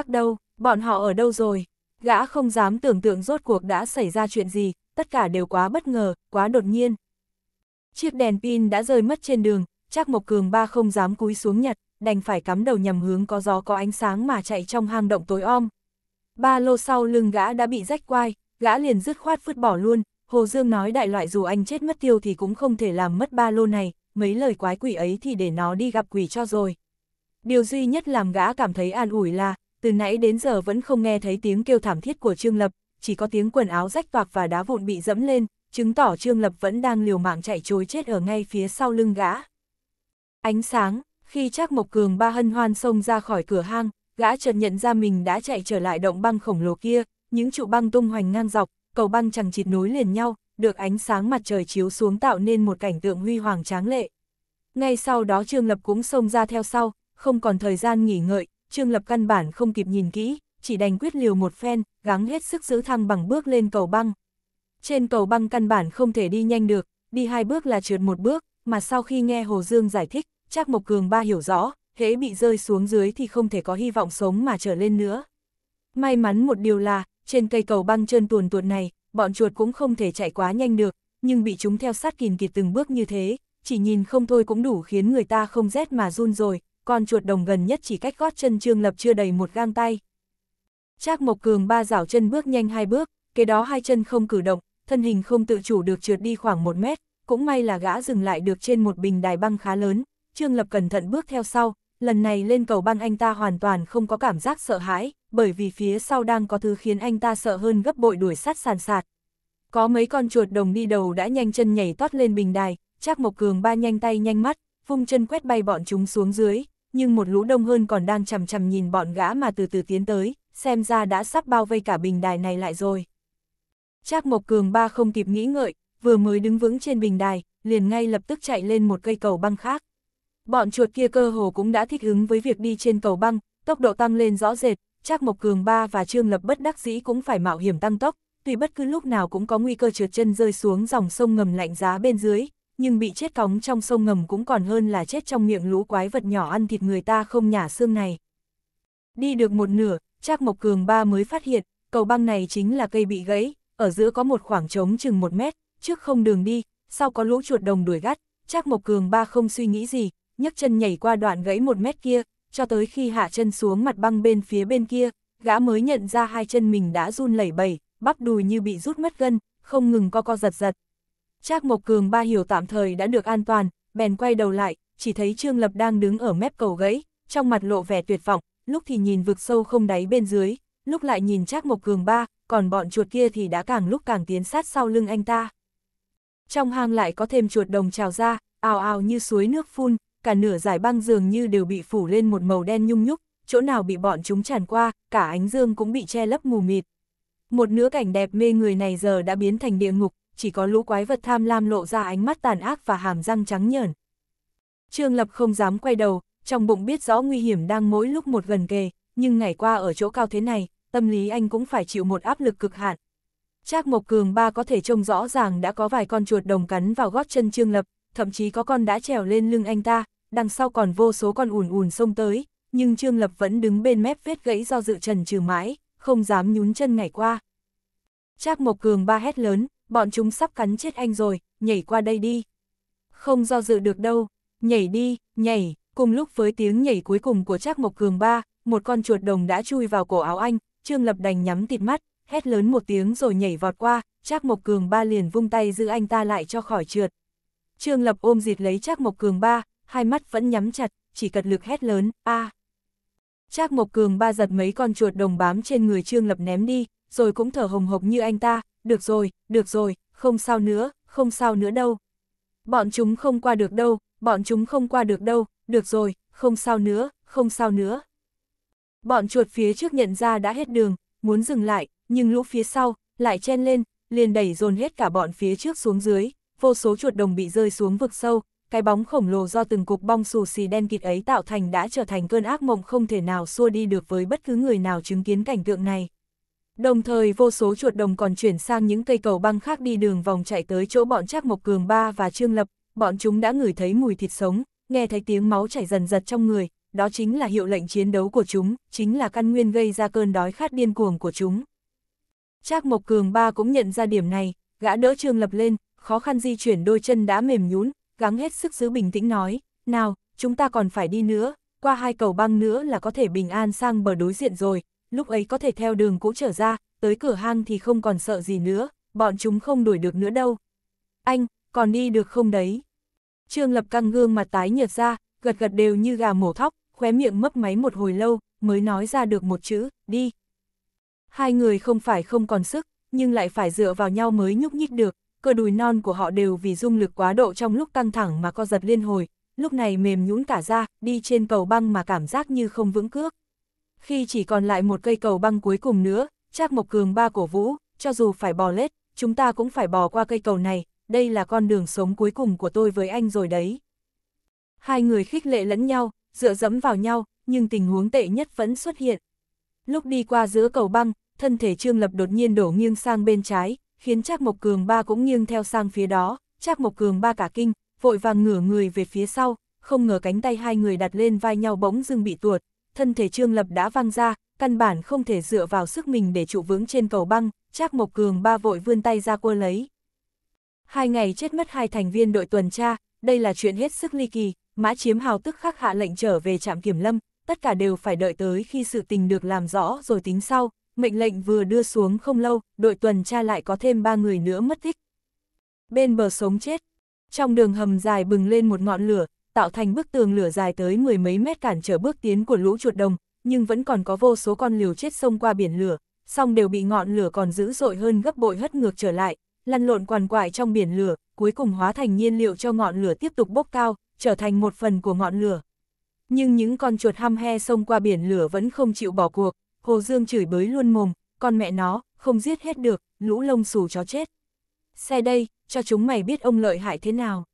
Hắc đâu, bọn họ ở đâu rồi? Gã không dám tưởng tượng rốt cuộc đã xảy ra chuyện gì, tất cả đều quá bất ngờ, quá đột nhiên. Chiếc đèn pin đã rơi mất trên đường, chắc Mộc Cường ba không dám cúi xuống nhặt, đành phải cắm đầu nhằm hướng có gió có ánh sáng mà chạy trong hang động tối om. Ba lô sau lưng gã đã bị rách quai, gã liền dứt khoát vứt bỏ luôn, Hồ Dương nói đại loại dù anh chết mất tiêu thì cũng không thể làm mất ba lô này, mấy lời quái quỷ ấy thì để nó đi gặp quỷ cho rồi. Điều duy nhất làm gã cảm thấy an ủi là, từ nãy đến giờ vẫn không nghe thấy tiếng kêu thảm thiết của Trương Lập, chỉ có tiếng quần áo rách toạc và đá vụn bị dẫm lên, chứng tỏ Trương Lập vẫn đang liều mạng chạy trối chết ở ngay phía sau lưng gã. Ánh sáng, khi Trác Mộc Cường ba hân hoan xông ra khỏi cửa hang, gã chợt nhận ra mình đã chạy trở lại động băng khổng lồ kia, những trụ băng tung hoành ngang dọc, cầu băng chẳng chịt nối liền nhau, được ánh sáng mặt trời chiếu xuống tạo nên một cảnh tượng huy hoàng tráng lệ. Ngay sau đó Trương Lập cũng xông ra theo sau, không còn thời gian nghỉ ngợi, Trương Lập căn bản không kịp nhìn kỹ, chỉ đành quyết liều một phen, gắng hết sức giữ thăng bằng bước lên cầu băng. Trên cầu băng căn bản không thể đi nhanh được, đi hai bước là trượt một bước, mà sau khi nghe Hồ Dương giải thích, chắc Mộc Cường ba hiểu rõ, hễ bị rơi xuống dưới thì không thể có hy vọng sống mà trở lên nữa. May mắn một điều là, trên cây cầu băng trơn tuồn tuột này, bọn chuột cũng không thể chạy quá nhanh được, nhưng bị chúng theo sát kìn kịt từng bước như thế, chỉ nhìn không thôi cũng đủ khiến người ta không rét mà run rồi, con chuột đồng gần nhất chỉ cách gót chân Trương Lập chưa đầy một gang tay. Trác Mộc Cường ba dảo chân bước nhanh hai bước, kế đó hai chân không cử động, thân hình không tự chủ được trượt đi khoảng một mét, cũng may là gã dừng lại được trên một bình đài băng khá lớn, Trương Lập cẩn thận bước theo sau, lần này lên cầu băng anh ta hoàn toàn không có cảm giác sợ hãi, bởi vì phía sau đang có thứ khiến anh ta sợ hơn gấp bội đuổi sát sàn sạt. Có mấy con chuột đồng đi đầu đã nhanh chân nhảy toát lên bình đài, Trác Mộc Cường ba nhanh tay nhanh mắt, vung chân quét bay bọn chúng xuống dưới, nhưng một lũ đông hơn còn đang chầm chầm nhìn bọn gã mà từ từ tiến tới, xem ra đã sắp bao vây cả bình đài này lại rồi. Trác Mộc Cường ba không kịp nghĩ ngợi, vừa mới đứng vững trên bình đài, liền ngay lập tức chạy lên một cây cầu băng khác. Bọn chuột kia cơ hồ cũng đã thích ứng với việc đi trên cầu băng, tốc độ tăng lên rõ rệt, Trác Mộc Cường ba và Trương Lập bất đắc dĩ cũng phải mạo hiểm tăng tốc, tuy bất cứ lúc nào cũng có nguy cơ trượt chân rơi xuống dòng sông ngầm lạnh giá bên dưới, nhưng bị chết cóng trong sông ngầm cũng còn hơn là chết trong miệng lũ quái vật nhỏ ăn thịt người ta không nhả xương này. Đi được một nửa, Trác Mộc Cường ba mới phát hiện, cầu băng này chính là cây bị gãy, ở giữa có một khoảng trống chừng một mét, trước không đường đi, sau có lũ chuột đồng đuổi gắt, Trác Mộc Cường ba không suy nghĩ gì, nhấc chân nhảy qua đoạn gãy một mét kia, cho tới khi hạ chân xuống mặt băng bên phía bên kia, gã mới nhận ra hai chân mình đã run lẩy bẩy, bắp đùi như bị rút mất gân, không ngừng co co giật giật, Trác Mộc Cường ba hiểu tạm thời đã được an toàn, bèn quay đầu lại, chỉ thấy Trương Lập đang đứng ở mép cầu gãy, trong mặt lộ vẻ tuyệt vọng, lúc thì nhìn vực sâu không đáy bên dưới, lúc lại nhìn Trác Mộc Cường ba, còn bọn chuột kia thì đã càng lúc càng tiến sát sau lưng anh ta. Trong hang lại có thêm chuột đồng trào ra, ào ào như suối nước phun, cả nửa dải băng dường như đều bị phủ lên một màu đen nhung nhúc, chỗ nào bị bọn chúng tràn qua, cả ánh dương cũng bị che lấp mù mịt. Một nửa cảnh đẹp mê người này giờ đã biến thành địa ngục, chỉ có lũ quái vật tham lam lộ ra ánh mắt tàn ác và hàm răng trắng nhởn. Trương Lập không dám quay đầu, trong bụng biết rõ nguy hiểm đang mỗi lúc một gần kề, nhưng ngày qua ở chỗ cao thế này, tâm lý anh cũng phải chịu một áp lực cực hạn. Trác Mộc Cường ba có thể trông rõ ràng đã có vài con chuột đồng cắn vào gót chân Trương Lập, thậm chí có con đã trèo lên lưng anh ta, đằng sau còn vô số con ùn ùn xông tới, nhưng Trương Lập vẫn đứng bên mép vết gãy do dự trần trừ mãi, không dám nhún chân ngày qua. Trác Mộc Cường ba hét lớn, bọn chúng sắp cắn chết anh rồi, nhảy qua đây đi. Không do dự được đâu, nhảy đi, nhảy, cùng lúc với tiếng nhảy cuối cùng của Trác Mộc Cường ba, một con chuột đồng đã chui vào cổ áo anh, Trương Lập đành nhắm tịt mắt, hét lớn một tiếng rồi nhảy vọt qua, Trác Mộc Cường ba liền vung tay giữ anh ta lại cho khỏi trượt. Trương Lập ôm dịt lấy Trác Mộc Cường ba, hai mắt vẫn nhắm chặt, chỉ cật lực hét lớn, a. Trác Mộc Cường ba giật mấy con chuột đồng bám trên người Trương Lập ném đi, rồi cũng thở hồng hộc như anh ta, được rồi, được rồi, không sao nữa, không sao nữa đâu. Bọn chúng không qua được đâu, bọn chúng không qua được đâu, được rồi, không sao nữa, không sao nữa. Bọn chuột phía trước nhận ra đã hết đường, muốn dừng lại, nhưng lũ phía sau, lại chen lên, liền đẩy dồn hết cả bọn phía trước xuống dưới, vô số chuột đồng bị rơi xuống vực sâu, cái bóng khổng lồ do từng cục bong xù xì đen kịt ấy tạo thành đã trở thành cơn ác mộng không thể nào xua đi được với bất cứ người nào chứng kiến cảnh tượng này. Đồng thời vô số chuột đồng còn chuyển sang những cây cầu băng khác đi đường vòng chạy tới chỗ bọn Trác Mộc Cường Ba và Trương Lập, bọn chúng đã ngửi thấy mùi thịt sống, nghe thấy tiếng máu chảy dần dật trong người, đó chính là hiệu lệnh chiến đấu của chúng, chính là căn nguyên gây ra cơn đói khát điên cuồng của chúng. Trác Mộc Cường Ba cũng nhận ra điểm này, gã đỡ Trương Lập lên, khó khăn di chuyển đôi chân đã mềm nhũn, gắng hết sức giữ bình tĩnh nói, nào, chúng ta còn phải đi nữa, qua hai cầu băng nữa là có thể bình an sang bờ đối diện rồi, lúc ấy có thể theo đường cũ trở ra, tới cửa hang thì không còn sợ gì nữa, bọn chúng không đuổi được nữa đâu. Anh, còn đi được không đấy? Trương Lập căng gương mặt tái nhợt ra, gật gật đều như gà mổ thóc, khóe miệng mấp máy một hồi lâu, mới nói ra được một chữ, đi. Hai người không phải không còn sức, nhưng lại phải dựa vào nhau mới nhúc nhích được, cơ đùi non của họ đều vì dung lực quá độ trong lúc căng thẳng mà co giật liên hồi, lúc này mềm nhũn cả ra, đi trên cầu băng mà cảm giác như không vững cước. Khi chỉ còn lại một cây cầu băng cuối cùng nữa, Trác Mộc Cường ba cổ vũ, cho dù phải bò lết, chúng ta cũng phải bò qua cây cầu này, đây là con đường sống cuối cùng của tôi với anh rồi đấy. Hai người khích lệ lẫn nhau, dựa dẫm vào nhau, nhưng tình huống tệ nhất vẫn xuất hiện. Lúc đi qua giữa cầu băng, thân thể Trương Lập đột nhiên đổ nghiêng sang bên trái, khiến Trác Mộc Cường ba cũng nghiêng theo sang phía đó, Trác Mộc Cường ba cả kinh, vội vàng ngửa người về phía sau, không ngờ cánh tay hai người đặt lên vai nhau bỗng dưng bị tuột, thân thể Trương Lập đã văng ra, căn bản không thể dựa vào sức mình để trụ vững trên cầu băng, Trác Mộc Cường ba vội vươn tay ra cua lấy. Hai ngày chết mất hai thành viên đội tuần tra, đây là chuyện hết sức ly kỳ, Mã Chiếm Hào tức khắc hạ lệnh trở về trạm kiểm lâm, tất cả đều phải đợi tới khi sự tình được làm rõ rồi tính sau, mệnh lệnh vừa đưa xuống không lâu, đội tuần tra lại có thêm ba người nữa mất tích. Bên bờ sống chết, trong đường hầm dài bừng lên một ngọn lửa, tạo thành bức tường lửa dài tới mười mấy mét cản trở bước tiến của lũ chuột đồng, nhưng vẫn còn có vô số con liều chết sông qua biển lửa, song đều bị ngọn lửa còn dữ dội hơn gấp bội hất ngược trở lại, lăn lộn quằn quại trong biển lửa, cuối cùng hóa thành nhiên liệu cho ngọn lửa tiếp tục bốc cao, trở thành một phần của ngọn lửa. Nhưng những con chuột ham he sông qua biển lửa vẫn không chịu bỏ cuộc, Hồ Dương chửi bới luôn mồm, con mẹ nó, không giết hết được, lũ lông xù chó chết. Xe đây, cho chúng mày biết ông lợi hại thế nào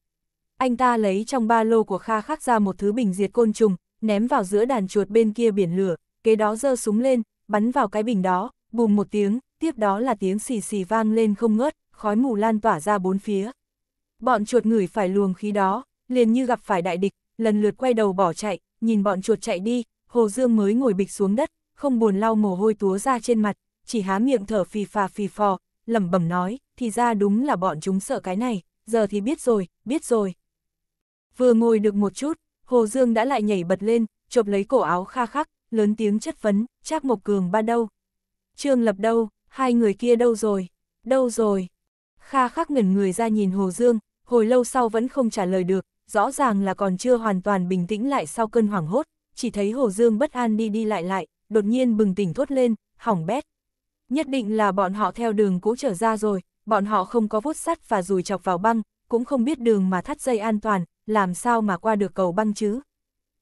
anh ta lấy trong ba lô của Kha khắc ra một thứ bình diệt côn trùng, ném vào giữa đàn chuột bên kia biển lửa, kế đó giơ súng lên, bắn vào cái bình đó, bùm một tiếng, tiếp đó là tiếng xì xì vang lên không ngớt, khói mù lan tỏa ra bốn phía. Bọn chuột ngửi phải luồng khí đó, liền như gặp phải đại địch, lần lượt quay đầu bỏ chạy, nhìn bọn chuột chạy đi, Hồ Dương mới ngồi bịch xuống đất, không buồn lau mồ hôi túa ra trên mặt, chỉ há miệng thở phì phà phì phò, lẩm bẩm nói, thì ra đúng là bọn chúng sợ cái này, giờ thì biết rồi, biết rồi. Vừa ngồi được một chút, Hồ Dương đã lại nhảy bật lên, chộp lấy cổ áo kha khắc, lớn tiếng chất vấn, Trác Mộc Cường ba đâu? Trương Lập đâu? Hai người kia đâu rồi? Đâu rồi? Kha khắc ngẩn người ra nhìn Hồ Dương, hồi lâu sau vẫn không trả lời được, rõ ràng là còn chưa hoàn toàn bình tĩnh lại sau cơn hoảng hốt, chỉ thấy Hồ Dương bất an đi đi lại lại, đột nhiên bừng tỉnh thốt lên, hỏng bét. Nhất định là bọn họ theo đường cũ trở ra rồi, bọn họ không có vút sắt và rùi chọc vào băng, cũng không biết đường mà thắt dây an toàn, làm sao mà qua được cầu băng chứ?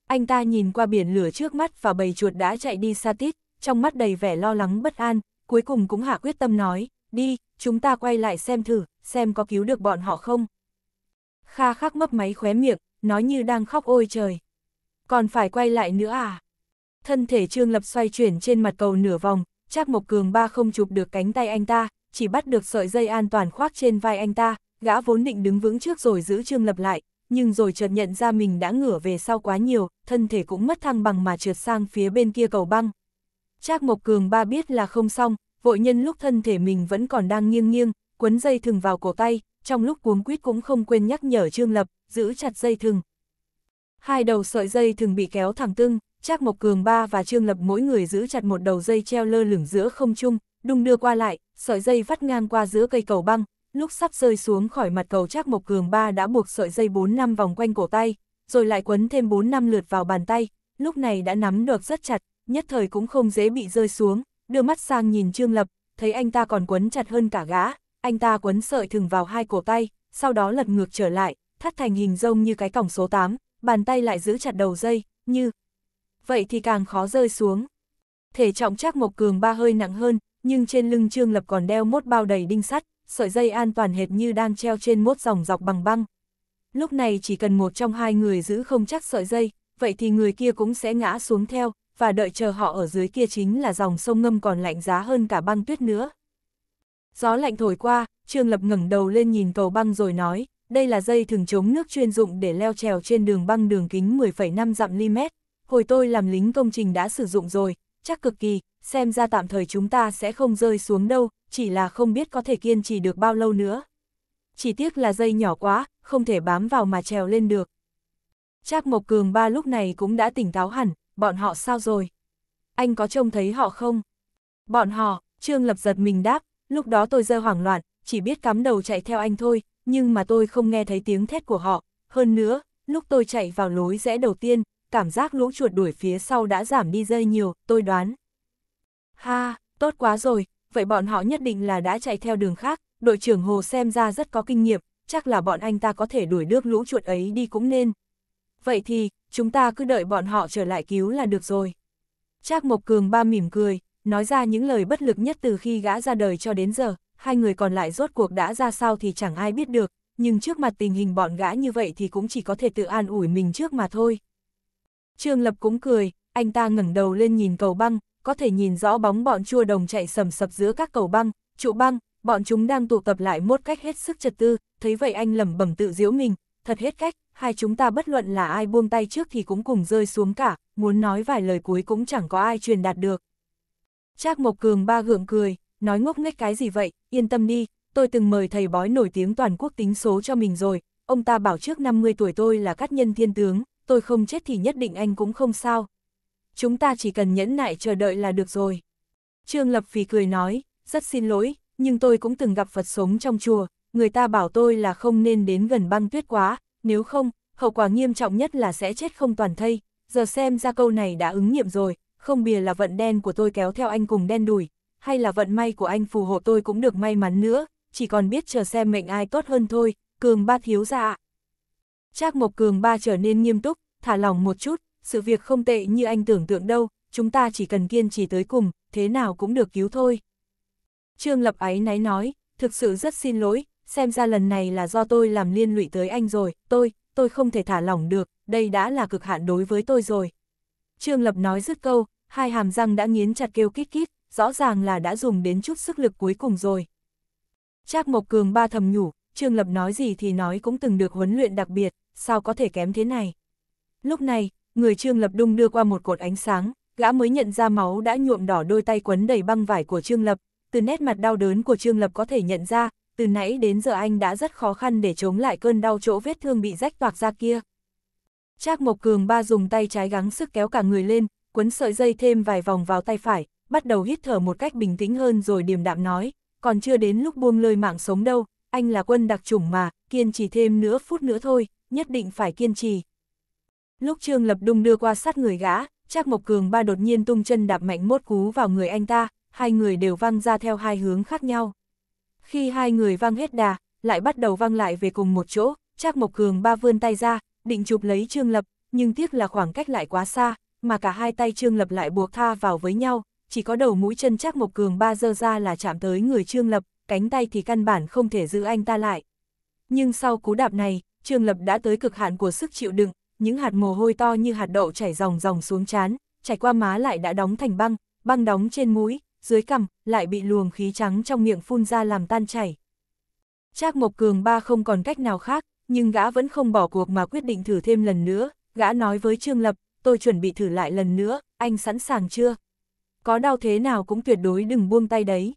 Anh ta nhìn qua biển lửa trước mắt và bầy chuột đã chạy đi xa tít, trong mắt đầy vẻ lo lắng bất an, cuối cùng cũng hạ quyết tâm nói, đi, chúng ta quay lại xem thử, xem có cứu được bọn họ không. Kha khắc mấp máy khóe miệng, nói như đang khóc ôi trời. Còn phải quay lại nữa à? Thân thể Trương Lập xoay chuyển trên mặt cầu nửa vòng, Trác Mộc Cường ba không chụp được cánh tay anh ta, chỉ bắt được sợi dây an toàn khoác trên vai anh ta, gã vốn định đứng vững trước rồi giữ Trương Lập lại, nhưng rồi chợt nhận ra mình đã ngửa về sau quá nhiều, thân thể cũng mất thăng bằng mà trượt sang phía bên kia cầu băng. Trác Mộc Cường ba biết là không xong, vội nhân lúc thân thể mình vẫn còn đang nghiêng nghiêng, quấn dây thừng vào cổ tay, trong lúc cuống quýt cũng không quên nhắc nhở Trương Lập, giữ chặt dây thừng. Hai đầu sợi dây thừng bị kéo thẳng tưng, Trác Mộc Cường ba và Trương Lập mỗi người giữ chặt một đầu dây treo lơ lửng giữa không trung, đung đưa qua lại, sợi dây vắt ngang qua giữa cây cầu băng, lúc sắp rơi xuống khỏi mặt cầu Trác Mộc Cường ba đã buộc sợi dây 4 năm vòng quanh cổ tay, rồi lại quấn thêm 4 năm lượt vào bàn tay, lúc này đã nắm được rất chặt, nhất thời cũng không dễ bị rơi xuống, đưa mắt sang nhìn Trương Lập, thấy anh ta còn quấn chặt hơn cả gã, anh ta quấn sợi thừng vào hai cổ tay, sau đó lật ngược trở lại, thắt thành hình rông như cái cổng số 8, bàn tay lại giữ chặt đầu dây, như vậy thì càng khó rơi xuống. Thể trọng Trác Mộc Cường ba hơi nặng hơn, nhưng trên lưng Trương Lập còn đeo mốt bao đầy đinh sắt, sợi dây an toàn hệt như đang treo trên mốt dòng dọc bằng băng. Lúc này chỉ cần một trong hai người giữ không chắc sợi dây, vậy thì người kia cũng sẽ ngã xuống theo, và đợi chờ họ ở dưới kia chính là dòng sông ngâm còn lạnh giá hơn cả băng tuyết nữa. Gió lạnh thổi qua, Trương Lập ngẩng đầu lên nhìn cầu băng rồi nói, đây là dây thường chống nước chuyên dụng để leo trèo trên đường băng đường kính 10,5 dặm li mét. Hồi tôi làm lính công trình đã sử dụng rồi, chắc cực kỳ, xem ra tạm thời chúng ta sẽ không rơi xuống đâu, chỉ là không biết có thể kiên trì được bao lâu nữa. Chỉ tiếc là dây nhỏ quá, không thể bám vào mà trèo lên được. Trác Mộc Cường ba lúc này cũng đã tỉnh táo hẳn, bọn họ sao rồi? Anh có trông thấy họ không? Bọn họ, Trương Lập giật mình đáp, lúc đó tôi dơ hoảng loạn, chỉ biết cắm đầu chạy theo anh thôi, nhưng mà tôi không nghe thấy tiếng thét của họ. Hơn nữa, lúc tôi chạy vào lối rẽ đầu tiên, cảm giác lũ chuột đuổi phía sau đã giảm đi dây nhiều, tôi đoán. Ha, tốt quá rồi, vậy bọn họ nhất định là đã chạy theo đường khác, đội trưởng Hồ xem ra rất có kinh nghiệm, chắc là bọn anh ta có thể đuổi được lũ chuột ấy đi cũng nên. Vậy thì, chúng ta cứ đợi bọn họ trở lại cứu là được rồi. Trác Mộc Cường ba mỉm cười, nói ra những lời bất lực nhất từ khi gã ra đời cho đến giờ, hai người còn lại rốt cuộc đã ra sao thì chẳng ai biết được, nhưng trước mặt tình hình bọn gã như vậy thì cũng chỉ có thể tự an ủi mình trước mà thôi. Trương Lập cũng cười, anh ta ngẩng đầu lên nhìn cầu băng, có thể nhìn rõ bóng bọn chua đồng chạy sầm sập giữa các cầu băng, trụ băng, bọn chúng đang tụ tập lại một cách hết sức trật tư, thấy vậy anh lẩm bẩm tự giễu mình, thật hết cách, hai chúng ta bất luận là ai buông tay trước thì cũng cùng rơi xuống cả, muốn nói vài lời cuối cũng chẳng có ai truyền đạt được. Trác Mộc Cường ba gượng cười, nói ngốc nghếch cái gì vậy, yên tâm đi, tôi từng mời thầy bói nổi tiếng toàn quốc tính số cho mình rồi, ông ta bảo trước 50 tuổi tôi là cát nhân thiên tướng, tôi không chết thì nhất định anh cũng không sao. Chúng ta chỉ cần nhẫn nại chờ đợi là được rồi. Trương Lập Phì cười nói, rất xin lỗi, nhưng tôi cũng từng gặp Phật sống trong chùa, người ta bảo tôi là không nên đến gần băng tuyết quá, nếu không, hậu quả nghiêm trọng nhất là sẽ chết không toàn thây. Giờ xem ra câu này đã ứng nghiệm rồi, không bìa là vận đen của tôi kéo theo anh cùng đen đùi, hay là vận may của anh phù hộ tôi cũng được may mắn nữa, chỉ còn biết chờ xem mệnh ai tốt hơn thôi, cường ba thiếu ra ạ. Trác Mộc Cường ba trở nên nghiêm túc, thả lòng một chút, sự việc không tệ như anh tưởng tượng đâu, chúng ta chỉ cần kiên trì tới cùng, thế nào cũng được cứu thôi. Trương Lập Ái náy nói, thực sự rất xin lỗi, xem ra lần này là do tôi làm liên lụy tới anh rồi, tôi, tôi không thể thả lỏng được, đây đã là cực hạn đối với tôi rồi. Trương Lập nói dứt câu, hai hàm răng đã nghiến chặt kêu kít kít, rõ ràng là đã dùng đến chút sức lực cuối cùng rồi. Trác Mộc Cường ba thầm nhủ, Trương Lập nói gì thì nói cũng từng được huấn luyện đặc biệt, sao có thể kém thế này. Lúc này, người Trương Lập đung đưa qua một cột ánh sáng, gã mới nhận ra máu đã nhuộm đỏ đôi tay quấn đầy băng vải của Trương Lập, từ nét mặt đau đớn của Trương Lập có thể nhận ra, từ nãy đến giờ anh đã rất khó khăn để chống lại cơn đau chỗ vết thương bị rách toạc ra kia. Trác Mộc Cường ba dùng tay trái gắng sức kéo cả người lên, quấn sợi dây thêm vài vòng vào tay phải, bắt đầu hít thở một cách bình tĩnh hơn rồi điềm đạm nói, còn chưa đến lúc buông lơi mạng sống đâu, anh là quân đặc chủng mà, kiên trì thêm nửa phút nữa thôi, nhất định phải kiên trì. Lúc Trương Lập Đung đưa qua sát người gã, Trác Mộc Cường ba đột nhiên tung chân đạp mạnh mốt cú vào người anh ta, hai người đều văng ra theo hai hướng khác nhau. Khi hai người văng hết đà, lại bắt đầu văng lại về cùng một chỗ, Trác Mộc Cường ba vươn tay ra, định chụp lấy Trương Lập, nhưng tiếc là khoảng cách lại quá xa, mà cả hai tay Trương Lập lại buộc tha vào với nhau, chỉ có đầu mũi chân Trác Mộc Cường ba dơ ra là chạm tới người Trương Lập, cánh tay thì căn bản không thể giữ anh ta lại. Nhưng sau cú đạp này, Trương Lập đã tới cực hạn của sức chịu đựng, những hạt mồ hôi to như hạt đậu chảy dòng dòng xuống trán, chảy qua má lại đã đóng thành băng, băng đóng trên mũi, dưới cằm, lại bị luồng khí trắng trong miệng phun ra làm tan chảy. Trác Mộc Cường ba không còn cách nào khác, nhưng gã vẫn không bỏ cuộc mà quyết định thử thêm lần nữa, gã nói với Trương Lập, tôi chuẩn bị thử lại lần nữa, anh sẵn sàng chưa? Có đau thế nào cũng tuyệt đối đừng buông tay đấy.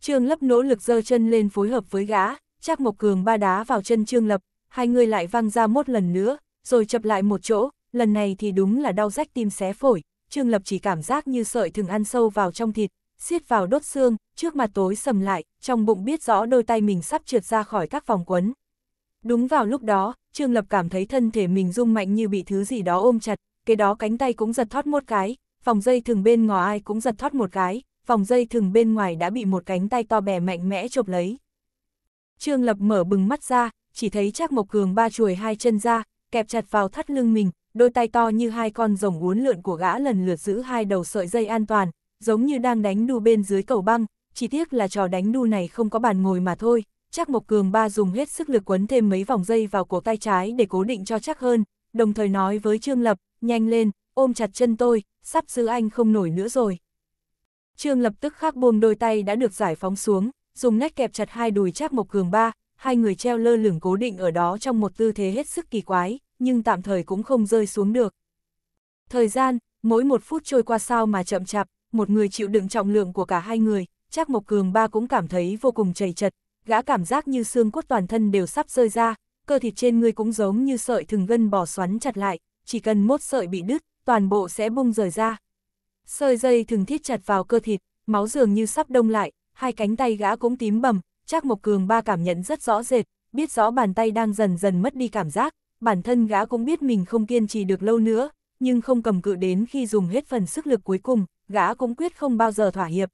Trương Lập nỗ lực giơ chân lên phối hợp với gã, Trác Mộc Cường ba đá vào chân Trương Lập, hai người lại văng ra một lần nữa, rồi chập lại một chỗ, lần này thì đúng là đau rách tim xé phổi, Trương Lập chỉ cảm giác như sợi thường ăn sâu vào trong thịt, xiết vào đốt xương, trước mặt tối sầm lại, trong bụng biết rõ đôi tay mình sắp trượt ra khỏi các vòng quấn. Đúng vào lúc đó, Trương Lập cảm thấy thân thể mình rung mạnh như bị thứ gì đó ôm chặt, cái đó cánh tay cũng giật thoát một cái, vòng dây thường bên ngò ai cũng giật thoát một cái, vòng dây thường bên ngoài đã bị một cánh tay to bè mạnh mẽ chộp lấy. Trương Lập mở bừng mắt ra, chỉ thấy Trác Mộc Cường ba chuồi hai chân ra, kẹp chặt vào thắt lưng mình, đôi tay to như hai con rồng uốn lượn của gã lần lượt giữ hai đầu sợi dây an toàn, giống như đang đánh đu bên dưới cầu băng, chỉ tiếc là trò đánh đu này không có bàn ngồi mà thôi. Chắc Mộc Cường ba dùng hết sức lực quấn thêm mấy vòng dây vào cổ tay trái để cố định cho chắc hơn, đồng thời nói với Trương Lập, nhanh lên, ôm chặt chân tôi, sắp giữ anh không nổi nữa rồi. Trương Lập tức khắc buông đôi tay đã được giải phóng xuống, dùng nách kẹp chặt hai đùi Trác Mộc Cường ba, hai người treo lơ lửng cố định ở đó trong một tư thế hết sức kỳ quái, nhưng tạm thời cũng không rơi xuống được. Thời gian, mỗi một phút trôi qua sao mà chậm chạp, một người chịu đựng trọng lượng của cả hai người, chắc Mộc Cường ba cũng cảm thấy vô cùng chảy chật, gã cảm giác như xương cốt toàn thân đều sắp rơi ra, cơ thịt trên người cũng giống như sợi thừng gân bò xoắn chặt lại, chỉ cần một sợi bị đứt, toàn bộ sẽ bung rời ra. Sợi dây thường thiết chặt vào cơ thịt, máu dường như sắp đông lại, hai cánh tay gã cũng tím bầm, Trác Mộc Cường ba cảm nhận rất rõ rệt, biết rõ bàn tay đang dần dần mất đi cảm giác, bản thân gã cũng biết mình không kiên trì được lâu nữa, nhưng không cầm cự đến khi dùng hết phần sức lực cuối cùng, gã cũng quyết không bao giờ thỏa hiệp.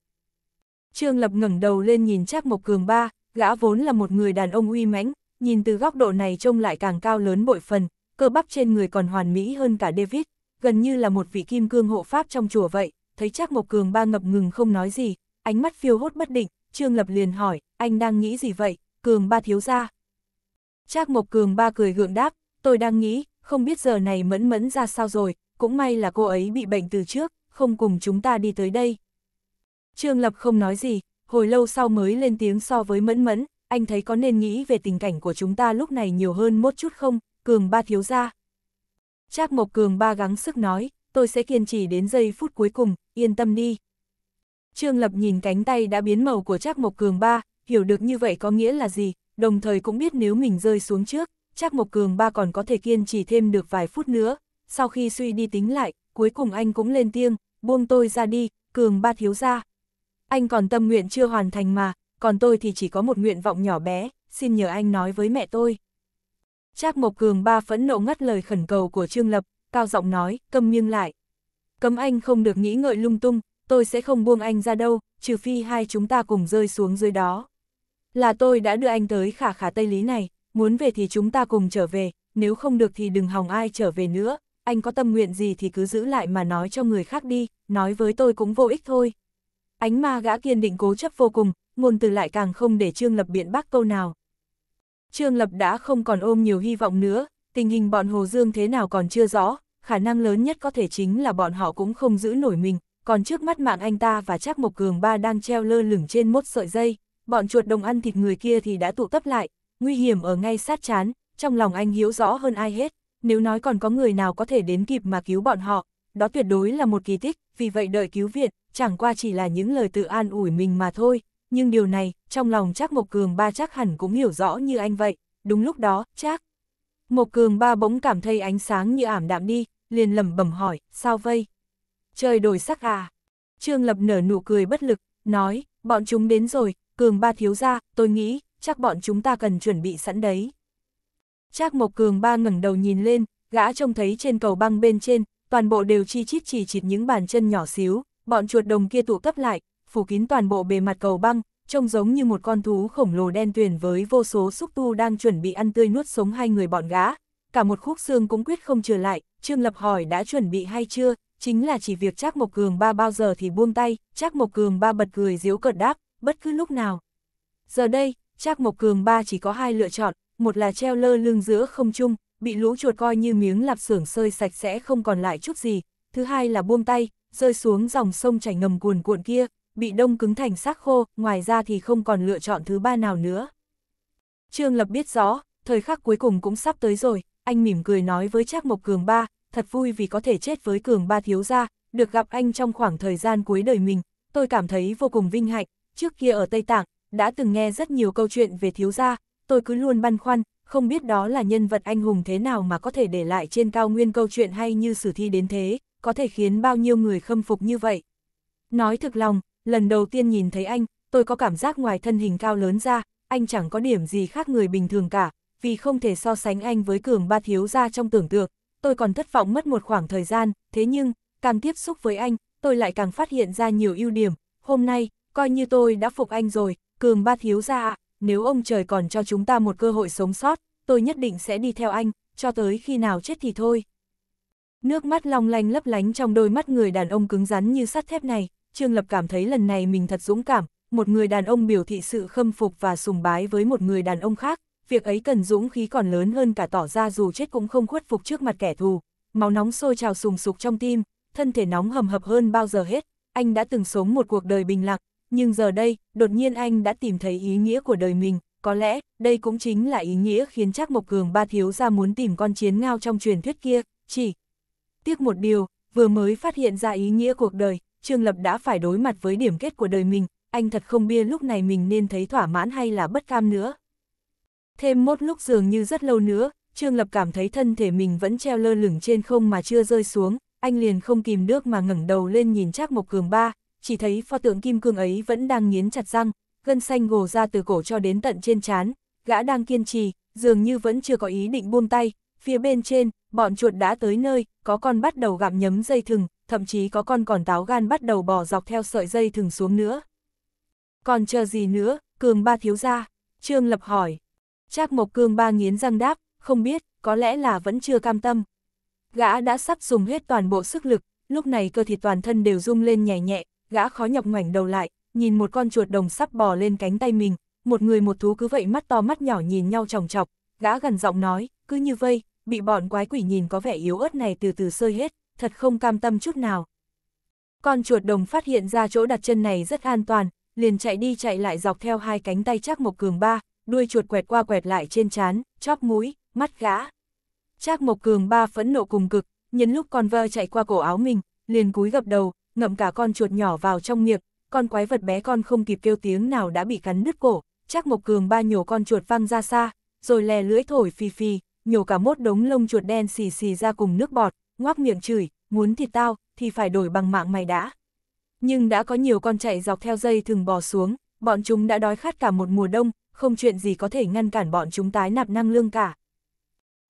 Trương Lập ngẩng đầu lên nhìn Trác Mộc Cường ba, gã vốn là một người đàn ông uy mãnh, nhìn từ góc độ này trông lại càng cao lớn bội phần, cơ bắp trên người còn hoàn mỹ hơn cả David, gần như là một vị kim cương hộ pháp trong chùa vậy, thấy Trác Mộc Cường ba ngập ngừng không nói gì, ánh mắt phiêu hốt bất định, Trương Lập liền hỏi, anh đang nghĩ gì vậy, cường ba thiếu ra. Trác Mộc cường ba cười gượng đáp, tôi đang nghĩ, không biết giờ này mẫn mẫn ra sao rồi, cũng may là cô ấy bị bệnh từ trước, không cùng chúng ta đi tới đây. Trương Lập không nói gì, hồi lâu sau mới lên tiếng so với mẫn mẫn, anh thấy có nên nghĩ về tình cảnh của chúng ta lúc này nhiều hơn một chút không, cường ba thiếu ra. Trác Mộc cường ba gắng sức nói, tôi sẽ kiên trì đến giây phút cuối cùng, yên tâm đi. Trương Lập nhìn cánh tay đã biến màu của Trác Mộc cường ba, hiểu được như vậy có nghĩa là gì, đồng thời cũng biết nếu mình rơi xuống trước, chắc Mộc Cường ba còn có thể kiên trì thêm được vài phút nữa. Sau khi suy đi tính lại, cuối cùng anh cũng lên tiếng, buông tôi ra đi, Cường ba thiếu ra. Anh còn tâm nguyện chưa hoàn thành mà, còn tôi thì chỉ có một nguyện vọng nhỏ bé, xin nhờ anh nói với mẹ tôi. Trác Mộc Cường ba phẫn nộ ngắt lời khẩn cầu của Trương Lập, cao giọng nói, câm miêng lại. Cấm anh không được nghĩ ngợi lung tung, tôi sẽ không buông anh ra đâu, trừ phi hai chúng ta cùng rơi xuống dưới đó. Là tôi đã đưa anh tới khả khả Tây Lý này, muốn về thì chúng ta cùng trở về, nếu không được thì đừng hòng ai trở về nữa, anh có tâm nguyện gì thì cứ giữ lại mà nói cho người khác đi, nói với tôi cũng vô ích thôi. Ánh ma gã kiên định cố chấp vô cùng, ngôn từ lại càng không để Trương Lập biện bác câu nào. Trương Lập đã không còn ôm nhiều hy vọng nữa, tình hình bọn Hồ Dương thế nào còn chưa rõ, khả năng lớn nhất có thể chính là bọn họ cũng không giữ nổi mình, còn trước mắt mạng anh ta và chắc một Cường Ba đang treo lơ lửng trên mốt sợi dây, bọn chuột đồng ăn thịt người kia thì đã tụ tập lại, nguy hiểm ở ngay sát chán, trong lòng anh hiếu rõ hơn ai hết, nếu nói còn có người nào có thể đến kịp mà cứu bọn họ, đó tuyệt đối là một kỳ tích, vì vậy đợi cứu viện, chẳng qua chỉ là những lời tự an ủi mình mà thôi, nhưng điều này, trong lòng chắc Mộc Cường ba chắc hẳn cũng hiểu rõ như anh vậy, đúng lúc đó, chắc. Mộc Cường ba bỗng cảm thấy ánh sáng như ảm đạm đi, liền lẩm bẩm hỏi, sao vây? Trời đổi sắc à? Trương Lập nở nụ cười bất lực, nói, bọn chúng đến rồi, cường ba thiếu ra, tôi nghĩ, chắc bọn chúng ta cần chuẩn bị sẵn đấy. Trác Mộc Cường ba ngẩng đầu nhìn lên, gã trông thấy trên cầu băng bên trên, toàn bộ đều chi chít chỉ chít những bàn chân nhỏ xíu, bọn chuột đồng kia tụ cấp lại, phủ kín toàn bộ bề mặt cầu băng, trông giống như một con thú khổng lồ đen tuyền với vô số xúc tu đang chuẩn bị ăn tươi nuốt sống hai người bọn gã. Cả một khúc xương cũng quyết không trở lại, Trương Lập hỏi đã chuẩn bị hay chưa, chính là chỉ việc chắc một Cường ba bao giờ thì buông tay, chắc một Cường ba bật cười giễu cợt đáp, bất cứ lúc nào. Giờ đây, Trác Mộc Cường ba chỉ có hai lựa chọn, một là treo lơ lưng giữa không trung, bị lũ chuột coi như miếng lạp xưởng sơi sạch sẽ không còn lại chút gì, thứ hai là buông tay, rơi xuống dòng sông chảy ngầm cuồn cuộn kia, bị đông cứng thành xác khô, ngoài ra thì không còn lựa chọn thứ ba nào nữa. Trương Lập biết rõ, thời khắc cuối cùng cũng sắp tới rồi, anh mỉm cười nói với Trác Mộc Cường ba, thật vui vì có thể chết với Cường ba thiếu gia, được gặp anh trong khoảng thời gian cuối đời mình, tôi cảm thấy vô cùng vinh hạnh, trước kia ở Tây Tạng, đã từng nghe rất nhiều câu chuyện về thiếu gia, tôi cứ luôn băn khoăn, không biết đó là nhân vật anh hùng thế nào mà có thể để lại trên cao nguyên câu chuyện hay như sử thi đến thế, có thể khiến bao nhiêu người khâm phục như vậy. Nói thực lòng, lần đầu tiên nhìn thấy anh, tôi có cảm giác ngoài thân hình cao lớn ra, anh chẳng có điểm gì khác người bình thường cả, vì không thể so sánh anh với cường ba thiếu gia trong tưởng tượng. Tôi còn thất vọng mất một khoảng thời gian, thế nhưng, càng tiếp xúc với anh, tôi lại càng phát hiện ra nhiều ưu điểm. Hôm nay, coi như tôi đã phục anh rồi, cường ba thiếu ra ạ, nếu ông trời còn cho chúng ta một cơ hội sống sót, tôi nhất định sẽ đi theo anh, cho tới khi nào chết thì thôi. Nước mắt long lanh lấp lánh trong đôi mắt người đàn ông cứng rắn như sắt thép này, Trương Lập cảm thấy lần này mình thật dũng cảm, một người đàn ông biểu thị sự khâm phục và sùng bái với một người đàn ông khác, việc ấy cần dũng khí còn lớn hơn cả tỏ ra dù chết cũng không khuất phục trước mặt kẻ thù. Máu nóng sôi trào sùng sục trong tim, thân thể nóng hầm hập hơn bao giờ hết, anh đã từng sống một cuộc đời bình lặng, nhưng giờ đây, đột nhiên anh đã tìm thấy ý nghĩa của đời mình, có lẽ, đây cũng chính là ý nghĩa khiến chắc Mộc Cường ba thiếu ra muốn tìm con chiến ngao trong truyền thuyết kia, chỉ. Tiếc một điều, vừa mới phát hiện ra ý nghĩa cuộc đời, Trương Lập đã phải đối mặt với điểm kết của đời mình, anh thật không biết lúc này mình nên thấy thỏa mãn hay là bất cam nữa. Thêm một lúc dường như rất lâu nữa, Trương Lập cảm thấy thân thể mình vẫn treo lơ lửng trên không mà chưa rơi xuống, anh liền không kìm được mà ngẩng đầu lên nhìn Trác Mộc Cường ba, chỉ thấy pho tượng kim cương ấy vẫn đang nghiến chặt răng, gân xanh gồ ra từ cổ cho đến tận trên trán, gã đang kiên trì, dường như vẫn chưa có ý định buông tay, phía bên trên, bọn chuột đã tới nơi, có con bắt đầu gặm nhấm dây thừng, thậm chí có con còn táo gan bắt đầu bò dọc theo sợi dây thừng xuống nữa. Còn chờ gì nữa, cường ba thiếu ra, Trương Lập hỏi. Trác Mộc Cương ba nghiến răng đáp, không biết, có lẽ là vẫn chưa cam tâm. Gã đã sắp dùng hết toàn bộ sức lực, lúc này cơ thịt toàn thân đều rung lên nhẹ nhẹ, gã khó nhọc ngoảnh đầu lại, nhìn một con chuột đồng sắp bò lên cánh tay mình, một người một thú cứ vậy mắt to mắt nhỏ nhìn nhau chòng chọc, gã gần giọng nói, cứ như vây, bị bọn quái quỷ nhìn có vẻ yếu ớt này từ từ sơi hết, thật không cam tâm chút nào. Con chuột đồng phát hiện ra chỗ đặt chân này rất an toàn, liền chạy đi chạy lại dọc theo hai cánh tay chắc Mộc Cường ba, đuôi chuột quẹt qua quẹt lại trên trán, chóp mũi, mắt gã. chắc Mộc Cường ba phẫn nộ cùng cực, nhân lúc con vơ chạy qua cổ áo mình, liền cúi gập đầu, ngậm cả con chuột nhỏ vào trong miệng, con quái vật bé con không kịp kêu tiếng nào đã bị cắn nứt cổ, chắc Mộc Cường ba nhổ con chuột văng ra xa, rồi lè lưỡi thổi phì phì, nhổ cả mốt đống lông chuột đen xì xì ra cùng nước bọt, ngoác miệng chửi, muốn thịt tao, thì phải đổi bằng mạng mày đã. Nhưng đã có nhiều con chạy dọc theo dây thừng bò xuống, bọn chúng đã đói khát cả một mùa đông, không chuyện gì có thể ngăn cản bọn chúng tái nạp năng lương cả.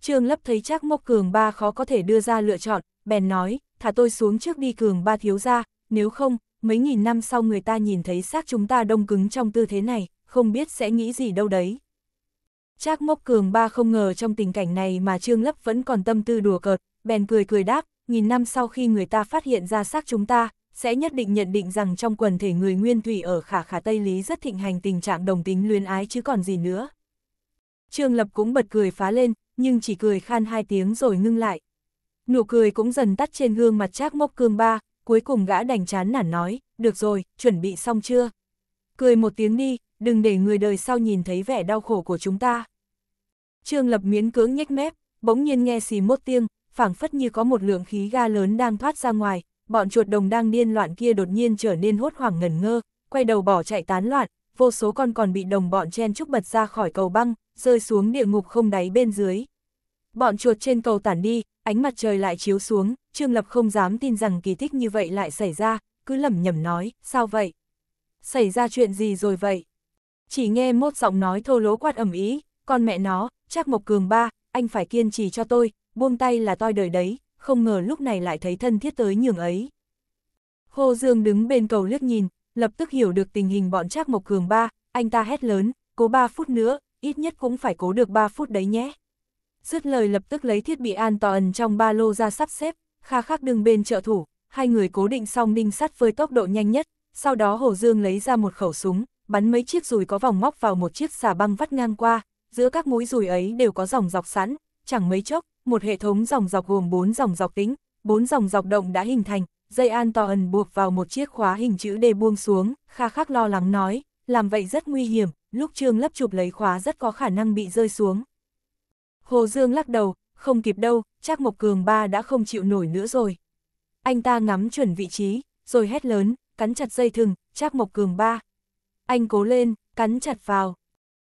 Trương Lấp thấy chắc Mộc Cường ba khó có thể đưa ra lựa chọn, bèn nói, thả tôi xuống trước đi cường ba thiếu ra, nếu không, mấy nghìn năm sau người ta nhìn thấy xác chúng ta đông cứng trong tư thế này, không biết sẽ nghĩ gì đâu đấy. Trác mốc cường ba không ngờ trong tình cảnh này mà Trương Lấp vẫn còn tâm tư đùa cợt, bèn cười cười đáp, nghìn năm sau khi người ta phát hiện ra xác chúng ta, sẽ nhất định nhận định rằng trong quần thể người nguyên thủy ở khả khả Tây Lý rất thịnh hành tình trạng đồng tính luyến ái chứ còn gì nữa. Trương Lập cũng bật cười phá lên, nhưng chỉ cười khan hai tiếng rồi ngưng lại, nụ cười cũng dần tắt trên gương mặt Trác Mộc Cương ba, cuối cùng gã đành chán nản nói, được rồi, chuẩn bị xong chưa? Cười một tiếng đi, đừng để người đời sau nhìn thấy vẻ đau khổ của chúng ta. Trương Lập miến cưỡng nhếch mép, bỗng nhiên nghe xì mốt tiếng, phảng phất như có một lượng khí ga lớn đang thoát ra ngoài, bọn chuột đồng đang điên loạn kia đột nhiên trở nên hốt hoảng ngẩn ngơ, quay đầu bỏ chạy tán loạn, vô số con còn bị đồng bọn chen chúc bật ra khỏi cầu băng, rơi xuống địa ngục không đáy bên dưới, Bọn chuột trên cầu tản đi, ánh mặt trời lại chiếu xuống, Trương Lập không dám tin rằng kỳ tích như vậy lại xảy ra, cứ lẩm nhẩm nói, sao vậy? Xảy ra chuyện gì rồi vậy? Chỉ nghe một giọng nói thô lỗ quát ẩm ý, con mẹ nó, chắc Mộc Cường ba, anh phải kiên trì cho tôi, buông tay là toi đời đấy, không ngờ lúc này lại thấy thân thiết tới nhường ấy. Hồ Dương đứng bên cầu liếc nhìn, lập tức hiểu được tình hình bọn chắc Mộc Cường ba, anh ta hét lớn, cố 3 phút nữa, ít nhất cũng phải cố được 3 phút đấy nhé. Dứt lời lập tức lấy thiết bị an toàn trong ba lô ra sắp xếp, kha khắc đứng bên trợ thủ, hai người cố định xong đinh sắt với tốc độ nhanh nhất, sau đó Hồ Dương lấy ra một khẩu súng, bắn mấy chiếc rùi có vòng móc vào một chiếc xà băng vắt ngang qua, giữa các mũi rùi ấy đều có dòng dọc sẵn, chẳng mấy chốc, một hệ thống dòng dọc gồm 4 dòng dọc tính, 4 dòng dọc động đã hình thành, dây an toàn buộc vào một chiếc khóa hình chữ D buông xuống, Kha Khắc lo lắng nói, làm vậy rất nguy hiểm, lúc Trương Lấp chụp lấy khóa rất có khả năng bị rơi xuống. Hồ Dương lắc đầu, không kịp đâu, chắc Mộc Cường ba đã không chịu nổi nữa rồi. Anh ta ngắm chuẩn vị trí, rồi hét lớn, cắn chặt dây thừng, chắc Mộc Cường ba. Anh cố lên, cắn chặt vào.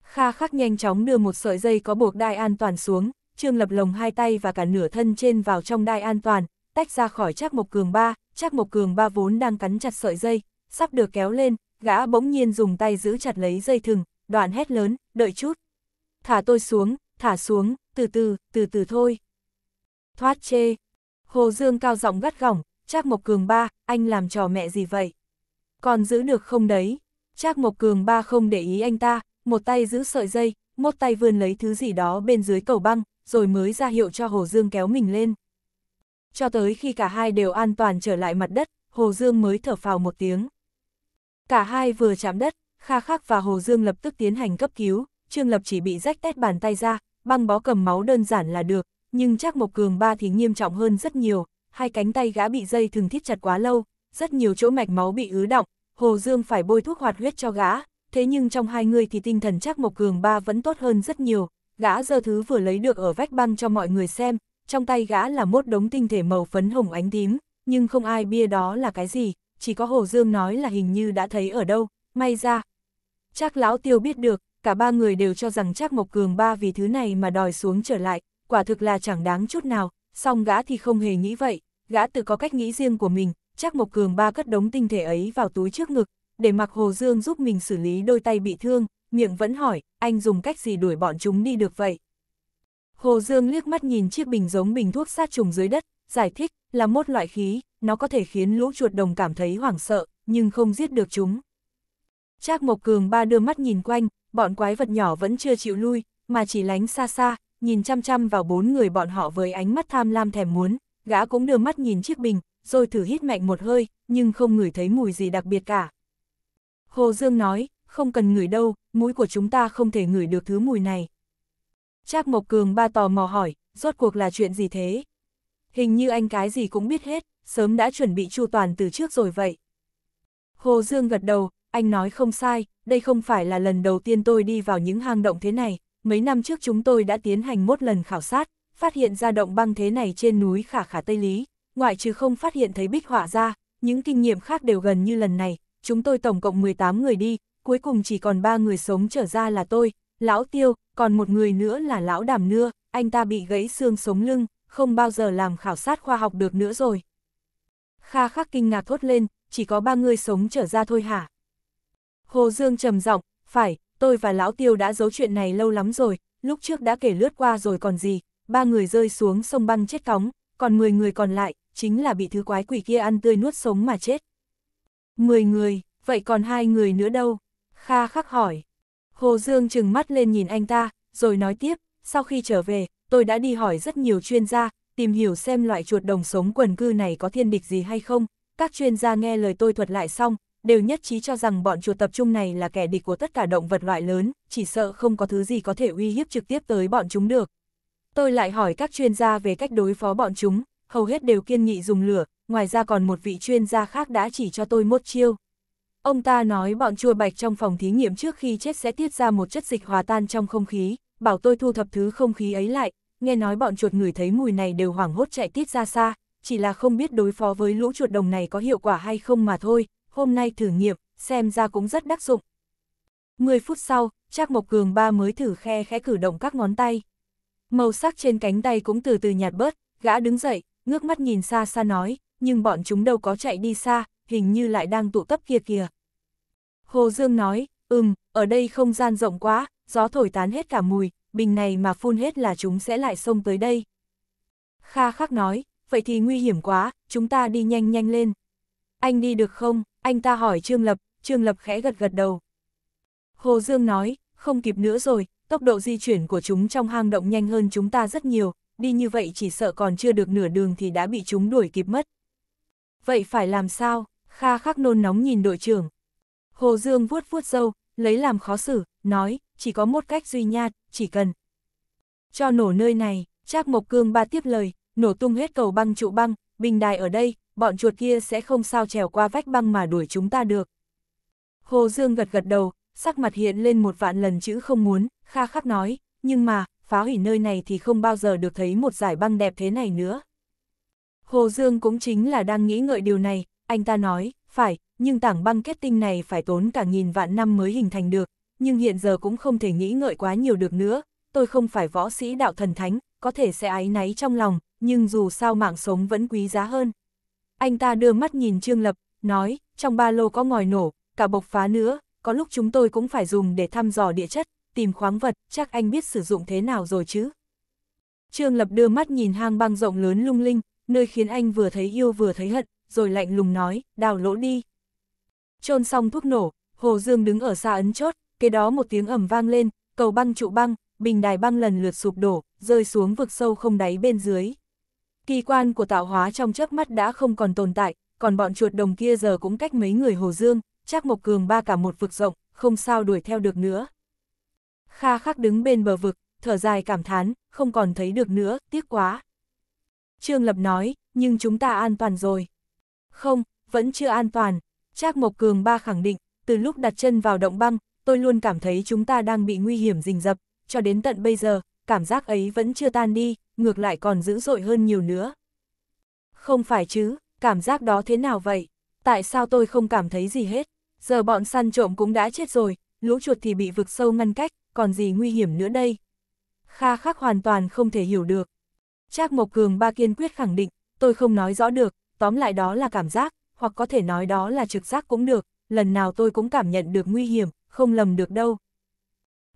Kha khắc nhanh chóng đưa một sợi dây có buộc đai an toàn xuống, Trương Lập lồng hai tay và cả nửa thân trên vào trong đai an toàn, tách ra khỏi Trác Mộc Cường ba, Trác Mộc Cường ba vốn đang cắn chặt sợi dây, sắp được kéo lên, gã bỗng nhiên dùng tay giữ chặt lấy dây thừng, đoạn hét lớn, đợi chút. Thả tôi xuống, thả xuống, từ từ, từ từ thôi. Thoát chê. Hồ Dương cao giọng gắt gỏng, Trác Mộc Cường ba, anh làm trò mẹ gì vậy? Còn giữ được không đấy? Trác Mộc Cường ba không để ý anh ta, một tay giữ sợi dây, một tay vươn lấy thứ gì đó bên dưới cầu băng, rồi mới ra hiệu cho Hồ Dương kéo mình lên. Cho tới khi cả hai đều an toàn trở lại mặt đất, Hồ Dương mới thở phào một tiếng. Cả hai vừa chạm đất, Kha Khắc và Hồ Dương lập tức tiến hành cấp cứu, Trương Lập chỉ bị rách tét bàn tay ra, băng bó cầm máu đơn giản là được, nhưng chắc Mộc Cường ba thì nghiêm trọng hơn rất nhiều, hai cánh tay gã bị dây thường thiết chặt quá lâu, rất nhiều chỗ mạch máu bị ứ động, Hồ Dương phải bôi thuốc hoạt huyết cho gã, thế nhưng trong hai người thì tinh thần chắc Mộc Cường ba vẫn tốt hơn rất nhiều, gã giơ thứ vừa lấy được ở vách băng cho mọi người xem, trong tay gã là mốt đống tinh thể màu phấn hồng ánh tím, nhưng không ai bia đó là cái gì, chỉ có Hồ Dương nói là hình như đã thấy ở đâu, may ra. Chắc lão tiêu biết được, cả ba người đều cho rằng chắc Mộc Cường ba vì thứ này mà đòi xuống trở lại, quả thực là chẳng đáng chút nào, song gã thì không hề nghĩ vậy, gã tự có cách nghĩ riêng của mình, Chắc Mộc Cường ba cất đống tinh thể ấy vào túi trước ngực, để mặc Hồ Dương giúp mình xử lý đôi tay bị thương, miệng vẫn hỏi, anh dùng cách gì đuổi bọn chúng đi được vậy? Hồ Dương liếc mắt nhìn chiếc bình giống bình thuốc sát trùng dưới đất, giải thích là một loại khí, nó có thể khiến lũ chuột đồng cảm thấy hoảng sợ, nhưng không giết được chúng. Trác Mộc Cường ba đưa mắt nhìn quanh, bọn quái vật nhỏ vẫn chưa chịu lui, mà chỉ lánh xa xa, nhìn chăm chăm vào bốn người bọn họ với ánh mắt tham lam thèm muốn, gã cũng đưa mắt nhìn chiếc bình, rồi thử hít mạnh một hơi, nhưng không ngửi thấy mùi gì đặc biệt cả. Hồ Dương nói, không cần ngửi đâu, mũi của chúng ta không thể ngửi được thứ mùi này. Trác Mộc Cường ba tò mò hỏi, rốt cuộc là chuyện gì thế? Hình như anh cái gì cũng biết hết, sớm đã chuẩn bị chu toàn từ trước rồi vậy. Hồ Dương gật đầu, anh nói không sai, đây không phải là lần đầu tiên tôi đi vào những hang động thế này, mấy năm trước chúng tôi đã tiến hành một lần khảo sát, phát hiện ra động băng thế này trên núi Khả Khả Tây Lý, ngoại trừ không phát hiện thấy bích họa ra, những kinh nghiệm khác đều gần như lần này, chúng tôi tổng cộng 18 người đi, cuối cùng chỉ còn 3 người sống trở ra là tôi, lão Tiêu, còn một người nữa là lão Đàm Nưa, anh ta bị gãy xương sống lưng, không bao giờ làm khảo sát khoa học được nữa rồi. Kha khắc kinh ngạc thốt lên, chỉ có ba người sống trở ra thôi hả? Hồ Dương trầm giọng, phải, tôi và Lão Tiêu đã giấu chuyện này lâu lắm rồi, lúc trước đã kể lướt qua rồi còn gì, ba người rơi xuống sông băng chết cóng, còn 10 người còn lại, chính là bị thứ quái quỷ kia ăn tươi nuốt sống mà chết. 10 người, vậy còn hai người nữa đâu? Kha khắc hỏi. Hồ Dương trừng mắt lên nhìn anh ta, rồi nói tiếp, sau khi trở về, tôi đã đi hỏi rất nhiều chuyên gia, tìm hiểu xem loại chuột đồng sống quần cư này có thiên địch gì hay không. Các chuyên gia nghe lời tôi thuật lại xong, đều nhất trí cho rằng bọn chuột tập trung này là kẻ địch của tất cả động vật loại lớn, chỉ sợ không có thứ gì có thể uy hiếp trực tiếp tới bọn chúng được. Tôi lại hỏi các chuyên gia về cách đối phó bọn chúng, hầu hết đều kiên nghị dùng lửa, ngoài ra còn một vị chuyên gia khác đã chỉ cho tôi một chiêu. Ông ta nói bọn chua bạch trong phòng thí nghiệm trước khi chết sẽ tiết ra một chất dịch hòa tan trong không khí, bảo tôi thu thập thứ không khí ấy lại, nghe nói bọn chuột người thấy mùi này đều hoảng hốt chạy tiết ra xa, chỉ là không biết đối phó với lũ chuột đồng này có hiệu quả hay không mà thôi, hôm nay thử nghiệm, xem ra cũng rất đắc dụng. 10 phút sau, Trác Mộc Cường ba mới thử khe khẽ cử động các ngón tay. Màu sắc trên cánh tay cũng từ từ nhạt bớt, gã đứng dậy, ngước mắt nhìn xa xa nói, nhưng bọn chúng đâu có chạy đi xa, hình như lại đang tụ tập kia kìa. Hồ Dương nói, ừm, ở đây không gian rộng quá, gió thổi tán hết cả mùi, bình này mà phun hết là chúng sẽ lại xông tới đây. Kha khắc nói, vậy thì nguy hiểm quá, chúng ta đi nhanh nhanh lên. Anh đi được không? Anh ta hỏi Trương Lập, Trương Lập khẽ gật gật đầu. Hồ Dương nói, không kịp nữa rồi, tốc độ di chuyển của chúng trong hang động nhanh hơn chúng ta rất nhiều, đi như vậy chỉ sợ còn chưa được nửa đường thì đã bị chúng đuổi kịp mất. Vậy phải làm sao? Kha khắc nôn nóng nhìn đội trưởng. Hồ Dương vuốt vuốt râu lấy làm khó xử, nói, chỉ có một cách duy nhạt, chỉ cần. Cho nổ nơi này, Trác Mộc Cương ba tiếp lời, nổ tung hết cầu băng trụ băng, bình đài ở đây, bọn chuột kia sẽ không sao trèo qua vách băng mà đuổi chúng ta được. Hồ Dương gật gật đầu, sắc mặt hiện lên một vạn lần chữ không muốn, kha khắc nói, nhưng mà, phá hủy nơi này thì không bao giờ được thấy một giải băng đẹp thế này nữa. Hồ Dương cũng chính là đang nghĩ ngợi điều này, anh ta nói, phải, nhưng tảng băng kết tinh này phải tốn cả nghìn vạn năm mới hình thành được, nhưng hiện giờ cũng không thể nghĩ ngợi quá nhiều được nữa, tôi không phải võ sĩ đạo thần thánh, có thể sẽ ái náy trong lòng, nhưng dù sao mạng sống vẫn quý giá hơn. Anh ta đưa mắt nhìn Trương Lập, nói, trong ba lô có ngòi nổ, cả bộc phá nữa, có lúc chúng tôi cũng phải dùng để thăm dò địa chất, tìm khoáng vật, chắc anh biết sử dụng thế nào rồi chứ. Trương Lập đưa mắt nhìn hang băng rộng lớn lung linh, nơi khiến anh vừa thấy yêu vừa thấy hận, rồi lạnh lùng nói, đào lỗ đi. Trôn xong thuốc nổ, Hồ Dương đứng ở xa ấn chốt, kế đó một tiếng ẩm vang lên, cầu băng trụ băng, bình đài băng lần lượt sụp đổ, rơi xuống vực sâu không đáy bên dưới. Kỳ quan của tạo hóa trong chớp mắt đã không còn tồn tại, còn bọn chuột đồng kia giờ cũng cách mấy người Hồ Dương, chắc Mộc Cường ba cả một vực rộng, không sao đuổi theo được nữa. Kha khắc đứng bên bờ vực, thở dài cảm thán, không còn thấy được nữa, tiếc quá. Trương Lập nói, nhưng chúng ta an toàn rồi. Không, vẫn chưa an toàn. Trác Mộc Cường ba khẳng định, từ lúc đặt chân vào động băng, tôi luôn cảm thấy chúng ta đang bị nguy hiểm rình rập, cho đến tận bây giờ, cảm giác ấy vẫn chưa tan đi, ngược lại còn dữ dội hơn nhiều nữa. Không phải chứ, cảm giác đó thế nào vậy? Tại sao tôi không cảm thấy gì hết? Giờ bọn săn trộm cũng đã chết rồi, lũ chuột thì bị vực sâu ngăn cách, còn gì nguy hiểm nữa đây? Kha khắc hoàn toàn không thể hiểu được. Trác Mộc Cường ba kiên quyết khẳng định, tôi không nói rõ được, tóm lại đó là cảm giác, hoặc có thể nói đó là trực giác cũng được, lần nào tôi cũng cảm nhận được nguy hiểm, không lầm được đâu.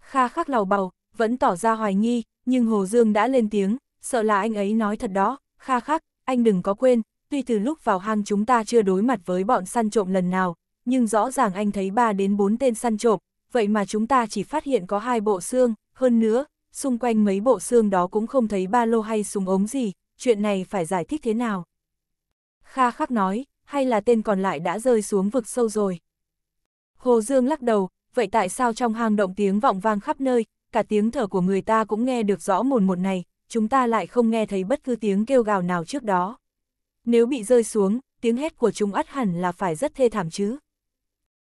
Kha khắc lầu bầu, vẫn tỏ ra hoài nghi, nhưng Hồ Dương đã lên tiếng, sợ là anh ấy nói thật đó, kha khắc, anh đừng có quên, tuy từ lúc vào hang chúng ta chưa đối mặt với bọn săn trộm lần nào, nhưng rõ ràng anh thấy 3 đến 4 tên săn trộm, vậy mà chúng ta chỉ phát hiện có hai bộ xương, hơn nữa, xung quanh mấy bộ xương đó cũng không thấy ba lô hay súng ống gì, chuyện này phải giải thích thế nào. Kha khắc nói, hay là tên còn lại đã rơi xuống vực sâu rồi. Hồ Dương lắc đầu, vậy tại sao trong hang động tiếng vọng vang khắp nơi, cả tiếng thở của người ta cũng nghe được rõ mồn một này, chúng ta lại không nghe thấy bất cứ tiếng kêu gào nào trước đó. Nếu bị rơi xuống, tiếng hét của chúng ắt hẳn là phải rất thê thảm chứ.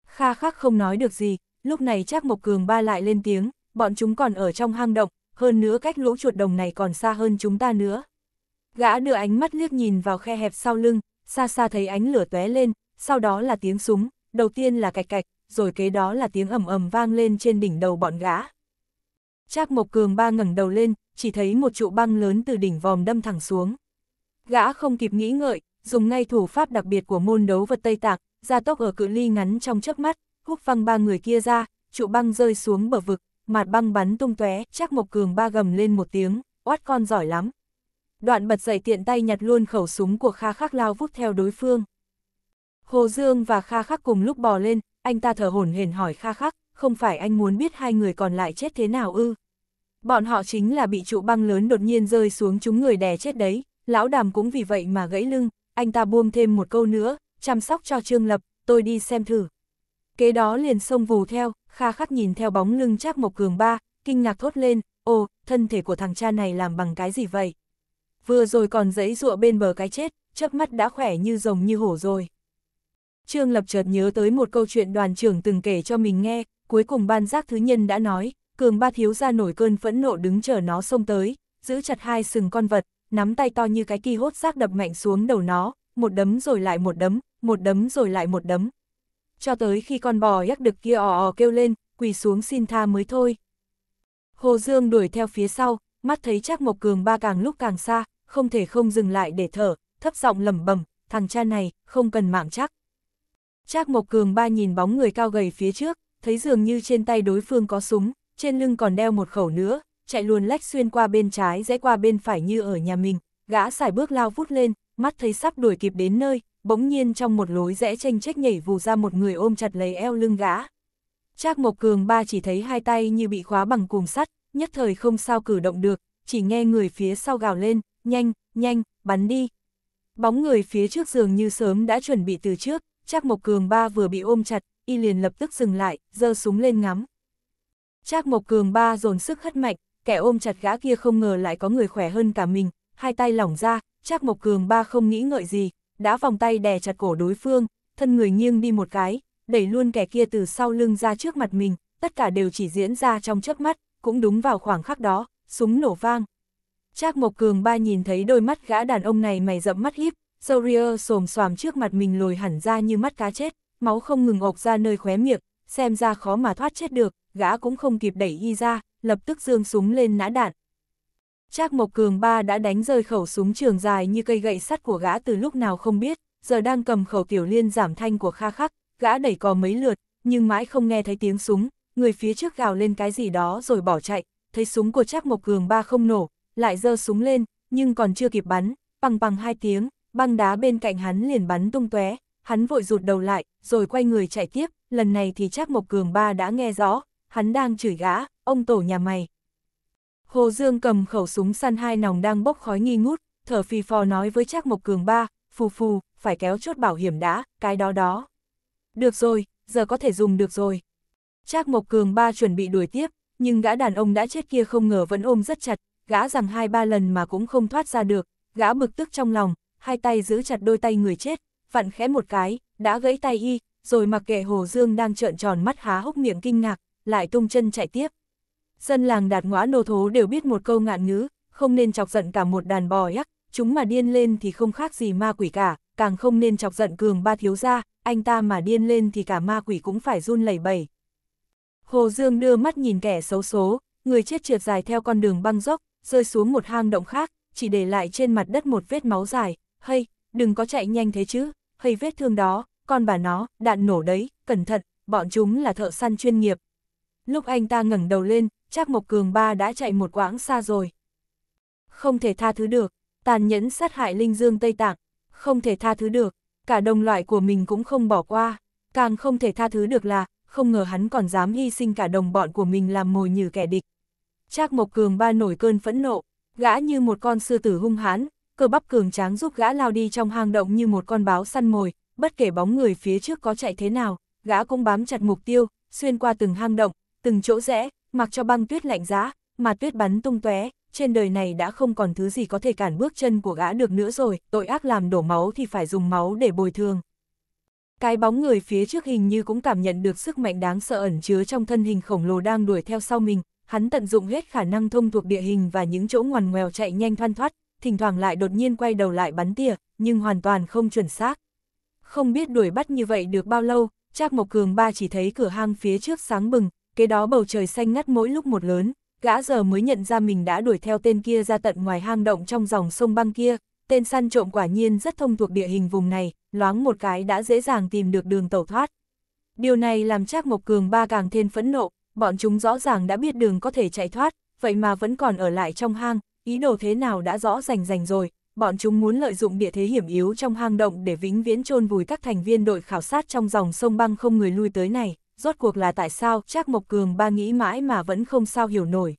Kha khắc không nói được gì, lúc này chắc Mộc Cường ba lại lên tiếng, bọn chúng còn ở trong hang động, hơn nữa cách lũ chuột đồng này còn xa hơn chúng ta nữa. Gã đưa ánh mắt liếc nhìn vào khe hẹp sau lưng, xa xa thấy ánh lửa tóe lên, sau đó là tiếng súng, đầu tiên là cạch cạch, rồi kế đó là tiếng ầm ầm vang lên trên đỉnh đầu bọn gã. Trác Mộc Cường ba ngẩng đầu lên, chỉ thấy một trụ băng lớn từ đỉnh vòm đâm thẳng xuống. Gã không kịp nghĩ ngợi, dùng ngay thủ pháp đặc biệt của môn đấu vật Tây Tạc, gia tốc ở cự ly ngắn trong chớp mắt, hút văng ba người kia ra, trụ băng rơi xuống bờ vực, mặt băng bắn tung tóe, Trác Mộc Cường ba gầm lên một tiếng, oát con giỏi lắm. Đoạn bật dậy tiện tay nhặt luôn khẩu súng của Kha Khắc lao vút theo đối phương. Hồ Dương và Kha Khắc cùng lúc bò lên, anh ta thở hổn hển hỏi Kha Khắc, không phải anh muốn biết hai người còn lại chết thế nào ư. Bọn họ chính là bị trụ băng lớn đột nhiên rơi xuống chúng người đè chết đấy, lão đàm cũng vì vậy mà gãy lưng, anh ta buông thêm một câu nữa, chăm sóc cho Trương Lập, tôi đi xem thử. Kế đó liền sông vù theo, kha khắc nhìn theo bóng lưng chắc Mộc Cường ba, kinh ngạc thốt lên, ồ, thân thể của thằng cha này làm bằng cái gì vậy? Vừa rồi còn giấy rụa bên bờ cái chết, chớp mắt đã khỏe như rồng như hổ rồi. Trương Lập chợt nhớ tới một câu chuyện đoàn trưởng từng kể cho mình nghe, cuối cùng ban giác thứ nhân đã nói, cường ba thiếu ra nổi cơn phẫn nộ đứng chờ nó xông tới, giữ chặt hai sừng con vật, nắm tay to như cái kỳ hốt giác đập mạnh xuống đầu nó, một đấm rồi lại một đấm, một đấm rồi lại một đấm. Cho tới khi con bò yak đực kia ò ò kêu lên, quỳ xuống xin tha mới thôi. Hồ Dương đuổi theo phía sau, mắt thấy chắc Mộc Cường ba càng lúc càng xa, không thể không dừng lại để thở, thấp giọng lẩm bẩm, thằng cha này, không cần mạng chắc. Trác Mộc Cường ba nhìn bóng người cao gầy phía trước, thấy dường như trên tay đối phương có súng, trên lưng còn đeo một khẩu nữa, chạy luôn lách xuyên qua bên trái rẽ qua bên phải như ở nhà mình, gã xài bước lao vút lên, mắt thấy sắp đuổi kịp đến nơi, bỗng nhiên trong một lối rẽ tranh trách nhảy vù ra một người ôm chặt lấy eo lưng gã. Trác Mộc Cường ba chỉ thấy hai tay như bị khóa bằng cùng sắt, nhất thời không sao cử động được, chỉ nghe người phía sau gào lên, nhanh, nhanh, bắn đi. Bóng người phía trước giường như sớm đã chuẩn bị từ trước, Trác Mộc Cường ba vừa bị ôm chặt, y liền lập tức dừng lại, giơ súng lên ngắm. Trác Mộc Cường ba dồn sức hất mạnh, kẻ ôm chặt gã kia không ngờ lại có người khỏe hơn cả mình, hai tay lỏng ra, Trác Mộc Cường ba không nghĩ ngợi gì, đã vòng tay đè chặt cổ đối phương, thân người nghiêng đi một cái, đẩy luôn kẻ kia từ sau lưng ra trước mặt mình, tất cả đều chỉ diễn ra trong chớp mắt, cũng đúng vào khoảng khắc đó, súng nổ vang. Trác Mộc Cường ba nhìn thấy đôi mắt gã đàn ông này mày rậm mắt híp, Sawyer xồm xoàm trước mặt mình lồi hẳn ra như mắt cá chết máu không ngừng ộc ra nơi khóe miệng, xem ra khó mà thoát chết được, gã cũng không kịp đẩy y ra, lập tức dương súng lên nã đạn. Trác Mộc Cường ba đã đánh rơi khẩu súng trường dài như cây gậy sắt của gã từ lúc nào không biết, giờ đang cầm khẩu tiểu liên giảm thanh của Kha Khắc, gã đẩy cò mấy lượt, nhưng mãi không nghe thấy tiếng súng, người phía trước gào lên cái gì đó rồi bỏ chạy, thấy súng của Trác Mộc Cường ba không nổ, lại giơ súng lên, nhưng còn chưa kịp bắn, bằng bằng hai tiếng, băng đá bên cạnh hắn liền bắn tung tóe, Hắn vội rụt đầu lại, rồi quay người chạy tiếp, lần này thì chắc Mộc Cường Ba đã nghe rõ, hắn đang chửi gã, ông tổ nhà mày. Hồ Dương cầm khẩu súng săn hai nòng đang bốc khói nghi ngút, thở phì phò nói với Trác Mộc Cường Ba, phù phù, phải kéo chốt bảo hiểm đã, cái đó đó. Được rồi, giờ có thể dùng được rồi. Trác Mộc Cường Ba chuẩn bị đuổi tiếp, nhưng gã đàn ông đã chết kia không ngờ vẫn ôm rất chặt, gã rằng hai ba lần mà cũng không thoát ra được, gã bực tức trong lòng, hai tay giữ chặt đôi tay người chết, vặn khẽ một cái, đã gãy tay y, rồi mặc kệ Hồ Dương đang trợn tròn mắt há hốc miệng kinh ngạc, lại tung chân chạy tiếp. Dân làng đạt ngõa nô thố đều biết một câu ngạn ngữ, không nên chọc giận cả một đàn bò yắc, chúng mà điên lên thì không khác gì ma quỷ cả, càng không nên chọc giận cường ba thiếu gia, anh ta mà điên lên thì cả ma quỷ cũng phải run lẩy bẩy. Hồ Dương đưa mắt nhìn kẻ xấu số, người chết trượt dài theo con đường băng dốc, rơi xuống một hang động khác, chỉ để lại trên mặt đất một vết máu dài, hay, đừng có chạy nhanh thế chứ, hay vết thương đó, con bà nó, đạn nổ đấy, cẩn thận, bọn chúng là thợ săn chuyên nghiệp. Lúc anh ta ngẩng đầu lên, Trác Mộc Cường ba đã chạy một quãng xa rồi. Không thể tha thứ được, tàn nhẫn sát hại Linh Dương Tây Tạng, không thể tha thứ được, cả đồng loại của mình cũng không bỏ qua, càng không thể tha thứ được là, không ngờ hắn còn dám hy sinh cả đồng bọn của mình làm mồi như kẻ địch. Trác Mộc Cường ba nổi cơn phẫn nộ, gã như một con sư tử hung hãn, cơ bắp cường tráng giúp gã lao đi trong hang động như một con báo săn mồi, bất kể bóng người phía trước có chạy thế nào, gã cũng bám chặt mục tiêu, xuyên qua từng hang động, từng chỗ rẽ, mặc cho băng tuyết lạnh giá, mà tuyết bắn tung tóe, trên đời này đã không còn thứ gì có thể cản bước chân của gã được nữa rồi, tội ác làm đổ máu thì phải dùng máu để bồi thường. Cái bóng người phía trước hình như cũng cảm nhận được sức mạnh đáng sợ ẩn chứa trong thân hình khổng lồ đang đuổi theo sau mình, hắn tận dụng hết khả năng thông thuộc địa hình và những chỗ ngoằn ngoèo chạy nhanh thoăn thoát, thỉnh thoảng lại đột nhiên quay đầu lại bắn tỉa, nhưng hoàn toàn không chuẩn xác. Không biết đuổi bắt như vậy được bao lâu, Trác Mộc Cường ba chỉ thấy cửa hang phía trước sáng bừng, kế đó bầu trời xanh ngắt mỗi lúc một lớn, gã giờ mới nhận ra mình đã đuổi theo tên kia ra tận ngoài hang động trong dòng sông băng kia, tên săn trộm quả nhiên rất thông thuộc địa hình vùng này, loáng một cái đã dễ dàng tìm được đường tẩu thoát. Điều này làm Trác Mộc Cường ba càng thêm phẫn nộ, bọn chúng rõ ràng đã biết đường có thể chạy thoát, vậy mà vẫn còn ở lại trong hang, ý đồ thế nào đã rõ rành rành rồi, bọn chúng muốn lợi dụng địa thế hiểm yếu trong hang động để vĩnh viễn chôn vùi các thành viên đội khảo sát trong dòng sông băng không người lui tới này, rốt cuộc là tại sao Trác Mộc Cường ba nghĩ mãi mà vẫn không sao hiểu nổi.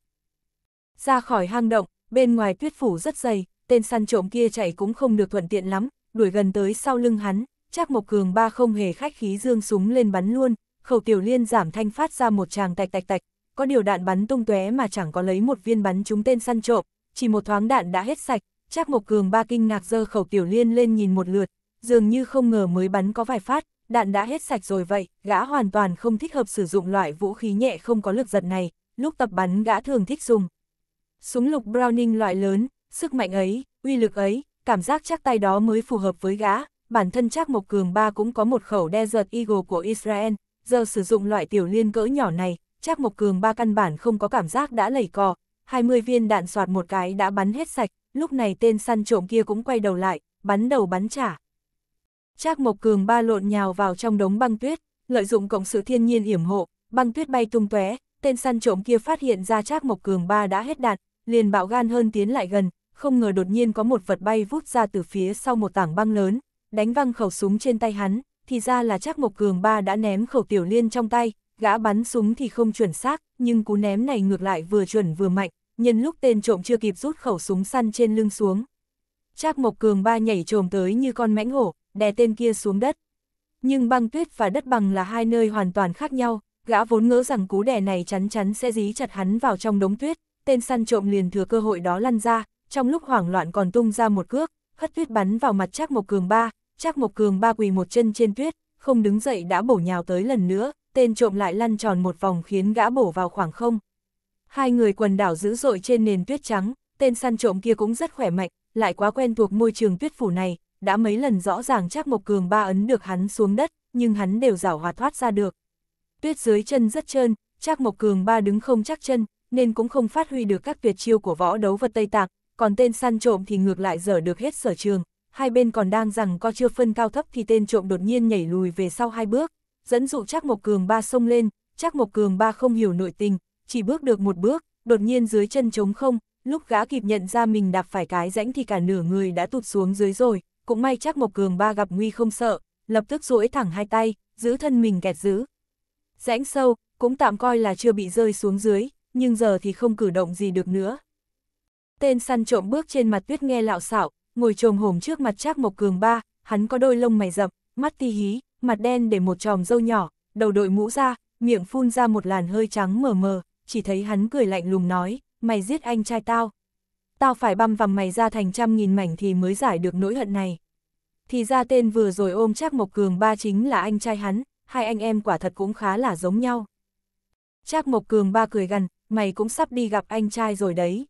Ra khỏi hang động, bên ngoài tuyết phủ rất dày, tên săn trộm kia chạy cũng không được thuận tiện lắm, đuổi gần tới sau lưng hắn, Trác Mộc Cường ba không hề khách khí dương súng lên bắn luôn, khẩu tiểu liên giảm thanh phát ra một tràng tạch tạch tạch, có điều đạn bắn tung tóe mà chẳng có lấy một viên bắn trúng tên săn trộm, chỉ một thoáng đạn đã hết sạch, Trác Mộc Cường ba kinh ngạc dơ khẩu tiểu liên lên nhìn một lượt, dường như không ngờ mới bắn có vài phát, đạn đã hết sạch rồi vậy, gã hoàn toàn không thích hợp sử dụng loại vũ khí nhẹ không có lực giật này, lúc tập bắn gã thường thích dùng. Súng lục Browning loại lớn, sức mạnh ấy, uy lực ấy, cảm giác chắc tay đó mới phù hợp với gã, bản thân Trác Mộc Cường ba cũng có một khẩu Desert Eagle của Israel, giờ sử dụng loại tiểu liên cỡ nhỏ này, Trác Mộc Cường ba căn bản không có cảm giác đã lầy cò, 20 viên đạn soạt một cái đã bắn hết sạch, lúc này tên săn trộm kia cũng quay đầu lại, bắn đầu bắn trả. Trác Mộc Cường ba lộn nhào vào trong đống băng tuyết, lợi dụng cộng sự thiên nhiên yểm hộ, băng tuyết bay tung tóe, tên săn trộm kia phát hiện ra Trác Mộc Cường ba đã hết đạn, liền bạo gan hơn tiến lại gần, không ngờ đột nhiên có một vật bay vút ra từ phía sau một tảng băng lớn, đánh văng khẩu súng trên tay hắn, thì ra là Trác Mộc Cường ba đã ném khẩu tiểu liên trong tay, gã bắn súng thì không chuẩn xác, nhưng cú ném này ngược lại vừa chuẩn vừa mạnh, nhân lúc tên trộm chưa kịp rút khẩu súng săn trên lưng xuống. Trác Mộc Cường ba nhảy trồm tới như con mãnh hổ, đè tên kia xuống đất. Nhưng băng tuyết và đất bằng là hai nơi hoàn toàn khác nhau, gã vốn ngỡ rằng cú đè này chắn chắn sẽ dí chặt hắn vào trong đống tuyết, tên săn trộm liền thừa cơ hội đó lăn ra, trong lúc hoảng loạn còn tung ra một cước, hất tuyết bắn vào mặt Trác Mộc Cường ba, Trác Mộc Cường ba quỳ một chân trên tuyết, không đứng dậy đã bổ nhào tới lần nữa, tên trộm lại lăn tròn một vòng khiến gã bổ vào khoảng không, Hai người quần đảo dữ dội trên nền tuyết trắng, tên săn trộm kia cũng rất khỏe mạnh, lại quá quen thuộc môi trường tuyết phủ này, đã mấy lần rõ ràng chắc Mộc Cường ba ấn được hắn xuống đất, nhưng hắn đều giảo hòa thoát ra được. Tuyết dưới chân rất trơn, chắc Mộc Cường ba đứng không chắc chân, nên cũng không phát huy được các tuyệt chiêu của võ đấu vật Tây Tạng, còn tên săn trộm thì ngược lại dở được hết sở trường, hai bên còn đang rằng co chưa phân cao thấp thì tên trộm đột nhiên nhảy lùi về sau hai bước, dẫn dụ chắc Mộc Cường ba xông lên, chắc Mộc Cường ba không hiểu nội tình, chỉ bước được một bước, đột nhiên dưới chân trống không, lúc gã kịp nhận ra mình đạp phải cái rãnh thì cả nửa người đã tụt xuống dưới rồi, cũng may chắc Mộc Cường Ba gặp nguy không sợ, lập tức duỗi thẳng hai tay, giữ thân mình kẹt giữ. Rãnh sâu, cũng tạm coi là chưa bị rơi xuống dưới, nhưng giờ thì không cử động gì được nữa. Tên săn trộm bước trên mặt tuyết nghe lạo xạo, ngồi trồm hổm trước mặt chắc Mộc Cường Ba, hắn có đôi lông mày rậm, mắt ti hí, mặt đen để một tròm râu nhỏ, đầu đội mũ ra, miệng phun ra một làn hơi trắng mờ mờ, chỉ thấy hắn cười lạnh lùng nói, mày giết anh trai tao. Tao phải băm vằm mày ra thành trăm nghìn mảnh thì mới giải được nỗi hận này. Thì ra tên vừa rồi ôm Trác Mộc Cường ba chính là anh trai hắn, hai anh em quả thật cũng khá là giống nhau. Trác Mộc Cường ba cười gần mày cũng sắp đi gặp anh trai rồi đấy.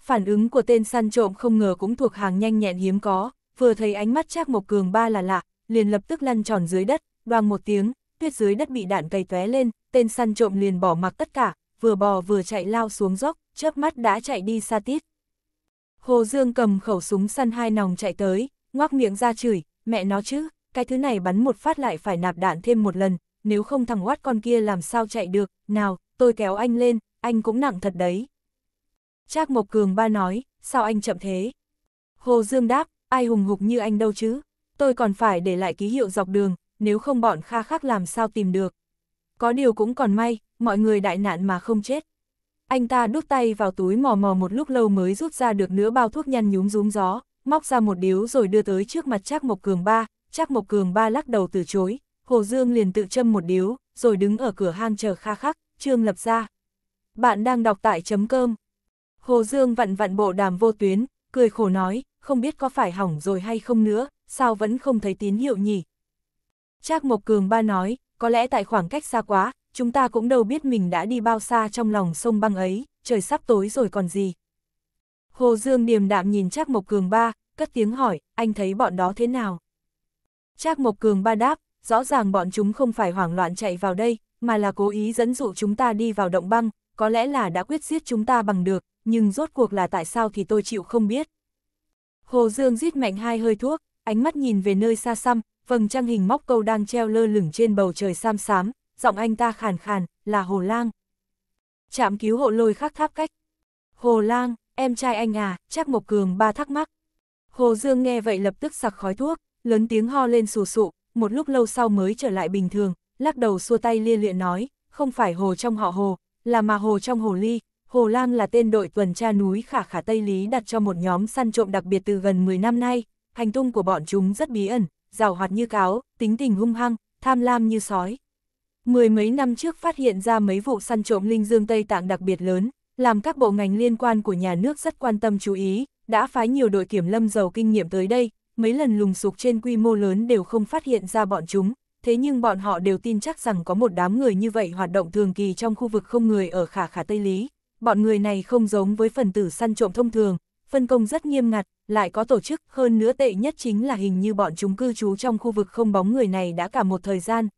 Phản ứng của tên săn trộm không ngờ cũng thuộc hàng nhanh nhẹn hiếm có, vừa thấy ánh mắt Trác Mộc Cường ba là lạ, liền lập tức lăn tròn dưới đất, đoang một tiếng, tuyết dưới đất bị đạn cày tóe lên, tên săn trộm liền bỏ mặc tất cả, vừa bò vừa chạy lao xuống dốc, chớp mắt đã chạy đi xa tít. Hồ Dương cầm khẩu súng săn hai nòng chạy tới, ngoác miệng ra chửi, mẹ nó chứ, cái thứ này bắn một phát lại phải nạp đạn thêm một lần, nếu không thằng oát con kia làm sao chạy được, nào, tôi kéo anh lên, anh cũng nặng thật đấy. Trác Mộc Cường ba nói, sao anh chậm thế? Hồ Dương đáp, ai hùng hục như anh đâu chứ, tôi còn phải để lại ký hiệu dọc đường, nếu không bọn kha khác làm sao tìm được. Có điều cũng còn may, mọi người đại nạn mà không chết. Anh ta đút tay vào túi mò mò một lúc lâu mới rút ra được nửa bao thuốc nhăn nhúm rúm gió, móc ra một điếu rồi đưa tới trước mặt Trác Mộc Cường ba, Trác Mộc Cường ba lắc đầu từ chối, Hồ Dương liền tự châm một điếu, rồi đứng ở cửa hang chờ kha khắc, Trương Lập ra. Bạn đang đọc tại chấm cơm. Hồ Dương vặn vặn bộ đàm vô tuyến, cười khổ nói, không biết có phải hỏng rồi hay không nữa, sao vẫn không thấy tín hiệu nhỉ. Trác Mộc Cường ba nói, có lẽ tại khoảng cách xa quá, chúng ta cũng đâu biết mình đã đi bao xa trong lòng sông băng ấy, trời sắp tối rồi còn gì. Hồ Dương điềm đạm nhìn Trác Mộc Cường ba, cất tiếng hỏi, anh thấy bọn đó thế nào? Trác Mộc Cường ba đáp, rõ ràng bọn chúng không phải hoảng loạn chạy vào đây, mà là cố ý dẫn dụ chúng ta đi vào động băng, có lẽ là đã quyết giết chúng ta bằng được, nhưng rốt cuộc là tại sao thì tôi chịu không biết. Hồ Dương rít mạnh hai hơi thuốc, ánh mắt nhìn về nơi xa xăm, vầng trăng hình móc câu đang treo lơ lửng trên bầu trời sam xám, giọng anh ta khàn khàn, là Hồ Lang. Chạm cứu hộ lôi khắc tháp cách. Hồ Lang, em trai anh à, chắc Mộc Cường ba thắc mắc. Hồ Dương nghe vậy lập tức sặc khói thuốc, lớn tiếng ho lên sù sụ, một lúc lâu sau mới trở lại bình thường, lắc đầu xua tay lia luyện nói, không phải Hồ trong họ Hồ, là mà Hồ trong Hồ Ly. Hồ Lang là tên đội tuần tra núi khả khả Tây Lý đặt cho một nhóm săn trộm đặc biệt từ gần 10 năm nay, hành tung của bọn chúng rất bí ẩn, rào hoạt như cáo, tính tình hung hăng, tham lam như sói. Mười mấy năm trước phát hiện ra mấy vụ săn trộm linh dương Tây Tạng đặc biệt lớn, làm các bộ ngành liên quan của nhà nước rất quan tâm chú ý, đã phái nhiều đội kiểm lâm giàu kinh nghiệm tới đây, mấy lần lùng sục trên quy mô lớn đều không phát hiện ra bọn chúng, thế nhưng bọn họ đều tin chắc rằng có một đám người như vậy hoạt động thường kỳ trong khu vực không người ở khả khả Tây Lý. Bọn người này không giống với phần tử săn trộm thông thường, phân công rất nghiêm ngặt, lại có tổ chức, hơn nữa tệ nhất chính là hình như bọn chúng cư trú trong khu vực không bóng người này đã cả một thời gian.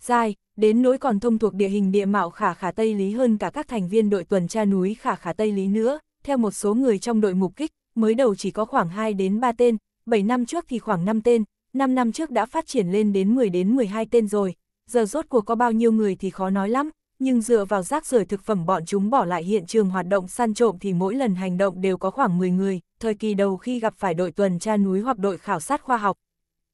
Dài, đến nỗi còn thông thuộc địa hình địa mạo khả khả Tây Lý hơn cả các thành viên đội tuần tra núi khả khả Tây Lý nữa, theo một số người trong đội mục kích, mới đầu chỉ có khoảng 2 đến 3 tên, 7 năm trước thì khoảng 5 tên, 5 năm trước đã phát triển lên đến 10 đến 12 tên rồi, giờ rốt cuộc có bao nhiêu người thì khó nói lắm, nhưng dựa vào rác rưởi thực phẩm bọn chúng bỏ lại hiện trường hoạt động săn trộm thì mỗi lần hành động đều có khoảng 10 người, thời kỳ đầu khi gặp phải đội tuần tra núi hoặc đội khảo sát khoa học.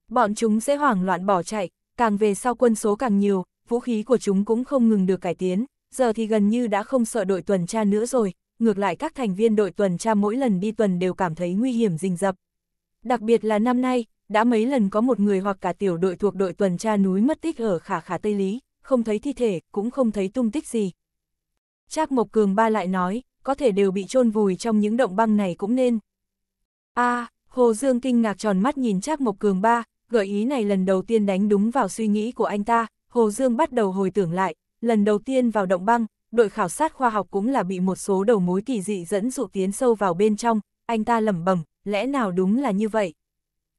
Bọn chúng sẽ hoảng loạn bỏ chạy, càng về sau quân số càng nhiều, vũ khí của chúng cũng không ngừng được cải tiến, giờ thì gần như đã không sợ đội tuần tra nữa rồi, ngược lại các thành viên đội tuần tra mỗi lần đi tuần đều cảm thấy nguy hiểm rình rập. Đặc biệt là năm nay, đã mấy lần có một người hoặc cả tiểu đội thuộc đội tuần tra núi mất tích ở khả khả Tây Lý, không thấy thi thể, cũng không thấy tung tích gì. Trác Mộc Cường ba lại nói, có thể đều bị chôn vùi trong những động băng này cũng nên. a à, Hồ Dương kinh ngạc tròn mắt nhìn Trác Mộc Cường ba, gợi ý này lần đầu tiên đánh đúng vào suy nghĩ của anh ta, Hồ Dương bắt đầu hồi tưởng lại, lần đầu tiên vào động băng, đội khảo sát khoa học cũng là bị một số đầu mối kỳ dị dẫn dụ tiến sâu vào bên trong, anh ta lẩm bẩm, lẽ nào đúng là như vậy?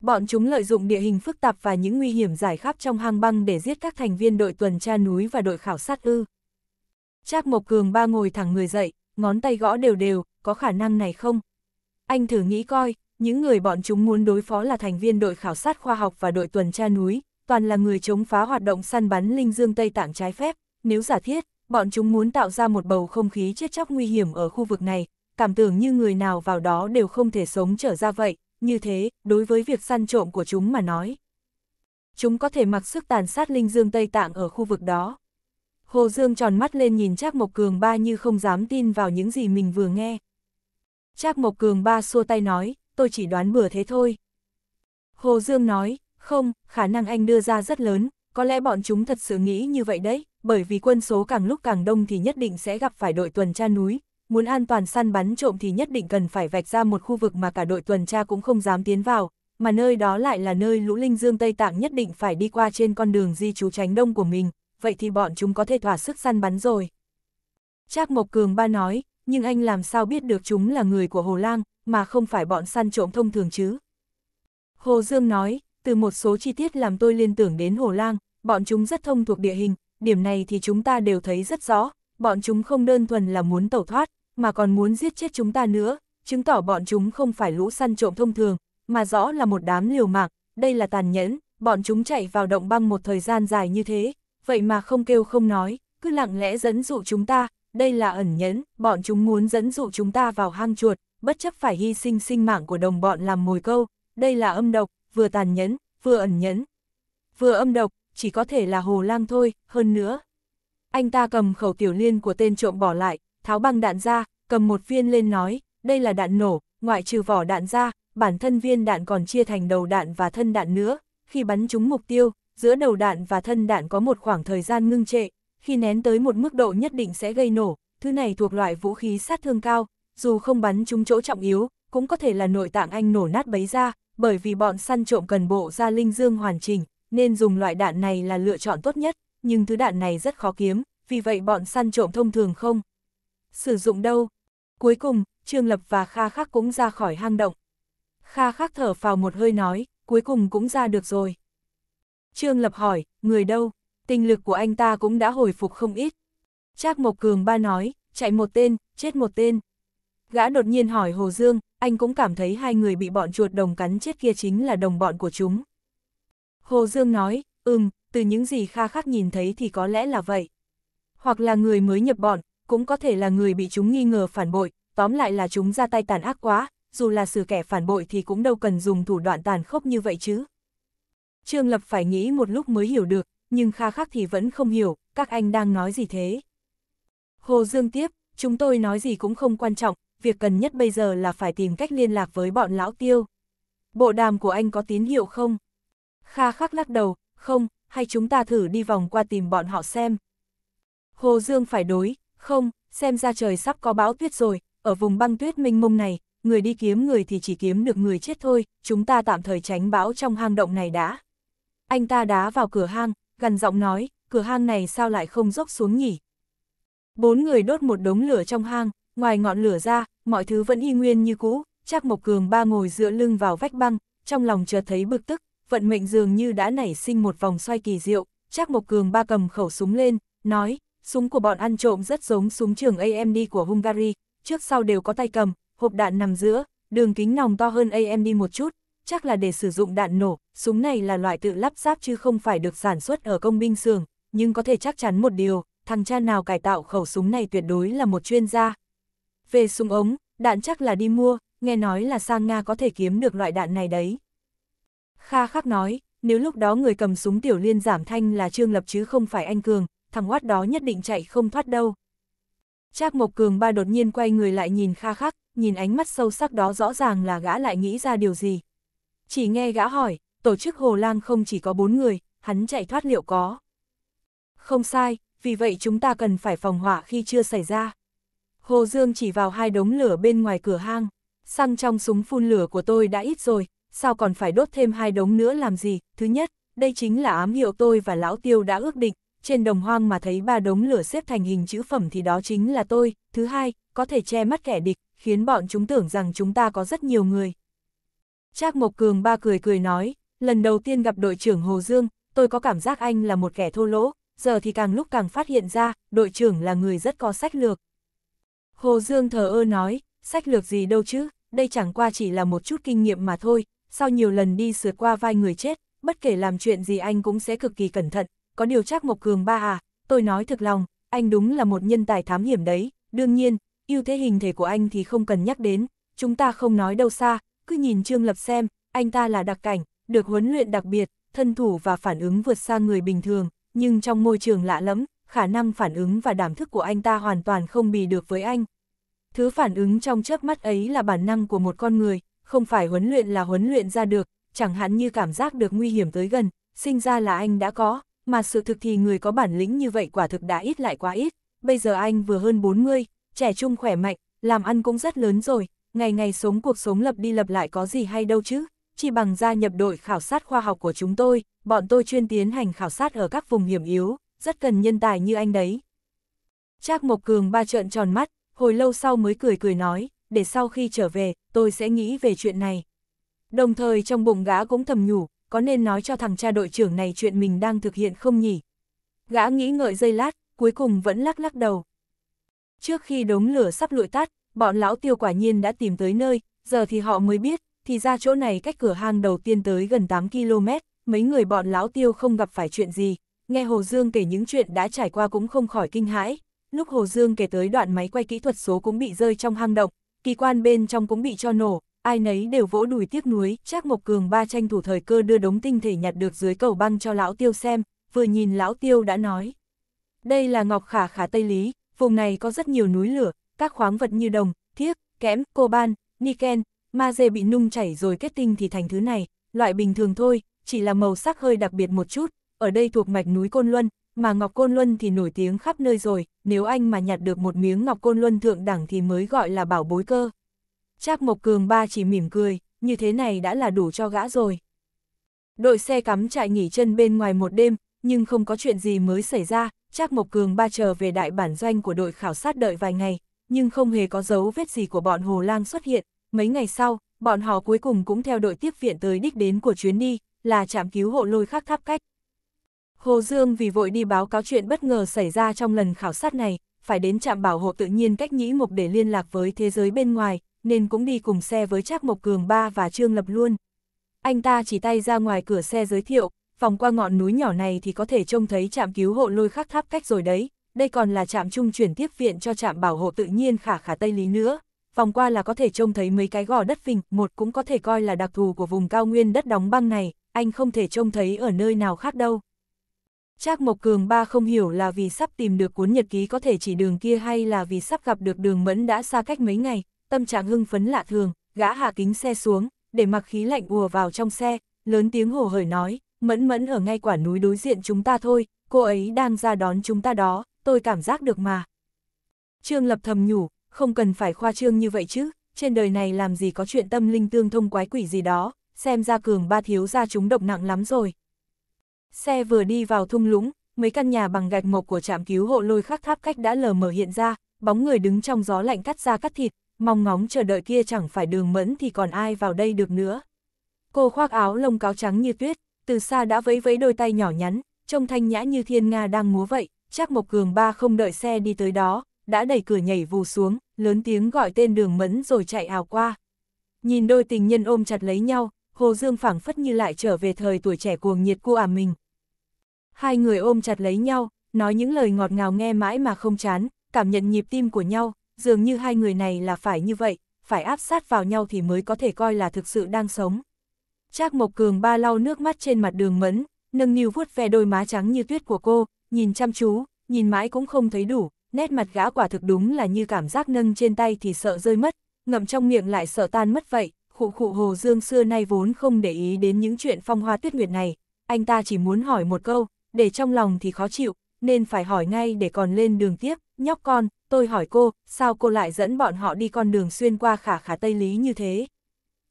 Bọn chúng lợi dụng địa hình phức tạp và những nguy hiểm giải khắp trong hang băng để giết các thành viên đội tuần tra núi và đội khảo sát ư. Trác Mộc Cường ba ngồi thẳng người dậy, ngón tay gõ đều đều, có khả năng này không? Anh thử nghĩ coi, những người bọn chúng muốn đối phó là thành viên đội khảo sát khoa học và đội tuần tra núi, toàn là người chống phá hoạt động săn bắn linh dương Tây Tạng trái phép. Nếu giả thiết, bọn chúng muốn tạo ra một bầu không khí chết chóc nguy hiểm ở khu vực này, cảm tưởng như người nào vào đó đều không thể sống trở ra vậy, như thế, đối với việc săn trộm của chúng mà nói. Chúng có thể mặc sức tàn sát linh dương Tây Tạng ở khu vực đó. Hồ Dương tròn mắt lên nhìn Trác Mộc Cường ba như không dám tin vào những gì mình vừa nghe. Trác Mộc Cường ba xua tay nói, tôi chỉ đoán bừa thế thôi. Hồ Dương nói, không, khả năng anh đưa ra rất lớn, có lẽ bọn chúng thật sự nghĩ như vậy đấy, bởi vì quân số càng lúc càng đông thì nhất định sẽ gặp phải đội tuần tra núi, muốn an toàn săn bắn trộm thì nhất định cần phải vạch ra một khu vực mà cả đội tuần tra cũng không dám tiến vào, mà nơi đó lại là nơi lũ linh dương Tây Tạng nhất định phải đi qua trên con đường di trú tránh đông của mình, vậy thì bọn chúng có thể thỏa sức săn bắn rồi. Trác Mộc Cường ba nói, nhưng anh làm sao biết được chúng là người của Hồ Lang, mà không phải bọn săn trộm thông thường chứ? Hồ Dương nói, từ một số chi tiết làm tôi liên tưởng đến Hồ Lang, bọn chúng rất thông thuộc địa hình, điểm này thì chúng ta đều thấy rất rõ, bọn chúng không đơn thuần là muốn tẩu thoát, mà còn muốn giết chết chúng ta nữa, chứng tỏ bọn chúng không phải lũ săn trộm thông thường, mà rõ là một đám liều mạng, đây là tàn nhẫn, bọn chúng chạy vào động băng một thời gian dài như thế, vậy mà không kêu không nói, cứ lặng lẽ dẫn dụ chúng ta, đây là ẩn nhẫn, bọn chúng muốn dẫn dụ chúng ta vào hang chuột, bất chấp phải hy sinh sinh mạng của đồng bọn làm mồi câu, đây là âm độc, vừa tàn nhẫn, vừa ẩn nhẫn. Vừa âm độc, chỉ có thể là hồ lang thôi, hơn nữa. Anh ta cầm khẩu tiểu liên của tên trộm bỏ lại, tháo băng đạn ra, cầm một viên lên nói, đây là đạn nổ, ngoại trừ vỏ đạn ra, bản thân viên đạn còn chia thành đầu đạn và thân đạn nữa, khi bắn trúng mục tiêu, giữa đầu đạn và thân đạn có một khoảng thời gian ngưng trệ, khi nén tới một mức độ nhất định sẽ gây nổ, thứ này thuộc loại vũ khí sát thương cao, dù không bắn trúng chỗ trọng yếu, cũng có thể là nội tạng anh nổ nát bấy ra, bởi vì bọn săn trộm cần bộ ra linh dương hoàn chỉnh, nên dùng loại đạn này là lựa chọn tốt nhất, nhưng thứ đạn này rất khó kiếm, vì vậy bọn săn trộm thông thường không sử dụng đâu. Cuối cùng, Trương Lập và Kha Khắc cũng ra khỏi hang động. Kha Khắc thở vào một hơi nói, cuối cùng cũng ra được rồi. Trương Lập hỏi, người đâu? Tinh lực của anh ta cũng đã hồi phục không ít. Trác Mộc Cường ba nói, chạy một tên, chết một tên. Gã đột nhiên hỏi Hồ Dương, anh cũng cảm thấy hai người bị bọn chuột đồng cắn chết kia chính là đồng bọn của chúng. Hồ Dương nói, ừm, từ những gì Kha Khắc nhìn thấy thì có lẽ là vậy. Hoặc là người mới nhập bọn, cũng có thể là người bị chúng nghi ngờ phản bội, tóm lại là chúng ra tay tàn ác quá, dù là xử kẻ phản bội thì cũng đâu cần dùng thủ đoạn tàn khốc như vậy chứ. Trương Lập phải nghĩ một lúc mới hiểu được, nhưng Kha Khắc thì vẫn không hiểu, các anh đang nói gì thế. Hồ Dương tiếp, chúng tôi nói gì cũng không quan trọng, việc cần nhất bây giờ là phải tìm cách liên lạc với bọn lão tiêu. Bộ đàm của anh có tín hiệu không? Kha Khắc lắc đầu, không, hay chúng ta thử đi vòng qua tìm bọn họ xem. Hồ Dương phải đối, không, xem ra trời sắp có bão tuyết rồi, ở vùng băng tuyết minh mông này, người đi kiếm người thì chỉ kiếm được người chết thôi, chúng ta tạm thời tránh bão trong hang động này đã. Anh ta đá vào cửa hang, gần giọng nói, cửa hang này sao lại không dốc xuống nhỉ? Bốn người đốt một đống lửa trong hang, ngoài ngọn lửa ra, mọi thứ vẫn y nguyên như cũ, Trác Mộc Cường ba ngồi dựa lưng vào vách băng, trong lòng chợt thấy bực tức, vận mệnh dường như đã nảy sinh một vòng xoay kỳ diệu, Trác Mộc Cường ba cầm khẩu súng lên, nói, Súng của bọn ăn trộm rất giống súng trường AMD của Hungary, trước sau đều có tay cầm, hộp đạn nằm giữa, đường kính nòng to hơn AMD một chút, chắc là để sử dụng đạn nổ, súng này là loại tự lắp ráp chứ không phải được sản xuất ở công binh xưởng, nhưng có thể chắc chắn một điều, thằng cha nào cải tạo khẩu súng này tuyệt đối là một chuyên gia. Về súng ống, đạn chắc là đi mua, nghe nói là sang Nga có thể kiếm được loại đạn này đấy. Kha khắc nói, nếu lúc đó người cầm súng tiểu liên giảm thanh là Trương Lập chứ không phải anh Cường, thằng oát đó nhất định chạy không thoát đâu. Trác Mộc Cường ba đột nhiên quay người lại nhìn kha khắc, nhìn ánh mắt sâu sắc đó rõ ràng là gã lại nghĩ ra điều gì. Chỉ nghe gã hỏi, tổ chức Hồ Lang không chỉ có bốn người, hắn chạy thoát liệu có. Không sai, vì vậy chúng ta cần phải phòng hỏa khi chưa xảy ra. Hồ Dương chỉ vào hai đống lửa bên ngoài cửa hang, xăng trong súng phun lửa của tôi đã ít rồi, sao còn phải đốt thêm hai đống nữa làm gì, thứ nhất, đây chính là ám hiệu tôi và Lão Tiêu đã ước định, trên đồng hoang mà thấy ba đống lửa xếp thành hình chữ phẩm thì đó chính là tôi, thứ hai, có thể che mắt kẻ địch, khiến bọn chúng tưởng rằng chúng ta có rất nhiều người. Trác Mộc Cường ba cười cười nói, lần đầu tiên gặp đội trưởng Hồ Dương, tôi có cảm giác anh là một kẻ thô lỗ, giờ thì càng lúc càng phát hiện ra, đội trưởng là người rất có sách lược. Hồ Dương thờ ơ nói, sách lược gì đâu chứ, đây chẳng qua chỉ là một chút kinh nghiệm mà thôi, sau nhiều lần đi sượt qua vai người chết, bất kể làm chuyện gì anh cũng sẽ cực kỳ cẩn thận, có điều Trác Mộc Cường ba à, tôi nói thực lòng, anh đúng là một nhân tài thám hiểm đấy, đương nhiên, ưu thế hình thể của anh thì không cần nhắc đến, chúng ta không nói đâu xa, cứ nhìn Trương Lập xem, anh ta là đặc cảnh, được huấn luyện đặc biệt, thân thủ và phản ứng vượt xa người bình thường, nhưng trong môi trường lạ lẫm, khả năng phản ứng và đảm thức của anh ta hoàn toàn không bì được với anh. Thứ phản ứng trong chớp mắt ấy là bản năng của một con người, không phải huấn luyện là huấn luyện ra được, chẳng hạn như cảm giác được nguy hiểm tới gần, sinh ra là anh đã có, mà sự thực thì người có bản lĩnh như vậy quả thực đã ít lại quá ít, bây giờ anh vừa hơn 40, trẻ trung khỏe mạnh, làm ăn cũng rất lớn rồi, ngày ngày sống cuộc sống lập đi lập lại có gì hay đâu chứ, chỉ bằng gia nhập đội khảo sát khoa học của chúng tôi, bọn tôi chuyên tiến hành khảo sát ở các vùng hiểm yếu, rất cần nhân tài như anh đấy. Trác Mộc Cường ba trợn tròn mắt, hồi lâu sau mới cười cười nói, để sau khi trở về, tôi sẽ nghĩ về chuyện này. Đồng thời trong bụng gã cũng thầm nhủ, có nên nói cho thằng cha đội trưởng này chuyện mình đang thực hiện không nhỉ? Gã nghĩ ngợi dây lát, cuối cùng vẫn lắc lắc đầu. Trước khi đống lửa sắp lụi tắt, bọn lão tiêu quả nhiên đã tìm tới nơi, giờ thì họ mới biết, thì ra chỗ này cách cửa hang đầu tiên tới gần 8 km, mấy người bọn lão tiêu không gặp phải chuyện gì. Nghe Hồ Dương kể những chuyện đã trải qua cũng không khỏi kinh hãi. Lúc Hồ Dương kể tới đoạn máy quay kỹ thuật số cũng bị rơi trong hang động, kỳ quan bên trong cũng bị cho nổ, ai nấy đều vỗ đùi tiếc nuối, Trác Mộc Cường ba tranh thủ thời cơ đưa đống tinh thể nhặt được dưới cầu băng cho lão Tiêu xem, vừa nhìn lão Tiêu đã nói. Đây là Ngọc Khả Khả Tây Lý, vùng này có rất nhiều núi lửa, các khoáng vật như đồng, thiếc, kẽm, coban, niken, magie bị nung chảy rồi kết tinh thì thành thứ này, loại bình thường thôi, chỉ là màu sắc hơi đặc biệt một chút, ở đây thuộc mạch núi Côn Luân, mà Ngọc Côn Luân thì nổi tiếng khắp nơi rồi, nếu anh mà nhặt được một miếng Ngọc Côn Luân thượng đẳng thì mới gọi là bảo bối cơ. Trác Mộc Cường ba chỉ mỉm cười, như thế này đã là đủ cho gã rồi. Đội xe cắm trại nghỉ chân bên ngoài một đêm, nhưng không có chuyện gì mới xảy ra, Trác Mộc Cường ba chờ về đại bản doanh của đội khảo sát đợi vài ngày, nhưng không hề có dấu vết gì của bọn Hồ Lang xuất hiện. Mấy ngày sau, bọn họ cuối cùng cũng theo đội tiếp viện tới đích đến của chuyến đi, là trạm cứu hộ lôi khắc tháp cách. Hồ Dương vì vội đi báo cáo chuyện bất ngờ xảy ra trong lần khảo sát này, phải đến trạm bảo hộ tự nhiên cách nhĩ mục để liên lạc với thế giới bên ngoài, nên cũng đi cùng xe với Trác Mộc Cường ba và Trương Lập luôn. Anh ta chỉ tay ra ngoài cửa xe giới thiệu, vòng qua ngọn núi nhỏ này thì có thể trông thấy trạm cứu hộ lôi khắc tháp cách rồi đấy, đây còn là trạm trung chuyển tiếp viện cho trạm bảo hộ tự nhiên khả khả Tây Lý nữa. Vòng qua là có thể trông thấy mấy cái gò đất phình, một cũng có thể coi là đặc thù của vùng cao nguyên đất đóng băng này, anh không thể trông thấy ở nơi nào khác đâu. Trác Mộc Cường ba không hiểu là vì sắp tìm được cuốn nhật ký có thể chỉ đường kia hay là vì sắp gặp được đường mẫn đã xa cách mấy ngày, tâm trạng hưng phấn lạ thường, gã hạ kính xe xuống, để mặc khí lạnh ùa vào trong xe, lớn tiếng hồ hởi nói, mẫn mẫn ở ngay quả núi đối diện chúng ta thôi, cô ấy đang ra đón chúng ta đó, tôi cảm giác được mà. Trương Lập thầm nhủ, không cần phải khoa trương như vậy chứ, trên đời này làm gì có chuyện tâm linh tương thông quái quỷ gì đó, xem ra cường ba thiếu ra chúng độc nặng lắm rồi. Xe vừa đi vào thung lũng, mấy căn nhà bằng gạch mộc của trạm cứu hộ lôi khắc tháp cách đã lờ mở hiện ra, bóng người đứng trong gió lạnh cắt ra cắt thịt, mong ngóng chờ đợi kia chẳng phải đường mẫn thì còn ai vào đây được nữa. Cô khoác áo lông cáo trắng như tuyết, từ xa đã vẫy vẫy đôi tay nhỏ nhắn, trông thanh nhã như thiên nga đang múa vậy, chắc Mộc Cường ba không đợi xe đi tới đó, đã đẩy cửa nhảy vù xuống, lớn tiếng gọi tên đường mẫn rồi chạy ảo qua. Nhìn đôi tình nhân ôm chặt lấy nhau, Hồ Dương phảng phất như lại trở về thời tuổi trẻ cuồng nhiệt cu à mình. Hai người ôm chặt lấy nhau, nói những lời ngọt ngào nghe mãi mà không chán, cảm nhận nhịp tim của nhau, dường như hai người này là phải như vậy, phải áp sát vào nhau thì mới có thể coi là thực sự đang sống. Trác Mộc Cường ba lau nước mắt trên mặt đường mẫn, nâng niu vuốt ve đôi má trắng như tuyết của cô, nhìn chăm chú, nhìn mãi cũng không thấy đủ, nét mặt gã quả thực đúng là như cảm giác nâng trên tay thì sợ rơi mất, ngậm trong miệng lại sợ tan mất vậy, khụ khụ Hồ Dương xưa nay vốn không để ý đến những chuyện phong hoa tuyết nguyệt này, anh ta chỉ muốn hỏi một câu, để trong lòng thì khó chịu, nên phải hỏi ngay để còn lên đường tiếp. Nhóc con, tôi hỏi cô, sao cô lại dẫn bọn họ đi con đường xuyên qua khả khả Tây Lý như thế?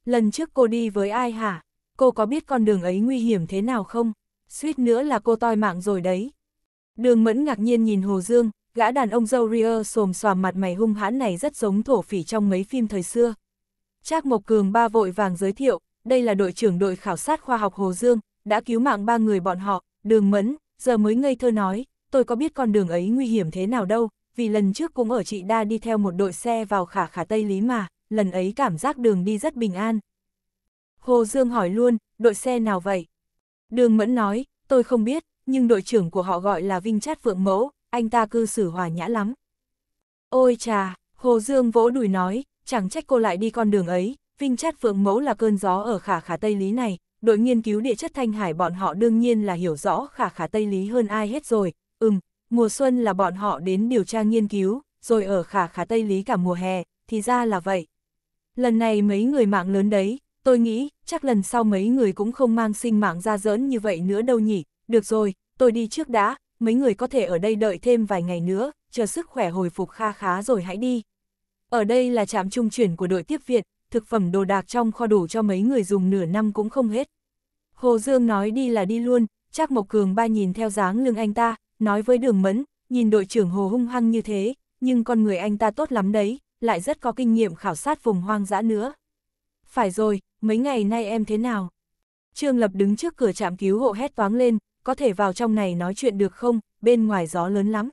Lần trước cô đi với ai hả? Cô có biết con đường ấy nguy hiểm thế nào không? Suýt nữa là cô toi mạng rồi đấy. Đường mẫn ngạc nhiên nhìn Hồ Dương, gã đàn ông dâu ria xồm xoàm mặt mày hung hãn này rất giống thổ phỉ trong mấy phim thời xưa. Trác Mộc Cường ba vội vàng giới thiệu, đây là đội trưởng đội khảo sát khoa học Hồ Dương, đã cứu mạng ba người bọn họ, đường mẫn, giờ mới ngây thơ nói, tôi có biết con đường ấy nguy hiểm thế nào đâu, vì lần trước cũng ở chị đa đi theo một đội xe vào khả khả Tây Lý mà, lần ấy cảm giác đường đi rất bình an. Hồ Dương hỏi luôn, đội xe nào vậy? Đường Mẫn nói, tôi không biết, nhưng đội trưởng của họ gọi là Vinh Chát Phượng Mẫu, anh ta cư xử hòa nhã lắm. Ôi chà, Hồ Dương vỗ đùi nói, chẳng trách cô lại đi con đường ấy, Vinh Chát Phượng Mẫu là cơn gió ở khả khả Tây Lý này, đội nghiên cứu địa chất Thanh Hải bọn họ đương nhiên là hiểu rõ khả khả Tây Lý hơn ai hết rồi, ừm, Mùa xuân là bọn họ đến điều tra nghiên cứu, rồi ở khả khả Tây Lý cả mùa hè, thì ra là vậy. Lần này mấy người mạng lớn đấy, tôi nghĩ, chắc lần sau mấy người cũng không mang sinh mạng ra giỡn như vậy nữa đâu nhỉ. Được rồi, tôi đi trước đã, mấy người có thể ở đây đợi thêm vài ngày nữa, chờ sức khỏe hồi phục kha khá rồi hãy đi. Ở đây là trạm trung chuyển của đội tiếp viện, thực phẩm đồ đạc trong kho đủ cho mấy người dùng nửa năm cũng không hết. Hồ Dương nói đi là đi luôn, chắc Mộc Cường ba nhìn theo dáng lưng anh ta, nói với đường mẫn, nhìn đội trưởng hồ hung hăng như thế, nhưng con người anh ta tốt lắm đấy, lại rất có kinh nghiệm khảo sát vùng hoang dã nữa. Phải rồi, mấy ngày nay em thế nào? Trương Lập đứng trước cửa trạm cứu hộ hét toáng lên, có thể vào trong này nói chuyện được không, bên ngoài gió lớn lắm.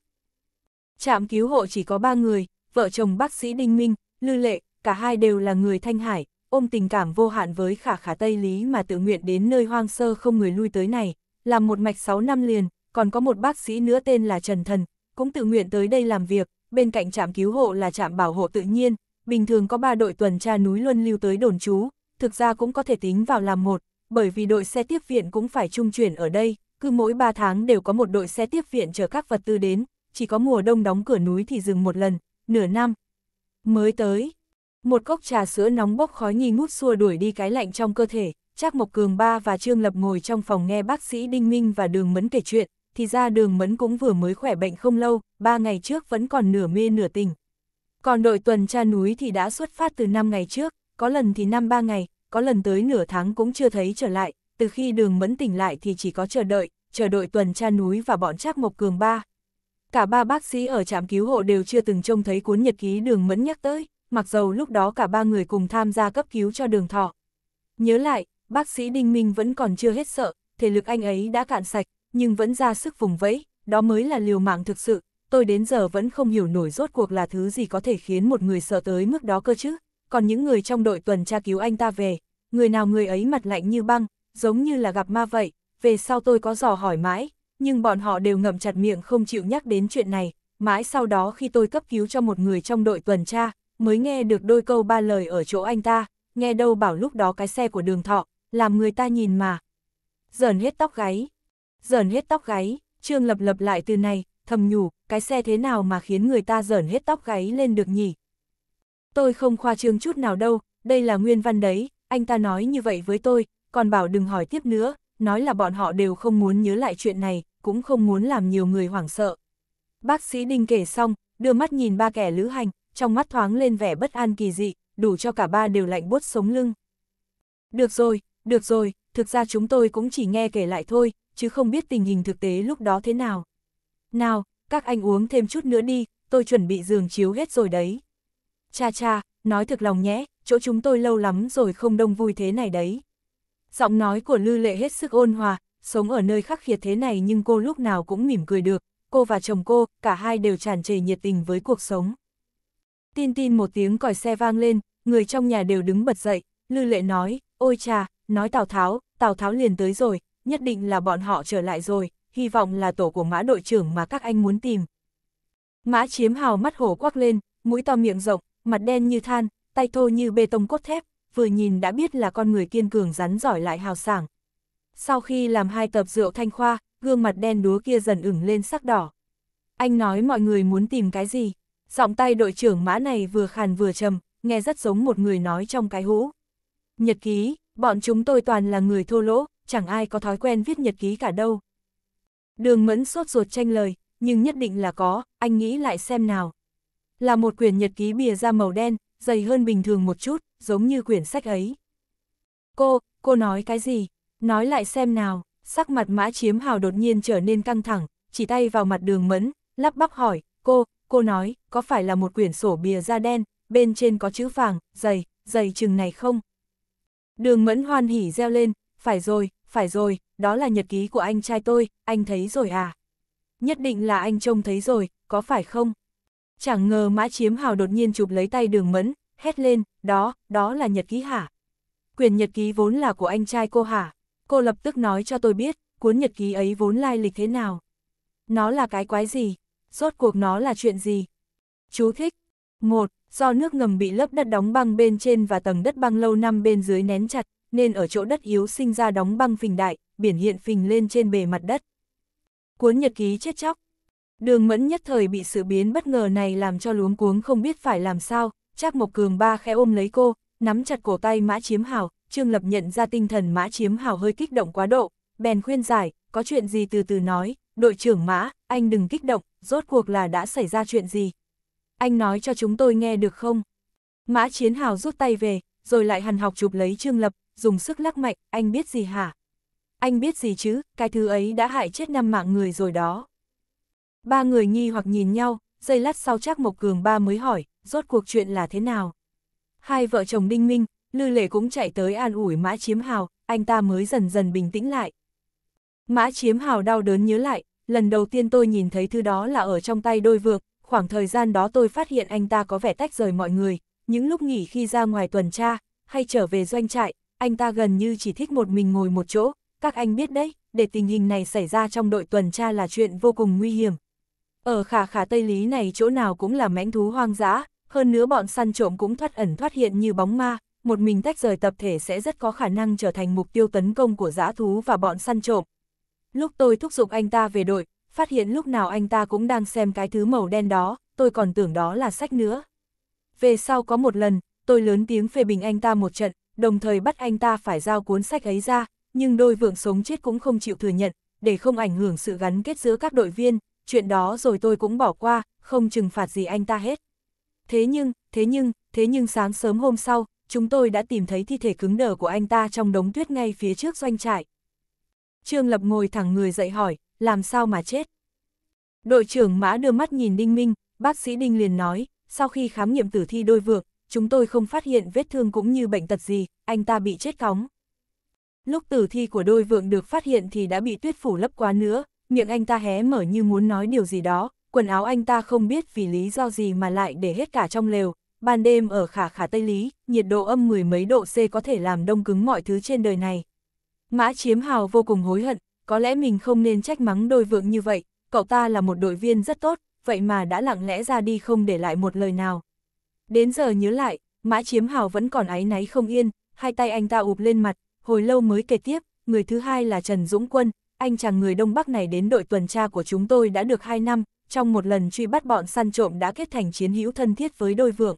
Trạm cứu hộ chỉ có ba người, vợ chồng bác sĩ Đinh Minh, Lư Lệ, cả hai đều là người Thanh Hải, ôm tình cảm vô hạn với khả khả Tây Lý mà tự nguyện đến nơi hoang sơ không người lui tới này, làm một mạch 6 năm liền, còn có một bác sĩ nữa tên là Trần Thần, cũng tự nguyện tới đây làm việc, bên cạnh trạm cứu hộ là trạm bảo hộ tự nhiên, bình thường có 3 đội tuần tra núi luân lưu tới đồn trú, thực ra cũng có thể tính vào làm một, bởi vì đội xe tiếp viện cũng phải trung chuyển ở đây, cứ mỗi 3 tháng đều có một đội xe tiếp viện chở các vật tư đến, chỉ có mùa đông đóng cửa núi thì dừng một lần, nửa năm mới tới. Một cốc trà sữa nóng bốc khói nghi ngút xua đuổi đi cái lạnh trong cơ thể, Trác Mộc Cường Ba và Trương Lập ngồi trong phòng nghe bác sĩ Đinh Minh và Đường Mẫn kể chuyện, thì ra đường mẫn cũng vừa mới khỏe bệnh không lâu, ba ngày trước vẫn còn nửa mê nửa tỉnh. Còn đội tuần tra núi thì đã xuất phát từ năm ngày trước, có lần thì năm ba ngày, có lần tới nửa tháng cũng chưa thấy trở lại, từ khi đường mẫn tỉnh lại thì chỉ có chờ đợi, chờ đội tuần tra núi và bọn Trác Mộc Cường ba. Cả ba bác sĩ ở trạm cứu hộ đều chưa từng trông thấy cuốn nhật ký đường mẫn nhắc tới, mặc dầu lúc đó cả ba người cùng tham gia cấp cứu cho đường thọ. Nhớ lại, bác sĩ Đinh Minh vẫn còn chưa hết sợ, thể lực anh ấy đã cạn sạch, nhưng vẫn ra sức vùng vẫy, đó mới là liều mạng thực sự, tôi đến giờ vẫn không hiểu nổi rốt cuộc là thứ gì có thể khiến một người sợ tới mức đó cơ chứ, còn những người trong đội tuần tra cứu anh ta về, người nào người ấy mặt lạnh như băng, giống như là gặp ma vậy, về sau tôi có dò hỏi mãi, nhưng bọn họ đều ngậm chặt miệng không chịu nhắc đến chuyện này, mãi sau đó khi tôi cấp cứu cho một người trong đội tuần tra, mới nghe được đôi câu ba lời ở chỗ anh ta, nghe đâu bảo lúc đó cái xe của đường thọ, làm người ta nhìn mà. Giờn hết tóc gáy dởn hết tóc gáy, Trương Lập lập lại từ này, thầm nhủ, cái xe thế nào mà khiến người ta dởn hết tóc gáy lên được nhỉ? Tôi không khoa trương chút nào đâu, đây là nguyên văn đấy, anh ta nói như vậy với tôi, còn bảo đừng hỏi tiếp nữa, nói là bọn họ đều không muốn nhớ lại chuyện này, cũng không muốn làm nhiều người hoảng sợ. Bác sĩ Đinh kể xong, đưa mắt nhìn ba kẻ lữ hành, trong mắt thoáng lên vẻ bất an kỳ dị, đủ cho cả ba đều lạnh buốt sống lưng. Được rồi, được rồi, thực ra chúng tôi cũng chỉ nghe kể lại thôi, chứ không biết tình hình thực tế lúc đó thế nào. Nào, các anh uống thêm chút nữa đi, tôi chuẩn bị giường chiếu hết rồi đấy. Cha cha, nói thực lòng nhé, chỗ chúng tôi lâu lắm rồi không đông vui thế này đấy. Giọng nói của Lư Lệ hết sức ôn hòa, sống ở nơi khắc khiệt thế này nhưng cô lúc nào cũng mỉm cười được, cô và chồng cô, cả hai đều tràn trề nhiệt tình với cuộc sống. Tin tin một tiếng còi xe vang lên, người trong nhà đều đứng bật dậy, Lư Lệ nói, ôi cha, nói Tào Tháo, Tào Tháo liền tới rồi, nhất định là bọn họ trở lại rồi, hy vọng là tổ của mã đội trưởng mà các anh muốn tìm. Mã chiếm hào mắt hổ quắc lên, mũi to miệng rộng, mặt đen như than, tay thô như bê tông cốt thép, vừa nhìn đã biết là con người kiên cường rắn giỏi lại hào sảng. Sau khi làm hai tập rượu thanh khoa, gương mặt đen đúa kia dần ửng lên sắc đỏ. Anh nói mọi người muốn tìm cái gì? Giọng tay đội trưởng mã này vừa khàn vừa trầm, nghe rất giống một người nói trong cái hũ. Nhật ký, bọn chúng tôi toàn là người thô lỗ, chẳng ai có thói quen viết nhật ký cả đâu. Đường mẫn sốt ruột tranh lời, nhưng nhất định là có, anh nghĩ lại xem nào. Là một quyển nhật ký bìa da màu đen, dày hơn bình thường một chút, giống như quyển sách ấy. Cô, cô nói cái gì? Nói lại xem nào, sắc mặt mã chiếm hào đột nhiên trở nên căng thẳng, chỉ tay vào mặt đường mẫn, lắp bắp hỏi, cô, cô nói, có phải là một quyển sổ bìa da đen, bên trên có chữ vàng, dày, dày chừng này không? Đường mẫn hoan hỉ reo lên, phải rồi, phải rồi, đó là nhật ký của anh trai tôi, anh thấy rồi à? Nhất định là anh trông thấy rồi, có phải không? Chẳng ngờ mã chiếm hào đột nhiên chụp lấy tay đường mẫn, hét lên, đó, đó là nhật ký hả? Quyền nhật ký vốn là của anh trai cô hả? Cô lập tức nói cho tôi biết, cuốn nhật ký ấy vốn lai lịch thế nào? Nó là cái quái gì? Rốt cuộc nó là chuyện gì? Chú thích. một Do nước ngầm bị lớp đất đóng băng bên trên và tầng đất băng lâu năm bên dưới nén chặt, nên ở chỗ đất yếu sinh ra đóng băng phình đại, biển hiện phình lên trên bề mặt đất. Cuốn nhật ký chết chóc. Đường mẫn nhất thời bị sự biến bất ngờ này làm cho luống cuống không biết phải làm sao, Trác Mộc Cường ba khẽ ôm lấy cô, nắm chặt cổ tay Mã Chiếm hào Trương Lập nhận ra tinh thần Mã Chiếm hào hơi kích động quá độ, bèn khuyên giải, có chuyện gì từ từ nói, đội trưởng Mã, anh đừng kích động, rốt cuộc là đã xảy ra chuyện gì. Anh nói cho chúng tôi nghe được không? Mã Chiến Hào rút tay về, rồi lại hằn học chụp lấy Trương Lập, dùng sức lắc mạnh, anh biết gì hả? Anh biết gì chứ, cái thứ ấy đã hại chết năm mạng người rồi đó. Ba người nghi hoặc nhìn nhau, giây lát sau chắc Mộc Cường ba mới hỏi, rốt cuộc chuyện là thế nào? Hai vợ chồng đinh minh, Lư Lệ cũng chạy tới an ủi Mã Chiếm Hào, anh ta mới dần dần bình tĩnh lại. Mã Chiếm Hào đau đớn nhớ lại, lần đầu tiên tôi nhìn thấy thứ đó là ở trong tay đôi vượt, khoảng thời gian đó tôi phát hiện anh ta có vẻ tách rời mọi người, những lúc nghỉ khi ra ngoài tuần tra, hay trở về doanh trại, anh ta gần như chỉ thích một mình ngồi một chỗ, các anh biết đấy, để tình hình này xảy ra trong đội tuần tra là chuyện vô cùng nguy hiểm. Ở khả khả Tây Lý này chỗ nào cũng là mãnh thú hoang dã, hơn nữa bọn săn trộm cũng thoát ẩn thoát hiện như bóng ma, một mình tách rời tập thể sẽ rất có khả năng trở thành mục tiêu tấn công của dã thú và bọn săn trộm. Lúc tôi thúc giục anh ta về đội, phát hiện lúc nào anh ta cũng đang xem cái thứ màu đen đó, tôi còn tưởng đó là sách nữa. Về sau có một lần, tôi lớn tiếng phê bình anh ta một trận, đồng thời bắt anh ta phải giao cuốn sách ấy ra, nhưng đôi vượng sống chết cũng không chịu thừa nhận, để không ảnh hưởng sự gắn kết giữa các đội viên, chuyện đó rồi tôi cũng bỏ qua, không trừng phạt gì anh ta hết. Thế nhưng, thế nhưng, thế nhưng sáng sớm hôm sau, chúng tôi đã tìm thấy thi thể cứng đờ của anh ta trong đống tuyết ngay phía trước doanh trại. Trương Lập ngồi thẳng người dậy hỏi, làm sao mà chết? Đội trưởng Mã đưa mắt nhìn Đinh Minh, bác sĩ Đinh liền nói, sau khi khám nghiệm tử thi đôi vượng, chúng tôi không phát hiện vết thương cũng như bệnh tật gì, anh ta bị chết cóng. Lúc tử thi của đôi vượng được phát hiện thì đã bị tuyết phủ lấp quá nữa, miệng anh ta hé mở như muốn nói điều gì đó, quần áo anh ta không biết vì lý do gì mà lại để hết cả trong lều. Ban đêm ở khả khả Tây Lý, nhiệt độ âm mười mấy độ C có thể làm đông cứng mọi thứ trên đời này. Mã Chiếm Hào vô cùng hối hận, có lẽ mình không nên trách mắng đôi vượng như vậy, cậu ta là một đội viên rất tốt, vậy mà đã lặng lẽ ra đi không để lại một lời nào. Đến giờ nhớ lại, Mã Chiếm Hào vẫn còn áy náy không yên, hai tay anh ta ụp lên mặt, hồi lâu mới kể tiếp, người thứ hai là Trần Dũng Quân, anh chàng người Đông Bắc này đến đội tuần tra của chúng tôi đã được 2 năm, trong một lần truy bắt bọn săn trộm đã kết thành chiến hữu thân thiết với đôi vượng.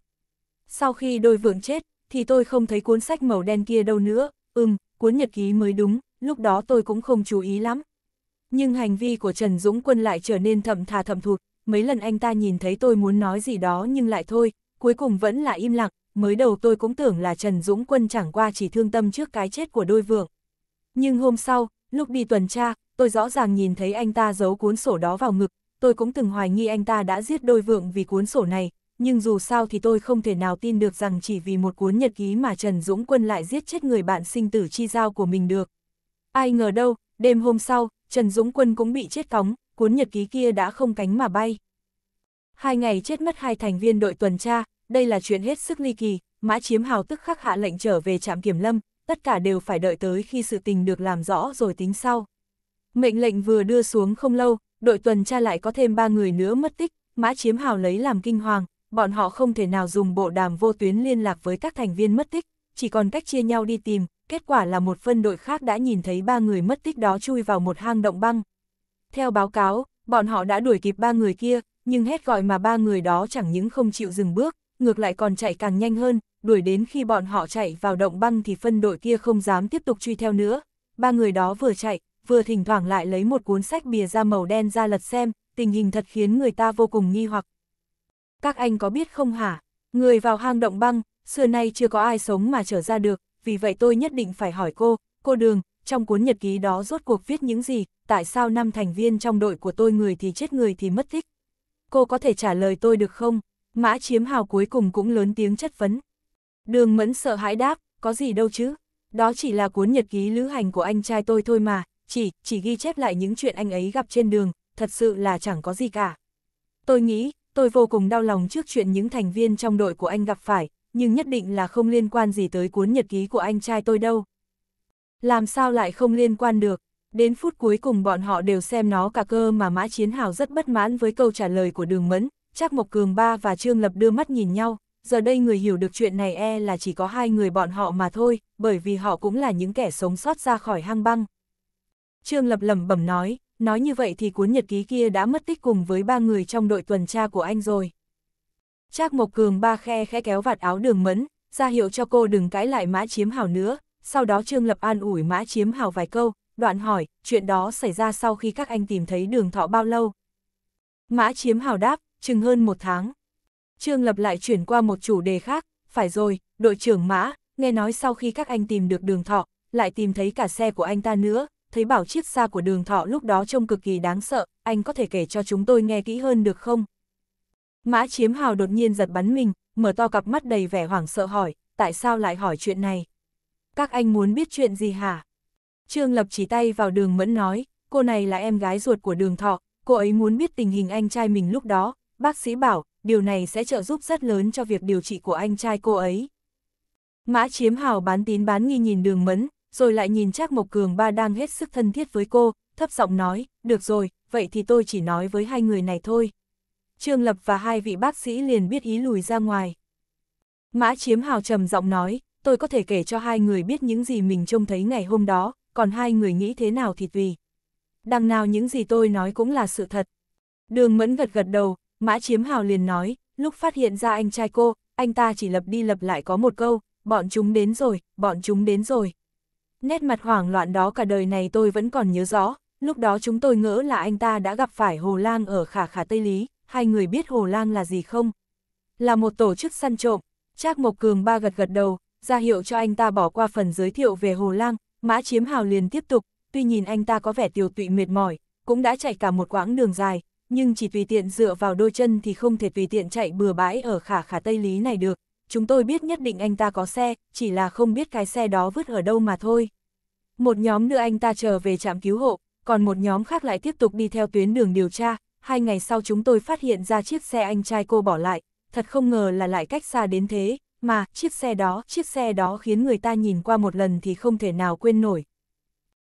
Sau khi đôi vượng chết, thì tôi không thấy cuốn sách màu đen kia đâu nữa, ừm, cuốn nhật ký mới đúng, lúc đó tôi cũng không chú ý lắm. Nhưng hành vi của Trần Dũng Quân lại trở nên thậm thà thậm thụt, mấy lần anh ta nhìn thấy tôi muốn nói gì đó nhưng lại thôi, cuối cùng vẫn là im lặng, mới đầu tôi cũng tưởng là Trần Dũng Quân chẳng qua chỉ thương tâm trước cái chết của đôi vượng. Nhưng hôm sau, lúc đi tuần tra, tôi rõ ràng nhìn thấy anh ta giấu cuốn sổ đó vào ngực, tôi cũng từng hoài nghi anh ta đã giết đôi vượng vì cuốn sổ này, nhưng dù sao thì tôi không thể nào tin được rằng chỉ vì một cuốn nhật ký mà Trần Dũng Quân lại giết chết người bạn sinh tử chi giao của mình được. Ai ngờ đâu, đêm hôm sau, Trần Dũng Quân cũng bị chết cóng, cuốn nhật ký kia đã không cánh mà bay. Hai ngày chết mất hai thành viên đội tuần tra, đây là chuyện hết sức ly kỳ, Mã Chiếm Hào tức khắc hạ lệnh trở về trạm kiểm lâm, tất cả đều phải đợi tới khi sự tình được làm rõ rồi tính sau. Mệnh lệnh vừa đưa xuống không lâu, đội tuần tra lại có thêm ba người nữa mất tích, Mã Chiếm Hào lấy làm kinh hoàng, bọn họ không thể nào dùng bộ đàm vô tuyến liên lạc với các thành viên mất tích, chỉ còn cách chia nhau đi tìm, kết quả là một phân đội khác đã nhìn thấy ba người mất tích đó chui vào một hang động băng. Theo báo cáo, bọn họ đã đuổi kịp ba người kia, nhưng hét gọi mà ba người đó chẳng những không chịu dừng bước, ngược lại còn chạy càng nhanh hơn, đuổi đến khi bọn họ chạy vào động băng thì phân đội kia không dám tiếp tục truy theo nữa. Ba người đó vừa chạy, vừa thỉnh thoảng lại lấy một cuốn sách bìa da màu đen ra lật xem, tình hình thật khiến người ta vô cùng nghi hoặc. Các anh có biết không hả? Người vào hang động băng, xưa nay chưa có ai sống mà trở ra được, vì vậy tôi nhất định phải hỏi cô, cô Đường, trong cuốn nhật ký đó rốt cuộc viết những gì, tại sao năm thành viên trong đội của tôi người thì chết người thì mất tích? cô có thể trả lời tôi được không? Mã chiếm hào cuối cùng cũng lớn tiếng chất vấn. Đường mẫn sợ hãi đáp, có gì đâu chứ? Đó chỉ là cuốn nhật ký lữ hành của anh trai tôi thôi mà, chỉ, chỉ ghi chép lại những chuyện anh ấy gặp trên đường, thật sự là chẳng có gì cả. Tôi nghĩ, tôi vô cùng đau lòng trước chuyện những thành viên trong đội của anh gặp phải, nhưng nhất định là không liên quan gì tới cuốn nhật ký của anh trai tôi đâu. Làm sao lại không liên quan được? Đến phút cuối cùng bọn họ đều xem nó cả cơ mà Mã Chiến Hào rất bất mãn với câu trả lời của Đường Mẫn, Trác Mộc Cường Ba và Trương Lập đưa mắt nhìn nhau, giờ đây người hiểu được chuyện này e là chỉ có hai người bọn họ mà thôi, bởi vì họ cũng là những kẻ sống sót ra khỏi hang băng. Trương Lập lẩm bẩm nói, nói như vậy thì cuốn nhật ký kia đã mất tích cùng với ba người trong đội tuần tra của anh rồi. Trác Mộc Cường Ba khe khẽ kéo vạt áo Đường Mẫn, ra hiệu cho cô đừng cãi lại Mã Chiếm Hào nữa, sau đó Trương Lập an ủi Mã Chiếm Hào vài câu, đoạn hỏi, chuyện đó xảy ra sau khi các anh tìm thấy đường thọ bao lâu? Mã chiếm hào đáp, chừng hơn một tháng. Trương Lập lại chuyển qua một chủ đề khác, phải rồi, đội trưởng Mã, nghe nói sau khi các anh tìm được đường thọ, lại tìm thấy cả xe của anh ta nữa, thấy bảo chiếc xa của đường thọ lúc đó trông cực kỳ đáng sợ, anh có thể kể cho chúng tôi nghe kỹ hơn được không? Mã chiếm hào đột nhiên giật bắn mình, mở to cặp mắt đầy vẻ hoảng sợ hỏi, tại sao lại hỏi chuyện này? Các anh muốn biết chuyện gì hả? Trương Lập chỉ tay vào đường mẫn nói, cô này là em gái ruột của đường thọ, cô ấy muốn biết tình hình anh trai mình lúc đó, bác sĩ bảo, điều này sẽ trợ giúp rất lớn cho việc điều trị của anh trai cô ấy. Mã chiếm hào bán tín bán nghi nhìn đường mẫn, rồi lại nhìn Trác Mộc Cường ba đang hết sức thân thiết với cô, thấp giọng nói, được rồi, vậy thì tôi chỉ nói với hai người này thôi. Trương Lập và hai vị bác sĩ liền biết ý lùi ra ngoài. Mã chiếm hào trầm giọng nói, tôi có thể kể cho hai người biết những gì mình trông thấy ngày hôm đó, còn hai người nghĩ thế nào thì tùy. Đằng nào những gì tôi nói cũng là sự thật. Đường mẫn gật gật đầu, mã chiếm hào liền nói, lúc phát hiện ra anh trai cô, anh ta chỉ lập đi lập lại có một câu, bọn chúng đến rồi, bọn chúng đến rồi. Nét mặt hoảng loạn đó cả đời này tôi vẫn còn nhớ rõ, lúc đó chúng tôi ngỡ là anh ta đã gặp phải Hồ Lang ở khả khả Tây Lý, hai người biết Hồ Lang là gì không? Là một tổ chức săn trộm, Trác Mộc Cường ba gật gật đầu, ra hiệu cho anh ta bỏ qua phần giới thiệu về Hồ Lang, Mã Chiếm Hào liền tiếp tục, tuy nhìn anh ta có vẻ tiều tụy mệt mỏi, cũng đã chạy cả một quãng đường dài, nhưng chỉ tùy tiện dựa vào đôi chân thì không thể tùy tiện chạy bừa bãi ở khả khả Tây Lý này được. Chúng tôi biết nhất định anh ta có xe, chỉ là không biết cái xe đó vứt ở đâu mà thôi. Một nhóm đưa anh ta trở về trạm cứu hộ, còn một nhóm khác lại tiếp tục đi theo tuyến đường điều tra. Hai ngày sau chúng tôi phát hiện ra chiếc xe anh trai cô bỏ lại, thật không ngờ là lại cách xa đến thế, mà chiếc xe đó, chiếc xe đó khiến người ta nhìn qua một lần thì không thể nào quên nổi.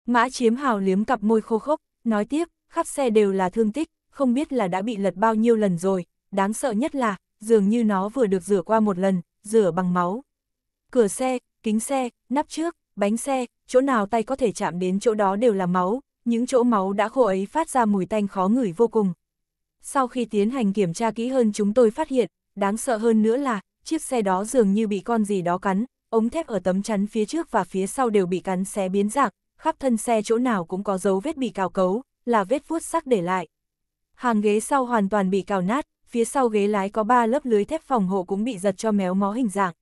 Mã chiếm hào liếm cặp môi khô khốc, nói tiếp, khắp xe đều là thương tích, không biết là đã bị lật bao nhiêu lần rồi, đáng sợ nhất là, dường như nó vừa được rửa qua một lần, rửa bằng máu. Cửa xe, kính xe, nắp trước, bánh xe, chỗ nào tay có thể chạm đến chỗ đó đều là máu, những chỗ máu đã khô ấy phát ra mùi tanh khó ngửi vô cùng. Sau khi tiến hành kiểm tra kỹ hơn chúng tôi phát hiện, đáng sợ hơn nữa là, chiếc xe đó dường như bị con gì đó cắn, ống thép ở tấm chắn phía trước và phía sau đều bị cắn xé biến dạng, khắp thân xe chỗ nào cũng có dấu vết bị cào cấu, là vết vuốt sắc để lại. Hàng ghế sau hoàn toàn bị cào nát, phía sau ghế lái có ba lớp lưới thép phòng hộ cũng bị giật cho méo mó hình dạng.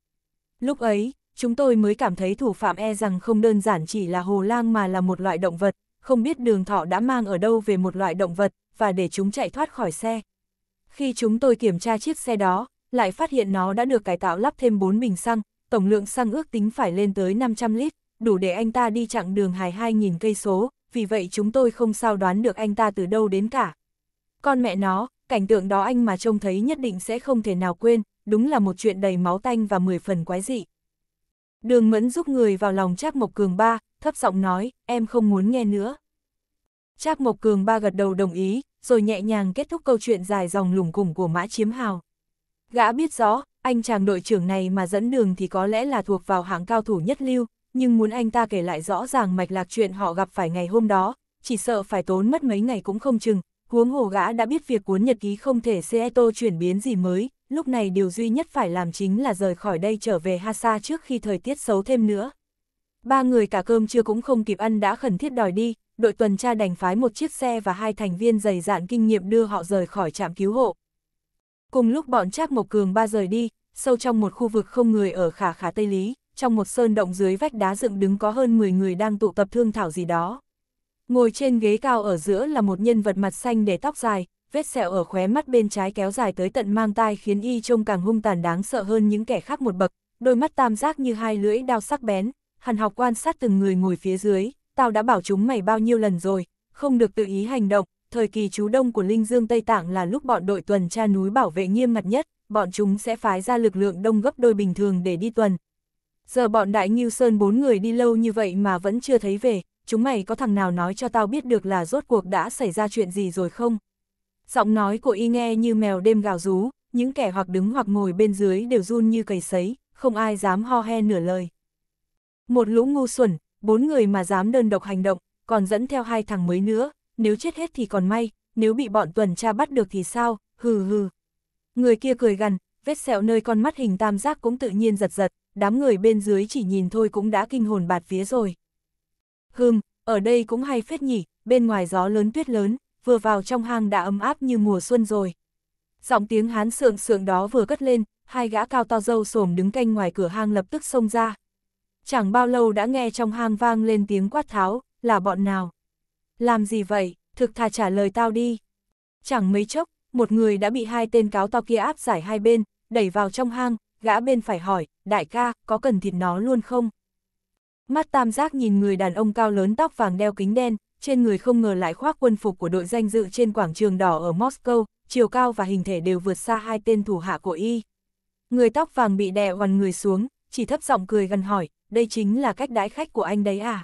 Lúc ấy, chúng tôi mới cảm thấy thủ phạm e rằng không đơn giản chỉ là hồ lang mà là một loại động vật, không biết đường thọ đã mang ở đâu về một loại động vật, và để chúng chạy thoát khỏi xe. Khi chúng tôi kiểm tra chiếc xe đó, lại phát hiện nó đã được cải tạo lắp thêm 4 bình xăng, tổng lượng xăng ước tính phải lên tới 500 lít, đủ để anh ta đi chặng đường hài 2.000 cây số, vì vậy chúng tôi không sao đoán được anh ta từ đâu đến cả. Con mẹ nó, cảnh tượng đó anh mà trông thấy nhất định sẽ không thể nào quên, đúng là một chuyện đầy máu tanh và mười phần quái dị. Đường Mẫn giúp người vào lòng Trác Mộc Cường ba, thấp giọng nói, em không muốn nghe nữa. Trác Mộc Cường ba gật đầu đồng ý, rồi nhẹ nhàng kết thúc câu chuyện dài dòng lủng củng của Mã Chiếm Hào. Gã biết rõ, anh chàng đội trưởng này mà dẫn đường thì có lẽ là thuộc vào hạng cao thủ nhất lưu, nhưng muốn anh ta kể lại rõ ràng mạch lạc chuyện họ gặp phải ngày hôm đó, chỉ sợ phải tốn mất mấy ngày cũng không chừng, huống hồ gã đã biết việc cuốn nhật ký không thể Seeto chuyển biến gì mới, lúc này điều duy nhất phải làm chính là rời khỏi đây trở về Hasa trước khi thời tiết xấu thêm nữa. Ba người cả cơm chưa cũng không kịp ăn đã khẩn thiết đòi đi, đội tuần tra đành phái một chiếc xe và hai thành viên dày dạn kinh nghiệm đưa họ rời khỏi trạm cứu hộ, Cùng lúc bọn Trác Mộc Cường ba rời đi, sâu trong một khu vực không người ở khả khả Tây Lý, trong một sơn động dưới vách đá dựng đứng có hơn 10 người đang tụ tập thương thảo gì đó. Ngồi trên ghế cao ở giữa là một nhân vật mặt xanh để tóc dài, vết sẹo ở khóe mắt bên trái kéo dài tới tận mang tai khiến y trông càng hung tàn đáng sợ hơn những kẻ khác một bậc, đôi mắt tam giác như hai lưỡi đao sắc bén, hàn học quan sát từng người ngồi phía dưới, tao đã bảo chúng mày bao nhiêu lần rồi, không được tự ý hành động, thời kỳ trú đông của Linh Dương Tây Tạng là lúc bọn đội tuần tra núi bảo vệ nghiêm ngặt nhất, bọn chúng sẽ phái ra lực lượng đông gấp đôi bình thường để đi tuần. Giờ bọn Đại Ngưu Sơn bốn người đi lâu như vậy mà vẫn chưa thấy về, chúng mày có thằng nào nói cho tao biết được là rốt cuộc đã xảy ra chuyện gì rồi không? Giọng nói của y nghe như mèo đêm gào rú, những kẻ hoặc đứng hoặc ngồi bên dưới đều run như cầy sấy, không ai dám ho he nửa lời. Một lũ ngu xuẩn, bốn người mà dám đơn độc hành động, còn dẫn theo hai thằng mới nữa, nếu chết hết thì còn may, nếu bị bọn tuần tra bắt được thì sao, hừ hừ. Người kia cười gần, vết sẹo nơi con mắt hình tam giác cũng tự nhiên giật giật, đám người bên dưới chỉ nhìn thôi cũng đã kinh hồn bạt vía rồi. Hừm, ở đây cũng hay phết nhỉ, bên ngoài gió lớn tuyết lớn, vừa vào trong hang đã ấm áp như mùa xuân rồi. Giọng tiếng hán sượng sượng đó vừa cất lên, hai gã cao to dâu sồm đứng canh ngoài cửa hang lập tức xông ra. Chẳng bao lâu đã nghe trong hang vang lên tiếng quát tháo, là bọn nào. Làm gì vậy, thực thà trả lời tao đi. Chẳng mấy chốc, một người đã bị hai tên cáo to kia áp giải hai bên, đẩy vào trong hang, gã bên phải hỏi, đại ca, có cần thịt nó luôn không? Mắt tam giác nhìn người đàn ông cao lớn tóc vàng đeo kính đen, trên người không ngờ lại khoác quân phục của đội danh dự trên quảng trường đỏ ở Moscow, chiều cao và hình thể đều vượt xa hai tên thủ hạ của y. Người tóc vàng bị đè hoàn người xuống, chỉ thấp giọng cười gần hỏi, đây chính là cách đãi khách của anh đấy à?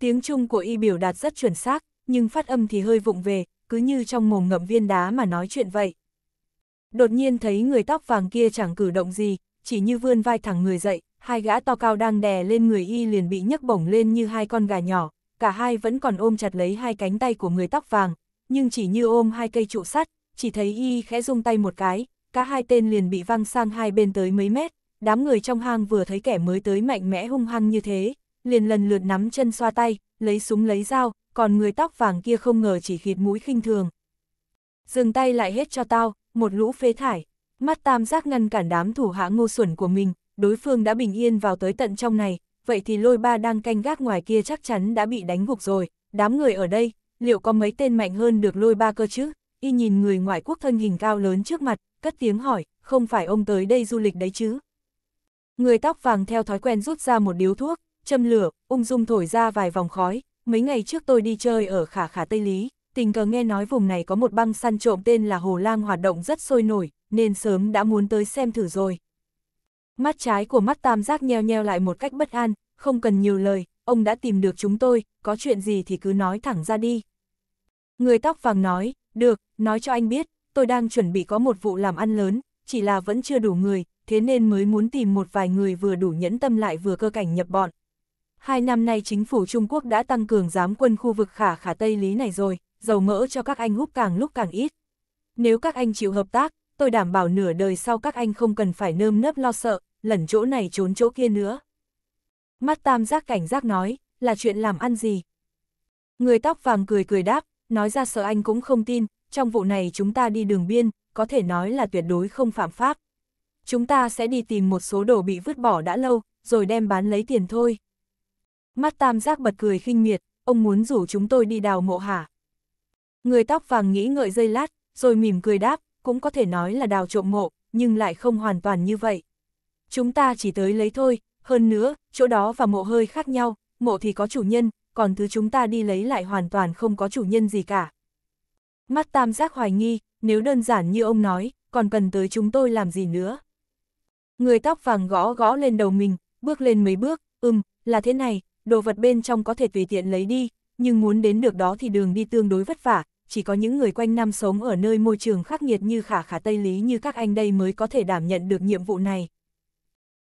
Tiếng Trung của y biểu đạt rất chuẩn xác, nhưng phát âm thì hơi vụng về, cứ như trong mồm ngậm viên đá mà nói chuyện vậy. Đột nhiên thấy người tóc vàng kia chẳng cử động gì, chỉ như vươn vai thẳng người dậy, hai gã to cao đang đè lên người y liền bị nhấc bổng lên như hai con gà nhỏ, cả hai vẫn còn ôm chặt lấy hai cánh tay của người tóc vàng, nhưng chỉ như ôm hai cây trụ sắt, chỉ thấy y khẽ rung tay một cái, cả hai tên liền bị văng sang hai bên tới mấy mét, đám người trong hang vừa thấy kẻ mới tới mạnh mẽ hung hăng như thế, liền lần lượt nắm chân xoa tay, lấy súng lấy dao, còn người tóc vàng kia không ngờ chỉ khịt mũi khinh thường. Dừng tay lại hết cho tao, một lũ phế thải. Mắt tam giác ngăn cản đám thủ hạ ngô xuẩn của mình, đối phương đã bình yên vào tới tận trong này, vậy thì lôi ba đang canh gác ngoài kia chắc chắn đã bị đánh gục rồi. Đám người ở đây, liệu có mấy tên mạnh hơn được lôi ba cơ chứ? Y nhìn người ngoại quốc thân hình cao lớn trước mặt, cất tiếng hỏi, không phải ông tới đây du lịch đấy chứ? Người tóc vàng theo thói quen rút ra một điếu thuốc, châm lửa, ung dung thổi ra vài vòng khói, mấy ngày trước tôi đi chơi ở khả khả Tây Lý, tình cờ nghe nói vùng này có một băng săn trộm tên là Hồ Lang hoạt động rất sôi nổi, nên sớm đã muốn tới xem thử rồi. Mắt trái của mắt tam giác nheo nheo lại một cách bất an, không cần nhiều lời, ông đã tìm được chúng tôi, có chuyện gì thì cứ nói thẳng ra đi. Người tóc vàng nói, được, nói cho anh biết, tôi đang chuẩn bị có một vụ làm ăn lớn, chỉ là vẫn chưa đủ người, thế nên mới muốn tìm một vài người vừa đủ nhẫn tâm lại vừa cơ cảnh nhập bọn, Hai năm nay chính phủ Trung Quốc đã tăng cường giám quân khu vực khả khả Tây Lý này rồi, dầu mỡ cho các anh hút càng lúc càng ít. Nếu các anh chịu hợp tác, tôi đảm bảo nửa đời sau các anh không cần phải nơm nớp lo sợ, lẩn chỗ này trốn chỗ kia nữa. Mắt tam giác cảnh giác nói, là chuyện làm ăn gì? Người tóc vàng cười cười đáp, nói ra sợ anh cũng không tin, trong vụ này chúng ta đi đường biên, có thể nói là tuyệt đối không phạm pháp. Chúng ta sẽ đi tìm một số đồ bị vứt bỏ đã lâu, rồi đem bán lấy tiền thôi. Mắt tam giác bật cười khinh miệt, ông muốn rủ chúng tôi đi đào mộ hả? Người tóc vàng nghĩ ngợi dây lát, rồi mỉm cười đáp, cũng có thể nói là đào trộm mộ, nhưng lại không hoàn toàn như vậy. Chúng ta chỉ tới lấy thôi, hơn nữa, chỗ đó và mộ hơi khác nhau, mộ thì có chủ nhân, còn thứ chúng ta đi lấy lại hoàn toàn không có chủ nhân gì cả. Mắt tam giác hoài nghi, nếu đơn giản như ông nói, còn cần tới chúng tôi làm gì nữa. Người tóc vàng gõ gõ lên đầu mình, bước lên mấy bước, ừm, là thế này, đồ vật bên trong có thể tùy tiện lấy đi, nhưng muốn đến được đó thì đường đi tương đối vất vả, chỉ có những người quanh năm sống ở nơi môi trường khắc nghiệt như khả khả Tây Lý như các anh đây mới có thể đảm nhận được nhiệm vụ này.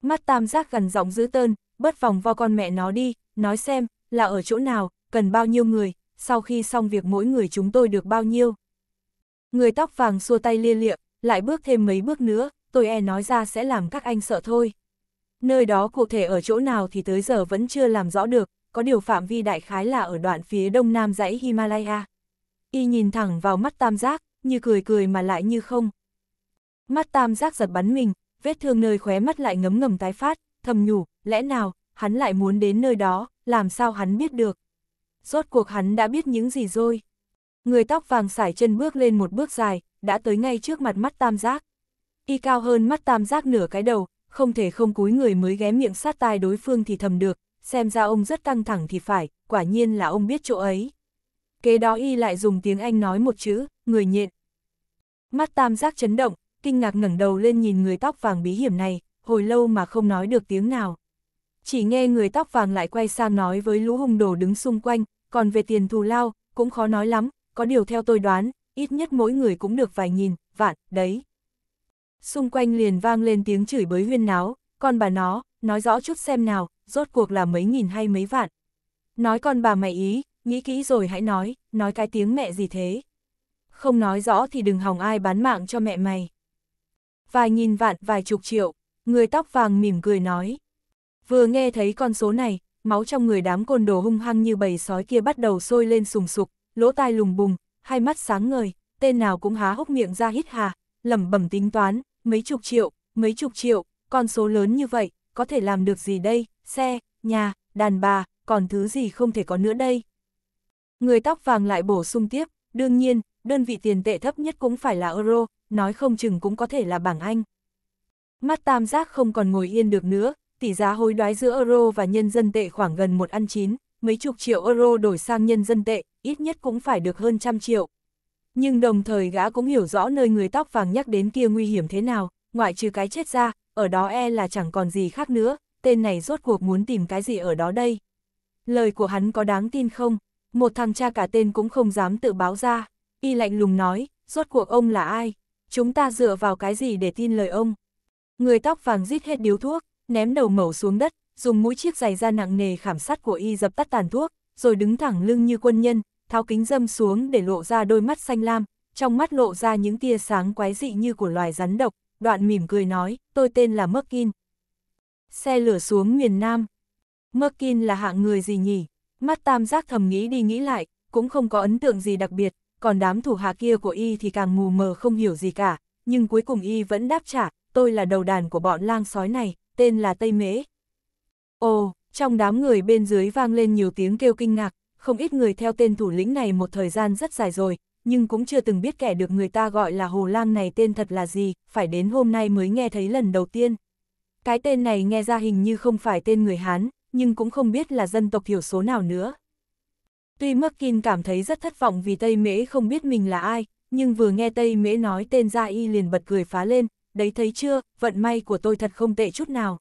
Mắt tam giác gần giọng giữ tơn, bớt vòng vo con mẹ nó đi, nói xem, là ở chỗ nào, cần bao nhiêu người, sau khi xong việc mỗi người chúng tôi được bao nhiêu. Người tóc vàng xua tay lia lịa, lại bước thêm mấy bước nữa, tôi e nói ra sẽ làm các anh sợ thôi. Nơi đó cụ thể ở chỗ nào thì tới giờ vẫn chưa làm rõ được, có điều phạm vi đại khái là ở đoạn phía đông nam dãy Himalaya. Y nhìn thẳng vào mắt tam giác, như cười cười mà lại như không. Mắt tam giác giật bắn mình, vết thương nơi khóe mắt lại ngấm ngầm tái phát, thầm nhủ, lẽ nào, hắn lại muốn đến nơi đó, làm sao hắn biết được. Rốt cuộc hắn đã biết những gì rồi. Người tóc vàng sải chân bước lên một bước dài, đã tới ngay trước mặt mắt tam giác. Y cao hơn mắt tam giác nửa cái đầu, không thể không cúi người mới ghé miệng sát tai đối phương thì thầm được, xem ra ông rất căng thẳng thì phải, quả nhiên là ông biết chỗ ấy. Kế đó y lại dùng tiếng Anh nói một chữ, người nhện. Mắt tam giác chấn động, kinh ngạc ngẩng đầu lên nhìn người tóc vàng bí hiểm này, hồi lâu mà không nói được tiếng nào. Chỉ nghe người tóc vàng lại quay sang nói với lũ hung đồ đứng xung quanh, còn về tiền thù lao, cũng khó nói lắm, có điều theo tôi đoán, ít nhất mỗi người cũng được vài nghìn, vạn, đấy xung quanh liền vang lên tiếng chửi bới huyên náo, con bà nó, nói rõ chút xem nào, rốt cuộc là mấy nghìn hay mấy vạn. Nói con bà mày ý, nghĩ kỹ rồi hãy nói, nói cái tiếng mẹ gì thế. Không nói rõ thì đừng hòng ai bán mạng cho mẹ mày. Vài nghìn vạn, vài chục triệu, người tóc vàng mỉm cười nói. Vừa nghe thấy con số này, máu trong người đám côn đồ hung hăng như bầy sói kia bắt đầu sôi lên sùng sục, lỗ tai lùng bùng, hai mắt sáng ngời, tên nào cũng há hốc miệng ra hít hà, lẩm bẩm tính toán, mấy chục triệu, mấy chục triệu, con số lớn như vậy, có thể làm được gì đây, xe, nhà, đàn bà, còn thứ gì không thể có nữa đây. Người tóc vàng lại bổ sung tiếp, đương nhiên, đơn vị tiền tệ thấp nhất cũng phải là euro, nói không chừng cũng có thể là bảng Anh. Mắt tam giác không còn ngồi yên được nữa, tỷ giá hối đoái giữa euro và nhân dân tệ khoảng gần một ăn chín, mấy chục triệu euro đổi sang nhân dân tệ, ít nhất cũng phải được hơn trăm triệu. Nhưng đồng thời gã cũng hiểu rõ nơi người tóc vàng nhắc đến kia nguy hiểm thế nào, ngoại trừ cái chết ra, ở đó e là chẳng còn gì khác nữa, tên này rốt cuộc muốn tìm cái gì ở đó đây. Lời của hắn có đáng tin không? Một thằng cha cả tên cũng không dám tự báo ra. Y lạnh lùng nói, rốt cuộc ông là ai? Chúng ta dựa vào cái gì để tin lời ông? Người tóc vàng rít hết điếu thuốc, ném đầu mẩu xuống đất, dùng mũi chiếc giày da nặng nề khảm sát của y dập tắt tàn thuốc, rồi đứng thẳng lưng như quân nhân, tháo kính dâm xuống để lộ ra đôi mắt xanh lam, trong mắt lộ ra những tia sáng quái dị như của loài rắn độc, đoạn mỉm cười nói, tôi tên là Merkin. Xe lửa xuống miền Nam. Merkin là hạng người gì nhỉ? Mắt tam giác thầm nghĩ đi nghĩ lại, cũng không có ấn tượng gì đặc biệt, còn đám thủ hạ kia của y thì càng mù mờ không hiểu gì cả, nhưng cuối cùng y vẫn đáp trả, tôi là đầu đàn của bọn lang sói này, tên là Tây Mễ. Ồ, trong đám người bên dưới vang lên nhiều tiếng kêu kinh ngạc, không ít người theo tên thủ lĩnh này một thời gian rất dài rồi, nhưng cũng chưa từng biết kẻ được người ta gọi là Hồ Lang này tên thật là gì, phải đến hôm nay mới nghe thấy lần đầu tiên. Cái tên này nghe ra hình như không phải tên người Hán, nhưng cũng không biết là dân tộc thiểu số nào nữa. Tuy Merkin cảm thấy rất thất vọng vì Tây Mễ không biết mình là ai, nhưng vừa nghe Tây Mễ nói tên ra y liền bật cười phá lên, đấy thấy chưa, vận may của tôi thật không tệ chút nào.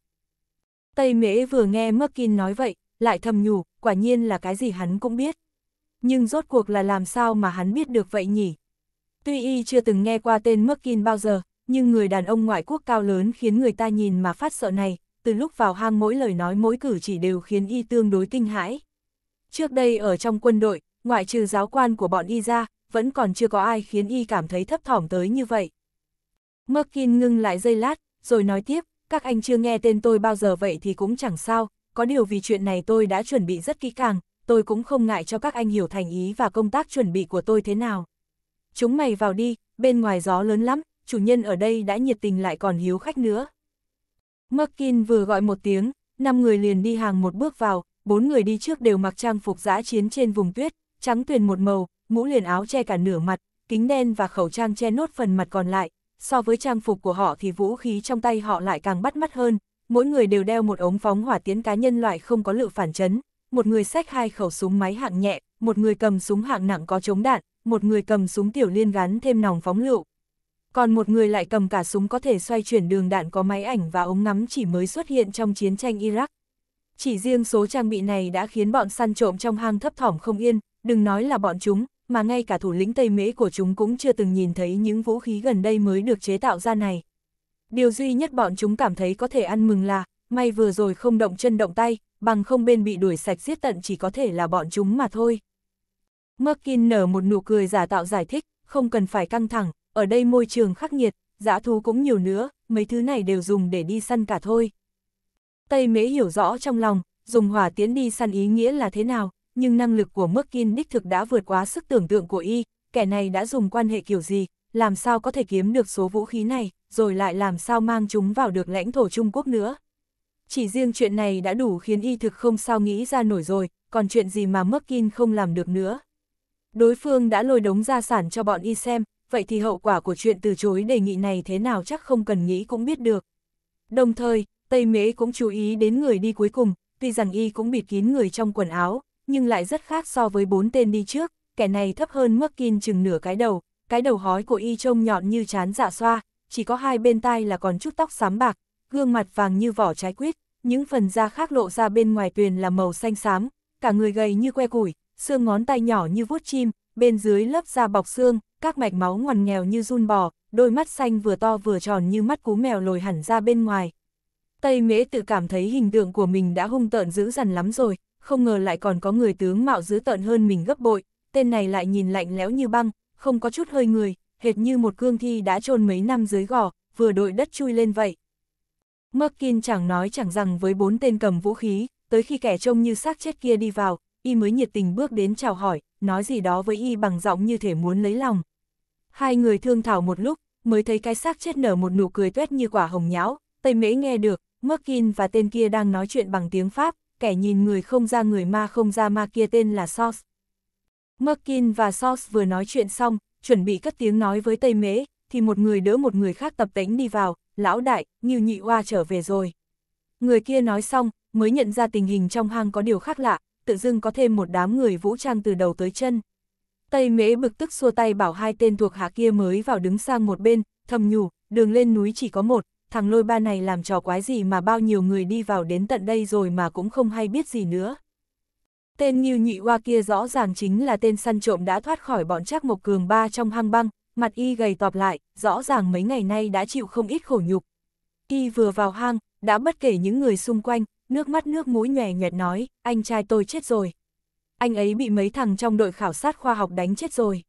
Tây Mễ vừa nghe Merkin nói vậy, lại thầm nhủ, quả nhiên là cái gì hắn cũng biết. Nhưng rốt cuộc là làm sao mà hắn biết được vậy nhỉ? Tuy y chưa từng nghe qua tên Merkin bao giờ, nhưng người đàn ông ngoại quốc cao lớn khiến người ta nhìn mà phát sợ này, từ lúc vào hang mỗi lời nói mỗi cử chỉ đều khiến y tương đối kinh hãi. Trước đây ở trong quân đội, ngoại trừ giáo quan của bọn y ra, vẫn còn chưa có ai khiến y cảm thấy thấp thỏm tới như vậy. Merkin ngưng lại giây lát, rồi nói tiếp, các anh chưa nghe tên tôi bao giờ vậy thì cũng chẳng sao, có điều vì chuyện này tôi đã chuẩn bị rất kỹ càng, tôi cũng không ngại cho các anh hiểu thành ý và công tác chuẩn bị của tôi thế nào. Chúng mày vào đi, bên ngoài gió lớn lắm, chủ nhân ở đây đã nhiệt tình lại còn hiếu khách nữa. Merkin vừa gọi một tiếng, năm người liền đi hàng một bước vào, bốn người đi trước đều mặc trang phục giã chiến trên vùng tuyết, trắng tuyền một màu, mũ liền áo che cả nửa mặt, kính đen và khẩu trang che nốt phần mặt còn lại. So với trang phục của họ thì vũ khí trong tay họ lại càng bắt mắt hơn, mỗi người đều đeo một ống phóng hỏa tiến cá nhân loại không có lựu phản chấn, một người xách hai khẩu súng máy hạng nhẹ, một người cầm súng hạng nặng có chống đạn, một người cầm súng tiểu liên gắn thêm nòng phóng lựu. Còn một người lại cầm cả súng có thể xoay chuyển đường đạn có máy ảnh và ống ngắm chỉ mới xuất hiện trong chiến tranh Iraq. Chỉ riêng số trang bị này đã khiến bọn săn trộm trong hang thấp thỏm không yên, đừng nói là bọn chúng, mà ngay cả thủ lĩnh Tây Mễ của chúng cũng chưa từng nhìn thấy những vũ khí gần đây mới được chế tạo ra này điều duy nhất bọn chúng cảm thấy có thể ăn mừng là, may vừa rồi không động chân động tay, bằng không bên bị đuổi sạch giết tận chỉ có thể là bọn chúng mà thôi. Merkin nở một nụ cười giả tạo giải thích, không cần phải căng thẳng, ở đây môi trường khắc nghiệt, dã thú cũng nhiều nữa, mấy thứ này đều dùng để đi săn cả thôi. Tây mế hiểu rõ trong lòng, dùng hỏa tiến đi săn ý nghĩa là thế nào, nhưng năng lực của Merkin đích thực đã vượt quá sức tưởng tượng của y, kẻ này đã dùng quan hệ kiểu gì, làm sao có thể kiếm được số vũ khí này, rồi lại làm sao mang chúng vào được lãnh thổ Trung Quốc nữa. Chỉ riêng chuyện này đã đủ khiến y thực không sao nghĩ ra nổi rồi, còn chuyện gì mà Merkin không làm được nữa. Đối phương đã lôi đống gia sản cho bọn y xem, vậy thì hậu quả của chuyện từ chối đề nghị này thế nào chắc không cần nghĩ cũng biết được. Đồng thời, Tây Mễ cũng chú ý đến người đi cuối cùng, tuy rằng y cũng bịt kín người trong quần áo, nhưng lại rất khác so với bốn tên đi trước, kẻ này thấp hơn Merkin chừng nửa cái đầu, cái đầu hói của y trông nhọn như chán dạ xoa, chỉ có hai bên tai là còn chút tóc xám bạc, gương mặt vàng như vỏ trái quýt, những phần da khác lộ ra bên ngoài tuyền là màu xanh xám, cả người gầy như que củi, xương ngón tay nhỏ như vuốt chim, bên dưới lớp da bọc xương, các mạch máu ngoằn nghèo như run bò, đôi mắt xanh vừa to vừa tròn như mắt cú mèo lồi hẳn ra bên ngoài. Tây Mễ tự cảm thấy hình tượng của mình đã hung tợn dữ dằn lắm rồi, không ngờ lại còn có người tướng mạo dữ tợn hơn mình gấp bội, tên này lại nhìn lạnh lẽo như băng, không có chút hơi người, hệt như một cương thi đã chôn mấy năm dưới gò, vừa đội đất chui lên vậy. Merkin chẳng nói chẳng rằng với bốn tên cầm vũ khí, tới khi kẻ trông như xác chết kia đi vào, y mới nhiệt tình bước đến chào hỏi, nói gì đó với y bằng giọng như thể muốn lấy lòng. Hai người thương thảo một lúc, mới thấy cái xác chết nở một nụ cười tuét như quả hồng nhão, Tây Mễ nghe được, Merkin và tên kia đang nói chuyện bằng tiếng Pháp, kẻ nhìn người không ra người ma không ra ma kia tên là Sos, Merkin và Sos vừa nói chuyện xong, chuẩn bị cất tiếng nói với Tây Mễ, thì một người đỡ một người khác tập tánh đi vào, lão đại, Nghiêu Nhị Hoa trở về rồi. Người kia nói xong, mới nhận ra tình hình trong hang có điều khác lạ, tự dưng có thêm một đám người vũ trang từ đầu tới chân. Tây Mễ bực tức xua tay bảo hai tên thuộc hạ kia mới vào đứng sang một bên, thầm nhủ, đường lên núi chỉ có một, thằng lôi ba này làm trò quái gì mà bao nhiêu người đi vào đến tận đây rồi mà cũng không hay biết gì nữa. Tên Nghiêu Nhị Hoa kia rõ ràng chính là tên săn trộm đã thoát khỏi bọn Trác Mộc Cường ba trong hang băng, mặt y gầy tọp lại, rõ ràng mấy ngày nay đã chịu không ít khổ nhục. Y vừa vào hang, đã bất kể những người xung quanh, nước mắt nước mũi nhòe nhòe nói, anh trai tôi chết rồi. Anh ấy bị mấy thằng trong đội khảo sát khoa học đánh chết rồi.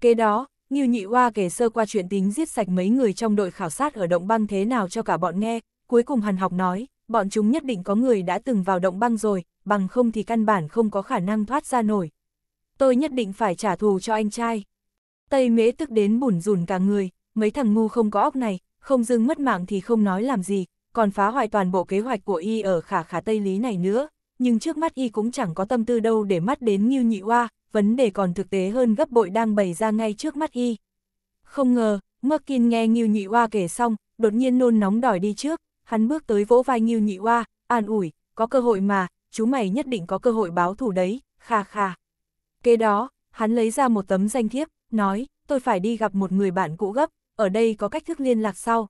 Kế đó, Nghiêu Nhị Hoa kể sơ qua chuyện tính giết sạch mấy người trong đội khảo sát ở động băng thế nào cho cả bọn nghe, cuối cùng hằn học nói, bọn chúng nhất định có người đã từng vào động băng rồi, bằng không thì căn bản không có khả năng thoát ra nổi. Tôi nhất định phải trả thù cho anh trai. Tây mế tức đến bủn rủn cả người, mấy thằng ngu không có óc này, không dưng mất mạng thì không nói làm gì, còn phá hoại toàn bộ kế hoạch của y ở khả khả Tây Lý này nữa. Nhưng trước mắt y cũng chẳng có tâm tư đâu để mắt đến Nghiêu Nhị Hoa, vấn đề còn thực tế hơn gấp bội đang bày ra ngay trước mắt y. Không ngờ, Merkin nghe Nghiêu Nhị Hoa kể xong, đột nhiên nôn nóng đòi đi trước, hắn bước tới vỗ vai Nghiêu Nhị hoa an ủi, có cơ hội mà, chú mày nhất định có cơ hội báo thù đấy, kha kha. Kế đó, hắn lấy ra một tấm danh thiếp, nói, tôi phải đi gặp một người bạn cũ gấp, ở đây có cách thức liên lạc sau.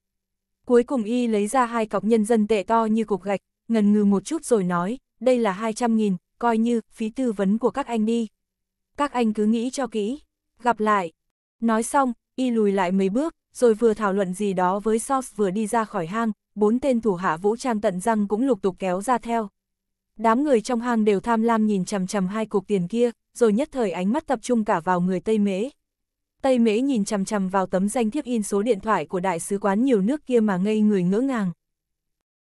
Cuối cùng y lấy ra hai cọc nhân dân tệ to như cục gạch, ngần ngừ một chút rồi nói, đây là 200.000, coi như phí tư vấn của các anh đi. Các anh cứ nghĩ cho kỹ, gặp lại. Nói xong, y lùi lại mấy bước, rồi vừa thảo luận gì đó với Sos vừa đi ra khỏi hang, bốn tên thủ hạ vũ trang tận răng cũng lục tục kéo ra theo. Đám người trong hang đều tham lam nhìn chằm chằm hai cục tiền kia, rồi nhất thời ánh mắt tập trung cả vào người Tây Mễ. Tây Mễ nhìn chằm chằm vào tấm danh thiếp in số điện thoại của đại sứ quán nhiều nước kia mà ngây người ngỡ ngàng.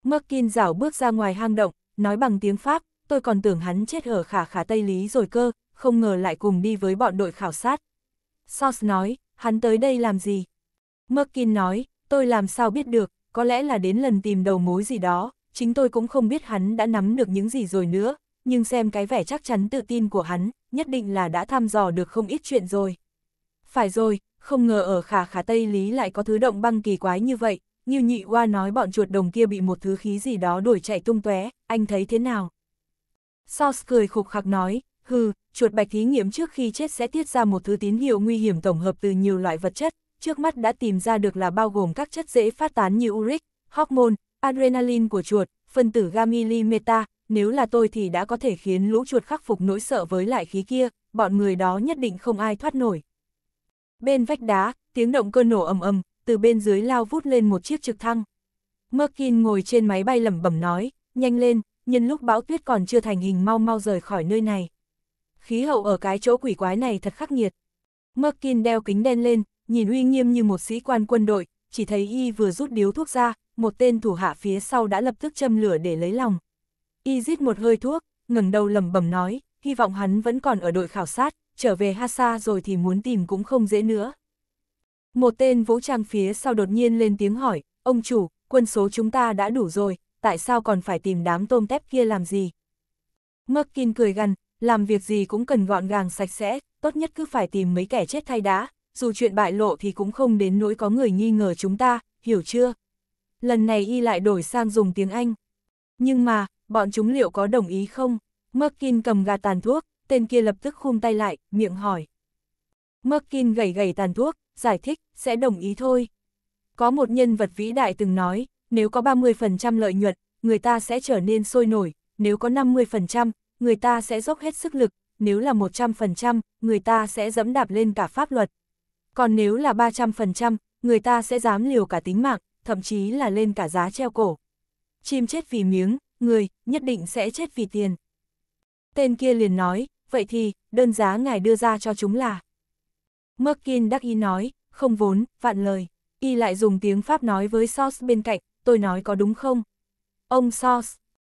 Merkin rảo bước ra ngoài hang động, nói bằng tiếng Pháp, tôi còn tưởng hắn chết ở khả khả Tây Lý rồi cơ, không ngờ lại cùng đi với bọn đội khảo sát. Sos nói, hắn tới đây làm gì? Merkin nói, tôi làm sao biết được, có lẽ là đến lần tìm đầu mối gì đó, chính tôi cũng không biết hắn đã nắm được những gì rồi nữa, nhưng xem cái vẻ chắc chắn tự tin của hắn, nhất định là đã thăm dò được không ít chuyện rồi. Phải rồi, không ngờ ở khả khả Tây Lý lại có thứ động băng kỳ quái như vậy, như nhị hoa nói bọn chuột đồng kia bị một thứ khí gì đó đuổi chạy tung tóe, anh thấy thế nào? Sauce cười khục khặc nói, hừ, chuột bạch thí nghiệm trước khi chết sẽ tiết ra một thứ tín hiệu nguy hiểm tổng hợp từ nhiều loại vật chất, trước mắt đã tìm ra được là bao gồm các chất dễ phát tán như uric, hormone, adrenaline của chuột, phân tử gamily meta, nếu là tôi thì đã có thể khiến lũ chuột khắc phục nỗi sợ với lại khí kia, bọn người đó nhất định không ai thoát nổi. Bên vách đá, tiếng động cơ nổ ầm ầm, từ bên dưới lao vút lên một chiếc trực thăng. Merkin ngồi trên máy bay lẩm bẩm nói, nhanh lên, nhân lúc bão tuyết còn chưa thành hình mau mau rời khỏi nơi này. Khí hậu ở cái chỗ quỷ quái này thật khắc nghiệt. Merkin đeo kính đen lên, nhìn uy nghiêm như một sĩ quan quân đội, chỉ thấy y vừa rút điếu thuốc ra, một tên thủ hạ phía sau đã lập tức châm lửa để lấy lòng. Y rít một hơi thuốc, ngẩng đầu lẩm bẩm nói, hy vọng hắn vẫn còn ở đội khảo sát, trở về Hasa rồi thì muốn tìm cũng không dễ nữa. Một tên vũ trang phía sau đột nhiên lên tiếng hỏi, ông chủ, quân số chúng ta đã đủ rồi, tại sao còn phải tìm đám tôm tép kia làm gì? Merkin cười gằn, làm việc gì cũng cần gọn gàng sạch sẽ, tốt nhất cứ phải tìm mấy kẻ chết thay đá, dù chuyện bại lộ thì cũng không đến nỗi có người nghi ngờ chúng ta, hiểu chưa? Lần này y lại đổi sang dùng tiếng Anh. Nhưng mà, bọn chúng liệu có đồng ý không? Merkin cầm gà tàn thuốc, tên kia lập tức khum tay lại, miệng hỏi. Merkin gầy gầy tàn thuốc, giải thích, sẽ đồng ý thôi. Có một nhân vật vĩ đại từng nói, nếu có 30% lợi nhuận, người ta sẽ trở nên sôi nổi, nếu có 50%, người ta sẽ dốc hết sức lực, nếu là 100%, người ta sẽ dẫm đạp lên cả pháp luật. Còn nếu là 300%, người ta sẽ dám liều cả tính mạng, thậm chí là lên cả giá treo cổ. Chim chết vì miếng, người nhất định sẽ chết vì tiền. Tên kia liền nói, vậy thì, đơn giá ngài đưa ra cho chúng là. Merkin đắc ý nói, không vốn, vạn lời. Y lại dùng tiếng Pháp nói với Sos bên cạnh, tôi nói có đúng không? Ông Sos.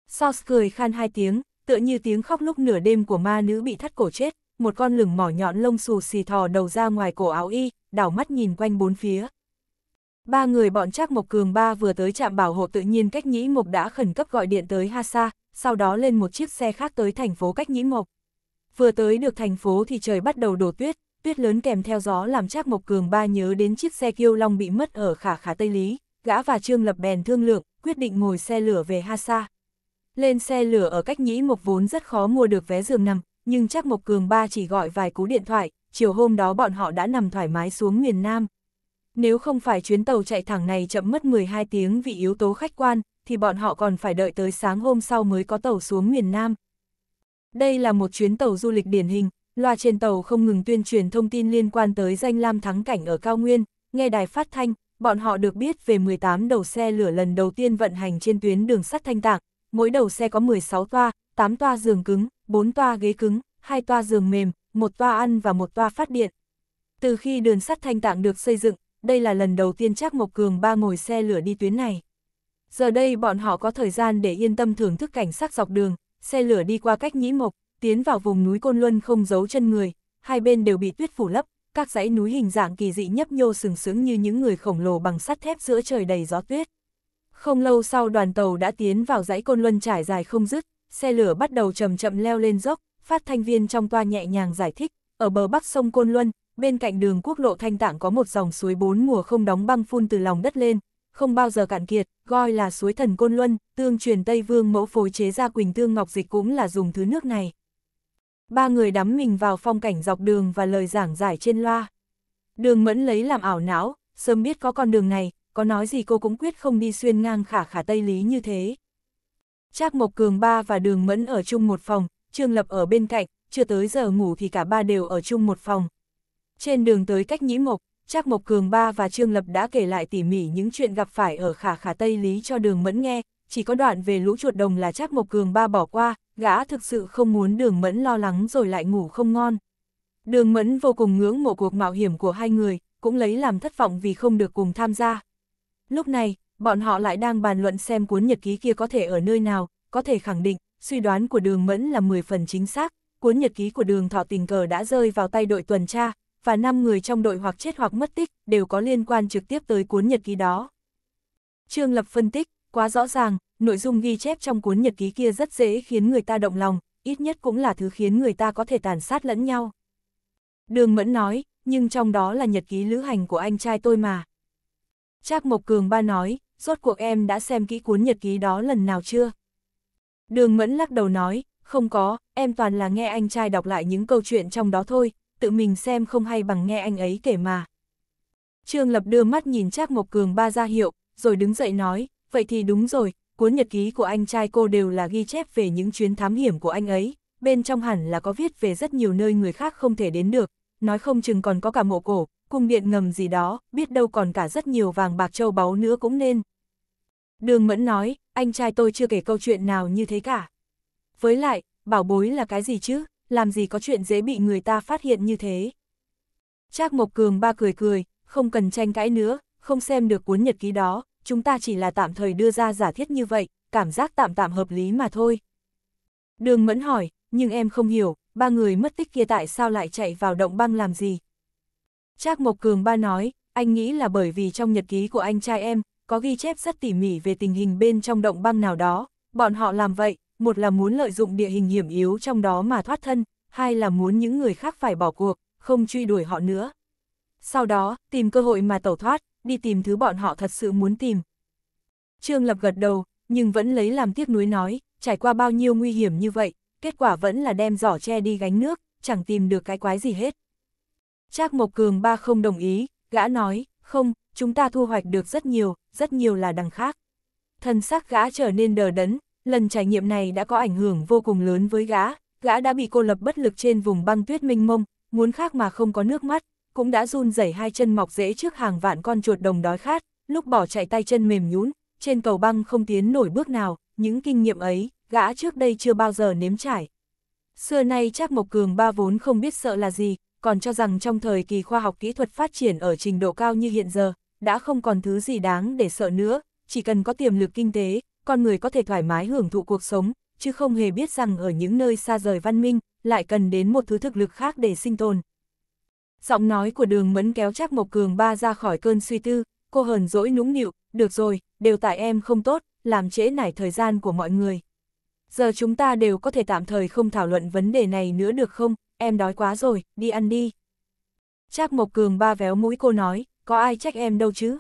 Sos cười khan hai tiếng, tựa như tiếng khóc lúc nửa đêm của ma nữ bị thắt cổ chết một con lửng mỏ nhọn lông xù xì thò đầu ra ngoài cổ áo y, đảo mắt nhìn quanh bốn phía. Ba người bọn Trác Mộc Cường Ba vừa tới trạm bảo hộ tự nhiên cách Nhĩ Mộc đã khẩn cấp gọi điện tới Hasa, sau đó lên một chiếc xe khác tới thành phố cách Nhĩ Mộc. Vừa tới được thành phố thì trời bắt đầu đổ tuyết, tuyết lớn kèm theo gió làm Trác Mộc Cường Ba nhớ đến chiếc xe kiêu long bị mất ở khả khả Tây Lý, gã và Trương Lập bèn thương lượng, quyết định ngồi xe lửa về Hasa. Lên xe lửa ở cách Nhĩ Mộc vốn rất khó mua được vé giường nằm, nhưng chắc Mộc Cường ba chỉ gọi vài cú điện thoại, chiều hôm đó bọn họ đã nằm thoải mái xuống miền Nam. Nếu không phải chuyến tàu chạy thẳng này chậm mất 12 tiếng vì yếu tố khách quan, thì bọn họ còn phải đợi tới sáng hôm sau mới có tàu xuống miền Nam. Đây là một chuyến tàu du lịch điển hình, loa trên tàu không ngừng tuyên truyền thông tin liên quan tới danh lam thắng cảnh ở Cao Nguyên, nghe đài phát thanh, bọn họ được biết về 18 đầu xe lửa lần đầu tiên vận hành trên tuyến đường sắt Thanh Tạng, mỗi đầu xe có 16 toa, 8 toa giường cứng, bốn toa ghế cứng, hai toa giường mềm, một toa ăn và một toa phát điện. Từ khi đường sắt thanh tạng được xây dựng, đây là lần đầu tiên Trác Mộc Cường ba ngồi xe lửa đi tuyến này. Giờ đây bọn họ có thời gian để yên tâm thưởng thức cảnh sắc dọc đường, xe lửa đi qua cách Nhĩ Mộc, tiến vào vùng núi Côn Luân không giấu chân người, hai bên đều bị tuyết phủ lấp, các dãy núi hình dạng kỳ dị nhấp nhô sừng sững như những người khổng lồ bằng sắt thép giữa trời đầy gió tuyết. Không lâu sau đoàn tàu đã tiến vào dãy Côn Luân trải dài không dứt, xe lửa bắt đầu chậm chậm leo lên dốc, phát thanh viên trong toa nhẹ nhàng giải thích, ở bờ bắc sông Côn Luân, bên cạnh đường quốc lộ Thanh Tạng có một dòng suối bốn mùa không đóng băng phun từ lòng đất lên, không bao giờ cạn kiệt, gọi là suối thần Côn Luân, tương truyền Tây Vương mẫu phối chế ra Quỳnh Tương Ngọc Dịch cũng là dùng thứ nước này. Ba người đắm mình vào phong cảnh dọc đường và lời giảng giải trên loa. Đường mẫn lấy làm ảo não, sớm biết có con đường này, có nói gì cô cũng quyết không đi xuyên ngang khả khả Tây Lý như thế. Trác Mộc Cường ba và Đường Mẫn ở chung một phòng, Trương Lập ở bên cạnh, chưa tới giờ ngủ thì cả ba đều ở chung một phòng. Trên đường tới cách Nhĩ Mộc, Trác Mộc Cường ba và Trương Lập đã kể lại tỉ mỉ những chuyện gặp phải ở khả khả Tây Lý cho Đường Mẫn nghe, chỉ có đoạn về lũ chuột đồng là Trác Mộc Cường ba bỏ qua, gã thực sự không muốn Đường Mẫn lo lắng rồi lại ngủ không ngon. Đường Mẫn vô cùng ngưỡng mộ cuộc mạo hiểm của hai người, cũng lấy làm thất vọng vì không được cùng tham gia. Lúc này, bọn họ lại đang bàn luận xem cuốn nhật ký kia có thể ở nơi nào, có thể khẳng định, suy đoán của đường mẫn là 10 phần chính xác, cuốn nhật ký của đường thọ tình cờ đã rơi vào tay đội tuần tra, và 5 người trong đội hoặc chết hoặc mất tích đều có liên quan trực tiếp tới cuốn nhật ký đó. Trương Lập phân tích, quá rõ ràng, nội dung ghi chép trong cuốn nhật ký kia rất dễ khiến người ta động lòng, ít nhất cũng là thứ khiến người ta có thể tàn sát lẫn nhau. Đường Mẫn nói, nhưng trong đó là nhật ký lữ hành của anh trai tôi mà. Trác Mộc Cường Ba nói, rốt cuộc em đã xem kỹ cuốn nhật ký đó lần nào chưa? Đường Mẫn lắc đầu nói, không có, em toàn là nghe anh trai đọc lại những câu chuyện trong đó thôi, tự mình xem không hay bằng nghe anh ấy kể mà. Trương Lập đưa mắt nhìn Trác Mộc Cường ba ra hiệu, rồi đứng dậy nói, vậy thì đúng rồi, cuốn nhật ký của anh trai cô đều là ghi chép về những chuyến thám hiểm của anh ấy, bên trong hẳn là có viết về rất nhiều nơi người khác không thể đến được, nói không chừng còn có cả mộ cổ, cung điện ngầm gì đó, biết đâu còn cả rất nhiều vàng bạc châu báu nữa cũng nên. Đường Mẫn nói, anh trai tôi chưa kể câu chuyện nào như thế cả. Với lại, bảo bối là cái gì chứ, làm gì có chuyện dễ bị người ta phát hiện như thế. Trác Mộc Cường ba cười cười, không cần tranh cãi nữa, không xem được cuốn nhật ký đó, chúng ta chỉ là tạm thời đưa ra giả thiết như vậy, cảm giác tạm tạm hợp lý mà thôi. Đường Mẫn hỏi, nhưng em không hiểu, ba người mất tích kia tại sao lại chạy vào động băng làm gì, Trác Mộc Cường ba nói, anh nghĩ là bởi vì trong nhật ký của anh trai em, có ghi chép rất tỉ mỉ về tình hình bên trong động băng nào đó, bọn họ làm vậy, một là muốn lợi dụng địa hình hiểm yếu trong đó mà thoát thân, hai là muốn những người khác phải bỏ cuộc, không truy đuổi họ nữa. Sau đó, tìm cơ hội mà tẩu thoát, đi tìm thứ bọn họ thật sự muốn tìm. Trương Lập gật đầu, nhưng vẫn lấy làm tiếc nuối nói, trải qua bao nhiêu nguy hiểm như vậy, kết quả vẫn là đem giỏ tre đi gánh nước, chẳng tìm được cái quái gì hết. Trác Mộc Cường ba không đồng ý, gã nói, không, chúng ta thu hoạch được rất nhiều, rất nhiều là đằng khác. Thần sắc gã trở nên đờ đẫn, lần trải nghiệm này đã có ảnh hưởng vô cùng lớn với gã, gã đã bị cô lập bất lực trên vùng băng tuyết mênh mông, muốn khác mà không có nước mắt, cũng đã run rẩy hai chân mọc rễ trước hàng vạn con chuột đồng đói khát, lúc bỏ chạy tay chân mềm nhũn, trên cầu băng không tiến nổi bước nào, những kinh nghiệm ấy, gã trước đây chưa bao giờ nếm trải. Xưa nay chắc Mộc Cường ba vốn không biết sợ là gì, còn cho rằng trong thời kỳ khoa học kỹ thuật phát triển ở trình độ cao như hiện giờ, đã không còn thứ gì đáng để sợ nữa, chỉ cần có tiềm lực kinh tế, con người có thể thoải mái hưởng thụ cuộc sống, chứ không hề biết rằng ở những nơi xa rời văn minh, lại cần đến một thứ thực lực khác để sinh tồn. Giọng nói của đường mẫn kéo chắc Mộc Cường ba ra khỏi cơn suy tư, cô hờn dỗi nũng nịu, được rồi, đều tại em không tốt, làm trễ nải thời gian của mọi người. Giờ chúng ta đều có thể tạm thời không thảo luận vấn đề này nữa được không, em đói quá rồi, đi ăn đi. Trác Mộc Cường ba véo mũi cô nói, có ai trách em đâu chứ.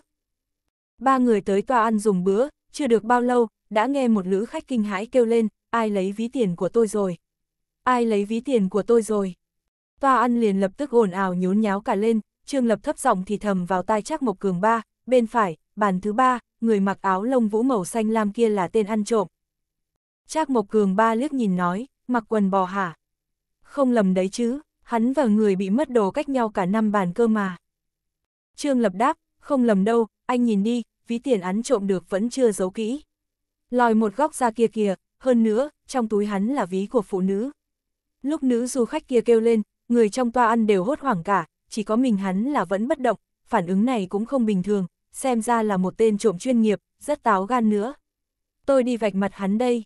Ba người tới tòa ăn dùng bữa, chưa được bao lâu, đã nghe một nữ khách kinh hãi kêu lên, ai lấy ví tiền của tôi rồi. Ai lấy ví tiền của tôi rồi. Tòa ăn liền lập tức ồn ào nhốn nháo cả lên, Trương Lập thấp giọng thì thầm vào tai Trác Mộc Cường ba, bên phải, bàn thứ ba, người mặc áo lông vũ màu xanh lam kia là tên ăn trộm. Trác Mộc Cường ba liếc nhìn nói, mặc quần bò hả? không lầm đấy chứ, hắn và người bị mất đồ cách nhau cả năm bàn cơ mà. Trương Lập đáp, không lầm đâu, anh nhìn đi, ví tiền án trộm được vẫn chưa giấu kỹ. Lòi một góc ra kia kìa, hơn nữa, trong túi hắn là ví của phụ nữ. Lúc nữ du khách kia kêu lên, người trong toa ăn đều hốt hoảng cả, chỉ có mình hắn là vẫn bất động, phản ứng này cũng không bình thường, xem ra là một tên trộm chuyên nghiệp, rất táo gan nữa. Tôi đi vạch mặt hắn đây.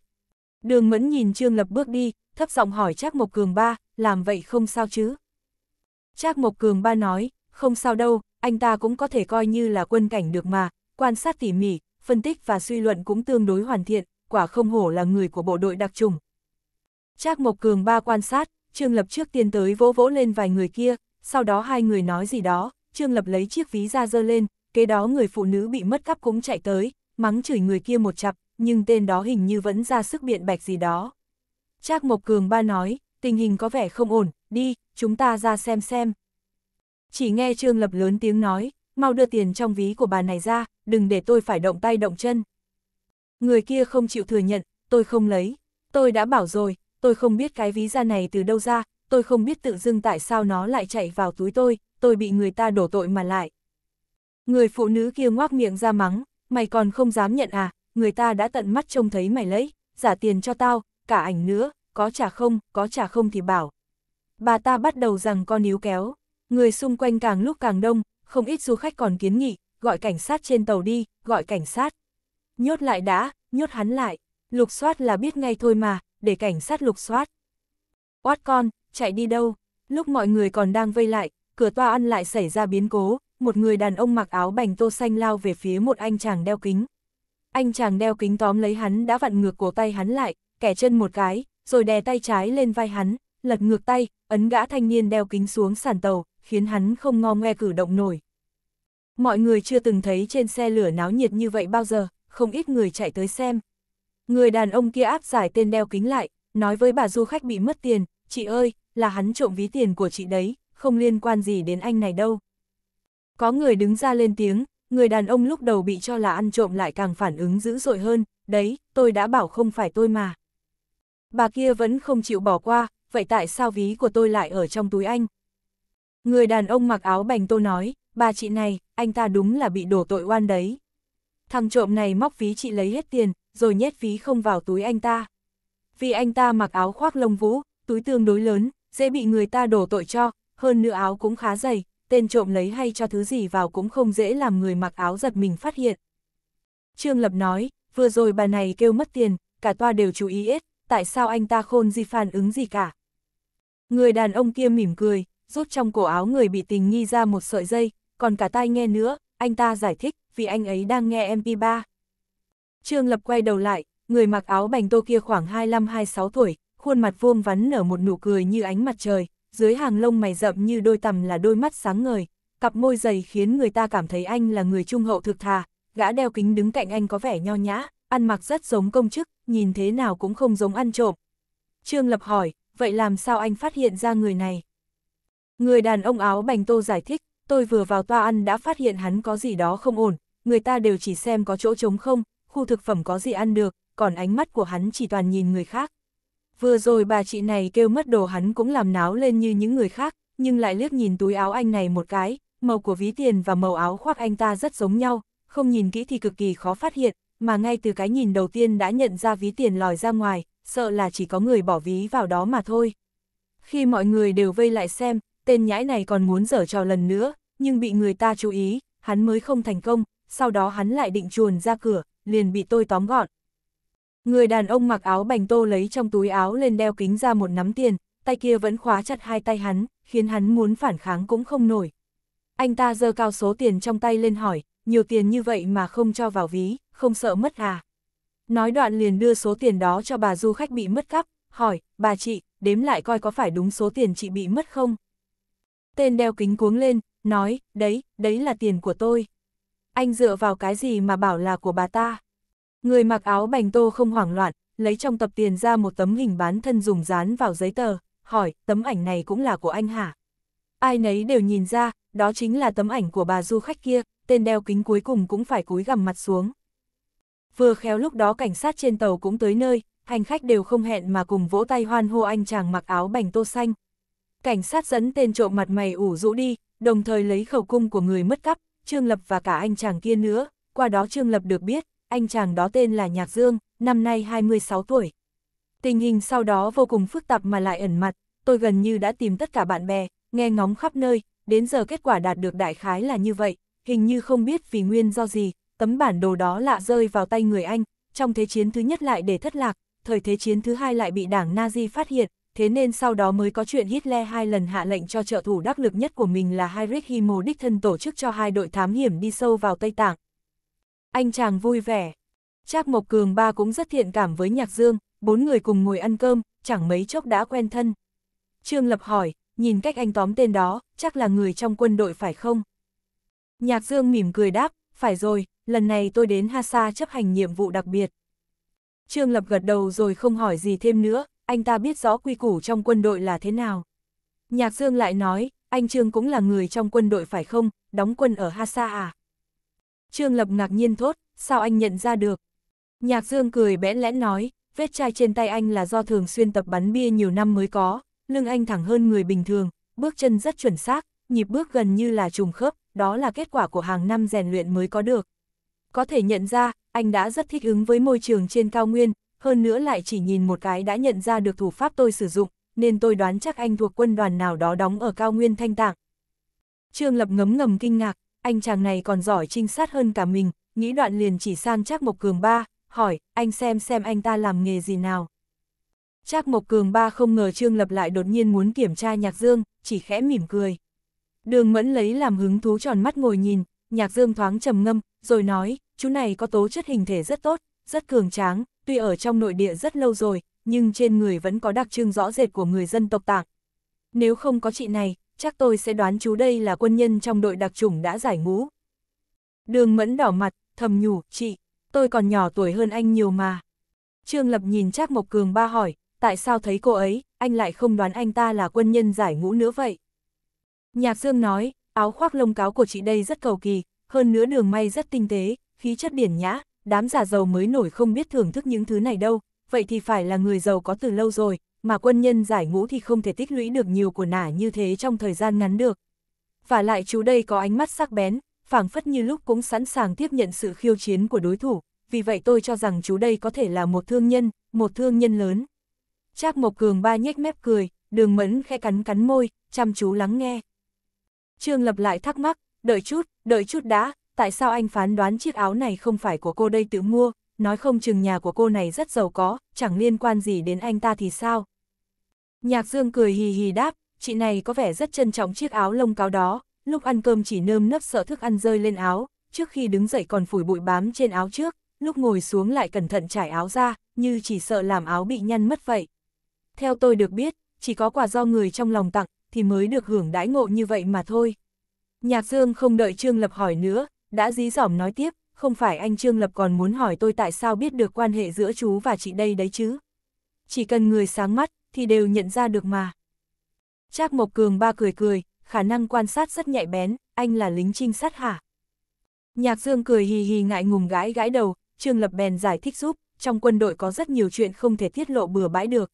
Đường Mẫn nhìn Trương Lập bước đi, thấp giọng hỏi Trác Mộc Cường ba, làm vậy không sao chứ? Trác Mộc Cường ba nói, không sao đâu, anh ta cũng có thể coi như là quân cảnh được mà, quan sát tỉ mỉ, phân tích và suy luận cũng tương đối hoàn thiện, quả không hổ là người của bộ đội đặc trùng. Trác Mộc Cường ba quan sát, Trương Lập trước tiên tới vỗ vỗ lên vài người kia, sau đó hai người nói gì đó, Trương Lập lấy chiếc ví ra dơ lên, kế đó người phụ nữ bị mất cắp cũng chạy tới, mắng chửi người kia một chặp, nhưng tên đó hình như vẫn ra sức biện bạch gì đó. Trác Mộc Cường ba nói, tình hình có vẻ không ổn, đi, chúng ta ra xem xem. Chỉ nghe Trương Lập lớn tiếng nói, mau đưa tiền trong ví của bà này ra, đừng để tôi phải động tay động chân. Người kia không chịu thừa nhận, tôi không lấy, tôi đã bảo rồi, tôi không biết cái ví da này từ đâu ra, tôi không biết tự dưng tại sao nó lại chạy vào túi tôi, tôi bị người ta đổ tội mà lại. Người phụ nữ kia ngoác miệng ra mắng, mày còn không dám nhận à, người ta đã tận mắt trông thấy mày lấy, giả tiền cho tao, cả ảnh nữa, có trả không, có trả không thì bảo. Bà ta bắt đầu rằng con níu kéo, người xung quanh càng lúc càng đông, không ít du khách còn kiến nghị, gọi cảnh sát trên tàu đi, gọi cảnh sát. Nhốt lại đã, nhốt hắn lại, lục soát là biết ngay thôi mà, để cảnh sát lục soát. Oát con, chạy đi đâu? Lúc mọi người còn đang vây lại, cửa toa ăn lại xảy ra biến cố, một người đàn ông mặc áo bành tô xanh lao về phía một anh chàng đeo kính. Anh chàng đeo kính tóm lấy hắn đã vặn ngược cổ tay hắn lại, kẻ chân một cái, rồi đè tay trái lên vai hắn, lật ngược tay, ấn gã thanh niên đeo kính xuống sàn tàu, khiến hắn không ngo ngoe cử động nổi. Mọi người chưa từng thấy trên xe lửa náo nhiệt như vậy bao giờ, không ít người chạy tới xem. Người đàn ông kia áp giải tên đeo kính lại, nói với bà du khách bị mất tiền, chị ơi, là hắn trộm ví tiền của chị đấy, không liên quan gì đến anh này đâu. Có người đứng ra lên tiếng, người đàn ông lúc đầu bị cho là ăn trộm lại càng phản ứng dữ dội hơn, đấy, tôi đã bảo không phải tôi mà. Bà kia vẫn không chịu bỏ qua, vậy tại sao ví của tôi lại ở trong túi anh? Người đàn ông mặc áo bành tô nói, bà chị này, anh ta đúng là bị đổ tội oan đấy. Thằng trộm này móc ví chị lấy hết tiền, rồi nhét ví không vào túi anh ta. Vì anh ta mặc áo khoác lông vũ, túi tương đối lớn, dễ bị người ta đổ tội cho, hơn nữa áo cũng khá dày, tên trộm lấy hay cho thứ gì vào cũng không dễ làm người mặc áo giật mình phát hiện. Trương Lập nói, vừa rồi bà này kêu mất tiền, cả toa đều chú ý hết, tại sao anh ta khôn gì phản ứng gì cả. Người đàn ông kia mỉm cười, rút trong cổ áo người bị tình nghi ra một sợi dây, còn cả tai nghe nữa, anh ta giải thích, vì anh ấy đang nghe MP3. Trương Lập quay đầu lại, người mặc áo bành tô kia khoảng 25-26 tuổi, khuôn mặt vuông vắn nở một nụ cười như ánh mặt trời, dưới hàng lông mày rậm như đôi tầm là đôi mắt sáng ngời, cặp môi dày khiến người ta cảm thấy anh là người trung hậu thực thà, gã đeo kính đứng cạnh anh có vẻ nho nhã, ăn mặc rất giống công chức, nhìn thế nào cũng không giống ăn trộm. Trương Lập hỏi, vậy làm sao anh phát hiện ra người này? Người đàn ông áo bành tô giải thích, tôi vừa vào toa ăn đã phát hiện hắn có gì đó không ổn, người ta đều chỉ xem có chỗ trống không, khu thực phẩm có gì ăn được, còn ánh mắt của hắn chỉ toàn nhìn người khác. Vừa rồi bà chị này kêu mất đồ hắn cũng làm náo lên như những người khác, nhưng lại liếc nhìn túi áo anh này một cái, màu của ví tiền và màu áo khoác anh ta rất giống nhau, không nhìn kỹ thì cực kỳ khó phát hiện, mà ngay từ cái nhìn đầu tiên đã nhận ra ví tiền lòi ra ngoài, sợ là chỉ có người bỏ ví vào đó mà thôi. Khi mọi người đều vây lại xem, tên nhãi này còn muốn dở trò lần nữa, nhưng bị người ta chú ý, hắn mới không thành công, sau đó hắn lại định chuồn ra cửa, liền bị tôi tóm gọn, Người đàn ông mặc áo bành tô lấy trong túi áo lên đeo kính ra một nắm tiền, tay kia vẫn khóa chặt hai tay hắn, khiến hắn muốn phản kháng cũng không nổi. Anh ta giơ cao số tiền trong tay lên hỏi, nhiều tiền như vậy mà không cho vào ví, không sợ mất à? Nói đoạn liền đưa số tiền đó cho bà du khách bị mất cắp, hỏi, bà chị, đếm lại coi có phải đúng số tiền chị bị mất không? Tên đeo kính cuống lên, nói, đấy, đấy là tiền của tôi. Anh dựa vào cái gì mà bảo là của bà ta? Người mặc áo bành tô không hoảng loạn, lấy trong tập tiền ra một tấm hình bán thân dùng dán vào giấy tờ, hỏi, tấm ảnh này cũng là của anh hả? Ai nấy đều nhìn ra, đó chính là tấm ảnh của bà du khách kia, tên đeo kính cuối cùng cũng phải cúi gằm mặt xuống. Vừa khéo lúc đó cảnh sát trên tàu cũng tới nơi, hành khách đều không hẹn mà cùng vỗ tay hoan hô anh chàng mặc áo bành tô xanh. Cảnh sát dẫn tên trộm mặt mày ủ rũ đi, đồng thời lấy khẩu cung của người mất cắp, Trương Lập và cả anh chàng kia nữa, qua đó Trương Lập được biết, anh chàng đó tên là Nhạc Dương, năm nay 26 tuổi. Tình hình sau đó vô cùng phức tạp mà lại ẩn mặt, tôi gần như đã tìm tất cả bạn bè, nghe ngóng khắp nơi, đến giờ kết quả đạt được đại khái là như vậy, hình như không biết vì nguyên do gì, tấm bản đồ đó lạ rơi vào tay người Anh, trong thế chiến thứ nhất lại để thất lạc, thời thế chiến thứ hai lại bị đảng Nazi phát hiện, thế nên sau đó mới có chuyện Hitler hai lần hạ lệnh cho trợ thủ đắc lực nhất của mình là Heinrich Himmel đích thân tổ chức cho hai đội thám hiểm đi sâu vào Tây Tạng, anh chàng vui vẻ. Trác Mộc Cường ba cũng rất thiện cảm với Nhạc Dương, bốn người cùng ngồi ăn cơm, chẳng mấy chốc đã quen thân. Trương Lập hỏi, nhìn cách anh tóm tên đó, chắc là người trong quân đội phải không? Nhạc Dương mỉm cười đáp, phải rồi, lần này tôi đến Hasa chấp hành nhiệm vụ đặc biệt. Trương Lập gật đầu rồi không hỏi gì thêm nữa, anh ta biết rõ quy củ trong quân đội là thế nào. Nhạc Dương lại nói, anh Trương cũng là người trong quân đội phải không, đóng quân ở Hasa à? Trương Lập ngạc nhiên thốt, sao anh nhận ra được? Nhạc Dương cười bẽn lẽn nói, vết chai trên tay anh là do thường xuyên tập bắn bia nhiều năm mới có, lưng anh thẳng hơn người bình thường, bước chân rất chuẩn xác, nhịp bước gần như là trùng khớp, đó là kết quả của hàng năm rèn luyện mới có được. Có thể nhận ra, anh đã rất thích ứng với môi trường trên cao nguyên, hơn nữa lại chỉ nhìn một cái đã nhận ra được thủ pháp tôi sử dụng, nên tôi đoán chắc anh thuộc quân đoàn nào đó đóng ở cao nguyên thanh tạng. Trương Lập ngấm ngầm kinh ngạc, anh chàng này còn giỏi trinh sát hơn cả mình, nghĩ đoạn liền chỉ sang Trác Mộc Cường ba, hỏi, anh xem xem anh ta làm nghề gì nào. Trác Mộc Cường ba không ngờ Trương Lập lại đột nhiên muốn kiểm tra Nhạc Dương, chỉ khẽ mỉm cười. Đường Mẫn lấy làm hứng thú tròn mắt ngồi nhìn, Nhạc Dương thoáng trầm ngâm, rồi nói, chú này có tố chất hình thể rất tốt, rất cường tráng, tuy ở trong nội địa rất lâu rồi, nhưng trên người vẫn có đặc trưng rõ rệt của người dân tộc tạng. Nếu không có chị này, chắc tôi sẽ đoán chú đây là quân nhân trong đội đặc chủng đã giải ngũ. Đường mẫn đỏ mặt, thầm nhủ, chị, tôi còn nhỏ tuổi hơn anh nhiều mà. Trương Lập nhìn Trác Mộc Cường ba hỏi, tại sao thấy cô ấy, anh lại không đoán anh ta là quân nhân giải ngũ nữa vậy? Nhạc Dương nói, áo khoác lông cáo của chị đây rất cầu kỳ, hơn nữa đường may rất tinh tế, khí chất điển nhã, đám giả giàu mới nổi không biết thưởng thức những thứ này đâu, vậy thì phải là người giàu có từ lâu rồi, mà quân nhân giải ngũ thì không thể tích lũy được nhiều của nả như thế trong thời gian ngắn được. Và lại chú đây có ánh mắt sắc bén, phảng phất như lúc cũng sẵn sàng tiếp nhận sự khiêu chiến của đối thủ, vì vậy tôi cho rằng chú đây có thể là một thương nhân, một thương nhân lớn. Trác Mộc Cường ba nhếch mép cười, đường mẫn khe cắn cắn môi, chăm chú lắng nghe. Trương Lập lại thắc mắc, đợi chút, đợi chút đã, tại sao anh phán đoán chiếc áo này không phải của cô đây tự mua, nói không chừng nhà của cô này rất giàu có, chẳng liên quan gì đến anh ta thì sao. Nhạc Dương cười hì hì đáp, chị này có vẻ rất trân trọng chiếc áo lông cáo đó, lúc ăn cơm chỉ nơm nấp sợ thức ăn rơi lên áo, trước khi đứng dậy còn phủi bụi bám trên áo trước, lúc ngồi xuống lại cẩn thận trải áo ra, như chỉ sợ làm áo bị nhăn mất vậy. Theo tôi được biết, chỉ có quà do người trong lòng tặng, thì mới được hưởng đãi ngộ như vậy mà thôi. Nhạc Dương không đợi Trương Lập hỏi nữa, đã dí dỏm nói tiếp, không phải anh Trương Lập còn muốn hỏi tôi tại sao biết được quan hệ giữa chú và chị đây đấy chứ. Chỉ cần người sáng mắt, thì đều nhận ra được mà. Trác Mộc Cường ba cười cười, khả năng quan sát rất nhạy bén, anh là lính trinh sát hả? Nhạc Dương cười hì hì ngại ngùng gãi gãi đầu, Trương Lập bèn giải thích giúp, trong quân đội có rất nhiều chuyện không thể tiết lộ bừa bãi được.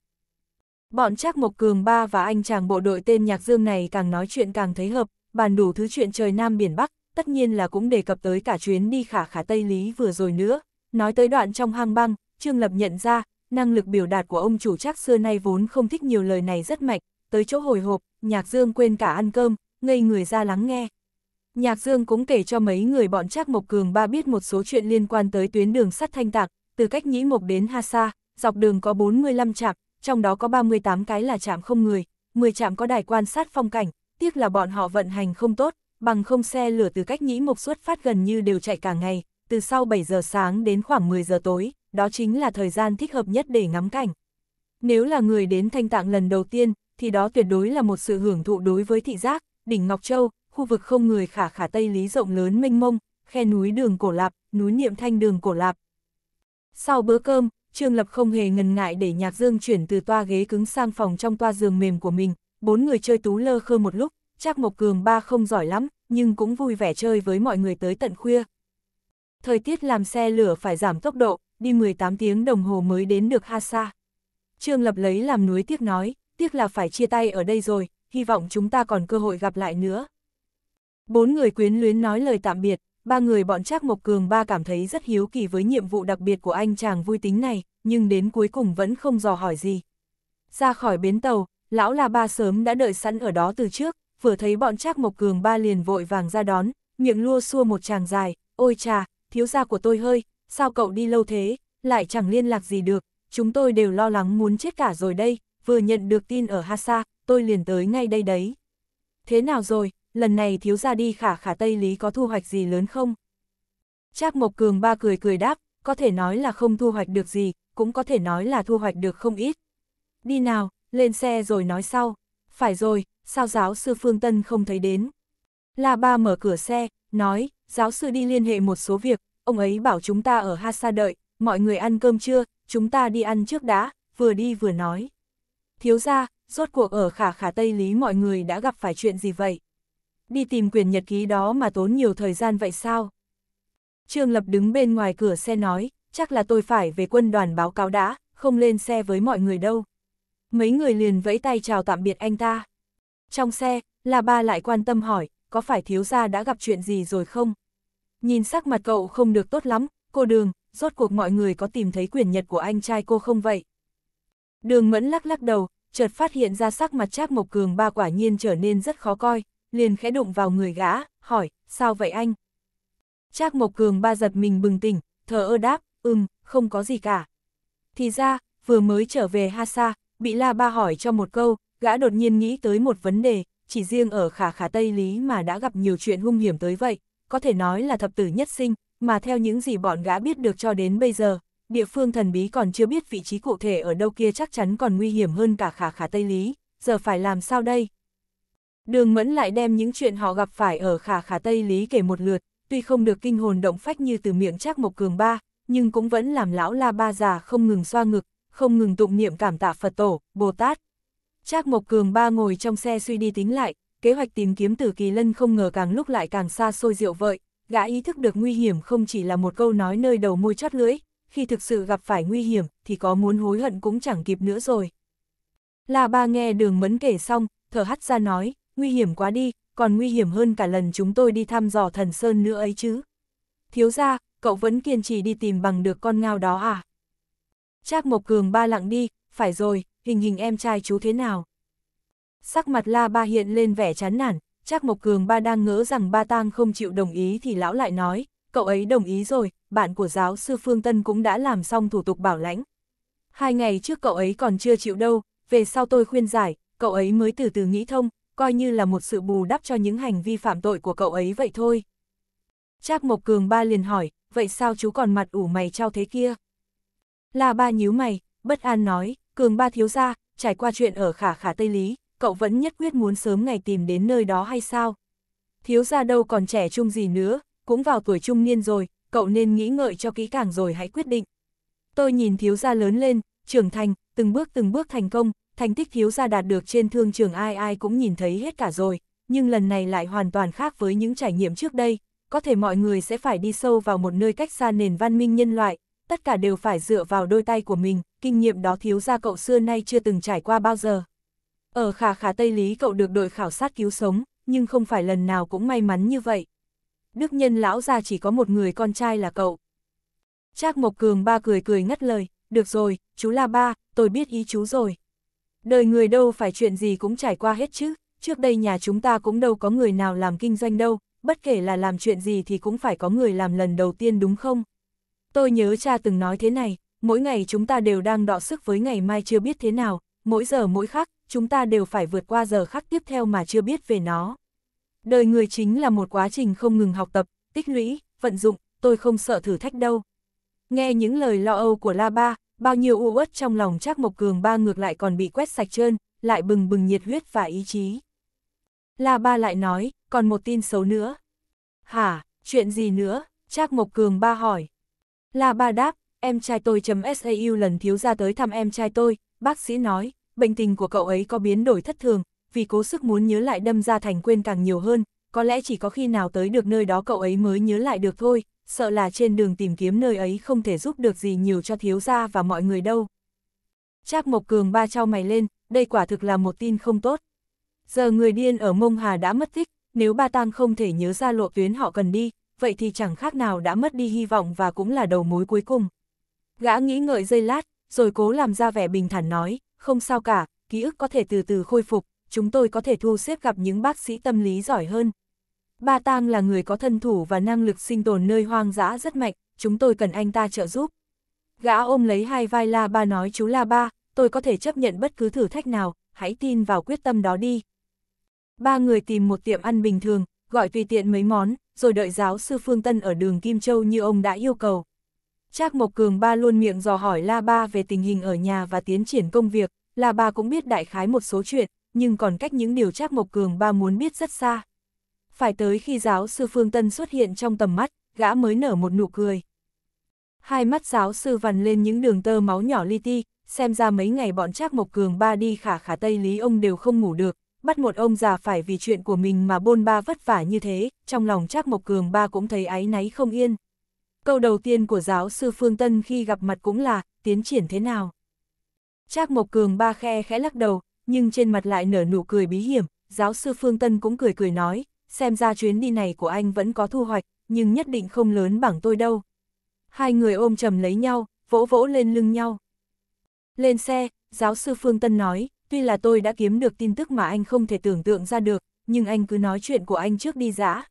Bọn Trác Mộc Cường ba và anh chàng bộ đội tên Nhạc Dương này càng nói chuyện càng thấy hợp, bàn đủ thứ chuyện trời Nam biển Bắc, tất nhiên là cũng đề cập tới cả chuyến đi khả khả Tây Lý vừa rồi nữa. Nói tới đoạn trong hang băng, Trương Lập nhận ra, năng lực biểu đạt của ông chủ chắc xưa nay vốn không thích nhiều lời này rất mạnh, tới chỗ hồi hộp, Nhạc Dương quên cả ăn cơm, ngây người ra lắng nghe. Nhạc Dương cũng kể cho mấy người bọn Trác Mộc Cường ba biết một số chuyện liên quan tới tuyến đường sắt thanh tạc, từ cách Nhĩ Mộc đến ha Sa, dọc đường có 45 trạm, trong đó có 38 cái là trạm không người, 10 trạm có đài quan sát phong cảnh, tiếc là bọn họ vận hành không tốt, bằng không xe lửa từ cách nhĩ mục xuất phát gần như đều chạy cả ngày, từ sau 7 giờ sáng đến khoảng 10 giờ tối, đó chính là thời gian thích hợp nhất để ngắm cảnh. Nếu là người đến Thanh Tạng lần đầu tiên, thì đó tuyệt đối là một sự hưởng thụ đối với thị giác, đỉnh Ngọc Châu, khu vực không người khả khả Tây Lý rộng lớn mênh mông, khe núi đường Cổ Lạp, núi Niệm Thanh đường Cổ Lạp. Sau bữa cơm, Trương Lập không hề ngần ngại để Nhạc Dương chuyển từ toa ghế cứng sang phòng trong toa giường mềm của mình, bốn người chơi tú lơ khơ một lúc, Trác Mộc Cường ba không giỏi lắm, nhưng cũng vui vẻ chơi với mọi người tới tận khuya. Thời tiết làm xe lửa phải giảm tốc độ, đi 18 tiếng đồng hồ mới đến được Hasa. Trương Lập lấy làm núi tiếc nói, tiếc là phải chia tay ở đây rồi, hy vọng chúng ta còn cơ hội gặp lại nữa. Bốn người quyến luyến nói lời tạm biệt, ba người bọn Trác Mộc Cường ba cảm thấy rất hiếu kỳ với nhiệm vụ đặc biệt của anh chàng vui tính này, nhưng đến cuối cùng vẫn không dò hỏi gì. Ra khỏi bến tàu, lão là ba sớm đã đợi sẵn ở đó từ trước, vừa thấy bọn Trác Mộc Cường ba liền vội vàng ra đón, miệng lua xua một chàng dài, ôi trà, thiếu gia của tôi hơi, sao cậu đi lâu thế, lại chẳng liên lạc gì được, chúng tôi đều lo lắng muốn chết cả rồi đây, vừa nhận được tin ở Hasa, tôi liền tới ngay đây đấy. Thế nào rồi, lần này thiếu gia đi khả khả Tây Lý có thu hoạch gì lớn không? Trác Mộc Cường ba cười cười đáp, có thể nói là không thu hoạch được gì, cũng có thể nói là thu hoạch được không ít. Đi nào, lên xe rồi nói sau. Phải rồi, sao giáo sư Phương Tân không thấy đến. La Ba mở cửa xe, nói, giáo sư đi liên hệ một số việc, ông ấy bảo chúng ta ở Hasa đợi, mọi người ăn cơm chưa, chúng ta đi ăn trước đã, vừa đi vừa nói. Thiếu ra, rốt cuộc ở khả khả Tây Lý mọi người đã gặp phải chuyện gì vậy? Đi tìm quyền nhật ký đó mà tốn nhiều thời gian vậy sao? Trương Lập đứng bên ngoài cửa xe nói, chắc là tôi phải về quân đoàn báo cáo đã, không lên xe với mọi người đâu. Mấy người liền vẫy tay chào tạm biệt anh ta. Trong xe, là ba lại quan tâm hỏi, có phải thiếu gia đã gặp chuyện gì rồi không? Nhìn sắc mặt cậu không được tốt lắm, cô đường, rốt cuộc mọi người có tìm thấy quyền nhật của anh trai cô không vậy? Đường mẫn lắc lắc đầu, chợt phát hiện ra sắc mặt Trác Mộc Cường ba quả nhiên trở nên rất khó coi, liền khẽ đụng vào người gã, hỏi, sao vậy anh? Trác Mộc Cường ba giật mình bừng tỉnh, thờ ơ đáp, ừm, không có gì cả. Thì ra, vừa mới trở về Ha Sa, bị La Ba hỏi cho một câu, gã đột nhiên nghĩ tới một vấn đề, chỉ riêng ở khả khả Tây Lý mà đã gặp nhiều chuyện hung hiểm tới vậy, có thể nói là thập tử nhất sinh, mà theo những gì bọn gã biết được cho đến bây giờ, địa phương thần bí còn chưa biết vị trí cụ thể ở đâu kia chắc chắn còn nguy hiểm hơn cả khả khả Tây Lý, giờ phải làm sao đây? Đường Mẫn lại đem những chuyện họ gặp phải ở khả khả Tây Lý kể một lượt, tuy không được kinh hồn động phách như từ miệng Trác Mộc Cường Ba, nhưng cũng vẫn làm lão la ba già không ngừng xoa ngực, không ngừng tụng niệm cảm tạ Phật Tổ, Bồ Tát, Trác Mộc Cường ba ngồi trong xe suy đi tính lại, kế hoạch tìm kiếm Tử Kỳ Lân không ngờ càng lúc lại càng xa xôi diệu vợi, gã ý thức được nguy hiểm không chỉ là một câu nói nơi đầu môi chót lưỡi, khi thực sự gặp phải nguy hiểm thì có muốn hối hận cũng chẳng kịp nữa rồi. La Ba nghe Đường Mẫn kể xong, thở hắt ra nói, nguy hiểm quá đi, còn nguy hiểm hơn cả lần chúng tôi đi thăm dò thần sơn nữa ấy chứ. Thiếu gia, cậu vẫn kiên trì đi tìm bằng được con ngao đó à? Trác Mộc Cường ba lặng đi, phải rồi, hình hình em trai chú thế nào? Sắc mặt La Ba hiện lên vẻ chán nản, Trác Mộc Cường ba đang ngỡ rằng ba tang không chịu đồng ý thì lão lại nói, cậu ấy đồng ý rồi, bạn của giáo sư Phương Tân cũng đã làm xong thủ tục bảo lãnh. Hai ngày trước cậu ấy còn chưa chịu đâu, về sau tôi khuyên giải, cậu ấy mới từ từ nghĩ thông, coi như là một sự bù đắp cho những hành vi phạm tội của cậu ấy vậy thôi. Trác Mộc Cường ba liền hỏi, vậy sao chú còn mặt ủ mày trao thế kia? La ba nhíu mày, bất an nói, cường ba thiếu gia, trải qua chuyện ở khả khả Tây Lý, cậu vẫn nhất quyết muốn sớm ngày tìm đến nơi đó hay sao? Thiếu gia đâu còn trẻ trung gì nữa, cũng vào tuổi trung niên rồi, cậu nên nghĩ ngợi cho kỹ càng rồi hãy quyết định. Tôi nhìn thiếu gia lớn lên, trưởng thành, từng bước từng bước thành công, thành tích thiếu gia đạt được trên thương trường ai ai cũng nhìn thấy hết cả rồi, nhưng lần này lại hoàn toàn khác với những trải nghiệm trước đây, có thể mọi người sẽ phải đi sâu vào một nơi cách xa nền văn minh nhân loại, tất cả đều phải dựa vào đôi tay của mình, kinh nghiệm đó thiếu gia cậu xưa nay chưa từng trải qua bao giờ. Ở khả khả Tây Lý cậu được đội khảo sát cứu sống, nhưng không phải lần nào cũng may mắn như vậy. Đức nhân lão già chỉ có một người con trai là cậu. Trác Mộc Cường ba cười cười ngắt lời, được rồi, chú là ba, tôi biết ý chú rồi. Đời người đâu phải chuyện gì cũng trải qua hết chứ, trước đây nhà chúng ta cũng đâu có người nào làm kinh doanh đâu, bất kể là làm chuyện gì thì cũng phải có người làm lần đầu tiên đúng không? Tôi nhớ cha từng nói thế này, mỗi ngày chúng ta đều đang đọ sức với ngày mai chưa biết thế nào, mỗi giờ mỗi khắc, chúng ta đều phải vượt qua giờ khắc tiếp theo mà chưa biết về nó. Đời người chính là một quá trình không ngừng học tập, tích lũy, vận dụng, tôi không sợ thử thách đâu. Nghe những lời lo âu của La Ba, bao nhiêu u uất trong lòng Trác Mộc Cường ba ngược lại còn bị quét sạch trơn, lại bừng bừng nhiệt huyết và ý chí. La Ba lại nói, còn một tin xấu nữa. Hả, chuyện gì nữa? Trác Mộc Cường ba hỏi. La Ba đáp, em trai tôi chấm SAU lần thiếu ra tới thăm em trai tôi, bác sĩ nói, bệnh tình của cậu ấy có biến đổi thất thường, vì cố sức muốn nhớ lại đâm ra thành quên càng nhiều hơn, có lẽ chỉ có khi nào tới được nơi đó cậu ấy mới nhớ lại được thôi, sợ là trên đường tìm kiếm nơi ấy không thể giúp được gì nhiều cho thiếu gia và mọi người đâu. Trác Mộc Cường ba trao mày lên, đây quả thực là một tin không tốt. Giờ người điên ở Mông Hà đã mất tích, nếu ba tang không thể nhớ ra lộ tuyến họ cần đi, vậy thì chẳng khác nào đã mất đi hy vọng và cũng là đầu mối cuối cùng. Gã nghĩ ngợi giây lát, rồi cố làm ra vẻ bình thản nói, không sao cả, ký ức có thể từ từ khôi phục, chúng tôi có thể thu xếp gặp những bác sĩ tâm lý giỏi hơn. Ba Tang là người có thân thủ và năng lực sinh tồn nơi hoang dã rất mạnh, chúng tôi cần anh ta trợ giúp. Gã ôm lấy hai vai La Ba nói chú La Ba, tôi có thể chấp nhận bất cứ thử thách nào, hãy tin vào quyết tâm đó đi. Ba người tìm một tiệm ăn bình thường, gọi tùy tiện mấy món, rồi đợi giáo sư Phương Tân ở đường Kim Châu như ông đã yêu cầu. Trác Mộc Cường ba luôn miệng dò hỏi La Ba về tình hình ở nhà và tiến triển công việc, La Ba cũng biết đại khái một số chuyện, nhưng còn cách những điều Trác Mộc Cường ba muốn biết rất xa. Phải tới khi giáo sư Phương Tân xuất hiện trong tầm mắt, gã mới nở một nụ cười. Hai mắt giáo sư vằn lên những đường tơ máu nhỏ li ti, xem ra mấy ngày bọn Trác Mộc Cường ba đi khả khả Tây Lý ông đều không ngủ được, bắt một ông già phải vì chuyện của mình mà bôn ba vất vả như thế, trong lòng Trác Mộc Cường ba cũng thấy áy náy không yên. Câu đầu tiên của giáo sư Phương Tân khi gặp mặt cũng là, tiến triển thế nào? Trác Mộc Cường ba khe khẽ lắc đầu, nhưng trên mặt lại nở nụ cười bí hiểm, giáo sư Phương Tân cũng cười cười nói, xem ra chuyến đi này của anh vẫn có thu hoạch, nhưng nhất định không lớn bằng tôi đâu. Hai người ôm chầm lấy nhau, vỗ vỗ lên lưng nhau. Lên xe, giáo sư Phương Tân nói, Tuy là tôi đã kiếm được tin tức mà anh không thể tưởng tượng ra được, nhưng anh cứ nói chuyện của anh trước đi dã.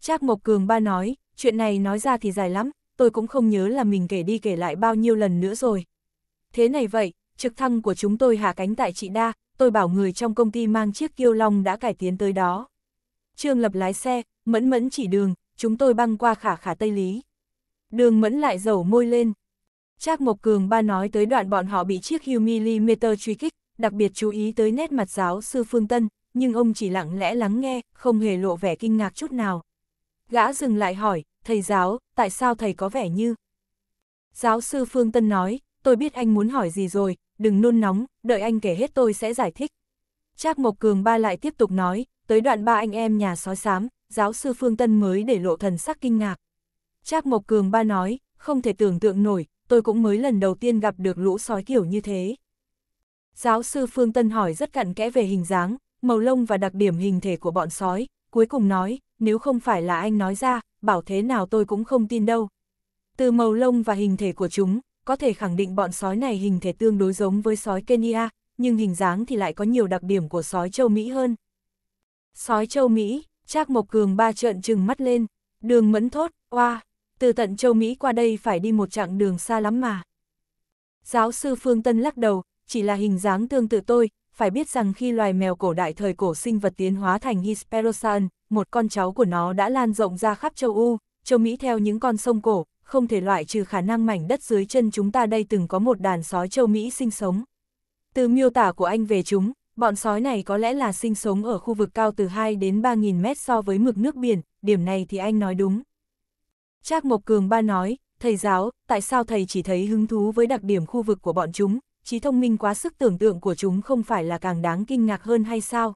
Trác Mộc Cường ba nói, chuyện này nói ra thì dài lắm, tôi cũng không nhớ là mình kể đi kể lại bao nhiêu lần nữa rồi. Thế này vậy, trực thăng của chúng tôi hạ cánh tại chị Đa, tôi bảo người trong công ty mang chiếc kiêu long đã cải tiến tới đó. Trương Lập lái xe, mẫn mẫn chỉ đường, chúng tôi băng qua khả khả Tây Lý. Đường mẫn lại dầu môi lên. Trác Mộc Cường ba nói tới đoạn bọn họ bị chiếc Humilimeter truy kích, đặc biệt chú ý tới nét mặt giáo sư Phương Tân, nhưng ông chỉ lặng lẽ lắng nghe, không hề lộ vẻ kinh ngạc chút nào. Gã dừng lại hỏi, thầy giáo, tại sao thầy có vẻ như... Giáo sư Phương Tân nói, tôi biết anh muốn hỏi gì rồi, đừng nôn nóng, đợi anh kể hết tôi sẽ giải thích. Trác Mộc Cường ba lại tiếp tục nói, tới đoạn ba anh em nhà sói xám, giáo sư Phương Tân mới để lộ thần sắc kinh ngạc. Trác Mộc Cường ba nói, không thể tưởng tượng nổi, tôi cũng mới lần đầu tiên gặp được lũ sói kiểu như thế. Giáo sư Phương Tân hỏi rất cặn kẽ về hình dáng, màu lông và đặc điểm hình thể của bọn sói, cuối cùng nói, nếu không phải là anh nói ra, bảo thế nào tôi cũng không tin đâu. Từ màu lông và hình thể của chúng, có thể khẳng định bọn sói này hình thể tương đối giống với sói Kenya, nhưng hình dáng thì lại có nhiều đặc điểm của sói châu Mỹ hơn. Sói châu Mỹ, Trác Mộc Cường ba trợn trừng mắt lên, đường mẫn thốt, oa, từ tận châu Mỹ qua đây phải đi một chặng đường xa lắm mà. Giáo sư Phương Tân lắc đầu, chỉ là hình dáng tương tự tôi, phải biết rằng khi loài mèo cổ đại thời cổ sinh vật tiến hóa thành Hesperosan, một con cháu của nó đã lan rộng ra khắp châu u châu Mỹ theo những con sông cổ, không thể loại trừ khả năng mảnh đất dưới chân chúng ta đây từng có một đàn sói châu Mỹ sinh sống. Từ miêu tả của anh về chúng, bọn sói này có lẽ là sinh sống ở khu vực cao từ 2 đến 3.000 mét so với mực nước biển, điểm này thì anh nói đúng. Trác Mộc Cường Ba nói, thầy giáo, tại sao thầy chỉ thấy hứng thú với đặc điểm khu vực của bọn chúng, trí thông minh quá sức tưởng tượng của chúng không phải là càng đáng kinh ngạc hơn hay sao?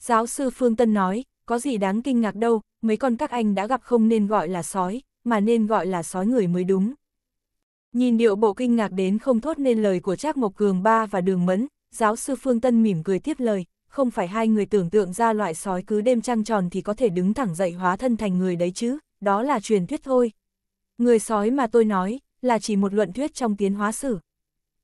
Giáo sư Phương Tân nói, có gì đáng kinh ngạc đâu, mấy con các anh đã gặp không nên gọi là sói, mà nên gọi là sói người mới đúng. Nhìn điệu bộ kinh ngạc đến không thốt nên lời của Trác Mộc Cường Ba và Đường Mẫn, giáo sư Phương Tân mỉm cười tiếp lời, không phải hai người tưởng tượng ra loại sói cứ đêm trăng tròn thì có thể đứng thẳng dậy hóa thân thành người đấy chứ, đó là truyền thuyết thôi. Người sói mà tôi nói, là chỉ một luận thuyết trong tiến hóa sử.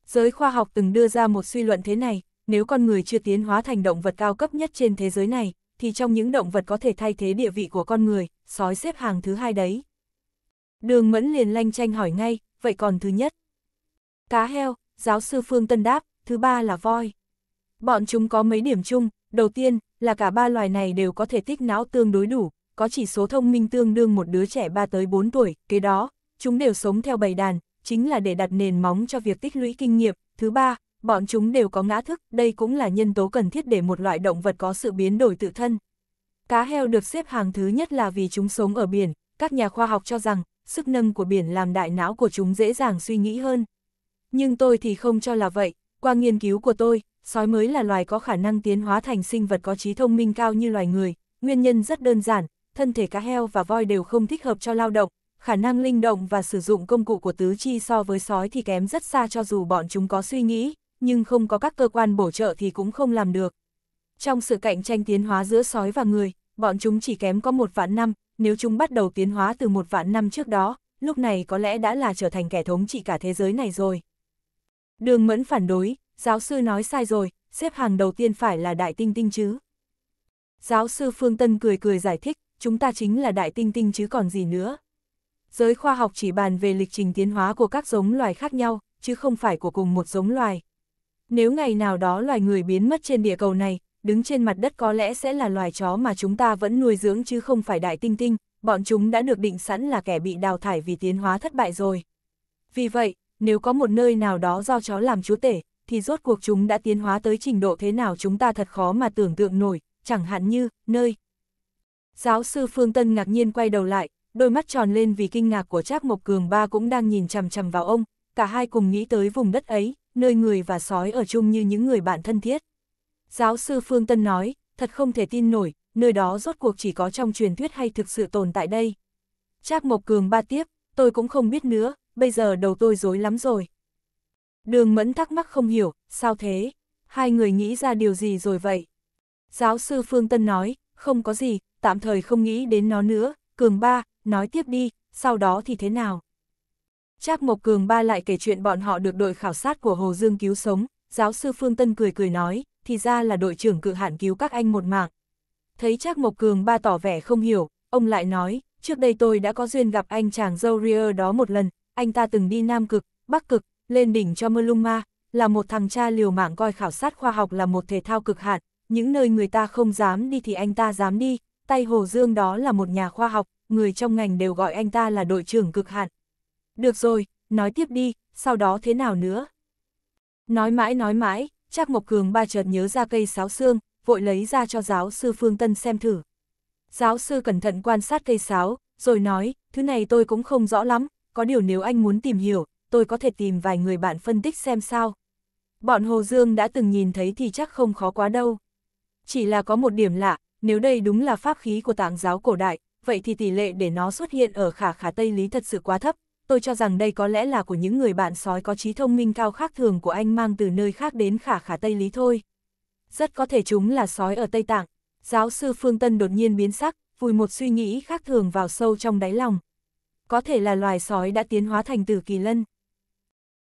Giới khoa học từng đưa ra một suy luận thế này, nếu con người chưa tiến hóa thành động vật cao cấp nhất trên thế giới này, thì trong những động vật có thể thay thế địa vị của con người, sói xếp hàng thứ hai đấy. Đường Mẫn liền lanh tranh hỏi ngay, vậy còn thứ nhất? Cá heo, giáo sư Phương Tân đáp, thứ ba là voi. Bọn chúng có mấy điểm chung, đầu tiên là cả ba loài này đều có thể tích não tương đối đủ, có chỉ số thông minh tương đương một đứa trẻ 3 tới 4 tuổi, kế đó, chúng đều sống theo bầy đàn, chính là để đặt nền móng cho việc tích lũy kinh nghiệm. Thứ ba, bọn chúng đều có ngã thức, đây cũng là nhân tố cần thiết để một loại động vật có sự biến đổi tự thân. Cá heo được xếp hàng thứ nhất là vì chúng sống ở biển, các nhà khoa học cho rằng, sức nâng của biển làm đại não của chúng dễ dàng suy nghĩ hơn. Nhưng tôi thì không cho là vậy, qua nghiên cứu của tôi, sói mới là loài có khả năng tiến hóa thành sinh vật có trí thông minh cao như loài người, nguyên nhân rất đơn giản, thân thể cá heo và voi đều không thích hợp cho lao động, khả năng linh động và sử dụng công cụ của tứ chi so với sói thì kém rất xa cho dù bọn chúng có suy nghĩ, nhưng không có các cơ quan bổ trợ thì cũng không làm được. Trong sự cạnh tranh tiến hóa giữa sói và người, bọn chúng chỉ kém có một vạn năm, nếu chúng bắt đầu tiến hóa từ một vạn năm trước đó, lúc này có lẽ đã là trở thành kẻ thống trị cả thế giới này rồi. Đường Mẫn phản đối, giáo sư nói sai rồi, xếp hàng đầu tiên phải là Đại Tinh Tinh chứ. Giáo sư Phương Tân cười cười giải thích, chúng ta chính là Đại Tinh Tinh chứ còn gì nữa. Giới khoa học chỉ bàn về lịch trình tiến hóa của các giống loài khác nhau, chứ không phải của cùng một giống loài. Nếu ngày nào đó loài người biến mất trên địa cầu này, đứng trên mặt đất có lẽ sẽ là loài chó mà chúng ta vẫn nuôi dưỡng chứ không phải đại tinh tinh, bọn chúng đã được định sẵn là kẻ bị đào thải vì tiến hóa thất bại rồi. Vì vậy, nếu có một nơi nào đó do chó làm chúa tể, thì rốt cuộc chúng đã tiến hóa tới trình độ thế nào chúng ta thật khó mà tưởng tượng nổi, chẳng hạn như, nơi. Giáo sư Phương Tân ngạc nhiên quay đầu lại, đôi mắt tròn lên vì kinh ngạc của Trác Mộc Cường ba cũng đang nhìn chằm chằm vào ông, cả hai cùng nghĩ tới vùng đất ấy, nơi người và sói ở chung như những người bạn thân thiết. Giáo sư Phương Tân nói, thật không thể tin nổi, nơi đó rốt cuộc chỉ có trong truyền thuyết hay thực sự tồn tại đây. Trác Mộc Cường ba tiếp, tôi cũng không biết nữa, bây giờ đầu tôi rối lắm rồi. Đường Mẫn thắc mắc không hiểu, sao thế? Hai người nghĩ ra điều gì rồi vậy? Giáo sư Phương Tân nói, không có gì, tạm thời không nghĩ đến nó nữa, Cường ba, nói tiếp đi, sau đó thì thế nào? Trác Mộc Cường ba lại kể chuyện bọn họ được đội khảo sát của Hồ Dương cứu sống, giáo sư Phương Tân cười cười nói, thì ra là đội trưởng cự hạn cứu các anh một mạng. Thấy Trác Mộc Cường ba tỏ vẻ không hiểu, ông lại nói, trước đây tôi đã có duyên gặp anh chàng dâu Ria đó một lần, anh ta từng đi Nam Cực, Bắc Cực, lên đỉnh cho Muluma, là một thằng cha liều mạng coi khảo sát khoa học là một thể thao cực hạn, những nơi người ta không dám đi thì anh ta dám đi, tay Hồ Dương đó là một nhà khoa học, người trong ngành đều gọi anh ta là đội trưởng cực hạn. Được rồi, nói tiếp đi, sau đó thế nào nữa? Nói mãi nói mãi, Trác Mộc Cường ba chợt nhớ ra cây sáo xương, vội lấy ra cho giáo sư Phương Tân xem thử. Giáo sư cẩn thận quan sát cây sáo, rồi nói, thứ này tôi cũng không rõ lắm, có điều nếu anh muốn tìm hiểu, tôi có thể tìm vài người bạn phân tích xem sao. Bọn Hồ Dương đã từng nhìn thấy thì chắc không khó quá đâu. Chỉ là có một điểm lạ, nếu đây đúng là pháp khí của tảng giáo cổ đại, vậy thì tỷ lệ để nó xuất hiện ở khả khả Tây Lý thật sự quá thấp. Tôi cho rằng đây có lẽ là của những người bạn sói có trí thông minh cao khác thường của anh mang từ nơi khác đến khả khả Tây Lý thôi. Rất có thể chúng là sói ở Tây Tạng. Giáo sư Phương Tân đột nhiên biến sắc, vùi một suy nghĩ khác thường vào sâu trong đáy lòng. Có thể là loài sói đã tiến hóa thành từ kỳ lân.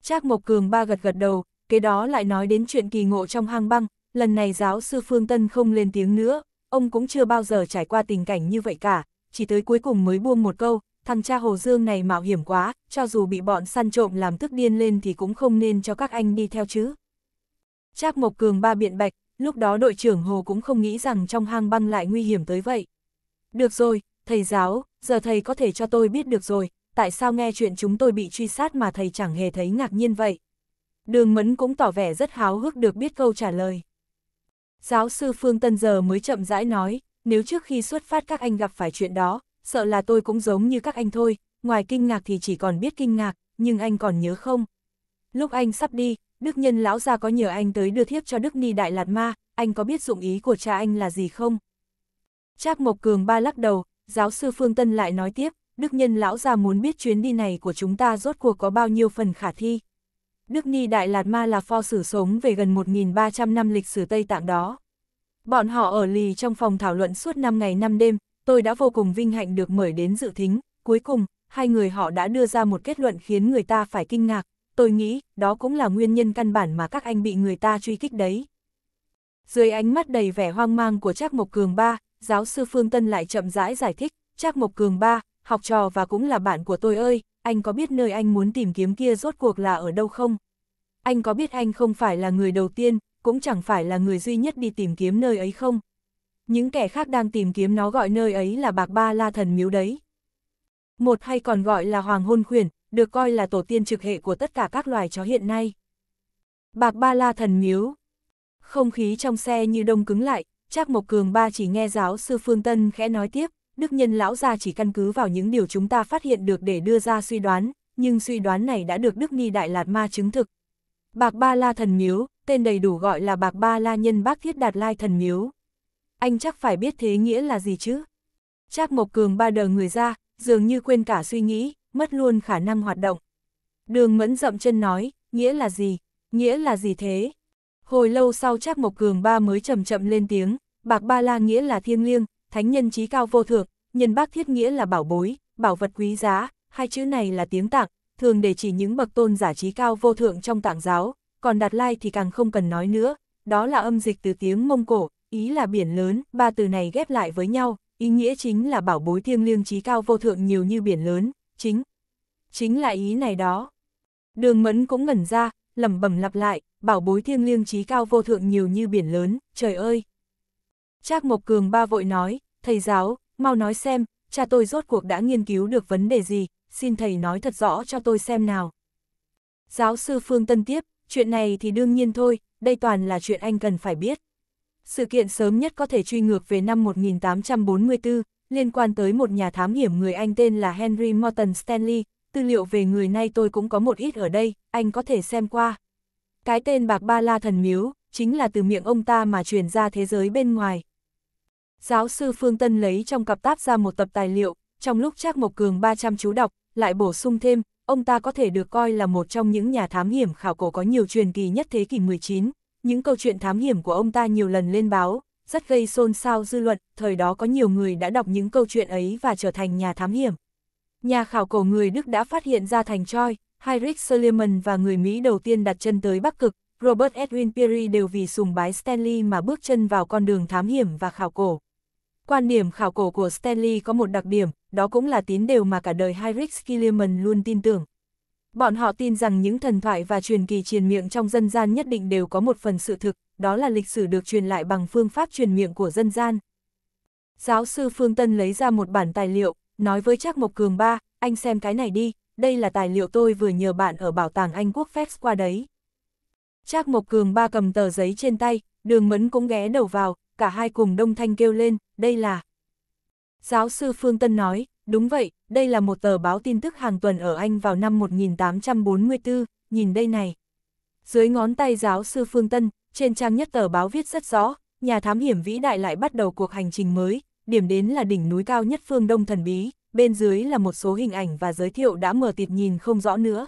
Trác Mộc Cường ba gật gật đầu, kế đó lại nói đến chuyện kỳ ngộ trong hang băng, lần này giáo sư Phương Tân không lên tiếng nữa, ông cũng chưa bao giờ trải qua tình cảnh như vậy cả, chỉ tới cuối cùng mới buông một câu, thằng cha Hồ Dương này mạo hiểm quá, cho dù bị bọn săn trộm làm tức điên lên thì cũng không nên cho các anh đi theo chứ. Trác Mộc Cường ba biện bạch, lúc đó đội trưởng Hồ cũng không nghĩ rằng trong hang băng lại nguy hiểm tới vậy. Được rồi, thầy giáo, giờ thầy có thể cho tôi biết được rồi, tại sao nghe chuyện chúng tôi bị truy sát mà thầy chẳng hề thấy ngạc nhiên vậy. Đường Mẫn cũng tỏ vẻ rất háo hức được biết câu trả lời. Giáo sư Phương Tân giờ mới chậm rãi nói, nếu trước khi xuất phát các anh gặp phải chuyện đó, sợ là tôi cũng giống như các anh thôi, ngoài kinh ngạc thì chỉ còn biết kinh ngạc, nhưng anh còn nhớ không? Lúc anh sắp đi, Đức Nhân lão gia có nhờ anh tới đưa thiếp cho Đức Ni Đại Lạt Ma, anh có biết dụng ý của cha anh là gì không? Trác Mộc Cường ba lắc đầu, giáo sư Phương Tân lại nói tiếp, Đức Nhân lão gia muốn biết chuyến đi này của chúng ta rốt cuộc có bao nhiêu phần khả thi. Đức Ni Đại Lạt Ma là pho sử sống về gần 1.300 năm lịch sử Tây Tạng đó. Bọn họ ở lì trong phòng thảo luận suốt 5 ngày 5 đêm, tôi đã vô cùng vinh hạnh được mời đến dự thính, cuối cùng, hai người họ đã đưa ra một kết luận khiến người ta phải kinh ngạc, tôi nghĩ, đó cũng là nguyên nhân căn bản mà các anh bị người ta truy kích đấy. Dưới ánh mắt đầy vẻ hoang mang của Trác Mộc Cường Ba, giáo sư Phương Tân lại chậm rãi giải thích, Trác Mộc Cường Ba, học trò và cũng là bạn của tôi ơi, anh có biết nơi anh muốn tìm kiếm kia rốt cuộc là ở đâu không? Anh có biết anh không phải là người đầu tiên, cũng chẳng phải là người duy nhất đi tìm kiếm nơi ấy không. Những kẻ khác đang tìm kiếm nó gọi nơi ấy là Bạc Ba La Thần Miếu đấy. Một hay còn gọi là Hoàng Hôn Khuyển, được coi là tổ tiên trực hệ của tất cả các loài chó hiện nay. Bạc Ba La Thần Miếu Không khí trong xe như đông cứng lại, Trác Mộc Cường ba chỉ nghe giáo sư Phương Tân khẽ nói tiếp, đức nhân lão gia chỉ căn cứ vào những điều chúng ta phát hiện được để đưa ra suy đoán, nhưng suy đoán này đã được Đức Ni Đại Lạt Ma chứng thực. Bạc Ba La Thần Miếu, tên đầy đủ gọi là Bạc Ba La Nhân Bác Thiết Đạt Lai Thần Miếu. Anh chắc phải biết thế nghĩa là gì chứ? Trác Mộc Cường ba đờ người ra, dường như quên cả suy nghĩ, mất luôn khả năng hoạt động. Đường Mẫn dậm chân nói, nghĩa là gì? Nghĩa là gì thế? Hồi lâu sau Trác Mộc Cường ba mới chậm chậm lên tiếng, Bạc Ba La nghĩa là thiêng liêng, thánh nhân trí cao vô thượng, nhân bác thiết nghĩa là bảo bối, bảo vật quý giá, hai chữ này là tiếng tạng, thường để chỉ những bậc tôn giả trí cao vô thượng trong tạng giáo, còn Đạt Lai thì càng không cần nói nữa, đó là âm dịch từ tiếng Mông Cổ, ý là biển lớn, ba từ này ghép lại với nhau, ý nghĩa chính là bảo bối thiêng liêng trí cao vô thượng nhiều như biển lớn, chính. Chính là ý này đó. Đường Mẫn cũng ngẩn ra, lẩm bẩm lặp lại, bảo bối thiêng liêng trí cao vô thượng nhiều như biển lớn, trời ơi. Trác Mộc Cường ba vội nói, thầy giáo, mau nói xem, cha tôi rốt cuộc đã nghiên cứu được vấn đề gì, xin thầy nói thật rõ cho tôi xem nào. Giáo sư Phương Tân tiếp, Chuyện này thì đương nhiên thôi, đây toàn là chuyện anh cần phải biết. Sự kiện sớm nhất có thể truy ngược về năm 1844, liên quan tới một nhà thám hiểm người Anh tên là Henry Morton Stanley, tư liệu về người này tôi cũng có một ít ở đây, anh có thể xem qua. Cái tên Bạc Ba La Thần Miếu, chính là từ miệng ông ta mà truyền ra thế giới bên ngoài. Giáo sư Phương Tân lấy trong cặp táp ra một tập tài liệu, trong lúc Trác Mộc Cường 300 chú đọc, lại bổ sung thêm, ông ta có thể được coi là một trong những nhà thám hiểm khảo cổ có nhiều truyền kỳ nhất thế kỷ 19. Những câu chuyện thám hiểm của ông ta nhiều lần lên báo, rất gây xôn xao dư luận, thời đó có nhiều người đã đọc những câu chuyện ấy và trở thành nhà thám hiểm. Nhà khảo cổ người Đức đã phát hiện ra thành Troy, Heinrich Schliemann và người Mỹ đầu tiên đặt chân tới Bắc Cực, Robert Edwin Peary đều vì sùng bái Stanley mà bước chân vào con đường thám hiểm và khảo cổ. Quan điểm khảo cổ của Stanley có một đặc điểm, đó cũng là tín đều mà cả đời Heinrich Kiliman luôn tin tưởng. Bọn họ tin rằng những thần thoại và truyền kỳ truyền miệng trong dân gian nhất định đều có một phần sự thực, đó là lịch sử được truyền lại bằng phương pháp truyền miệng của dân gian. Giáo sư Phương Tân lấy ra một bản tài liệu, nói với Trác Mộc Cường ba, anh xem cái này đi, đây là tài liệu tôi vừa nhờ bạn ở Bảo tàng Anh Quốc phép qua đấy. Trác Mộc Cường ba cầm tờ giấy trên tay, đường mẫn cũng ghé đầu vào, cả hai cùng đông thanh kêu lên, đây là... Giáo sư Phương Tân nói, đúng vậy, đây là một tờ báo tin tức hàng tuần ở Anh vào năm 1844, nhìn đây này. Dưới ngón tay giáo sư Phương Tân, trên trang nhất tờ báo viết rất rõ, nhà thám hiểm vĩ đại lại bắt đầu cuộc hành trình mới, điểm đến là đỉnh núi cao nhất phương Đông thần bí, bên dưới là một số hình ảnh và giới thiệu đã mờ tịt nhìn không rõ nữa.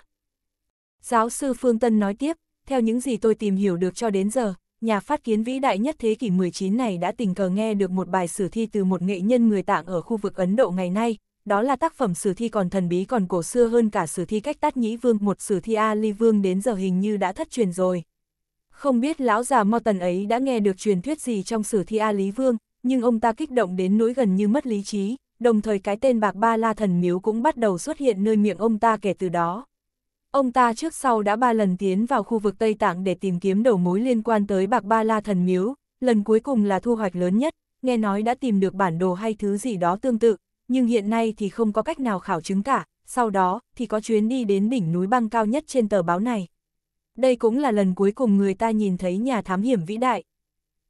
Giáo sư Phương Tân nói tiếp, theo những gì tôi tìm hiểu được cho đến giờ, nhà phát kiến vĩ đại nhất thế kỷ 19 này đã tình cờ nghe được một bài sử thi từ một nghệ nhân người Tạng ở khu vực Ấn Độ ngày nay, đó là tác phẩm sử thi còn thần bí còn cổ xưa hơn cả sử thi cách tát nhĩ vương, một sử thi A Ali vương đến giờ hình như đã thất truyền rồi. Không biết lão già mo tần ấy đã nghe được truyền thuyết gì trong sử thi A Lý Vương, nhưng ông ta kích động đến nỗi gần như mất lý trí, đồng thời cái tên bạc ba la thần miếu cũng bắt đầu xuất hiện nơi miệng ông ta kể từ đó. Ông ta trước sau đã ba lần tiến vào khu vực Tây Tạng để tìm kiếm đầu mối liên quan tới Bạc Ba La Thần Miếu, lần cuối cùng là thu hoạch lớn nhất, nghe nói đã tìm được bản đồ hay thứ gì đó tương tự, nhưng hiện nay thì không có cách nào khảo chứng cả, sau đó thì có chuyến đi đến đỉnh núi băng cao nhất trên tờ báo này. Đây cũng là lần cuối cùng người ta nhìn thấy nhà thám hiểm vĩ đại.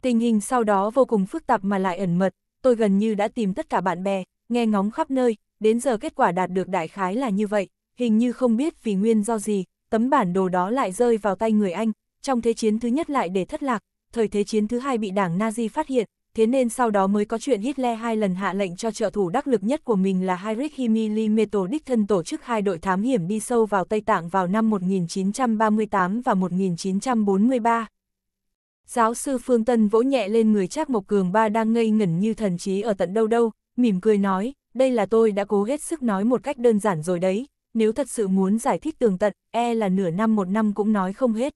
Tình hình sau đó vô cùng phức tạp mà lại ẩn mật, tôi gần như đã tìm tất cả bạn bè, nghe ngóng khắp nơi, đến giờ kết quả đạt được đại khái là như vậy, hình như không biết vì nguyên do gì, tấm bản đồ đó lại rơi vào tay người Anh, trong thế chiến thứ nhất lại để thất lạc, thời thế chiến thứ hai bị đảng Nazi phát hiện, thế nên sau đó mới có chuyện Hitler hai lần hạ lệnh cho trợ thủ đắc lực nhất của mình là Heinrich Himmler, Meto đích thân tổ chức hai đội thám hiểm đi sâu vào Tây Tạng vào năm 1938 và 1943. Giáo sư Phương Tân vỗ nhẹ lên người Trác Mộc Cường ba đang ngây ngẩn như thần trí ở tận đâu đâu, mỉm cười nói, đây là tôi đã cố hết sức nói một cách đơn giản rồi đấy, nếu thật sự muốn giải thích tường tận, e là nửa năm một năm cũng nói không hết.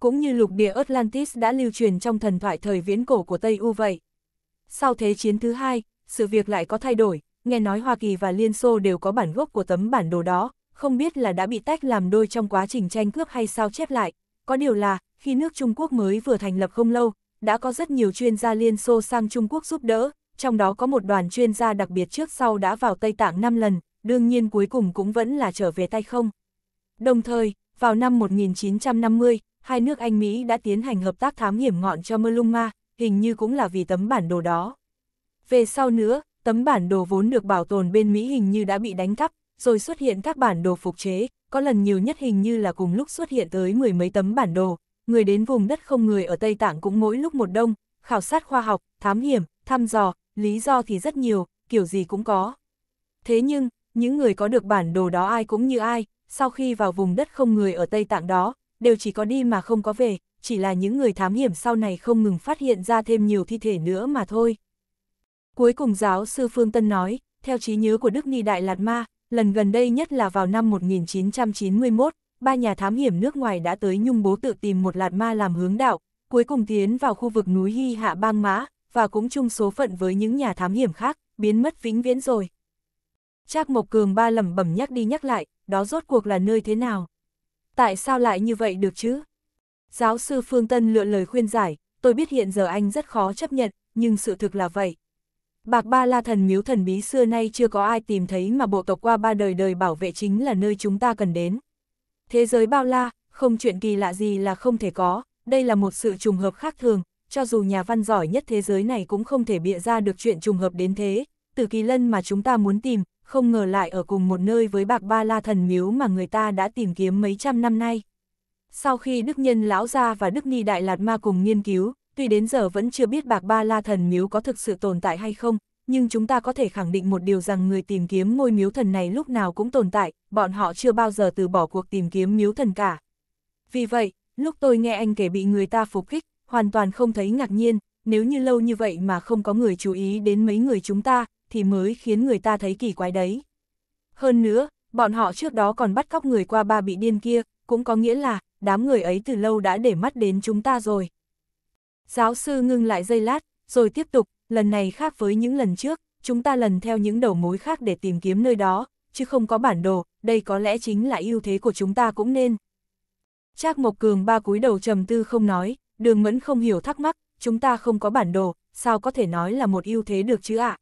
Cũng như lục địa Atlantis đã lưu truyền trong thần thoại thời viễn cổ của Tây U vậy. Sau Thế chiến thứ hai, sự việc lại có thay đổi, nghe nói Hoa Kỳ và Liên Xô đều có bản gốc của tấm bản đồ đó, không biết là đã bị tách làm đôi trong quá trình tranh cướp hay sao chép lại. Có điều là, khi nước Trung Quốc mới vừa thành lập không lâu, đã có rất nhiều chuyên gia Liên Xô sang Trung Quốc giúp đỡ, trong đó có một đoàn chuyên gia đặc biệt trước sau đã vào Tây Tạng 5 lần, đương nhiên cuối cùng cũng vẫn là trở về tay không. Đồng thời, vào năm 1950, hai nước Anh Mỹ đã tiến hành hợp tác thám hiểm ngọn cho Maluma, hình như cũng là vì tấm bản đồ đó. Về sau nữa, tấm bản đồ vốn được bảo tồn bên Mỹ hình như đã bị đánh cắp, rồi xuất hiện các bản đồ phục chế, có lần nhiều nhất hình như là cùng lúc xuất hiện tới mười mấy tấm bản đồ, người đến vùng đất không người ở Tây Tạng cũng mỗi lúc một đông, khảo sát khoa học, thám hiểm, thăm dò, lý do thì rất nhiều, kiểu gì cũng có. Thế nhưng, những người có được bản đồ đó ai cũng như ai, sau khi vào vùng đất không người ở Tây Tạng đó, đều chỉ có đi mà không có về, chỉ là những người thám hiểm sau này không ngừng phát hiện ra thêm nhiều thi thể nữa mà thôi. Cuối cùng giáo sư Phương Tân nói, theo trí nhớ của Đức Ni Đại Lạt Ma, lần gần đây nhất là vào năm 1991, ba nhà thám hiểm nước ngoài đã tới nhung bố tự tìm một Lạt Ma làm hướng đạo, cuối cùng tiến vào khu vực núi Hy Hạ Bang Mã, và cũng chung số phận với những nhà thám hiểm khác, biến mất vĩnh viễn rồi. Trác Mộc Cường ba lẩm bẩm nhắc đi nhắc lại, đó rốt cuộc là nơi thế nào? Tại sao lại như vậy được chứ? Giáo sư Phương Tân lựa lời khuyên giải, tôi biết hiện giờ anh rất khó chấp nhận, nhưng sự thực là vậy. Bạc Ba La thần miếu thần bí xưa nay chưa có ai tìm thấy mà bộ tộc qua ba đời đời bảo vệ chính là nơi chúng ta cần đến. Thế giới bao la, không chuyện kỳ lạ gì là không thể có, đây là một sự trùng hợp khác thường, cho dù nhà văn giỏi nhất thế giới này cũng không thể bịa ra được chuyện trùng hợp đến thế, từ kỳ lân mà chúng ta muốn tìm, không ngờ lại ở cùng một nơi với bạc ba la thần miếu mà người ta đã tìm kiếm mấy trăm năm nay. Sau khi Đức Nhân Lão Gia và Đức Ni Đại Lạt Ma cùng nghiên cứu, tuy đến giờ vẫn chưa biết bạc ba la thần miếu có thực sự tồn tại hay không, nhưng chúng ta có thể khẳng định một điều rằng người tìm kiếm ngôi miếu thần này lúc nào cũng tồn tại, bọn họ chưa bao giờ từ bỏ cuộc tìm kiếm miếu thần cả. Vì vậy, lúc tôi nghe anh kể bị người ta phục kích, hoàn toàn không thấy ngạc nhiên, nếu như lâu như vậy mà không có người chú ý đến mấy người chúng ta, thì mới khiến người ta thấy kỳ quái đấy. Hơn nữa, bọn họ trước đó còn bắt cóc người qua ba bị điên kia, cũng có nghĩa là, đám người ấy từ lâu đã để mắt đến chúng ta rồi. Giáo sư ngưng lại giây lát, rồi tiếp tục, lần này khác với những lần trước, chúng ta lần theo những đầu mối khác để tìm kiếm nơi đó, chứ không có bản đồ, đây có lẽ chính là ưu thế của chúng ta cũng nên. Trác Mộc Cường ba cúi đầu trầm tư không nói, đường mẫn không hiểu thắc mắc, chúng ta không có bản đồ, sao có thể nói là một ưu thế được chứ ạ? À?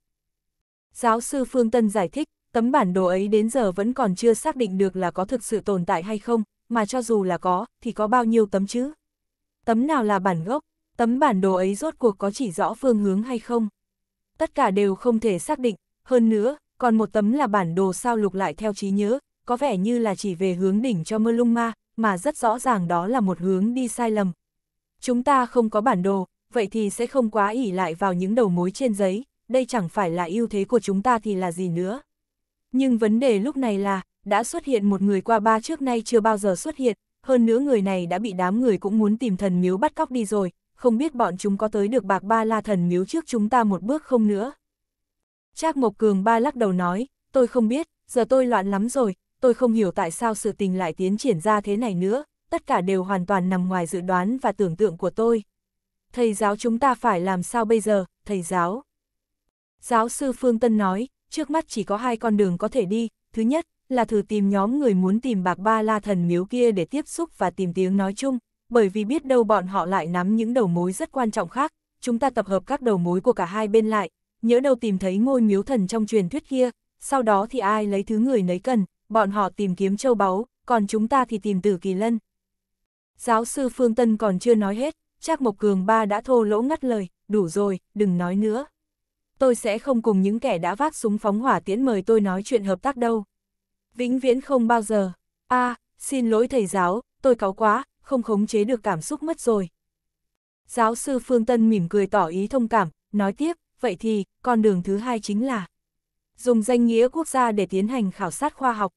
Giáo sư Phương Tân giải thích, tấm bản đồ ấy đến giờ vẫn còn chưa xác định được là có thực sự tồn tại hay không, mà cho dù là có, thì có bao nhiêu tấm chứ? Tấm nào là bản gốc? Tấm bản đồ ấy rốt cuộc có chỉ rõ phương hướng hay không? Tất cả đều không thể xác định, hơn nữa, còn một tấm là bản đồ sao lục lại theo trí nhớ, có vẻ như là chỉ về hướng đỉnh cho mơ lung ma, mà rất rõ ràng đó là một hướng đi sai lầm. Chúng ta không có bản đồ, vậy thì sẽ không quá ỉ lại vào những đầu mối trên giấy, đây chẳng phải là ưu thế của chúng ta thì là gì nữa. Nhưng vấn đề lúc này là, đã xuất hiện một người qua ba trước nay chưa bao giờ xuất hiện, hơn nữa người này đã bị đám người cũng muốn tìm thần miếu bắt cóc đi rồi, không biết bọn chúng có tới được bạc ba la thần miếu trước chúng ta một bước không nữa. Trác Mộc Cường ba lắc đầu nói, tôi không biết, giờ tôi loạn lắm rồi, tôi không hiểu tại sao sự tình lại tiến triển ra thế này nữa, tất cả đều hoàn toàn nằm ngoài dự đoán và tưởng tượng của tôi. Thầy giáo chúng ta phải làm sao bây giờ, thầy giáo? Giáo sư Phương Tân nói, trước mắt chỉ có hai con đường có thể đi, thứ nhất là thử tìm nhóm người muốn tìm bạc ba la thần miếu kia để tiếp xúc và tìm tiếng nói chung, bởi vì biết đâu bọn họ lại nắm những đầu mối rất quan trọng khác, chúng ta tập hợp các đầu mối của cả hai bên lại, nhớ đâu tìm thấy ngôi miếu thần trong truyền thuyết kia, sau đó thì ai lấy thứ người nấy cần, bọn họ tìm kiếm châu báu, còn chúng ta thì tìm tử kỳ lân. Giáo sư Phương Tân còn chưa nói hết, Trác Mộc Cường ba đã thô lỗ ngắt lời, đủ rồi, đừng nói nữa tôi sẽ không cùng những kẻ đã vác súng phóng hỏa tiễn mời tôi nói chuyện hợp tác đâu. Vĩnh viễn không bao giờ. a à, xin lỗi thầy giáo, tôi cáu quá, không khống chế được cảm xúc mất rồi. Giáo sư Phương Tân mỉm cười tỏ ý thông cảm, nói tiếp, vậy thì, con đường thứ hai chính là dùng danh nghĩa quốc gia để tiến hành khảo sát khoa học.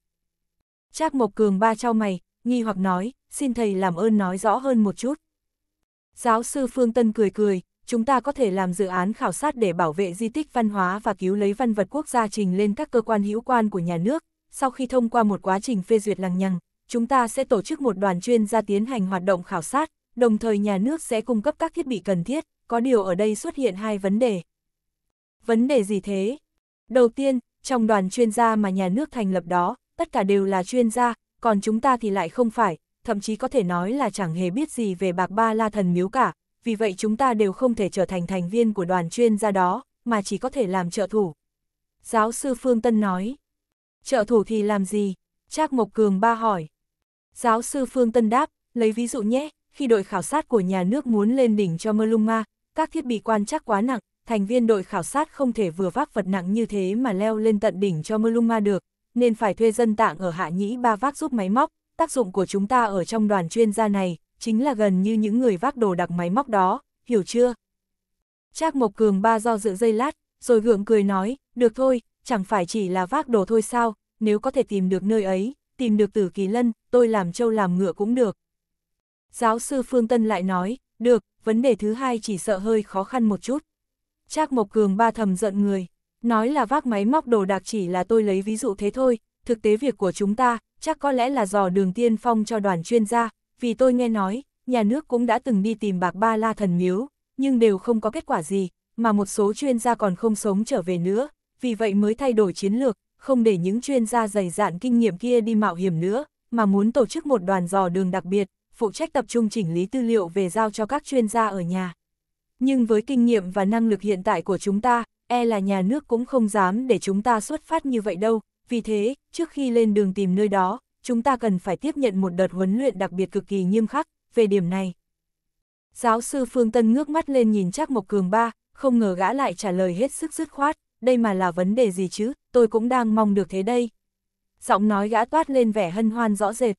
Trác Mộc Cường ba trao mày, nghi hoặc nói, xin thầy làm ơn nói rõ hơn một chút. Giáo sư Phương Tân cười cười, chúng ta có thể làm dự án khảo sát để bảo vệ di tích văn hóa và cứu lấy văn vật quốc gia trình lên các cơ quan hữu quan của nhà nước. Sau khi thông qua một quá trình phê duyệt lằng nhằng, chúng ta sẽ tổ chức một đoàn chuyên gia tiến hành hoạt động khảo sát, đồng thời nhà nước sẽ cung cấp các thiết bị cần thiết, có điều ở đây xuất hiện hai vấn đề. Vấn đề gì thế? Đầu tiên, trong đoàn chuyên gia mà nhà nước thành lập đó, tất cả đều là chuyên gia, còn chúng ta thì lại không phải, thậm chí có thể nói là chẳng hề biết gì về bạc ba la thần miếu cả, vì vậy chúng ta đều không thể trở thành thành viên của đoàn chuyên gia đó, mà chỉ có thể làm trợ thủ. Giáo sư Phương Tân nói, trợ thủ thì làm gì? Trác Mộc Cường ba hỏi. Giáo sư Phương Tân đáp, lấy ví dụ nhé, khi đội khảo sát của nhà nước muốn lên đỉnh cho Maluma, các thiết bị quan trắc quá nặng, thành viên đội khảo sát không thể vừa vác vật nặng như thế mà leo lên tận đỉnh cho Maluma được, nên phải thuê dân tạng ở Hạ Nhĩ Ba vác giúp máy móc, tác dụng của chúng ta ở trong đoàn chuyên gia này chính là gần như những người vác đồ đặc máy móc đó, hiểu chưa? Trác Mộc Cường ba do dự dây lát, rồi gượng cười nói, được thôi, chẳng phải chỉ là vác đồ thôi sao, nếu có thể tìm được nơi ấy, tìm được tử kỳ lân, tôi làm trâu làm ngựa cũng được. Giáo sư Phương Tân lại nói, được, vấn đề thứ hai chỉ sợ hơi khó khăn một chút. Trác Mộc Cường ba thầm giận người, nói là vác máy móc đồ đạc chỉ là tôi lấy ví dụ thế thôi, thực tế việc của chúng ta, chắc có lẽ là dò đường tiên phong cho đoàn chuyên gia, vì tôi nghe nói, nhà nước cũng đã từng đi tìm bạc ba la thần miếu, nhưng đều không có kết quả gì, mà một số chuyên gia còn không sống trở về nữa, vì vậy mới thay đổi chiến lược, không để những chuyên gia dày dạn kinh nghiệm kia đi mạo hiểm nữa, mà muốn tổ chức một đoàn dò đường đặc biệt, phụ trách tập trung chỉnh lý tư liệu về giao cho các chuyên gia ở nhà. Nhưng với kinh nghiệm và năng lực hiện tại của chúng ta, e là nhà nước cũng không dám để chúng ta xuất phát như vậy đâu, vì thế, trước khi lên đường tìm nơi đó, chúng ta cần phải tiếp nhận một đợt huấn luyện đặc biệt cực kỳ nghiêm khắc, về điểm này. Giáo sư Phương Tân ngước mắt lên nhìn Trác Mộc Cường ba, không ngờ gã lại trả lời hết sức dứt khoát, đây mà là vấn đề gì chứ, tôi cũng đang mong được thế đây. Giọng nói gã toát lên vẻ hân hoan rõ rệt.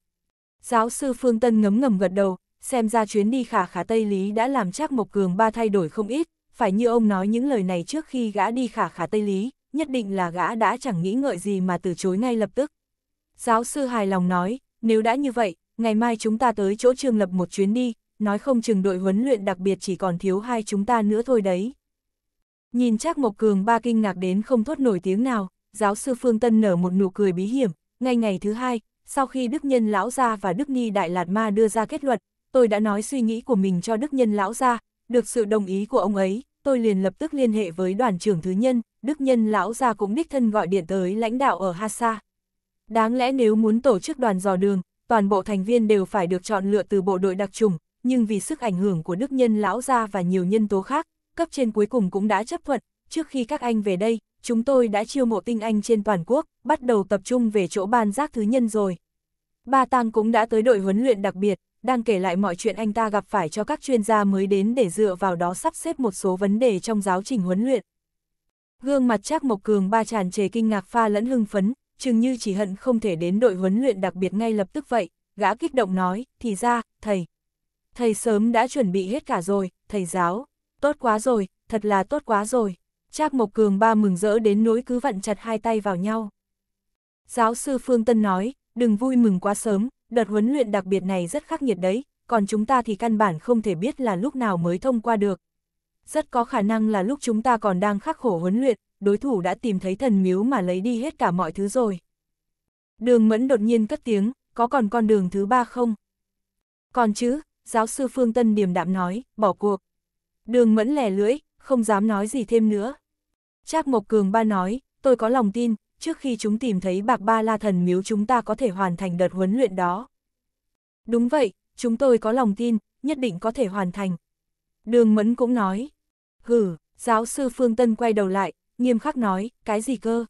Giáo sư Phương Tân ngấm ngầm gật đầu, xem ra chuyến đi khả khả Tây Lý đã làm Trác Mộc Cường ba thay đổi không ít, phải như ông nói những lời này trước khi gã đi khả khả Tây Lý, nhất định là gã đã chẳng nghĩ ngợi gì mà từ chối ngay lập tức. Giáo sư hài lòng nói, nếu đã như vậy, ngày mai chúng ta tới chỗ trường lập một chuyến đi, nói không chừng đội huấn luyện đặc biệt chỉ còn thiếu hai chúng ta nữa thôi đấy. Nhìn chắc Mộc Cường ba kinh ngạc đến không thốt nổi tiếng nào, giáo sư Phương Tân nở một nụ cười bí hiểm, ngay ngày thứ hai, sau khi Đức Nhân Lão Gia và Đức Ni Đại Lạt Ma đưa ra kết luận, tôi đã nói suy nghĩ của mình cho Đức Nhân Lão Gia, được sự đồng ý của ông ấy, tôi liền lập tức liên hệ với đoàn trưởng thứ nhân, Đức Nhân Lão Gia cũng đích thân gọi điện tới lãnh đạo ở Hassa. Đáng lẽ nếu muốn tổ chức đoàn dò đường, toàn bộ thành viên đều phải được chọn lựa từ bộ đội đặc trùng, nhưng vì sức ảnh hưởng của đức nhân lão gia và nhiều nhân tố khác, cấp trên cuối cùng cũng đã chấp thuận, trước khi các anh về đây, chúng tôi đã chiêu mộ tinh anh trên toàn quốc, bắt đầu tập trung về chỗ ban giác thứ nhân rồi. Ba Tăng cũng đã tới đội huấn luyện đặc biệt, đang kể lại mọi chuyện anh ta gặp phải cho các chuyên gia mới đến để dựa vào đó sắp xếp một số vấn đề trong giáo trình huấn luyện. Gương mặt chắc Mộc Cường ba tràn trề kinh ngạc pha lẫn hưng phấn, chừng như chỉ hận không thể đến đội huấn luyện đặc biệt ngay lập tức vậy, gã kích động nói, thì ra, thầy. Thầy sớm đã chuẩn bị hết cả rồi, thầy giáo. Tốt quá rồi, thật là tốt quá rồi. Trác Mộc Cường ba mừng rỡ đến nỗi cứ vặn chặt hai tay vào nhau. Giáo sư Phương Tân nói, đừng vui mừng quá sớm, đợt huấn luyện đặc biệt này rất khắc nghiệt đấy, còn chúng ta thì căn bản không thể biết là lúc nào mới thông qua được. Rất có khả năng là lúc chúng ta còn đang khắc khổ huấn luyện, đối thủ đã tìm thấy thần miếu mà lấy đi hết cả mọi thứ rồi. Đường mẫn đột nhiên cất tiếng, có còn con đường thứ ba không? Còn chứ, giáo sư Phương Tân điềm đạm nói, bỏ cuộc. Đường mẫn lẻ lưỡi, không dám nói gì thêm nữa. Trác Mộc Cường ba nói, tôi có lòng tin, trước khi chúng tìm thấy bạc ba la thần miếu chúng ta có thể hoàn thành đợt huấn luyện đó. Đúng vậy, chúng tôi có lòng tin, nhất định có thể hoàn thành. Đường Mẫn cũng nói, hử, giáo sư Phương Tân quay đầu lại, nghiêm khắc nói, cái gì cơ?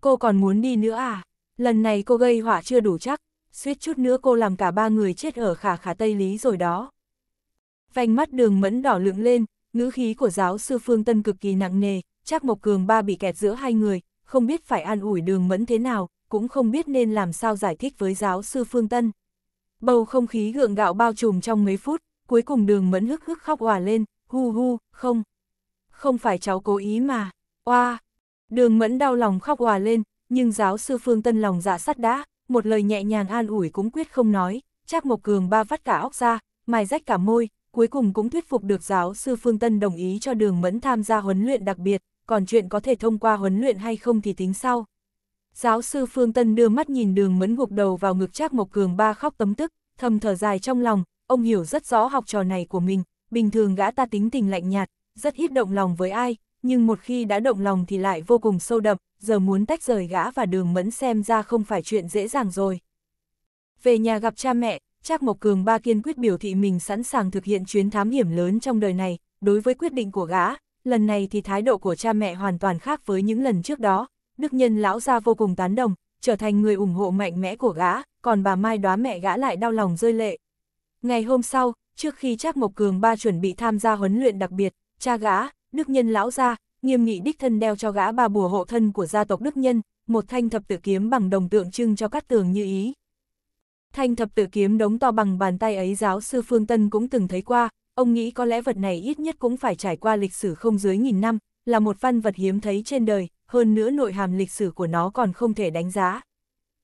Cô còn muốn đi nữa à? Lần này cô gây họa chưa đủ chắc, suýt chút nữa cô làm cả ba người chết ở khả khả Tây Lý rồi đó. Vành mắt đường mẫn đỏ lượng lên, ngữ khí của giáo sư Phương Tân cực kỳ nặng nề, chắc Mộc Cường ba bị kẹt giữa hai người, không biết phải an ủi đường mẫn thế nào, cũng không biết nên làm sao giải thích với giáo sư Phương Tân. Bầu không khí gượng gạo bao trùm trong mấy phút, cuối cùng đường mẫn hức hức khóc hòa lên, hu hu, không. Không phải cháu cố ý mà, Oa! Đường mẫn đau lòng khóc hòa lên, nhưng giáo sư Phương Tân lòng dạ sắt đã, một lời nhẹ nhàng an ủi cũng quyết không nói, Trác Mộc Cường ba vắt cả óc ra, mài rách cả môi, cuối cùng cũng thuyết phục được giáo sư Phương Tân đồng ý cho đường mẫn tham gia huấn luyện đặc biệt, còn chuyện có thể thông qua huấn luyện hay không thì tính sau. Giáo sư Phương Tân đưa mắt nhìn đường mẫn gục đầu vào ngực Trác Mộc Cường ba khóc tấm tức, thầm thở dài trong lòng, ông hiểu rất rõ học trò này của mình, bình thường gã ta tính tình lạnh nhạt, rất ít động lòng với ai, nhưng một khi đã động lòng thì lại vô cùng sâu đậm, giờ muốn tách rời gã và đường mẫn xem ra không phải chuyện dễ dàng rồi. Về nhà gặp cha mẹ, Trác Mộc Cường ba kiên quyết biểu thị mình sẵn sàng thực hiện chuyến thám hiểm lớn trong đời này, đối với quyết định của gã, lần này thì thái độ của cha mẹ hoàn toàn khác với những lần trước đó, đức nhân lão gia vô cùng tán đồng, trở thành người ủng hộ mạnh mẽ của gã, còn bà Mai đóa mẹ gã lại đau lòng rơi lệ. Ngày hôm sau, trước khi Trác Mộc Cường ba chuẩn bị tham gia huấn luyện đặc biệt, cha gã, Đức Nhân lão ra, nghiêm nghị đích thân đeo cho gã ba bùa hộ thân của gia tộc Đức Nhân, một thanh thập tự kiếm bằng đồng tượng trưng cho các tường như ý. Thanh thập tự kiếm đống to bằng bàn tay ấy giáo sư Phương Tân cũng từng thấy qua, ông nghĩ có lẽ vật này ít nhất cũng phải trải qua lịch sử không dưới nghìn năm, là một văn vật hiếm thấy trên đời, hơn nữa nội hàm lịch sử của nó còn không thể đánh giá.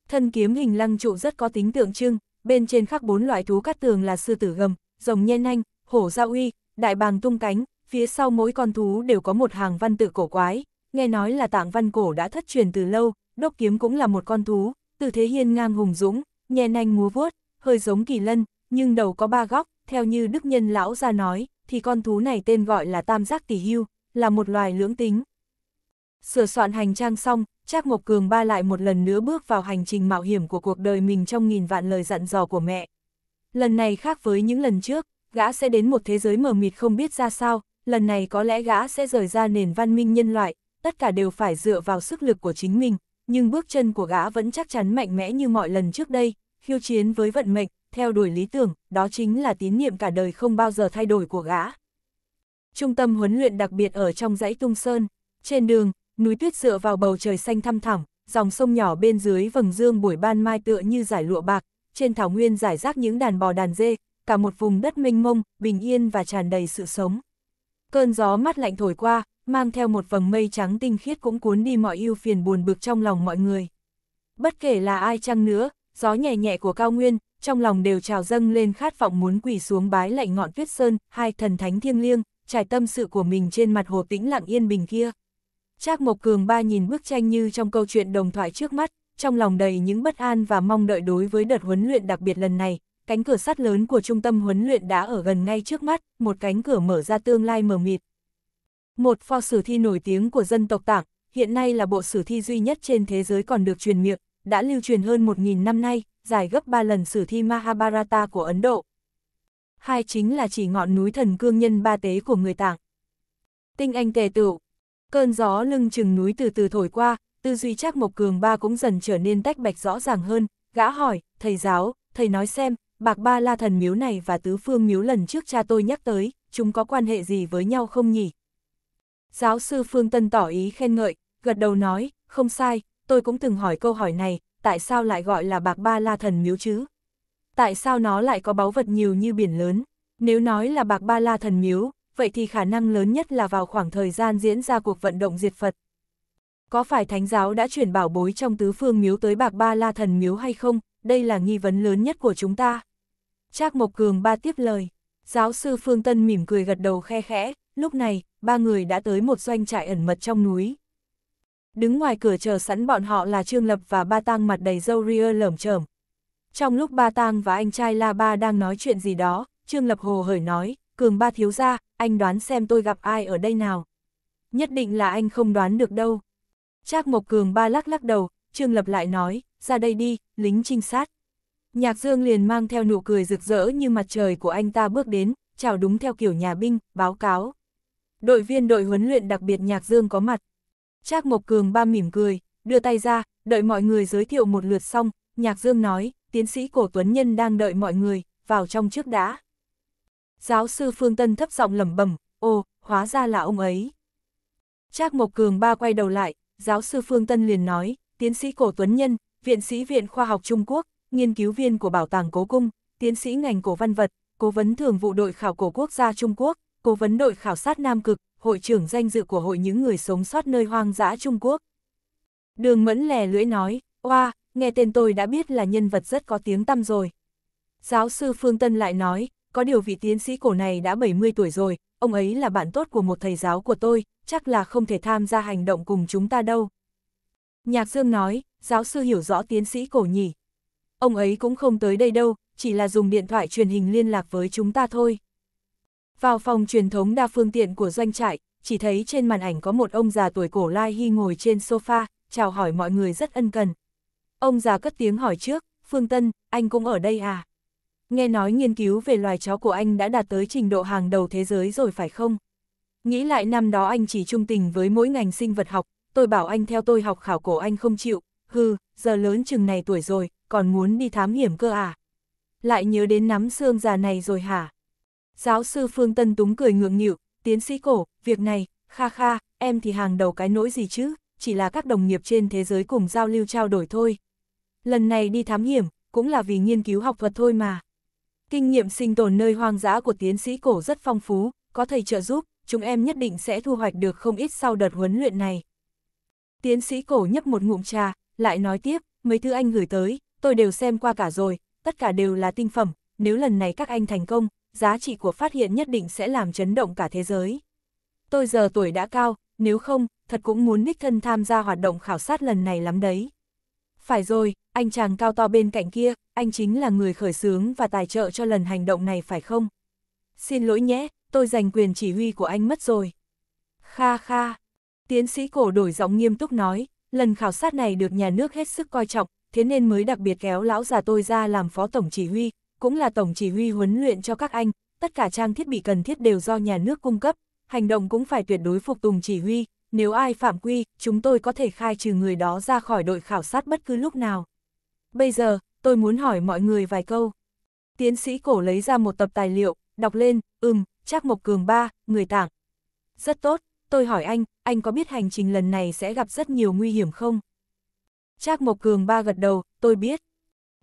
Thân kiếm hình lăng trụ rất có tính tượng trưng, bên trên khắc bốn loại thú cát tường là sư tử gầm, rồng nhen anh, hổ giao uy, đại bàng tung cánh, phía sau mỗi con thú đều có một hàng văn tự cổ quái, nghe nói là tạng văn cổ đã thất truyền từ lâu, đốc kiếm cũng là một con thú, tư thế hiên ngang hùng dũng, nhẹ nanh múa vuốt, hơi giống kỳ lân, nhưng đầu có ba góc, theo như đức nhân lão ra nói, thì con thú này tên gọi là tam giác tỷ hưu, là một loài lưỡng tính. Sửa soạn hành trang xong, Trác Mộc Cường ba lại một lần nữa bước vào hành trình mạo hiểm của cuộc đời mình trong nghìn vạn lời dặn dò của mẹ. Lần này khác với những lần trước, gã sẽ đến một thế giới mờ mịt không biết ra sao, lần này có lẽ gã sẽ rời ra nền văn minh nhân loại, tất cả đều phải dựa vào sức lực của chính mình, nhưng bước chân của gã vẫn chắc chắn mạnh mẽ như mọi lần trước đây, khiêu chiến với vận mệnh, theo đuổi lý tưởng, đó chính là tín niệm cả đời không bao giờ thay đổi của gã. Trung tâm huấn luyện đặc biệt ở trong dãy Tung Sơn, trên đường, núi tuyết dựa vào bầu trời xanh thăm thẳm, dòng sông nhỏ bên dưới vầng dương buổi ban mai tựa như giải lụa bạc, trên thảo nguyên giải rác những đàn bò đàn dê, cả một vùng đất mênh mông, bình yên và tràn đầy sự sống. Cơn gió mắt lạnh thổi qua, mang theo một vầng mây trắng tinh khiết cũng cuốn đi mọi ưu phiền buồn bực trong lòng mọi người. Bất kể là ai chăng nữa, gió nhẹ nhẹ của cao nguyên, trong lòng đều trào dâng lên khát vọng muốn quỳ xuống bái lạy ngọn tuyết sơn, hai thần thánh thiêng liêng, trải tâm sự của mình trên mặt hồ tĩnh lặng yên bình kia. Trác Mộc Cường ba nhìn bức tranh như trong câu chuyện đồng thoại trước mắt, trong lòng đầy những bất an và mong đợi đối với đợt huấn luyện đặc biệt lần này, cánh cửa sắt lớn của trung tâm huấn luyện đã ở gần ngay trước mắt, một cánh cửa mở ra tương lai mờ mịt. Một pho sử thi nổi tiếng của dân tộc Tạng, hiện nay là bộ sử thi duy nhất trên thế giới còn được truyền miệng, đã lưu truyền hơn 1.000 năm nay, dài gấp 3 lần sử thi Mahabharata của Ấn Độ. Hai chính là chỉ ngọn núi thần cương nhân ba tế của người Tạng. Tinh anh tề tựu, cơn gió lưng chừng núi từ từ thổi qua, tư duy chắc mộc cường ba cũng dần trở nên tách bạch rõ ràng hơn, gã hỏi, thầy giáo, thầy nói xem, Bạc Ba La Thần Miếu này và Tứ Phương Miếu lần trước cha tôi nhắc tới, chúng có quan hệ gì với nhau không nhỉ? Giáo sư Phương Tân tỏ ý khen ngợi, gật đầu nói, không sai, tôi cũng từng hỏi câu hỏi này, tại sao lại gọi là Bạc Ba La Thần Miếu chứ? Tại sao nó lại có báu vật nhiều như biển lớn? Nếu nói là Bạc Ba La Thần Miếu, vậy thì khả năng lớn nhất là vào khoảng thời gian diễn ra cuộc vận động diệt Phật. Có phải Thánh giáo đã chuyển bảo bối trong tứ phương miếu tới Bạc Ba La Thần Miếu hay không? Đây là nghi vấn lớn nhất của chúng ta. Trác Mộc Cường ba tiếp lời. Giáo sư Phương Tân mỉm cười gật đầu khe khẽ, lúc này, ba người đã tới một doanh trại ẩn mật trong núi. Đứng ngoài cửa chờ sẵn bọn họ là Trương Lập và Ba Tang mặt đầy râu ria lởm chởm. Trong lúc Ba Tang và anh trai La Ba đang nói chuyện gì đó, Trương Lập hồ hởi nói, Cường ba thiếu ra, anh đoán xem tôi gặp ai ở đây nào. Nhất định là anh không đoán được đâu. Trác Mộc Cường ba lắc lắc đầu, Trương Lập lại nói, ra đây đi, lính trinh sát. Nhạc Dương liền mang theo nụ cười rực rỡ như mặt trời của anh ta bước đến, chào đúng theo kiểu nhà binh, báo cáo. Đội viên đội huấn luyện đặc biệt Nhạc Dương có mặt. Trác Mộc Cường ba mỉm cười, đưa tay ra, đợi mọi người giới thiệu một lượt xong, Nhạc Dương nói, tiến sĩ Cổ Tuấn Nhân đang đợi mọi người, vào trong trước đã. Giáo sư Phương Tân thấp giọng lẩm bẩm, "Ồ, hóa ra là ông ấy." Trác Mộc Cường ba quay đầu lại, giáo sư Phương Tân liền nói, "Tiến sĩ Cổ Tuấn Nhân, viện sĩ Viện Khoa học Trung Quốc, nghiên cứu viên của Bảo tàng Cố Cung, tiến sĩ ngành cổ văn vật, cố vấn thường vụ đội khảo cổ quốc gia Trung Quốc, cố vấn đội khảo sát Nam Cực, hội trưởng danh dự của hội những người sống sót nơi hoang dã Trung Quốc. Đường Mẫn lè lưỡi nói, oa, nghe tên tôi đã biết là nhân vật rất có tiếng tăm rồi. Giáo sư Phương Tân lại nói, có điều vị tiến sĩ cổ này đã 70 tuổi rồi, ông ấy là bạn tốt của một thầy giáo của tôi, chắc là không thể tham gia hành động cùng chúng ta đâu. Nhạc Dương nói, giáo sư hiểu rõ tiến sĩ cổ nhỉ, ông ấy cũng không tới đây đâu, chỉ là dùng điện thoại truyền hình liên lạc với chúng ta thôi. Vào phòng truyền thống đa phương tiện của doanh trại, chỉ thấy trên màn ảnh có một ông già tuổi cổ lai hy ngồi trên sofa, chào hỏi mọi người rất ân cần. Ông già cất tiếng hỏi trước, Phương Tân, anh cũng ở đây à? Nghe nói nghiên cứu về loài chó của anh đã đạt tới trình độ hàng đầu thế giới rồi phải không? Nghĩ lại năm đó anh chỉ trung tình với mỗi ngành sinh vật học, tôi bảo anh theo tôi học khảo cổ anh không chịu, hừ, giờ lớn chừng này tuổi rồi, còn muốn đi thám hiểm cơ à? Lại nhớ đến nắm xương già này rồi hả? Giáo sư Phương Tân Túng cười ngượng nghịu, tiến sĩ cổ, việc này, kha kha, em thì hàng đầu cái nỗi gì chứ, chỉ là các đồng nghiệp trên thế giới cùng giao lưu trao đổi thôi. Lần này đi thám hiểm, cũng là vì nghiên cứu học thuật thôi mà. Kinh nghiệm sinh tồn nơi hoang dã của tiến sĩ cổ rất phong phú, có thầy trợ giúp, chúng em nhất định sẽ thu hoạch được không ít sau đợt huấn luyện này. Tiến sĩ cổ nhấp một ngụm trà, lại nói tiếp, mấy thứ anh gửi tới, tôi đều xem qua cả rồi, tất cả đều là tinh phẩm, nếu lần này các anh thành công, giá trị của phát hiện nhất định sẽ làm chấn động cả thế giới. Tôi giờ tuổi đã cao, nếu không, thật cũng muốn đích thân tham gia hoạt động khảo sát lần này lắm đấy. Phải rồi, anh chàng cao to bên cạnh kia, anh chính là người khởi xướng và tài trợ cho lần hành động này phải không? Xin lỗi nhé, tôi giành quyền chỉ huy của anh mất rồi. Kha kha, tiến sĩ cổ đổi giọng nghiêm túc nói, lần khảo sát này được nhà nước hết sức coi trọng, thế nên mới đặc biệt kéo lão già tôi ra làm phó tổng chỉ huy, cũng là tổng chỉ huy huấn luyện cho các anh, tất cả trang thiết bị cần thiết đều do nhà nước cung cấp, hành động cũng phải tuyệt đối phục tùng chỉ huy, nếu ai phạm quy, chúng tôi có thể khai trừ người đó ra khỏi đội khảo sát bất cứ lúc nào. Bây giờ, tôi muốn hỏi mọi người vài câu. Tiến sĩ cổ lấy ra một tập tài liệu, đọc lên, ừm, Trác Mộc Cường ba, người tảng. Rất tốt, tôi hỏi anh, anh có biết hành trình lần này sẽ gặp rất nhiều nguy hiểm không? Trác Mộc Cường ba gật đầu, tôi biết.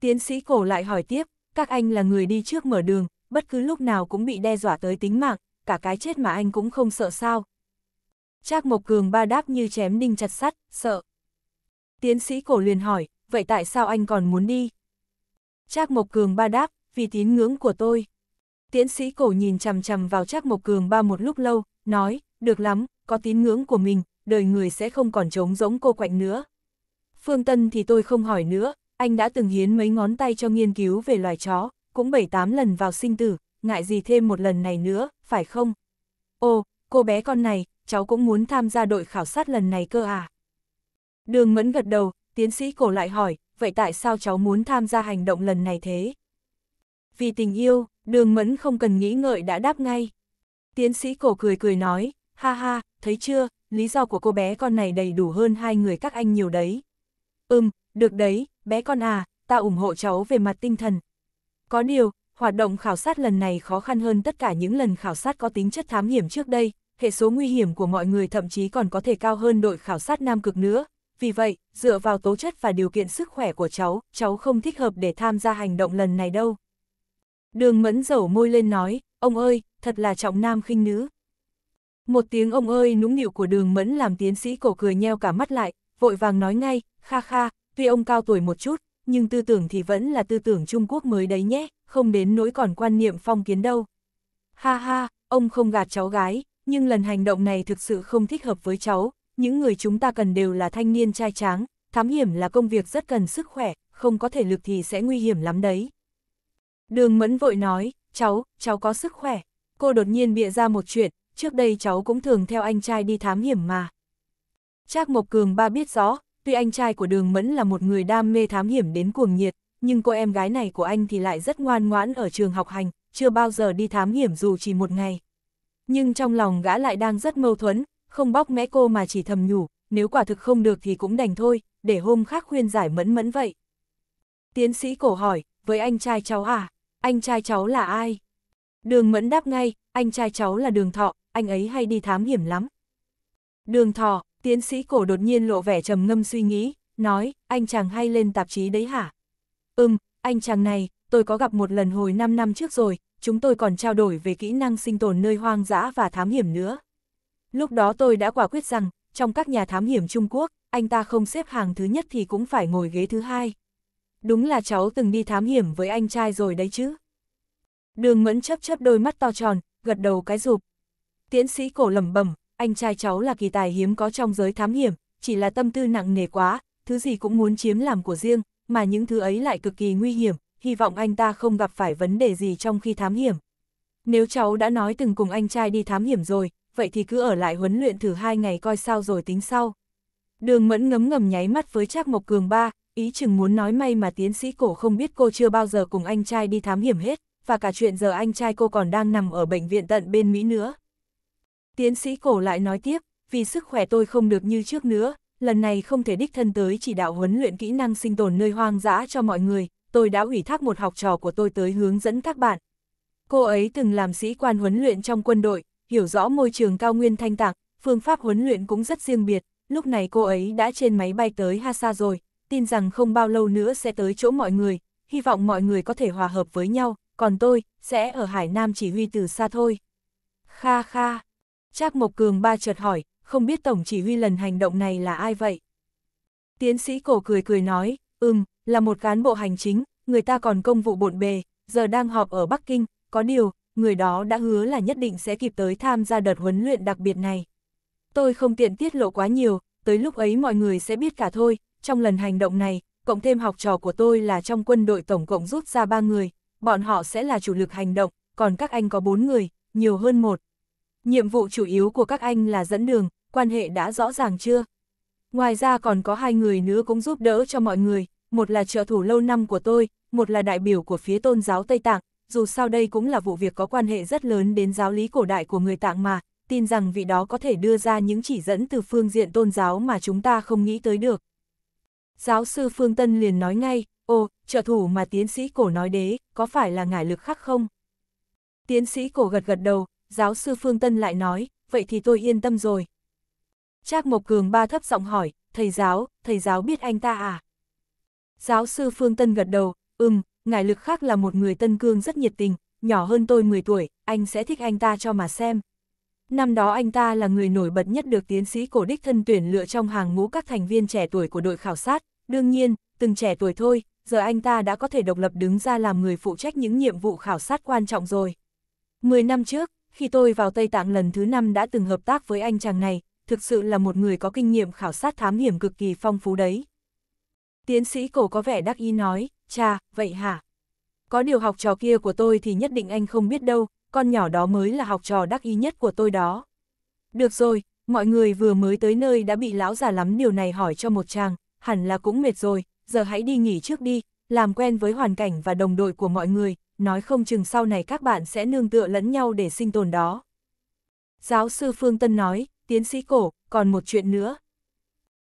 Tiến sĩ cổ lại hỏi tiếp, các anh là người đi trước mở đường, bất cứ lúc nào cũng bị đe dọa tới tính mạng, cả cái chết mà anh cũng không sợ sao. Trác Mộc Cường ba đáp như chém đinh chặt sắt, sợ. Tiến sĩ cổ liền hỏi, vậy tại sao anh còn muốn đi? Trác Mộc Cường ba đáp, vì tín ngưỡng của tôi. Tiến sĩ cổ nhìn chằm chằm vào Trác Mộc Cường ba một lúc lâu, nói, được lắm, có tín ngưỡng của mình, đời người sẽ không còn trống rỗng cô quạnh nữa. Phương Tân thì tôi không hỏi nữa, anh đã từng hiến mấy ngón tay cho nghiên cứu về loài chó, cũng 7-8 lần vào sinh tử, ngại gì thêm một lần này nữa, phải không? Ồ, cô bé con này, cháu cũng muốn tham gia đội khảo sát lần này cơ à? Đường Mẫn gật đầu, tiến sĩ cổ lại hỏi, vậy tại sao cháu muốn tham gia hành động lần này thế? Vì tình yêu, đường Mẫn không cần nghĩ ngợi đã đáp ngay. Tiến sĩ cổ cười cười nói, ha ha, thấy chưa, lý do của cô bé con này đầy đủ hơn hai người các anh nhiều đấy. Ừm, được đấy, bé con à, ta ủng hộ cháu về mặt tinh thần. Có điều, hoạt động khảo sát lần này khó khăn hơn tất cả những lần khảo sát có tính chất thám hiểm trước đây, hệ số nguy hiểm của mọi người thậm chí còn có thể cao hơn đội khảo sát nam cực nữa. Vì vậy, dựa vào tố chất và điều kiện sức khỏe của cháu, cháu không thích hợp để tham gia hành động lần này đâu. Đường mẫn dẩu môi lên nói, ông ơi, thật là trọng nam khinh nữ. Một tiếng ông ơi nũng nịu của đường mẫn làm tiến sĩ cổ cười nheo cả mắt lại, vội vàng nói ngay, kha kha, tuy ông cao tuổi một chút, nhưng tư tưởng thì vẫn là tư tưởng Trung Quốc mới đấy nhé, không đến nỗi còn quan niệm phong kiến đâu. Ha ha, ông không gạt cháu gái, nhưng lần hành động này thực sự không thích hợp với cháu, những người chúng ta cần đều là thanh niên trai tráng, thám hiểm là công việc rất cần sức khỏe, không có thể lực thì sẽ nguy hiểm lắm đấy. Đường Mẫn vội nói, cháu, cháu có sức khỏe. Cô đột nhiên bịa ra một chuyện, trước đây cháu cũng thường theo anh trai đi thám hiểm mà. Trác Mộc Cường ba biết rõ, tuy anh trai của Đường Mẫn là một người đam mê thám hiểm đến cuồng nhiệt, nhưng cô em gái này của anh thì lại rất ngoan ngoãn ở trường học hành, chưa bao giờ đi thám hiểm dù chỉ một ngày. Nhưng trong lòng gã lại đang rất mâu thuẫn, không bóc mẽ cô mà chỉ thầm nhủ, nếu quả thực không được thì cũng đành thôi, để hôm khác khuyên giải mẫn mẫn vậy. Tiến sĩ cổ hỏi, với anh trai cháu à, anh trai cháu là ai? Đường mẫn đáp ngay, anh trai cháu là đường thọ, anh ấy hay đi thám hiểm lắm. Đường thọ, Tiến sĩ cổ đột nhiên lộ vẻ trầm ngâm suy nghĩ, nói, anh chàng hay lên tạp chí đấy hả? Ừm, anh chàng này, tôi có gặp một lần hồi 5 năm trước rồi, chúng tôi còn trao đổi về kỹ năng sinh tồn nơi hoang dã và thám hiểm nữa. Lúc đó tôi đã quả quyết rằng, trong các nhà thám hiểm Trung Quốc, anh ta không xếp hàng thứ nhất thì cũng phải ngồi ghế thứ hai. Đúng là cháu từng đi thám hiểm với anh trai rồi đấy chứ. Đường mẫn chấp chấp đôi mắt to tròn, gật đầu cái rụp. Tiến sĩ cổ lẩm bẩm, anh trai cháu là kỳ tài hiếm có trong giới thám hiểm, chỉ là tâm tư nặng nề quá, thứ gì cũng muốn chiếm làm của riêng, mà những thứ ấy lại cực kỳ nguy hiểm, hy vọng anh ta không gặp phải vấn đề gì trong khi thám hiểm. Nếu cháu đã nói từng cùng anh trai đi thám hiểm rồi, vậy thì cứ ở lại huấn luyện thử hai ngày coi sao rồi tính sau. Đường mẫn ngấm ngầm nháy mắt với Trác Mộc Cường ba, ý chừng muốn nói may mà tiến sĩ cổ không biết cô chưa bao giờ cùng anh trai đi thám hiểm hết, và cả chuyện giờ anh trai cô còn đang nằm ở bệnh viện tận bên Mỹ nữa. Tiến sĩ cổ lại nói tiếp, vì sức khỏe tôi không được như trước nữa, lần này không thể đích thân tới chỉ đạo huấn luyện kỹ năng sinh tồn nơi hoang dã cho mọi người, tôi đã ủy thác một học trò của tôi tới hướng dẫn các bạn. Cô ấy từng làm sĩ quan huấn luyện trong quân đội, hiểu rõ môi trường cao nguyên thanh tạng, phương pháp huấn luyện cũng rất riêng biệt, lúc này cô ấy đã trên máy bay tới Hasa rồi, tin rằng không bao lâu nữa sẽ tới chỗ mọi người, hy vọng mọi người có thể hòa hợp với nhau, còn tôi, sẽ ở Hải Nam chỉ huy từ xa thôi. Kha kha, Trác Mộc Cường ba chợt hỏi, không biết tổng chỉ huy lần hành động này là ai vậy? Tiến sĩ cổ cười cười nói, ừm, là một cán bộ hành chính, người ta còn công vụ bộn bề, giờ đang họp ở Bắc Kinh, có điều, người đó đã hứa là nhất định sẽ kịp tới tham gia đợt huấn luyện đặc biệt này. Tôi không tiện tiết lộ quá nhiều, tới lúc ấy mọi người sẽ biết cả thôi, trong lần hành động này, cộng thêm học trò của tôi là trong quân đội tổng cộng rút ra ba người, bọn họ sẽ là chủ lực hành động, còn các anh có bốn người, nhiều hơn một, Nhiệm vụ chủ yếu của các anh là dẫn đường, quan hệ đã rõ ràng chưa? Ngoài ra còn có hai người nữa cũng giúp đỡ cho mọi người, một là trợ thủ lâu năm của tôi, một là đại biểu của phía tôn giáo Tây Tạng, dù sao đây cũng là vụ việc có quan hệ rất lớn đến giáo lý cổ đại của người Tạng mà, tin rằng vị đó có thể đưa ra những chỉ dẫn từ phương diện tôn giáo mà chúng ta không nghĩ tới được. Giáo sư Phương Tân liền nói ngay, "Ồ, trợ thủ mà tiến sĩ cổ nói đế, có phải là ngải lực khắc không? Tiến sĩ cổ gật gật đầu, giáo sư Phương Tân lại nói, vậy thì tôi yên tâm rồi. Trác Mộc Cường ba thấp giọng hỏi, thầy giáo, thầy giáo biết anh ta à? Giáo sư Phương Tân gật đầu, ừm, ngài lực khác là một người Tân Cương rất nhiệt tình, nhỏ hơn tôi 10 tuổi, anh sẽ thích anh ta cho mà xem. Năm đó anh ta là người nổi bật nhất được tiến sĩ cổ đích thân tuyển lựa trong hàng ngũ các thành viên trẻ tuổi của đội khảo sát, đương nhiên, từng trẻ tuổi thôi, giờ anh ta đã có thể độc lập đứng ra làm người phụ trách những nhiệm vụ khảo sát quan trọng rồi. Mười năm trước, khi tôi vào Tây Tạng lần thứ năm đã từng hợp tác với anh chàng này, thực sự là một người có kinh nghiệm khảo sát thám hiểm cực kỳ phong phú đấy. Tiến sĩ cổ có vẻ đắc ý nói, cha, vậy hả? Có điều học trò kia của tôi thì nhất định anh không biết đâu, con nhỏ đó mới là học trò đắc ý nhất của tôi đó. Được rồi, mọi người vừa mới tới nơi đã bị lão già lắm điều này hỏi cho một chàng, hẳn là cũng mệt rồi, giờ hãy đi nghỉ trước đi, làm quen với hoàn cảnh và đồng đội của mọi người, nói không chừng sau này các bạn sẽ nương tựa lẫn nhau để sinh tồn đó. Giáo sư Phương Tân nói, tiến sĩ cổ, còn một chuyện nữa.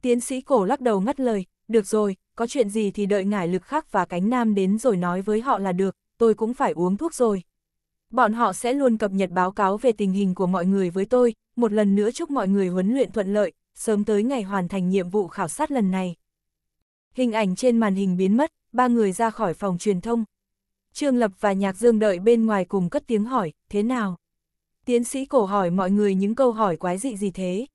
Tiến sĩ cổ lắc đầu ngắt lời, được rồi, có chuyện gì thì đợi ngải lực khắc và cánh nam đến rồi nói với họ là được, tôi cũng phải uống thuốc rồi. Bọn họ sẽ luôn cập nhật báo cáo về tình hình của mọi người với tôi, một lần nữa chúc mọi người huấn luyện thuận lợi, sớm tới ngày hoàn thành nhiệm vụ khảo sát lần này. Hình ảnh trên màn hình biến mất, ba người ra khỏi phòng truyền thông. Trương Lập và Nhạc Dương đợi bên ngoài cùng cất tiếng hỏi, thế nào? Tiến sĩ cổ hỏi mọi người những câu hỏi quái dị gì thế?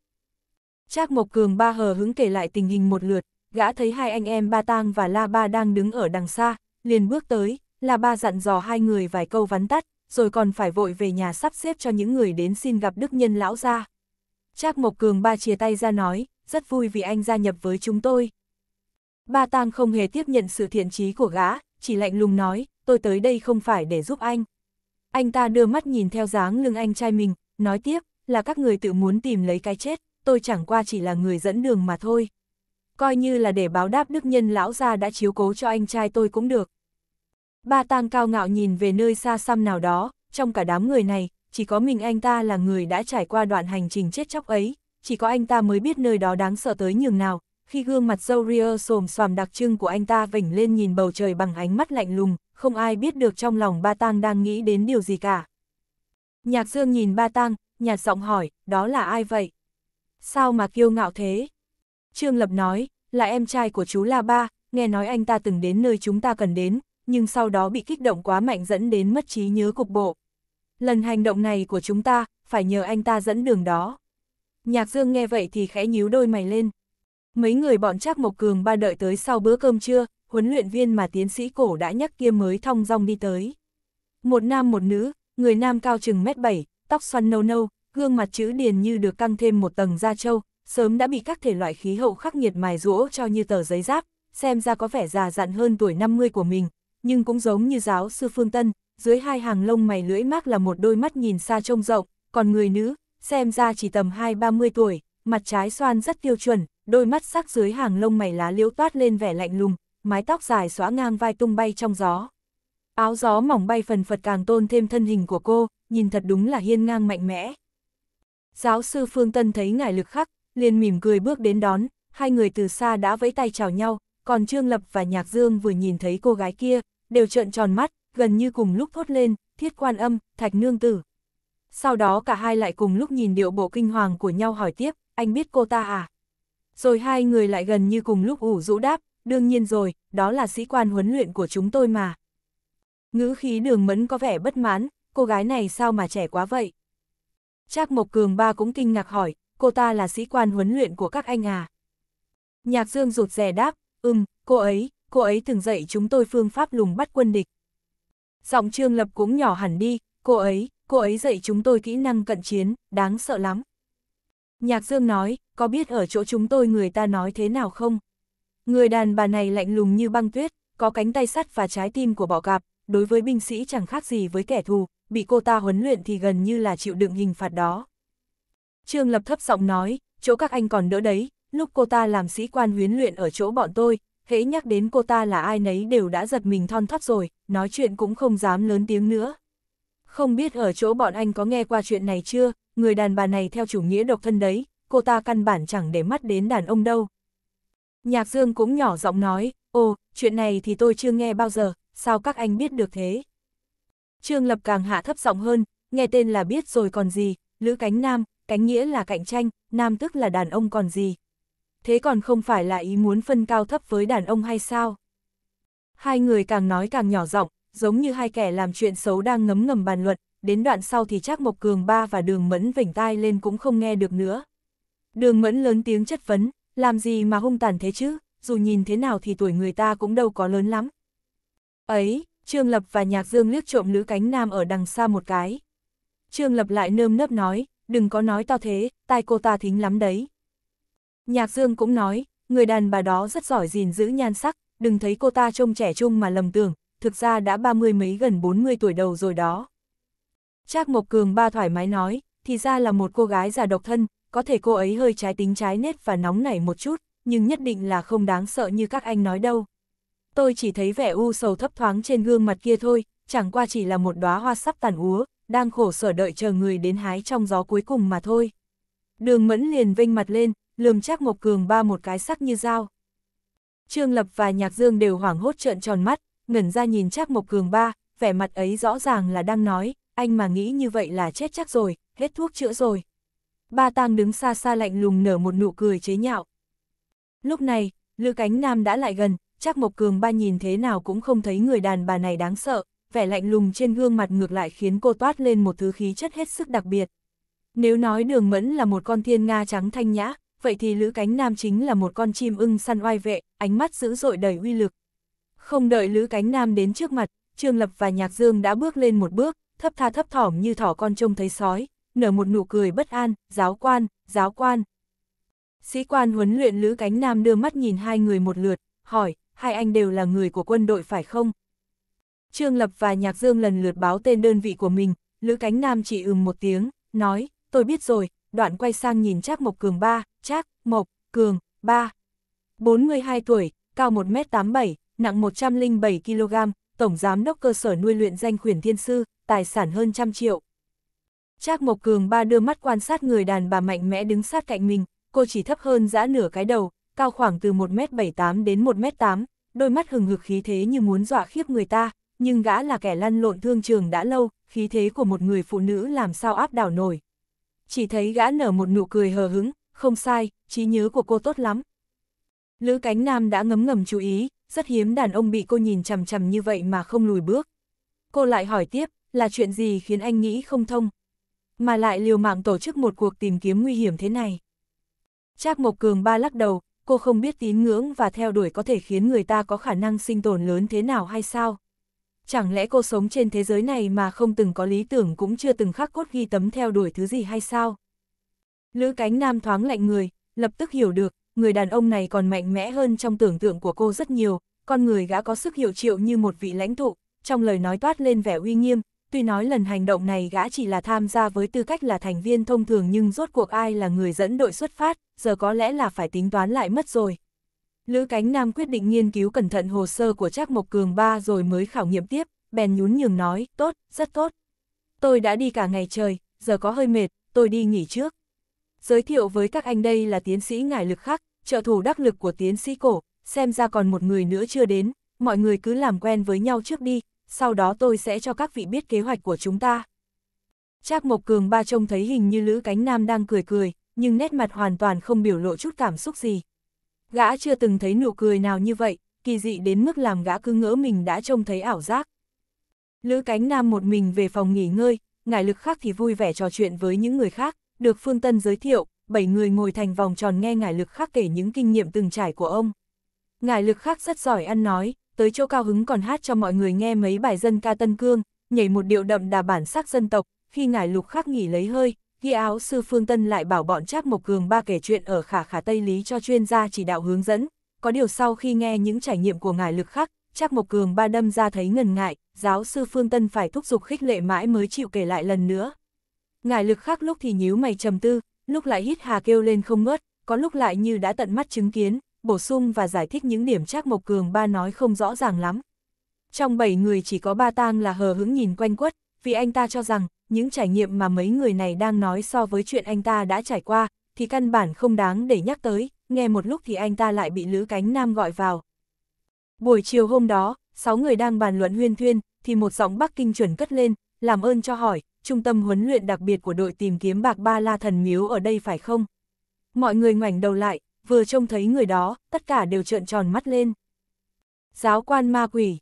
Trác Mộc Cường ba hờ hứng kể lại tình hình một lượt, gã thấy hai anh em Ba Tang và La Ba đang đứng ở đằng xa, liền bước tới, La Ba dặn dò hai người vài câu vắn tắt, rồi còn phải vội về nhà sắp xếp cho những người đến xin gặp Đức Nhân Lão gia. Trác Mộc Cường ba chia tay ra nói, rất vui vì anh gia nhập với chúng tôi. Ba Tang không hề tiếp nhận sự thiện trí của gã, chỉ lạnh lùng nói, tôi tới đây không phải để giúp anh. Anh ta đưa mắt nhìn theo dáng lưng anh trai mình, nói tiếp, là các người tự muốn tìm lấy cái chết, tôi chẳng qua chỉ là người dẫn đường mà thôi. Coi như là để báo đáp đức nhân lão gia đã chiếu cố cho anh trai tôi cũng được. Ba Tang cao ngạo nhìn về nơi xa xăm nào đó, trong cả đám người này, chỉ có mình anh ta là người đã trải qua đoạn hành trình chết chóc ấy, chỉ có anh ta mới biết nơi đó đáng sợ tới nhường nào, khi gương mặt dâu ria xồm xoàm đặc trưng của anh ta vểnh lên nhìn bầu trời bằng ánh mắt lạnh lùng, không ai biết được trong lòng ba tang đang nghĩ đến điều gì cả. Nhạc dương nhìn ba tang, nhạt giọng hỏi, đó là ai vậy? Sao mà kiêu ngạo thế? Trương Lập nói, là em trai của chú La Ba, nghe nói anh ta từng đến nơi chúng ta cần đến, nhưng sau đó bị kích động quá mạnh dẫn đến mất trí nhớ cục bộ. Lần hành động này của chúng ta, phải nhờ anh ta dẫn đường đó. Nhạc Dương nghe vậy thì khẽ nhíu đôi mày lên. Mấy người bọn Trác Mộc Cường ba đợi tới sau bữa cơm trưa, huấn luyện viên mà tiến sĩ cổ đã nhắc kia mới thong dong đi tới. Một nam một nữ, người nam cao chừng mét bảy, tóc xoăn nâu nâu, gương mặt chữ điền như được căng thêm một tầng da trâu, sớm đã bị các thể loại khí hậu khắc nghiệt mài rũa cho như tờ giấy giáp, xem ra có vẻ già dặn hơn tuổi 50 của mình, nhưng cũng giống như giáo sư Phương Tân, dưới hai hàng lông mày lưỡi mác là một đôi mắt nhìn xa trông rộng, còn người nữ, xem ra chỉ tầm hai ba mươi tuổi, mặt trái xoan rất tiêu chuẩn, đôi mắt sắc dưới hàng lông mày lá liễu toát lên vẻ lạnh lùng, mái tóc dài xóa ngang vai tung bay trong gió. Áo gió mỏng bay phần phật càng tôn thêm thân hình của cô, nhìn thật đúng là hiên ngang mạnh mẽ. Giáo sư Phương Tân thấy ngài lực khắc, liền mỉm cười bước đến đón, hai người từ xa đã vẫy tay chào nhau, còn Trương Lập và Nhạc Dương vừa nhìn thấy cô gái kia, đều trợn tròn mắt, gần như cùng lúc thốt lên, thiết quan âm, thạch nương tử. Sau đó cả hai lại cùng lúc nhìn điệu bộ kinh hoàng của nhau hỏi tiếp, anh biết cô ta à? Rồi hai người lại gần như cùng lúc ủ rũ đáp, đương nhiên rồi, đó là sĩ quan huấn luyện của chúng tôi mà. Ngữ khí đường mẫn có vẻ bất mãn, cô gái này sao mà trẻ quá vậy? Trác Mộc Cường ba cũng kinh ngạc hỏi, cô ta là sĩ quan huấn luyện của các anh à? Nhạc Dương rụt rè đáp, ừm, cô ấy, cô ấy từng dạy chúng tôi phương pháp lùng bắt quân địch. Giọng Trương Lập cũng nhỏ hẳn đi, cô ấy, cô ấy dạy chúng tôi kỹ năng cận chiến, đáng sợ lắm. Nhạc Dương nói, có biết ở chỗ chúng tôi người ta nói thế nào không? Người đàn bà này lạnh lùng như băng tuyết, có cánh tay sắt và trái tim của bọ cạp, đối với binh sĩ chẳng khác gì với kẻ thù, bị cô ta huấn luyện thì gần như là chịu đựng hình phạt đó. Trương Lập thấp giọng nói, chỗ các anh còn đỡ đấy, lúc cô ta làm sĩ quan huấn luyện ở chỗ bọn tôi, hễ nhắc đến cô ta là ai nấy đều đã giật mình thon thót rồi, nói chuyện cũng không dám lớn tiếng nữa. Không biết ở chỗ bọn anh có nghe qua chuyện này chưa, người đàn bà này theo chủ nghĩa độc thân đấy, cô ta căn bản chẳng để mắt đến đàn ông đâu. Nhạc Dương cũng nhỏ giọng nói, ồ, chuyện này thì tôi chưa nghe bao giờ, sao các anh biết được thế? Trương Lập càng hạ thấp giọng hơn, nghe tên là biết rồi còn gì, Lữ Cánh Nam, cánh nghĩa là cạnh tranh, nam tức là đàn ông còn gì. Thế còn không phải là ý muốn phân cao thấp với đàn ông hay sao? Hai người càng nói càng nhỏ giọng, giống như hai kẻ làm chuyện xấu đang ngấm ngầm bàn luận, đến đoạn sau thì chắc Mộc Cường ba và đường mẫn vỉnh tai lên cũng không nghe được nữa. Đường mẫn lớn tiếng chất vấn, làm gì mà hung tàn thế chứ, dù nhìn thế nào thì tuổi người ta cũng đâu có lớn lắm. Ấy, Trương Lập và Nhạc Dương liếc trộm nữ cánh nam ở đằng xa một cái. Trương Lập lại nơm nớp nói, đừng có nói to thế, tai cô ta thính lắm đấy. Nhạc Dương cũng nói, người đàn bà đó rất giỏi gìn giữ nhan sắc, đừng thấy cô ta trông trẻ trung mà lầm tưởng, thực ra đã ba mươi mấy gần bốn mươi tuổi đầu rồi đó. Trác Mộc Cường ba thoải mái nói, thì ra là một cô gái già độc thân, có thể cô ấy hơi trái tính trái nết và nóng nảy một chút, nhưng nhất định là không đáng sợ như các anh nói đâu. Tôi chỉ thấy vẻ u sầu thấp thoáng trên gương mặt kia thôi, chẳng qua chỉ là một đóa hoa sắp tàn úa, đang khổ sở đợi chờ người đến hái trong gió cuối cùng mà thôi. Đường Mẫn liền vinh mặt lên, lườm Trác Mộc Cường ba một cái sắc như dao. Trương Lập và Nhạc Dương đều hoảng hốt trợn tròn mắt, ngẩn ra nhìn Trác Mộc Cường ba, vẻ mặt ấy rõ ràng là đang nói, anh mà nghĩ như vậy là chết chắc rồi, hết thuốc chữa rồi. Ba tang đứng xa xa lạnh lùng nở một nụ cười chế nhạo. Lúc này, Lữ Cánh Nam đã lại gần, chắc Mộc Cường ba nhìn thế nào cũng không thấy người đàn bà này đáng sợ, vẻ lạnh lùng trên gương mặt ngược lại khiến cô toát lên một thứ khí chất hết sức đặc biệt. Nếu nói đường mẫn là một con thiên nga trắng thanh nhã, vậy thì Lữ Cánh Nam chính là một con chim ưng săn oai vệ, ánh mắt dữ dội đầy uy lực. Không đợi Lữ Cánh Nam đến trước mặt, Trương Lập và Nhạc Dương đã bước lên một bước, thấp tha thấp thỏm như thỏ con trông thấy sói, nở một nụ cười bất an, giáo quan, giáo quan. Sĩ quan huấn luyện Lữ Cánh Nam đưa mắt nhìn hai người một lượt, hỏi, hai anh đều là người của quân đội phải không? Trương Lập và Nhạc Dương lần lượt báo tên đơn vị của mình, Lữ Cánh Nam chỉ ừm một tiếng, nói, tôi biết rồi, đoạn quay sang nhìn Trác Mộc Cường ba, Trác, Mộc, Cường, ba. 42 tuổi, cao 1m87, nặng 107kg, tổng giám đốc cơ sở nuôi luyện danh khuyển thiên sư, tài sản hơn trăm triệu. Trác Mộc Cường ba đưa mắt quan sát người đàn bà mạnh mẽ đứng sát cạnh mình, cô chỉ thấp hơn giã nửa cái đầu, cao khoảng từ 1m78 đến 1m8, đôi mắt hừng hực khí thế như muốn dọa khiếp người ta, nhưng gã là kẻ lăn lộn thương trường đã lâu, khí thế của một người phụ nữ làm sao áp đảo nổi. Chỉ thấy gã nở một nụ cười hờ hứng, không sai, trí nhớ của cô tốt lắm. Lữ Cánh Nam đã ngấm ngầm chú ý, rất hiếm đàn ông bị cô nhìn chằm chằm như vậy mà không lùi bước. Cô lại hỏi tiếp, là chuyện gì khiến anh nghĩ không thông, mà lại liều mạng tổ chức một cuộc tìm kiếm nguy hiểm thế này. Trác Mộc Cường ba lắc đầu, cô không biết tín ngưỡng và theo đuổi có thể khiến người ta có khả năng sinh tồn lớn thế nào hay sao. Chẳng lẽ cô sống trên thế giới này mà không từng có lý tưởng cũng chưa từng khắc cốt ghi tấm theo đuổi thứ gì hay sao? Lữ cánh nam thoáng lạnh người, lập tức hiểu được, người đàn ông này còn mạnh mẽ hơn trong tưởng tượng của cô rất nhiều, con người gã có sức hiệu triệu như một vị lãnh tụ, trong lời nói toát lên vẻ uy nghiêm, tuy nói lần hành động này gã chỉ là tham gia với tư cách là thành viên thông thường nhưng rốt cuộc ai là người dẫn đội xuất phát, giờ có lẽ là phải tính toán lại mất rồi. Lữ Cánh Nam quyết định nghiên cứu cẩn thận hồ sơ của Trác Mộc Cường ba rồi mới khảo nghiệm tiếp, bèn nhún nhường nói, tốt, rất tốt. Tôi đã đi cả ngày trời, giờ có hơi mệt, tôi đi nghỉ trước. Giới thiệu với các anh đây là tiến sĩ Ngải Lực Khắc, trợ thủ đắc lực của tiến sĩ cổ, xem ra còn một người nữa chưa đến, mọi người cứ làm quen với nhau trước đi, sau đó tôi sẽ cho các vị biết kế hoạch của chúng ta. Trác Mộc Cường ba trông thấy hình như Lữ Cánh Nam đang cười cười, nhưng nét mặt hoàn toàn không biểu lộ chút cảm xúc gì. Gã chưa từng thấy nụ cười nào như vậy, kỳ dị đến mức làm gã cứ ngỡ mình đã trông thấy ảo giác. Lữ Cánh Nam một mình về phòng nghỉ ngơi, ngải lực khác thì vui vẻ trò chuyện với những người khác, được Phương Tân giới thiệu, bảy người ngồi thành vòng tròn nghe ngài lực khác kể những kinh nghiệm từng trải của ông. ngài lực khác rất giỏi ăn nói, tới chỗ cao hứng còn hát cho mọi người nghe mấy bài dân ca Tân Cương, nhảy một điệu đậm đà bản sắc dân tộc, khi ngài lục khác nghỉ lấy hơi, ghi áo sư Phương Tân lại bảo bọn Trác Mộc Cường ba kể chuyện ở khả khả Tây Lý cho chuyên gia chỉ đạo hướng dẫn, có điều sau khi nghe những trải nghiệm của ngài lực khác Trác Mộc Cường ba đâm ra thấy ngần ngại, giáo sư Phương Tân phải thúc giục khích lệ mãi mới chịu kể lại lần nữa. Ngài lực khác lúc thì nhíu mày trầm tư, lúc lại hít hà kêu lên không ngớt, có lúc lại như đã tận mắt chứng kiến, bổ sung và giải thích những điểm chắc Mộc Cường ba nói không rõ ràng lắm. Trong bảy người chỉ có ba tang là hờ hững nhìn quanh quất, vì anh ta cho rằng, những trải nghiệm mà mấy người này đang nói so với chuyện anh ta đã trải qua, thì căn bản không đáng để nhắc tới, nghe một lúc thì anh ta lại bị Lữ Cánh Nam gọi vào. Buổi chiều hôm đó, sáu người đang bàn luận huyên thuyên, thì một giọng Bắc Kinh chuẩn cất lên, làm ơn cho hỏi, trung tâm huấn luyện đặc biệt của đội tìm kiếm bạc ba la thần miếu ở đây phải không? Mọi người ngoảnh đầu lại, vừa trông thấy người đó, tất cả đều trợn tròn mắt lên. Giáo quan ma quỷ,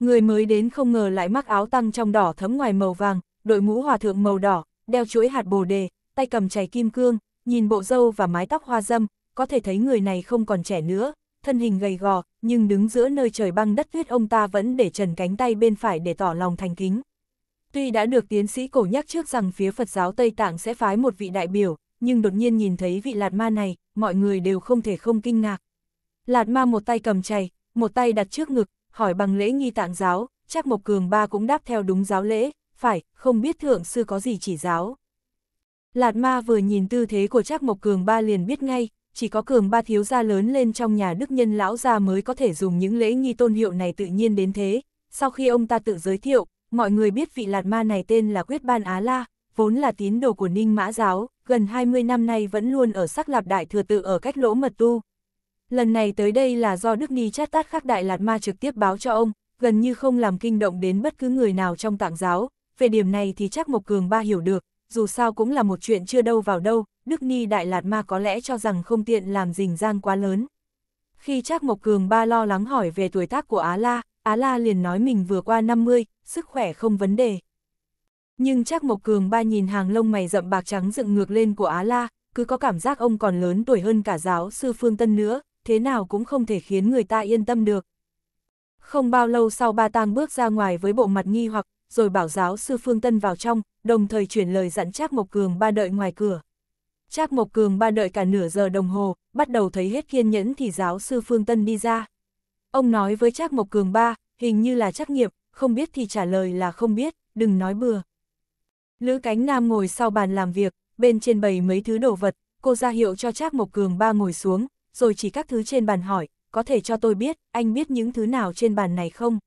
người mới đến không ngờ lại mắc áo tăng trong đỏ thấm ngoài màu vàng, đội mũ hòa thượng màu đỏ, đeo chuỗi hạt bồ đề, tay cầm chày kim cương, nhìn bộ râu và mái tóc hoa dâm, có thể thấy người này không còn trẻ nữa, thân hình gầy gò, nhưng đứng giữa nơi trời băng đất tuyết ông ta vẫn để trần cánh tay bên phải để tỏ lòng thành kính. Tuy đã được tiến sĩ cổ nhắc trước rằng phía Phật giáo Tây Tạng sẽ phái một vị đại biểu, nhưng đột nhiên nhìn thấy vị lạt ma này, mọi người đều không thể không kinh ngạc. Lạt ma một tay cầm chày, một tay đặt trước ngực, hỏi bằng lễ nghi tạng giáo, chắc Mộc Cường ba cũng đáp theo đúng giáo lễ, phải, không biết thượng sư có gì chỉ giáo. Lạt ma vừa nhìn tư thế của chắc Mộc Cường ba liền biết ngay, chỉ có Cường ba thiếu gia lớn lên trong nhà đức nhân lão gia mới có thể dùng những lễ nghi tôn hiệu này tự nhiên đến thế. Sau khi ông ta tự giới thiệu, mọi người biết vị lạt ma này tên là Quyết Ban Á La, vốn là tín đồ của Ninh Mã Giáo, gần 20 năm nay vẫn luôn ở sắc lạp đại thừa tự ở cách lỗ mật tu. Lần này tới đây là do Đức Ni Chát Tát Khắc Đại Lạt Ma trực tiếp báo cho ông, gần như không làm kinh động đến bất cứ người nào trong tạng giáo, về điểm này thì chắc Mộc Cường Ba hiểu được, dù sao cũng là một chuyện chưa đâu vào đâu, Đức Ni Đại Lạt Ma có lẽ cho rằng không tiện làm rình rang quá lớn. Khi chắc Mộc Cường Ba lo lắng hỏi về tuổi tác của Á La, Á La liền nói mình vừa qua 50, sức khỏe không vấn đề. Nhưng chắc Mộc Cường ba nhìn hàng lông mày rậm bạc trắng dựng ngược lên của Á La, cứ có cảm giác ông còn lớn tuổi hơn cả giáo sư Phương Tân nữa, thế nào cũng không thể khiến người ta yên tâm được. Không bao lâu sau ba tang bước ra ngoài với bộ mặt nghi hoặc, rồi bảo giáo sư Phương Tân vào trong, đồng thời chuyển lời dặn Trác Mộc Cường ba đợi ngoài cửa. Trác Mộc Cường ba đợi cả nửa giờ đồng hồ, bắt đầu thấy hết kiên nhẫn thì giáo sư Phương Tân đi ra. Ông nói với Trác Mộc Cường ba, hình như là trắc nghiệm, không biết thì trả lời là không biết, đừng nói bừa. Lữ Cánh Nam ngồi sau bàn làm việc, bên trên bày mấy thứ đồ vật, cô ra hiệu cho Trác Mộc Cường ba ngồi xuống, rồi chỉ các thứ trên bàn hỏi, có thể cho tôi biết, anh biết những thứ nào trên bàn này không?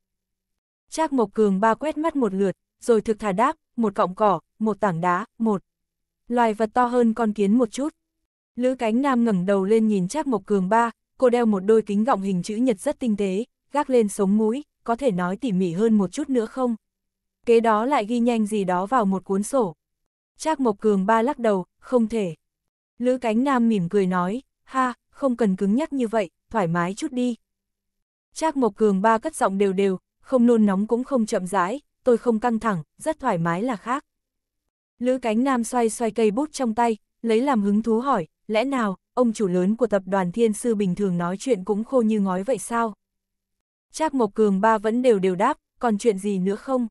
Trác Mộc Cường ba quét mắt một lượt, rồi thực thà đáp, một cọng cỏ, một tảng đá, một loài vật to hơn con kiến một chút. Lữ Cánh Nam ngẩng đầu lên nhìn Trác Mộc Cường ba, cô đeo một đôi kính gọng hình chữ nhật rất tinh tế, gác lên sống mũi, có thể nói tỉ mỉ hơn một chút nữa không? Kế đó lại ghi nhanh gì đó vào một cuốn sổ. Trác Mộc Cường ba lắc đầu, không thể. Lữ Cánh Nam mỉm cười nói, ha, không cần cứng nhắc như vậy, thoải mái chút đi. Trác Mộc Cường ba cất giọng đều đều, không nôn nóng cũng không chậm rãi, tôi không căng thẳng, rất thoải mái là khác. Lữ Cánh Nam xoay xoay cây bút trong tay, lấy làm hứng thú hỏi, lẽ nào, ông chủ lớn của tập đoàn thiên sư bình thường nói chuyện cũng khô như ngói vậy sao? Trác Mộc Cường ba vẫn đều đều đáp, còn chuyện gì nữa không?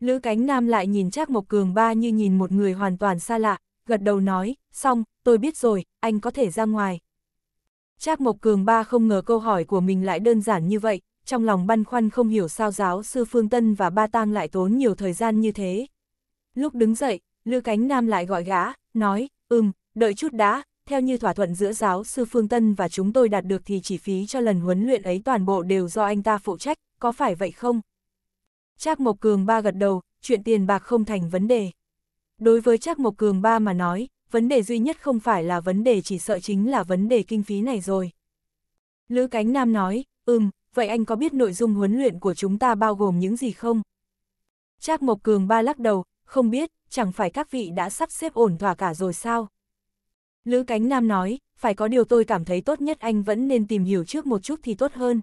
Lữ Cánh Nam lại nhìn Trác Mộc Cường ba như nhìn một người hoàn toàn xa lạ, gật đầu nói, xong, tôi biết rồi, anh có thể ra ngoài. Trác Mộc Cường ba không ngờ câu hỏi của mình lại đơn giản như vậy, trong lòng băn khoăn không hiểu sao giáo sư Phương Tân và Ba Tang lại tốn nhiều thời gian như thế. Lúc đứng dậy, Lữ Cánh Nam lại gọi gã, nói, ừm, đợi chút đã, theo như thỏa thuận giữa giáo sư Phương Tân và chúng tôi đạt được thì chỉ phí cho lần huấn luyện ấy toàn bộ đều do anh ta phụ trách, có phải vậy không? Trác Mộc Cường ba gật đầu, chuyện tiền bạc không thành vấn đề. Đối với Trác Mộc Cường ba mà nói, vấn đề duy nhất không phải là vấn đề chỉ sợ chính là vấn đề kinh phí này rồi. Lữ Cánh Nam nói, ừm, vậy anh có biết nội dung huấn luyện của chúng ta bao gồm những gì không? Trác Mộc Cường ba lắc đầu, không biết, chẳng phải các vị đã sắp xếp ổn thỏa cả rồi sao? Lữ Cánh Nam nói, phải có điều tôi cảm thấy tốt nhất anh vẫn nên tìm hiểu trước một chút thì tốt hơn.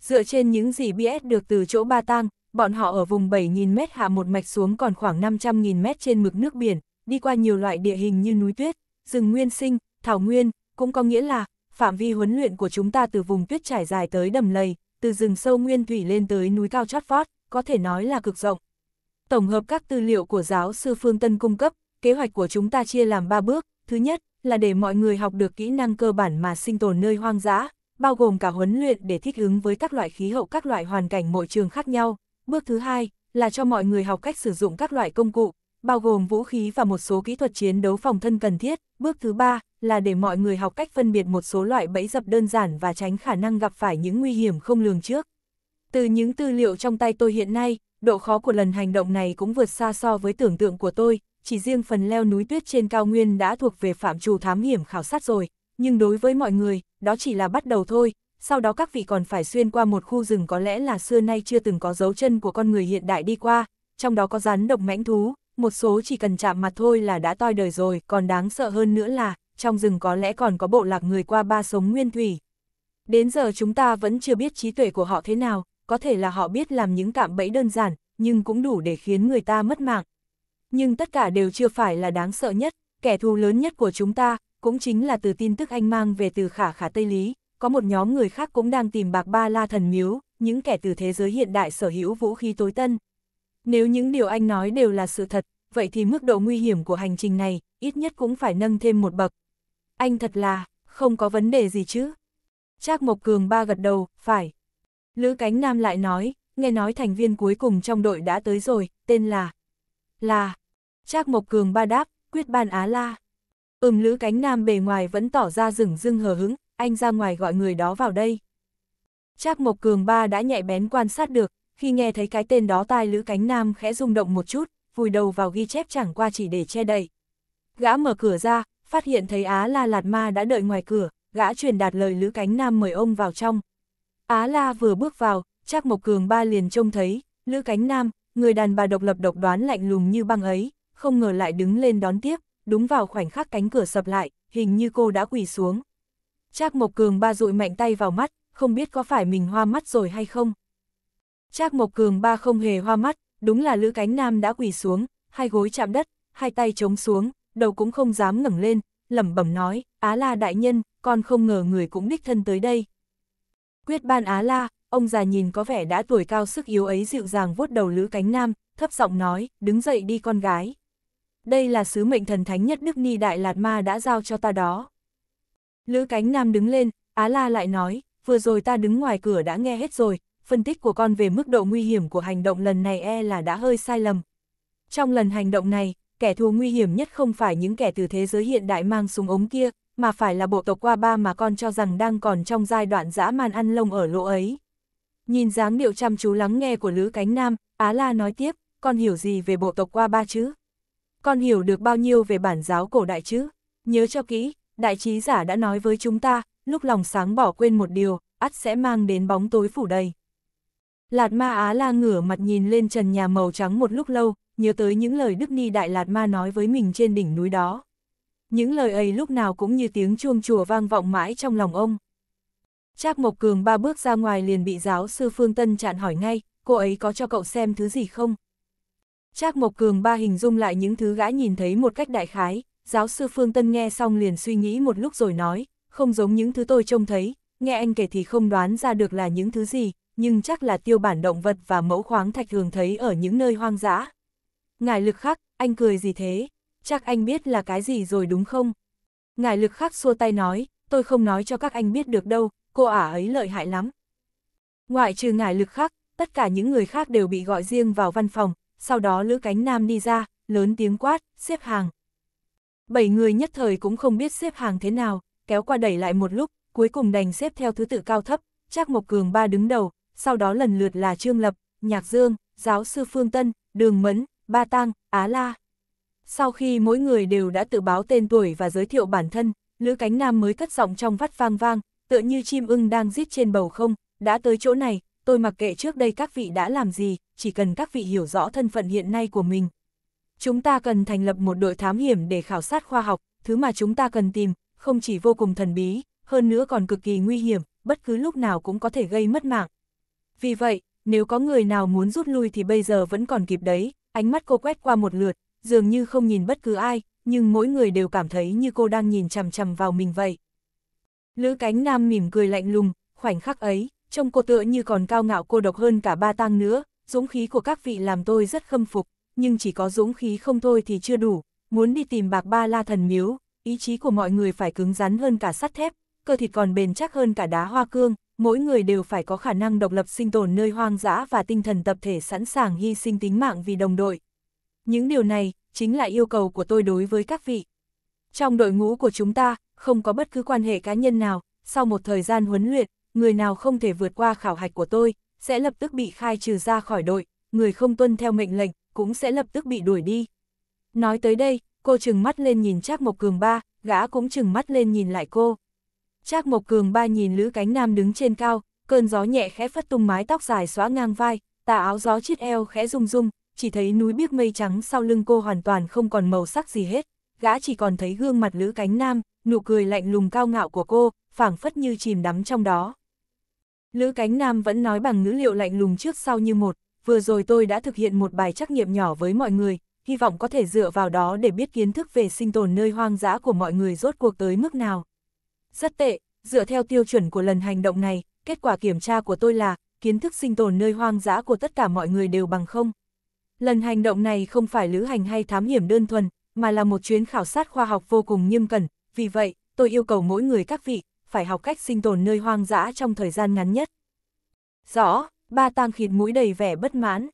Dựa trên những gì BS được từ chỗ Ba Tang, bọn họ ở vùng 7.000m hạ một mạch xuống còn khoảng 500.000m trên mực nước biển, đi qua nhiều loại địa hình như núi tuyết, rừng nguyên sinh, thảo nguyên, cũng có nghĩa là, phạm vi huấn luyện của chúng ta từ vùng tuyết trải dài tới đầm lầy, từ rừng sâu nguyên thủy lên tới núi cao chót vót, có thể nói là cực rộng. Tổng hợp các tư liệu của giáo sư Phương Tân cung cấp, kế hoạch của chúng ta chia làm 3 bước. Thứ nhất, là để mọi người học được kỹ năng cơ bản mà sinh tồn nơi hoang dã, bao gồm cả huấn luyện để thích ứng với các loại khí hậu các loại hoàn cảnh môi trường khác nhau. Bước thứ hai, là cho mọi người học cách sử dụng các loại công cụ, bao gồm vũ khí và một số kỹ thuật chiến đấu phòng thân cần thiết. Bước thứ ba, là để mọi người học cách phân biệt một số loại bẫy dập đơn giản và tránh khả năng gặp phải những nguy hiểm không lường trước. Từ những tư liệu trong tay tôi hiện nay, độ khó của lần hành động này cũng vượt xa so với tưởng tượng của tôi, chỉ riêng phần leo núi tuyết trên cao nguyên đã thuộc về phạm trù thám hiểm khảo sát rồi, nhưng đối với mọi người, đó chỉ là bắt đầu thôi, sau đó các vị còn phải xuyên qua một khu rừng có lẽ là xưa nay chưa từng có dấu chân của con người hiện đại đi qua, trong đó có rắn độc mãnh thú, một số chỉ cần chạm mặt thôi là đã toi đời rồi, còn đáng sợ hơn nữa là, trong rừng có lẽ còn có bộ lạc người qua ba sống nguyên thủy. Đến giờ chúng ta vẫn chưa biết trí tuệ của họ thế nào, có thể là họ biết làm những cạm bẫy đơn giản, nhưng cũng đủ để khiến người ta mất mạng. Nhưng tất cả đều chưa phải là đáng sợ nhất, kẻ thù lớn nhất của chúng ta, cũng chính là từ tin tức anh mang về từ khả khả Tây Lý, có một nhóm người khác cũng đang tìm bạc ba la thần miếu, những kẻ từ thế giới hiện đại sở hữu vũ khí tối tân. Nếu những điều anh nói đều là sự thật, vậy thì mức độ nguy hiểm của hành trình này, ít nhất cũng phải nâng thêm một bậc. Anh thật là, không có vấn đề gì chứ. Trác Mộc Cường ba gật đầu, phải, Lữ Cánh Nam lại nói, nghe nói thành viên cuối cùng trong đội đã tới rồi, tên là... Là... Trác Mộc Cường ba đáp, quyết ban Á La. Ừm Lữ Cánh Nam bề ngoài vẫn tỏ ra rừng rưng hờ hứng, anh ra ngoài gọi người đó vào đây. Trác Mộc Cường ba đã nhạy bén quan sát được, khi nghe thấy cái tên đó tai Lữ Cánh Nam khẽ rung động một chút, vùi đầu vào ghi chép chẳng qua chỉ để che đậy. Gã mở cửa ra, phát hiện thấy Á La Lạt Ma đã đợi ngoài cửa, gã truyền đạt lời Lữ Cánh Nam mời ông vào trong, Á La vừa bước vào, Trác Mộc Cường ba liền trông thấy, Lữ Cánh Nam, người đàn bà độc lập độc đoán lạnh lùng như băng ấy, không ngờ lại đứng lên đón tiếp, đúng vào khoảnh khắc cánh cửa sập lại, hình như cô đã quỳ xuống. Trác Mộc Cường ba dụi mạnh tay vào mắt, không biết có phải mình hoa mắt rồi hay không. Trác Mộc Cường ba không hề hoa mắt, đúng là Lữ Cánh Nam đã quỳ xuống, hai gối chạm đất, hai tay chống xuống, đầu cũng không dám ngẩng lên, lẩm bẩm nói, Á La đại nhân, con không ngờ người cũng đích thân tới đây, Quyết ban Á La, ông già nhìn có vẻ đã tuổi cao sức yếu ấy dịu dàng vuốt đầu Lữ Cánh Nam, thấp giọng nói, đứng dậy đi con gái. Đây là sứ mệnh thần thánh nhất Đức Ni Đại Lạt Ma đã giao cho ta đó. Lữ Cánh Nam đứng lên, Á La lại nói, vừa rồi ta đứng ngoài cửa đã nghe hết rồi, phân tích của con về mức độ nguy hiểm của hành động lần này e là đã hơi sai lầm. Trong lần hành động này, kẻ thù nguy hiểm nhất không phải những kẻ từ thế giới hiện đại mang súng ống kia, mà phải là bộ tộc qua ba mà con cho rằng đang còn trong giai đoạn dã man ăn lông ở lỗ ấy. Nhìn dáng điệu chăm chú lắng nghe của Lữ Cánh Nam, Á La nói tiếp, con hiểu gì về bộ tộc qua ba chứ? Con hiểu được bao nhiêu về bản giáo cổ đại chứ? Nhớ cho kỹ, đại trí giả đã nói với chúng ta, lúc lòng sáng bỏ quên một điều, ắt sẽ mang đến bóng tối phủ đầy. Lạt ma Á La ngửa mặt nhìn lên trần nhà màu trắng một lúc lâu, nhớ tới những lời Đức Ni Đại Lạt Ma nói với mình trên đỉnh núi đó những lời ấy lúc nào cũng như tiếng chuông chùa vang vọng mãi trong lòng ông. Trác Mộc Cường ba bước ra ngoài liền bị giáo sư Phương Tân chặn hỏi ngay, cô ấy có cho cậu xem thứ gì không? Trác Mộc Cường ba hình dung lại những thứ gã nhìn thấy một cách đại khái, giáo sư Phương Tân nghe xong liền suy nghĩ một lúc rồi nói, không giống những thứ tôi trông thấy, nghe anh kể thì không đoán ra được là những thứ gì, nhưng chắc là tiêu bản động vật và mẫu khoáng thạch thường thấy ở những nơi hoang dã. Ngài lực khắc, anh cười gì thế? chắc anh biết là cái gì rồi đúng không? Ngài lực khác xua tay nói, tôi không nói cho các anh biết được đâu, cô ả ấy lợi hại lắm. Ngoại trừ ngài lực khác, tất cả những người khác đều bị gọi riêng vào văn phòng, sau đó Lữ Cánh Nam đi ra, lớn tiếng quát, xếp hàng. Bảy người nhất thời cũng không biết xếp hàng thế nào, kéo qua đẩy lại một lúc, cuối cùng đành xếp theo thứ tự cao thấp, Trác Mộc Cường ba đứng đầu, sau đó lần lượt là Trương Lập, Nhạc Dương, Giáo sư Phương Tân, Đường Mẫn, Ba tăng, Á La. Sau khi mỗi người đều đã tự báo tên tuổi và giới thiệu bản thân, Lữ Cánh Nam mới cất giọng trong vắt vang vang, tựa như chim ưng đang giết trên bầu không, đã tới chỗ này, tôi mặc kệ trước đây các vị đã làm gì, chỉ cần các vị hiểu rõ thân phận hiện nay của mình. Chúng ta cần thành lập một đội thám hiểm để khảo sát khoa học, thứ mà chúng ta cần tìm, không chỉ vô cùng thần bí, hơn nữa còn cực kỳ nguy hiểm, bất cứ lúc nào cũng có thể gây mất mạng. Vì vậy, nếu có người nào muốn rút lui thì bây giờ vẫn còn kịp đấy, ánh mắt cô quét qua một lượt, dường như không nhìn bất cứ ai, nhưng mỗi người đều cảm thấy như cô đang nhìn chằm chằm vào mình vậy. Lữ cánh nam mỉm cười lạnh lùng, khoảnh khắc ấy, trông cô tựa như còn cao ngạo cô độc hơn cả ba tang nữa, dũng khí của các vị làm tôi rất khâm phục, nhưng chỉ có dũng khí không thôi thì chưa đủ, muốn đi tìm bạc ba la thần miếu, ý chí của mọi người phải cứng rắn hơn cả sắt thép, cơ thịt còn bền chắc hơn cả đá hoa cương, mỗi người đều phải có khả năng độc lập sinh tồn nơi hoang dã và tinh thần tập thể sẵn sàng hy sinh tính mạng vì đồng đội, những điều này chính là yêu cầu của tôi đối với các vị. Trong đội ngũ của chúng ta, không có bất cứ quan hệ cá nhân nào, sau một thời gian huấn luyện, người nào không thể vượt qua khảo hạch của tôi, sẽ lập tức bị khai trừ ra khỏi đội, người không tuân theo mệnh lệnh, cũng sẽ lập tức bị đuổi đi. Nói tới đây, cô trừng mắt lên nhìn Trác Mộc Cường ba, gã cũng trừng mắt lên nhìn lại cô. Trác Mộc Cường ba nhìn Lữ Cánh Nam đứng trên cao, cơn gió nhẹ khẽ phất tung mái tóc dài xóa ngang vai, tà áo gió chiết eo khẽ rung rung, chỉ thấy núi biếc mây trắng sau lưng cô hoàn toàn không còn màu sắc gì hết, gã chỉ còn thấy gương mặt Lữ Cánh Nam, nụ cười lạnh lùng cao ngạo của cô, phảng phất như chìm đắm trong đó. Lữ Cánh Nam vẫn nói bằng ngữ liệu lạnh lùng trước sau như một, vừa rồi tôi đã thực hiện một bài trắc nghiệm nhỏ với mọi người, hy vọng có thể dựa vào đó để biết kiến thức về sinh tồn nơi hoang dã của mọi người rốt cuộc tới mức nào. Rất tệ, dựa theo tiêu chuẩn của lần hành động này, kết quả kiểm tra của tôi là kiến thức sinh tồn nơi hoang dã của tất cả mọi người đều bằng không. Lần hành động này không phải lữ hành hay thám hiểm đơn thuần, mà là một chuyến khảo sát khoa học vô cùng nghiêm cẩn, vì vậy, tôi yêu cầu mỗi người các vị, phải học cách sinh tồn nơi hoang dã trong thời gian ngắn nhất. Rõ, ba tang khịt mũi đầy vẻ bất mãn.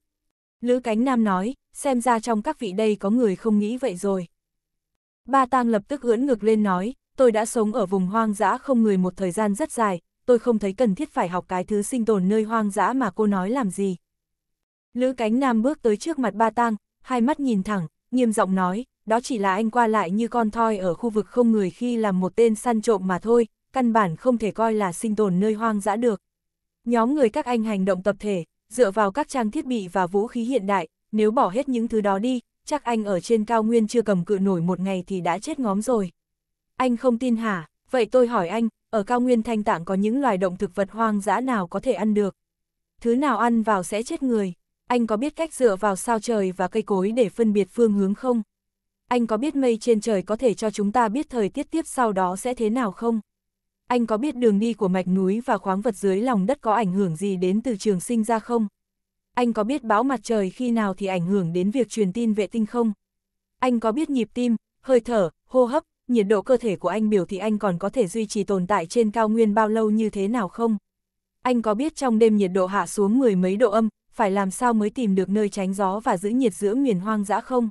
Lữ cánh nam nói, xem ra trong các vị đây có người không nghĩ vậy rồi. Ba tang lập tức ưỡn ngược lên nói, tôi đã sống ở vùng hoang dã không người một thời gian rất dài, tôi không thấy cần thiết phải học cái thứ sinh tồn nơi hoang dã mà cô nói làm gì. Lữ cánh nam bước tới trước mặt ba tang, hai mắt nhìn thẳng, nghiêm giọng nói, đó chỉ là anh qua lại như con thoi ở khu vực không người khi làm một tên săn trộm mà thôi, căn bản không thể coi là sinh tồn nơi hoang dã được. Nhóm người các anh hành động tập thể, dựa vào các trang thiết bị và vũ khí hiện đại, nếu bỏ hết những thứ đó đi, chắc anh ở trên cao nguyên chưa cầm cự nổi một ngày thì đã chết ngóm rồi. Anh không tin hả, vậy tôi hỏi anh, ở cao nguyên thanh tạng có những loài động thực vật hoang dã nào có thể ăn được? Thứ nào ăn vào sẽ chết người? anh có biết cách dựa vào sao trời và cây cối để phân biệt phương hướng không? Anh có biết mây trên trời có thể cho chúng ta biết thời tiết tiếp sau đó sẽ thế nào không? Anh có biết đường đi của mạch núi và khoáng vật dưới lòng đất có ảnh hưởng gì đến từ trường sinh ra không? Anh có biết bão mặt trời khi nào thì ảnh hưởng đến việc truyền tin vệ tinh không? Anh có biết nhịp tim, hơi thở, hô hấp, nhiệt độ cơ thể của anh biểu thị anh còn có thể duy trì tồn tại trên cao nguyên bao lâu như thế nào không? Anh có biết trong đêm nhiệt độ hạ xuống mười mấy độ âm, phải làm sao mới tìm được nơi tránh gió và giữ nhiệt giữa miền hoang dã không?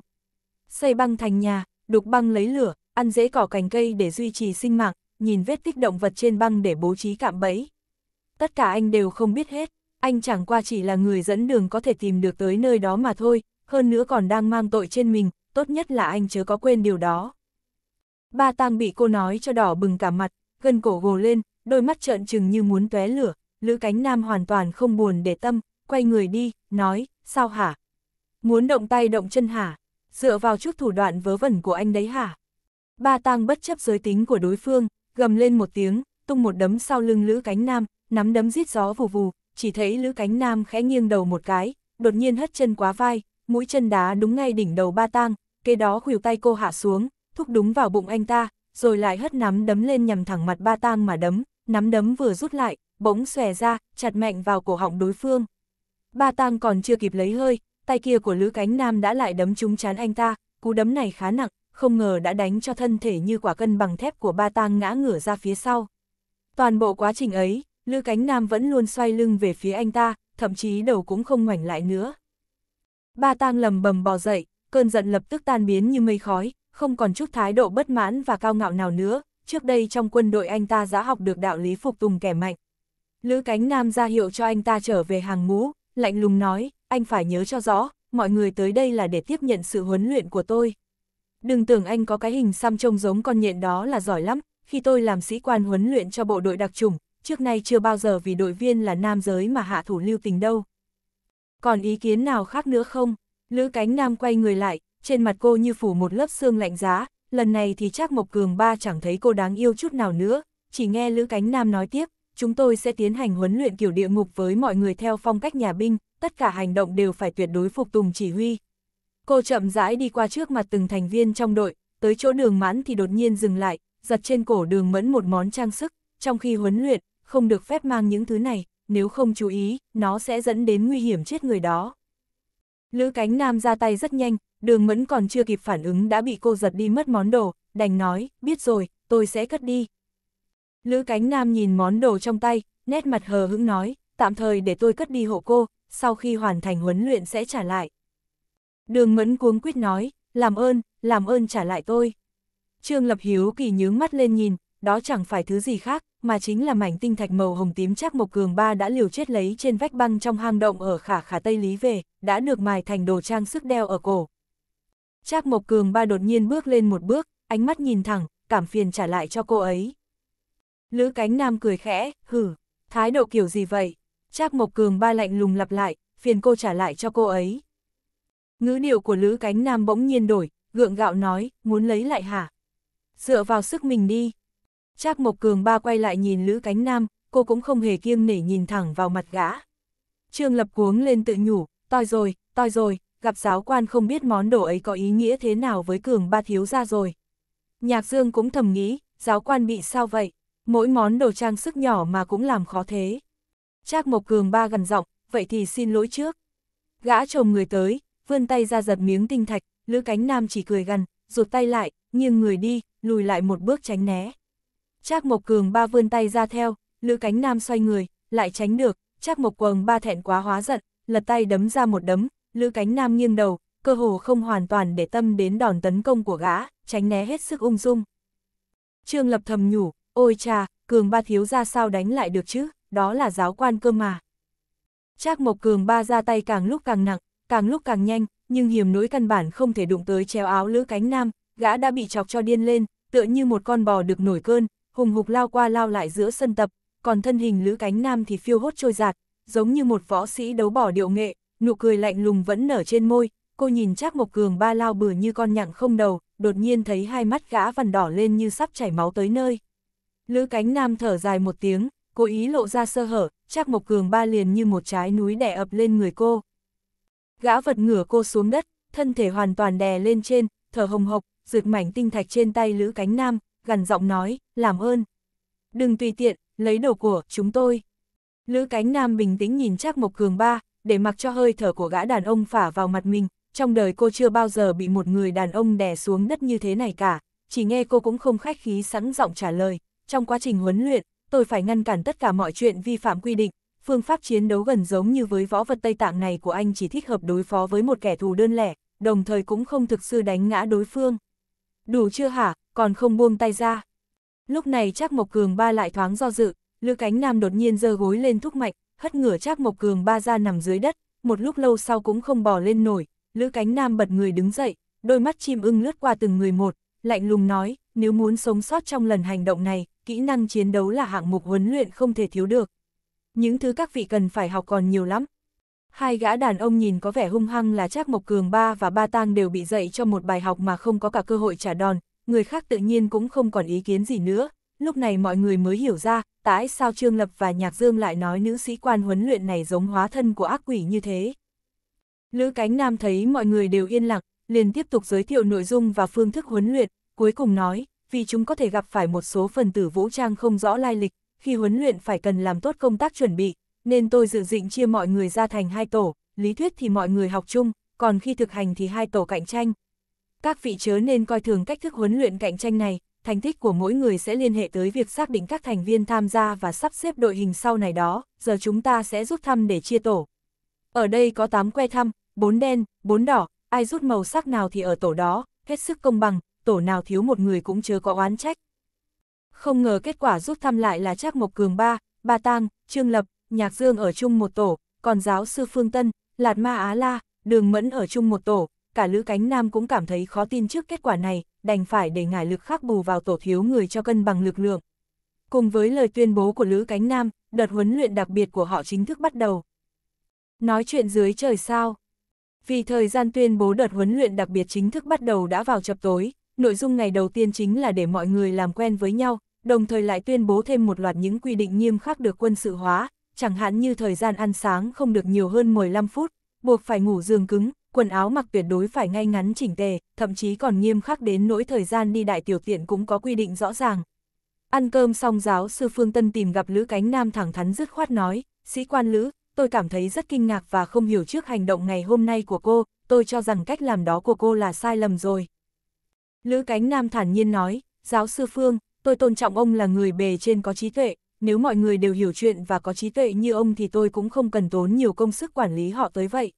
Xây băng thành nhà, đục băng lấy lửa, ăn dễ cỏ cành cây để duy trì sinh mạng, nhìn vết tích động vật trên băng để bố trí cạm bẫy. Tất cả anh đều không biết hết, anh chẳng qua chỉ là người dẫn đường có thể tìm được tới nơi đó mà thôi, hơn nữa còn đang mang tội trên mình, tốt nhất là anh chớ có quên điều đó. Ba tang bị cô nói cho đỏ bừng cả mặt, gân cổ gồ lên, đôi mắt trợn trừng như muốn tóe lửa, Lữ Cánh Nam hoàn toàn không buồn để tâm, quay người đi, nói, sao hả? Muốn động tay động chân hả? Dựa vào chút thủ đoạn vớ vẩn của anh đấy hả? Ba tang bất chấp giới tính của đối phương, gầm lên một tiếng, tung một đấm sau lưng Lữ Cánh Nam, nắm đấm giết gió vù vù, chỉ thấy Lữ Cánh Nam khẽ nghiêng đầu một cái, đột nhiên hất chân quá vai, mũi chân đá đúng ngay đỉnh đầu ba tang, kế đó khuỷu tay cô hạ xuống, thúc đúng vào bụng anh ta, rồi lại hất nắm đấm lên nhằm thẳng mặt ba tang mà đấm, nắm đấm vừa rút lại, bỗng xòe ra, chặt mạnh vào cổ họng đối phương. Ba tang còn chưa kịp lấy hơi, tay kia của Lữ Cánh Nam đã lại đấm trúng chán anh ta, cú đấm này khá nặng, không ngờ đã đánh cho thân thể như quả cân bằng thép của ba tang ngã ngửa ra phía sau. Toàn bộ quá trình ấy, Lữ Cánh Nam vẫn luôn xoay lưng về phía anh ta, thậm chí đầu cũng không ngoảnh lại nữa. Ba tang lầm bầm bò dậy, cơn giận lập tức tan biến như mây khói, không còn chút thái độ bất mãn và cao ngạo nào nữa, trước đây trong quân đội anh ta đã học được đạo lý phục tùng kẻ mạnh. Lữ cánh nam ra hiệu cho anh ta trở về hàng ngũ, lạnh lùng nói, anh phải nhớ cho rõ, mọi người tới đây là để tiếp nhận sự huấn luyện của tôi. Đừng tưởng anh có cái hình xăm trông giống con nhện đó là giỏi lắm, khi tôi làm sĩ quan huấn luyện cho bộ đội đặc chủng, trước nay chưa bao giờ vì đội viên là nam giới mà hạ thủ lưu tình đâu. Còn ý kiến nào khác nữa không? Lữ cánh nam quay người lại, trên mặt cô như phủ một lớp xương lạnh giá, lần này thì chắc Mộc Cường ba chẳng thấy cô đáng yêu chút nào nữa, chỉ nghe Lữ cánh nam nói tiếp, chúng tôi sẽ tiến hành huấn luyện kiểu địa ngục với mọi người theo phong cách nhà binh, tất cả hành động đều phải tuyệt đối phục tùng chỉ huy. Cô chậm rãi đi qua trước mặt từng thành viên trong đội, tới chỗ đường mãn thì đột nhiên dừng lại, giật trên cổ đường mẫn một món trang sức, trong khi huấn luyện, không được phép mang những thứ này, nếu không chú ý, nó sẽ dẫn đến nguy hiểm chết người đó. Lữ cánh nam ra tay rất nhanh, đường mẫn còn chưa kịp phản ứng đã bị cô giật đi mất món đồ, đành nói, biết rồi, tôi sẽ cất đi, Lữ cánh nam nhìn món đồ trong tay, nét mặt hờ hững nói, tạm thời để tôi cất đi hộ cô, sau khi hoàn thành huấn luyện sẽ trả lại. Đường mẫn cuống quýt nói, làm ơn, làm ơn trả lại tôi. Trương Lập Hiếu kỳ nhướng mắt lên nhìn, đó chẳng phải thứ gì khác, mà chính là mảnh tinh thạch màu hồng tím chắc Mộc Cường Ba đã liều chết lấy trên vách băng trong hang động ở khả khả Tây Lý về, đã được mài thành đồ trang sức đeo ở cổ. Trác Mộc Cường Ba đột nhiên bước lên một bước, ánh mắt nhìn thẳng, cảm phiền trả lại cho cô ấy. Lữ cánh nam cười khẽ, hử, thái độ kiểu gì vậy? Trác Mộc Cường ba lạnh lùng lặp lại, phiền cô trả lại cho cô ấy. Ngữ điệu của Lữ cánh nam bỗng nhiên đổi, gượng gạo nói, muốn lấy lại hả? Dựa vào sức mình đi. Trác Mộc Cường ba quay lại nhìn Lữ cánh nam, cô cũng không hề kiêng nể nhìn thẳng vào mặt gã. Trương Lập cuống lên tự nhủ, toi rồi, toi rồi, gặp giáo quan không biết món đồ ấy có ý nghĩa thế nào với cường ba thiếu gia rồi. Nhạc Dương cũng thầm nghĩ, giáo quan bị sao vậy? mỗi món đồ trang sức nhỏ mà cũng làm khó thế. Trác Mộc Cường ba gần giọng, vậy thì xin lỗi trước. Gã chồng người tới, vươn tay ra giật miếng tinh thạch, Lữ Cánh Nam chỉ cười gần, rụt tay lại, nghiêng người đi, lùi lại một bước tránh né. Trác Mộc Cường ba vươn tay ra theo, Lữ Cánh Nam xoay người, lại tránh được, Trác Mộc Cường ba thẹn quá hóa giận, lật tay đấm ra một đấm, Lữ Cánh Nam nghiêng đầu, cơ hồ không hoàn toàn để tâm đến đòn tấn công của gã, tránh né hết sức ung dung. Trương Lập thầm nhủ, Ôi cha, cường ba thiếu ra sao đánh lại được chứ, đó là giáo quan cơ mà. Trác Mộc Cường ba ra tay càng lúc càng nặng, càng lúc càng nhanh, nhưng hiểm nỗi căn bản không thể đụng tới treo áo lữ cánh nam, gã đã bị chọc cho điên lên, tựa như một con bò được nổi cơn, hùng hục lao qua lao lại giữa sân tập, còn thân hình lữ cánh nam thì phiêu hốt trôi giạt, giống như một võ sĩ đấu bỏ điệu nghệ, nụ cười lạnh lùng vẫn nở trên môi, cô nhìn Trác Mộc Cường ba lao bừa như con nhặng không đầu, đột nhiên thấy hai mắt gã vằn đỏ lên như sắp chảy máu tới nơi. Lữ cánh nam thở dài một tiếng, cố ý lộ ra sơ hở, chắc Mộc Cường ba liền như một trái núi đè ập lên người cô. Gã vật ngửa cô xuống đất, thân thể hoàn toàn đè lên trên, thở hồng hộc, rượt mảnh tinh thạch trên tay Lữ cánh nam, gằn giọng nói, làm ơn. Đừng tùy tiện, lấy đồ của chúng tôi. Lữ cánh nam bình tĩnh nhìn chắc Mộc Cường ba, để mặc cho hơi thở của gã đàn ông phả vào mặt mình, trong đời cô chưa bao giờ bị một người đàn ông đè xuống đất như thế này cả, chỉ nghe cô cũng không khách khí sẵn giọng trả lời, trong quá trình huấn luyện, tôi phải ngăn cản tất cả mọi chuyện vi phạm quy định, phương pháp chiến đấu gần giống như với võ vật Tây Tạng này của anh chỉ thích hợp đối phó với một kẻ thù đơn lẻ, đồng thời cũng không thực sự đánh ngã đối phương. Đủ chưa hả, còn không buông tay ra. Lúc này Trác Mộc Cường ba lại thoáng do dự, Lữ Cánh Nam đột nhiên giơ gối lên thúc mạnh, hất ngửa Trác Mộc Cường ba ra nằm dưới đất, một lúc lâu sau cũng không bò lên nổi, Lữ Cánh Nam bật người đứng dậy, đôi mắt chim ưng lướt qua từng người một, lạnh lùng nói, nếu muốn sống sót trong lần hành động này, kỹ năng chiến đấu là hạng mục huấn luyện không thể thiếu được. Những thứ các vị cần phải học còn nhiều lắm. Hai gã đàn ông nhìn có vẻ hung hăng là chắc Mộc Cường ba và Ba Tang đều bị dạy cho một bài học mà không có cả cơ hội trả đòn, người khác tự nhiên cũng không còn ý kiến gì nữa. Lúc này mọi người mới hiểu ra, tại sao Trương Lập và Nhạc Dương lại nói nữ sĩ quan huấn luyện này giống hóa thân của ác quỷ như thế. Lữ Cánh Nam thấy mọi người đều yên lặng, liền tiếp tục giới thiệu nội dung và phương thức huấn luyện, cuối cùng nói, vì chúng có thể gặp phải một số phần tử vũ trang không rõ lai lịch, khi huấn luyện phải cần làm tốt công tác chuẩn bị, nên tôi dự định chia mọi người ra thành hai tổ, lý thuyết thì mọi người học chung, còn khi thực hành thì hai tổ cạnh tranh. Các vị chớ nên coi thường cách thức huấn luyện cạnh tranh này, thành tích của mỗi người sẽ liên hệ tới việc xác định các thành viên tham gia và sắp xếp đội hình sau này đó, giờ chúng ta sẽ rút thăm để chia tổ. Ở đây có 8 que thăm, 4 đen, 4 đỏ, ai rút màu sắc nào thì ở tổ đó, hết sức công bằng, tổ nào thiếu một người cũng chưa có oán trách. Không ngờ kết quả rút thăm lại là Trác Mộc Cường Ba, Ba Tang, Trương Lập, Nhạc Dương ở chung một tổ, còn giáo sư Phương Tân, Lạt Ma Á La, Đường Mẫn ở chung một tổ, cả Lữ Cánh Nam cũng cảm thấy khó tin trước kết quả này, đành phải để ngải lực khác bù vào tổ thiếu người cho cân bằng lực lượng. Cùng với lời tuyên bố của Lữ Cánh Nam, đợt huấn luyện đặc biệt của họ chính thức bắt đầu. Nói chuyện dưới trời sao? Vì thời gian tuyên bố đợt huấn luyện đặc biệt chính thức bắt đầu đã vào chập tối, nội dung ngày đầu tiên chính là để mọi người làm quen với nhau, đồng thời lại tuyên bố thêm một loạt những quy định nghiêm khắc được quân sự hóa, chẳng hạn như thời gian ăn sáng không được nhiều hơn 15 phút, buộc phải ngủ giường cứng, quần áo mặc tuyệt đối phải ngay ngắn chỉnh tề, thậm chí còn nghiêm khắc đến nỗi thời gian đi đại tiểu tiện cũng có quy định rõ ràng. Ăn cơm xong giáo sư Phương Tân tìm gặp Lữ Cánh Nam thẳng thắn dứt khoát nói, sĩ quan Lữ, tôi cảm thấy rất kinh ngạc và không hiểu trước hành động ngày hôm nay của cô, tôi cho rằng cách làm đó của cô là sai lầm rồi, Lữ Cánh Nam thản nhiên nói, giáo sư Phương, tôi tôn trọng ông là người bề trên có trí tuệ, nếu mọi người đều hiểu chuyện và có trí tuệ như ông thì tôi cũng không cần tốn nhiều công sức quản lý họ tới vậy.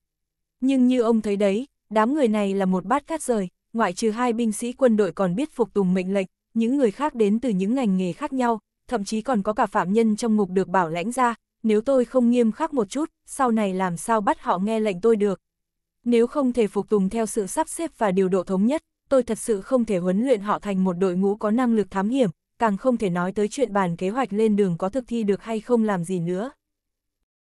Nhưng như ông thấy đấy, đám người này là một bát cát rời, ngoại trừ hai binh sĩ quân đội còn biết phục tùng mệnh lệnh, những người khác đến từ những ngành nghề khác nhau, thậm chí còn có cả phạm nhân trong ngục được bảo lãnh ra, nếu tôi không nghiêm khắc một chút, sau này làm sao bắt họ nghe lệnh tôi được. Nếu không thể phục tùng theo sự sắp xếp và điều độ thống nhất, tôi thật sự không thể huấn luyện họ thành một đội ngũ có năng lực thám hiểm, càng không thể nói tới chuyện bàn kế hoạch lên đường có thực thi được hay không làm gì nữa.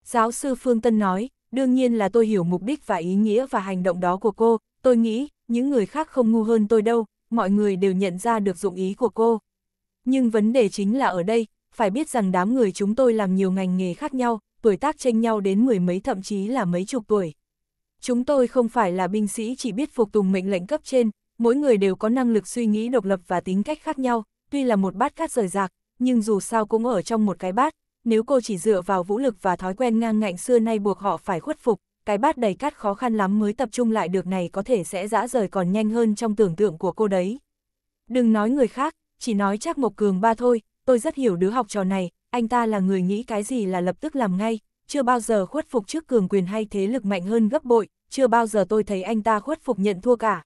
Giáo sư Phương Tân nói, đương nhiên là tôi hiểu mục đích và ý nghĩa và hành động đó của cô, tôi nghĩ, những người khác không ngu hơn tôi đâu, mọi người đều nhận ra được dụng ý của cô. Nhưng vấn đề chính là ở đây, phải biết rằng đám người chúng tôi làm nhiều ngành nghề khác nhau, tuổi tác chênh nhau đến mười mấy thậm chí là mấy chục tuổi. Chúng tôi không phải là binh sĩ chỉ biết phục tùng mệnh lệnh cấp trên, mỗi người đều có năng lực suy nghĩ độc lập và tính cách khác nhau, tuy là một bát cát rời rạc, nhưng dù sao cũng ở trong một cái bát, nếu cô chỉ dựa vào vũ lực và thói quen ngang ngạnh xưa nay buộc họ phải khuất phục, cái bát đầy cát khó khăn lắm mới tập trung lại được này có thể sẽ dã rời còn nhanh hơn trong tưởng tượng của cô đấy. Đừng nói người khác, chỉ nói chắc Mộc Cường ba thôi, tôi rất hiểu đứa học trò này, anh ta là người nghĩ cái gì là lập tức làm ngay, chưa bao giờ khuất phục trước cường quyền hay thế lực mạnh hơn gấp bội, chưa bao giờ tôi thấy anh ta khuất phục nhận thua cả,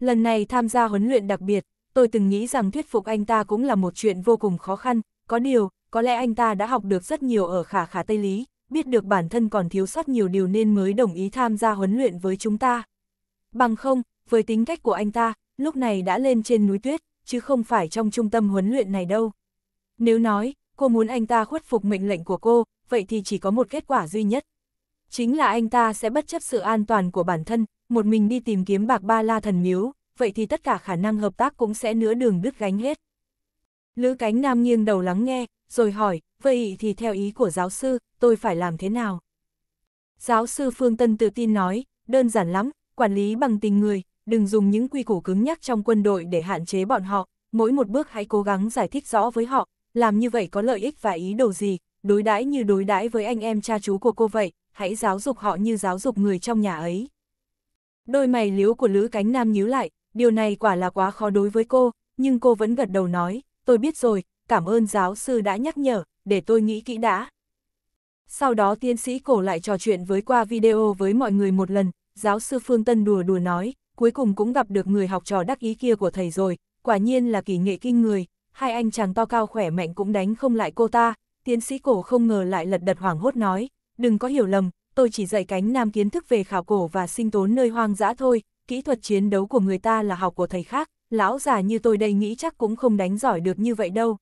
Lần này tham gia huấn luyện đặc biệt, tôi từng nghĩ rằng thuyết phục anh ta cũng là một chuyện vô cùng khó khăn, có điều, có lẽ anh ta đã học được rất nhiều ở khả khả Tây Lý, biết được bản thân còn thiếu sót nhiều điều nên mới đồng ý tham gia huấn luyện với chúng ta. Bằng không, với tính cách của anh ta, lúc này đã lên trên núi tuyết, chứ không phải trong trung tâm huấn luyện này đâu. Nếu nói, cô muốn anh ta khuất phục mệnh lệnh của cô, vậy thì chỉ có một kết quả duy nhất. Chính là anh ta sẽ bất chấp sự an toàn của bản thân, một mình đi tìm kiếm bạc ba la thần miếu, vậy thì tất cả khả năng hợp tác cũng sẽ nửa đường đứt gánh hết. Lữ cánh nam nghiêng đầu lắng nghe, rồi hỏi, vậy thì theo ý của giáo sư, tôi phải làm thế nào? Giáo sư Phương Tân tự tin nói, đơn giản lắm, quản lý bằng tình người, đừng dùng những quy củ cứng nhắc trong quân đội để hạn chế bọn họ, mỗi một bước hãy cố gắng giải thích rõ với họ, làm như vậy có lợi ích và ý đồ gì, đối đãi như đối đãi với anh em cha chú của cô vậy, hãy giáo dục họ như giáo dục người trong nhà ấy. Đôi mày liếu của Lữ Cánh Nam nhíu lại, điều này quả là quá khó đối với cô, nhưng cô vẫn gật đầu nói, tôi biết rồi, cảm ơn giáo sư đã nhắc nhở, để tôi nghĩ kỹ đã. Sau đó tiến sĩ cổ lại trò chuyện với qua video với mọi người một lần, giáo sư Phương Tân đùa đùa nói, cuối cùng cũng gặp được người học trò đắc ý kia của thầy rồi, quả nhiên là kỳ nghệ kinh người, hai anh chàng to cao khỏe mạnh cũng đánh không lại cô ta, tiến sĩ cổ không ngờ lại lật đật hoảng hốt nói, đừng có hiểu lầm, tôi chỉ dạy cánh nam kiến thức về khảo cổ và sinh tốn nơi hoang dã thôi, kỹ thuật chiến đấu của người ta là học của thầy khác, lão già như tôi đây nghĩ chắc cũng không đánh giỏi được như vậy đâu.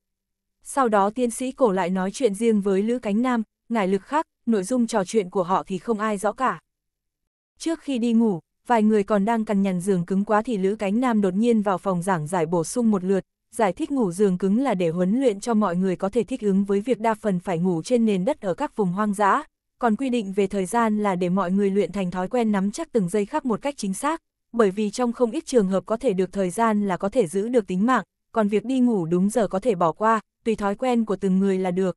Sau đó tiên sĩ cổ lại nói chuyện riêng với Lữ Cánh Nam, ngài lực khác, nội dung trò chuyện của họ thì không ai rõ cả. Trước khi đi ngủ, vài người còn đang cằn nhằn giường cứng quá thì Lữ Cánh Nam đột nhiên vào phòng giảng giải bổ sung một lượt, giải thích ngủ giường cứng là để huấn luyện cho mọi người có thể thích ứng với việc đa phần phải ngủ trên nền đất ở các vùng hoang dã, còn quy định về thời gian là để mọi người luyện thành thói quen nắm chắc từng giây khắc một cách chính xác, bởi vì trong không ít trường hợp có thể được thời gian là có thể giữ được tính mạng, còn việc đi ngủ đúng giờ có thể bỏ qua, tùy thói quen của từng người là được.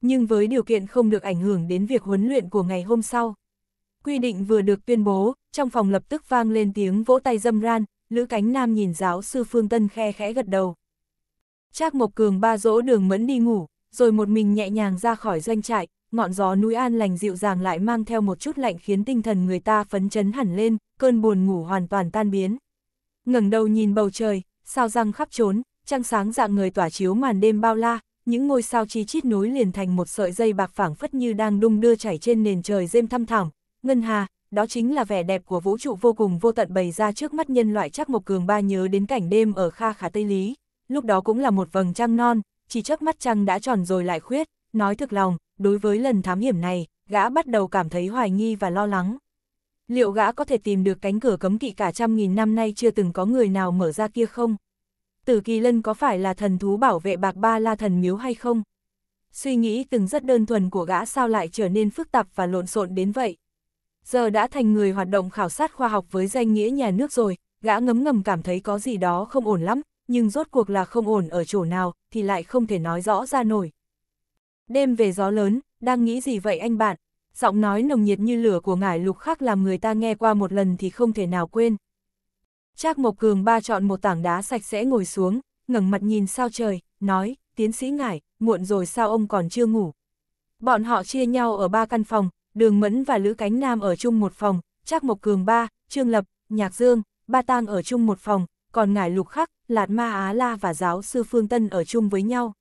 Nhưng với điều kiện không được ảnh hưởng đến việc huấn luyện của ngày hôm sau. Quy định vừa được tuyên bố, trong phòng lập tức vang lên tiếng vỗ tay dâm ran, Lữ Cánh Nam nhìn giáo sư Phương Tân khe khẽ gật đầu. Trác Mộc Cường ba dỗ đường mẫn đi ngủ, rồi một mình nhẹ nhàng ra khỏi doanh trại, ngọn gió núi an lành dịu dàng lại mang theo một chút lạnh khiến tinh thần người ta phấn chấn hẳn lên, cơn buồn ngủ hoàn toàn tan biến. ngẩng đầu nhìn bầu trời, sao răng khắp trốn, trăng sáng dạng người tỏa chiếu màn đêm bao la, những ngôi sao chi chít núi liền thành một sợi dây bạc phẳng phất như đang đung đưa chảy trên nền trời rêm thăm thẳm, ngân hà, đó chính là vẻ đẹp của vũ trụ vô cùng vô tận bày ra trước mắt nhân loại chắc một Cường Ba nhớ đến cảnh đêm ở Kha Khả Tây Lý, lúc đó cũng là một vầng trăng non, chỉ chớp mắt trăng đã tròn rồi lại khuyết, nói thực lòng, đối với lần thám hiểm này, gã bắt đầu cảm thấy hoài nghi và lo lắng. Liệu gã có thể tìm được cánh cửa cấm kỵ cả trăm nghìn năm nay chưa từng có người nào mở ra kia không? Tử Kỳ Lân có phải là thần thú bảo vệ bạc ba la thần miếu hay không? Suy nghĩ từng rất đơn thuần của gã sao lại trở nên phức tạp và lộn xộn đến vậy? Giờ đã thành người hoạt động khảo sát khoa học với danh nghĩa nhà nước rồi, gã ngấm ngầm cảm thấy có gì đó không ổn lắm, nhưng rốt cuộc là không ổn ở chỗ nào thì lại không thể nói rõ ra nổi đêm về gió lớn, đang nghĩ gì vậy anh bạn? Giọng nói nồng nhiệt như lửa của ngải lục khắc làm người ta nghe qua một lần thì không thể nào quên. Trác Mộc Cường ba chọn một tảng đá sạch sẽ ngồi xuống, ngẩng mặt nhìn sao trời, nói, tiến sĩ ngải, muộn rồi sao ông còn chưa ngủ. Bọn họ chia nhau ở ba căn phòng, đường mẫn và Lữ Cánh Nam ở chung một phòng, Trác Mộc Cường ba, Trương Lập, Nhạc Dương, ba tang ở chung một phòng, còn ngải lục khắc, Lạt Ma Á La và giáo sư Phương Tân ở chung với nhau.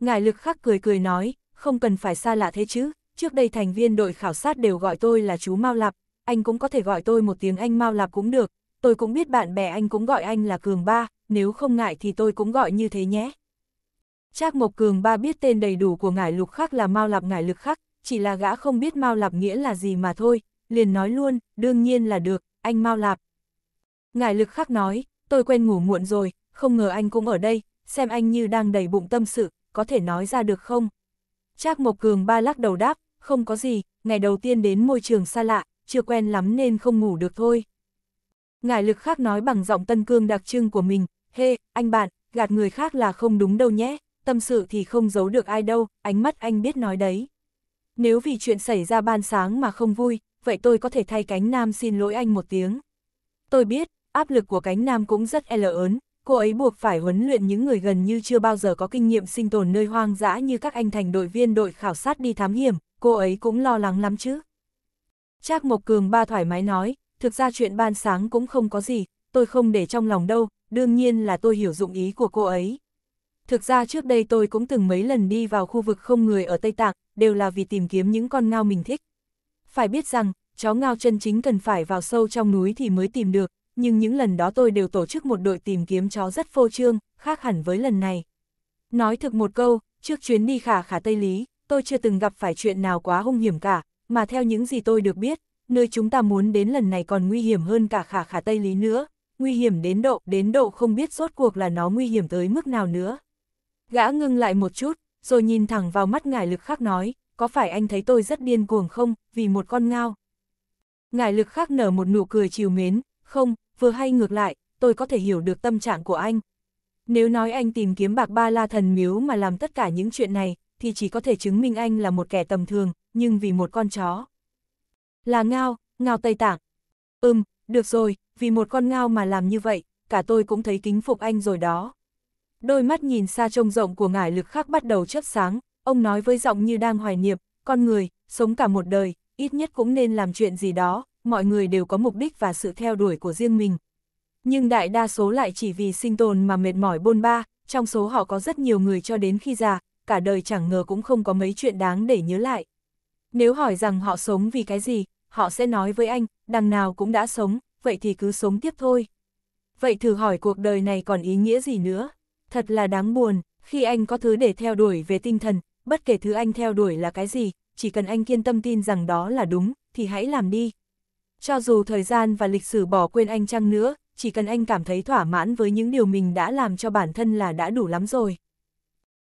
Ngài lực khắc cười cười nói, không cần phải xa lạ thế chứ, trước đây thành viên đội khảo sát đều gọi tôi là chú Mao Lạp, anh cũng có thể gọi tôi một tiếng anh Mao Lạp cũng được, tôi cũng biết bạn bè anh cũng gọi anh là Cường Ba, nếu không ngại thì tôi cũng gọi như thế nhé. Trác Mộc Cường Ba biết tên đầy đủ của ngải lục khắc là Mao Lạp ngải lực khắc, chỉ là gã không biết Mao Lạp nghĩa là gì mà thôi, liền nói luôn, đương nhiên là được, anh Mao Lạp. Ngải lực khắc nói, tôi quen ngủ muộn rồi, không ngờ anh cũng ở đây, xem anh như đang đầy bụng tâm sự, có thể nói ra được không? Trác Mộc Cường ba lắc đầu đáp, không có gì, ngày đầu tiên đến môi trường xa lạ, chưa quen lắm nên không ngủ được thôi. Ngài lực khác nói bằng giọng tân cương đặc trưng của mình, hê, hey, anh bạn, gạt người khác là không đúng đâu nhé, tâm sự thì không giấu được ai đâu, ánh mắt anh biết nói đấy. Nếu vì chuyện xảy ra ban sáng mà không vui, vậy tôi có thể thay cánh nam xin lỗi anh một tiếng. Tôi biết, áp lực của cánh nam cũng rất e l ớn, cô ấy buộc phải huấn luyện những người gần như chưa bao giờ có kinh nghiệm sinh tồn nơi hoang dã như các anh thành đội viên đội khảo sát đi thám hiểm, cô ấy cũng lo lắng lắm chứ. Trác Mộc Cường ba thoải mái nói, thực ra chuyện ban sáng cũng không có gì, tôi không để trong lòng đâu, đương nhiên là tôi hiểu dụng ý của cô ấy. Thực ra trước đây tôi cũng từng mấy lần đi vào khu vực không người ở Tây Tạng, đều là vì tìm kiếm những con ngao mình thích. Phải biết rằng, chó ngao chân chính cần phải vào sâu trong núi thì mới tìm được, nhưng những lần đó tôi đều tổ chức một đội tìm kiếm chó rất phô trương, khác hẳn với lần này. Nói thực một câu, trước chuyến đi khả khả Tây Lý, tôi chưa từng gặp phải chuyện nào quá hung hiểm cả, mà theo những gì tôi được biết, nơi chúng ta muốn đến lần này còn nguy hiểm hơn cả khả khả Tây Lý nữa, nguy hiểm đến độ, đến độ không biết rốt cuộc là nó nguy hiểm tới mức nào nữa. Gã ngưng lại một chút, rồi nhìn thẳng vào mắt ngải lực khác nói, có phải anh thấy tôi rất điên cuồng không, vì một con ngao. Ngải lực khác nở một nụ cười chiều mến, không, vừa hay ngược lại, tôi có thể hiểu được tâm trạng của anh. Nếu nói anh tìm kiếm bạc ba la thần miếu mà làm tất cả những chuyện này, thì chỉ có thể chứng minh anh là một kẻ tầm thường, nhưng vì một con chó. Là ngao, ngao Tây Tạng. Ừm, được rồi, vì một con ngao mà làm như vậy, cả tôi cũng thấy kính phục anh rồi đó. Đôi mắt nhìn xa trông rộng của ngải lực khác bắt đầu chớp sáng, ông nói với giọng như đang hoài niệm, con người, sống cả một đời, ít nhất cũng nên làm chuyện gì đó, mọi người đều có mục đích và sự theo đuổi của riêng mình. Nhưng đại đa số lại chỉ vì sinh tồn mà mệt mỏi bôn ba, trong số họ có rất nhiều người cho đến khi già, cả đời chẳng ngờ cũng không có mấy chuyện đáng để nhớ lại. Nếu hỏi rằng họ sống vì cái gì, họ sẽ nói với anh, đằng nào cũng đã sống, vậy thì cứ sống tiếp thôi. Vậy thử hỏi cuộc đời này còn ý nghĩa gì nữa? Thật là đáng buồn, khi anh có thứ để theo đuổi về tinh thần, bất kể thứ anh theo đuổi là cái gì, chỉ cần anh kiên tâm tin rằng đó là đúng, thì hãy làm đi. Cho dù thời gian và lịch sử bỏ quên anh chăng nữa, chỉ cần anh cảm thấy thỏa mãn với những điều mình đã làm cho bản thân là đã đủ lắm rồi.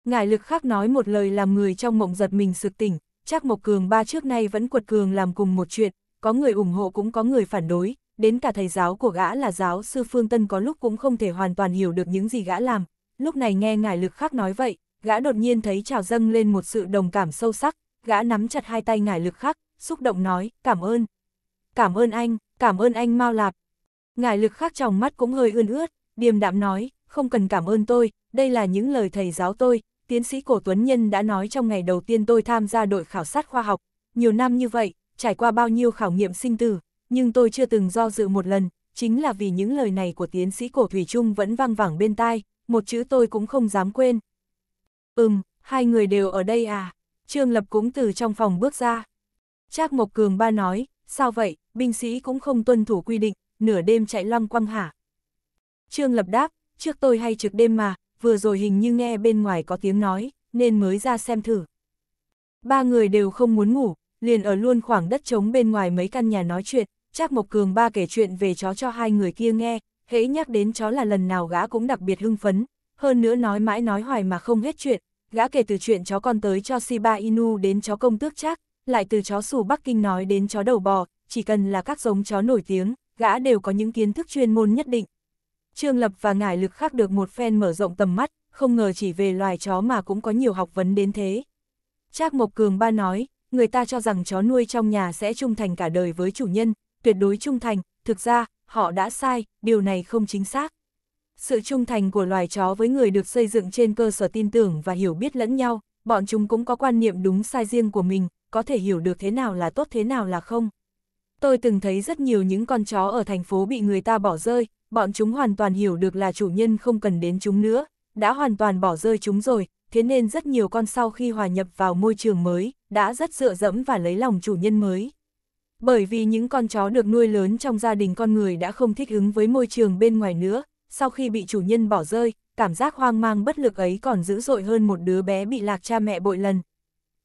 Ngài lực khác nói một lời làm người trong mộng giật mình sực tỉnh, chắc Mộc Cường ba trước nay vẫn quật cường làm cùng một chuyện, có người ủng hộ cũng có người phản đối, đến cả thầy giáo của gã là giáo sư Phương Tân có lúc cũng không thể hoàn toàn hiểu được những gì gã làm. Lúc này nghe ngài lực khác nói vậy, gã đột nhiên thấy trào dâng lên một sự đồng cảm sâu sắc, gã nắm chặt hai tay ngài lực khác, xúc động nói, cảm ơn, cảm ơn anh, cảm ơn anh Mao Lạp. Ngài lực khác trong mắt cũng hơi ươn ướt, điềm đạm nói, không cần cảm ơn tôi, đây là những lời thầy giáo tôi, tiến sĩ Cổ Tuấn Nhân đã nói trong ngày đầu tiên tôi tham gia đội khảo sát khoa học, nhiều năm như vậy, trải qua bao nhiêu khảo nghiệm sinh tử, nhưng tôi chưa từng do dự một lần, chính là vì những lời này của tiến sĩ Cổ Thủy Trung vẫn vang vẳng bên tai, một chữ tôi cũng không dám quên. Ừm, hai người đều ở đây à? Trương Lập cũng từ trong phòng bước ra. Trác Mộc Cường ba nói, sao vậy, binh sĩ cũng không tuân thủ quy định, nửa đêm chạy long quăng hả. Trương Lập đáp, trước tôi hay trực đêm mà, vừa rồi hình như nghe bên ngoài có tiếng nói, nên mới ra xem thử. Ba người đều không muốn ngủ, liền ở luôn khoảng đất trống bên ngoài mấy căn nhà nói chuyện, chắc Mộc Cường ba kể chuyện về chó cho hai người kia nghe, hễ nhắc đến chó là lần nào gã cũng đặc biệt hưng phấn, hơn nữa nói mãi nói hoài mà không hết chuyện, gã kể từ chuyện chó con tới cho Shiba Inu đến chó công tước chắc lại từ chó sủ Bắc Kinh nói đến chó đầu bò, chỉ cần là các giống chó nổi tiếng, gã đều có những kiến thức chuyên môn nhất định. Trương Lập và Ngải Lực khác được một phen mở rộng tầm mắt, không ngờ chỉ về loài chó mà cũng có nhiều học vấn đến thế. Trác Mộc Cường ba nói, người ta cho rằng chó nuôi trong nhà sẽ trung thành cả đời với chủ nhân, tuyệt đối trung thành, thực ra, họ đã sai, điều này không chính xác. Sự trung thành của loài chó với người được xây dựng trên cơ sở tin tưởng và hiểu biết lẫn nhau, bọn chúng cũng có quan niệm đúng sai riêng của mình, có thể hiểu được thế nào là tốt thế nào là không. Tôi từng thấy rất nhiều những con chó ở thành phố bị người ta bỏ rơi, bọn chúng hoàn toàn hiểu được là chủ nhân không cần đến chúng nữa, đã hoàn toàn bỏ rơi chúng rồi, thế nên rất nhiều con sau khi hòa nhập vào môi trường mới, đã rất dựa dẫm và lấy lòng chủ nhân mới. Bởi vì những con chó được nuôi lớn trong gia đình con người đã không thích ứng với môi trường bên ngoài nữa, sau khi bị chủ nhân bỏ rơi, cảm giác hoang mang bất lực ấy còn dữ dội hơn một đứa bé bị lạc cha mẹ bội lần.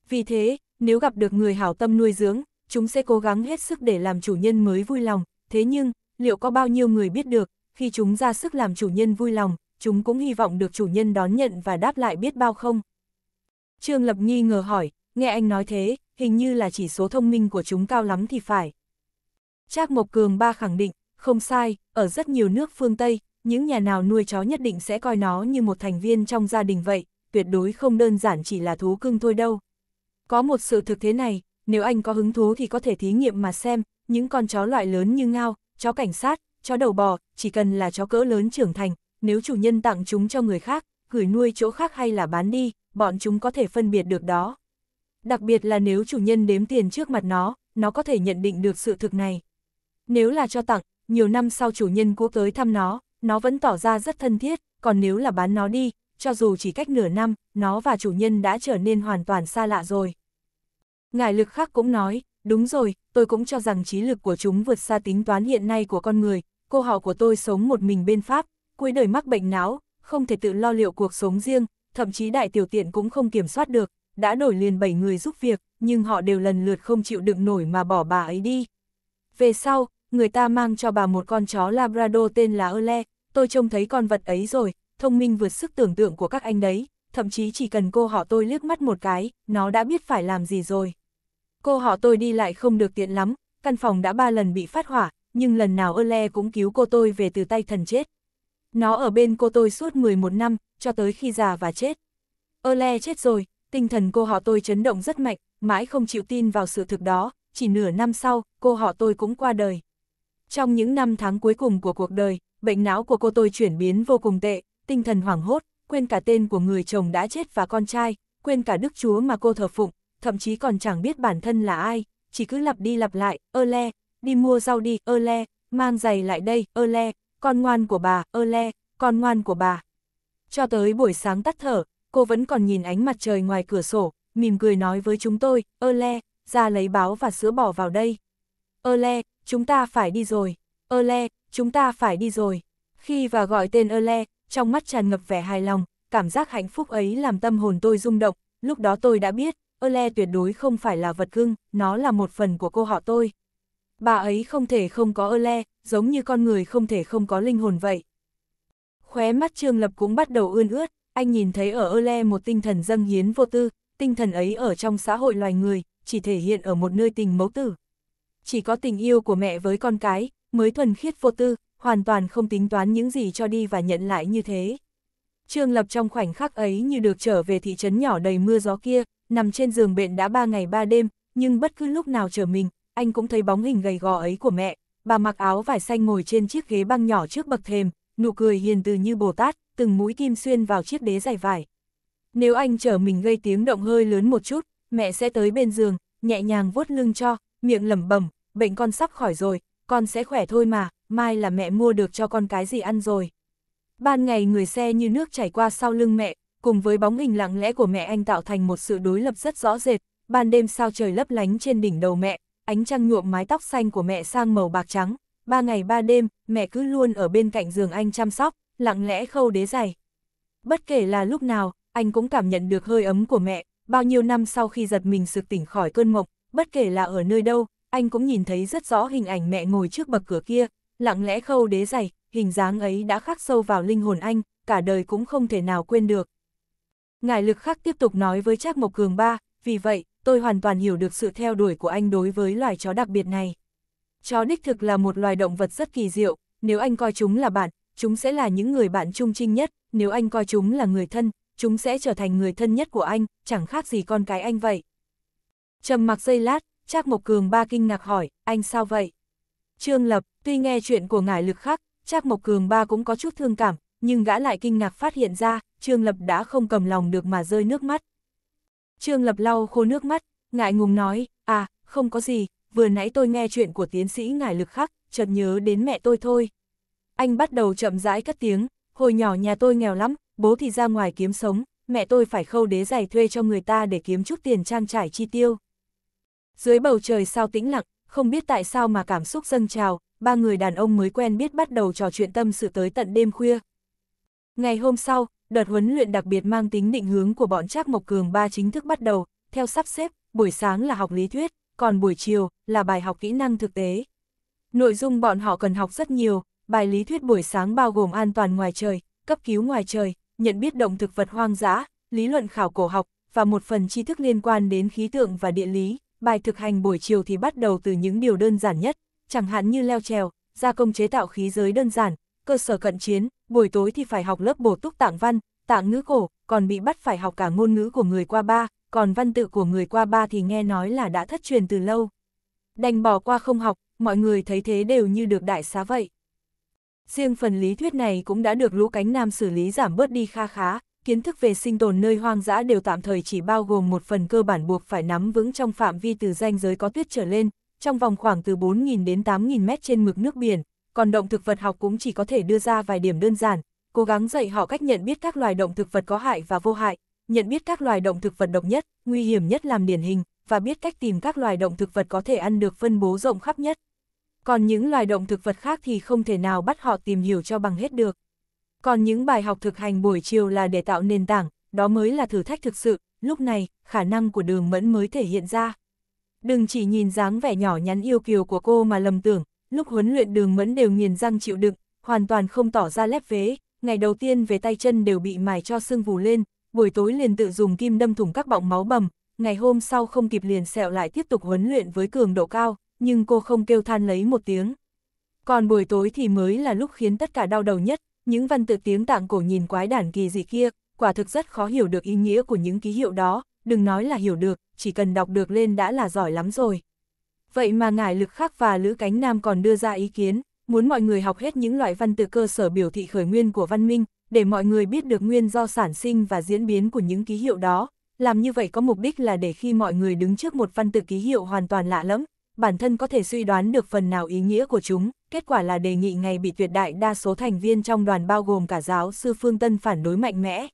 Vì thế, nếu gặp được người hảo tâm nuôi dưỡng, chúng sẽ cố gắng hết sức để làm chủ nhân mới vui lòng, thế nhưng, liệu có bao nhiêu người biết được, khi chúng ra sức làm chủ nhân vui lòng, chúng cũng hy vọng được chủ nhân đón nhận và đáp lại biết bao không? Trương Lập nhi ngờ hỏi, nghe anh nói thế, hình như là chỉ số thông minh của chúng cao lắm thì phải. Trác Mộc Cường ba khẳng định, không sai, ở rất nhiều nước phương Tây, những nhà nào nuôi chó nhất định sẽ coi nó như một thành viên trong gia đình vậy, tuyệt đối không đơn giản chỉ là thú cưng thôi đâu. Có một sự thực thế này, nếu anh có hứng thú thì có thể thí nghiệm mà xem, những con chó loại lớn như ngao, chó cảnh sát, chó đầu bò, chỉ cần là chó cỡ lớn trưởng thành, nếu chủ nhân tặng chúng cho người khác, gửi nuôi chỗ khác hay là bán đi, bọn chúng có thể phân biệt được đó. Đặc biệt là nếu chủ nhân đếm tiền trước mặt nó, nó có thể nhận định được sự thực này. Nếu là cho tặng, nhiều năm sau chủ nhân cũ tới thăm nó, nó vẫn tỏ ra rất thân thiết, còn nếu là bán nó đi, cho dù chỉ cách nửa năm, nó và chủ nhân đã trở nên hoàn toàn xa lạ rồi ngài lực khác cũng nói, đúng rồi, tôi cũng cho rằng trí lực của chúng vượt xa tính toán hiện nay của con người, cô họ của tôi sống một mình bên Pháp, cuối đời mắc bệnh não, không thể tự lo liệu cuộc sống riêng, thậm chí đại tiểu tiện cũng không kiểm soát được, đã đổi liền 7 người giúp việc, nhưng họ đều lần lượt không chịu đựng nổi mà bỏ bà ấy đi. Về sau, người ta mang cho bà một con chó Labrador tên là Ole, tôi trông thấy con vật ấy rồi, thông minh vượt sức tưởng tượng của các anh đấy, thậm chí chỉ cần cô họ tôi liếc mắt một cái, nó đã biết phải làm gì rồi. Cô họ tôi đi lại không được tiện lắm, căn phòng đã ba lần bị phát hỏa, nhưng lần nào ơ le cũng cứu cô tôi về từ tay thần chết. Nó ở bên cô tôi suốt 11 năm, cho tới khi già và chết. Ơ le chết rồi, tinh thần cô họ tôi chấn động rất mạnh, mãi không chịu tin vào sự thực đó, chỉ nửa năm sau, cô họ tôi cũng qua đời. Trong những năm tháng cuối cùng của cuộc đời, bệnh não của cô tôi chuyển biến vô cùng tệ, tinh thần hoảng hốt, quên cả tên của người chồng đã chết và con trai, quên cả đức chúa mà cô thờ phụng, thậm chí còn chẳng biết bản thân là ai, chỉ cứ lặp đi lặp lại, ơ le, đi mua rau đi, ơ le, mang giày lại đây, ơ le, con ngoan của bà, ơ le, con ngoan của bà. Cho tới buổi sáng tắt thở, cô vẫn còn nhìn ánh mặt trời ngoài cửa sổ, mỉm cười nói với chúng tôi, ơ le, ra lấy báo và sữa bỏ vào đây. Ơ le, chúng ta phải đi rồi, ơ le, chúng ta phải đi rồi. Khi và gọi tên ơ le, trong mắt tràn ngập vẻ hài lòng, cảm giác hạnh phúc ấy làm tâm hồn tôi rung động, lúc đó tôi đã biết, Erle tuyệt đối không phải là vật cưng, nó là một phần của cô họ tôi. Bà ấy không thể không có Erle, giống như con người không thể không có linh hồn vậy. Khóe mắt Trương Lập cũng bắt đầu ươn ướt, anh nhìn thấy ở Erle một tinh thần dâng hiến vô tư, tinh thần ấy ở trong xã hội loài người, chỉ thể hiện ở một nơi tình mẫu tử. Chỉ có tình yêu của mẹ với con cái, mới thuần khiết vô tư, hoàn toàn không tính toán những gì cho đi và nhận lại như thế. Trương Lập trong khoảnh khắc ấy như được trở về thị trấn nhỏ đầy mưa gió kia, nằm trên giường bệnh đã ba ngày ba đêm, nhưng bất cứ lúc nào trở mình, anh cũng thấy bóng hình gầy gò ấy của mẹ. Bà mặc áo vải xanh ngồi trên chiếc ghế băng nhỏ trước bậc thềm, nụ cười hiền từ như Bồ Tát, từng mũi kim xuyên vào chiếc đế dài vải. Nếu anh chở mình gây tiếng động hơi lớn một chút, mẹ sẽ tới bên giường, nhẹ nhàng vuốt lưng cho, miệng lẩm bẩm, bệnh con sắp khỏi rồi, con sẽ khỏe thôi mà, mai là mẹ mua được cho con cái gì ăn rồi. Ban ngày người xe như nước chảy qua sau lưng mẹ, cùng với bóng hình lặng lẽ của mẹ anh tạo thành một sự đối lập rất rõ rệt, ban đêm sao trời lấp lánh trên đỉnh đầu mẹ, ánh trăng nhuộm mái tóc xanh của mẹ sang màu bạc trắng, ba ngày ba đêm, mẹ cứ luôn ở bên cạnh giường anh chăm sóc, lặng lẽ khâu đế giày. Bất kể là lúc nào, anh cũng cảm nhận được hơi ấm của mẹ, bao nhiêu năm sau khi giật mình sực tỉnh khỏi cơn mộng, bất kể là ở nơi đâu, anh cũng nhìn thấy rất rõ hình ảnh mẹ ngồi trước bậc cửa kia, lặng lẽ khâu đế giày, hình dáng ấy đã khắc sâu vào linh hồn anh, cả đời cũng không thể nào quên được. Ngài lực khắc tiếp tục nói với Trác Mộc Cường ba, vì vậy, tôi hoàn toàn hiểu được sự theo đuổi của anh đối với loài chó đặc biệt này. Chó đích thực là một loài động vật rất kỳ diệu, nếu anh coi chúng là bạn, chúng sẽ là những người bạn trung trinh nhất, nếu anh coi chúng là người thân, chúng sẽ trở thành người thân nhất của anh, chẳng khác gì con cái anh vậy. Trầm mặc giây lát, Trác Mộc Cường ba kinh ngạc hỏi, anh sao vậy? Trương Lập, tuy nghe chuyện của ngài lực khắc, Trác Mộc Cường ba cũng có chút thương cảm, nhưng gã lại kinh ngạc phát hiện ra, Trương Lập đã không cầm lòng được mà rơi nước mắt. Trương Lập lau khô nước mắt, ngại ngùng nói, à, không có gì, vừa nãy tôi nghe chuyện của tiến sĩ ngài lực khắc, chợt nhớ đến mẹ tôi thôi. Anh bắt đầu chậm rãi cất tiếng, hồi nhỏ nhà tôi nghèo lắm, bố thì ra ngoài kiếm sống, mẹ tôi phải khâu đế giày thuê cho người ta để kiếm chút tiền trang trải chi tiêu. Dưới bầu trời sao tĩnh lặng, không biết tại sao mà cảm xúc dâng trào, ba người đàn ông mới quen biết bắt đầu trò chuyện tâm sự tới tận đêm khuya. Ngày hôm sau, đợt huấn luyện đặc biệt mang tính định hướng của bọn Trác Mộc Cường ba chính thức bắt đầu, theo sắp xếp, buổi sáng là học lý thuyết, còn buổi chiều là bài học kỹ năng thực tế. Nội dung bọn họ cần học rất nhiều, bài lý thuyết buổi sáng bao gồm an toàn ngoài trời, cấp cứu ngoài trời, nhận biết động thực vật hoang dã, lý luận khảo cổ học và một phần tri thức liên quan đến khí tượng và địa lý. Bài thực hành buổi chiều thì bắt đầu từ những điều đơn giản nhất, chẳng hạn như leo trèo, gia công chế tạo khí giới đơn giản, cơ sở cận chiến, buổi tối thì phải học lớp bổ túc tạng văn, tạng ngữ cổ, còn bị bắt phải học cả ngôn ngữ của người qua ba, còn văn tự của người qua ba thì nghe nói là đã thất truyền từ lâu. Đành bỏ qua không học, mọi người thấy thế đều như được đại xá vậy. Riêng phần lý thuyết này cũng đã được lũ cánh nam xử lý giảm bớt đi kha khá, kiến thức về sinh tồn nơi hoang dã đều tạm thời chỉ bao gồm một phần cơ bản buộc phải nắm vững trong phạm vi từ danh giới có tuyết trở lên, trong vòng khoảng từ 4.000 đến 8.000 mét trên mực nước biển, còn động thực vật học cũng chỉ có thể đưa ra vài điểm đơn giản, cố gắng dạy họ cách nhận biết các loài động thực vật có hại và vô hại, nhận biết các loài động thực vật độc nhất, nguy hiểm nhất làm điển hình, và biết cách tìm các loài động thực vật có thể ăn được phân bố rộng khắp nhất. Còn những loài động thực vật khác thì không thể nào bắt họ tìm hiểu cho bằng hết được. Còn những bài học thực hành buổi chiều là để tạo nền tảng, đó mới là thử thách thực sự, lúc này, khả năng của đường mẫn mới thể hiện ra. Đừng chỉ nhìn dáng vẻ nhỏ nhắn yêu kiều của cô mà lầm tưởng, lúc huấn luyện đường mẫn đều nghiền răng chịu đựng, hoàn toàn không tỏ ra lép vế, ngày đầu tiên về tay chân đều bị mài cho sưng vù lên, buổi tối liền tự dùng kim đâm thủng các bọng máu bầm, ngày hôm sau không kịp liền sẹo lại tiếp tục huấn luyện với cường độ cao, nhưng cô không kêu than lấy một tiếng. Còn buổi tối thì mới là lúc khiến tất cả đau đầu nhất, những văn tự tiếng tạng cổ nhìn quái đản kỳ gì kia, quả thực rất khó hiểu được ý nghĩa của những ký hiệu đó, đừng nói là hiểu được, chỉ cần đọc được lên đã là giỏi lắm rồi vậy mà ngải lực khác và Lữ Cánh Nam còn đưa ra ý kiến, muốn mọi người học hết những loại văn từ cơ sở biểu thị khởi nguyên của văn minh, để mọi người biết được nguyên do sản sinh và diễn biến của những ký hiệu đó. Làm như vậy có mục đích là để khi mọi người đứng trước một văn từ ký hiệu hoàn toàn lạ lẫm, bản thân có thể suy đoán được phần nào ý nghĩa của chúng. Kết quả là đề nghị ngày bị tuyệt đại đa số thành viên trong đoàn bao gồm cả giáo sư Phương Tân phản đối mạnh mẽ.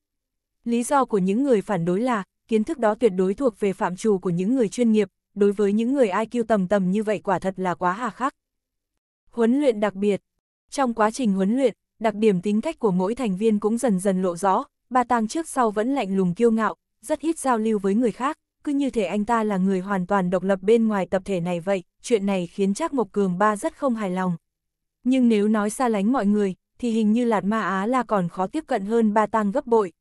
Lý do của những người phản đối là, kiến thức đó tuyệt đối thuộc về phạm trù của những người chuyên nghiệp, đối với những người IQ tầm tầm như vậy quả thật là quá hà khắc. Huấn luyện đặc biệt Trong quá trình huấn luyện, đặc điểm tính cách của mỗi thành viên cũng dần dần lộ rõ, ba tang trước sau vẫn lạnh lùng kiêu ngạo, rất ít giao lưu với người khác, cứ như thể anh ta là người hoàn toàn độc lập bên ngoài tập thể này vậy, chuyện này khiến Trác Mộc Cường ba rất không hài lòng. Nhưng nếu nói xa lánh mọi người, thì hình như Lạt Ma Á là còn khó tiếp cận hơn ba tang gấp bội.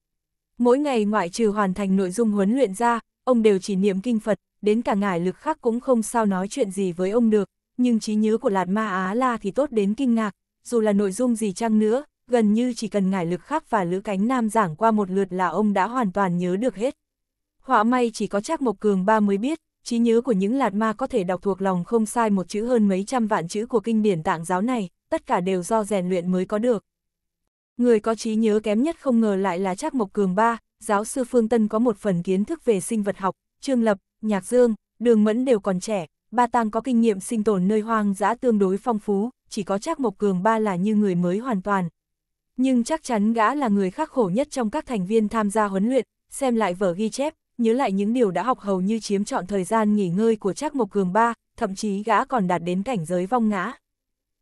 Mỗi ngày ngoại trừ hoàn thành nội dung huấn luyện ra, ông đều chỉ niệm kinh Phật, đến cả ngải lực khác cũng không sao nói chuyện gì với ông được, nhưng trí nhớ của Lạt Ma Á La thì tốt đến kinh ngạc, dù là nội dung gì chăng nữa, gần như chỉ cần ngải lực khác và lữ cánh nam giảng qua một lượt là ông đã hoàn toàn nhớ được hết. Họa may chỉ có Trác Mộc Cường ba mới biết, trí nhớ của những Lạt Ma có thể đọc thuộc lòng không sai một chữ hơn mấy trăm vạn chữ của kinh điển tạng giáo này, tất cả đều do rèn luyện mới có được. Người có trí nhớ kém nhất không ngờ lại là Trác Mộc Cường ba, giáo sư Phương Tân có một phần kiến thức về sinh vật học, Trương Lập, Nhạc Dương, Đường Mẫn đều còn trẻ, ba tang có kinh nghiệm sinh tồn nơi hoang dã tương đối phong phú, chỉ có Trác Mộc Cường ba là như người mới hoàn toàn. Nhưng chắc chắn gã là người khắc khổ nhất trong các thành viên tham gia huấn luyện, xem lại vở ghi chép, nhớ lại những điều đã học hầu như chiếm trọn thời gian nghỉ ngơi của Trác Mộc Cường ba, thậm chí gã còn đạt đến cảnh giới vong ngã.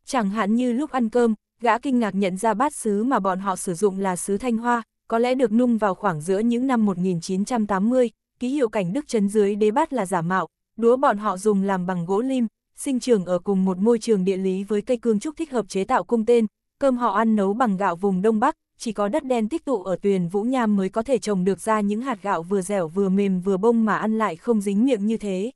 Chẳng hạn như lúc ăn cơm, gã kinh ngạc nhận ra bát sứ mà bọn họ sử dụng là sứ Thanh Hoa, có lẽ được nung vào khoảng giữa những năm 1980, ký hiệu cảnh đức chấn dưới đế bát là giả mạo, đúa bọn họ dùng làm bằng gỗ lim, sinh trưởng ở cùng một môi trường địa lý với cây cương trúc thích hợp chế tạo cung tên, cơm họ ăn nấu bằng gạo vùng Đông Bắc, chỉ có đất đen tích tụ ở tuyền Vũ Nham mới có thể trồng được ra những hạt gạo vừa dẻo vừa mềm vừa bông mà ăn lại không dính miệng như thế.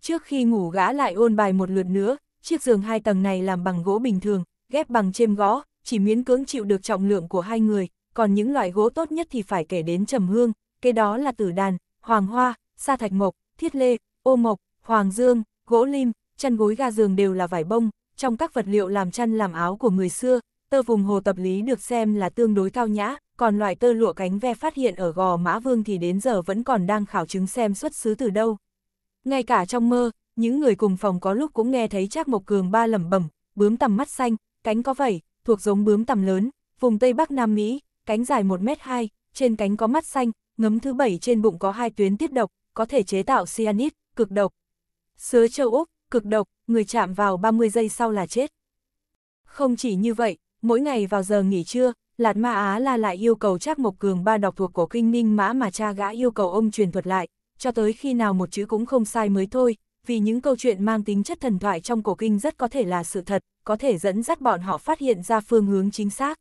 Trước khi ngủ gã lại ôn bài một lượt nữa, chiếc giường hai tầng này làm bằng gỗ bình thường, ghép bằng chêm gõ, chỉ miễn cưỡng chịu được trọng lượng của hai người, còn những loại gỗ tốt nhất thì phải kể đến trầm hương, cái đó là tử đàn, hoàng hoa, sa thạch mộc, thiết lê, ô mộc, hoàng dương, gỗ lim, chăn gối ga giường đều là vải bông, trong các vật liệu làm chăn làm áo của người xưa, tơ vùng hồ tập lý được xem là tương đối cao nhã, còn loại tơ lụa cánh ve phát hiện ở gò mã vương thì đến giờ vẫn còn đang khảo chứng xem xuất xứ từ đâu. Ngay cả trong mơ, những người cùng phòng có lúc cũng nghe thấy Trác Mộc Cường ba lẩm bẩm, bướm tầm mắt xanh, cánh có vảy, thuộc giống bướm tầm lớn, vùng Tây Bắc Nam Mỹ, cánh dài 1 m 2 trên cánh có mắt xanh, ngấm thứ bảy trên bụng có hai tuyến tiết độc, có thể chế tạo cyanide, cực độc. Sứa châu Úc, cực độc, người chạm vào 30 giây sau là chết. Không chỉ như vậy, mỗi ngày vào giờ nghỉ trưa, Lạt Ma Á La lại yêu cầu Trác Mộc Cường ba đọc thuộc cổ kinh ninh mã mà cha gã yêu cầu ông truyền thuật lại, cho tới khi nào một chữ cũng không sai mới thôi, vì những câu chuyện mang tính chất thần thoại trong cổ kinh rất có thể là sự thật, có thể dẫn dắt bọn họ phát hiện ra phương hướng chính xác.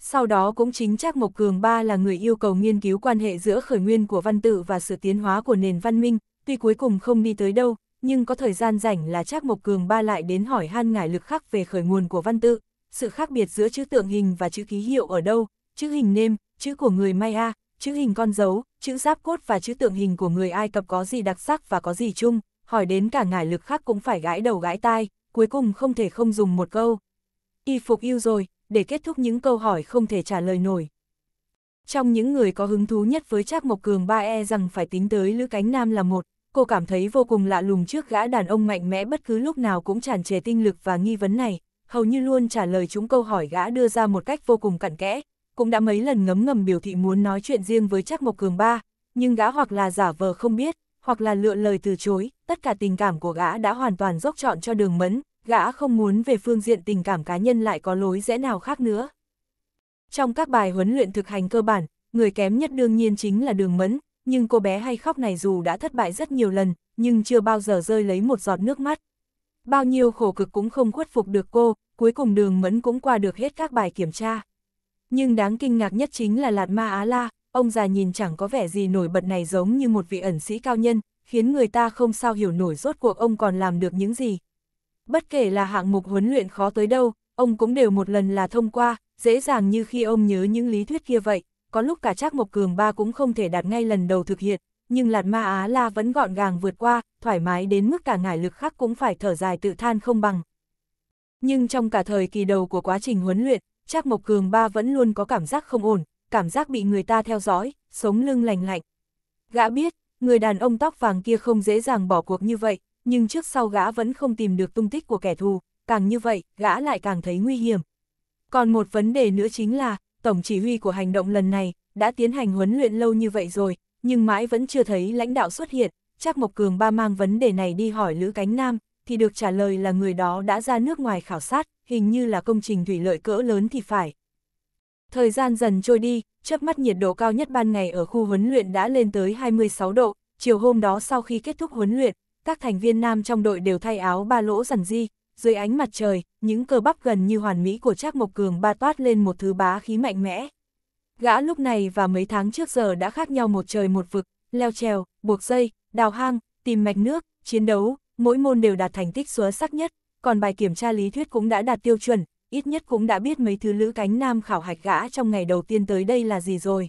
Sau đó cũng chính Trác Mộc Cường ba là người yêu cầu nghiên cứu quan hệ giữa khởi nguyên của văn tự và sự tiến hóa của nền văn minh, tuy cuối cùng không đi tới đâu, nhưng có thời gian rảnh là Trác Mộc Cường ba lại đến hỏi han ngải lực khắc về khởi nguồn của văn tự, sự khác biệt giữa chữ tượng hình và chữ ký hiệu ở đâu, chữ hình nêm, chữ của người Maya, chữ hình con dấu, chữ giáp cốt và chữ tượng hình của người Ai Cập có gì đặc sắc và có gì chung, hỏi đến cả ngải lực khắc cũng phải gãi đầu gãi tai, cuối cùng không thể không dùng một câu. Y phục yêu rồi, để kết thúc những câu hỏi không thể trả lời nổi. Trong những người có hứng thú nhất với Trác Mộc Cường ba e rằng phải tính tới Lữ Cánh Nam là một, cô cảm thấy vô cùng lạ lùng trước gã đàn ông mạnh mẽ bất cứ lúc nào cũng tràn trề tinh lực và nghi vấn này, hầu như luôn trả lời chúng câu hỏi gã đưa ra một cách vô cùng cặn kẽ, cũng đã mấy lần ngấm ngầm biểu thị muốn nói chuyện riêng với Trác Mộc Cường ba, nhưng gã hoặc là giả vờ không biết, hoặc là lựa lời từ chối, tất cả tình cảm của gã đã hoàn toàn dốc trọn cho đường mẫn, gã không muốn về phương diện tình cảm cá nhân lại có lối rẽ nào khác nữa. Trong các bài huấn luyện thực hành cơ bản, người kém nhất đương nhiên chính là đường mẫn, nhưng cô bé hay khóc này dù đã thất bại rất nhiều lần, nhưng chưa bao giờ rơi lấy một giọt nước mắt. Bao nhiêu khổ cực cũng không khuất phục được cô, cuối cùng đường mẫn cũng qua được hết các bài kiểm tra. Nhưng đáng kinh ngạc nhất chính là Lạt Ma Á La, ông già nhìn chẳng có vẻ gì nổi bật này giống như một vị ẩn sĩ cao nhân, khiến người ta không sao hiểu nổi rốt cuộc ông còn làm được những gì bất kể là hạng mục huấn luyện khó tới đâu, ông cũng đều một lần là thông qua, dễ dàng như khi ông nhớ những lý thuyết kia vậy, có lúc cả Trác Mộc Cường ba cũng không thể đạt ngay lần đầu thực hiện, nhưng Lạt Ma Á La vẫn gọn gàng vượt qua, thoải mái đến mức cả ngải lực khác cũng phải thở dài tự than không bằng. Nhưng trong cả thời kỳ đầu của quá trình huấn luyện, Trác Mộc Cường ba vẫn luôn có cảm giác không ổn, cảm giác bị người ta theo dõi, sống lưng lành lạnh. Gã biết, người đàn ông tóc vàng kia không dễ dàng bỏ cuộc như vậy, nhưng trước sau gã vẫn không tìm được tung tích của kẻ thù, càng như vậy, gã lại càng thấy nguy hiểm. Còn một vấn đề nữa chính là, tổng chỉ huy của hành động lần này, đã tiến hành huấn luyện lâu như vậy rồi, nhưng mãi vẫn chưa thấy lãnh đạo xuất hiện, chắc Mộc Cường ba mang vấn đề này đi hỏi Lữ Cánh Nam, thì được trả lời là người đó đã ra nước ngoài khảo sát, hình như là công trình thủy lợi cỡ lớn thì phải. Thời gian dần trôi đi, chớp mắt nhiệt độ cao nhất ban ngày ở khu huấn luyện đã lên tới 26 độ, chiều hôm đó sau khi kết thúc huấn luyện, các thành viên nam trong đội đều thay áo ba lỗ dần di, dưới ánh mặt trời, những cơ bắp gần như hoàn mỹ của Trác Mộc Cường ba toát lên một thứ bá khí mạnh mẽ. Gã lúc này và mấy tháng trước giờ đã khác nhau một trời một vực, leo trèo, buộc dây, đào hang, tìm mạch nước, chiến đấu, mỗi môn đều đạt thành tích xuất sắc nhất, còn bài kiểm tra lý thuyết cũng đã đạt tiêu chuẩn, ít nhất cũng đã biết mấy thứ lữ cánh nam khảo hạch gã trong ngày đầu tiên tới đây là gì rồi.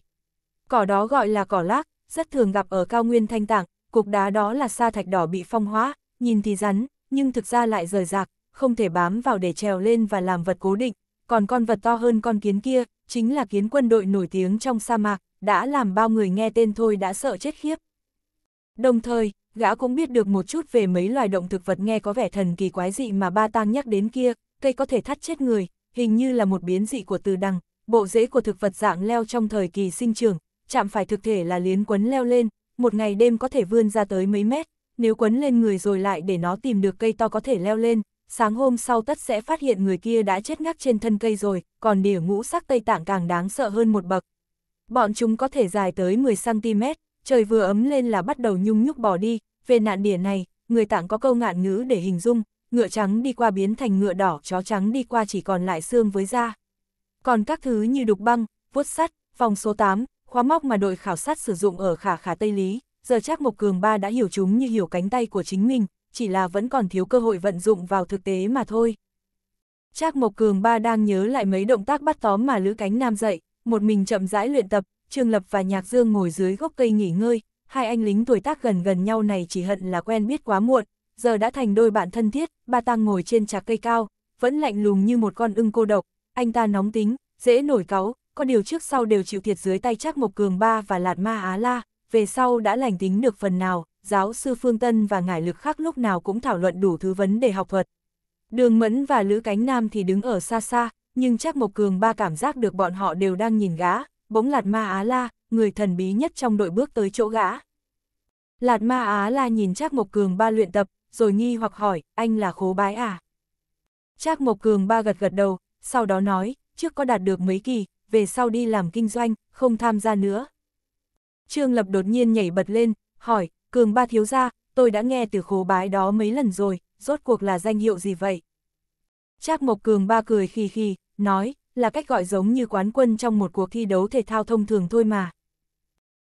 Cỏ đó gọi là cỏ lác, rất thường gặp ở cao nguyên thanh tạng, cục đá đó là sa thạch đỏ bị phong hóa, nhìn thì rắn, nhưng thực ra lại rời rạc, không thể bám vào để trèo lên và làm vật cố định, còn con vật to hơn con kiến kia, chính là kiến quân đội nổi tiếng trong sa mạc, đã làm bao người nghe tên thôi đã sợ chết khiếp. Đồng thời, gã cũng biết được một chút về mấy loài động thực vật nghe có vẻ thần kỳ quái dị mà ba tang nhắc đến kia, cây có thể thắt chết người, hình như là một biến dị của từ đằng, bộ rễ của thực vật dạng leo trong thời kỳ sinh trưởng, chạm phải thực thể là liến quấn leo lên, một ngày đêm có thể vươn ra tới mấy mét, nếu quấn lên người rồi lại để nó tìm được cây to có thể leo lên, sáng hôm sau tất sẽ phát hiện người kia đã chết ngắc trên thân cây rồi, còn đỉa ngũ sắc Tây Tạng càng đáng sợ hơn một bậc. Bọn chúng có thể dài tới 10cm, trời vừa ấm lên là bắt đầu nhung nhúc bỏ đi, về nạn đỉa này, người Tạng có câu ngạn ngữ để hình dung, ngựa trắng đi qua biến thành ngựa đỏ, chó trắng đi qua chỉ còn lại xương với da. Còn các thứ như đục băng, vuốt sắt, vòng số 8, khóa móc mà đội khảo sát sử dụng ở khả khả Tây Lý, giờ chắc Mộc Cường Ba đã hiểu chúng như hiểu cánh tay của chính mình, chỉ là vẫn còn thiếu cơ hội vận dụng vào thực tế mà thôi. Trác Mộc Cường Ba đang nhớ lại mấy động tác bắt tóm mà Lữ Cánh Nam dạy, một mình chậm rãi luyện tập, Trương Lập và Nhạc Dương ngồi dưới gốc cây nghỉ ngơi, hai anh lính tuổi tác gần gần nhau này chỉ hận là quen biết quá muộn, giờ đã thành đôi bạn thân thiết, ba Tang ngồi trên trạc cây cao, vẫn lạnh lùng như một con ưng cô độc, anh ta nóng tính, dễ nổi cáu, có điều trước sau đều chịu thiệt dưới tay Trác Mộc Cường Ba và Lạt Ma Á La, về sau đã lành tính được phần nào, giáo sư Phương Tân và Ngải Lực khác lúc nào cũng thảo luận đủ thứ vấn đề học thuật. Đường Mẫn và Lữ Cánh Nam thì đứng ở xa xa, nhưng Trác Mộc Cường Ba cảm giác được bọn họ đều đang nhìn gã, bỗng Lạt Ma Á La, người thần bí nhất trong đội bước tới chỗ gã. Lạt Ma Á La nhìn Trác Mộc Cường Ba luyện tập, rồi nghi hoặc hỏi, anh là khố bái à? Trác Mộc Cường Ba gật gật đầu, sau đó nói, trước có đạt được mấy kỳ, về sau đi làm kinh doanh, không tham gia nữa. Trương Lập đột nhiên nhảy bật lên, hỏi, Cường Ba Thiếu Gia, tôi đã nghe từ khố bái đó mấy lần rồi, rốt cuộc là danh hiệu gì vậy? Trác Mộc Cường Ba cười khì khì, nói, là cách gọi giống như quán quân trong một cuộc thi đấu thể thao thông thường thôi mà.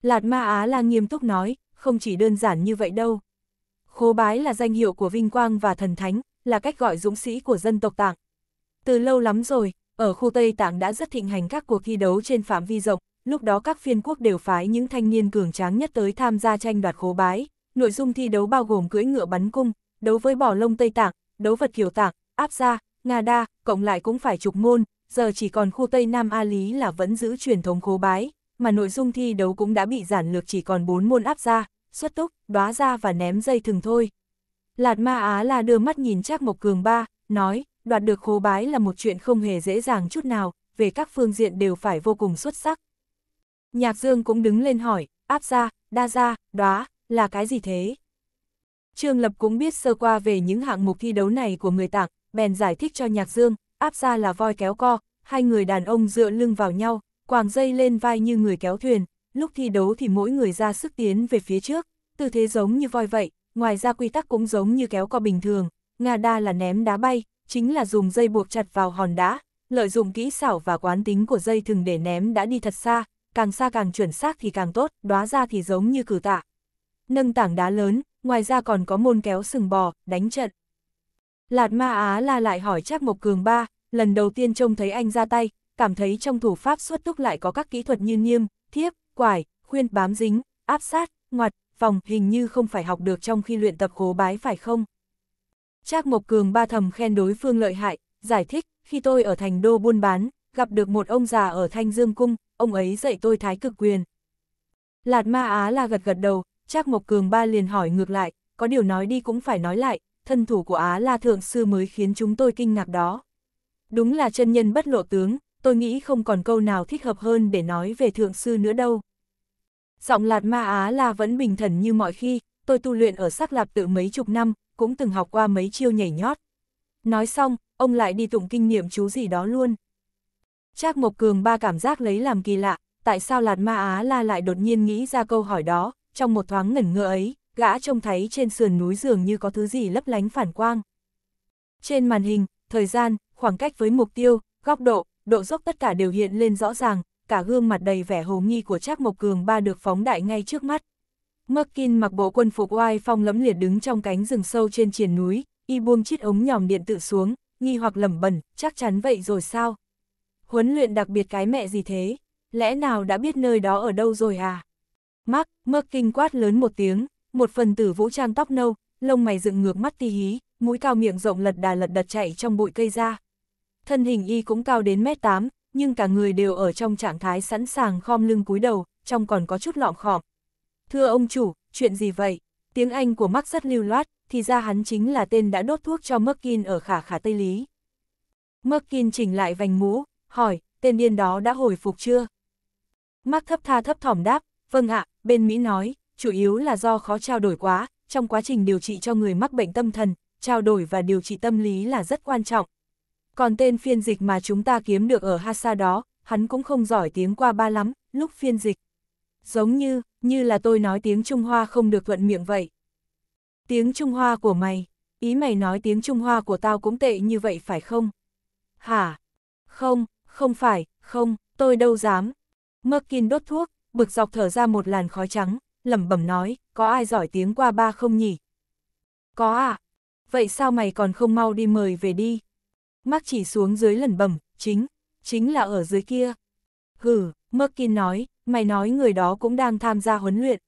Lạt Ma Á là nghiêm túc nói, không chỉ đơn giản như vậy đâu. Khố bái là danh hiệu của vinh quang và thần thánh, là cách gọi dũng sĩ của dân tộc Tạng. Từ lâu lắm rồi, ở khu Tây Tạng đã rất thịnh hành các cuộc thi đấu trên phạm vi rộng, lúc đó các phiên quốc đều phái những thanh niên cường tráng nhất tới tham gia tranh đoạt khố bái. Nội dung thi đấu bao gồm cưỡi ngựa bắn cung, đấu với bò lông Tây Tạng, đấu vật kiểu Tạng, áp gia, Nga đa, cộng lại cũng phải chục môn, giờ chỉ còn khu Tây Nam A Lý là vẫn giữ truyền thống khố bái, mà nội dung thi đấu cũng đã bị giản lược chỉ còn 4 môn áp gia, xuất túc, đóa ra và ném dây thừng thôi. Lạt Ma Á là đưa mắt nhìn Trác Mộc Cường ba, nói, đoạt được khố bái là một chuyện không hề dễ dàng chút nào, về các phương diện đều phải vô cùng xuất sắc. Nhạc Dương cũng đứng lên hỏi, áp gia, đa gia, đoá, là cái gì thế? Trương Lập cũng biết sơ qua về những hạng mục thi đấu này của người tạng, bèn giải thích cho Nhạc Dương, áp gia là voi kéo co, hai người đàn ông dựa lưng vào nhau, quàng dây lên vai như người kéo thuyền, lúc thi đấu thì mỗi người ra sức tiến về phía trước, tư thế giống như voi vậy, ngoài ra quy tắc cũng giống như kéo co bình thường, Nga đa là ném đá bay, chính là dùng dây buộc chặt vào hòn đá, lợi dụng kỹ xảo và quán tính của dây thừng để ném đã đi thật xa, càng xa càng chuẩn xác thì càng tốt, đóa ra thì giống như cử tạ. Nâng tảng đá lớn, ngoài ra còn có môn kéo sừng bò, đánh trận. Lạt Ma Á La lại hỏi Trác Mộc Cường ba, lần đầu tiên trông thấy anh ra tay, cảm thấy trong thủ pháp xuất túc lại có các kỹ thuật như niêm, thiếp, quải, khuyên bám dính, áp sát, ngoặt, vòng hình như không phải học được trong khi luyện tập khố bái phải không? Trác Mộc Cường ba thầm khen đối phương lợi hại, giải thích, khi tôi ở thành đô buôn bán, gặp được một ông già ở Thanh Dương Cung, ông ấy dạy tôi thái cực quyền. Lạt ma Á là gật gật đầu, Trác Mộc Cường ba liền hỏi ngược lại, có điều nói đi cũng phải nói lại, thân thủ của Á là Thượng Sư mới khiến chúng tôi kinh ngạc đó. Đúng là chân nhân bất lộ tướng, tôi nghĩ không còn câu nào thích hợp hơn để nói về Thượng Sư nữa đâu. Giọng Lạt Ma Á La vẫn bình thần như mọi khi, tôi tu luyện ở sắc lạp tự mấy chục năm, cũng từng học qua mấy chiêu nhảy nhót. Nói xong, ông lại đi tụng kinh niệm chú gì đó luôn. Trác Mộc Cường ba cảm giác lấy làm kỳ lạ, tại sao Lạt Ma Á La lại đột nhiên nghĩ ra câu hỏi đó, trong một thoáng ngẩn ngơ ấy, gã trông thấy trên sườn núi dường như có thứ gì lấp lánh phản quang. Trên màn hình, thời gian, khoảng cách với mục tiêu, góc độ, độ dốc tất cả đều hiện lên rõ ràng, cả gương mặt đầy vẻ hồ nghi của Trác Mộc Cường ba được phóng đại ngay trước mắt. Markin mặc bộ quân phục oai phong lẫm liệt đứng trong cánh rừng sâu trên triển núi, y buông chiếc ống nhòm điện tử xuống, nghi hoặc lẩm bẩm, chắc chắn vậy rồi sao? Huấn luyện đặc biệt cái mẹ gì thế? Lẽ nào đã biết nơi đó ở đâu rồi à? Mark, Markin quát lớn một tiếng, một phần tử vũ trang tóc nâu, lông mày dựng ngược mắt ti hí, mũi cao miệng rộng lật đà lật đật chạy trong bụi cây ra. Thân hình y cũng cao đến mét tám, nhưng cả người đều ở trong trạng thái sẵn sàng khom lưng cúi đầu, trong còn có chút lọm khọm, Thưa ông chủ, chuyện gì vậy? Tiếng Anh của Mark rất lưu loát, thì ra hắn chính là tên đã đốt thuốc cho Merkin ở khả khả Tây Lý. Merkin chỉnh lại vành mũ, hỏi, tên điên đó đã hồi phục chưa? Mark thấp tha thấp thỏm đáp, vâng ạ, bên Mỹ nói, chủ yếu là do khó trao đổi quá, trong quá trình điều trị cho người mắc bệnh tâm thần, trao đổi và điều trị tâm lý là rất quan trọng. Còn tên phiên dịch mà chúng ta kiếm được ở hasa đó, hắn cũng không giỏi tiếng qua ba lắm, lúc phiên dịch. Giống như, như là tôi nói tiếng Trung Hoa không được thuận miệng vậy. Tiếng Trung Hoa của mày, ý mày nói tiếng Trung Hoa của tao cũng tệ như vậy phải không? Hả? Không, không phải, không, tôi đâu dám. Merkin đốt thuốc, bực dọc thở ra một làn khói trắng, lẩm bẩm nói, có ai giỏi tiếng qua ba không nhỉ? Có à? Vậy sao mày còn không mau đi mời về đi? Mắc chỉ xuống dưới lần bẩm, chính, chính là ở dưới kia. Hừ, Merkin nói, mày nói người đó cũng đang tham gia huấn luyện.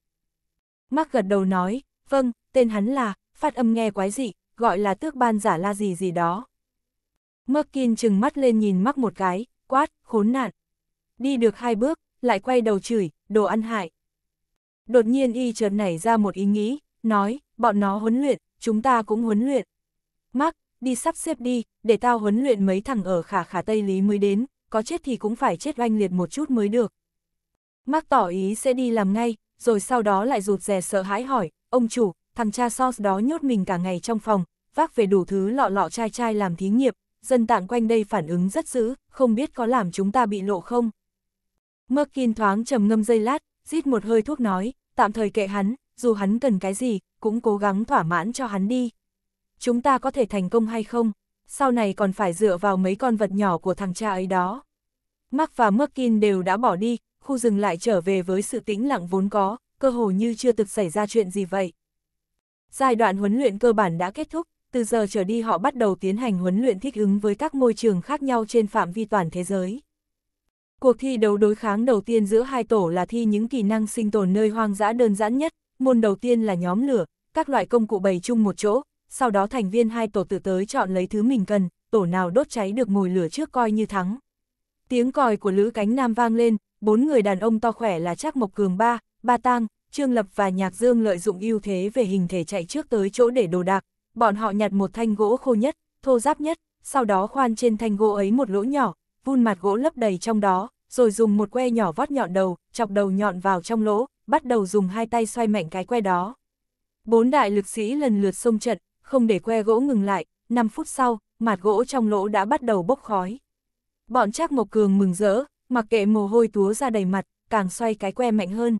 Mark gật đầu nói, vâng, tên hắn là, phát âm nghe quái dị, gọi là tước ban giả la gì gì đó. Merkin chừng mắt lên nhìn Mark một cái, quát, khốn nạn. Đi được hai bước, lại quay đầu chửi, đồ ăn hại. Đột nhiên y chợt nảy ra một ý nghĩ, nói, bọn nó huấn luyện, chúng ta cũng huấn luyện. Mark, đi sắp xếp đi, để tao huấn luyện mấy thằng ở khả khả Tây Lý mới đến, có chết thì cũng phải chết oanh liệt một chút mới được. Mark tỏ ý sẽ đi làm ngay, rồi sau đó lại rụt rè sợ hãi hỏi, ông chủ, thằng cha sauce đó nhốt mình cả ngày trong phòng, vác về đủ thứ lọ lọ chai chai làm thí nghiệm, dân tạng quanh đây phản ứng rất dữ, không biết có làm chúng ta bị lộ không. Merkin thoáng trầm ngâm dây lát, rít một hơi thuốc nói, tạm thời kệ hắn, dù hắn cần cái gì, cũng cố gắng thỏa mãn cho hắn đi. Chúng ta có thể thành công hay không, sau này còn phải dựa vào mấy con vật nhỏ của thằng cha ấy đó. Mark và Merkin đều đã bỏ đi, khu rừng lại trở về với sự tĩnh lặng vốn có, cơ hồ như chưa từng xảy ra chuyện gì vậy. Giai đoạn huấn luyện cơ bản đã kết thúc, từ giờ trở đi họ bắt đầu tiến hành huấn luyện thích ứng với các môi trường khác nhau trên phạm vi toàn thế giới. Cuộc thi đấu đối kháng đầu tiên giữa hai tổ là thi những kỹ năng sinh tồn nơi hoang dã đơn giản nhất, môn đầu tiên là nhóm lửa, các loại công cụ bày chung một chỗ, sau đó thành viên hai tổ tự tới chọn lấy thứ mình cần, tổ nào đốt cháy được mùi lửa trước coi như thắng. Tiếng còi của lữ cánh nam vang lên, bốn người đàn ông to khỏe là Trác Mộc Cường Ba, Ba Tang, Trương Lập và Nhạc Dương lợi dụng ưu thế về hình thể chạy trước tới chỗ để đồ đạc, bọn họ nhặt một thanh gỗ khô nhất, thô ráp nhất, sau đó khoan trên thanh gỗ ấy một lỗ nhỏ, vun mặt gỗ lấp đầy trong đó, rồi dùng một que nhỏ vót nhọn đầu, chọc đầu nhọn vào trong lỗ, bắt đầu dùng hai tay xoay mạnh cái que đó. Bốn đại lực sĩ lần lượt xông trận, không để que gỗ ngừng lại, 5 phút sau, mặt gỗ trong lỗ đã bắt đầu bốc khói. Bọn Trác Mộc Cường mừng rỡ, mặc kệ mồ hôi túa ra đầy mặt, càng xoay cái que mạnh hơn.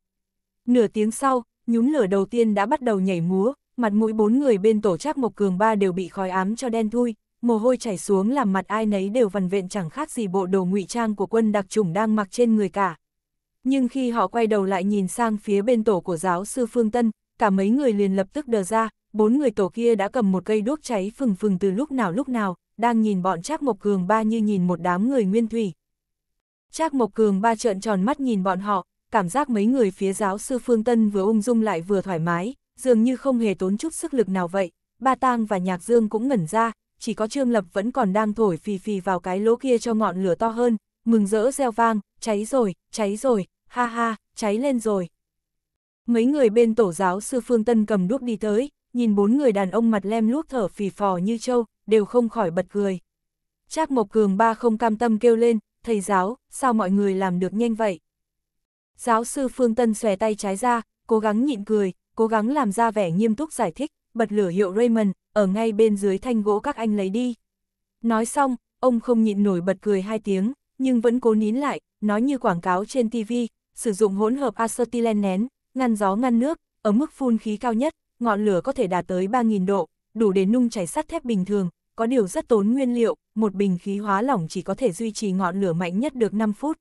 Nửa tiếng sau, nhúm lửa đầu tiên đã bắt đầu nhảy múa, mặt mũi bốn người bên tổ trác Mộc Cường ba đều bị khói ám cho đen thui, mồ hôi chảy xuống làm mặt ai nấy đều vằn vện chẳng khác gì bộ đồ ngụy trang của quân đặc chủng đang mặc trên người cả. Nhưng khi họ quay đầu lại nhìn sang phía bên tổ của giáo sư Phương Tân, cả mấy người liền lập tức đờ ra, bốn người tổ kia đã cầm một cây đuốc cháy phừng phừng từ lúc nào lúc nào, đang nhìn bọn Trác Mộc Cường ba như nhìn một đám người nguyên thủy, Trác Mộc Cường ba trợn tròn mắt nhìn bọn họ, cảm giác mấy người phía giáo sư Phương Tân vừa ung dung lại vừa thoải mái, dường như không hề tốn chút sức lực nào vậy. Ba Tang và Nhạc Dương cũng ngẩn ra, chỉ có Trương Lập vẫn còn đang thổi phì phì vào cái lỗ kia cho ngọn lửa to hơn, mừng rỡ reo vang, cháy rồi, cháy rồi, ha ha, cháy lên rồi. Mấy người bên tổ giáo sư Phương Tân cầm đuốc đi tới, nhìn bốn người đàn ông mặt lem luốc thở phì phò như trâu, đều không khỏi bật cười. Trác Mộc Cường ba không cam tâm kêu lên, thầy giáo, sao mọi người làm được nhanh vậy? Giáo sư Phương Tân xòe tay trái ra, cố gắng nhịn cười, cố gắng làm ra vẻ nghiêm túc giải thích, bật lửa hiệu Raymond, ở ngay bên dưới thanh gỗ các anh lấy đi. Nói xong, ông không nhịn nổi bật cười hai tiếng, nhưng vẫn cố nín lại, nói như quảng cáo trên TV, sử dụng hỗn hợp acetylene nén, ngăn gió ngăn nước, ở mức phun khí cao nhất, ngọn lửa có thể đạt tới 3.000 độ, đủ để nung chảy sắt thép bình thường, có điều rất tốn nguyên liệu, một bình khí hóa lỏng chỉ có thể duy trì ngọn lửa mạnh nhất được 5 phút.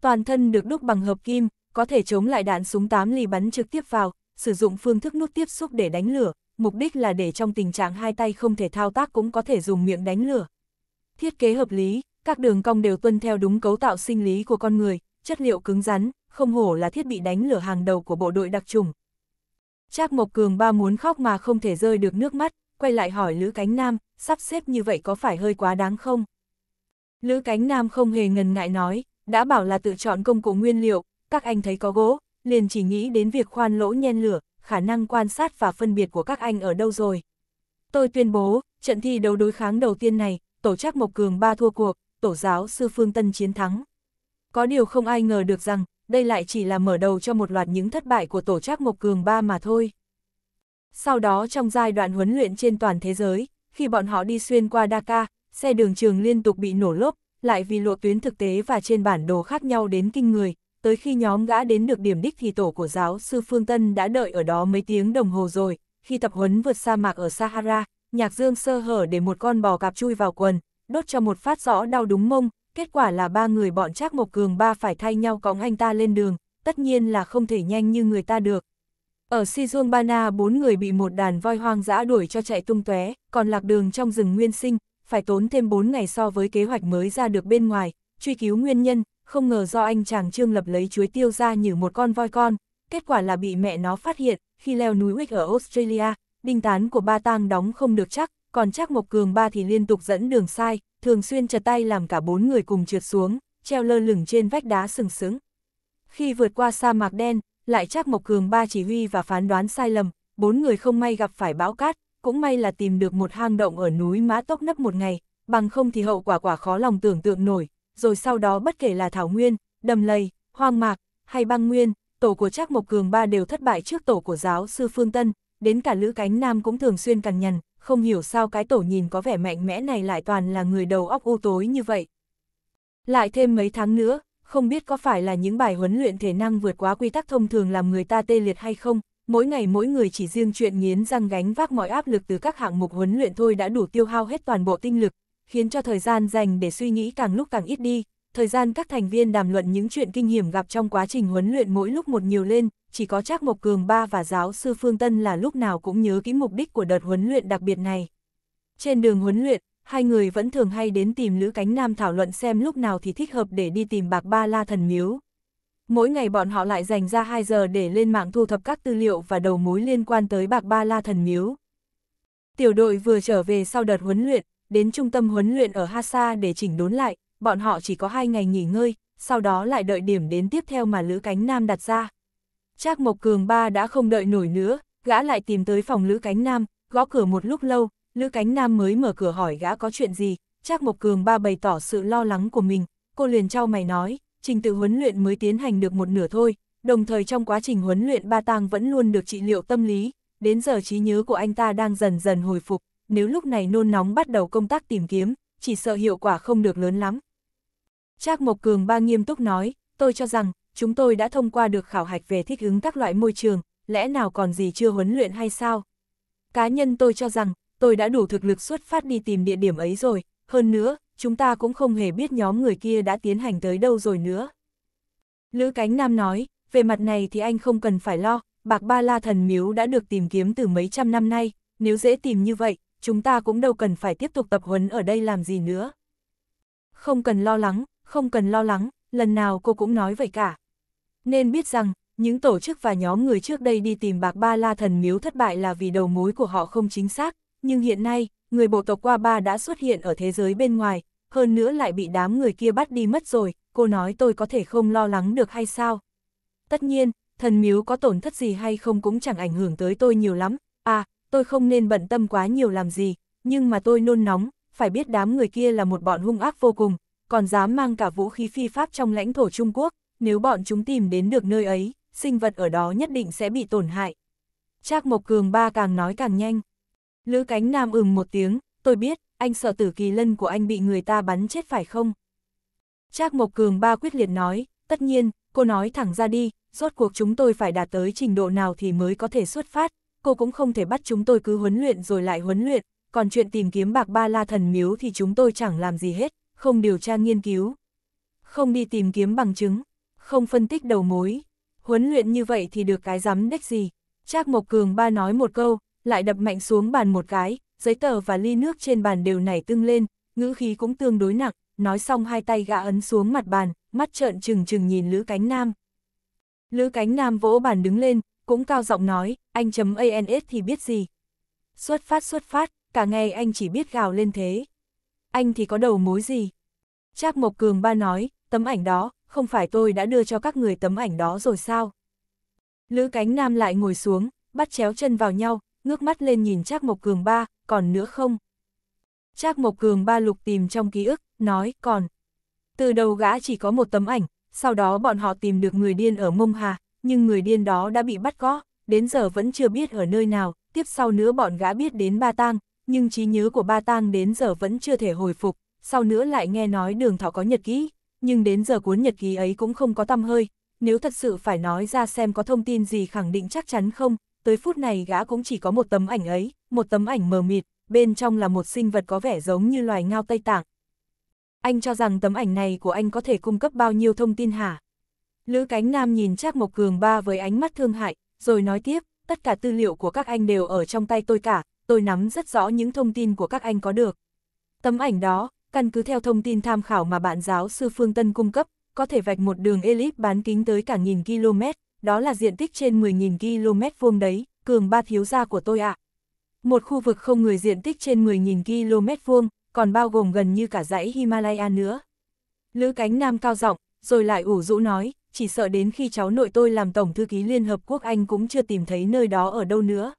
Toàn thân được đúc bằng hợp kim, có thể chống lại đạn súng 8 ly bắn trực tiếp vào, sử dụng phương thức nút tiếp xúc để đánh lửa, mục đích là để trong tình trạng hai tay không thể thao tác cũng có thể dùng miệng đánh lửa. Thiết kế hợp lý, các đường cong đều tuân theo đúng cấu tạo sinh lý của con người, chất liệu cứng rắn, không hổ là thiết bị đánh lửa hàng đầu của bộ đội đặc chủng. Trác Mộc Cường ba muốn khóc mà không thể rơi được nước mắt, quay lại hỏi Lữ Cánh Nam, sắp xếp như vậy có phải hơi quá đáng không? Lữ cánh nam không hề ngần ngại nói, đã bảo là tự chọn công cụ nguyên liệu, các anh thấy có gỗ, liền chỉ nghĩ đến việc khoan lỗ nhen lửa, khả năng quan sát và phân biệt của các anh ở đâu rồi. Tôi tuyên bố, trận thi đấu đối kháng đầu tiên này, tổ chắc Mộc Cường ba thua cuộc, tổ giáo sư Phương Tân chiến thắng. Có điều không ai ngờ được rằng, đây lại chỉ là mở đầu cho một loạt những thất bại của tổ chắc Mộc Cường ba mà thôi. Sau đó trong giai đoạn huấn luyện trên toàn thế giới, khi bọn họ đi xuyên qua Dhaka, xe đường trường liên tục bị nổ lốp, lại vì lộ tuyến thực tế và trên bản đồ khác nhau đến kinh người, tới khi nhóm gã đến được điểm đích thì tổ của giáo sư Phương Tân đã đợi ở đó mấy tiếng đồng hồ rồi, khi tập huấn vượt sa mạc ở Sahara, Nhạc Dương sơ hở để một con bò cạp chui vào quần, đốt cho một phát rõ đau đúng mông, kết quả là ba người bọn Trác Mộc Cường ba phải thay nhau cõng anh ta lên đường, tất nhiên là không thể nhanh như người ta được, ở Sijuan bốn người bị một đàn voi hoang dã đuổi cho chạy tung tóe, còn lạc đường trong rừng nguyên sinh, phải tốn thêm 4 ngày so với kế hoạch mới ra được bên ngoài, truy cứu nguyên nhân, không ngờ do anh chàng Trương Lập lấy chuối tiêu ra như một con voi con, kết quả là bị mẹ nó phát hiện, khi leo núi Wick ở Australia, đinh tán của ba tang đóng không được chắc, còn chắc một Cường ba thì liên tục dẫn đường sai, thường xuyên chật tay làm cả bốn người cùng trượt xuống, treo lơ lửng trên vách đá sừng sững. Khi vượt qua sa mạc đen, lại chắc Mộc Cường ba chỉ huy và phán đoán sai lầm, bốn người không may gặp phải bão cát, cũng may là tìm được một hang động ở núi Mã Tốc nấp một ngày, bằng không thì hậu quả quả khó lòng tưởng tượng nổi, rồi sau đó bất kể là Thảo Nguyên, Đầm Lầy, Hoang Mạc, hay Băng Nguyên, tổ của Trác Mộc Cường Ba đều thất bại trước tổ của giáo sư Phương Tân, đến cả Lữ Cánh Nam cũng thường xuyên cằn nhằn, không hiểu sao cái tổ nhìn có vẻ mạnh mẽ này lại toàn là người đầu óc u tối như vậy. Lại thêm mấy tháng nữa, không biết có phải là những bài huấn luyện thể năng vượt quá quy tắc thông thường làm người ta tê liệt hay không, mỗi ngày mỗi người chỉ riêng chuyện nghiến răng gánh vác mọi áp lực từ các hạng mục huấn luyện thôi đã đủ tiêu hao hết toàn bộ tinh lực, khiến cho thời gian dành để suy nghĩ càng lúc càng ít đi. Thời gian các thành viên đàm luận những chuyện kinh nghiệm gặp trong quá trình huấn luyện mỗi lúc một nhiều lên, chỉ có Trác Mộc Cường Ba và giáo sư Phương Tân là lúc nào cũng nhớ kỹ mục đích của đợt huấn luyện đặc biệt này. Trên đường huấn luyện, hai người vẫn thường hay đến tìm Lữ Cánh Nam thảo luận xem lúc nào thì thích hợp để đi tìm bạc ba la thần miếu. Mỗi ngày bọn họ lại dành ra 2 giờ để lên mạng thu thập các tư liệu và đầu mối liên quan tới bạc ba la thần miếu. Tiểu đội vừa trở về sau đợt huấn luyện, đến trung tâm huấn luyện ở Hasa để chỉnh đốn lại, bọn họ chỉ có 2 ngày nghỉ ngơi, sau đó lại đợi điểm đến tiếp theo mà Lữ Cánh Nam đặt ra. Trác Mộc Cường Ba đã không đợi nổi nữa, gã lại tìm tới phòng Lữ Cánh Nam, gõ cửa một lúc lâu, Lữ Cánh Nam mới mở cửa hỏi gã có chuyện gì, Trác Mộc Cường ba bày tỏ sự lo lắng của mình, cô liền trao mày nói, trình tự huấn luyện mới tiến hành được một nửa thôi, đồng thời trong quá trình huấn luyện Ba Tang vẫn luôn được trị liệu tâm lý, đến giờ trí nhớ của anh ta đang dần dần hồi phục, nếu lúc này nôn nóng bắt đầu công tác tìm kiếm, chỉ sợ hiệu quả không được lớn lắm. Trác Mộc Cường ba nghiêm túc nói, tôi cho rằng, chúng tôi đã thông qua được khảo hạch về thích ứng các loại môi trường, lẽ nào còn gì chưa huấn luyện hay sao? Cá nhân tôi cho rằng, tôi đã đủ thực lực xuất phát đi tìm địa điểm ấy rồi, hơn nữa, chúng ta cũng không hề biết nhóm người kia đã tiến hành tới đâu rồi nữa. Lữ Cánh Nam nói, về mặt này thì anh không cần phải lo, bạc ba la thần miếu đã được tìm kiếm từ mấy trăm năm nay, nếu dễ tìm như vậy, chúng ta cũng đâu cần phải tiếp tục tập huấn ở đây làm gì nữa. Không cần lo lắng, không cần lo lắng, lần nào cô cũng nói vậy cả. Nên biết rằng, những tổ chức và nhóm người trước đây đi tìm bạc ba la thần miếu thất bại là vì đầu mối của họ không chính xác, nhưng hiện nay, người bộ tộc Qua Ba đã xuất hiện ở thế giới bên ngoài, hơn nữa lại bị đám người kia bắt đi mất rồi, cô nói tôi có thể không lo lắng được hay sao? Tất nhiên, thần miếu có tổn thất gì hay không cũng chẳng ảnh hưởng tới tôi nhiều lắm, à, tôi không nên bận tâm quá nhiều làm gì, nhưng mà tôi nôn nóng, phải biết đám người kia là một bọn hung ác vô cùng, còn dám mang cả vũ khí phi pháp trong lãnh thổ Trung Quốc, nếu bọn chúng tìm đến được nơi ấy, sinh vật ở đó nhất định sẽ bị tổn hại. Trác Mộc Cường ba càng nói càng nhanh. Lữ cánh nam ừm một tiếng, tôi biết, anh sợ tử kỳ lân của anh bị người ta bắn chết phải không? Trác Mộc Cường ba quyết liệt nói, tất nhiên, cô nói thẳng ra đi, rốt cuộc chúng tôi phải đạt tới trình độ nào thì mới có thể xuất phát, cô cũng không thể bắt chúng tôi cứ huấn luyện rồi lại huấn luyện, còn chuyện tìm kiếm bạc ba la thần miếu thì chúng tôi chẳng làm gì hết, không điều tra nghiên cứu, không đi tìm kiếm bằng chứng, không phân tích đầu mối, huấn luyện như vậy thì được cái rắm đếch gì. Trác Mộc Cường ba nói một câu, lại đập mạnh xuống bàn một cái, giấy tờ và ly nước trên bàn đều nảy tưng lên, ngữ khí cũng tương đối nặng, nói xong hai tay gã ấn xuống mặt bàn, mắt trợn trừng trừng nhìn Lữ Cánh Nam. Lữ Cánh Nam vỗ bàn đứng lên, cũng cao giọng nói, anh chấm ans thì biết gì. Xuất phát xuất phát, cả ngày anh chỉ biết gào lên thế. Anh thì có đầu mối gì? Trác Mộc Cường ba nói, tấm ảnh đó, không phải tôi đã đưa cho các người tấm ảnh đó rồi sao? Lữ Cánh Nam lại ngồi xuống, bắt chéo chân vào nhau, ngước mắt lên nhìn Trác Mộc Cường ba, còn nữa không? Trác Mộc Cường ba lục tìm trong ký ức, nói, còn. Từ đầu gã chỉ có một tấm ảnh, sau đó bọn họ tìm được người điên ở Mông Hà, nhưng người điên đó đã bị bắt có, đến giờ vẫn chưa biết ở nơi nào, tiếp sau nữa bọn gã biết đến Ba Tang, nhưng trí nhớ của Ba Tang đến giờ vẫn chưa thể hồi phục, sau nữa lại nghe nói đường thọ có nhật ký, nhưng đến giờ cuốn nhật ký ấy cũng không có tâm hơi, nếu thật sự phải nói ra xem có thông tin gì khẳng định chắc chắn không, tới phút này gã cũng chỉ có một tấm ảnh ấy, một tấm ảnh mờ mịt, bên trong là một sinh vật có vẻ giống như loài ngao Tây Tạng. Anh cho rằng tấm ảnh này của anh có thể cung cấp bao nhiêu thông tin hả? Lữ Cánh Nam nhìn Trác Mộc Cường ba với ánh mắt thương hại, rồi nói tiếp, tất cả tư liệu của các anh đều ở trong tay tôi cả, tôi nắm rất rõ những thông tin của các anh có được. Tấm ảnh đó, căn cứ theo thông tin tham khảo mà bạn giáo sư Phương Tân cung cấp, có thể vạch một đường elip bán kính tới cả nghìn km, đó là diện tích trên 10.000 km vuông đấy, cường ba thiếu gia của tôi ạ. À. Một khu vực không người diện tích trên 10.000 km vuông, còn bao gồm gần như cả dãy Himalaya nữa. Lữ cánh nam cao giọng rồi lại ủ rũ nói, chỉ sợ đến khi cháu nội tôi làm Tổng Thư ký Liên Hợp Quốc Anh cũng chưa tìm thấy nơi đó ở đâu nữa.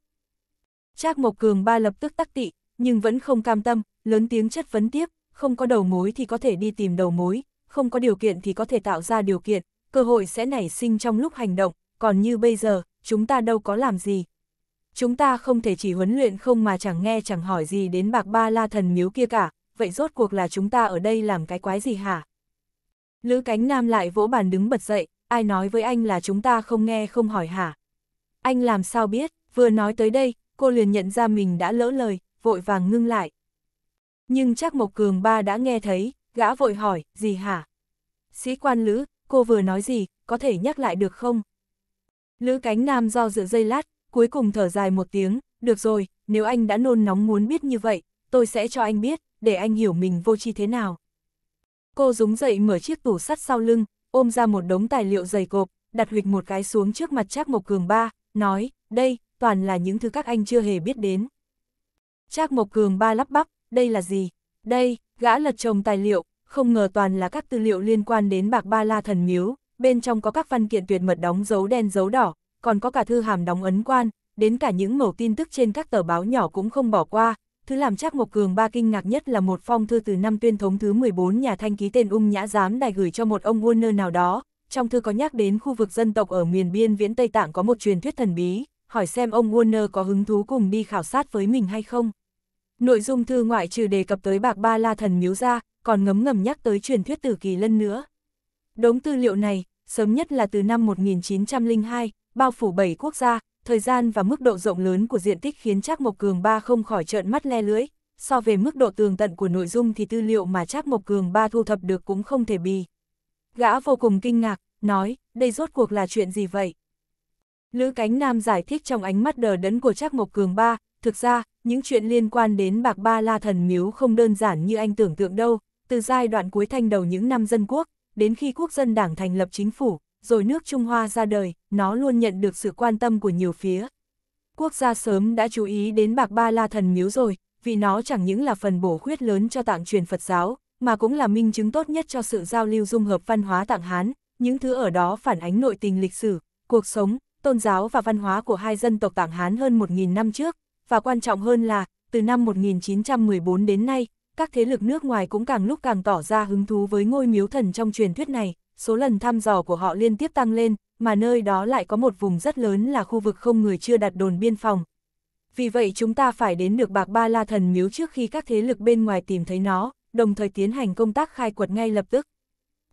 Trác Mộc Cường ba lập tức tắc tị, nhưng vẫn không cam tâm, lớn tiếng chất vấn tiếp, không có đầu mối thì có thể đi tìm đầu mối, không có điều kiện thì có thể tạo ra điều kiện, cơ hội sẽ nảy sinh trong lúc hành động, còn như bây giờ, chúng ta đâu có làm gì. Chúng ta không thể chỉ huấn luyện không mà chẳng nghe chẳng hỏi gì đến bạc ba la thần miếu kia cả, vậy rốt cuộc là chúng ta ở đây làm cái quái gì hả? Lữ cánh nam lại vỗ bàn đứng bật dậy, ai nói với anh là chúng ta không nghe không hỏi hả? Anh làm sao biết, vừa nói tới đây, cô liền nhận ra mình đã lỡ lời, vội vàng ngưng lại. Nhưng chắc Mộc Cường Ba đã nghe thấy, gã vội hỏi, gì hả? Sĩ quan Lữ, cô vừa nói gì, có thể nhắc lại được không? Lữ cánh nam do dự dây lát, cuối cùng thở dài một tiếng, được rồi, nếu anh đã nôn nóng muốn biết như vậy, tôi sẽ cho anh biết, để anh hiểu mình vô tri thế nào. Cô rúng dậy mở chiếc tủ sắt sau lưng, ôm ra một đống tài liệu dày cộp, đặt huyệt một cái xuống trước mặt Trác Mộc Cường ba, nói, đây, toàn là những thứ các anh chưa hề biết đến. Trác Mộc Cường ba lắp bắp, đây là gì? Đây, gã lật chồng tài liệu, không ngờ toàn là các tư liệu liên quan đến bạc ba la thần miếu, bên trong có các văn kiện tuyệt mật đóng dấu đen dấu đỏ, còn có cả thư hàm đóng ấn quan, đến cả những mẩu tin tức trên các tờ báo nhỏ cũng không bỏ qua. Thứ làm chắc Mộc Cường ba kinh ngạc nhất là một phong thư từ năm tuyên thống thứ 14 nhà thanh ký tên Ung Nhã Giám đài gửi cho một ông Warner nào đó, trong thư có nhắc đến khu vực dân tộc ở miền biên viễn Tây Tạng có một truyền thuyết thần bí, hỏi xem ông Warner có hứng thú cùng đi khảo sát với mình hay không. Nội dung thư ngoại trừ đề cập tới bạc ba la thần miếu ra, còn ngấm ngầm nhắc tới truyền thuyết tử kỳ lân nữa. Đống tư liệu này, sớm nhất là từ năm 1902, bao phủ 7 quốc gia, thời gian và mức độ rộng lớn của diện tích khiến Trác Mộc Cường Ba không khỏi trợn mắt le lưỡi. So về mức độ tường tận của nội dung thì tư liệu mà Trác Mộc Cường Ba thu thập được cũng không thể bì. Gã vô cùng kinh ngạc, nói, đây rốt cuộc là chuyện gì vậy? Lữ Cánh Nam giải thích trong ánh mắt đờ đẫn của Trác Mộc Cường Ba, thực ra, những chuyện liên quan đến bạc ba la thần miếu không đơn giản như anh tưởng tượng đâu, từ giai đoạn cuối thanh đầu những năm dân quốc, đến khi quốc dân đảng thành lập chính phủ, rồi nước Trung Hoa ra đời, nó luôn nhận được sự quan tâm của nhiều phía. Quốc gia sớm đã chú ý đến bạc ba la thần miếu rồi, vì nó chẳng những là phần bổ khuyết lớn cho tạng truyền Phật giáo, mà cũng là minh chứng tốt nhất cho sự giao lưu dung hợp văn hóa tạng Hán, những thứ ở đó phản ánh nội tình lịch sử, cuộc sống, tôn giáo và văn hóa của hai dân tộc tạng Hán hơn 1.000 năm trước, và quan trọng hơn là, từ năm 1914 đến nay, các thế lực nước ngoài cũng càng lúc càng tỏ ra hứng thú với ngôi miếu thần trong truyền thuyết này, số lần thăm dò của họ liên tiếp tăng lên, mà nơi đó lại có một vùng rất lớn là khu vực không người chưa đặt đồn biên phòng. Vì vậy chúng ta phải đến được bạc ba la thần miếu trước khi các thế lực bên ngoài tìm thấy nó, đồng thời tiến hành công tác khai quật ngay lập tức.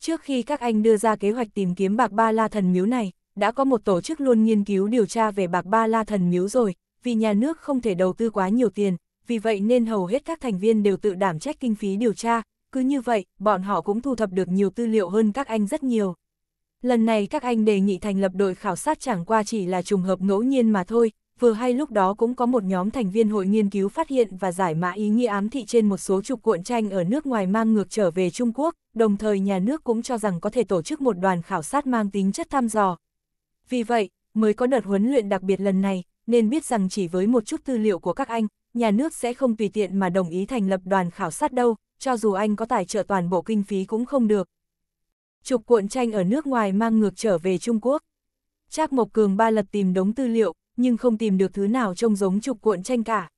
Trước khi các anh đưa ra kế hoạch tìm kiếm bạc ba la thần miếu này, đã có một tổ chức luôn nghiên cứu điều tra về bạc ba la thần miếu rồi, vì nhà nước không thể đầu tư quá nhiều tiền, vì vậy nên hầu hết các thành viên đều tự đảm trách kinh phí điều tra, cứ như vậy, bọn họ cũng thu thập được nhiều tư liệu hơn các anh rất nhiều. Lần này các anh đề nghị thành lập đội khảo sát chẳng qua chỉ là trùng hợp ngẫu nhiên mà thôi, vừa hay lúc đó cũng có một nhóm thành viên hội nghiên cứu phát hiện và giải mã ý nghĩa ám thị trên một số trục cuộn tranh ở nước ngoài mang ngược trở về Trung Quốc, đồng thời nhà nước cũng cho rằng có thể tổ chức một đoàn khảo sát mang tính chất thăm dò. Vì vậy, mới có đợt huấn luyện đặc biệt lần này, nên biết rằng chỉ với một chút tư liệu của các anh, nhà nước sẽ không tùy tiện mà đồng ý thành lập đoàn khảo sát đâu, cho dù anh có tài trợ toàn bộ kinh phí cũng không được. Chục cuộn tranh ở nước ngoài mang ngược trở về Trung Quốc. Trác Mộc Cường ba lật tìm đống tư liệu, nhưng không tìm được thứ nào trông giống chục cuộn tranh cả.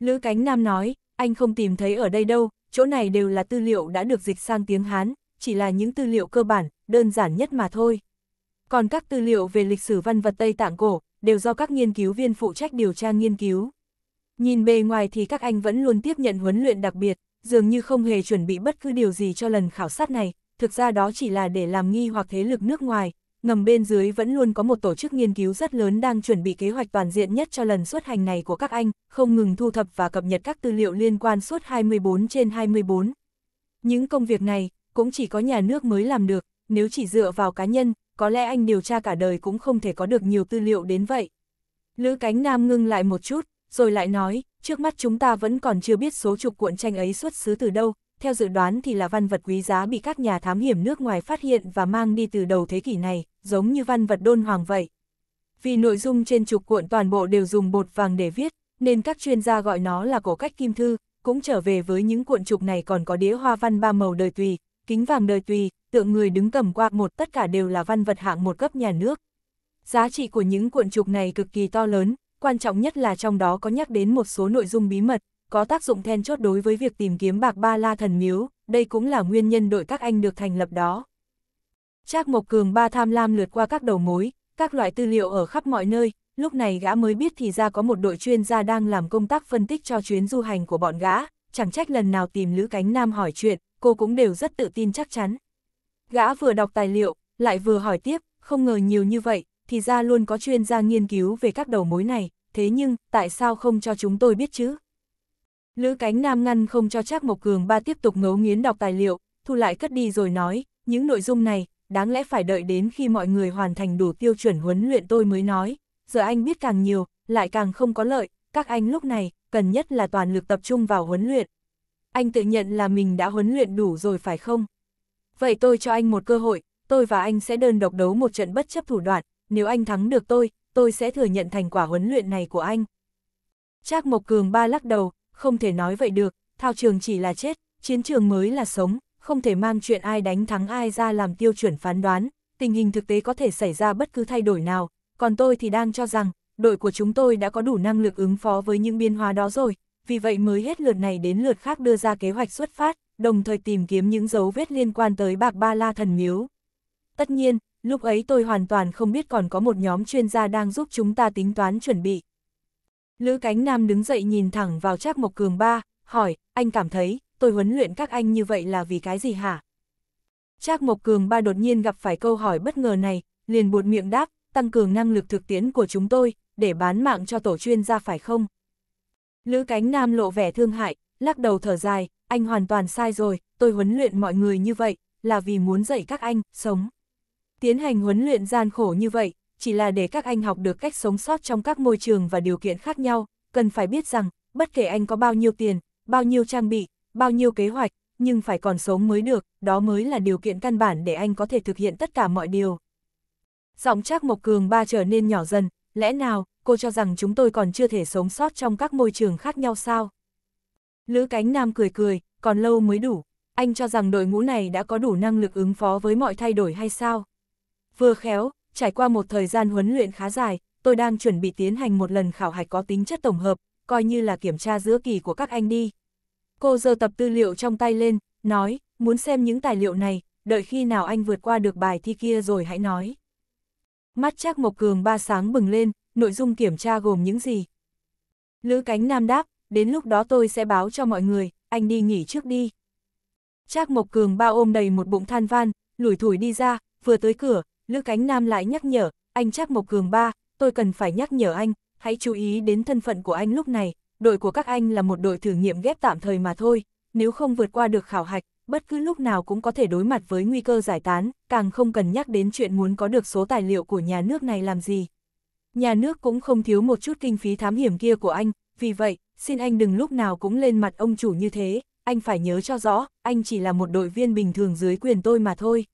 Lữ Cánh Nam nói, anh không tìm thấy ở đây đâu, chỗ này đều là tư liệu đã được dịch sang tiếng Hán, chỉ là những tư liệu cơ bản, đơn giản nhất mà thôi. Còn các tư liệu về lịch sử văn vật Tây Tạng Cổ, đều do các nghiên cứu viên phụ trách điều tra nghiên cứu. Nhìn bề ngoài thì các anh vẫn luôn tiếp nhận huấn luyện đặc biệt, dường như không hề chuẩn bị bất cứ điều gì cho lần khảo sát này, thực ra đó chỉ là để làm nghi hoặc thế lực nước ngoài, ngầm bên dưới vẫn luôn có một tổ chức nghiên cứu rất lớn đang chuẩn bị kế hoạch toàn diện nhất cho lần xuất hành này của các anh, không ngừng thu thập và cập nhật các tư liệu liên quan suốt 24 trên 24. Những công việc này cũng chỉ có nhà nước mới làm được, nếu chỉ dựa vào cá nhân, có lẽ anh điều tra cả đời cũng không thể có được nhiều tư liệu đến vậy. Lữ cánh nam ngưng lại một chút, rồi lại nói, trước mắt chúng ta vẫn còn chưa biết số trục cuộn tranh ấy xuất xứ từ đâu, theo dự đoán thì là văn vật quý giá bị các nhà thám hiểm nước ngoài phát hiện và mang đi từ đầu thế kỷ này, giống như văn vật đôn hoàng vậy. Vì nội dung trên trục cuộn toàn bộ đều dùng bột vàng để viết, nên các chuyên gia gọi nó là cổ cách kim thư, cũng trở về với những cuộn trục này còn có đĩa hoa văn ba màu đời tùy, kính vàng đời tùy, tượng người đứng cầm quạt một tất cả đều là văn vật hạng một cấp nhà nước. Giá trị của những cuộn trục này cực kỳ to lớn, quan trọng nhất là trong đó có nhắc đến một số nội dung bí mật, có tác dụng then chốt đối với việc tìm kiếm bạc ba la thần miếu, đây cũng là nguyên nhân đội các anh được thành lập đó. Trác Mộc Cường ba tham lam lượt qua các đầu mối, các loại tư liệu ở khắp mọi nơi, lúc này gã mới biết thì ra có một đội chuyên gia đang làm công tác phân tích cho chuyến du hành của bọn gã, chẳng trách lần nào tìm Lữ Cánh Nam hỏi chuyện, cô cũng đều rất tự tin chắc chắn. Gã vừa đọc tài liệu, lại vừa hỏi tiếp, không ngờ nhiều như vậy, thì ra luôn có chuyên gia nghiên cứu về các đầu mối này thế nhưng, tại sao không cho chúng tôi biết chứ? Lữ cánh nam ngăn không cho Trác Mộc Cường ba tiếp tục ngấu nghiến đọc tài liệu, thu lại cất đi rồi nói, những nội dung này, đáng lẽ phải đợi đến khi mọi người hoàn thành đủ tiêu chuẩn huấn luyện tôi mới nói, giờ anh biết càng nhiều, lại càng không có lợi, các anh lúc này, cần nhất là toàn lực tập trung vào huấn luyện. Anh tự nhận là mình đã huấn luyện đủ rồi phải không? Vậy tôi cho anh một cơ hội, tôi và anh sẽ đơn độc đấu một trận bất chấp thủ đoạn, nếu anh thắng được tôi, tôi sẽ thừa nhận thành quả huấn luyện này của anh. Trác Mộc Cường ba lắc đầu, không thể nói vậy được, thao trường chỉ là chết, chiến trường mới là sống, không thể mang chuyện ai đánh thắng ai ra làm tiêu chuẩn phán đoán, tình hình thực tế có thể xảy ra bất cứ thay đổi nào, còn tôi thì đang cho rằng, đội của chúng tôi đã có đủ năng lực ứng phó với những biến hóa đó rồi, vì vậy mới hết lượt này đến lượt khác đưa ra kế hoạch xuất phát, đồng thời tìm kiếm những dấu vết liên quan tới bạc ba la thần miếu. Tất nhiên, lúc ấy tôi hoàn toàn không biết còn có một nhóm chuyên gia đang giúp chúng ta tính toán chuẩn bị. Lữ Cánh Nam đứng dậy nhìn thẳng vào Trác Mộc Cường ba, hỏi, anh cảm thấy, tôi huấn luyện các anh như vậy là vì cái gì hả? Trác Mộc Cường ba đột nhiên gặp phải câu hỏi bất ngờ này, liền buột miệng đáp, tăng cường năng lực thực tiễn của chúng tôi, để bán mạng cho tổ chuyên gia phải không? Lữ Cánh Nam lộ vẻ thương hại, lắc đầu thở dài, anh hoàn toàn sai rồi, tôi huấn luyện mọi người như vậy, là vì muốn dạy các anh, sống. Tiến hành huấn luyện gian khổ như vậy, chỉ là để các anh học được cách sống sót trong các môi trường và điều kiện khác nhau, cần phải biết rằng, bất kể anh có bao nhiêu tiền, bao nhiêu trang bị, bao nhiêu kế hoạch, nhưng phải còn sống mới được, đó mới là điều kiện căn bản để anh có thể thực hiện tất cả mọi điều. Giọng chắc Mộc Cường ba trở nên nhỏ dần, lẽ nào, cô cho rằng chúng tôi còn chưa thể sống sót trong các môi trường khác nhau sao? Lữ Cánh Nam cười cười, còn lâu mới đủ, anh cho rằng đội ngũ này đã có đủ năng lực ứng phó với mọi thay đổi hay sao? vừa khéo, trải qua một thời gian huấn luyện khá dài, tôi đang chuẩn bị tiến hành một lần khảo hạch có tính chất tổng hợp, coi như là kiểm tra giữa kỳ của các anh đi. Cô giơ tập tư liệu trong tay lên, nói, muốn xem những tài liệu này, đợi khi nào anh vượt qua được bài thi kia rồi hãy nói. Mắt chắc Mộc Cường ba sáng bừng lên, nội dung kiểm tra gồm những gì? Lữ cánh nam đáp, đến lúc đó tôi sẽ báo cho mọi người, anh đi nghỉ trước đi. Trác Mộc Cường ba ôm đầy một bụng than van, lủi thủi đi ra, vừa tới cửa, Lữ Cánh Nam lại nhắc nhở, anh chắc Mộc Cường ba, tôi cần phải nhắc nhở anh, hãy chú ý đến thân phận của anh lúc này, đội của các anh là một đội thử nghiệm ghép tạm thời mà thôi, nếu không vượt qua được khảo hạch, bất cứ lúc nào cũng có thể đối mặt với nguy cơ giải tán, càng không cần nhắc đến chuyện muốn có được số tài liệu của nhà nước này làm gì. Nhà nước cũng không thiếu một chút kinh phí thám hiểm kia của anh, vì vậy, xin anh đừng lúc nào cũng lên mặt ông chủ như thế, anh phải nhớ cho rõ, anh chỉ là một đội viên bình thường dưới quyền tôi mà thôi.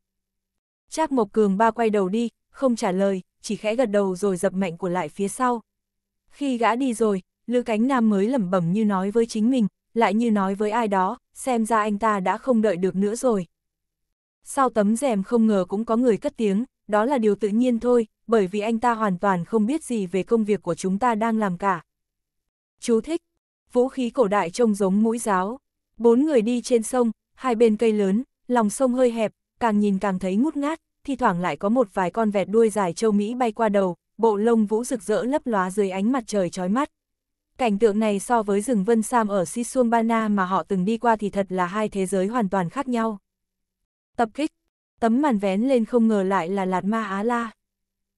Trác Mộc Cường ba quay đầu đi, không trả lời, chỉ khẽ gật đầu rồi dập mạnh của lại phía sau. Khi gã đi rồi, Lữ Cánh Nam mới lẩm bẩm như nói với chính mình, lại như nói với ai đó, xem ra anh ta đã không đợi được nữa rồi. Sau tấm rèm không ngờ cũng có người cất tiếng, đó là điều tự nhiên thôi, bởi vì anh ta hoàn toàn không biết gì về công việc của chúng ta đang làm cả. Chú thích, vũ khí cổ đại trông giống mũi giáo. Bốn người đi trên sông, hai bên cây lớn, lòng sông hơi hẹp, càng nhìn càng thấy ngút ngát, thi thoảng lại có một vài con vẹt đuôi dài châu Mỹ bay qua đầu, bộ lông vũ rực rỡ lấp lóa dưới ánh mặt trời chói mắt. Cảnh tượng này so với rừng Vân Sam ở Sisumbana mà họ từng đi qua thì thật là hai thế giới hoàn toàn khác nhau. Tập kích, tấm màn vén lên không ngờ lại là Lạt Ma Á La.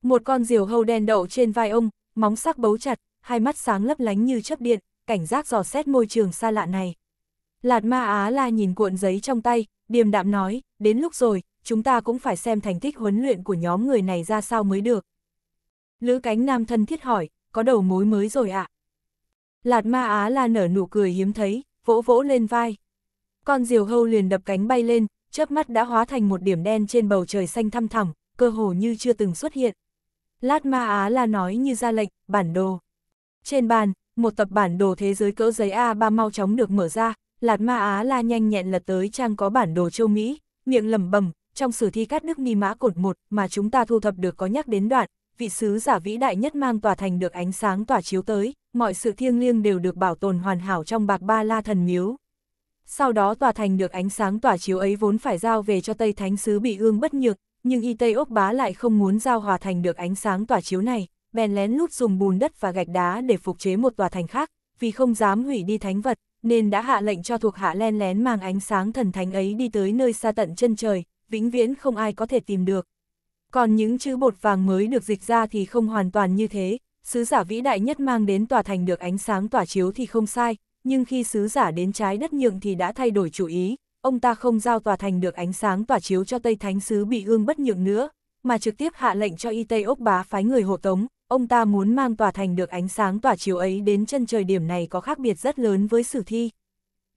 Một con diều hâu đen đậu trên vai ông, móng sắc bấu chặt, hai mắt sáng lấp lánh như chấp điện, cảnh giác dò xét môi trường xa lạ này. Lạt Ma Á La nhìn cuộn giấy trong tay, Điềm đạm nói, đến lúc rồi, chúng ta cũng phải xem thành tích huấn luyện của nhóm người này ra sao mới được. Lữ cánh nam thân thiết hỏi, có đầu mối mới rồi ạ. À? Lạt ma Á la nở nụ cười hiếm thấy, vỗ vỗ lên vai. Con diều hâu liền đập cánh bay lên, chớp mắt đã hóa thành một điểm đen trên bầu trời xanh thăm thẳm, cơ hồ như chưa từng xuất hiện. Lát ma Á la nói như ra lệnh, bản đồ. Trên bàn, một tập bản đồ thế giới cỡ giấy A3 mau chóng được mở ra, Lạt Ma Á La nhanh nhẹn lật tới trang có bản đồ châu Mỹ, miệng lẩm bẩm trong sử thi cát nước ni mã cột một mà chúng ta thu thập được có nhắc đến đoạn, vị sứ giả vĩ đại nhất mang tòa thành được ánh sáng tỏa chiếu tới, mọi sự thiêng liêng đều được bảo tồn hoàn hảo trong bạc ba la thần miếu. Sau đó tòa thành được ánh sáng tỏa chiếu ấy vốn phải giao về cho Tây Thánh Sứ bị ương bất nhược, nhưng y Tây úc Bá lại không muốn giao hòa thành được ánh sáng tỏa chiếu này, bèn lén lút dùng bùn đất và gạch đá để phục chế một tòa thành khác, vì không dám hủy đi thánh vật, nên đã hạ lệnh cho thuộc hạ len lén mang ánh sáng thần thánh ấy đi tới nơi xa tận chân trời, vĩnh viễn không ai có thể tìm được. Còn những chữ bột vàng mới được dịch ra thì không hoàn toàn như thế, sứ giả vĩ đại nhất mang đến tòa thành được ánh sáng tỏa chiếu thì không sai, nhưng khi sứ giả đến trái đất nhượng thì đã thay đổi chủ ý, ông ta không giao tòa thành được ánh sáng tỏa chiếu cho Tây Thánh sứ bị ương bất nhượng nữa, mà trực tiếp hạ lệnh cho Y Tây Ốc Bá phái người hộ tống, ông ta muốn mang tòa thành được ánh sáng tỏa chiếu ấy đến chân trời điểm này có khác biệt rất lớn với sử thi.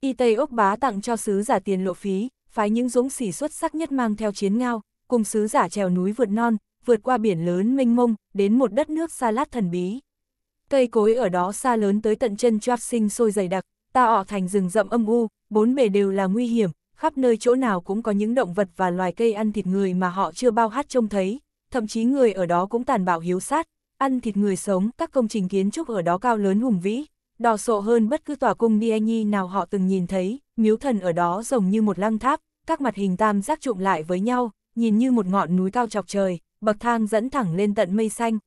Y Tây ốc bá tặng cho sứ giả tiền lộ phí, phái những dũng sĩ xuất sắc nhất mang theo chiến ngao, cùng sứ giả trèo núi vượt non, vượt qua biển lớn mênh mông, đến một đất nước xa lát thần bí. Cây cối ở đó xa lớn tới tận chân Trap sinh sôi dày đặc, ta ọ thành rừng rậm âm u, bốn bề đều là nguy hiểm, khắp nơi chỗ nào cũng có những động vật và loài cây ăn thịt người mà họ chưa bao hát trông thấy, thậm chí người ở đó cũng tàn bạo hiếu sát, ăn thịt người sống, các công trình kiến trúc ở đó cao lớn hùng vĩ, đỏ sộ hơn bất cứ tòa cung Nia Nhi nào họ từng nhìn thấy, miếu thần ở đó giống như một lăng tháp, các mặt hình tam giác trụm lại với nhau, nhìn như một ngọn núi cao chọc trời, bậc thang dẫn thẳng lên tận mây xanh.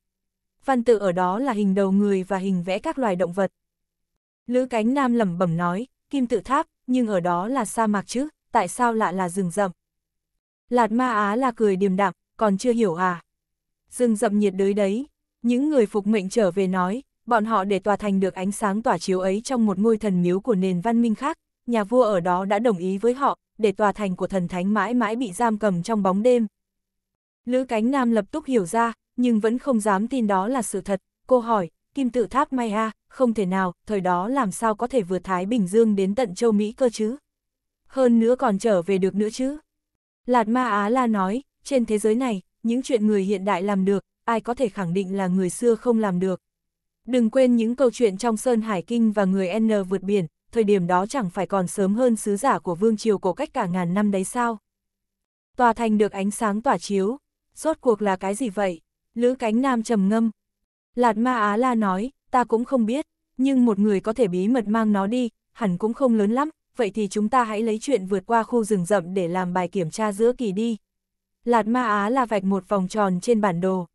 Văn tự ở đó là hình đầu người và hình vẽ các loài động vật. Lữ cánh nam lẩm bẩm nói, kim tự tháp, nhưng ở đó là sa mạc chứ, tại sao lại là rừng rậm? Lạt ma á là cười điềm đạm, còn chưa hiểu à? Rừng rậm nhiệt đới đấy, những người phục mệnh trở về nói, bọn họ để tòa thành được ánh sáng tỏa chiếu ấy trong một ngôi thần miếu của nền văn minh khác, nhà vua ở đó đã đồng ý với họ, để tòa thành của thần thánh mãi mãi bị giam cầm trong bóng đêm. Lữ cánh nam lập tức hiểu ra, nhưng vẫn không dám tin đó là sự thật, cô hỏi, kim tự tháp Maya không thể nào, thời đó làm sao có thể vượt Thái Bình Dương đến tận châu Mỹ cơ chứ? Hơn nữa còn trở về được nữa chứ? Lạt Ma Á La nói, trên thế giới này, những chuyện người hiện đại làm được, ai có thể khẳng định là người xưa không làm được. Đừng quên những câu chuyện trong Sơn Hải Kinh và người N vượt biển, thời điểm đó chẳng phải còn sớm hơn sứ giả của vương triều cổ cách cả ngàn năm đấy sao. Tòa thành được ánh sáng tỏa chiếu, rốt cuộc là cái gì vậy? Lữ cánh nam trầm ngâm. Lạt ma Á la nói, ta cũng không biết, nhưng một người có thể bí mật mang nó đi, hẳn cũng không lớn lắm, vậy thì chúng ta hãy lấy chuyện vượt qua khu rừng rậm để làm bài kiểm tra giữa kỳ đi. Lạt ma Á la vạch một vòng tròn trên bản đồ,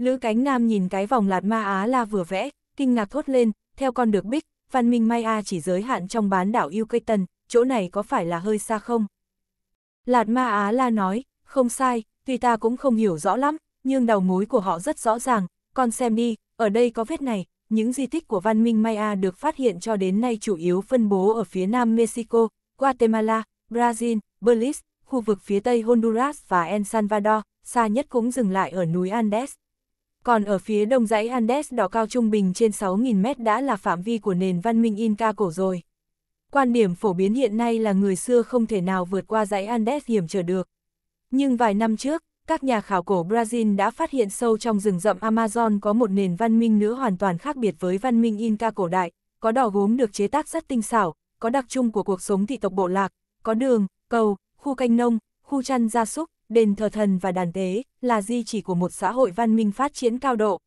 Lữ cánh nam nhìn cái vòng lạt ma Á La vừa vẽ, kinh ngạc thốt lên, theo con được bích, văn minh Maya chỉ giới hạn trong bán đảo Yucatan, chỗ này có phải là hơi xa không? Lạt ma Á La nói, không sai, tuy ta cũng không hiểu rõ lắm, nhưng đầu mối của họ rất rõ ràng, con xem đi, ở đây có vết này, những di tích của văn minh Maya được phát hiện cho đến nay chủ yếu phân bố ở phía nam Mexico, Guatemala, Brazil, Belize, khu vực phía tây Honduras và El Salvador, xa nhất cũng dừng lại ở núi Andes còn ở phía đông dãy Andes đỏ cao trung bình trên 6.000m đã là phạm vi của nền văn minh Inca cổ rồi. Quan điểm phổ biến hiện nay là người xưa không thể nào vượt qua dãy Andes hiểm trở được. Nhưng vài năm trước, các nhà khảo cổ Brazil đã phát hiện sâu trong rừng rậm Amazon có một nền văn minh nữa hoàn toàn khác biệt với văn minh Inca cổ đại, có đỏ gốm được chế tác rất tinh xảo, có đặc trưng của cuộc sống thị tộc bộ lạc, có đường, cầu, khu canh nông, khu chăn gia súc, đền thờ thần và đàn tế, là di chỉ của một xã hội văn minh phát triển cao độ.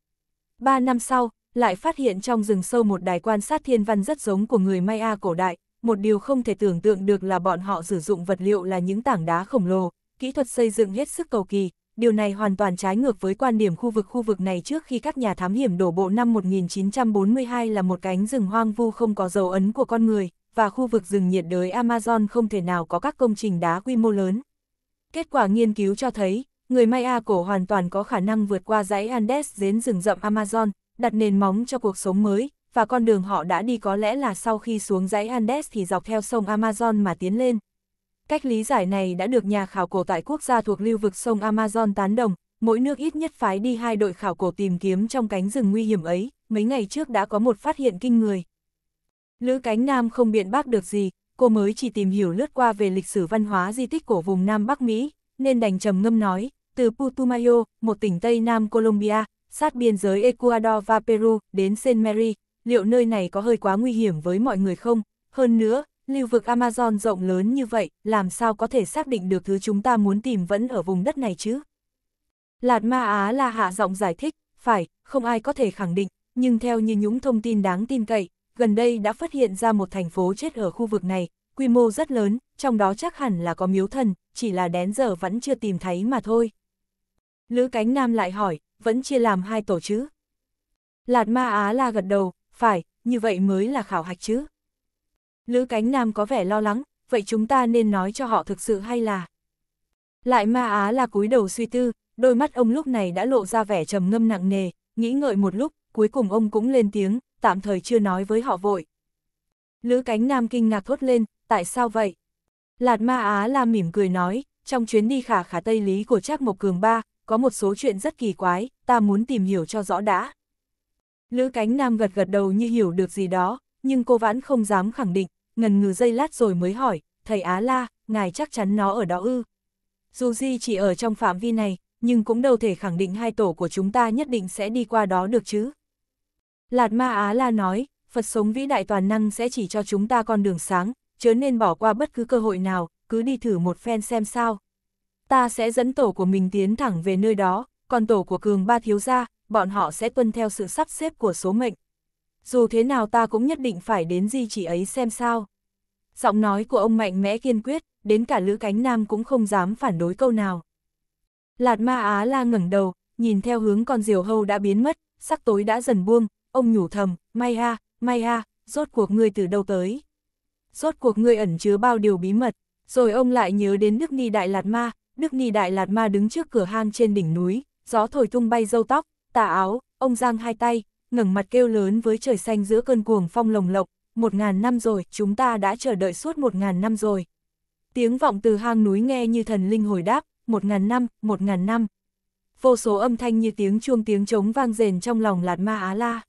Ba năm sau, lại phát hiện trong rừng sâu một đài quan sát thiên văn rất giống của người Maya cổ đại, một điều không thể tưởng tượng được là bọn họ sử dụng vật liệu là những tảng đá khổng lồ, kỹ thuật xây dựng hết sức cầu kỳ, điều này hoàn toàn trái ngược với quan điểm khu vực khu vực này trước khi các nhà thám hiểm đổ bộ năm 1942 là một cánh rừng hoang vu không có dấu ấn của con người, và khu vực rừng nhiệt đới Amazon không thể nào có các công trình đá quy mô lớn. Kết quả nghiên cứu cho thấy, người Maya cổ hoàn toàn có khả năng vượt qua dãy Andes đến rừng rậm Amazon, đặt nền móng cho cuộc sống mới, và con đường họ đã đi có lẽ là sau khi xuống dãy Andes thì dọc theo sông Amazon mà tiến lên. Cách lý giải này đã được nhà khảo cổ tại quốc gia thuộc lưu vực sông Amazon tán đồng, mỗi nước ít nhất phái đi hai đội khảo cổ tìm kiếm trong cánh rừng nguy hiểm ấy, mấy ngày trước đã có một phát hiện kinh người. Lữ cánh nam không biện bác được gì, cô mới chỉ tìm hiểu lướt qua về lịch sử văn hóa di tích của vùng Nam Bắc Mỹ, nên đành trầm ngâm nói, từ Putumayo, một tỉnh Tây Nam Colombia, sát biên giới Ecuador và Peru, đến Saint Mary, liệu nơi này có hơi quá nguy hiểm với mọi người không? Hơn nữa, lưu vực Amazon rộng lớn như vậy, làm sao có thể xác định được thứ chúng ta muốn tìm vẫn ở vùng đất này chứ? Lạt Ma Á là hạ giọng giải thích, phải, không ai có thể khẳng định, nhưng theo như những thông tin đáng tin cậy, gần đây đã phát hiện ra một thành phố chết ở khu vực này, quy mô rất lớn, trong đó chắc hẳn là có miếu thần, chỉ là đến giờ vẫn chưa tìm thấy mà thôi. Lữ Cánh Nam lại hỏi, vẫn chia làm hai tổ chứ? Lạt Ma Á la gật đầu, phải, như vậy mới là khảo hạch chứ. Lữ Cánh Nam có vẻ lo lắng, vậy chúng ta nên nói cho họ thực sự hay là... Lại Ma Á là cúi đầu suy tư, đôi mắt ông lúc này đã lộ ra vẻ trầm ngâm nặng nề, nghĩ ngợi một lúc, cuối cùng ông cũng lên tiếng, tạm thời chưa nói với họ vội. Lữ cánh nam kinh ngạc thốt lên, tại sao vậy? Lạt ma Á la mỉm cười nói, trong chuyến đi khả khả Tây Lý của Trác Mộc Cường Ba, có một số chuyện rất kỳ quái, ta muốn tìm hiểu cho rõ đã. Lữ cánh nam gật gật đầu như hiểu được gì đó, nhưng cô vãn không dám khẳng định, ngần ngừ dây lát rồi mới hỏi, thầy Á la, ngài chắc chắn nó ở đó ư. Dù gì chỉ ở trong phạm vi này, nhưng cũng đâu thể khẳng định hai tổ của chúng ta nhất định sẽ đi qua đó được chứ. Lạt Ma Á La nói, Phật sống vĩ đại toàn năng sẽ chỉ cho chúng ta con đường sáng, chớ nên bỏ qua bất cứ cơ hội nào, cứ đi thử một phen xem sao. Ta sẽ dẫn tổ của mình tiến thẳng về nơi đó, còn tổ của cường ba thiếu gia, bọn họ sẽ tuân theo sự sắp xếp của số mệnh. Dù thế nào ta cũng nhất định phải đến di chỉ ấy xem sao. Giọng nói của ông mạnh mẽ kiên quyết, đến cả Lữ Cánh Nam cũng không dám phản đối câu nào. Lạt Ma Á La ngẩng đầu, nhìn theo hướng con diều hâu đã biến mất, sắc tối đã dần buông, ông nhủ thầm, may ha, may ha, rốt cuộc ngươi từ đâu tới. Rốt cuộc ngươi ẩn chứa bao điều bí mật, rồi ông lại nhớ đến Đức Ni Đại Lạt Ma, Đức Ni Đại Lạt Ma đứng trước cửa hang trên đỉnh núi, gió thổi tung bay râu tóc, tà áo, ông giang hai tay, ngẩng mặt kêu lớn với trời xanh giữa cơn cuồng phong lồng lộc, một ngàn năm rồi, chúng ta đã chờ đợi suốt một ngàn năm rồi. Tiếng vọng từ hang núi nghe như thần linh hồi đáp, một ngàn năm, một ngàn năm. Vô số âm thanh như tiếng chuông tiếng trống vang rền trong lòng Lạt Ma Á La.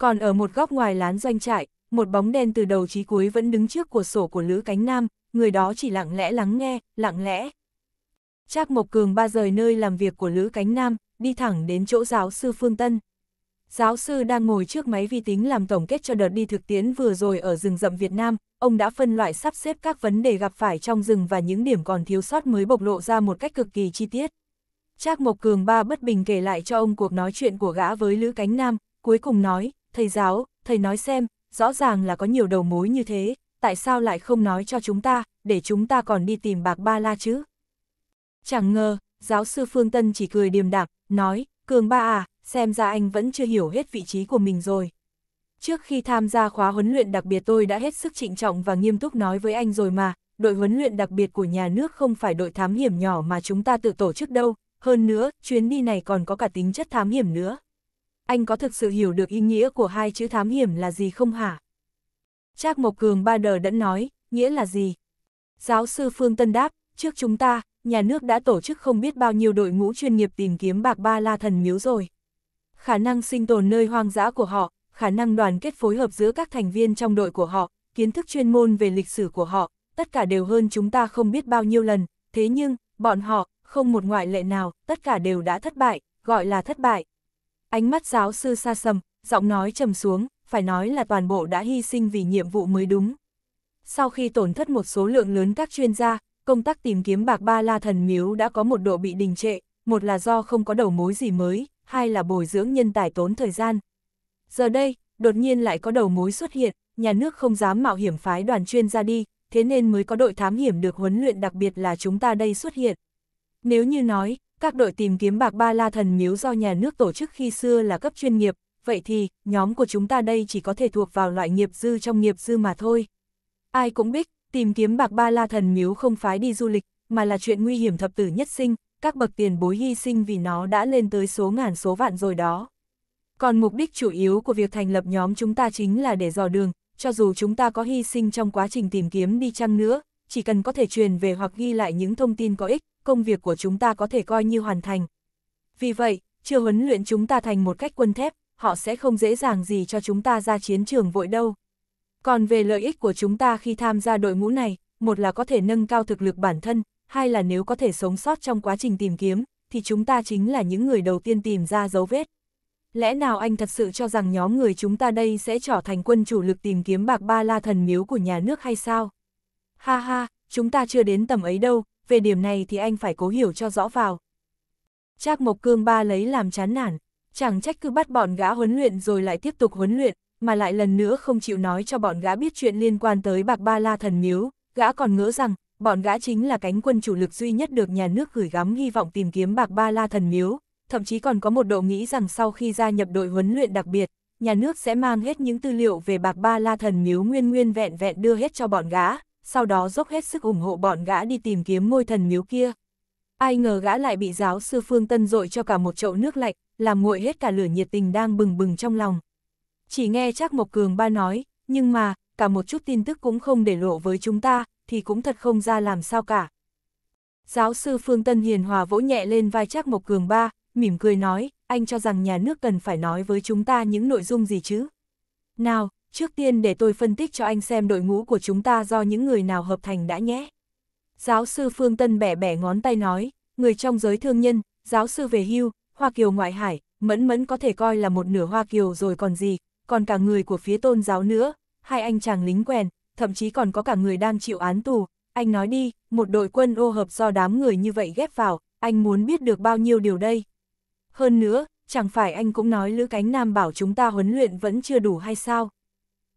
Còn ở một góc ngoài lán doanh trại, một bóng đen từ đầu chí cuối vẫn đứng trước cửa sổ của Lữ Cánh Nam, người đó chỉ lặng lẽ lắng nghe, lặng lẽ. Trác Mộc Cường ba rời nơi làm việc của Lữ Cánh Nam, đi thẳng đến chỗ giáo sư Phương Tân. Giáo sư đang ngồi trước máy vi tính làm tổng kết cho đợt đi thực tiễn vừa rồi ở rừng rậm Việt Nam, ông đã phân loại sắp xếp các vấn đề gặp phải trong rừng và những điểm còn thiếu sót mới bộc lộ ra một cách cực kỳ chi tiết. Trác Mộc Cường ba bất bình kể lại cho ông cuộc nói chuyện của gã với Lữ Cánh Nam, cuối cùng nói, thầy giáo, thầy nói xem, rõ ràng là có nhiều đầu mối như thế, tại sao lại không nói cho chúng ta, để chúng ta còn đi tìm bạc ba la chứ? Chẳng ngờ, giáo sư Phương Tân chỉ cười điềm đạm, nói, Cường ba à, xem ra anh vẫn chưa hiểu hết vị trí của mình rồi. Trước khi tham gia khóa huấn luyện đặc biệt tôi đã hết sức trịnh trọng và nghiêm túc nói với anh rồi mà, đội huấn luyện đặc biệt của nhà nước không phải đội thám hiểm nhỏ mà chúng ta tự tổ chức đâu, hơn nữa, chuyến đi này còn có cả tính chất thám hiểm nữa anh có thực sự hiểu được ý nghĩa của hai chữ thám hiểm là gì không hả? Trác Mộc Cường ba đờ đẫn nói, nghĩa là gì? Giáo sư Phương Tân đáp, trước chúng ta, nhà nước đã tổ chức không biết bao nhiêu đội ngũ chuyên nghiệp tìm kiếm bạc ba la thần miếu rồi. Khả năng sinh tồn nơi hoang dã của họ, khả năng đoàn kết phối hợp giữa các thành viên trong đội của họ, kiến thức chuyên môn về lịch sử của họ, tất cả đều hơn chúng ta không biết bao nhiêu lần, thế nhưng, bọn họ, không một ngoại lệ nào, tất cả đều đã thất bại, gọi là thất bại, Ánh mắt giáo sư xa sầm, giọng nói trầm xuống, phải nói là toàn bộ đã hy sinh vì nhiệm vụ mới đúng. Sau khi tổn thất một số lượng lớn các chuyên gia, công tác tìm kiếm bạc ba la thần miếu đã có một độ bị đình trệ, một là do không có đầu mối gì mới, hai là bồi dưỡng nhân tài tốn thời gian. Giờ đây, đột nhiên lại có đầu mối xuất hiện, nhà nước không dám mạo hiểm phái đoàn chuyên gia đi, thế nên mới có đội thám hiểm được huấn luyện đặc biệt là chúng ta đây xuất hiện. Nếu như nói, các đội tìm kiếm bạc ba la thần miếu do nhà nước tổ chức khi xưa là cấp chuyên nghiệp, vậy thì, nhóm của chúng ta đây chỉ có thể thuộc vào loại nghiệp dư trong nghiệp dư mà thôi. Ai cũng biết, tìm kiếm bạc ba la thần miếu không phải đi du lịch, mà là chuyện nguy hiểm thập tử nhất sinh, các bậc tiền bối hy sinh vì nó đã lên tới số ngàn số vạn rồi đó. Còn mục đích chủ yếu của việc thành lập nhóm chúng ta chính là để dò đường, cho dù chúng ta có hy sinh trong quá trình tìm kiếm đi chăng nữa, chỉ cần có thể truyền về hoặc ghi lại những thông tin có ích, công việc của chúng ta có thể coi như hoàn thành. Vì vậy, chưa huấn luyện chúng ta thành một cách quân thép, họ sẽ không dễ dàng gì cho chúng ta ra chiến trường vội đâu. Còn về lợi ích của chúng ta khi tham gia đội ngũ này, một là có thể nâng cao thực lực bản thân, hai là nếu có thể sống sót trong quá trình tìm kiếm, thì chúng ta chính là những người đầu tiên tìm ra dấu vết. Lẽ nào anh thật sự cho rằng nhóm người chúng ta đây sẽ trở thành quân chủ lực tìm kiếm bạc ba la thần miếu của nhà nước hay sao? Ha ha, chúng ta chưa đến tầm ấy đâu, về điểm này thì anh phải cố hiểu cho rõ vào. Trác Mộc Cương ba lấy làm chán nản, chẳng trách cứ bắt bọn gã huấn luyện rồi lại tiếp tục huấn luyện, mà lại lần nữa không chịu nói cho bọn gã biết chuyện liên quan tới bạc ba la thần miếu, gã còn ngỡ rằng bọn gã chính là cánh quân chủ lực duy nhất được nhà nước gửi gắm hy vọng tìm kiếm bạc ba la thần miếu, thậm chí còn có một độ nghĩ rằng sau khi gia nhập đội huấn luyện đặc biệt, nhà nước sẽ mang hết những tư liệu về bạc ba la thần miếu nguyên nguyên vẹn vẹn đưa hết cho bọn gã, sau đó dốc hết sức ủng hộ bọn gã đi tìm kiếm ngôi thần miếu kia. Ai ngờ gã lại bị giáo sư Phương Tân dội cho cả một chậu nước lạnh, làm nguội hết cả lửa nhiệt tình đang bừng bừng trong lòng. Chỉ nghe chắc Mộc Cường ba nói, nhưng mà, cả một chút tin tức cũng không để lộ với chúng ta, thì cũng thật không ra làm sao cả. Giáo sư Phương Tân hiền hòa vỗ nhẹ lên vai chắc Mộc Cường ba, mỉm cười nói, anh cho rằng nhà nước cần phải nói với chúng ta những nội dung gì chứ? Nào, trước tiên để tôi phân tích cho anh xem đội ngũ của chúng ta do những người nào hợp thành đã nhé. Giáo sư Phương Tân bẻ bẻ ngón tay nói, người trong giới thương nhân, giáo sư về hưu, Hoa Kiều ngoại hải, mẫn mẫn có thể coi là một nửa Hoa Kiều rồi còn gì, còn cả người của phía tôn giáo nữa, hai anh chàng lính quèn, thậm chí còn có cả người đang chịu án tù. Anh nói đi, một đội quân ô hợp do đám người như vậy ghép vào, anh muốn biết được bao nhiêu điều đây. Hơn nữa, chẳng phải anh cũng nói Lữ Cánh Nam bảo chúng ta huấn luyện vẫn chưa đủ hay sao?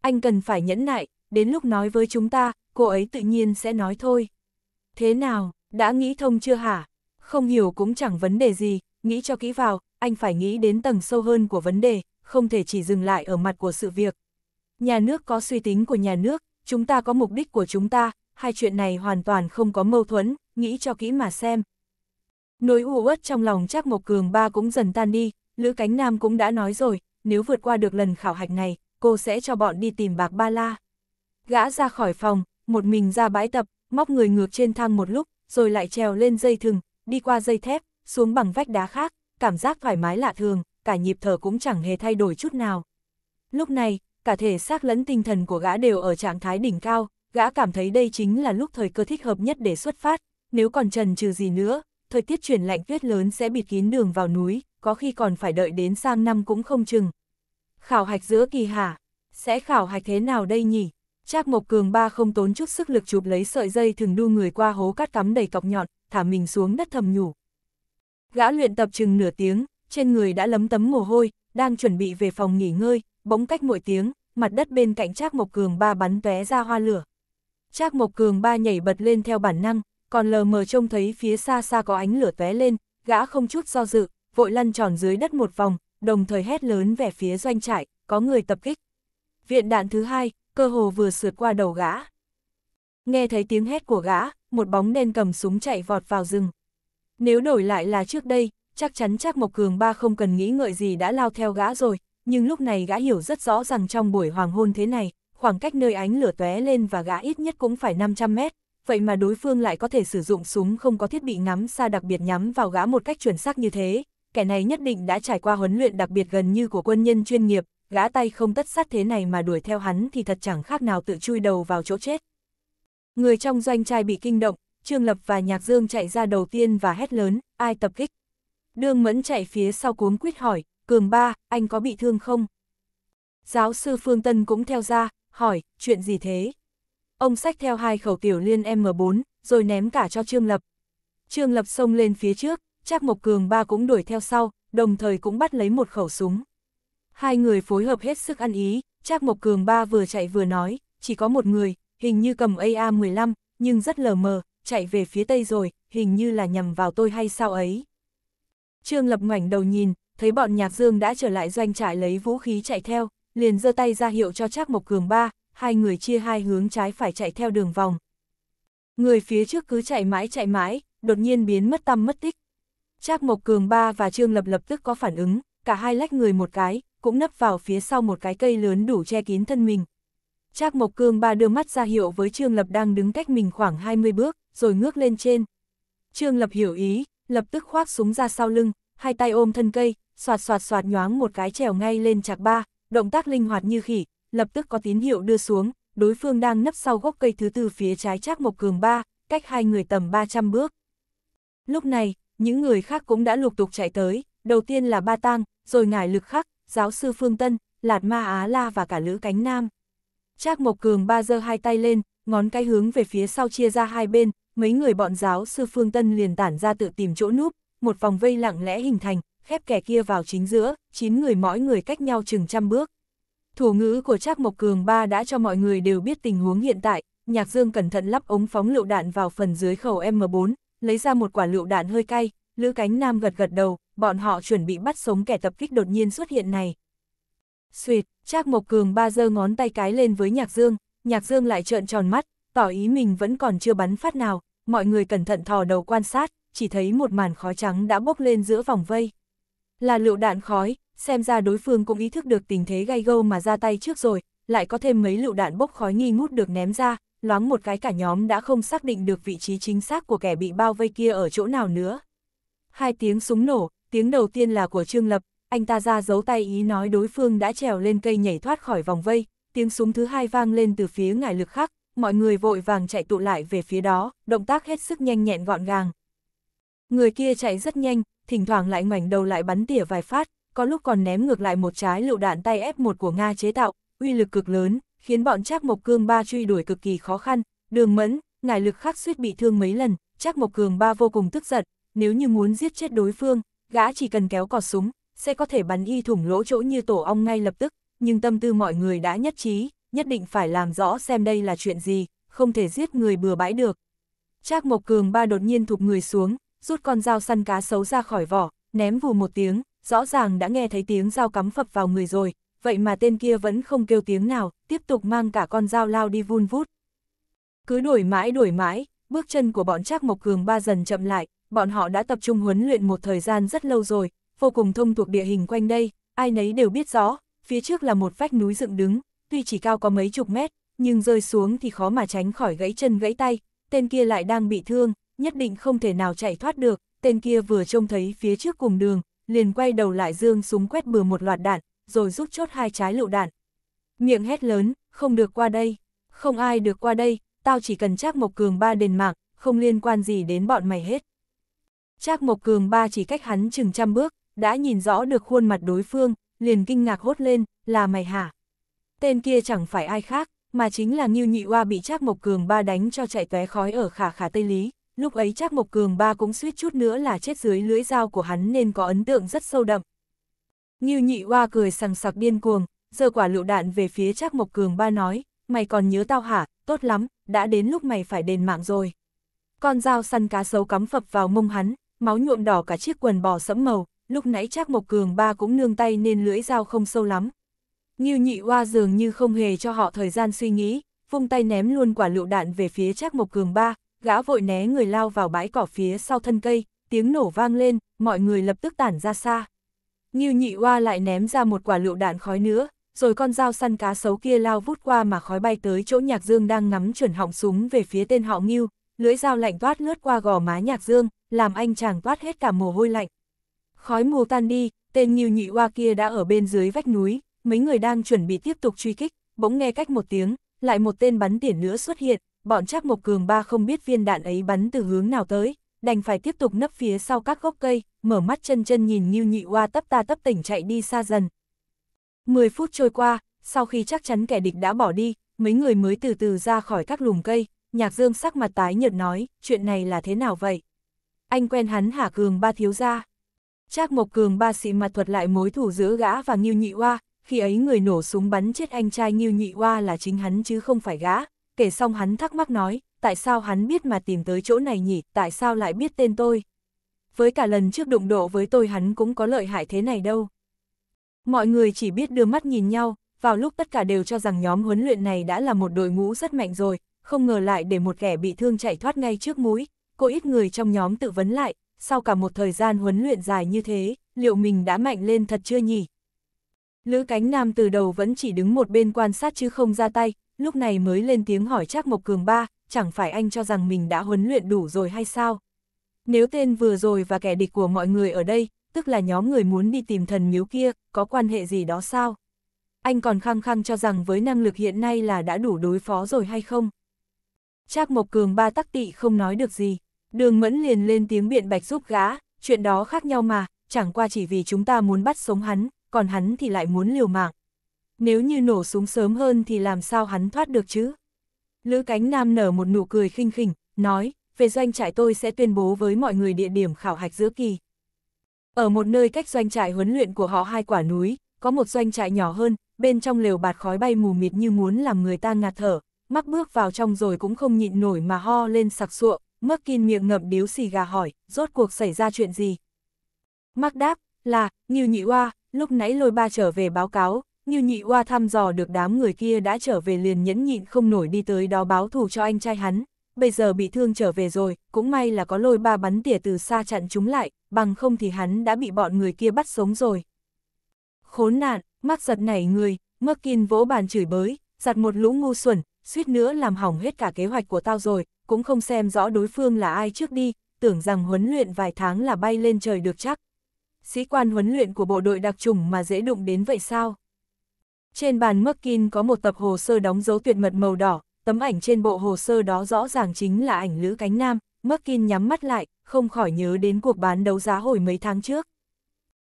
anh cần phải nhẫn nại, đến lúc nói với chúng ta, cô ấy tự nhiên sẽ nói thôi. Thế nào, đã nghĩ thông chưa hả? Không hiểu cũng chẳng vấn đề gì, nghĩ cho kỹ vào, anh phải nghĩ đến tầng sâu hơn của vấn đề, không thể chỉ dừng lại ở mặt của sự việc. Nhà nước có suy tính của nhà nước, chúng ta có mục đích của chúng ta, hai chuyện này hoàn toàn không có mâu thuẫn, nghĩ cho kỹ mà xem. Nỗi u uất trong lòng chắc Mộc Cường ba cũng dần tan đi, Lữ Cánh Nam cũng đã nói rồi, nếu vượt qua được lần khảo hạch này, cô sẽ cho bọn đi tìm bạc ba la. Gã ra khỏi phòng, một mình ra bãi tập, móc người ngược trên thang một lúc, rồi lại trèo lên dây thừng, đi qua dây thép, xuống bằng vách đá khác, cảm giác thoải mái lạ thường, cả nhịp thở cũng chẳng hề thay đổi chút nào. Lúc này, cả thể xác lẫn tinh thần của gã đều ở trạng thái đỉnh cao, gã cảm thấy đây chính là lúc thời cơ thích hợp nhất để xuất phát, nếu còn trần trừ gì nữa, thời tiết chuyển lạnh tuyết lớn sẽ bịt kín đường vào núi, có khi còn phải đợi đến sang năm cũng không chừng. Khảo hạch giữa kỳ hả? Sẽ khảo hạch thế nào đây nhỉ? Trác Mộc Cường ba không tốn chút sức lực chụp lấy sợi dây thường đu người qua hố cát cắm đầy cọc nhọn, thả mình xuống đất thầm nhủ. Gã luyện tập chừng nửa tiếng, trên người đã lấm tấm mồ hôi, đang chuẩn bị về phòng nghỉ ngơi, bỗng cách mỗi tiếng, mặt đất bên cạnh Trác Mộc Cường ba bắn tóe ra hoa lửa. Trác Mộc Cường ba nhảy bật lên theo bản năng, còn lờ mờ trông thấy phía xa xa có ánh lửa tóe lên, gã không chút do dự, vội lăn tròn dưới đất một vòng, đồng thời hét lớn về phía doanh trại, có người tập kích. Viện đạn thứ hai, cơ hồ vừa sượt qua đầu gã. Nghe thấy tiếng hét của gã, một bóng đen cầm súng chạy vọt vào rừng. Nếu đổi lại là trước đây, chắc chắn chắc Mộc Cường ba không cần nghĩ ngợi gì đã lao theo gã rồi, nhưng lúc này gã hiểu rất rõ rằng trong buổi hoàng hôn thế này, khoảng cách nơi ánh lửa tóe lên và gã ít nhất cũng phải 500 mét, vậy mà đối phương lại có thể sử dụng súng không có thiết bị ngắm xa đặc biệt nhắm vào gã một cách chuẩn xác như thế, kẻ này nhất định đã trải qua huấn luyện đặc biệt gần như của quân nhân chuyên nghiệp, gã tay không tất sát thế này mà đuổi theo hắn thì thật chẳng khác nào tự chui đầu vào chỗ chết. Người trong doanh trai bị kinh động, Trương Lập và Nhạc Dương chạy ra đầu tiên và hét lớn, ai tập kích. Đương Mẫn chạy phía sau cuống quyết hỏi, Cường ba, anh có bị thương không? Giáo sư Phương Tân cũng theo ra, hỏi, chuyện gì thế? Ông sách theo hai khẩu tiểu liên M4, rồi ném cả cho Trương Lập. Trương Lập xông lên phía trước, Trác Mộc Cường ba cũng đuổi theo sau, đồng thời cũng bắt lấy một khẩu súng. Hai người phối hợp hết sức ăn ý, Trác Mộc Cường ba vừa chạy vừa nói, chỉ có một người, hình như cầm AA-15, nhưng rất lờ mờ, chạy về phía tây rồi, hình như là nhầm vào tôi hay sao ấy. Trương Lập ngoảnh đầu nhìn, thấy bọn Nhạc Dương đã trở lại doanh trại lấy vũ khí chạy theo, liền giơ tay ra hiệu cho Trác Mộc Cường ba, hai người chia hai hướng trái phải chạy theo đường vòng. Người phía trước cứ chạy mãi chạy mãi, đột nhiên biến mất tăm mất tích, Trác Mộc Cường ba và Trương Lập lập tức có phản ứng, cả hai lách người một cái, cũng nấp vào phía sau một cái cây lớn đủ che kín thân mình. Trác Mộc Cường ba đưa mắt ra hiệu với Trương Lập đang đứng cách mình khoảng 20 bước, rồi ngước lên trên. Trương Lập hiểu ý, lập tức khoác súng ra sau lưng, hai tay ôm thân cây, soạt soạt soạt nhoáng một cái trèo ngay lên chạc ba, động tác linh hoạt như khỉ, lập tức có tín hiệu đưa xuống, đối phương đang nấp sau gốc cây thứ tư phía trái Trác Mộc Cường ba, cách hai người tầm 300 bước. Lúc này, những người khác cũng đã lục tục chạy tới, đầu tiên là Ba Tang, rồi ngài Lực Khắc, giáo sư Phương Tân, Lạt Ma Á La và cả Lữ Cánh Nam. Trác Mộc Cường ba giơ hai tay lên, ngón cái hướng về phía sau chia ra hai bên, mấy người bọn giáo sư Phương Tân liền tản ra tự tìm chỗ núp, một vòng vây lặng lẽ hình thành, khép kẻ kia vào chính giữa, chín người mỗi người cách nhau chừng trăm bước. Thủ ngữ của Trác Mộc Cường ba đã cho mọi người đều biết tình huống hiện tại, Nhạc Dương cẩn thận lắp ống phóng lựu đạn vào phần dưới khẩu M4, lấy ra một quả lựu đạn hơi cay, Lữ Cánh Nam gật gật đầu, bọn họ chuẩn bị bắt sống kẻ tập kích đột nhiên xuất hiện này. Xuyệt, Trác Mộc Cường ba giơ ngón tay cái lên với Nhạc Dương, Nhạc Dương lại trợn tròn mắt, tỏ ý mình vẫn còn chưa bắn phát nào, mọi người cẩn thận thò đầu quan sát, chỉ thấy một màn khói trắng đã bốc lên giữa vòng vây. Là lựu đạn khói, xem ra đối phương cũng ý thức được tình thế gay go mà ra tay trước rồi, lại có thêm mấy lựu đạn bốc khói nghi ngút được ném ra, loáng một cái cả nhóm đã không xác định được vị trí chính xác của kẻ bị bao vây kia ở chỗ nào nữa. Hai tiếng súng nổ, tiếng đầu tiên là của Trương Lập, anh ta ra giấu tay ý nói đối phương đã trèo lên cây nhảy thoát khỏi vòng vây, tiếng súng thứ hai vang lên từ phía ngải lực khác, mọi người vội vàng chạy tụ lại về phía đó, động tác hết sức nhanh nhẹn gọn gàng. Người kia chạy rất nhanh, thỉnh thoảng lại ngoảnh đầu lại bắn tỉa vài phát, có lúc còn ném ngược lại một trái lựu đạn tay F1 của Nga chế tạo, uy lực cực lớn, khiến bọn Trác Mộc Cương ba truy đuổi cực kỳ khó khăn, Đường Mẫn, ngài lực khắc suýt bị thương mấy lần, Trác Mộc Cường ba vô cùng tức giận, nếu như muốn giết chết đối phương, gã chỉ cần kéo cò súng, sẽ có thể bắn y thủng lỗ chỗ như tổ ong ngay lập tức, nhưng tâm tư mọi người đã nhất trí, nhất định phải làm rõ xem đây là chuyện gì, không thể giết người bừa bãi được. Trác Mộc Cường ba đột nhiên thụp người xuống, rút con dao săn cá sấu ra khỏi vỏ, ném vù một tiếng, rõ ràng đã nghe thấy tiếng dao cắm phập vào người rồi, vậy mà tên kia vẫn không kêu tiếng nào, tiếp tục mang cả con dao lao đi vun vút. Cứ đuổi mãi đuổi mãi, bước chân của bọn Trác Mộc Cường ba dần chậm lại, bọn họ đã tập trung huấn luyện một thời gian rất lâu rồi, vô cùng thông thuộc địa hình quanh đây, ai nấy đều biết rõ, phía trước là một vách núi dựng đứng, tuy chỉ cao có mấy chục mét, nhưng rơi xuống thì khó mà tránh khỏi gãy chân gãy tay, tên kia lại đang bị thương, nhất định không thể nào chạy thoát được, tên kia vừa trông thấy phía trước cùng đường, liền quay đầu lại dương súng quét bừa một loạt đạn, rồi rút chốt hai trái lựu đạn. Miệng hét lớn, không được qua đây, không ai được qua đây, tao chỉ cần Trác Mộc Cường ba đền mạng, không liên quan gì đến bọn mày hết. Trác Mộc Cường ba chỉ cách hắn chừng trăm bước, đã nhìn rõ được khuôn mặt đối phương, liền kinh ngạc hốt lên, là mày hả? Tên kia chẳng phải ai khác, mà chính là Ngưu Nhị Hoa bị Trác Mộc Cường ba đánh cho chạy tóe khói ở khả khả Tây Lý. Lúc ấy Trác Mộc Cường ba cũng suýt chút nữa là chết dưới lưỡi dao của hắn nên có ấn tượng rất sâu đậm. Như nhị hoa cười sằng sặc điên cuồng, giơ quả lựu đạn về phía Trác Mộc Cường ba nói, mày còn nhớ tao hả, tốt lắm, đã đến lúc mày phải đền mạng rồi. Con dao săn cá sấu cắm phập vào mông hắn, máu nhuộm đỏ cả chiếc quần bò sẫm màu, lúc nãy Trác Mộc Cường ba cũng nương tay nên lưỡi dao không sâu lắm. Như nhị hoa dường như không hề cho họ thời gian suy nghĩ, vung tay ném luôn quả lựu đạn về phía Trác Mộc Cường ba, gã vội né người lao vào bãi cỏ phía sau thân cây, tiếng nổ vang lên, mọi người lập tức tản ra xa. Như nhị oa lại ném ra một quả lựu đạn khói nữa, rồi con dao săn cá sấu kia lao vút qua mà khói bay tới chỗ Nhạc Dương đang ngắm chuẩn họng súng về phía tên họ Ngưu, lưỡi dao lạnh toát lướt qua gò má Nhạc Dương, làm anh chàng toát hết cả mồ hôi lạnh. Khói mù tan đi, tên Ngưu Nhị Oa kia đã ở bên dưới vách núi, mấy người đang chuẩn bị tiếp tục truy kích, bỗng nghe cách một tiếng, lại một tên bắn tiễn nữa xuất hiện, bọn chắc Mộc Cường Ba không biết viên đạn ấy bắn từ hướng nào tới đành phải tiếp tục nấp phía sau các gốc cây, mở mắt chân chân nhìn Ngưu Nhị Oa tấp ta tấp tỉnh chạy đi xa dần. Mười phút trôi qua, sau khi chắc chắn kẻ địch đã bỏ đi, mấy người mới từ từ ra khỏi các lùm cây, Nhạc Dương sắc mặt tái nhợt nói, chuyện này là thế nào vậy? Anh quen hắn hả Cường Ba thiếu gia? Trác Mộc Cường Ba sĩ mặt thuật lại mối thủ giữa gã và Ngưu Nhị Hoa. khi ấy người nổ súng bắn chết anh trai Ngưu Nhị Hoa là chính hắn chứ không phải gã. Kể xong hắn thắc mắc nói, tại sao hắn biết mà tìm tới chỗ này nhỉ, tại sao lại biết tên tôi. Với cả lần trước đụng độ với tôi hắn cũng có lợi hại thế này đâu. Mọi người chỉ biết đưa mắt nhìn nhau, vào lúc tất cả đều cho rằng nhóm huấn luyện này đã là một đội ngũ rất mạnh rồi, không ngờ lại để một kẻ bị thương chạy thoát ngay trước mũi, cô ít người trong nhóm tự vấn lại, sau cả một thời gian huấn luyện dài như thế, liệu mình đã mạnh lên thật chưa nhỉ? Lữ cánh nam từ đầu vẫn chỉ đứng một bên quan sát chứ không ra tay, lúc này mới lên tiếng hỏi chắc Mộc Cường ba, chẳng phải anh cho rằng mình đã huấn luyện đủ rồi hay sao? Nếu tên vừa rồi và kẻ địch của mọi người ở đây, tức là nhóm người muốn đi tìm thần miếu kia, có quan hệ gì đó sao? Anh còn khăng khăng cho rằng với năng lực hiện nay là đã đủ đối phó rồi hay không? Trác Mộc Cường ba tắc tị không nói được gì, đường mẫn liền lên tiếng biện bạch giúp gã, chuyện đó khác nhau mà, chẳng qua chỉ vì chúng ta muốn bắt sống hắn, còn hắn thì lại muốn liều mạng. Nếu như nổ súng sớm hơn thì làm sao hắn thoát được chứ? Lữ Cánh Nam nở một nụ cười khinh khỉnh, nói, về doanh trại tôi sẽ tuyên bố với mọi người địa điểm khảo hạch giữa kỳ. Ở một nơi cách doanh trại huấn luyện của họ hai quả núi, có một doanh trại nhỏ hơn, bên trong lều bạt khói bay mù mịt như muốn làm người ta ngạt thở, mắc bước vào trong rồi cũng không nhịn nổi mà ho lên sặc sụa, mắc kín miệng ngậm điếu xì gà hỏi, rốt cuộc xảy ra chuyện gì. Mắc đáp, là, Nghiêu Nhị Hoa, lúc nãy lôi ba trở về báo cáo, như nhị oa thăm dò được đám người kia đã trở về liền nhẫn nhịn không nổi đi tới đó báo thù cho anh trai hắn, bây giờ bị thương trở về rồi, cũng may là có lôi ba bắn tỉa từ xa chặn chúng lại, bằng không thì hắn đã bị bọn người kia bắt sống rồi. Khốn nạn, mắt giật nảy người, mắc kin vỗ bàn chửi bới, giặt một lũ ngu xuẩn, suýt nữa làm hỏng hết cả kế hoạch của tao rồi, cũng không xem rõ đối phương là ai trước đi, tưởng rằng huấn luyện vài tháng là bay lên trời được chắc. Sĩ quan huấn luyện của bộ đội đặc trùng mà dễ đụng đến vậy sao? Trên bàn Merkin có một tập hồ sơ đóng dấu tuyệt mật màu đỏ, tấm ảnh trên bộ hồ sơ đó rõ ràng chính là ảnh Lữ Cánh Nam, Merkin nhắm mắt lại, không khỏi nhớ đến cuộc bán đấu giá hồi mấy tháng trước.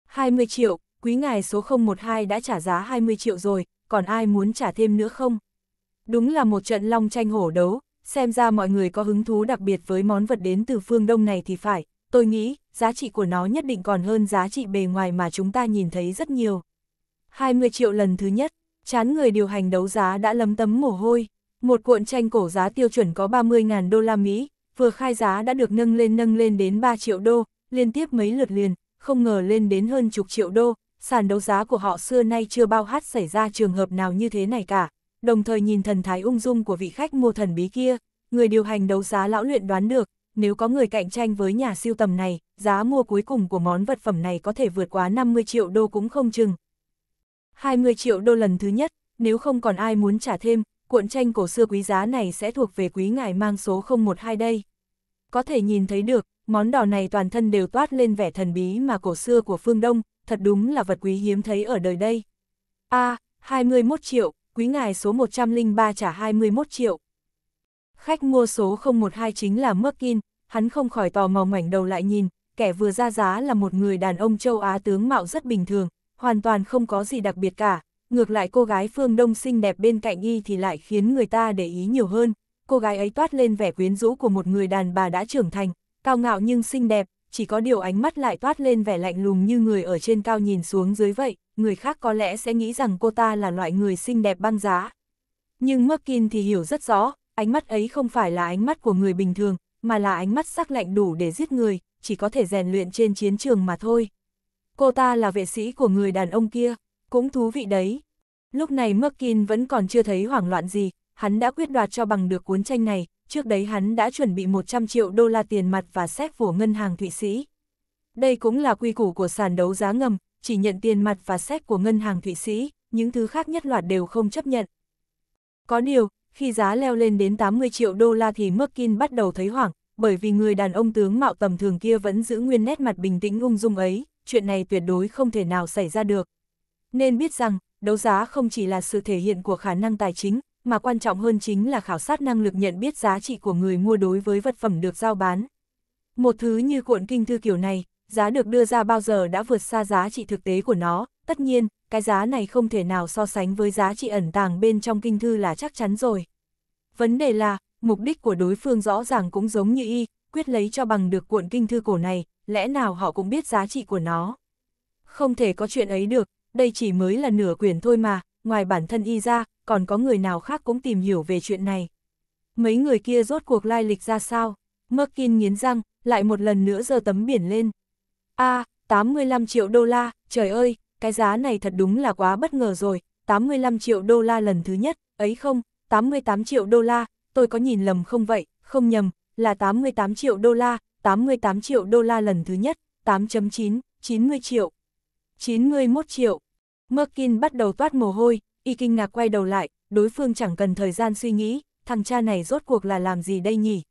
20 triệu, quý ngài số 012 đã trả giá 20 triệu rồi, còn ai muốn trả thêm nữa không? Đúng là một trận long tranh hổ đấu, xem ra mọi người có hứng thú đặc biệt với món vật đến từ phương Đông này thì phải, tôi nghĩ, giá trị của nó nhất định còn hơn giá trị bề ngoài mà chúng ta nhìn thấy rất nhiều. 20 triệu lần thứ nhất, chán người điều hành đấu giá đã lấm tấm mồ hôi. Một cuộn tranh cổ giá tiêu chuẩn có 30.000 đô la Mỹ, vừa khai giá đã được nâng lên nâng lên đến 3 triệu đô, liên tiếp mấy lượt liền, không ngờ lên đến hơn chục triệu đô, sàn đấu giá của họ xưa nay chưa bao hát xảy ra trường hợp nào như thế này cả. Đồng thời nhìn thần thái ung dung của vị khách mua thần bí kia, người điều hành đấu giá lão luyện đoán được, nếu có người cạnh tranh với nhà siêu tầm này, giá mua cuối cùng của món vật phẩm này có thể vượt quá 50 triệu đô cũng không chừng, 20 triệu đô lần thứ nhất, nếu không còn ai muốn trả thêm, cuộn tranh cổ xưa quý giá này sẽ thuộc về quý ngài mang số 012 đây. Có thể nhìn thấy được, món đỏ này toàn thân đều toát lên vẻ thần bí mà cổ xưa của phương Đông, thật đúng là vật quý hiếm thấy ở đời đây. A, à, 21 triệu, quý ngài số 103 trả 21 triệu. Khách mua số 012 chính là Merkin, hắn không khỏi tò mò ngoảnh đầu lại nhìn, kẻ vừa ra giá là một người đàn ông châu Á tướng mạo rất bình thường, hoàn toàn không có gì đặc biệt cả, ngược lại cô gái phương đông xinh đẹp bên cạnh y thì lại khiến người ta để ý nhiều hơn, cô gái ấy toát lên vẻ quyến rũ của một người đàn bà đã trưởng thành, cao ngạo nhưng xinh đẹp, chỉ có điều ánh mắt lại toát lên vẻ lạnh lùng như người ở trên cao nhìn xuống dưới vậy, người khác có lẽ sẽ nghĩ rằng cô ta là loại người xinh đẹp băng giá. Nhưng Merkin thì hiểu rất rõ, ánh mắt ấy không phải là ánh mắt của người bình thường, mà là ánh mắt sắc lạnh đủ để giết người, chỉ có thể rèn luyện trên chiến trường mà thôi cô ta là vệ sĩ của người đàn ông kia, cũng thú vị đấy. Lúc này Merkin vẫn còn chưa thấy hoảng loạn gì, hắn đã quyết đoạt cho bằng được cuốn tranh này, trước đấy hắn đã chuẩn bị 100 triệu đô la tiền mặt và xét của ngân hàng Thụy Sĩ. Đây cũng là quy củ của sàn đấu giá ngầm, chỉ nhận tiền mặt và xét của ngân hàng Thụy Sĩ, những thứ khác nhất loạt đều không chấp nhận. Có điều, khi giá leo lên đến 80 triệu đô la thì Merkin bắt đầu thấy hoảng, bởi vì người đàn ông tướng mạo tầm thường kia vẫn giữ nguyên nét mặt bình tĩnh ung dung ấy chuyện này tuyệt đối không thể nào xảy ra được. Nên biết rằng, đấu giá không chỉ là sự thể hiện của khả năng tài chính, mà quan trọng hơn chính là khảo sát năng lực nhận biết giá trị của người mua đối với vật phẩm được giao bán. Một thứ như cuộn kinh thư kiểu này, giá được đưa ra bao giờ đã vượt xa giá trị thực tế của nó, tất nhiên, cái giá này không thể nào so sánh với giá trị ẩn tàng bên trong kinh thư là chắc chắn rồi. Vấn đề là, mục đích của đối phương rõ ràng cũng giống như y, quyết lấy cho bằng được cuộn kinh thư cổ này, lẽ nào họ cũng biết giá trị của nó. Không thể có chuyện ấy được, đây chỉ mới là nửa quyển thôi mà, ngoài bản thân y ra, còn có người nào khác cũng tìm hiểu về chuyện này. Mấy người kia rốt cuộc lai lịch ra sao? Merkin nghiến răng, lại một lần nữa giơ tấm biển lên. a à, 85 triệu đô la, trời ơi, cái giá này thật đúng là quá bất ngờ rồi, 85 triệu đô la lần thứ nhất, ấy không, 88 triệu đô la, tôi có nhìn lầm không vậy, không nhầm, là 88 triệu đô la, 88 triệu đô la lần thứ nhất, 8.9, 90 triệu, 91 triệu. Merkin bắt đầu toát mồ hôi, y kinh ngạc quay đầu lại, đối phương chẳng cần thời gian suy nghĩ, thằng cha này rốt cuộc là làm gì đây nhỉ?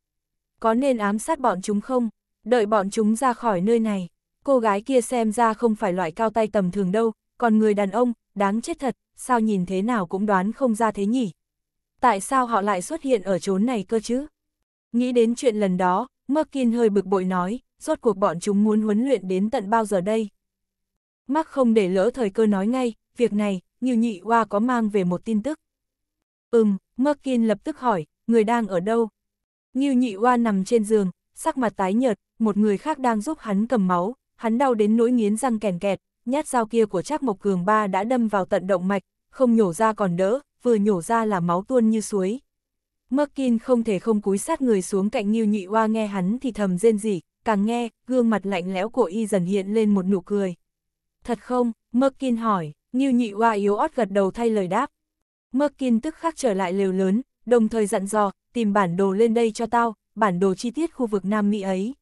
Có nên ám sát bọn chúng không? Đợi bọn chúng ra khỏi nơi này, cô gái kia xem ra không phải loại cao tay tầm thường đâu, còn người đàn ông, đáng chết thật, sao nhìn thế nào cũng đoán không ra thế nhỉ? Tại sao họ lại xuất hiện ở chốn này cơ chứ? Nghĩ đến chuyện lần đó, Merkin hơi bực bội nói, rốt cuộc bọn chúng muốn huấn luyện đến tận bao giờ đây. Mark không để lỡ thời cơ nói ngay, việc này, như nhị hoa có mang về một tin tức. Ừm, Merkin lập tức hỏi, người đang ở đâu? Như nhị hoa nằm trên giường, sắc mặt tái nhợt, một người khác đang giúp hắn cầm máu, hắn đau đến nỗi nghiến răng kèn kẹt, nhát dao kia của Trác Mộc Cường Ba đã đâm vào tận động mạch, không nhổ ra còn đỡ, vừa nhổ ra là máu tuôn như suối. Merkin không thể không cúi sát người xuống cạnh Nghiêu Nhị Hoa nghe hắn thì thầm rên rỉ, càng nghe, gương mặt lạnh lẽo của y dần hiện lên một nụ cười. Thật không? Merkin hỏi, Nghiêu Nhị Hoa yếu ót gật đầu thay lời đáp. Merkin tức khắc trở lại lều lớn, đồng thời dặn dò, tìm bản đồ lên đây cho tao, bản đồ chi tiết khu vực Nam Mỹ ấy.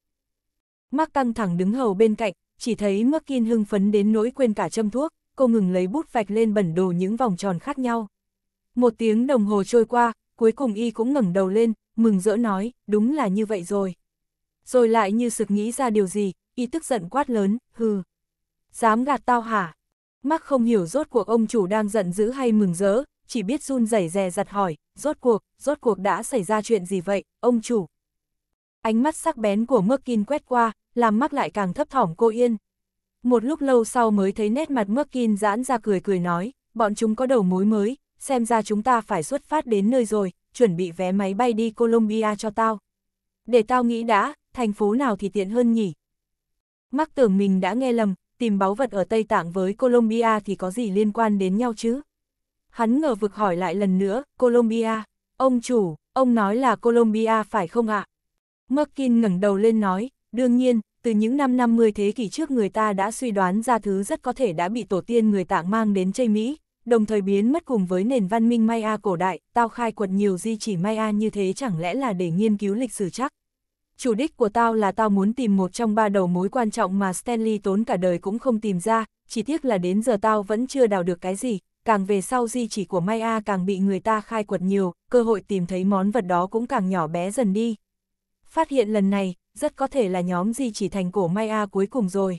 Mark căng thẳng đứng hầu bên cạnh, chỉ thấy Merkin hưng phấn đến nỗi quên cả châm thuốc, cô ngừng lấy bút vạch lên bản đồ những vòng tròn khác nhau. Một tiếng đồng hồ trôi qua, cuối cùng y cũng ngẩng đầu lên, mừng rỡ nói, đúng là như vậy rồi. Rồi lại như sực nghĩ ra điều gì, y tức giận quát lớn, hừ. Dám gạt tao hả? Mắc không hiểu rốt cuộc ông chủ đang giận dữ hay mừng rỡ, chỉ biết run rẩy rè giặt hỏi, rốt cuộc, rốt cuộc đã xảy ra chuyện gì vậy, ông chủ? Ánh mắt sắc bén của Merkin quét qua, làm mắc lại càng thấp thỏm cô yên. Một lúc lâu sau mới thấy nét mặt Merkin giãn ra cười cười nói, bọn chúng có đầu mối mới, xem ra chúng ta phải xuất phát đến nơi rồi, chuẩn bị vé máy bay đi Colombia cho tao. Để tao nghĩ đã, thành phố nào thì tiện hơn nhỉ? Mắc tưởng mình đã nghe lầm, tìm báu vật ở Tây Tạng với Colombia thì có gì liên quan đến nhau chứ? Hắn ngờ vực hỏi lại lần nữa, Colombia, ông chủ, ông nói là Colombia phải không ạ? À? Merkin ngẩng đầu lên nói, đương nhiên, từ những năm 50 thế kỷ trước người ta đã suy đoán ra thứ rất có thể đã bị tổ tiên người Tạng mang đến chơi Mỹ, đồng thời biến mất cùng với nền văn minh Maya cổ đại, tao khai quật nhiều di chỉ Maya như thế chẳng lẽ là để nghiên cứu lịch sử chắc. Chủ đích của tao là tao muốn tìm một trong ba đầu mối quan trọng mà Stanley tốn cả đời cũng không tìm ra, chỉ tiếc là đến giờ tao vẫn chưa đào được cái gì, càng về sau di chỉ của Maya càng bị người ta khai quật nhiều, cơ hội tìm thấy món vật đó cũng càng nhỏ bé dần đi. Phát hiện lần này, rất có thể là nhóm di chỉ thành cổ Maya cuối cùng rồi.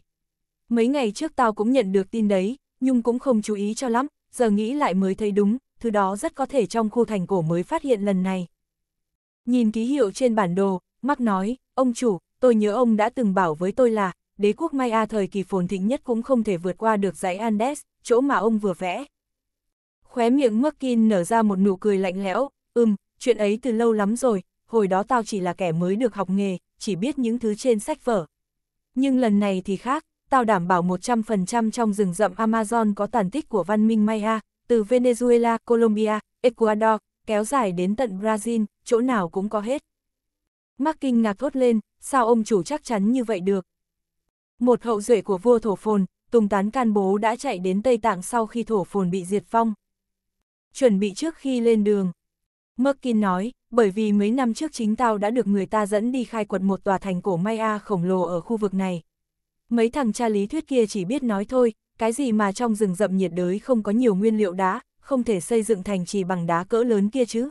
Mấy ngày trước tao cũng nhận được tin đấy, nhưng cũng không chú ý cho lắm, giờ nghĩ lại mới thấy đúng, thứ đó rất có thể trong khu thành cổ mới phát hiện lần này. Nhìn ký hiệu trên bản đồ, Mark nói, ông chủ, tôi nhớ ông đã từng bảo với tôi là, đế quốc Maya thời kỳ phồn thịnh nhất cũng không thể vượt qua được dãy Andes, chỗ mà ông vừa vẽ. Khóe miệng Merkin nở ra một nụ cười lạnh lẽo, Ừm, chuyện ấy từ lâu lắm rồi, hồi đó tao chỉ là kẻ mới được học nghề, chỉ biết những thứ trên sách vở. Nhưng lần này thì khác, tao đảm bảo 100% trong rừng rậm Amazon có tàn tích của văn minh Maya, từ Venezuela, Colombia, Ecuador, kéo dài đến tận Brazil, chỗ nào cũng có hết. Mark kinh ngạc thốt lên, sao ông chủ chắc chắn như vậy được? Một hậu duệ của vua thổ phồn, Tùng Tán Can Bố đã chạy đến Tây Tạng sau khi thổ phồn bị diệt phong. Chuẩn bị trước khi lên đường. Merkin nói, bởi vì mấy năm trước chính tao đã được người ta dẫn đi khai quật một tòa thành cổ Maya khổng lồ ở khu vực này, mấy thằng cha lý thuyết kia chỉ biết nói thôi, cái gì mà trong rừng rậm nhiệt đới không có nhiều nguyên liệu đá, không thể xây dựng thành trì bằng đá cỡ lớn kia chứ.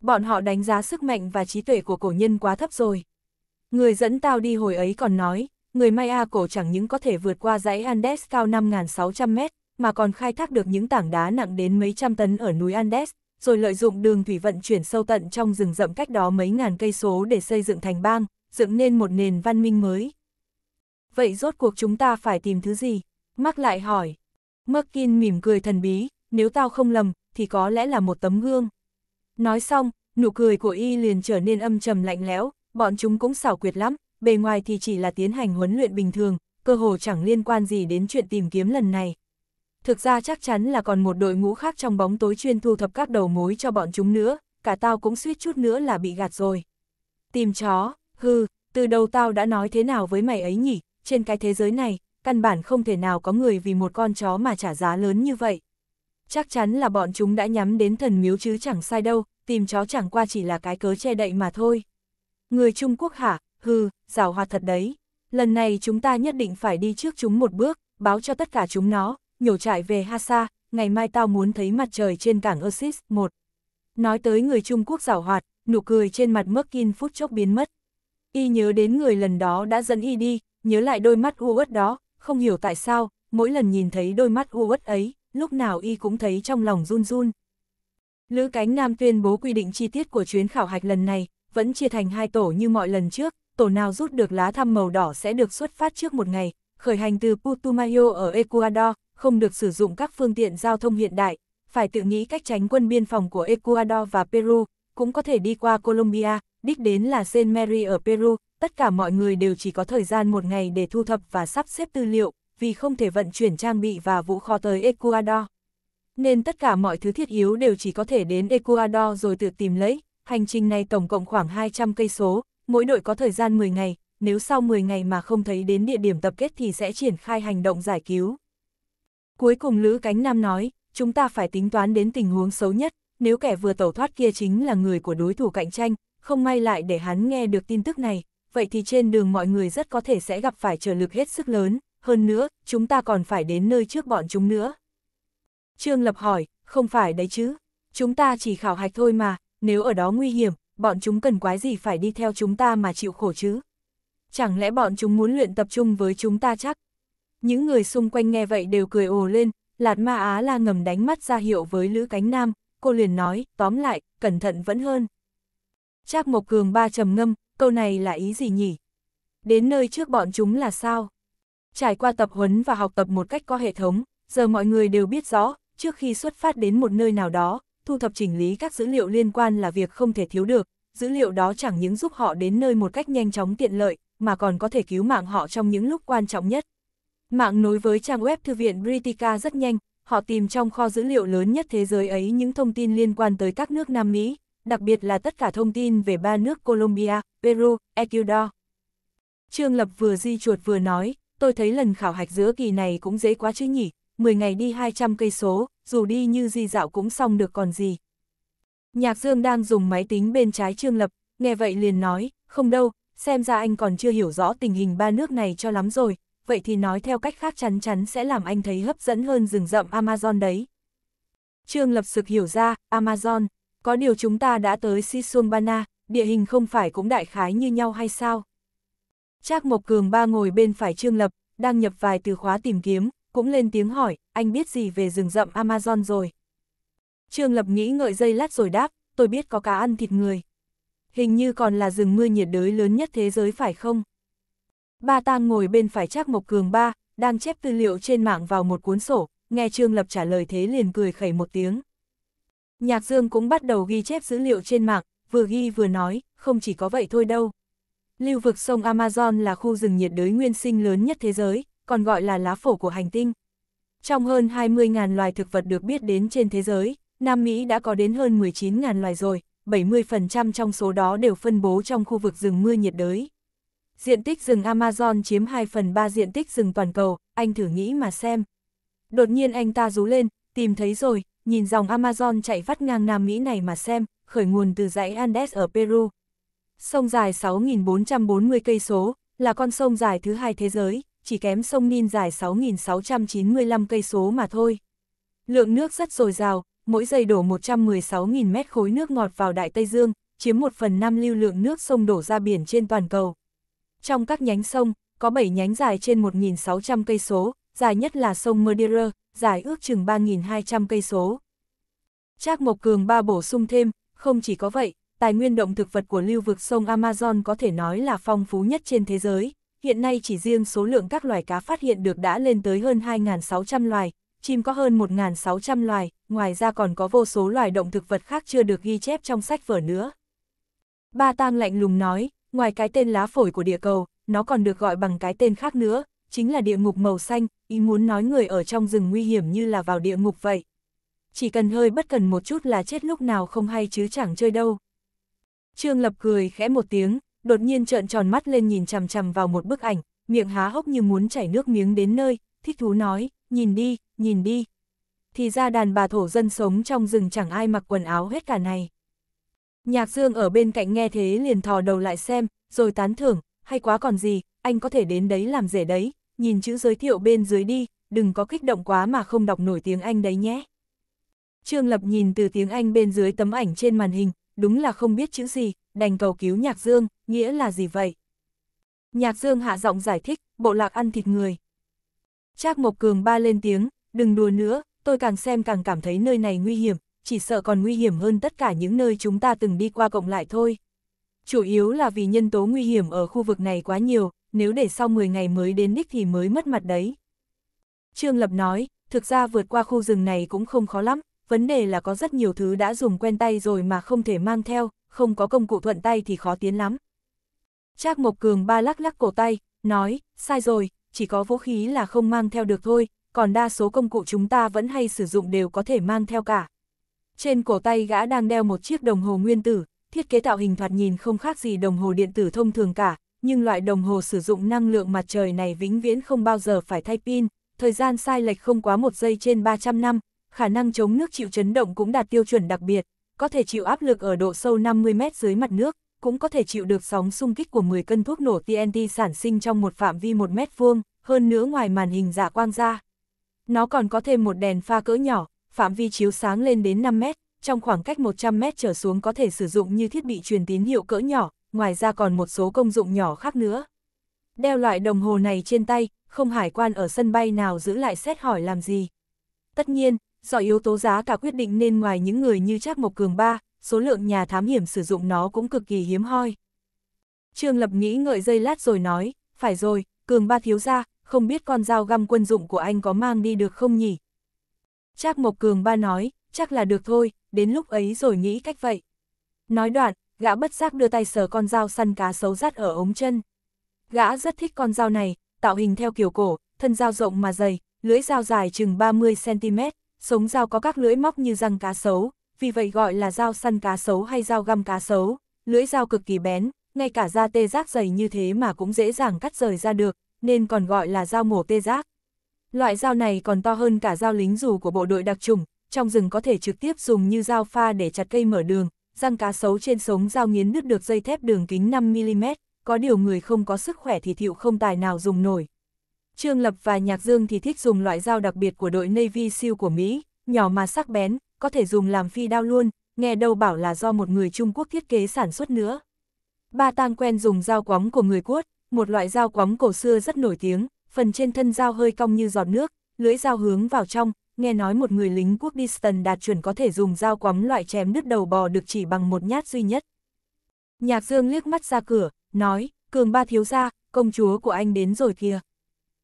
Bọn họ đánh giá sức mạnh và trí tuệ của cổ nhân quá thấp rồi. Người dẫn tao đi hồi ấy còn nói, người Maya cổ chẳng những có thể vượt qua dãy Andes cao 5.600 mét, mà còn khai thác được những tảng đá nặng đến mấy trăm tấn ở núi Andes, rồi lợi dụng đường thủy vận chuyển sâu tận trong rừng rậm cách đó mấy ngàn cây số để xây dựng thành bang, dựng nên một nền văn minh mới, vậy rốt cuộc chúng ta phải tìm thứ gì? Mắc lại hỏi. Merkin mỉm cười thần bí, nếu tao không lầm, thì có lẽ là một tấm gương. Nói xong, nụ cười của y liền trở nên âm trầm lạnh lẽo, bọn chúng cũng xảo quyệt lắm, bề ngoài thì chỉ là tiến hành huấn luyện bình thường, cơ hồ chẳng liên quan gì đến chuyện tìm kiếm lần này. Thực ra chắc chắn là còn một đội ngũ khác trong bóng tối chuyên thu thập các đầu mối cho bọn chúng nữa, cả tao cũng suýt chút nữa là bị gạt rồi. Tìm chó, hư, từ đầu tao đã nói thế nào với mày ấy nhỉ, trên cái thế giới này, căn bản không thể nào có người vì một con chó mà trả giá lớn như vậy. Chắc chắn là bọn chúng đã nhắm đến thần miếu chứ chẳng sai đâu, tìm chó chẳng qua chỉ là cái cớ che đậy mà thôi. Người Trung Quốc hả, hừ, rào hoạt thật đấy. Lần này chúng ta nhất định phải đi trước chúng một bước, báo cho tất cả chúng nó, nhổ trại về Hasa, ngày mai tao muốn thấy mặt trời trên cảng Oasis 1. Nói tới người Trung Quốc rào hoạt, nụ cười trên mặt Merkin phút chốc biến mất. Y nhớ đến người lần đó đã dẫn Y đi, nhớ lại đôi mắt u uất đó, không hiểu tại sao, mỗi lần nhìn thấy đôi mắt u uất ấy, lúc nào y cũng thấy trong lòng run run. Lữ Cánh Nam tuyên bố quy định chi tiết của chuyến khảo hạch lần này, vẫn chia thành hai tổ như mọi lần trước, tổ nào rút được lá thăm màu đỏ sẽ được xuất phát trước một ngày, khởi hành từ Putumayo ở Ecuador, không được sử dụng các phương tiện giao thông hiện đại, phải tự nghĩ cách tránh quân biên phòng của Ecuador và Peru, cũng có thể đi qua Colombia, đích đến là Saint Mary ở Peru, tất cả mọi người đều chỉ có thời gian một ngày để thu thập và sắp xếp tư liệu, vì không thể vận chuyển trang bị và vũ kho tới Ecuador. Nên tất cả mọi thứ thiết yếu đều chỉ có thể đến Ecuador rồi tự tìm lấy, hành trình này tổng cộng khoảng 200 cây số, mỗi đội có thời gian 10 ngày, nếu sau 10 ngày mà không thấy đến địa điểm tập kết thì sẽ triển khai hành động giải cứu. Cuối cùng Lữ Cánh Nam nói, chúng ta phải tính toán đến tình huống xấu nhất, nếu kẻ vừa tẩu thoát kia chính là người của đối thủ cạnh tranh, không may lại để hắn nghe được tin tức này, vậy thì trên đường mọi người rất có thể sẽ gặp phải trở lực hết sức lớn, hơn nữa, chúng ta còn phải đến nơi trước bọn chúng nữa. Trương Lập hỏi, không phải đấy chứ, chúng ta chỉ khảo hạch thôi mà, nếu ở đó nguy hiểm, bọn chúng cần quái gì phải đi theo chúng ta mà chịu khổ chứ. Chẳng lẽ bọn chúng muốn luyện tập trung với chúng ta chắc? Những người xung quanh nghe vậy đều cười ồ lên, Lạt Ma Á la ngầm đánh mắt ra hiệu với Lữ Cánh Nam, cô liền nói, tóm lại, cẩn thận vẫn hơn. Trác Mộc Cường ba trầm ngâm, câu này là ý gì nhỉ? Đến nơi trước bọn chúng là sao? Trải qua tập huấn và học tập một cách có hệ thống, giờ mọi người đều biết rõ, trước khi xuất phát đến một nơi nào đó, thu thập chỉnh lý các dữ liệu liên quan là việc không thể thiếu được, dữ liệu đó chẳng những giúp họ đến nơi một cách nhanh chóng tiện lợi, mà còn có thể cứu mạng họ trong những lúc quan trọng nhất. Mạng nối với trang web thư viện Britica rất nhanh, họ tìm trong kho dữ liệu lớn nhất thế giới ấy những thông tin liên quan tới các nước Nam Mỹ, đặc biệt là tất cả thông tin về ba nước Colombia, Peru, Ecuador. Trương Lập vừa di chuột vừa nói, tôi thấy lần khảo hạch giữa kỳ này cũng dễ quá chứ nhỉ, 10 ngày đi 200 cây số, dù đi như di dạo cũng xong được còn gì. Nhạc Dương đang dùng máy tính bên trái Trương Lập, nghe vậy liền nói, không đâu, xem ra anh còn chưa hiểu rõ tình hình ba nước này cho lắm rồi, vậy thì nói theo cách khác chắn chắn sẽ làm anh thấy hấp dẫn hơn rừng rậm Amazon đấy. Trương Lập sực hiểu ra, Amazon, có điều chúng ta đã tới Sisumbana, địa hình không phải cũng đại khái như nhau hay sao? Trác Mộc Cường ba ngồi bên phải Trương Lập, đang nhập vài từ khóa tìm kiếm, cũng lên tiếng hỏi, anh biết gì về rừng rậm Amazon rồi? Trương Lập nghĩ ngợi dây lát rồi đáp, tôi biết có cá ăn thịt người. Hình như còn là rừng mưa nhiệt đới lớn nhất thế giới phải không? Ba Tang ngồi bên phải Trác Mộc Cường ba, đang chép tư liệu trên mạng vào một cuốn sổ, nghe Trương Lập trả lời thế liền cười khẩy một tiếng. Nhạc Dương cũng bắt đầu ghi chép dữ liệu trên mạng, vừa ghi vừa nói, không chỉ có vậy thôi đâu. Lưu vực sông Amazon là khu rừng nhiệt đới nguyên sinh lớn nhất thế giới, còn gọi là lá phổ của hành tinh. Trong hơn 20.000 loài thực vật được biết đến trên thế giới, Nam Mỹ đã có đến hơn 19.000 loài rồi, 70% trong số đó đều phân bố trong khu vực rừng mưa nhiệt đới. Diện tích rừng Amazon chiếm 2 phần 3 diện tích rừng toàn cầu, anh thử nghĩ mà xem. Đột nhiên anh ta rú lên, tìm thấy rồi, nhìn dòng Amazon chạy vắt ngang Nam Mỹ này mà xem, khởi nguồn từ dãy Andes ở Peru. Sông dài 6.440 cây số, là con sông dài thứ hai thế giới, chỉ kém sông Nin dài 6.695 cây số mà thôi. Lượng nước rất dồi dào, mỗi giây đổ 116.000 mét khối nước ngọt vào Đại Tây Dương, chiếm 1 phần 5 lưu lượng nước sông đổ ra biển trên toàn cầu. Trong các nhánh sông, có 7 nhánh dài trên 1.600 cây số, dài nhất là sông Merdera, dài ước chừng 3.200 cây số. Trác Mộc Cường ba bổ sung thêm, không chỉ có vậy, tài nguyên động thực vật của lưu vực sông Amazon có thể nói là phong phú nhất trên thế giới. Hiện nay chỉ riêng số lượng các loài cá phát hiện được đã lên tới hơn 2.600 loài, chim có hơn 1.600 loài, ngoài ra còn có vô số loài động thực vật khác chưa được ghi chép trong sách vở nữa. Ba Tang lạnh lùng nói, ngoài cái tên lá phổi của địa cầu, nó còn được gọi bằng cái tên khác nữa, chính là địa ngục màu xanh, ý muốn nói người ở trong rừng nguy hiểm như là vào địa ngục vậy. Chỉ cần hơi bất cần một chút là chết lúc nào không hay chứ chẳng chơi đâu. Trương Lập cười khẽ một tiếng, đột nhiên trợn tròn mắt lên nhìn chằm chằm vào một bức ảnh, miệng há hốc như muốn chảy nước miếng đến nơi, thích thú nói, nhìn đi, nhìn đi. Thì ra đàn bà thổ dân sống trong rừng chẳng ai mặc quần áo hết cả này. Nhạc Dương ở bên cạnh nghe thế liền thò đầu lại xem, rồi tán thưởng, hay quá còn gì, anh có thể đến đấy làm rể đấy, nhìn chữ giới thiệu bên dưới đi, đừng có kích động quá mà không đọc nổi tiếng Anh đấy nhé. Trương Lập nhìn từ tiếng Anh bên dưới tấm ảnh trên màn hình, đúng là không biết chữ gì, đành cầu cứu Nhạc Dương, nghĩa là gì vậy? Nhạc Dương hạ giọng giải thích, bộ lạc ăn thịt người. Trác Mộc Cường ba lên tiếng, đừng đùa nữa, tôi càng xem càng cảm thấy nơi này nguy hiểm, chỉ sợ còn nguy hiểm hơn tất cả những nơi chúng ta từng đi qua cộng lại thôi. Chủ yếu là vì nhân tố nguy hiểm ở khu vực này quá nhiều, nếu để sau 10 ngày mới đến đích thì mới mất mặt đấy. Trương Lập nói, thực ra vượt qua khu rừng này cũng không khó lắm, vấn đề là có rất nhiều thứ đã dùng quen tay rồi mà không thể mang theo, không có công cụ thuận tay thì khó tiến lắm. Trác Mộc Cường ba lắc lắc cổ tay, nói, sai rồi, chỉ có vũ khí là không mang theo được thôi, còn đa số công cụ chúng ta vẫn hay sử dụng đều có thể mang theo cả. Trên cổ tay gã đang đeo một chiếc đồng hồ nguyên tử, thiết kế tạo hình thoạt nhìn không khác gì đồng hồ điện tử thông thường cả, nhưng loại đồng hồ sử dụng năng lượng mặt trời này vĩnh viễn không bao giờ phải thay pin, thời gian sai lệch không quá một giây trên 300 năm, khả năng chống nước chịu chấn động cũng đạt tiêu chuẩn đặc biệt, có thể chịu áp lực ở độ sâu 50 mét dưới mặt nước, cũng có thể chịu được sóng xung kích của 10 cân thuốc nổ TNT sản sinh trong một phạm vi 1 mét vuông, hơn nữa ngoài màn hình dạ quang ra. Nó còn có thêm một đèn pha cỡ nhỏ, phạm vi chiếu sáng lên đến 5 mét, trong khoảng cách 100 mét trở xuống có thể sử dụng như thiết bị truyền tín hiệu cỡ nhỏ, ngoài ra còn một số công dụng nhỏ khác nữa. Đeo loại đồng hồ này trên tay, không hải quan ở sân bay nào giữ lại xét hỏi làm gì. Tất nhiên, do yếu tố giá cả quyết định nên ngoài những người như Trác Mộc Cường Ba, số lượng nhà thám hiểm sử dụng nó cũng cực kỳ hiếm hoi. Trương Lập nghĩ ngợi dây lát rồi nói, phải rồi, Cường Ba thiếu ra, không biết con dao găm quân dụng của anh có mang đi được không nhỉ? Trác Mộc Cường Ba nói, chắc là được thôi, đến lúc ấy rồi nghĩ cách vậy. Nói đoạn, gã bất giác đưa tay sờ con dao săn cá sấu rát ở ống chân. Gã rất thích con dao này, tạo hình theo kiểu cổ, thân dao rộng mà dày, lưỡi dao dài chừng 30cm, sống dao có các lưỡi móc như răng cá sấu, vì vậy gọi là dao săn cá sấu hay dao găm cá sấu, lưỡi dao cực kỳ bén, ngay cả da tê giác dày như thế mà cũng dễ dàng cắt rời ra được, nên còn gọi là dao mổ tê giác. Loại dao này còn to hơn cả dao lính dù của bộ đội đặc trùng, trong rừng có thể trực tiếp dùng như dao pha để chặt cây mở đường, răng cá sấu trên sống dao nghiến đứt được dây thép đường kính 5mm, có điều người không có sức khỏe thì thiệu không tài nào dùng nổi. Trương Lập và Nhạc Dương thì thích dùng loại dao đặc biệt của đội Navy SEAL của Mỹ, nhỏ mà sắc bén, có thể dùng làm phi đao luôn, nghe đâu bảo là do một người Trung Quốc thiết kế sản xuất nữa. Ba Tang quen dùng dao quóng của người Quốc, một loại dao quóng cổ xưa rất nổi tiếng, phần trên thân dao hơi cong như giọt nước, lưỡi dao hướng vào trong, nghe nói một người lính quốc Diston đạt chuẩn có thể dùng dao quắm loại chém đứt đầu bò được chỉ bằng một nhát duy nhất. Nhạc Dương liếc mắt ra cửa, nói, cường ba thiếu gia, công chúa của anh đến rồi kìa.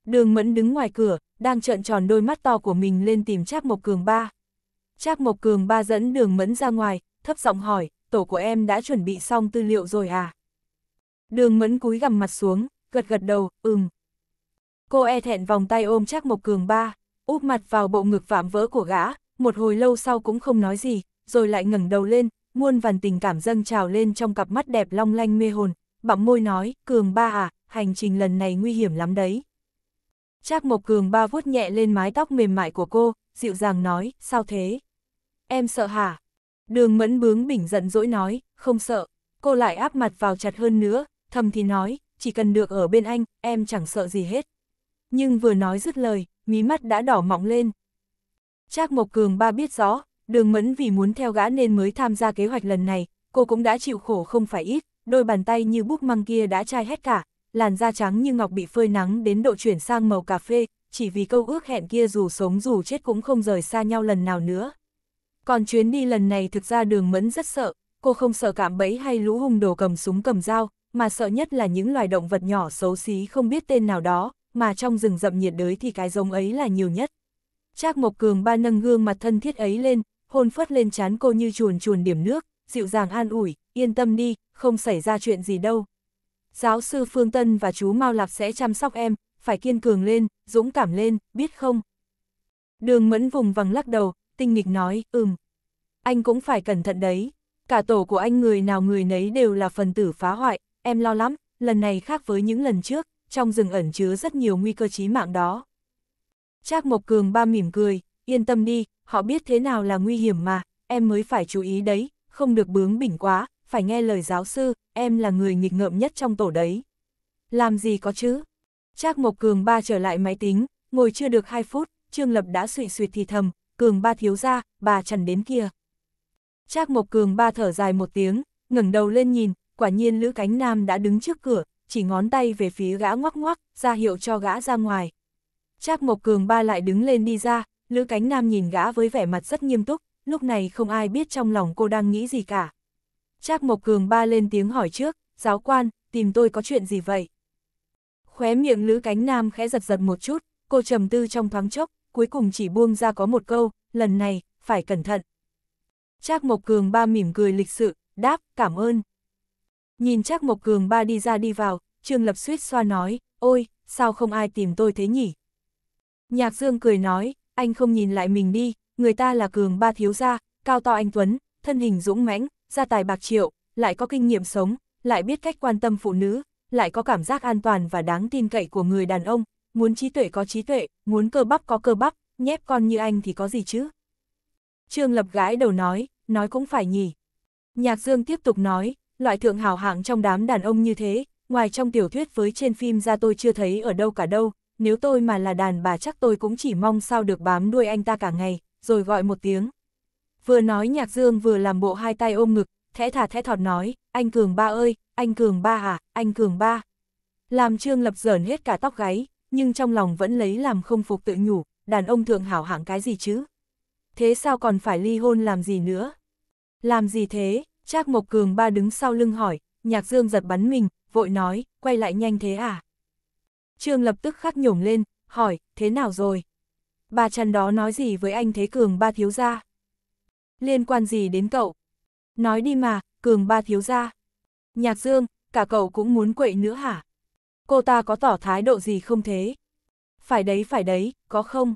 Đường Mẫn đứng ngoài cửa, đang trợn tròn đôi mắt to của mình lên tìm Trác Mộc Cường ba. Trác Mộc Cường ba dẫn Đường Mẫn ra ngoài, thấp giọng hỏi, tổ của em đã chuẩn bị xong tư liệu rồi à? Đường Mẫn cúi gằm mặt xuống, gật gật đầu, ừm. Cô e thẹn vòng tay ôm Trác Mộc Cường ba úp mặt vào bộ ngực vạm vỡ của gã, một hồi lâu sau cũng không nói gì, rồi lại ngẩng đầu lên, muôn vàn tình cảm dâng trào lên trong cặp mắt đẹp long lanh mê hồn, bặm môi nói, cường ba à, hành trình lần này nguy hiểm lắm đấy. Trác Mộc Cường ba vuốt nhẹ lên mái tóc mềm mại của cô, dịu dàng nói, sao thế? Em sợ hả? Đường mẫn bướng bỉnh giận dỗi nói, không sợ. Cô lại áp mặt vào chặt hơn nữa, thầm thì nói, chỉ cần được ở bên anh, em chẳng sợ gì hết. Nhưng vừa nói dứt lời, mí mắt đã đỏ mọng lên. Trác Mộc Cường ba biết rõ, đường mẫn vì muốn theo gã nên mới tham gia kế hoạch lần này, cô cũng đã chịu khổ không phải ít, đôi bàn tay như búp măng kia đã chai hết cả, làn da trắng như ngọc bị phơi nắng đến độ chuyển sang màu cà phê, chỉ vì câu ước hẹn kia dù sống dù chết cũng không rời xa nhau lần nào nữa. Còn chuyến đi lần này thực ra đường mẫn rất sợ, cô không sợ cảm bẫy hay lũ hung đồ cầm súng cầm dao, mà sợ nhất là những loài động vật nhỏ xấu xí không biết tên nào đó, mà trong rừng rậm nhiệt đới thì cái giống ấy là nhiều nhất. Trác Mộc Cường ba nâng gương mặt thân thiết ấy lên, hôn phất lên chán cô như chuồn chuồn điểm nước, dịu dàng an ủi, yên tâm đi, không xảy ra chuyện gì đâu. Giáo sư Phương Tân và chú Mao Lạp sẽ chăm sóc em, phải kiên cường lên, dũng cảm lên, biết không? Đường mẫn vùng vằng lắc đầu, tinh nghịch nói, ừm. Anh cũng phải cẩn thận đấy. Cả tổ của anh người nào người nấy đều là phần tử phá hoại, em lo lắm, lần này khác với những lần trước trong rừng ẩn chứa rất nhiều nguy cơ chí mạng đó. Trác Mộc Cường ba mỉm cười, yên tâm đi, họ biết thế nào là nguy hiểm mà, em mới phải chú ý đấy, không được bướng bỉnh quá, phải nghe lời giáo sư, em là người nghịch ngợm nhất trong tổ đấy. Làm gì có chứ? Trác Mộc Cường ba trở lại máy tính, ngồi chưa được 2 phút, Trương Lập đã suy suyệt thì thầm, Cường ba thiếu ra, bà chẳng đến kia. Trác Mộc Cường ba thở dài một tiếng, ngẩng đầu lên nhìn, quả nhiên Lữ Cánh Nam đã đứng trước cửa, chỉ ngón tay về phía gã ngoắc ngoắc, ra hiệu cho gã ra ngoài. Trác Mộc Cường ba lại đứng lên đi ra, Lữ Cánh Nam nhìn gã với vẻ mặt rất nghiêm túc, lúc này không ai biết trong lòng cô đang nghĩ gì cả. Trác Mộc Cường ba lên tiếng hỏi trước, giáo quan, tìm tôi có chuyện gì vậy? Khóe miệng Lữ Cánh Nam khẽ giật giật một chút, cô trầm tư trong thoáng chốc, cuối cùng chỉ buông ra có một câu, lần này, phải cẩn thận. Trác Mộc Cường ba mỉm cười lịch sự, đáp, cảm ơn. Nhìn chắc Mộc Cường ba đi ra đi vào, Trương Lập suýt xoa nói, ôi, sao không ai tìm tôi thế nhỉ? Nhạc Dương cười nói, anh không nhìn lại mình đi, người ta là Cường ba thiếu gia, cao to anh Tuấn, thân hình dũng mãnh, gia tài bạc triệu, lại có kinh nghiệm sống, lại biết cách quan tâm phụ nữ, lại có cảm giác an toàn và đáng tin cậy của người đàn ông, muốn trí tuệ có trí tuệ, muốn cơ bắp có cơ bắp, nhép con như anh thì có gì chứ? Trương Lập gái đầu nói, nói cũng phải nhỉ. Nhạc Dương tiếp tục nói, loại thượng hào hạng trong đám đàn ông như thế, ngoài trong tiểu thuyết với trên phim ra tôi chưa thấy ở đâu cả đâu, nếu tôi mà là đàn bà chắc tôi cũng chỉ mong sao được bám đuôi anh ta cả ngày, rồi gọi một tiếng. Vừa nói nhạc dương vừa làm bộ hai tay ôm ngực, thẽ thả thẽ thọt nói, anh Cường ba ơi, anh Cường ba à, anh Cường ba. Làm Trương Lập dởn hết cả tóc gáy, nhưng trong lòng vẫn lấy làm không phục tự nhủ, đàn ông thượng hảo hạng cái gì chứ? Thế sao còn phải ly hôn làm gì nữa? Làm gì thế? Trác Mộc Cường ba đứng sau lưng hỏi, nhạc dương giật bắn mình, vội nói, quay lại nhanh thế à? Trương lập tức khắc nhổm lên, hỏi, thế nào rồi? Bà chăn đó nói gì với anh thế Cường ba thiếu gia? Liên quan gì đến cậu? Nói đi mà, Cường ba thiếu gia. Nhạc dương, cả cậu cũng muốn quậy nữa hả? Cô ta có tỏ thái độ gì không thế? Phải đấy phải đấy, có không?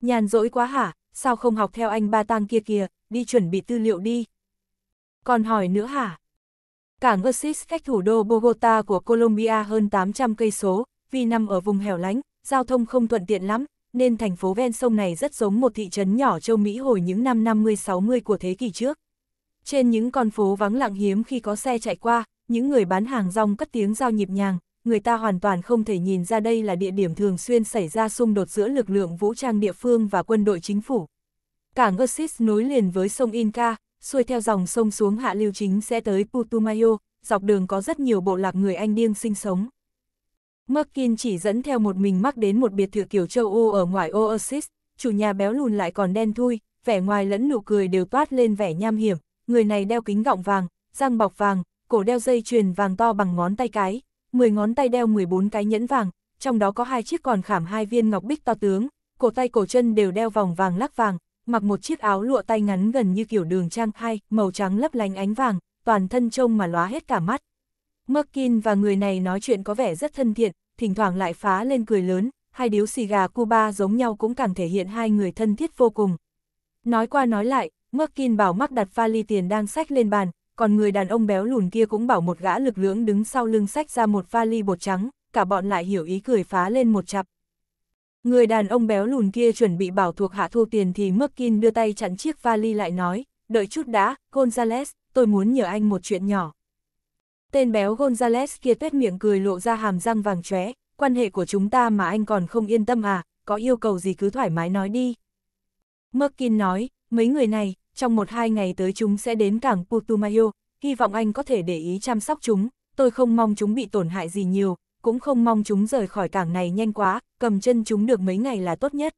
Nhàn rỗi quá hả, sao không học theo anh ba tang kia kìa, đi chuẩn bị tư liệu đi. Còn hỏi nữa hả? Cảng Ursis cách thủ đô Bogota của Colombia hơn 800 cây số, vì nằm ở vùng hẻo lánh, giao thông không thuận tiện lắm, nên thành phố ven sông này rất giống một thị trấn nhỏ châu Mỹ hồi những năm 50-60 của thế kỷ trước. Trên những con phố vắng lặng hiếm khi có xe chạy qua, những người bán hàng rong cất tiếng giao nhịp nhàng, người ta hoàn toàn không thể nhìn ra đây là địa điểm thường xuyên xảy ra xung đột giữa lực lượng vũ trang địa phương và quân đội chính phủ. Cảng Ursis nối liền với sông Inca, xuôi theo dòng sông xuống hạ lưu chính sẽ tới Putumayo, dọc đường có rất nhiều bộ lạc người Anh điêng sinh sống. Merkin chỉ dẫn theo một mình mắc đến một biệt thự kiểu châu Âu ở ngoài Oasis, chủ nhà béo lùn lại còn đen thui, vẻ ngoài lẫn nụ cười đều toát lên vẻ nham hiểm, người này đeo kính gọng vàng, răng bọc vàng, cổ đeo dây chuyền vàng to bằng ngón tay cái, 10 ngón tay đeo 14 cái nhẫn vàng, trong đó có hai chiếc còn khảm hai viên ngọc bích to tướng, cổ tay cổ chân đều đeo vòng vàng lắc vàng, mặc một chiếc áo lụa tay ngắn gần như kiểu đường trang khai, màu trắng lấp lánh ánh vàng, toàn thân trông mà lóa hết cả mắt. Merkin và người này nói chuyện có vẻ rất thân thiện, thỉnh thoảng lại phá lên cười lớn, hai điếu xì gà Cuba giống nhau cũng càng thể hiện hai người thân thiết vô cùng. Nói qua nói lại, Merkin bảo mắc đặt pha ly tiền đang sách lên bàn, còn người đàn ông béo lùn kia cũng bảo một gã lực lưỡng đứng sau lưng sách ra một pha ly bột trắng, cả bọn lại hiểu ý cười phá lên một chặp. Người đàn ông béo lùn kia chuẩn bị bảo thuộc hạ thu tiền thì Merkin đưa tay chặn chiếc vali lại nói, đợi chút đã, Gonzales, tôi muốn nhờ anh một chuyện nhỏ. Tên béo Gonzales kia tuét miệng cười lộ ra hàm răng vàng chóe, quan hệ của chúng ta mà anh còn không yên tâm à, có yêu cầu gì cứ thoải mái nói đi. Merkin nói, mấy người này, trong một hai ngày tới chúng sẽ đến cảng Putumayo, hy vọng anh có thể để ý chăm sóc chúng, tôi không mong chúng bị tổn hại gì nhiều, cũng không mong chúng rời khỏi cảng này nhanh quá, cầm chân chúng được mấy ngày là tốt nhất.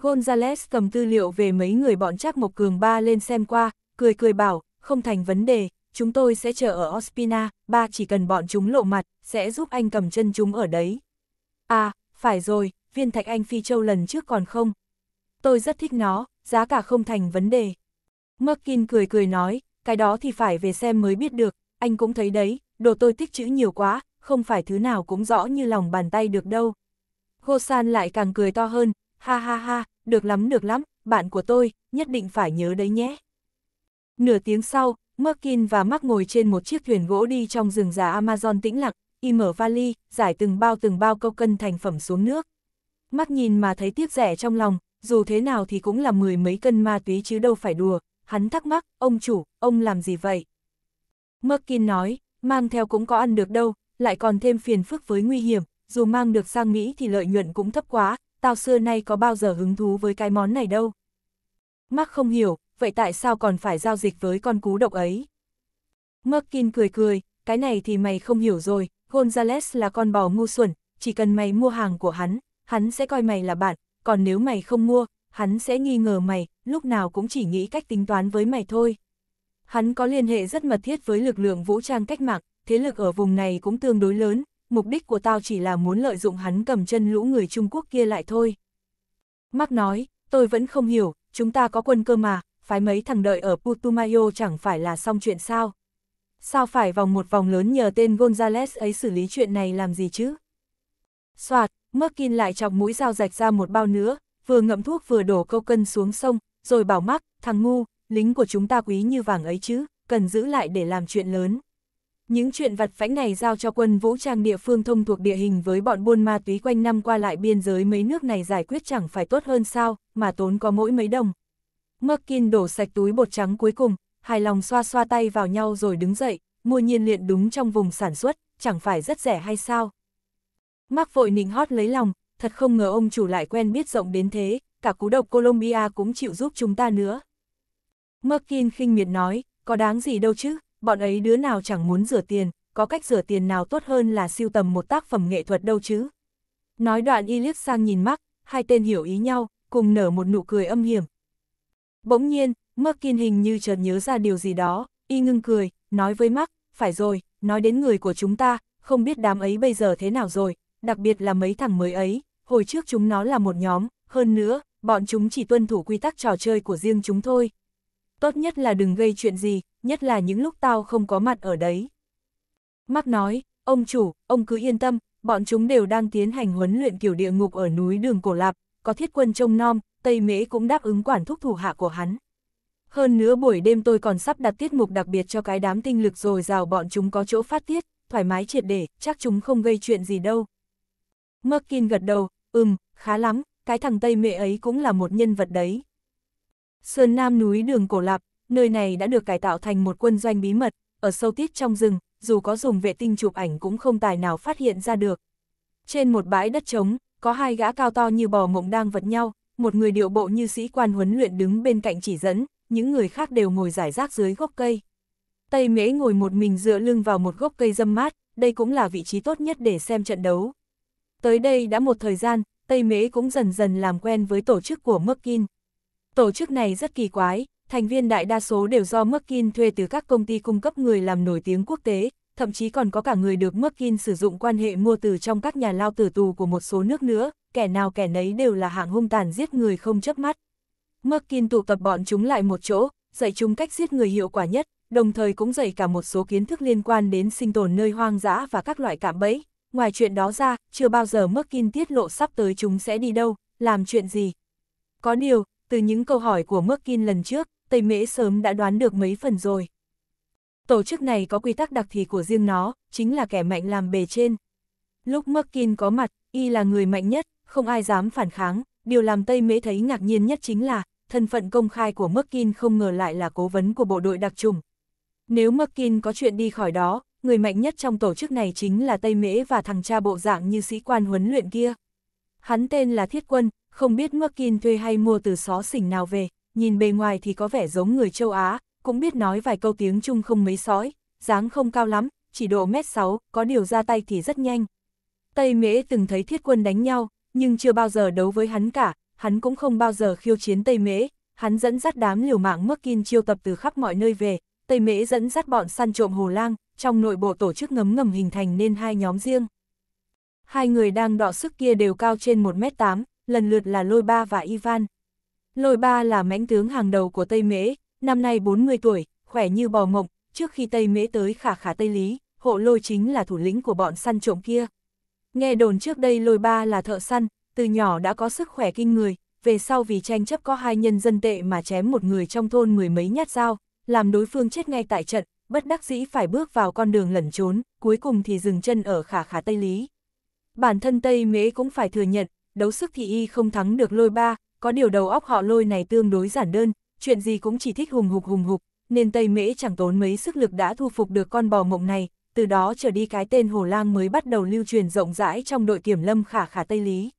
Gonzales cầm tư liệu về mấy người bọn chắc Mộc Cường Ba lên xem qua, cười cười bảo, không thành vấn đề, chúng tôi sẽ chờ ở Ospina, ba chỉ cần bọn chúng lộ mặt, sẽ giúp anh cầm chân chúng ở đấy. À, phải rồi, viên thạch anh phi châu lần trước còn không. Tôi rất thích nó, giá cả không thành vấn đề. Merkin cười cười nói, cái đó thì phải về xem mới biết được, anh cũng thấy đấy, đồ tôi tích chữ nhiều quá, không phải thứ nào cũng rõ như lòng bàn tay được đâu. Gosan lại càng cười to hơn, ha ha ha, được lắm được lắm, bạn của tôi, nhất định phải nhớ đấy nhé. Nửa tiếng sau, Merkin và Mark ngồi trên một chiếc thuyền gỗ đi trong rừng già Amazon tĩnh lặng, y mở vali, giải từng bao từng bao câu cân thành phẩm xuống nước. Mark nhìn mà thấy tiếc rẻ trong lòng, dù thế nào thì cũng là mười mấy cân ma túy chứ đâu phải đùa, hắn thắc mắc, ông chủ, ông làm gì vậy? Merkin nói, mang theo cũng có ăn được đâu, lại còn thêm phiền phức với nguy hiểm, dù mang được sang Mỹ thì lợi nhuận cũng thấp quá, tao xưa nay có bao giờ hứng thú với cái món này đâu. Mark không hiểu, vậy tại sao còn phải giao dịch với con cú độc ấy? Merkin cười cười, cái này thì mày không hiểu rồi, Gonzales là con bò ngu xuẩn, chỉ cần mày mua hàng của hắn, hắn sẽ coi mày là bạn, còn nếu mày không mua, hắn sẽ nghi ngờ mày, lúc nào cũng chỉ nghĩ cách tính toán với mày thôi. Hắn có liên hệ rất mật thiết với lực lượng vũ trang cách mạng, thế lực ở vùng này cũng tương đối lớn, mục đích của tao chỉ là muốn lợi dụng hắn cầm chân lũ người Trung Quốc kia lại thôi. Mark nói, tôi vẫn không hiểu, chúng ta có quân cơ mà, phái mấy thằng đợi ở Putumayo chẳng phải là xong chuyện sao? Sao phải vòng một vòng lớn nhờ tên Gonzales ấy xử lý chuyện này làm gì chứ? Soạt, Merkin lại chọc mũi dao rạch ra một bao nữa, vừa ngậm thuốc vừa đổ câu cân xuống sông, rồi bảo mắc, thằng ngu, lính của chúng ta quý như vàng ấy chứ, cần giữ lại để làm chuyện lớn. Những chuyện vặt vãnh này giao cho quân vũ trang địa phương thông thuộc địa hình với bọn buôn ma túy quanh năm qua lại biên giới mấy nước này giải quyết chẳng phải tốt hơn sao, mà tốn có mỗi mấy đồng. Merkin đổ sạch túi bột trắng cuối cùng, hài lòng xoa xoa tay vào nhau rồi đứng dậy, mua nhiên liệu đúng trong vùng sản xuất, chẳng phải rất rẻ hay sao. Mark vội nịnh hót lấy lòng, thật không ngờ ông chủ lại quen biết rộng đến thế, cả cú độc Colombia cũng chịu giúp chúng ta nữa. Merkin khinh miệt nói, có đáng gì đâu chứ, bọn ấy đứa nào chẳng muốn rửa tiền, có cách rửa tiền nào tốt hơn là siêu tầm một tác phẩm nghệ thuật đâu chứ. Nói đoạn y liếc sang nhìn mắt, hai tên hiểu ý nhau, cùng nở một nụ cười âm hiểm. Bỗng nhiên, Mắc Kiên hình như chợt nhớ ra điều gì đó, y ngưng cười, nói với Mắc, phải rồi, nói đến người của chúng ta, không biết đám ấy bây giờ thế nào rồi, đặc biệt là mấy thằng mới ấy, hồi trước chúng nó là một nhóm, hơn nữa, bọn chúng chỉ tuân thủ quy tắc trò chơi của riêng chúng thôi. Tốt nhất là đừng gây chuyện gì, nhất là những lúc tao không có mặt ở đấy. Mắc nói, ông chủ, ông cứ yên tâm, bọn chúng đều đang tiến hành huấn luyện kiểu địa ngục ở núi đường Cổ Lạp, có thiết quân trông nom, Tây Mễ cũng đáp ứng quản thúc thủ hạ của hắn. Hơn nữa buổi đêm tôi còn sắp đặt tiết mục đặc biệt cho cái đám tinh lực rồi rào bọn chúng có chỗ phát tiết, thoải mái triệt để, chắc chúng không gây chuyện gì đâu. Merkin gật đầu, ừm, khá lắm, cái thằng Tây Mễ ấy cũng là một nhân vật đấy. Sơn Nam núi đường Cổ Lạp, nơi này đã được cải tạo thành một quân doanh bí mật, ở sâu tiết trong rừng, dù có dùng vệ tinh chụp ảnh cũng không tài nào phát hiện ra được. Trên một bãi đất trống, có hai gã cao to như bò ngỗng đang vật nhau, một người điệu bộ như sĩ quan huấn luyện đứng bên cạnh chỉ dẫn, những người khác đều ngồi giải rác dưới gốc cây. Tây Mễ ngồi một mình dựa lưng vào một gốc cây râm mát, đây cũng là vị trí tốt nhất để xem trận đấu. Tới đây đã một thời gian, Tây Mễ cũng dần dần làm quen với tổ chức của Merkin. Tổ chức này rất kỳ quái, thành viên đại đa số đều do Merkin thuê từ các công ty cung cấp người làm nổi tiếng quốc tế, thậm chí còn có cả người được Merkin sử dụng quan hệ mua từ trong các nhà lao tử tù của một số nước nữa, kẻ nào kẻ nấy đều là hạng hung tàn giết người không chớp mắt. Merkin tụ tập bọn chúng lại một chỗ, dạy chúng cách giết người hiệu quả nhất, đồng thời cũng dạy cả một số kiến thức liên quan đến sinh tồn nơi hoang dã và các loại cạm bẫy. Ngoài chuyện đó ra, chưa bao giờ Merkin tiết lộ sắp tới chúng sẽ đi đâu, làm chuyện gì. Có điều, từ những câu hỏi của Merkin lần trước, Tây Mễ sớm đã đoán được mấy phần rồi. Tổ chức này có quy tắc đặc thì của riêng nó, chính là kẻ mạnh làm bề trên. Lúc Merkin có mặt, y là người mạnh nhất, không ai dám phản kháng, điều làm Tây Mễ thấy ngạc nhiên nhất chính là, thân phận công khai của Merkin không ngờ lại là cố vấn của bộ đội đặc trùng. Nếu Merkin có chuyện đi khỏi đó, người mạnh nhất trong tổ chức này chính là Tây Mễ và thằng cha bộ dạng như sĩ quan huấn luyện kia. Hắn tên là Thiết Quân, không biết Merkin thuê hay mua từ xó xỉnh nào về, nhìn bề ngoài thì có vẻ giống người châu Á, cũng biết nói vài câu tiếng Trung không mấy sói, dáng không cao lắm, chỉ độ mét 6, có điều ra tay thì rất nhanh. Tây Mễ từng thấy thiết quân đánh nhau, nhưng chưa bao giờ đấu với hắn cả, hắn cũng không bao giờ khiêu chiến Tây Mễ, hắn dẫn dắt đám liều mạng mắc kin chiêu tập từ khắp mọi nơi về, Tây Mễ dẫn dắt bọn săn trộm Hồ Lang, trong nội bộ tổ chức ngấm ngầm hình thành nên hai nhóm riêng. Hai người đang đọ sức kia đều cao trên 1m8, lần lượt là Lôi Ba và Ivan, Lôi ba là mãnh tướng hàng đầu của Tây Mễ, năm nay 40 tuổi, khỏe như bò ngọc, trước khi Tây Mễ tới khả khả Tây Lý, hộ lôi chính là thủ lĩnh của bọn săn trộm kia. Nghe đồn trước đây lôi ba là thợ săn, từ nhỏ đã có sức khỏe kinh người, về sau vì tranh chấp có hai nhân dân tệ mà chém một người trong thôn mười mấy nhát dao, làm đối phương chết ngay tại trận, bất đắc dĩ phải bước vào con đường lẩn trốn, cuối cùng thì dừng chân ở khả khả Tây Lý. Bản thân Tây Mễ cũng phải thừa nhận, đấu sức thì y không thắng được lôi ba, có điều đầu óc họ lôi này tương đối giản đơn, chuyện gì cũng chỉ thích hùng hục hùng hục, nên Tây Mễ chẳng tốn mấy sức lực đã thu phục được con bò mộng này, từ đó trở đi cái tên Hồ Lang mới bắt đầu lưu truyền rộng rãi trong đội kiểm lâm khả khả Tây Lý.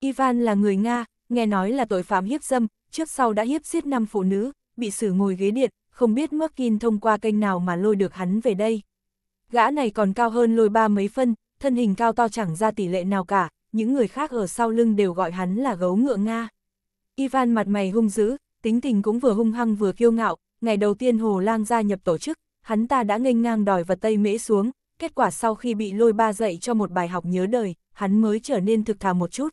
Ivan là người Nga, nghe nói là tội phạm hiếp dâm, trước sau đã hiếp giết năm phụ nữ, bị xử ngồi ghế điện, không biết Merkin thông qua kênh nào mà lôi được hắn về đây. Gã này còn cao hơn lôi ba mấy phân, thân hình cao to chẳng ra tỷ lệ nào cả, những người khác ở sau lưng đều gọi hắn là gấu ngựa Nga. Ivan mặt mày hung dữ, tính tình cũng vừa hung hăng vừa kiêu ngạo, ngày đầu tiên Hồ Lang gia nhập tổ chức, hắn ta đã nghênh ngang đòi vật Tây Mễ xuống, kết quả sau khi bị lôi ba dạy cho một bài học nhớ đời, hắn mới trở nên thực thà một chút.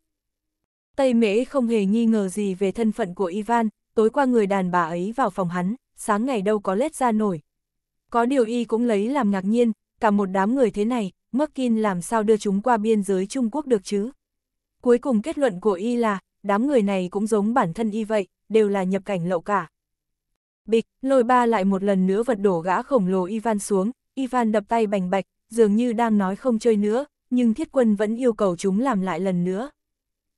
Tây Mễ không hề nghi ngờ gì về thân phận của Ivan, tối qua người đàn bà ấy vào phòng hắn, sáng ngày đâu có lết ra nổi. Có điều y cũng lấy làm ngạc nhiên, cả một đám người thế này, Merkin làm sao đưa chúng qua biên giới Trung Quốc được chứ? Cuối cùng kết luận của y là, đám người này cũng giống bản thân y vậy, đều là nhập cảnh lậu cả. Bịch, lôi ba lại một lần nữa vật đổ gã khổng lồ Ivan xuống, Ivan đập tay bành bạch, dường như đang nói không chơi nữa, nhưng thiết quân vẫn yêu cầu chúng làm lại lần nữa.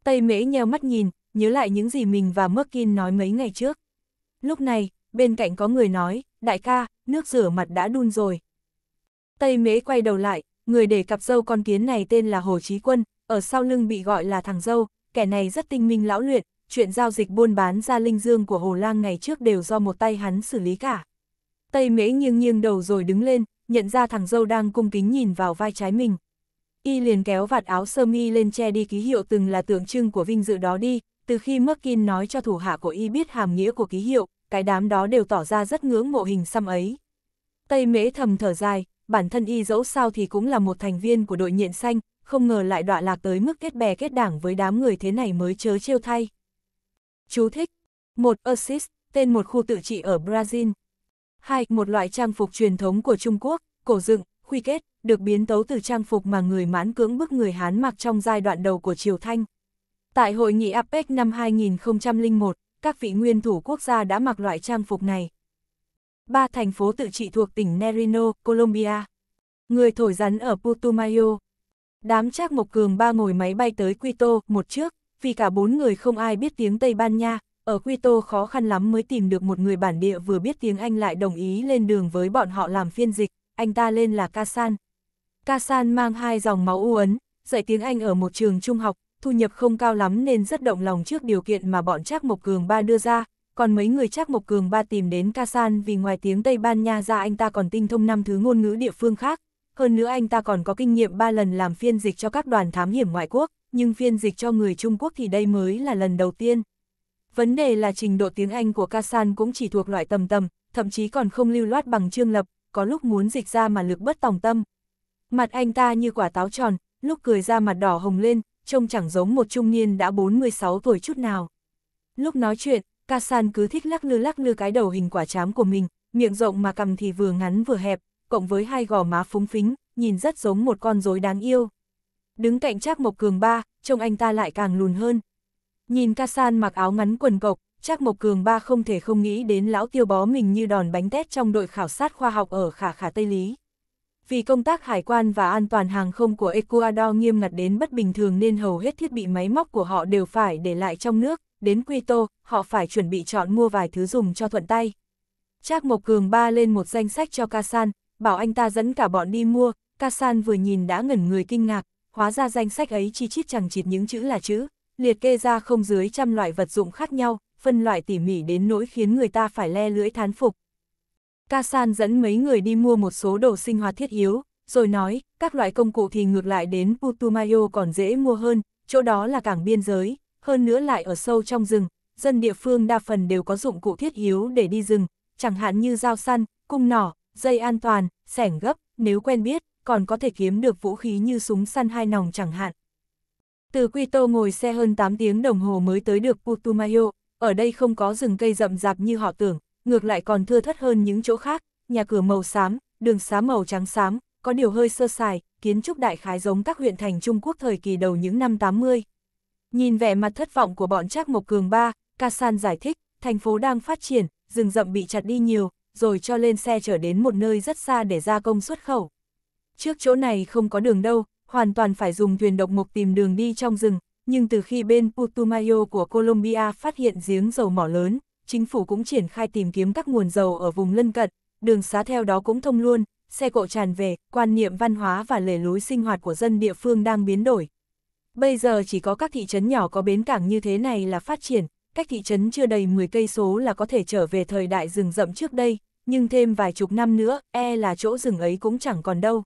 Tây mễ nheo mắt nhìn, nhớ lại những gì mình và Merkin nói mấy ngày trước. Lúc này, bên cạnh có người nói, đại ca, nước rửa mặt đã đun rồi. Tây mễ quay đầu lại, người để cặp dâu con kiến này tên là Hồ Chí Quân, ở sau lưng bị gọi là thằng dâu, kẻ này rất tinh minh lão luyện, chuyện giao dịch buôn bán ra linh dương của Hồ Lang ngày trước đều do một tay hắn xử lý cả. Tây Mễ nghiêng nghiêng đầu rồi đứng lên, nhận ra thằng dâu đang cung kính nhìn vào vai trái mình. Y liền kéo vạt áo sơ mi lên che đi ký hiệu từng là tượng trưng của vinh dự đó đi, từ khi Merkin nói cho thủ hạ của Y biết hàm nghĩa của ký hiệu, cái đám đó đều tỏ ra rất ngưỡng mộ hình xăm ấy. Tây Mễ thầm thở dài, bản thân y dẫu sao thì cũng là một thành viên của đội nhện xanh, không ngờ lại đọa lạc tới mức kết bè kết đảng với đám người thế này mới chớ trêu thay. Chú thích một Assist, tên một khu tự trị ở Brazil. hai Một loại trang phục truyền thống của Trung Quốc, cổ dựng, quy kết, được biến tấu từ trang phục mà người mãn cưỡng bức người Hán mặc trong giai đoạn đầu của Triều Thanh. Tại hội nghị APEC năm 2001, các vị nguyên thủ quốc gia đã mặc loại trang phục này, ba thành phố tự trị thuộc tỉnh Nerino, Colombia. Người thổi rắn ở Putumayo. Đám Trác Mộc Cường ba ngồi máy bay tới Quito, một trước, vì cả bốn người không ai biết tiếng Tây Ban Nha, ở Quito khó khăn lắm mới tìm được một người bản địa vừa biết tiếng Anh lại đồng ý lên đường với bọn họ làm phiên dịch, anh ta lên là Casan. Casan mang hai dòng máu u ấn, dạy tiếng Anh ở một trường trung học, thu nhập không cao lắm nên rất động lòng trước điều kiện mà bọn Trác Mộc Cường ba đưa ra, còn mấy người chắc Mộc Cường Ba tìm đến Kasan vì ngoài tiếng Tây Ban Nha ra anh ta còn tinh thông năm thứ ngôn ngữ địa phương khác, hơn nữa anh ta còn có kinh nghiệm 3 lần làm phiên dịch cho các đoàn thám hiểm ngoại quốc, nhưng phiên dịch cho người Trung Quốc thì đây mới là lần đầu tiên. Vấn đề là trình độ tiếng Anh của Kasan cũng chỉ thuộc loại tầm tầm, thậm chí còn không lưu loát bằng Trương Lập, có lúc muốn dịch ra mà lực bất tòng tâm. Mặt anh ta như quả táo tròn, lúc cười ra mặt đỏ hồng lên, trông chẳng giống một trung niên đã 46 tuổi chút nào. Lúc nói chuyện, Ca San cứ thích lắc lư lắc lư cái đầu hình quả chám của mình, miệng rộng mà cầm thì vừa ngắn vừa hẹp, cộng với hai gò má phúng phính, nhìn rất giống một con rối đáng yêu. Đứng cạnh Trác Mộc Cường ba, trông anh ta lại càng lùn hơn. Nhìn Ca San mặc áo ngắn quần cộc, Trác Mộc Cường ba không thể không nghĩ đến lão tiêu bó mình như đòn bánh tét trong đội khảo sát khoa học ở Khả Khả Tây Lý. Vì công tác hải quan và an toàn hàng không của Ecuador nghiêm ngặt đến bất bình thường nên hầu hết thiết bị máy móc của họ đều phải để lại trong nước, đến Quy Tô, họ phải chuẩn bị chọn mua vài thứ dùng cho thuận tay. Trác Mộc Cường ba lên một danh sách cho Kasan, bảo anh ta dẫn cả bọn đi mua, Kasan vừa nhìn đã ngẩn người kinh ngạc, hóa ra danh sách ấy chi chít chẳng chịt những chữ là chữ, liệt kê ra không dưới trăm loại vật dụng khác nhau, phân loại tỉ mỉ đến nỗi khiến người ta phải le lưỡi thán phục. Kasan dẫn mấy người đi mua một số đồ sinh hoạt thiết yếu, rồi nói, các loại công cụ thì ngược lại đến Putumayo còn dễ mua hơn, chỗ đó là cảng biên giới, hơn nữa lại ở sâu trong rừng, dân địa phương đa phần đều có dụng cụ thiết yếu để đi rừng, chẳng hạn như dao săn, cung nỏ, dây an toàn, sẻng gấp, nếu quen biết, còn có thể kiếm được vũ khí như súng săn hai nòng chẳng hạn. Từ Quy Tô ngồi xe hơn 8 tiếng đồng hồ mới tới được Putumayo, ở đây không có rừng cây rậm rạp như họ tưởng, ngược lại còn thưa thất hơn những chỗ khác, nhà cửa màu xám, đường xá màu trắng xám, có điều hơi sơ sài, kiến trúc đại khái giống các huyện thành Trung Quốc thời kỳ đầu những năm 80. Nhìn vẻ mặt thất vọng của bọn Trác Mộc Cường ba, Kasan giải thích, thành phố đang phát triển, rừng rậm bị chặt đi nhiều, rồi cho lên xe chở đến một nơi rất xa để gia công xuất khẩu. Trước chỗ này không có đường đâu, hoàn toàn phải dùng thuyền độc mộc tìm đường đi trong rừng, nhưng từ khi bên Putumayo của Colombia phát hiện giếng dầu mỏ lớn, chính phủ cũng triển khai tìm kiếm các nguồn dầu ở vùng lân cận, đường xá theo đó cũng thông luôn, xe cộ tràn về, quan niệm văn hóa và lề lối sinh hoạt của dân địa phương đang biến đổi, Bây giờ chỉ có các thị trấn nhỏ có bến cảng như thế này là phát triển, cách thị trấn chưa đầy 10 cây số là có thể trở về thời đại rừng rậm trước đây, nhưng thêm vài chục năm nữa, e là chỗ rừng ấy cũng chẳng còn đâu.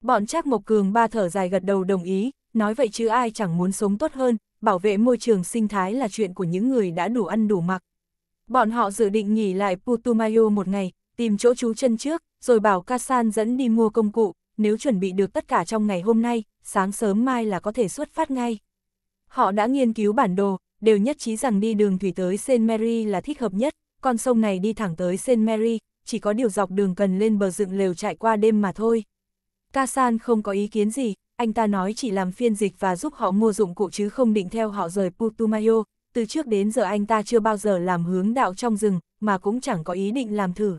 Bọn Trác Mộc Cường ba thở dài gật đầu đồng ý, nói vậy chứ ai chẳng muốn sống tốt hơn, bảo vệ môi trường sinh thái là chuyện của những người đã đủ ăn đủ mặc. Bọn họ dự định nghỉ lại Putumayo một ngày, tìm chỗ trú chân trước, rồi bảo Kasan dẫn đi mua công cụ, nếu chuẩn bị được tất cả trong ngày hôm nay, sáng sớm mai là có thể xuất phát ngay. Họ đã nghiên cứu bản đồ, đều nhất trí rằng đi đường thủy tới St. Mary là thích hợp nhất, con sông này đi thẳng tới St. Mary, chỉ có điều dọc đường cần lên bờ dựng lều chạy qua đêm mà thôi. Ca không có ý kiến gì, anh ta nói chỉ làm phiên dịch và giúp họ mua dụng cụ chứ không định theo họ rời Putumayo, từ trước đến giờ anh ta chưa bao giờ làm hướng đạo trong rừng, mà cũng chẳng có ý định làm thử.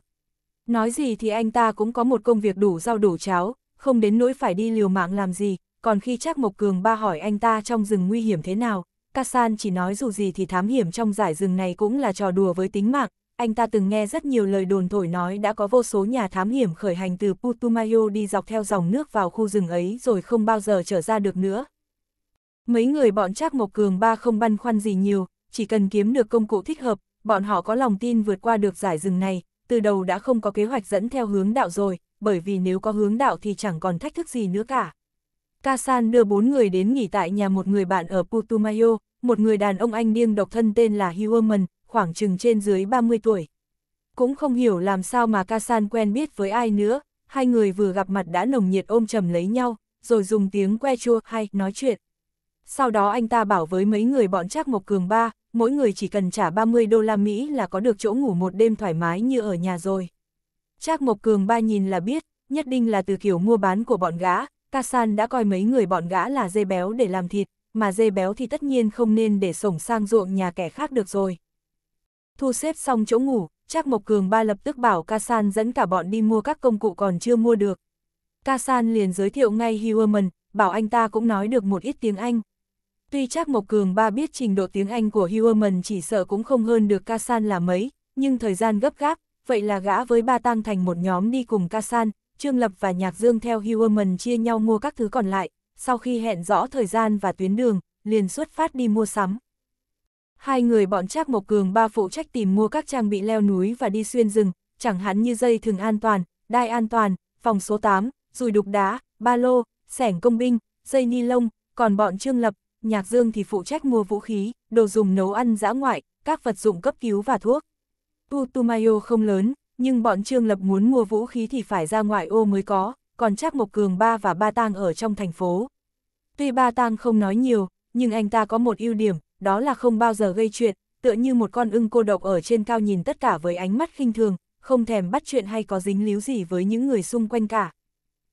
Nói gì thì anh ta cũng có một công việc đủ rau đủ cháo, không đến nỗi phải đi liều mạng làm gì, còn khi Trác Mộc Cường ba hỏi anh ta trong rừng nguy hiểm thế nào, Kasan chỉ nói dù gì thì thám hiểm trong giải rừng này cũng là trò đùa với tính mạng, anh ta từng nghe rất nhiều lời đồn thổi nói đã có vô số nhà thám hiểm khởi hành từ Putumayo đi dọc theo dòng nước vào khu rừng ấy rồi không bao giờ trở ra được nữa. Mấy người bọn Trác Mộc Cường ba không băn khoăn gì nhiều, chỉ cần kiếm được công cụ thích hợp, bọn họ có lòng tin vượt qua được giải rừng này, từ đầu đã không có kế hoạch dẫn theo hướng đạo rồi, bởi vì nếu có hướng đạo thì chẳng còn thách thức gì nữa cả. Kasan đưa bốn người đến nghỉ tại nhà một người bạn ở Putumayo, một người đàn ông anh điên độc thân tên là Huerman, khoảng chừng trên dưới 30 tuổi. Cũng không hiểu làm sao mà Kasan quen biết với ai nữa, hai người vừa gặp mặt đã nồng nhiệt ôm chầm lấy nhau, rồi dùng tiếng que chua hay nói chuyện. Sau đó anh ta bảo với mấy người bọn Trác Mộc Cường ba, mỗi người chỉ cần trả 30 đô la Mỹ là có được chỗ ngủ một đêm thoải mái như ở nhà rồi. Trác Mộc Cường ba nhìn là biết, nhất định là từ kiểu mua bán của bọn gã, Kasan đã coi mấy người bọn gã là dê béo để làm thịt, mà dê béo thì tất nhiên không nên để sổng sang ruộng nhà kẻ khác được rồi. Thu xếp xong chỗ ngủ, Trác Mộc Cường ba lập tức bảo Kasan dẫn cả bọn đi mua các công cụ còn chưa mua được. Kasan liền giới thiệu ngay Huerman, bảo anh ta cũng nói được một ít tiếng Anh. Tuy chắc Mộc Cường ba biết trình độ tiếng Anh của Huerman chỉ sợ cũng không hơn được Kasan là mấy, nhưng thời gian gấp gáp, vậy là gã với ba tăng thành một nhóm đi cùng Kasan, Trương Lập và Nhạc Dương theo Huerman chia nhau mua các thứ còn lại, sau khi hẹn rõ thời gian và tuyến đường, liền xuất phát đi mua sắm. Hai người bọn Trác Mộc Cường ba phụ trách tìm mua các trang bị leo núi và đi xuyên rừng, chẳng hạn như dây thường an toàn, đai an toàn, phòng số 8, rùi đục đá, ba lô, sẻng công binh, dây ni lông, còn bọn Trương Lập, Nhạc Dương thì phụ trách mua vũ khí, đồ dùng nấu ăn dã ngoại, các vật dụng cấp cứu và thuốc. Putumayo không lớn, nhưng bọn Trương Lập muốn mua vũ khí thì phải ra ngoại ô mới có, còn Trác Mộc Cường Ba và Ba Tang ở trong thành phố. Tuy Ba Tang không nói nhiều, nhưng anh ta có một ưu điểm, đó là không bao giờ gây chuyện, tựa như một con ưng cô độc ở trên cao nhìn tất cả với ánh mắt khinh thường, không thèm bắt chuyện hay có dính líu gì với những người xung quanh cả.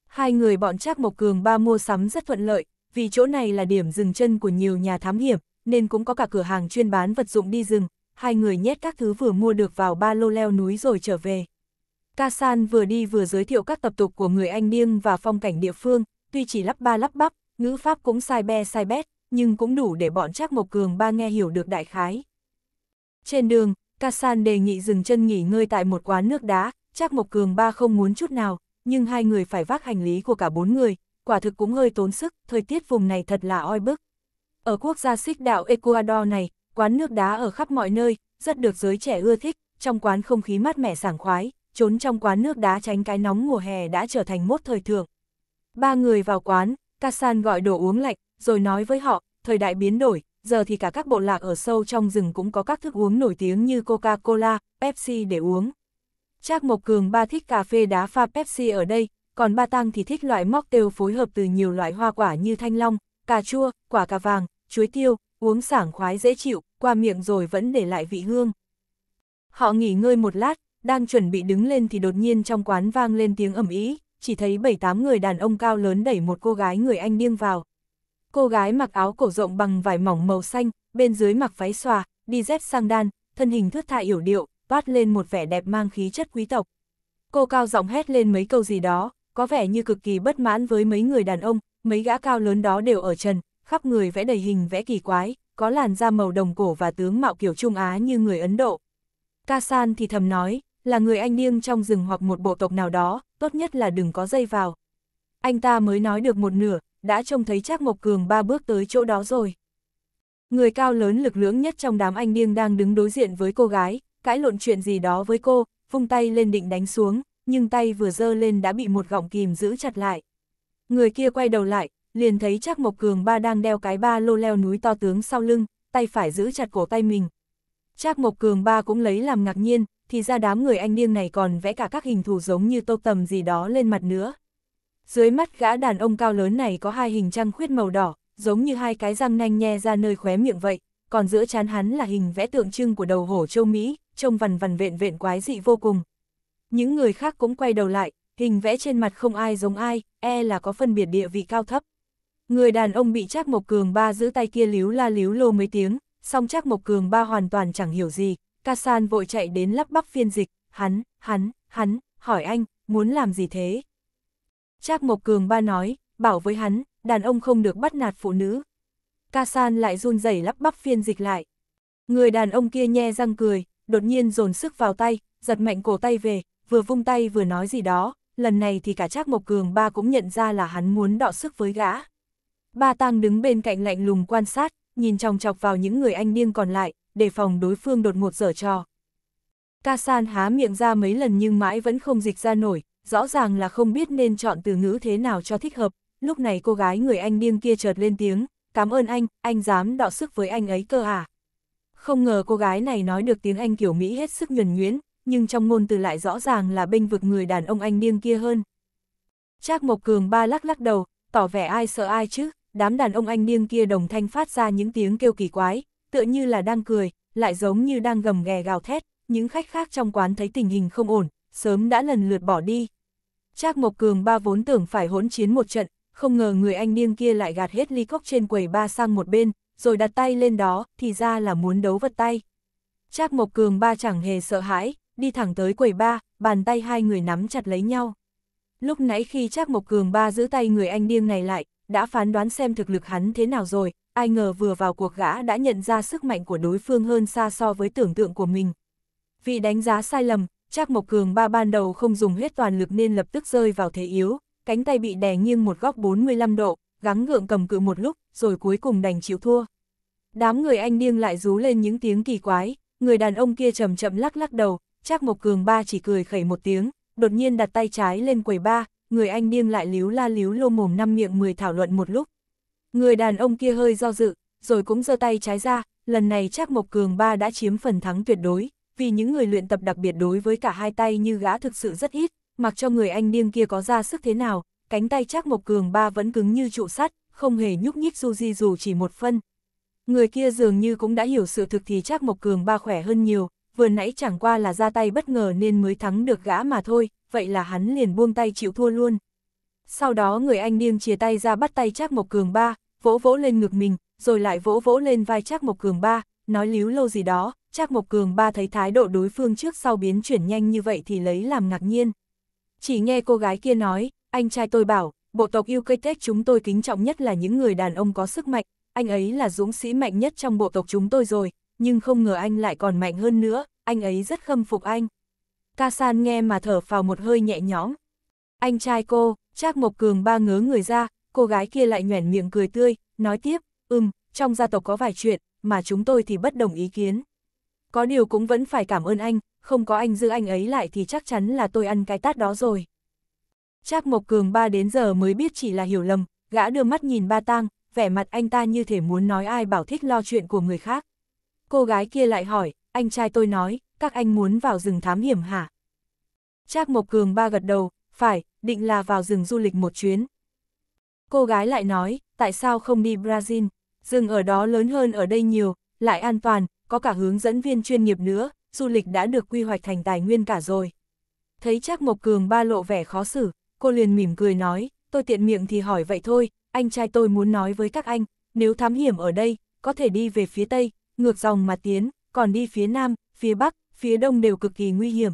Hai người bọn Trác Mộc Cường Ba mua sắm rất thuận lợi, vì chỗ này là điểm dừng chân của nhiều nhà thám hiểm, nên cũng có cả cửa hàng chuyên bán vật dụng đi rừng, hai người nhét các thứ vừa mua được vào ba lô leo núi rồi trở về. Ca vừa đi vừa giới thiệu các tập tục của người Anh Điêng và phong cảnh địa phương, tuy chỉ lắp ba lắp bắp, ngữ pháp cũng sai be sai bét, nhưng cũng đủ để bọn Trác Mộc Cường ba nghe hiểu được đại khái. Trên đường, Ca đề nghị dừng chân nghỉ ngơi tại một quán nước đá, Trác Mộc Cường ba không muốn chút nào, nhưng hai người phải vác hành lý của cả bốn người, quả thực cũng hơi tốn sức, thời tiết vùng này thật là oi bức. Ở quốc gia xích đạo Ecuador này, quán nước đá ở khắp mọi nơi, rất được giới trẻ ưa thích, trong quán không khí mát mẻ sảng khoái, trốn trong quán nước đá tránh cái nóng mùa hè đã trở thành mốt thời thượng. Ba người vào quán, Kasan gọi đồ uống lạnh, rồi nói với họ, thời đại biến đổi, giờ thì cả các bộ lạc ở sâu trong rừng cũng có các thức uống nổi tiếng như Coca-Cola, Pepsi để uống. Trác Mộc Cường ba thích cà phê đá pha Pepsi ở đây, còn ba tang thì thích loại mocktail phối hợp từ nhiều loại hoa quả như thanh long, cà chua, quả cà vàng, chuối tiêu, uống sảng khoái dễ chịu, qua miệng rồi vẫn để lại vị hương. Họ nghỉ ngơi một lát, đang chuẩn bị đứng lên thì đột nhiên trong quán vang lên tiếng ầm ĩ, chỉ thấy bảy tám người đàn ông cao lớn đẩy một cô gái người Anh điên vào. Cô gái mặc áo cổ rộng bằng vải mỏng màu xanh, bên dưới mặc váy xòa, đi dép sang đan, thân hình thướt tha yểu điệu, toát lên một vẻ đẹp mang khí chất quý tộc. Cô cao giọng hét lên mấy câu gì đó, có vẻ như cực kỳ bất mãn với mấy người đàn ông, mấy gã cao lớn đó đều ở trần, khắp người vẽ đầy hình vẽ kỳ quái, có làn da màu đồng cổ và tướng mạo kiểu Trung Á như người Ấn Độ. kasan thì thầm nói, là người anh niêng trong rừng hoặc một bộ tộc nào đó, tốt nhất là đừng có dây vào. Anh ta mới nói được một nửa, đã trông thấy Trác Mộc Cường ba bước tới chỗ đó rồi. Người cao lớn lực lưỡng nhất trong đám anh niêng đang đứng đối diện với cô gái, cãi lộn chuyện gì đó với cô, vung tay lên định đánh xuống, nhưng tay vừa dơ lên đã bị một gọng kìm giữ chặt lại. Người kia quay đầu lại, liền thấy chắc Mộc Cường ba đang đeo cái ba lô leo núi to tướng sau lưng, tay phải giữ chặt cổ tay mình. Chắc Mộc Cường ba cũng lấy làm ngạc nhiên, thì ra đám người anh điên này còn vẽ cả các hình thù giống như tô tầm gì đó lên mặt nữa. Dưới mắt gã đàn ông cao lớn này có hai hình trăng khuyết màu đỏ, giống như hai cái răng nanh nhe ra nơi khóe miệng vậy, còn giữa chán hắn là hình vẽ tượng trưng của đầu hổ châu Mỹ, trông vằn vằn vện vện quái dị vô cùng những người khác cũng quay đầu lại, hình vẽ trên mặt không ai giống ai, e là có phân biệt địa vị cao thấp. Người đàn ông bị Trác Mộc Cường ba giữ tay kia líu la líu lô mấy tiếng, song Trác Mộc Cường ba hoàn toàn chẳng hiểu gì, Ca San vội chạy đến lắp bắp phiên dịch, hắn, hắn, hắn, hỏi anh, muốn làm gì thế? Trác Mộc Cường ba nói, bảo với hắn, đàn ông không được bắt nạt phụ nữ. Ca San lại run rẩy lắp bắp phiên dịch lại. Người đàn ông kia nhe răng cười, đột nhiên dồn sức vào tay, giật mạnh cổ tay về, vừa vung tay vừa nói gì đó, lần này thì cả Trác Mộc Cường ba cũng nhận ra là hắn muốn đọ sức với gã. Ba Tang đứng bên cạnh lạnh lùng quan sát, nhìn chòng chọc vào những người anh điên còn lại, đề phòng đối phương đột ngột dở trò. Ca San há miệng ra mấy lần nhưng mãi vẫn không dịch ra nổi, rõ ràng là không biết nên chọn từ ngữ thế nào cho thích hợp. Lúc này cô gái người anh điên kia chợt lên tiếng, cảm ơn anh, anh dám đọ sức với anh ấy cơ à. Không ngờ cô gái này nói được tiếng Anh kiểu Mỹ hết sức nhuần nhuyễn, nhưng trong ngôn từ lại rõ ràng là bênh vực người đàn ông anh điên kia hơn. Trác Mộc Cường ba lắc lắc đầu, tỏ vẻ ai sợ ai chứ, đám đàn ông anh điên kia đồng thanh phát ra những tiếng kêu kỳ quái, tựa như là đang cười, lại giống như đang gầm ghè gào thét, những khách khác trong quán thấy tình hình không ổn, sớm đã lần lượt bỏ đi. Trác Mộc Cường ba vốn tưởng phải hỗn chiến một trận, không ngờ người anh điên kia lại gạt hết ly cốc trên quầy ba sang một bên, rồi đặt tay lên đó, thì ra là muốn đấu vật tay. Trác Mộc Cường ba chẳng hề sợ hãi, đi thẳng tới quầy ba, bàn tay hai người nắm chặt lấy nhau. Lúc nãy khi Trác Mộc Cường ba giữ tay người anh điên này lại, đã phán đoán xem thực lực hắn thế nào rồi, ai ngờ vừa vào cuộc gã đã nhận ra sức mạnh của đối phương hơn xa so với tưởng tượng của mình. Vì đánh giá sai lầm, Trác Mộc Cường ba ban đầu không dùng hết toàn lực nên lập tức rơi vào thế yếu, cánh tay bị đè nghiêng một góc 45 độ, gắng gượng cầm cự một lúc, rồi cuối cùng đành chịu thua. Đám người anh điên lại rú lên những tiếng kỳ quái, người đàn ông kia chậm chậm lắc lắc đầu, Trác Mộc Cường ba chỉ cười khẩy một tiếng, đột nhiên đặt tay trái lên quầy ba, người anh điên lại líu la líu lô mồm năm miệng 10 thảo luận một lúc. Người đàn ông kia hơi do dự, rồi cũng giơ tay trái ra, lần này Trác Mộc Cường ba đã chiếm phần thắng tuyệt đối, vì những người luyện tập đặc biệt đối với cả hai tay như gã thực sự rất ít, mặc cho người anh điên kia có ra sức thế nào, cánh tay Trác Mộc Cường ba vẫn cứng như trụ sắt, không hề nhúc nhích du di dù chỉ một phân. Người kia dường như cũng đã hiểu sự thực thì Trác Mộc Cường ba khỏe hơn nhiều, vừa nãy chẳng qua là ra tay bất ngờ nên mới thắng được gã mà thôi, vậy là hắn liền buông tay chịu thua luôn. Sau đó người anh điên chia tay ra bắt tay Trác Mộc Cường ba, vỗ vỗ lên ngực mình, rồi lại vỗ vỗ lên vai Trác Mộc Cường ba, nói líu lâu gì đó, Trác Mộc Cường ba thấy thái độ đối phương trước sau biến chuyển nhanh như vậy thì lấy làm ngạc nhiên. Chỉ nghe cô gái kia nói, anh trai tôi bảo, bộ tộc yêu cây Tết chúng tôi kính trọng nhất là những người đàn ông có sức mạnh, anh ấy là dũng sĩ mạnh nhất trong bộ tộc chúng tôi rồi, nhưng không ngờ anh lại còn mạnh hơn nữa, anh ấy rất khâm phục anh. Ca San nghe mà thở vào một hơi nhẹ nhõm. Anh trai cô, Trác Mộc Cường ba ngớ người ra, cô gái kia lại nhoẻn miệng cười tươi, nói tiếp, ừm, trong gia tộc có vài chuyện, mà chúng tôi thì bất đồng ý kiến. Có điều cũng vẫn phải cảm ơn anh, không có anh giữ anh ấy lại thì chắc chắn là tôi ăn cái tát đó rồi. Trác Mộc Cường ba đến giờ mới biết chỉ là hiểu lầm, gã đưa mắt nhìn ba tang, vẻ mặt anh ta như thể muốn nói ai bảo thích lo chuyện của người khác cô gái kia lại hỏi, anh trai tôi nói, các anh muốn vào rừng thám hiểm hả? Trác Mộc Cường ba gật đầu, phải, định là vào rừng du lịch một chuyến. Cô gái lại nói, tại sao không đi Brazil? Rừng ở đó lớn hơn ở đây nhiều, lại an toàn, có cả hướng dẫn viên chuyên nghiệp nữa, du lịch đã được quy hoạch thành tài nguyên cả rồi. Thấy Trác Mộc Cường ba lộ vẻ khó xử, cô liền mỉm cười nói, tôi tiện miệng thì hỏi vậy thôi, anh trai tôi muốn nói với các anh, nếu thám hiểm ở đây, có thể đi về phía Tây, ngược dòng mà tiến, còn đi phía nam, phía bắc, phía đông đều cực kỳ nguy hiểm.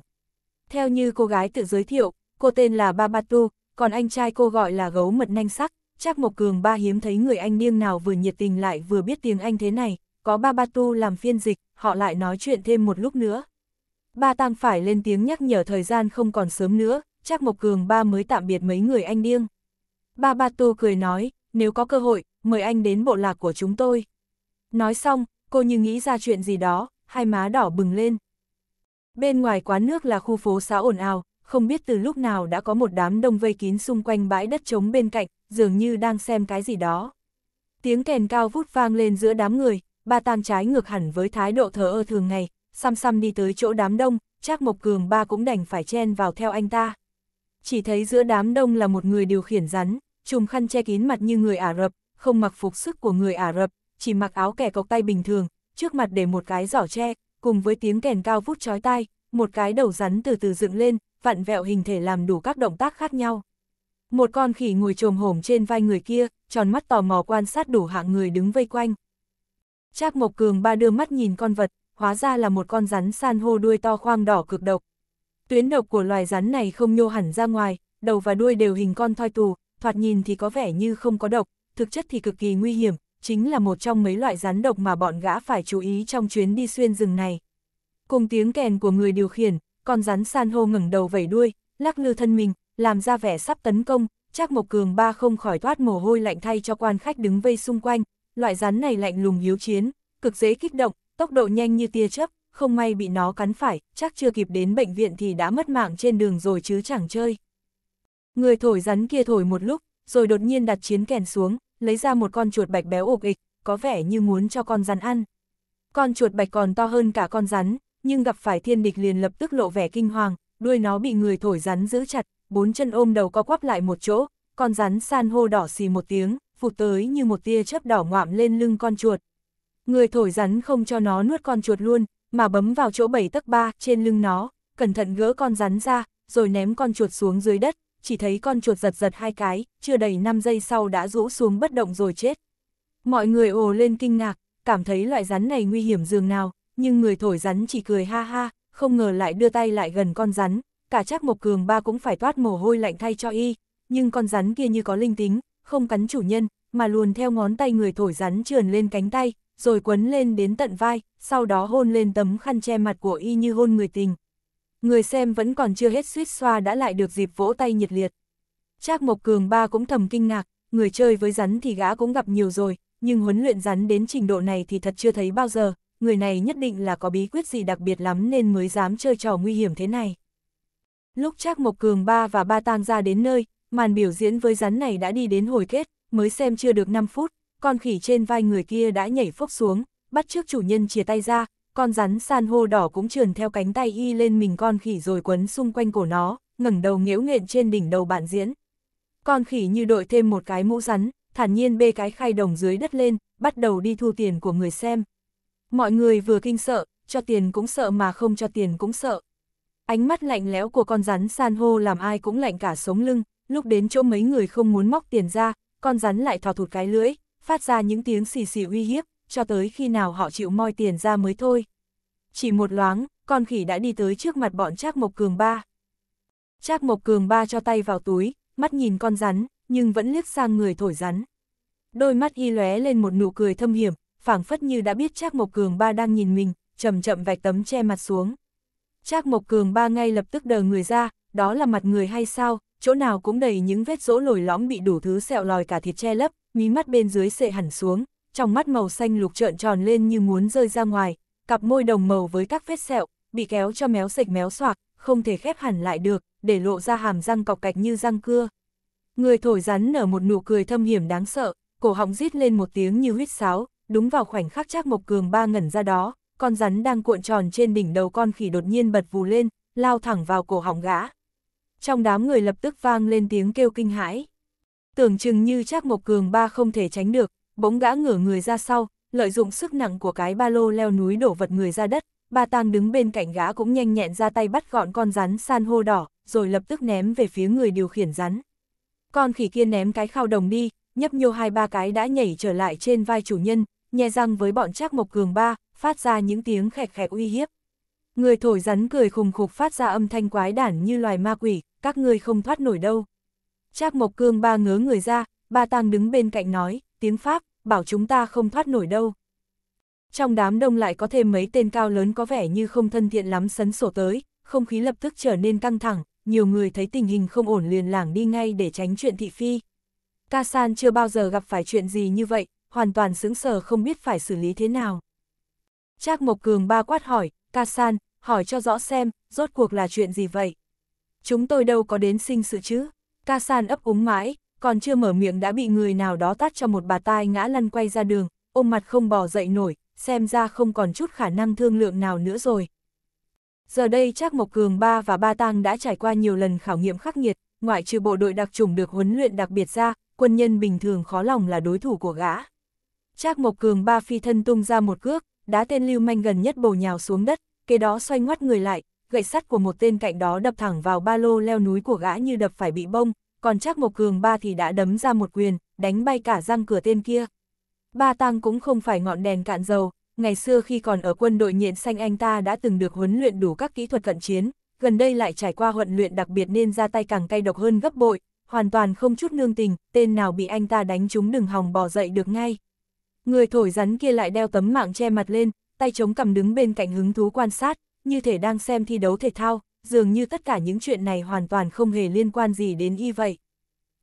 Theo như cô gái tự giới thiệu, cô tên là Babatu, còn anh trai cô gọi là gấu mật nanh sắc, chắc Mộc Cường ba hiếm thấy người anh niêng nào vừa nhiệt tình lại vừa biết tiếng Anh thế này, có Babatu làm phiên dịch, họ lại nói chuyện thêm một lúc nữa. Ba Tam phải lên tiếng nhắc nhở thời gian không còn sớm nữa, chắc Mộc Cường ba mới tạm biệt mấy người anh điêng. Ba Ba Tu cười nói, nếu có cơ hội, mời anh đến bộ lạc của chúng tôi. Nói xong, cô như nghĩ ra chuyện gì đó, hai má đỏ bừng lên. Bên ngoài quán nước là khu phố xã ồn ào, không biết từ lúc nào đã có một đám đông vây kín xung quanh bãi đất trống bên cạnh, dường như đang xem cái gì đó. Tiếng kèn cao vút vang lên giữa đám người, ba tam trái ngược hẳn với thái độ thờ ơ thường ngày, xăm xăm đi tới chỗ đám đông, chắc Mộc Cường ba cũng đành phải chen vào theo anh ta. Chỉ thấy giữa đám đông là một người điều khiển rắn, trùm khăn che kín mặt như người Ả Rập, không mặc phục sức của người Ả Rập, chỉ mặc áo kẻ cộc tay bình thường, trước mặt để một cái giỏ tre, cùng với tiếng kèn cao vút chói tai, một cái đầu rắn từ từ dựng lên, vặn vẹo hình thể làm đủ các động tác khác nhau. Một con khỉ ngồi trồm hổm trên vai người kia, tròn mắt tò mò quan sát đủ hạng người đứng vây quanh. Trác Mộc Cường ba đưa mắt nhìn con vật, hóa ra là một con rắn san hô đuôi to khoang đỏ cực độc. Tuyến độc của loài rắn này không nhô hẳn ra ngoài, đầu và đuôi đều hình con thoi tù, thoạt nhìn thì có vẻ như không có độc, thực chất thì cực kỳ nguy hiểm, chính là một trong mấy loại rắn độc mà bọn gã phải chú ý trong chuyến đi xuyên rừng này. Cùng tiếng kèn của người điều khiển, con rắn san hô ngẩng đầu vẩy đuôi, lắc lư thân mình, làm ra vẻ sắp tấn công, chắc một Cường ba không khỏi thoát mồ hôi lạnh thay cho quan khách đứng vây xung quanh, loại rắn này lạnh lùng hiếu chiến, cực dễ kích động, tốc độ nhanh như tia chớp, không may bị nó cắn phải, chắc chưa kịp đến bệnh viện thì đã mất mạng trên đường rồi chứ chẳng chơi. Người thổi rắn kia thổi một lúc, rồi đột nhiên đặt chiến kèn xuống, lấy ra một con chuột bạch béo ục ịch, có vẻ như muốn cho con rắn ăn. Con chuột bạch còn to hơn cả con rắn, nhưng gặp phải thiên địch liền lập tức lộ vẻ kinh hoàng, đuôi nó bị người thổi rắn giữ chặt, bốn chân ôm đầu co quắp lại một chỗ, con rắn san hô đỏ xì một tiếng, phụt tới như một tia chớp đỏ ngoạm lên lưng con chuột. Người thổi rắn không cho nó nuốt con chuột luôn, mà bấm vào chỗ bảy tấc ba trên lưng nó, cẩn thận gỡ con rắn ra, rồi ném con chuột xuống dưới đất, chỉ thấy con chuột giật giật hai cái, chưa đầy 5 giây sau đã rũ xuống bất động rồi chết. Mọi người ồ lên kinh ngạc, cảm thấy loại rắn này nguy hiểm dường nào, nhưng người thổi rắn chỉ cười ha ha, không ngờ lại đưa tay lại gần con rắn, cả chắc một Cường ba cũng phải toát mồ hôi lạnh thay cho y, nhưng con rắn kia như có linh tính, không cắn chủ nhân, mà luồn theo ngón tay người thổi rắn trườn lên cánh tay, rồi quấn lên đến tận vai, sau đó hôn lên tấm khăn che mặt của y như hôn người tình, Người xem vẫn còn chưa hết suýt xoa đã lại được dịp vỗ tay nhiệt liệt. Trác Mộc Cường ba cũng thầm kinh ngạc, người chơi với rắn thì gã cũng gặp nhiều rồi, nhưng huấn luyện rắn đến trình độ này thì thật chưa thấy bao giờ, người này nhất định là có bí quyết gì đặc biệt lắm nên mới dám chơi trò nguy hiểm thế này. Lúc Trác Mộc Cường ba và ba tan ra đến nơi, màn biểu diễn với rắn này đã đi đến hồi kết, mới xem chưa được 5 phút, con khỉ trên vai người kia đã nhảy phốc xuống, bắt trước chủ nhân chia tay ra, con rắn san hô đỏ cũng trườn theo cánh tay y lên mình con khỉ rồi quấn xung quanh cổ nó, ngẩng đầu nghiễu nghện trên đỉnh đầu bạn diễn. Con khỉ như đội thêm một cái mũ rắn, thản nhiên bê cái khay đồng dưới đất lên, bắt đầu đi thu tiền của người xem. Mọi người vừa kinh sợ, cho tiền cũng sợ mà không cho tiền cũng sợ. Ánh mắt lạnh lẽo của con rắn san hô làm ai cũng lạnh cả sống lưng, lúc đến chỗ mấy người không muốn móc tiền ra, con rắn lại thò thụt cái lưỡi, phát ra những tiếng xì xì uy hiếp, cho tới khi nào họ chịu moi tiền ra mới thôi. Chỉ một loáng, con khỉ đã đi tới trước mặt bọn Trác Mộc Cường ba. Trác Mộc Cường ba cho tay vào túi, mắt nhìn con rắn, nhưng vẫn liếc sang người thổi rắn. Đôi mắt y lóe lên một nụ cười thâm hiểm, phảng phất như đã biết Trác Mộc Cường ba đang nhìn mình, chậm chậm vạch tấm che mặt xuống. Trác Mộc Cường ba ngay lập tức đờ người ra, đó là mặt người hay sao, chỗ nào cũng đầy những vết rỗ lồi lõm bị đủ thứ sẹo lòi cả thịt che lấp, mí mắt bên dưới sệ hẳn xuống, trong mắt màu xanh lục trợn tròn lên như muốn rơi ra ngoài, cặp môi đồng màu với các vết sẹo, bị kéo cho méo sịch méo soạc, không thể khép hẳn lại được, để lộ ra hàm răng cọc cạch như răng cưa. Người thổi rắn nở một nụ cười thâm hiểm đáng sợ, cổ họng rít lên một tiếng như huýt sáo, đúng vào khoảnh khắc Trác Mộc Cường ba ngẩn ra đó, con rắn đang cuộn tròn trên đỉnh đầu con khỉ đột nhiên bật vù lên, lao thẳng vào cổ họng gã. Trong đám người lập tức vang lên tiếng kêu kinh hãi. Tưởng chừng như Trác Mộc Cường ba không thể tránh được, bỗng gã ngửa người ra sau, lợi dụng sức nặng của cái ba lô leo núi đổ vật người ra đất, ba tang đứng bên cạnh gã cũng nhanh nhẹn ra tay bắt gọn con rắn san hô đỏ, rồi lập tức ném về phía người điều khiển rắn. Con khỉ kia ném cái khao đồng đi, nhấp nhô hai ba cái đã nhảy trở lại trên vai chủ nhân, nhè răng với bọn trác mộc cường ba, phát ra những tiếng khẹt khẹt uy hiếp. Người thổi rắn cười khùng khục phát ra âm thanh quái đản như loài ma quỷ, các ngươi không thoát nổi đâu. Trác Mộc Cương ba ngớ người ra, ba tang đứng bên cạnh nói, tiếng Pháp, bảo chúng ta không thoát nổi đâu. Trong đám đông lại có thêm mấy tên cao lớn có vẻ như không thân thiện lắm sấn sổ tới, không khí lập tức trở nên căng thẳng, nhiều người thấy tình hình không ổn liền lảng đi ngay để tránh chuyện thị phi. Ca San chưa bao giờ gặp phải chuyện gì như vậy, hoàn toàn sững sờ không biết phải xử lý thế nào. Trác Mộc Cường ba quát hỏi, Ca San, hỏi cho rõ xem, rốt cuộc là chuyện gì vậy? Chúng tôi đâu có đến sinh sự chứ? Ca San ấp úng mãi, còn chưa mở miệng đã bị người nào đó tát cho một bà tai ngã lăn quay ra đường, ôm mặt không bò dậy nổi, xem ra không còn chút khả năng thương lượng nào nữa rồi. Giờ đây Trác Mộc Cường ba và ba tang đã trải qua nhiều lần khảo nghiệm khắc nghiệt, ngoại trừ bộ đội đặc chủng được huấn luyện đặc biệt ra, quân nhân bình thường khó lòng là đối thủ của gã. Trác Mộc Cường ba phi thân tung ra một cước, đá tên lưu manh gần nhất bổ nhào xuống đất, kế đó xoay ngoắt người lại, gậy sắt của một tên cạnh đó đập thẳng vào ba lô leo núi của gã như đập phải bị bông, còn chắc một Cường ba thì đã đấm ra một quyền, đánh bay cả răng cửa tên kia. Ba Tăng cũng không phải ngọn đèn cạn dầu, ngày xưa khi còn ở quân đội nhện xanh anh ta đã từng được huấn luyện đủ các kỹ thuật cận chiến, gần đây lại trải qua huấn luyện đặc biệt nên ra tay càng cay độc hơn gấp bội, hoàn toàn không chút nương tình, tên nào bị anh ta đánh chúng đừng hòng bỏ dậy được ngay. Người thổi rắn kia lại đeo tấm mạng che mặt lên, tay chống cầm đứng bên cạnh hứng thú quan sát, như thể đang xem thi đấu thể thao, dường như tất cả những chuyện này hoàn toàn không hề liên quan gì đến y vậy.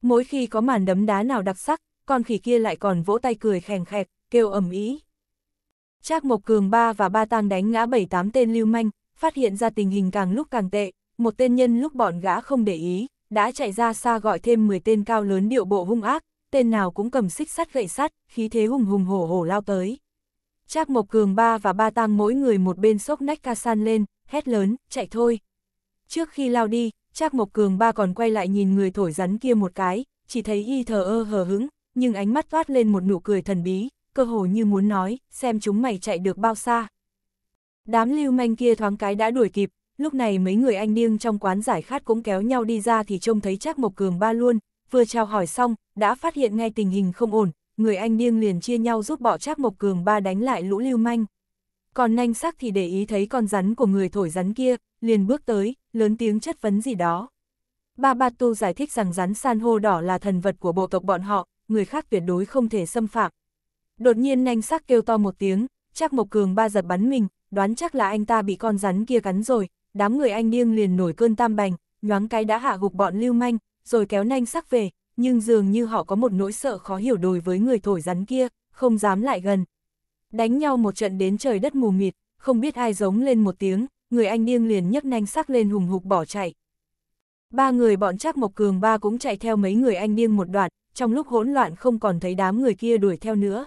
Mỗi khi có màn đấm đá nào đặc sắc, con khỉ kia lại còn vỗ tay cười khèn khẹt, kêu ầm ý. Trác Mộc Cường ba và ba tang đánh ngã bảy tám tên lưu manh, phát hiện ra tình hình càng lúc càng tệ, một tên nhân lúc bọn gã không để ý, đã chạy ra xa gọi thêm 10 tên cao lớn điệu bộ hung ác, tên nào cũng cầm xích sắt gậy sắt, khí thế hùng hùng hổ hổ lao tới. Trác Mộc Cường ba và ba tang mỗi người một bên sốc nách ca san lên, hét lớn, chạy thôi, Trước khi lao đi, Trác Mộc Cường ba còn quay lại nhìn người thổi rắn kia một cái, chỉ thấy y thờ ơ hờ hững, nhưng ánh mắt toát lên một nụ cười thần bí, cơ hồ như muốn nói, xem chúng mày chạy được bao xa. Đám lưu manh kia thoáng cái đã đuổi kịp, lúc này mấy người anh điêng trong quán giải khát cũng kéo nhau đi ra thì trông thấy Trác Mộc Cường ba luôn, vừa chào hỏi xong, đã phát hiện ngay tình hình không ổn, người anh điêng liền chia nhau giúp bỏ Trác Mộc Cường ba đánh lại lũ lưu manh. Còn nhanh sắc thì để ý thấy con rắn của người thổi rắn kia, liền bước tới, lớn tiếng chất vấn gì đó. Ba Ba Tu giải thích rằng rắn san hô đỏ là thần vật của bộ tộc bọn họ, người khác tuyệt đối không thể xâm phạm. Đột nhiên nhanh sắc kêu to một tiếng, chắc Mộc Cường ba giật bắn mình, đoán chắc là anh ta bị con rắn kia cắn rồi, đám người anh điêng liền nổi cơn tam bành, nhoáng cái đã hạ gục bọn lưu manh, rồi kéo nhanh sắc về, nhưng dường như họ có một nỗi sợ khó hiểu đối với người thổi rắn kia, không dám lại gần. Đánh nhau một trận đến trời đất mù mịt, không biết ai giống lên một tiếng, người anh điêng liền nhấc nanh sắc lên hùng hục bỏ chạy. Ba người bọn Trác Mộc Cường ba cũng chạy theo mấy người anh điêng một đoạn, trong lúc hỗn loạn không còn thấy đám người kia đuổi theo nữa.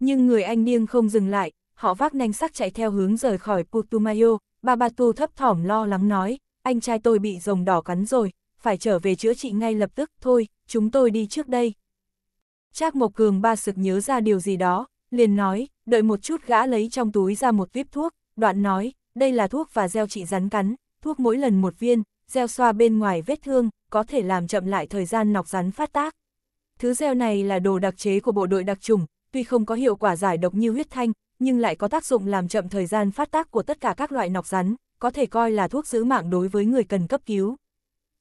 Nhưng người anh điêng không dừng lại, họ vác nanh sắc chạy theo hướng rời khỏi Putumayo, tu thấp thỏm lo lắng nói, anh trai tôi bị rồng đỏ cắn rồi, phải trở về chữa trị ngay lập tức, thôi, chúng tôi đi trước đây. Trác Mộc Cường ba sực nhớ ra điều gì đó, liền nói, đợi một chút gã lấy trong túi ra một tuyếp thuốc, đoạn nói, đây là thuốc và gieo trị rắn cắn, thuốc mỗi lần một viên, gieo xoa bên ngoài vết thương, có thể làm chậm lại thời gian nọc rắn phát tác. Thứ gieo này là đồ đặc chế của bộ đội đặc trùng, tuy không có hiệu quả giải độc như huyết thanh, nhưng lại có tác dụng làm chậm thời gian phát tác của tất cả các loại nọc rắn, có thể coi là thuốc giữ mạng đối với người cần cấp cứu.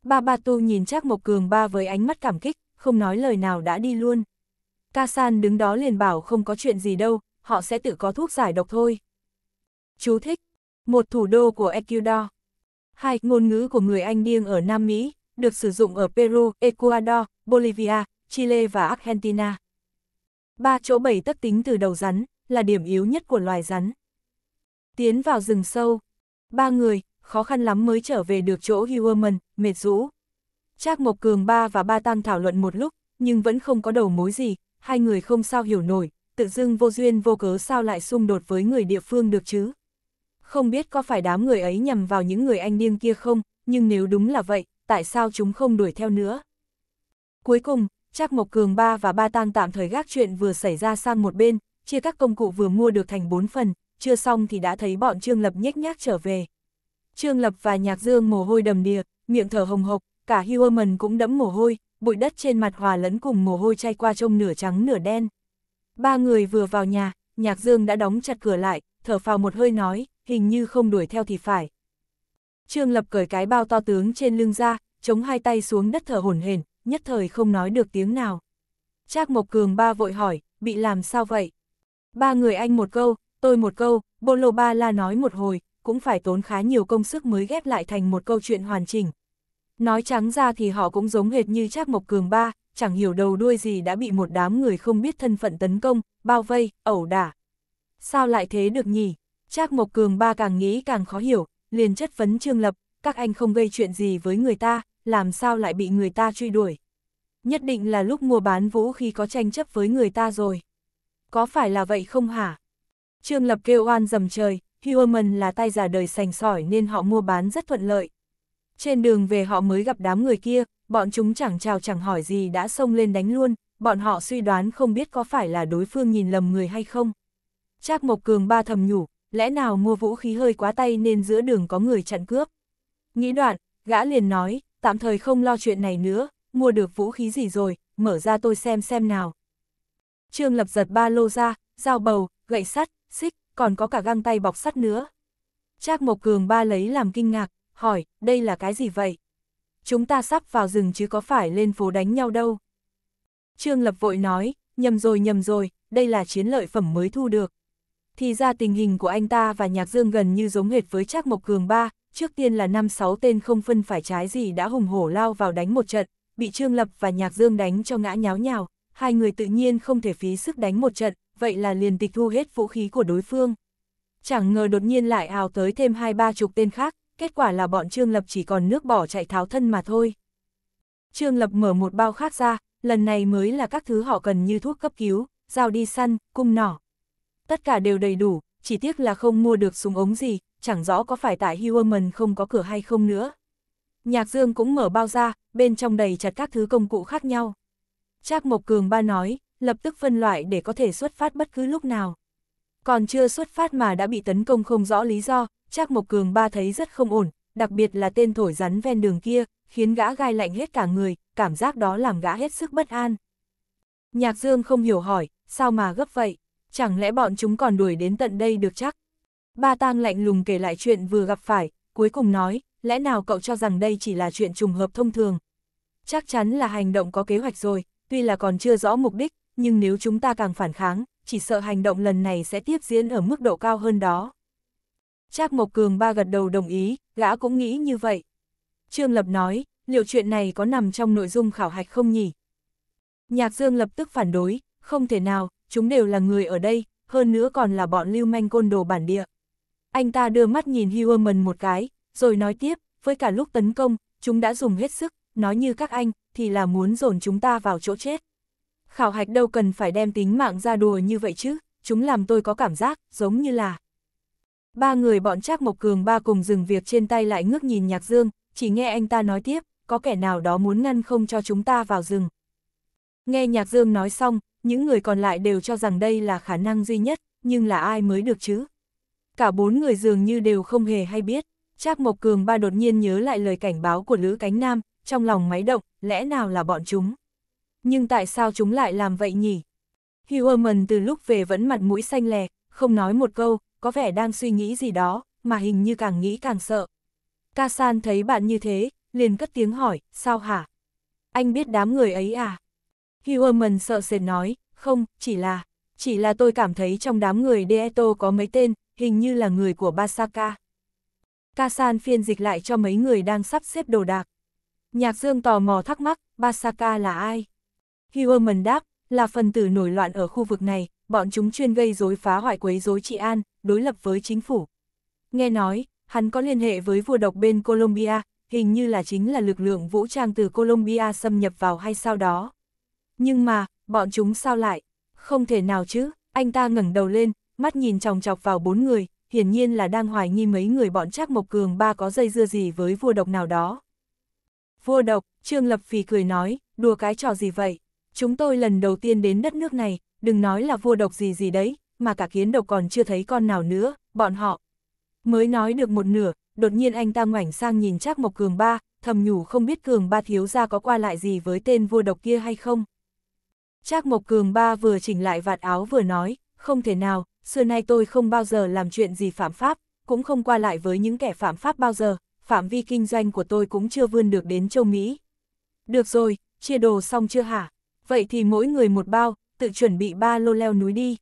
Ba Ba Tu nhìn Trác Mộc Cường ba với ánh mắt cảm kích, không nói lời nào đã đi luôn. Ca San đứng đó liền bảo không có chuyện gì đâu, họ sẽ tự có thuốc giải độc thôi. Chú thích, một thủ đô của Ecuador. Hai, ngôn ngữ của người Anh điêng ở Nam Mỹ, được sử dụng ở Peru, Ecuador, Bolivia, Chile và Argentina. Ba chỗ bảy tất tính từ đầu rắn, là điểm yếu nhất của loài rắn. Tiến vào rừng sâu. Ba người, khó khăn lắm mới trở về được chỗ Huerman, mệt rũ. Trác Mộc Cường ba và ba Tam thảo luận một lúc, nhưng vẫn không có đầu mối gì, hai người không sao hiểu nổi, tự dưng vô duyên vô cớ sao lại xung đột với người địa phương được chứ không biết có phải đám người ấy nhầm vào những người anh điên kia không, nhưng nếu đúng là vậy, tại sao chúng không đuổi theo nữa? Cuối cùng, Trác Mộc Cường ba và ba Tang tạm thời gác chuyện vừa xảy ra sang một bên, chia các công cụ vừa mua được thành bốn phần, chưa xong thì đã thấy bọn Trương Lập nhếch nhác trở về. Trương Lập và Nhạc Dương mồ hôi đầm đìa, miệng thở hồng hộc, cả Huerman cũng đẫm mồ hôi, bụi đất trên mặt hòa lẫn cùng mồ hôi chay qua trông nửa trắng nửa đen. Ba người vừa vào nhà, Nhạc Dương đã đóng chặt cửa lại, thở phào một hơi nói, hình như không đuổi theo thì phải. Trương Lập cởi cái bao to tướng trên lưng ra, chống hai tay xuống đất thở hổn hển, nhất thời không nói được tiếng nào. Trác Mộc Cường ba vội hỏi, bị làm sao vậy? Ba người anh một câu, tôi một câu, Lô Ba La nói một hồi, cũng phải tốn khá nhiều công sức mới ghép lại thành một câu chuyện hoàn chỉnh. Nói trắng ra thì họ cũng giống hệt như Trác Mộc Cường ba, chẳng hiểu đầu đuôi gì đã bị một đám người không biết thân phận tấn công, bao vây, ẩu đả. Sao lại thế được nhỉ? Trác Mộc Cường ba càng nghĩ càng khó hiểu, liền chất vấn Trương Lập, các anh không gây chuyện gì với người ta, làm sao lại bị người ta truy đuổi. Nhất định là lúc mua bán vũ khí có tranh chấp với người ta rồi. Có phải là vậy không hả? Trương Lập kêu oan dầm trời, Human là tay giả đời sành sỏi nên họ mua bán rất thuận lợi. Trên đường về họ mới gặp đám người kia, bọn chúng chẳng chào chẳng hỏi gì đã xông lên đánh luôn, bọn họ suy đoán không biết có phải là đối phương nhìn lầm người hay không. Trác Mộc Cường ba thầm nhủ, lẽ nào mua vũ khí hơi quá tay nên giữa đường có người chặn cướp. Nghĩ đoạn, gã liền nói, tạm thời không lo chuyện này nữa, mua được vũ khí gì rồi, mở ra tôi xem xem nào. Trương Lập giật ba lô ra, dao bầu, gậy sắt, xích, còn có cả găng tay bọc sắt nữa. Trác Mộc Cường ba lấy làm kinh ngạc, hỏi, đây là cái gì vậy? Chúng ta sắp vào rừng chứ có phải lên phố đánh nhau đâu. Trương Lập vội nói, nhầm rồi nhầm rồi, đây là chiến lợi phẩm mới thu được thì ra tình hình của anh ta và Nhạc Dương gần như giống hệt với Trác Mộc Cường ba, trước tiên là năm sáu tên không phân phải trái gì đã hùng hổ lao vào đánh một trận, bị Trương Lập và Nhạc Dương đánh cho ngã nháo nhào, hai người tự nhiên không thể phí sức đánh một trận, vậy là liền tịch thu hết vũ khí của đối phương. Chẳng ngờ đột nhiên lại ào tới thêm hai ba chục tên khác, kết quả là bọn Trương Lập chỉ còn nước bỏ chạy tháo thân mà thôi. Trương Lập mở một bao khác ra, lần này mới là các thứ họ cần như thuốc cấp cứu, dao đi săn, cung nỏ, tất cả đều đầy đủ, chỉ tiếc là không mua được súng ống gì, chẳng rõ có phải tại Human không có cửa hay không nữa. Nhạc Dương cũng mở bao ra, bên trong đầy chặt các thứ công cụ khác nhau. Trác Mộc Cường ba nói, lập tức phân loại để có thể xuất phát bất cứ lúc nào. Còn chưa xuất phát mà đã bị tấn công không rõ lý do, Trác Mộc Cường ba thấy rất không ổn, đặc biệt là tên thổi rắn ven đường kia, khiến gã gai lạnh hết cả người, cảm giác đó làm gã hết sức bất an. Nhạc Dương không hiểu hỏi, sao mà gấp vậy? chẳng lẽ bọn chúng còn đuổi đến tận đây được chắc? Ba tang lạnh lùng kể lại chuyện vừa gặp phải, cuối cùng nói, lẽ nào cậu cho rằng đây chỉ là chuyện trùng hợp thông thường? Chắc chắn là hành động có kế hoạch rồi, tuy là còn chưa rõ mục đích, nhưng nếu chúng ta càng phản kháng, chỉ sợ hành động lần này sẽ tiếp diễn ở mức độ cao hơn đó. Trác Mộc Cường ba gật đầu đồng ý, gã cũng nghĩ như vậy. Trương Lập nói, liệu chuyện này có nằm trong nội dung khảo hạch không nhỉ? Nhạc Dương lập tức phản đối, không thể nào, chúng đều là người ở đây, hơn nữa còn là bọn lưu manh côn đồ bản địa. Anh ta đưa mắt nhìn Hewerman một cái, rồi nói tiếp, với cả lúc tấn công, chúng đã dùng hết sức, nói như các anh, thì là muốn dồn chúng ta vào chỗ chết. Khảo hạch đâu cần phải đem tính mạng ra đùa như vậy chứ, chúng làm tôi có cảm giác, giống như là... Ba người bọn Trác Mộc Cường ba cùng dừng việc trên tay lại ngước nhìn Nhạc Dương, chỉ nghe anh ta nói tiếp, có kẻ nào đó muốn ngăn không cho chúng ta vào rừng. Nghe Nhạc Dương nói xong, những người còn lại đều cho rằng đây là khả năng duy nhất, nhưng là ai mới được chứ? Cả bốn người dường như đều không hề hay biết, Trác Mộc Cường ba đột nhiên nhớ lại lời cảnh báo của Lữ Cánh Nam, trong lòng máy động, lẽ nào là bọn chúng? Nhưng tại sao chúng lại làm vậy nhỉ? Huerman từ lúc về vẫn mặt mũi xanh lè, không nói một câu, có vẻ đang suy nghĩ gì đó, mà hình như càng nghĩ càng sợ. Ca San thấy bạn như thế, liền cất tiếng hỏi, sao hả? Anh biết đám người ấy à? Huerman sợ sệt nói, không, chỉ là, chỉ là tôi cảm thấy trong đám người Deeto có mấy tên, hình như là người của Basaka. Kasan phiên dịch lại cho mấy người đang sắp xếp đồ đạc. Nhạc Dương tò mò thắc mắc, Basaka là ai? Huerman đáp, là phần tử nổi loạn ở khu vực này, bọn chúng chuyên gây rối phá hoại quấy rối trị an, đối lập với chính phủ. Nghe nói, hắn có liên hệ với vua độc bên Colombia, hình như là chính là lực lượng vũ trang từ Colombia xâm nhập vào hay sau đó. Nhưng mà, bọn chúng sao lại? Không thể nào chứ, anh ta ngẩng đầu lên, mắt nhìn chòng chọc vào bốn người, hiển nhiên là đang hoài nghi mấy người bọn Trác Mộc Cường ba có dây dưa gì với vua độc nào đó. Vua độc, Trương Lập Phì cười nói, đùa cái trò gì vậy? Chúng tôi lần đầu tiên đến đất nước này, đừng nói là vua độc gì gì đấy, mà cả kiến độc còn chưa thấy con nào nữa, bọn họ. Mới nói được một nửa, đột nhiên anh ta ngoảnh sang nhìn Trác Mộc Cường ba, thầm nhủ không biết Cường ba thiếu gia có qua lại gì với tên vua độc kia hay không. Trác Mộc Cường ba vừa chỉnh lại vạt áo vừa nói, không thể nào, xưa nay tôi không bao giờ làm chuyện gì phạm pháp, cũng không qua lại với những kẻ phạm pháp bao giờ, phạm vi kinh doanh của tôi cũng chưa vươn được đến châu Mỹ. Được rồi, chia đồ xong chưa hả? Vậy thì mỗi người một bao, tự chuẩn bị ba lô leo núi đi.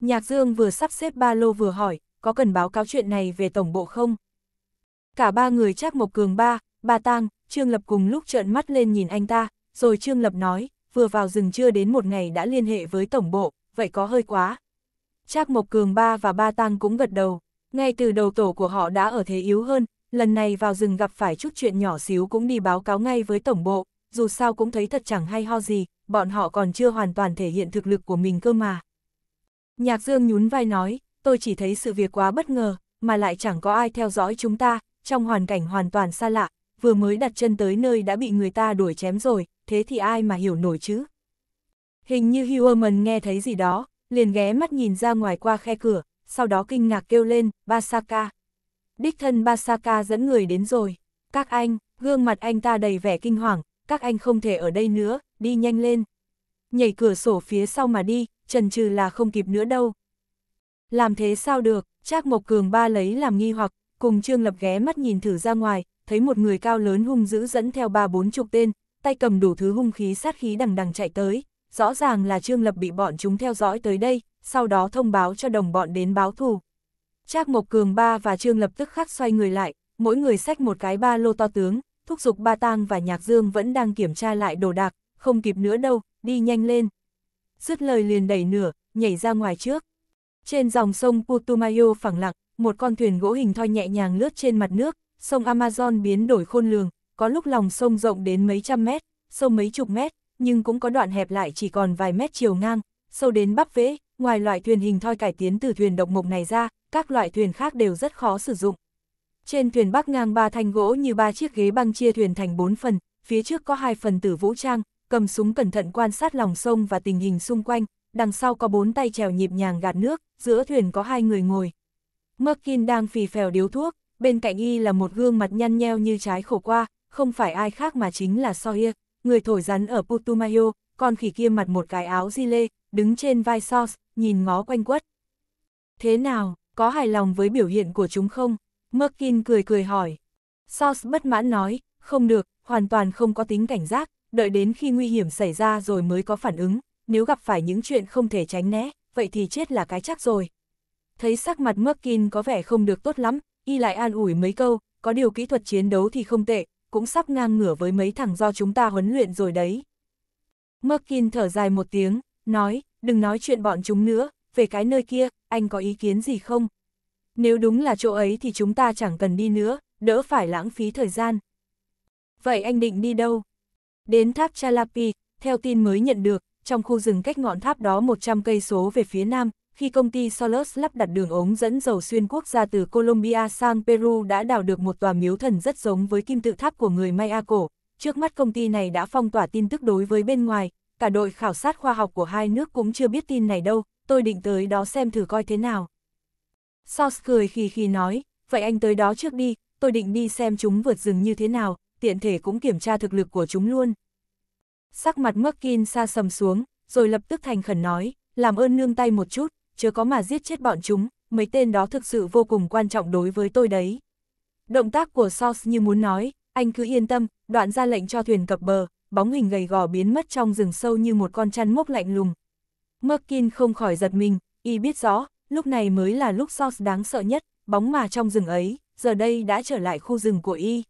Nhạc Dương vừa sắp xếp ba lô vừa hỏi, có cần báo cáo chuyện này về tổng bộ không? Cả ba người Trác Mộc Cường ba, ba tang, Trương Lập cùng lúc trợn mắt lên nhìn anh ta, rồi Trương Lập nói, vừa vào rừng chưa đến một ngày đã liên hệ với tổng bộ, vậy có hơi quá. Trác Mộc Cường ba và ba tang cũng gật đầu, ngay từ đầu tổ của họ đã ở thế yếu hơn, lần này vào rừng gặp phải chút chuyện nhỏ xíu cũng đi báo cáo ngay với tổng bộ, dù sao cũng thấy thật chẳng hay ho gì, bọn họ còn chưa hoàn toàn thể hiện thực lực của mình cơ mà. Nhạc Dương nhún vai nói, tôi chỉ thấy sự việc quá bất ngờ, mà lại chẳng có ai theo dõi chúng ta, trong hoàn cảnh hoàn toàn xa lạ, vừa mới đặt chân tới nơi đã bị người ta đuổi chém rồi, thế thì ai mà hiểu nổi chứ? Hình như Huerman nghe thấy gì đó, liền ghé mắt nhìn ra ngoài qua khe cửa, sau đó kinh ngạc kêu lên, Basaka. Đích thân Basaka dẫn người đến rồi. Các anh, gương mặt anh ta đầy vẻ kinh hoàng, các anh không thể ở đây nữa, đi nhanh lên. Nhảy cửa sổ phía sau mà đi, trần trừ là không kịp nữa đâu. Làm thế sao được, Trác Mộc Cường ba lấy làm nghi hoặc, cùng Trương Lập ghé mắt nhìn thử ra ngoài, thấy một người cao lớn hung dữ dẫn theo ba bốn chục tên, tay cầm đủ thứ hung khí sát khí đằng đằng chạy tới, rõ ràng là Trương Lập bị bọn chúng theo dõi tới đây, sau đó thông báo cho đồng bọn đến báo thù. Trác Mộc Cường ba và Trương Lập tức khắc xoay người lại, mỗi người xách một cái ba lô to tướng, thúc giục ba tang và Nhạc Dương vẫn đang kiểm tra lại đồ đạc, không kịp nữa đâu, đi nhanh lên. Dứt lời liền đẩy nửa, nhảy ra ngoài trước. Trên dòng sông Putumayo phẳng lặng, một con thuyền gỗ hình thoi nhẹ nhàng lướt trên mặt nước, sông Amazon biến đổi khôn lường, có lúc lòng sông rộng đến mấy trăm mét, sâu mấy chục mét, nhưng cũng có đoạn hẹp lại chỉ còn vài mét chiều ngang, sâu đến bắp vễ, ngoài loại thuyền hình thoi cải tiến từ thuyền độc mộc này ra, các loại thuyền khác đều rất khó sử dụng. Trên thuyền bắc ngang ba thanh gỗ như ba chiếc ghế băng chia thuyền thành bốn phần, phía trước có hai phần tử vũ trang, cầm súng cẩn thận quan sát lòng sông và tình hình xung quanh, đằng sau có bốn tay chèo nhịp nhàng gạt nước, giữa thuyền có hai người ngồi. Merkin đang phì phèo điếu thuốc, bên cạnh y là một gương mặt nhăn nheo như trái khổ qua, không phải ai khác mà chính là Sawyer, người thổi rắn ở Putumayo, con khỉ kia mặt một cái áo di lê, đứng trên vai Sos, nhìn ngó quanh quất. Thế nào, có hài lòng với biểu hiện của chúng không? Merkin cười cười hỏi. Sos bất mãn nói, không được, hoàn toàn không có tính cảnh giác, đợi đến khi nguy hiểm xảy ra rồi mới có phản ứng, nếu gặp phải những chuyện không thể tránh né, vậy thì chết là cái chắc rồi. Thấy sắc mặt Merkin có vẻ không được tốt lắm, y lại an ủi mấy câu, có điều kỹ thuật chiến đấu thì không tệ, cũng sắp ngang ngửa với mấy thằng do chúng ta huấn luyện rồi đấy. Merkin thở dài một tiếng, nói, đừng nói chuyện bọn chúng nữa, về cái nơi kia, anh có ý kiến gì không? Nếu đúng là chỗ ấy thì chúng ta chẳng cần đi nữa, đỡ phải lãng phí thời gian. Vậy anh định đi đâu? Đến tháp Chalapi, theo tin mới nhận được, trong khu rừng cách ngọn tháp đó 100 cây số về phía nam, khi công ty Solus lắp đặt đường ống dẫn dầu xuyên quốc gia từ Colombia sang Peru đã đào được một tòa miếu thần rất giống với kim tự tháp của người Maya cổ. Trước mắt công ty này đã phong tỏa tin tức đối với bên ngoài, cả đội khảo sát khoa học của hai nước cũng chưa biết tin này đâu, tôi định tới đó xem thử coi thế nào. Sos cười khi khi nói, vậy anh tới đó trước đi, tôi định đi xem chúng vượt rừng như thế nào, tiện thể cũng kiểm tra thực lực của chúng luôn. Sắc mặt Merkin xa sầm xuống, rồi lập tức thành khẩn nói, làm ơn nương tay một chút, chưa có mà giết chết bọn chúng, mấy tên đó thực sự vô cùng quan trọng đối với tôi đấy. Động tác của sauce như muốn nói, anh cứ yên tâm, đoạn ra lệnh cho thuyền cập bờ, bóng hình gầy gò biến mất trong rừng sâu như một con chăn mốc lạnh lùng. Merkin không khỏi giật mình, y biết rõ, lúc này mới là lúc sauce đáng sợ nhất, bóng mà trong rừng ấy, giờ đây đã trở lại khu rừng của y.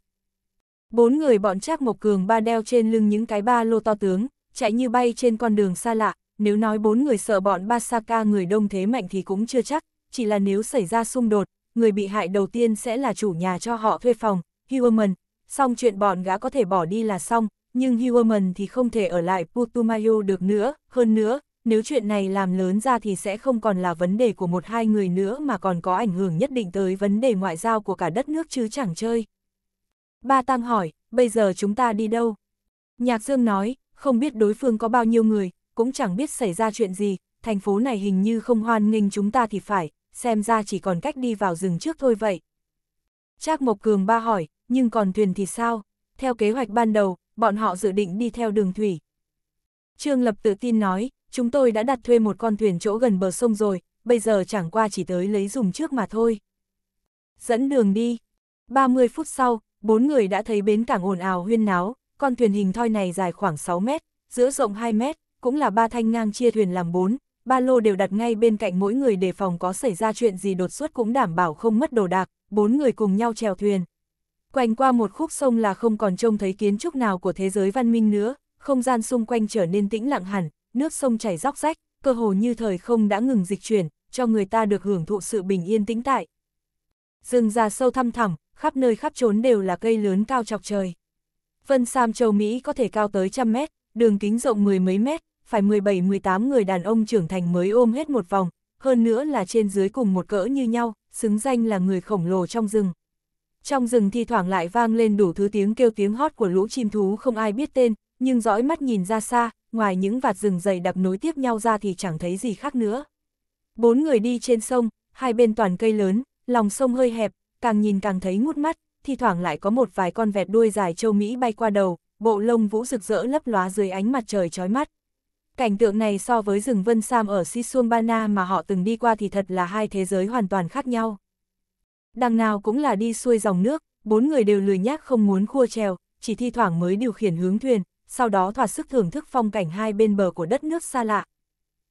Bốn người bọn Trác Mộc Cường ba đeo trên lưng những cái ba lô to tướng, chạy như bay trên con đường xa lạ, nếu nói bốn người sợ bọn Basaka người đông thế mạnh thì cũng chưa chắc, chỉ là nếu xảy ra xung đột, người bị hại đầu tiên sẽ là chủ nhà cho họ thuê phòng, human xong chuyện bọn gã có thể bỏ đi là xong, nhưng human thì không thể ở lại Putumayo được nữa, hơn nữa, nếu chuyện này làm lớn ra thì sẽ không còn là vấn đề của một hai người nữa mà còn có ảnh hưởng nhất định tới vấn đề ngoại giao của cả đất nước chứ chẳng chơi. Ba Tăng hỏi, bây giờ chúng ta đi đâu? Nhạc Dương nói, không biết đối phương có bao nhiêu người, cũng chẳng biết xảy ra chuyện gì, thành phố này hình như không hoan nghênh chúng ta thì phải, xem ra chỉ còn cách đi vào rừng trước thôi vậy. Trác Mộc Cường ba hỏi, nhưng còn thuyền thì sao? Theo kế hoạch ban đầu, bọn họ dự định đi theo đường thủy. Trương Lập tự tin nói, chúng tôi đã đặt thuê một con thuyền chỗ gần bờ sông rồi, bây giờ chẳng qua chỉ tới lấy dùng trước mà thôi. Dẫn đường đi. 30 phút sau, bốn người đã thấy bến cảng ồn ào huyên náo, con thuyền hình thoi này dài khoảng 6 mét, giữa rộng 2 mét, cũng là ba thanh ngang chia thuyền làm bốn, ba lô đều đặt ngay bên cạnh mỗi người để phòng có xảy ra chuyện gì đột xuất cũng đảm bảo không mất đồ đạc, bốn người cùng nhau chèo thuyền. Quanh qua một khúc sông là không còn trông thấy kiến trúc nào của thế giới văn minh nữa, không gian xung quanh trở nên tĩnh lặng hẳn, nước sông chảy róc rách, cơ hồ như thời không đã ngừng dịch chuyển, cho người ta được hưởng thụ sự bình yên tĩnh tại. Rừng già sâu thăm thẳm, khắp nơi khắp trốn đều là cây lớn cao chọc trời. Vân Sam châu Mỹ có thể cao tới trăm mét, đường kính rộng mười mấy mét, phải 17-18 người đàn ông trưởng thành mới ôm hết một vòng, hơn nữa là trên dưới cùng một cỡ như nhau, xứng danh là người khổng lồ trong rừng. Trong rừng thi thoảng lại vang lên đủ thứ tiếng kêu tiếng hót của lũ chim thú không ai biết tên, nhưng dõi mắt nhìn ra xa, ngoài những vạt rừng dày đặc nối tiếp nhau ra thì chẳng thấy gì khác nữa. Bốn người đi trên sông, hai bên toàn cây lớn, lòng sông hơi hẹp, càng nhìn càng thấy ngút mắt, thi thoảng lại có một vài con vẹt đuôi dài châu Mỹ bay qua đầu, bộ lông vũ rực rỡ lấp lóa dưới ánh mặt trời chói mắt. Cảnh tượng này so với rừng Vân Sam ở Sisumbana mà họ từng đi qua thì thật là hai thế giới hoàn toàn khác nhau. Đằng nào cũng là đi xuôi dòng nước, bốn người đều lười nhác không muốn khua trèo, chỉ thi thoảng mới điều khiển hướng thuyền, sau đó thỏa sức thưởng thức phong cảnh hai bên bờ của đất nước xa lạ.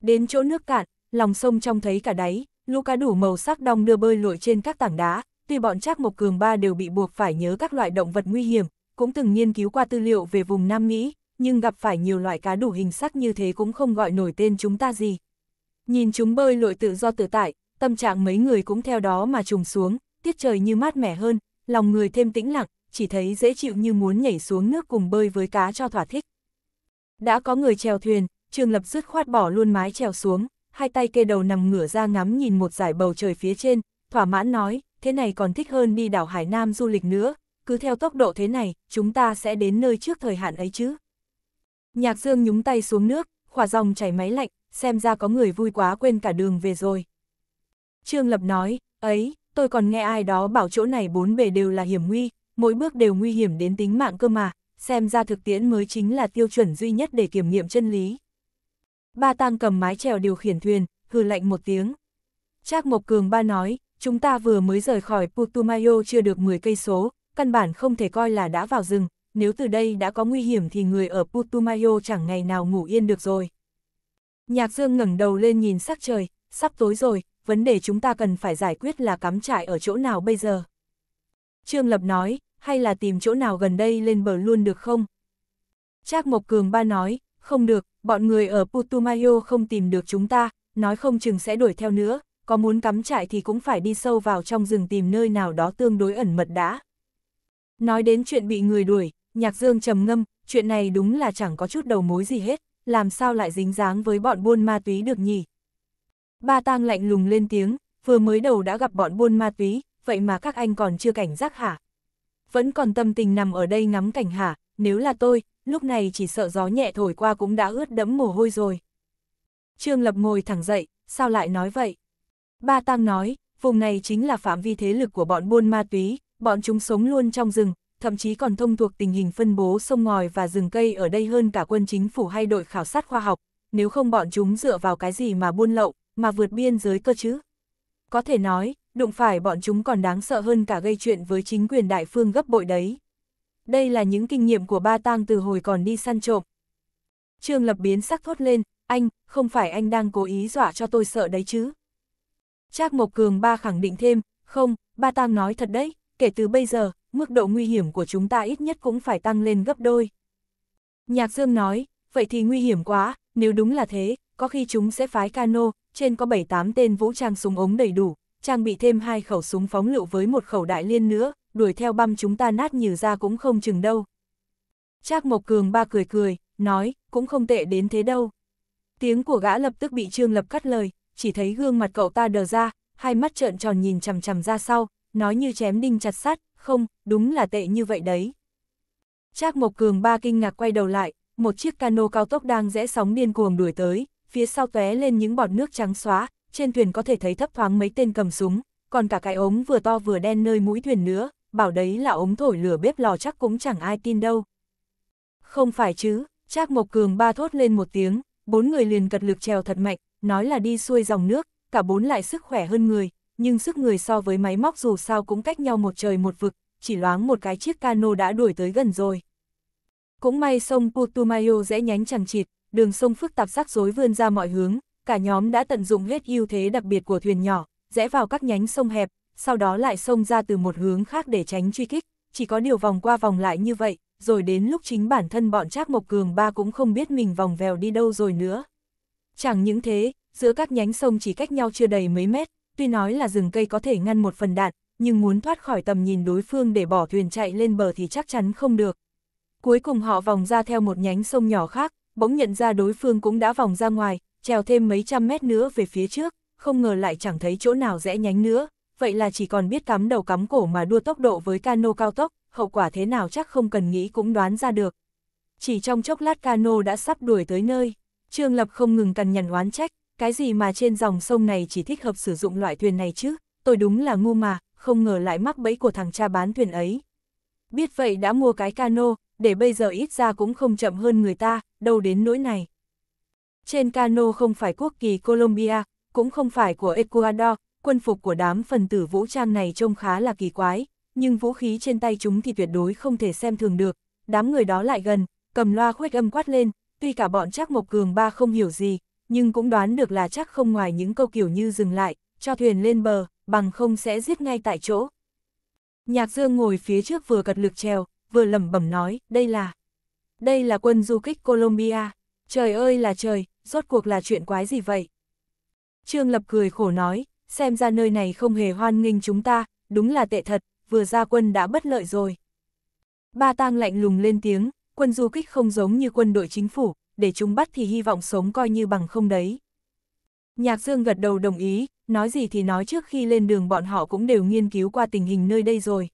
Đến chỗ nước cạn, lòng sông trông thấy cả đáy, lũ cá đủ màu sắc đong đưa bơi lội trên các tảng đá, tuy bọn Trác Mộc Cường Ba đều bị buộc phải nhớ các loại động vật nguy hiểm, cũng từng nghiên cứu qua tư liệu về vùng Nam Mỹ, nhưng gặp phải nhiều loại cá đủ hình sắc như thế cũng không gọi nổi tên chúng ta gì. Nhìn chúng bơi lội tự do tự tại, tâm trạng mấy người cũng theo đó mà trùng xuống, tiết trời như mát mẻ hơn, lòng người thêm tĩnh lặng, chỉ thấy dễ chịu như muốn nhảy xuống nước cùng bơi với cá cho thỏa thích. Đã có người chèo thuyền, Trường Lập dứt khoát bỏ luôn mái chèo xuống, hai tay kê đầu nằm ngửa ra ngắm nhìn một dải bầu trời phía trên, thỏa mãn nói, thế này còn thích hơn đi đảo Hải Nam du lịch nữa, cứ theo tốc độ thế này, chúng ta sẽ đến nơi trước thời hạn ấy chứ. Nhạc Dương nhúng tay xuống nước, khỏa dòng chảy máy lạnh, xem ra có người vui quá quên cả đường về rồi. Trương Lập nói, ấy, tôi còn nghe ai đó bảo chỗ này bốn bề đều là hiểm nguy, mỗi bước đều nguy hiểm đến tính mạng cơ mà, xem ra thực tiễn mới chính là tiêu chuẩn duy nhất để kiểm nghiệm chân lý. Ba tang cầm mái chèo điều khiển thuyền, hừ lạnh một tiếng. Trác Mộc Cường ba nói, chúng ta vừa mới rời khỏi Putumayo chưa được 10 cây số, căn bản không thể coi là đã vào rừng, nếu từ đây đã có nguy hiểm thì người ở Putumayo chẳng ngày nào ngủ yên được rồi. Nhạc Dương ngẩng đầu lên nhìn sắc trời, sắp tối rồi, vấn đề chúng ta cần phải giải quyết là cắm trại ở chỗ nào bây giờ. Trương Lập nói, hay là tìm chỗ nào gần đây lên bờ luôn được không? Trác Mộc Cường ba nói, không được, bọn người ở Putumayo không tìm được chúng ta, nói không chừng sẽ đuổi theo nữa, có muốn cắm trại thì cũng phải đi sâu vào trong rừng tìm nơi nào đó tương đối ẩn mật đã. Nói đến chuyện bị người đuổi, Nhạc Dương trầm ngâm, chuyện này đúng là chẳng có chút đầu mối gì hết, làm sao lại dính dáng với bọn buôn ma túy được nhỉ? Ba tang lạnh lùng lên tiếng, vừa mới đầu đã gặp bọn buôn ma túy, vậy mà các anh còn chưa cảnh giác hả? Vẫn còn tâm tình nằm ở đây ngắm cảnh hả, nếu là tôi, lúc này chỉ sợ gió nhẹ thổi qua cũng đã ướt đẫm mồ hôi rồi. Trương Lập ngồi thẳng dậy, sao lại nói vậy? Ba Tang nói, vùng này chính là phạm vi thế lực của bọn buôn ma túy, bọn chúng sống luôn trong rừng, thậm chí còn thông thuộc tình hình phân bố sông ngòi và rừng cây ở đây hơn cả quân chính phủ hay đội khảo sát khoa học, nếu không bọn chúng dựa vào cái gì mà buôn lậu, mà vượt biên giới cơ chứ. Có thể nói, đụng phải bọn chúng còn đáng sợ hơn cả gây chuyện với chính quyền đại phương gấp bội đấy. Đây là những kinh nghiệm của ba tang từ hồi còn đi săn trộm. Trương Lập biến sắc thốt lên, anh, không phải anh đang cố ý dọa cho tôi sợ đấy chứ. Trác Mộc Cường ba khẳng định thêm, không, ba tang nói thật đấy, kể từ bây giờ, mức độ nguy hiểm của chúng ta ít nhất cũng phải tăng lên gấp đôi. Nhạc Dương nói, vậy thì nguy hiểm quá, nếu đúng là thế, có khi chúng sẽ phái cano, trên có 7-8 tên vũ trang súng ống đầy đủ, trang bị thêm hai khẩu súng phóng lựu với một khẩu đại liên nữa, đuổi theo băm chúng ta nát nhừ ra cũng không chừng đâu. Trác Mộc Cường ba cười cười, nói, cũng không tệ đến thế đâu. Tiếng của gã lập tức bị Trương Lập cắt lời, chỉ thấy gương mặt cậu ta đờ ra, hai mắt trợn tròn nhìn chằm chằm ra sau, nói như chém đinh chặt sắt, không, đúng là tệ như vậy đấy. Trác Mộc Cường ba kinh ngạc quay đầu lại, một chiếc cano cao tốc đang rẽ sóng điên cuồng đuổi tới, phía sau tóe lên những bọt nước trắng xóa, trên thuyền có thể thấy thấp thoáng mấy tên cầm súng, còn cả cái ống vừa to vừa đen nơi mũi thuyền nữa, bảo đấy là ống thổi lửa bếp lò chắc cũng chẳng ai tin đâu. Không phải chứ, Trác Mộc Cường ba thốt lên một tiếng, bốn người liền cật lực trèo thật mạnh, nói là đi xuôi dòng nước, cả bốn lại sức khỏe hơn người, nhưng sức người so với máy móc dù sao cũng cách nhau một trời một vực, chỉ loáng một cái chiếc cano đã đuổi tới gần rồi. Cũng may sông Putumayo dễ nhánh chẳng chịt, đường sông phức tạp rắc rối vươn ra mọi hướng, cả nhóm đã tận dụng hết ưu thế đặc biệt của thuyền nhỏ, rẽ vào các nhánh sông hẹp, sau đó lại sông ra từ một hướng khác để tránh truy kích, chỉ có điều vòng qua vòng lại như vậy, rồi đến lúc chính bản thân bọn Trác Mộc Cường ba cũng không biết mình vòng vèo đi đâu rồi nữa. Chẳng những thế, giữa các nhánh sông chỉ cách nhau chưa đầy mấy mét, tuy nói là rừng cây có thể ngăn một phần đạn, nhưng muốn thoát khỏi tầm nhìn đối phương để bỏ thuyền chạy lên bờ thì chắc chắn không được. Cuối cùng họ vòng ra theo một nhánh sông nhỏ khác, bỗng nhận ra đối phương cũng đã vòng ra ngoài, trèo thêm mấy trăm mét nữa về phía trước, không ngờ lại chẳng thấy chỗ nào rẽ nhánh nữa, vậy là chỉ còn biết cắm đầu cắm cổ mà đua tốc độ với cano cao tốc, hậu quả thế nào chắc không cần nghĩ cũng đoán ra được. Chỉ trong chốc lát cano đã sắp đuổi tới nơi, Trương Lập không ngừng cằn nhằn oán trách, cái gì mà trên dòng sông này chỉ thích hợp sử dụng loại thuyền này chứ, tôi đúng là ngu mà, không ngờ lại mắc bẫy của thằng cha bán thuyền ấy. Biết vậy đã mua cái cano, để bây giờ ít ra cũng không chậm hơn người ta, đâu đến nỗi này. Trên cano không phải quốc kỳ Colombia, cũng không phải của Ecuador, quân phục của đám phần tử vũ trang này trông khá là kỳ quái, nhưng vũ khí trên tay chúng thì tuyệt đối không thể xem thường được. Đám người đó lại gần, cầm loa khuếch âm quát lên, tuy cả bọn chắc Mộc Cường Ba không hiểu gì, nhưng cũng đoán được là chắc không ngoài những câu kiểu như dừng lại, cho thuyền lên bờ, bằng không sẽ giết ngay tại chỗ. Nhạc Dương ngồi phía trước vừa cật lực trèo, vừa lẩm bẩm nói, đây là... Đây là quân du kích Colombia. Trời ơi là trời, rốt cuộc là chuyện quái gì vậy? Trương Lập cười khổ nói, xem ra nơi này không hề hoan nghênh chúng ta, đúng là tệ thật, vừa ra quân đã bất lợi rồi. Ba tang lạnh lùng lên tiếng, quân du kích không giống như quân đội chính phủ, để chúng bắt thì hy vọng sống coi như bằng không đấy. Nhạc Dương gật đầu đồng ý, nói gì thì nói trước khi lên đường bọn họ cũng đều nghiên cứu qua tình hình nơi đây rồi.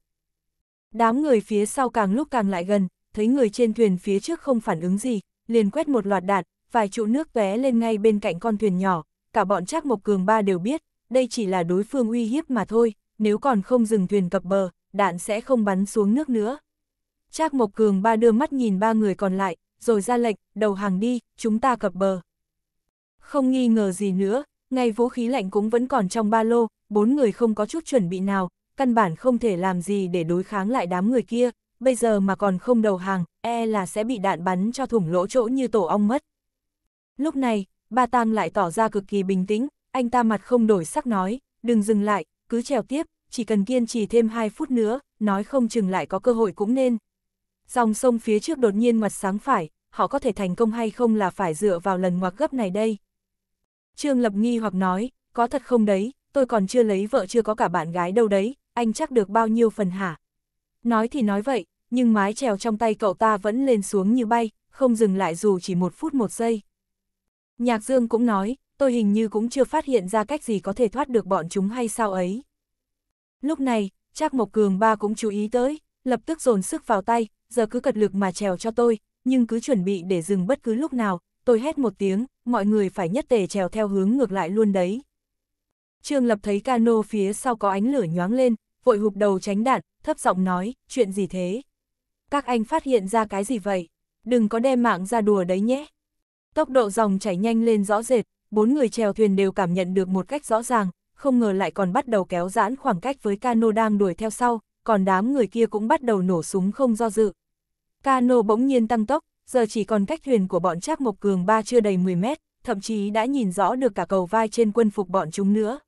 Đám người phía sau càng lúc càng lại gần, thấy người trên thuyền phía trước không phản ứng gì, liền quét một loạt đạn, vài trụ nước vé lên ngay bên cạnh con thuyền nhỏ, cả bọn Trác Mộc Cường ba đều biết, đây chỉ là đối phương uy hiếp mà thôi, nếu còn không dừng thuyền cập bờ, đạn sẽ không bắn xuống nước nữa. Trác Mộc Cường ba đưa mắt nhìn ba người còn lại, rồi ra lệnh, đầu hàng đi, chúng ta cập bờ. Không nghi ngờ gì nữa, ngay vũ khí lạnh cũng vẫn còn trong ba lô, bốn người không có chút chuẩn bị nào, căn bản không thể làm gì để đối kháng lại đám người kia, bây giờ mà còn không đầu hàng, e là sẽ bị đạn bắn cho thủng lỗ chỗ như tổ ong mất. Lúc này, ba Tam lại tỏ ra cực kỳ bình tĩnh, anh ta mặt không đổi sắc nói, đừng dừng lại, cứ trèo tiếp, chỉ cần kiên trì thêm 2 phút nữa, nói không chừng lại có cơ hội cũng nên. Dòng sông phía trước đột nhiên mặt sáng phải, họ có thể thành công hay không là phải dựa vào lần ngoặt gấp này đây. Trương Lập nghi hoặc nói, có thật không đấy, tôi còn chưa lấy vợ chưa có cả bạn gái đâu đấy, anh chắc được bao nhiêu phần hả? Nói thì nói vậy, nhưng mái chèo trong tay cậu ta vẫn lên xuống như bay, không dừng lại dù chỉ một phút một giây. Nhạc Dương cũng nói, tôi hình như cũng chưa phát hiện ra cách gì có thể thoát được bọn chúng hay sao ấy. Lúc này, Trác Mộc Cường ba cũng chú ý tới, lập tức dồn sức vào tay, giờ cứ cật lực mà trèo cho tôi, nhưng cứ chuẩn bị để dừng bất cứ lúc nào, tôi hét một tiếng, mọi người phải nhất tề trèo theo hướng ngược lại luôn đấy. Trương Lập thấy cano phía sau có ánh lửa nhoáng lên, vội hụp đầu tránh đạn, thấp giọng nói, chuyện gì thế? Các anh phát hiện ra cái gì vậy? Đừng có đem mạng ra đùa đấy nhé. Tốc độ dòng chảy nhanh lên rõ rệt, bốn người chèo thuyền đều cảm nhận được một cách rõ ràng, không ngờ lại còn bắt đầu kéo giãn khoảng cách với cano đang đuổi theo sau, còn đám người kia cũng bắt đầu nổ súng không do dự. Cano bỗng nhiên tăng tốc, giờ chỉ còn cách thuyền của bọn Trác Mộc Cường ba chưa đầy 10 mét, thậm chí đã nhìn rõ được cả cầu vai trên quân phục bọn chúng nữa.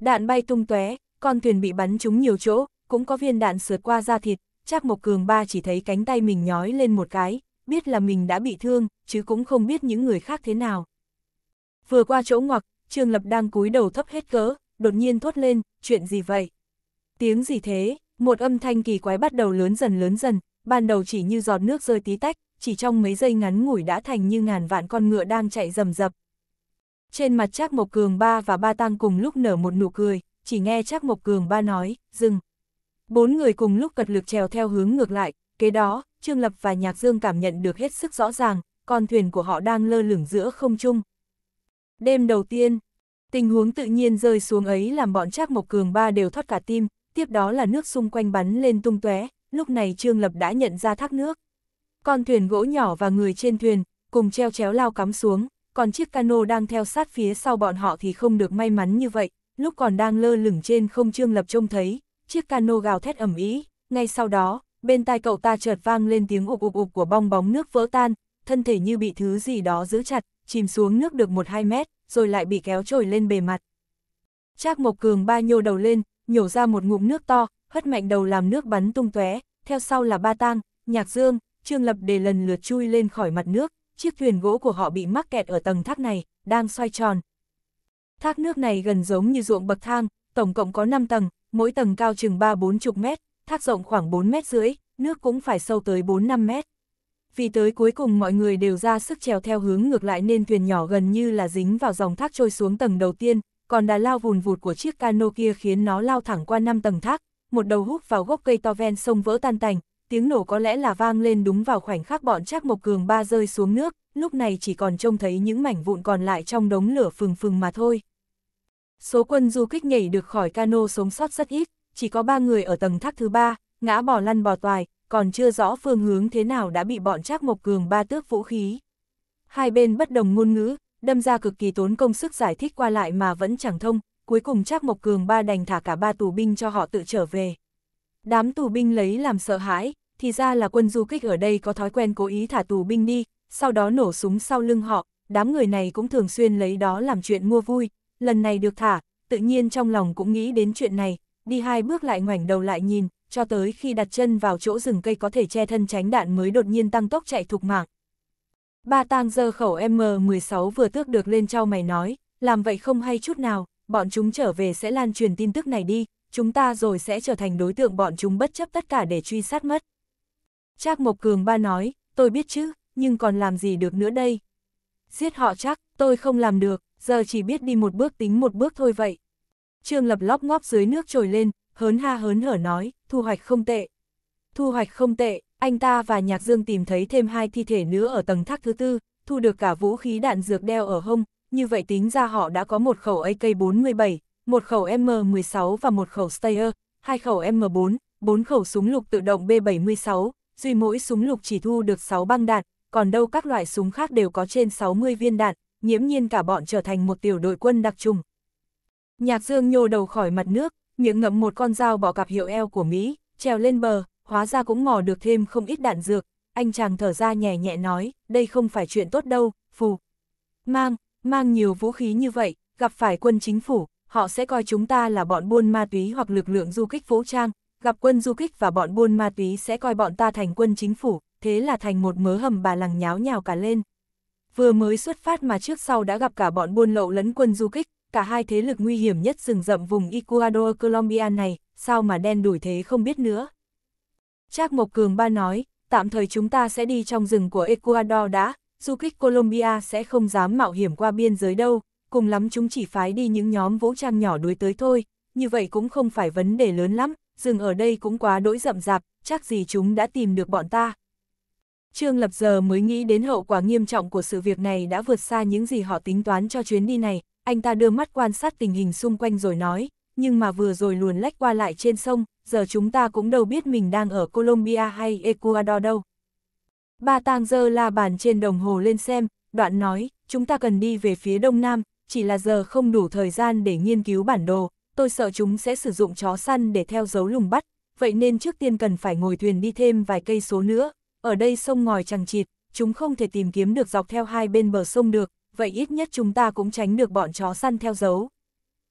Đạn bay tung tóe, con thuyền bị bắn trúng nhiều chỗ, cũng có viên đạn sượt qua da thịt, Trác Mộc Cường ba chỉ thấy cánh tay mình nhói lên một cái, biết là mình đã bị thương, chứ cũng không biết những người khác thế nào. Vừa qua chỗ ngoặc, Trương Lập đang cúi đầu thấp hết cỡ, đột nhiên thốt lên, chuyện gì vậy? Tiếng gì thế? Một âm thanh kỳ quái bắt đầu lớn dần lớn dần, ban đầu chỉ như giọt nước rơi tí tách, chỉ trong mấy giây ngắn ngủi đã thành như ngàn vạn con ngựa đang chạy rầm rập. Trên mặt Trác Mộc Cường ba và ba tăng cùng lúc nở một nụ cười, chỉ nghe Trác Mộc Cường ba nói, dừng. Bốn người cùng lúc cật lực trèo theo hướng ngược lại, kế đó, Trương Lập và Nhạc Dương cảm nhận được hết sức rõ ràng, con thuyền của họ đang lơ lửng giữa không trung. Đêm đầu tiên, tình huống tự nhiên rơi xuống ấy làm bọn Trác Mộc Cường ba đều thoát cả tim, tiếp đó là nước xung quanh bắn lên tung tóe. lúc này Trương Lập đã nhận ra thác nước. Con thuyền gỗ nhỏ và người trên thuyền, cùng treo chéo lao cắm xuống, còn chiếc cano đang theo sát phía sau bọn họ thì không được may mắn như vậy, lúc còn đang lơ lửng trên không Trương Lập trông thấy, chiếc cano gào thét ẩm ý, ngay sau đó, bên tai cậu ta chợt vang lên tiếng ụp ụp ụp của bong bóng nước vỡ tan, thân thể như bị thứ gì đó giữ chặt, chìm xuống nước được 1-2 mét, rồi lại bị kéo trồi lên bề mặt. Trác Mộc Cường ba nhô đầu lên, nhổ ra một ngụm nước to, hất mạnh đầu làm nước bắn tung tóe, theo sau là Ba Tang, Nhạc Dương, Trương Lập để lần lượt chui lên khỏi mặt nước, chiếc thuyền gỗ của họ bị mắc kẹt ở tầng thác này, đang xoay tròn. Thác nước này gần giống như ruộng bậc thang, tổng cộng có 5 tầng, mỗi tầng cao chừng 3-4 chục mét, thác rộng khoảng 4 mét rưỡi, nước cũng phải sâu tới 4-5 mét. Vì tới cuối cùng mọi người đều ra sức trèo theo hướng ngược lại nên thuyền nhỏ gần như là dính vào dòng thác trôi xuống tầng đầu tiên, còn đà lao vùn vụt của chiếc cano kia khiến nó lao thẳng qua năm tầng thác, một đầu hút vào gốc cây to ven sông vỡ tan tành, tiếng nổ có lẽ là vang lên đúng vào khoảnh khắc bọn Trác Mộc Cường ba rơi xuống nước, lúc này chỉ còn trông thấy những mảnh vụn còn lại trong đống lửa phừng phừng mà thôi. Số quân du kích nhảy được khỏi cano sống sót rất ít, chỉ có ba người ở tầng thác thứ ba, ngã bò lăn bò toài, còn chưa rõ phương hướng thế nào đã bị bọn Trác Mộc Cường ba tước vũ khí. Hai bên bất đồng ngôn ngữ, đâm ra cực kỳ tốn công sức giải thích qua lại mà vẫn chẳng thông, cuối cùng Trác Mộc Cường ba đành thả cả ba tù binh cho họ tự trở về. Đám tù binh lấy làm sợ hãi, thì ra là quân du kích ở đây có thói quen cố ý thả tù binh đi, sau đó nổ súng sau lưng họ, đám người này cũng thường xuyên lấy đó làm chuyện mua vui, lần này được thả, tự nhiên trong lòng cũng nghĩ đến chuyện này, đi hai bước lại ngoảnh đầu lại nhìn, cho tới khi đặt chân vào chỗ rừng cây có thể che thân tránh đạn mới đột nhiên tăng tốc chạy thục mạng, Ba tang giờ khẩu M16 vừa tước được lên trao mày nói, làm vậy không hay chút nào, bọn chúng trở về sẽ lan truyền tin tức này đi, chúng ta rồi sẽ trở thành đối tượng bọn chúng bất chấp tất cả để truy sát mất. Trác Mộc Cường ba nói, tôi biết chứ, nhưng còn làm gì được nữa đây? Giết họ chắc, tôi không làm được, giờ chỉ biết đi một bước tính một bước thôi vậy. Trương Lập lóc ngóp dưới nước trồi lên, hớn ha hớn hở nói, thu hoạch không tệ. Thu hoạch không tệ, anh ta và Nhạc Dương tìm thấy thêm hai thi thể nữa ở tầng thác thứ tư, thu được cả vũ khí đạn dược đeo ở hông, như vậy tính ra họ đã có một khẩu AK-47, một khẩu M16 và một khẩu Steyr, hai khẩu M4, bốn khẩu súng lục tự động B-76, duy mỗi súng lục chỉ thu được 6 băng đạn, còn đâu các loại súng khác đều có trên 60 viên đạn, nhiễm nhiên cả bọn trở thành một tiểu đội quân đặc trùng. Nhạc Dương nhô đầu khỏi mặt nước, miệng ngậm một con dao bỏ cặp hiệu eo của Mỹ, trèo lên bờ, hóa ra cũng mò được thêm không ít đạn dược, anh chàng thở ra nhẹ nhẹ nói, đây không phải chuyện tốt đâu, phù. Mang, mang nhiều vũ khí như vậy, gặp phải quân chính phủ, họ sẽ coi chúng ta là bọn buôn ma túy hoặc lực lượng du kích vũ trang, gặp quân du kích và bọn buôn ma túy sẽ coi bọn ta thành quân chính phủ, thế là thành một mớ hầm bà lằng nháo nhào cả lên. Vừa mới xuất phát mà trước sau đã gặp cả bọn buôn lậu lẫn quân du kích, cả hai thế lực nguy hiểm nhất rừng rậm vùng Ecuador Colombia này, sao mà đen đủi thế không biết nữa. Trác Mộc Cường Ba nói, tạm thời chúng ta sẽ đi trong rừng của Ecuador đã, du kích Colombia sẽ không dám mạo hiểm qua biên giới đâu, cùng lắm chúng chỉ phái đi những nhóm vũ trang nhỏ đuối tới thôi, như vậy cũng không phải vấn đề lớn lắm, rừng ở đây cũng quá đỗi rậm rạp, chắc gì chúng đã tìm được bọn ta. Trương Lập giờ mới nghĩ đến hậu quả nghiêm trọng của sự việc này đã vượt xa những gì họ tính toán cho chuyến đi này, anh ta đưa mắt quan sát tình hình xung quanh rồi nói, nhưng mà vừa rồi luồn lách qua lại trên sông, giờ chúng ta cũng đâu biết mình đang ở Colombia hay Ecuador đâu. Ba tang dơ la bàn trên đồng hồ lên xem, đoạn nói, chúng ta cần đi về phía đông nam, chỉ là giờ không đủ thời gian để nghiên cứu bản đồ, tôi sợ chúng sẽ sử dụng chó săn để theo dấu lùng bắt, vậy nên trước tiên cần phải ngồi thuyền đi thêm vài cây số nữa, ở đây sông ngòi chẳng chịt, chúng không thể tìm kiếm được dọc theo hai bên bờ sông được, vậy ít nhất chúng ta cũng tránh được bọn chó săn theo dấu.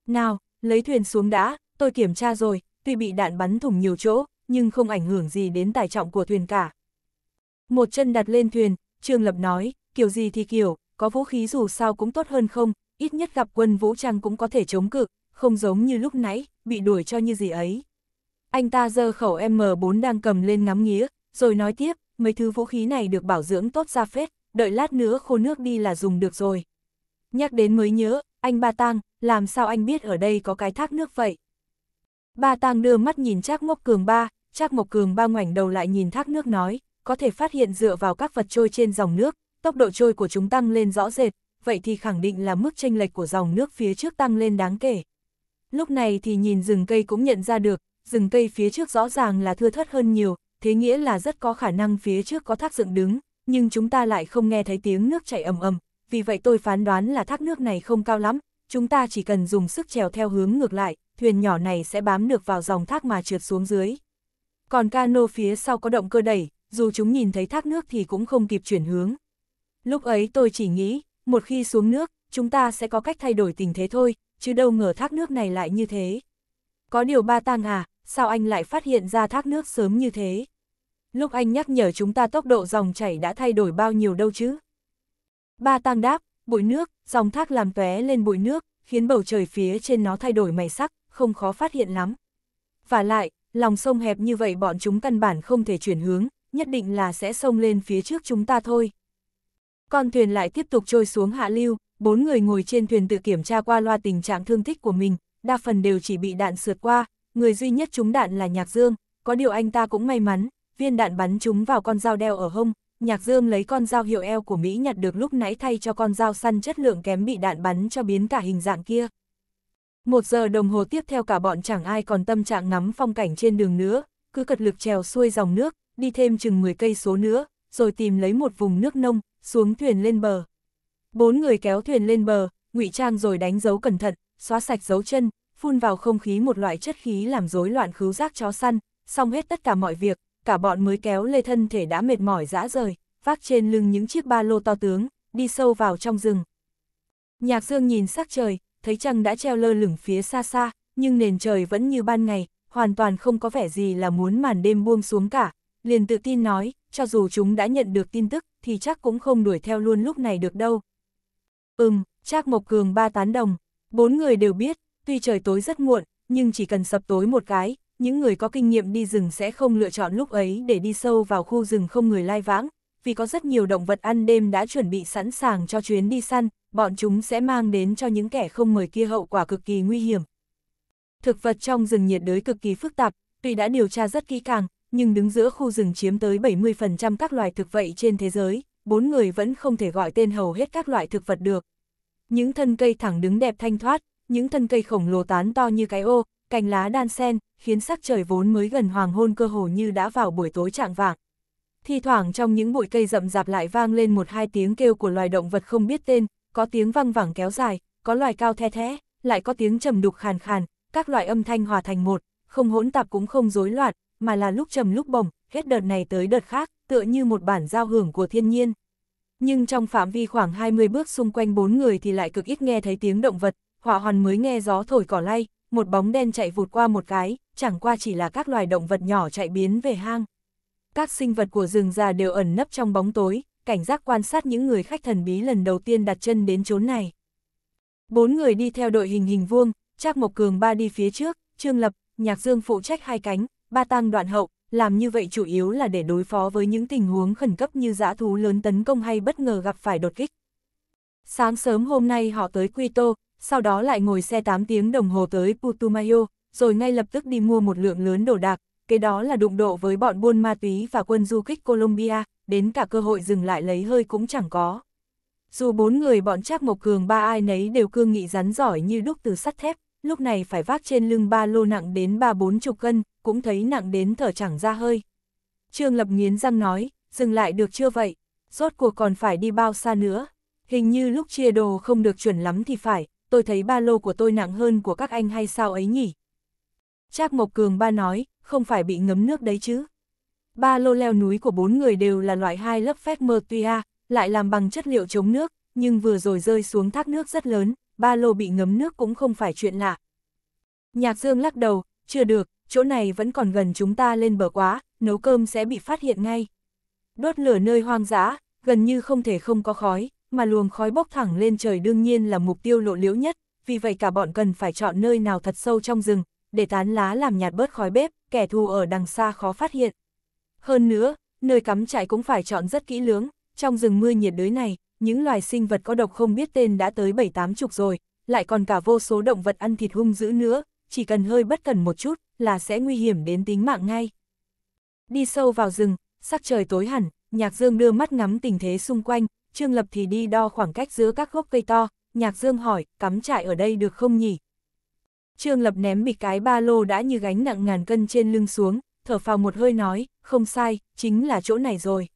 Nào, lấy thuyền xuống đã, tôi kiểm tra rồi, tuy bị đạn bắn thủng nhiều chỗ, nhưng không ảnh hưởng gì đến tài trọng của thuyền cả. Một chân đặt lên thuyền, Trương Lập nói, kiểu gì thì kiểu, có vũ khí dù sao cũng tốt hơn không, ít nhất gặp quân vũ trang cũng có thể chống cự, không giống như lúc nãy, bị đuổi cho như gì ấy. Anh ta giơ khẩu M4 đang cầm lên ngắm nghía, rồi nói tiếp, mấy thứ vũ khí này được bảo dưỡng tốt ra phết, đợi lát nữa khô nước đi là dùng được rồi. Nhắc đến mới nhớ, anh Ba Tang, làm sao anh biết ở đây có cái thác nước vậy? Ba tang đưa mắt nhìn Trác Mộc Cường ba, Trác Mộc Cường ba ngoảnh đầu lại nhìn thác nước nói, có thể phát hiện dựa vào các vật trôi trên dòng nước, tốc độ trôi của chúng tăng lên rõ rệt, vậy thì khẳng định là mức chênh lệch của dòng nước phía trước tăng lên đáng kể. Lúc này thì nhìn rừng cây cũng nhận ra được, rừng cây phía trước rõ ràng là thưa thớt hơn nhiều, thế nghĩa là rất có khả năng phía trước có thác dựng đứng, nhưng chúng ta lại không nghe thấy tiếng nước chảy ầm ầm, vì vậy tôi phán đoán là thác nước này không cao lắm, chúng ta chỉ cần dùng sức trèo theo hướng ngược lại, thuyền nhỏ này sẽ bám được vào dòng thác mà trượt xuống dưới. Còn cano phía sau có động cơ đẩy, dù chúng nhìn thấy thác nước thì cũng không kịp chuyển hướng. Lúc ấy tôi chỉ nghĩ, một khi xuống nước, chúng ta sẽ có cách thay đổi tình thế thôi, chứ đâu ngờ thác nước này lại như thế. Có điều ba tang à, sao anh lại phát hiện ra thác nước sớm như thế? Lúc anh nhắc nhở chúng ta tốc độ dòng chảy đã thay đổi bao nhiêu đâu chứ? Ba tang đáp, bụi nước, dòng thác làm vé lên bụi nước, khiến bầu trời phía trên nó thay đổi mày sắc, không khó phát hiện lắm. Và lại, lòng sông hẹp như vậy bọn chúng căn bản không thể chuyển hướng, nhất định là sẽ sông lên phía trước chúng ta thôi. Con thuyền lại tiếp tục trôi xuống hạ lưu, bốn người ngồi trên thuyền tự kiểm tra qua loa tình trạng thương tích của mình, đa phần đều chỉ bị đạn sượt qua, người duy nhất trúng đạn là Nhạc Dương, có điều anh ta cũng may mắn, viên đạn bắn trúng vào con dao đeo ở hông, Nhạc Dương lấy con dao hiệu eo của Mỹ nhặt được lúc nãy thay cho con dao săn chất lượng kém bị đạn bắn cho biến cả hình dạng kia. Một giờ đồng hồ tiếp theo cả bọn chẳng ai còn tâm trạng ngắm phong cảnh trên đường nữa, cứ cật lực trèo xuôi dòng nước, đi thêm chừng 10 cây số nữa, rồi tìm lấy một vùng nước nông, xuống thuyền lên bờ. Bốn người kéo thuyền lên bờ, ngụy trang rồi đánh dấu cẩn thận, xóa sạch dấu chân, phun vào không khí một loại chất khí làm rối loạn khứu giác chó săn, xong hết tất cả mọi việc, cả bọn mới kéo lê thân thể đã mệt mỏi dã rời, vác trên lưng những chiếc ba lô to tướng, đi sâu vào trong rừng. Nhạc Dương nhìn sắc trời, thấy trăng đã treo lơ lửng phía xa xa, nhưng nền trời vẫn như ban ngày, hoàn toàn không có vẻ gì là muốn màn đêm buông xuống cả, liền tự tin nói, cho dù chúng đã nhận được tin tức, thì chắc cũng không đuổi theo luôn lúc này được đâu. Ừm, chắc Mộc Cường ba tán đồng, bốn người đều biết, tuy trời tối rất muộn, nhưng chỉ cần sập tối một cái, những người có kinh nghiệm đi rừng sẽ không lựa chọn lúc ấy để đi sâu vào khu rừng không người lai vãng, vì có rất nhiều động vật ăn đêm đã chuẩn bị sẵn sàng cho chuyến đi săn, bọn chúng sẽ mang đến cho những kẻ không mời kia hậu quả cực kỳ nguy hiểm. Thực vật trong rừng nhiệt đới cực kỳ phức tạp, tuy đã điều tra rất kỹ càng, nhưng đứng giữa khu rừng chiếm tới 70% các loài thực vậy trên thế giới, bốn người vẫn không thể gọi tên hầu hết các loại thực vật được. Những thân cây thẳng đứng đẹp thanh thoát, những thân cây khổng lồ tán to như cái ô, cành lá đan sen, khiến sắc trời vốn mới gần hoàng hôn cơ hồ như đã vào buổi tối trạng vạng. Thi thoảng trong những bụi cây rậm rạp lại vang lên một hai tiếng kêu của loài động vật không biết tên, có tiếng văng vẳng kéo dài, có loài cao the thé, lại có tiếng trầm đục khàn khàn, các loại âm thanh hòa thành một, không hỗn tạp cũng không rối loạn, mà là lúc trầm lúc bổng, hết đợt này tới đợt khác, tựa như một bản giao hưởng của thiên nhiên. Nhưng trong phạm vi khoảng 20 bước xung quanh bốn người thì lại cực ít nghe thấy tiếng động vật, họa hoàn mới nghe gió thổi cỏ lay, một bóng đen chạy vụt qua một cái, chẳng qua chỉ là các loài động vật nhỏ chạy biến về hang. Các sinh vật của rừng già đều ẩn nấp trong bóng tối, cảnh giác quan sát những người khách thần bí lần đầu tiên đặt chân đến chốn này. Bốn người đi theo đội hình hình vuông, Trác Mộc Cường ba đi phía trước, Trương Lập, Nhạc Dương phụ trách hai cánh, ba tăng đoạn hậu, làm như vậy chủ yếu là để đối phó với những tình huống khẩn cấp như dã thú lớn tấn công hay bất ngờ gặp phải đột kích. Sáng sớm hôm nay họ tới Quy Tô, sau đó lại ngồi xe 8 tiếng đồng hồ tới Putumayo, rồi ngay lập tức đi mua một lượng lớn đồ đạc, kế đó là đụng độ với bọn buôn ma túy và quân du kích Colombia, đến cả cơ hội dừng lại lấy hơi cũng chẳng có. Dù bốn người bọn Trác Mộc Cường ba ai nấy đều cương nghị rắn giỏi như đúc từ sắt thép, lúc này phải vác trên lưng ba lô nặng đến ba bốn chục cân, cũng thấy nặng đến thở chẳng ra hơi. Trương Lập nghiến răng nói, dừng lại được chưa vậy, rốt cuộc còn phải đi bao xa nữa. Hình như lúc chia đồ không được chuẩn lắm thì phải, tôi thấy ba lô của tôi nặng hơn của các anh hay sao ấy nhỉ? Trác Mộc Cường ba nói, không phải bị ngấm nước đấy chứ. Ba lô leo núi của bốn người đều là loại hai lớp phép mơ tuy a, lại làm bằng chất liệu chống nước, nhưng vừa rồi rơi xuống thác nước rất lớn, ba lô bị ngấm nước cũng không phải chuyện lạ. Nhạc Dương lắc đầu, chưa được, chỗ này vẫn còn gần chúng ta lên bờ quá, nấu cơm sẽ bị phát hiện ngay. Đốt lửa nơi hoang dã, gần như không thể không có khói, mà luồng khói bốc thẳng lên trời đương nhiên là mục tiêu lộ liễu nhất, vì vậy cả bọn cần phải chọn nơi nào thật sâu trong rừng, để tán lá làm nhạt bớt khói bếp, kẻ thù ở đằng xa khó phát hiện. Hơn nữa, nơi cắm trại cũng phải chọn rất kỹ lưỡng, trong rừng mưa nhiệt đới này, những loài sinh vật có độc không biết tên đã tới bảy tám chục rồi, lại còn cả vô số động vật ăn thịt hung dữ nữa, chỉ cần hơi bất cẩn một chút là sẽ nguy hiểm đến tính mạng ngay. Đi sâu vào rừng, sắc trời tối hẳn, Nhạc Dương đưa mắt ngắm tình thế xung quanh, Trương Lập thì đi đo khoảng cách giữa các gốc cây to, Nhạc Dương hỏi, cắm trại ở đây được không nhỉ? Trương Lập ném bịch cái ba lô đã như gánh nặng ngàn cân trên lưng xuống, thở phào một hơi nói, không sai, chính là chỗ này rồi.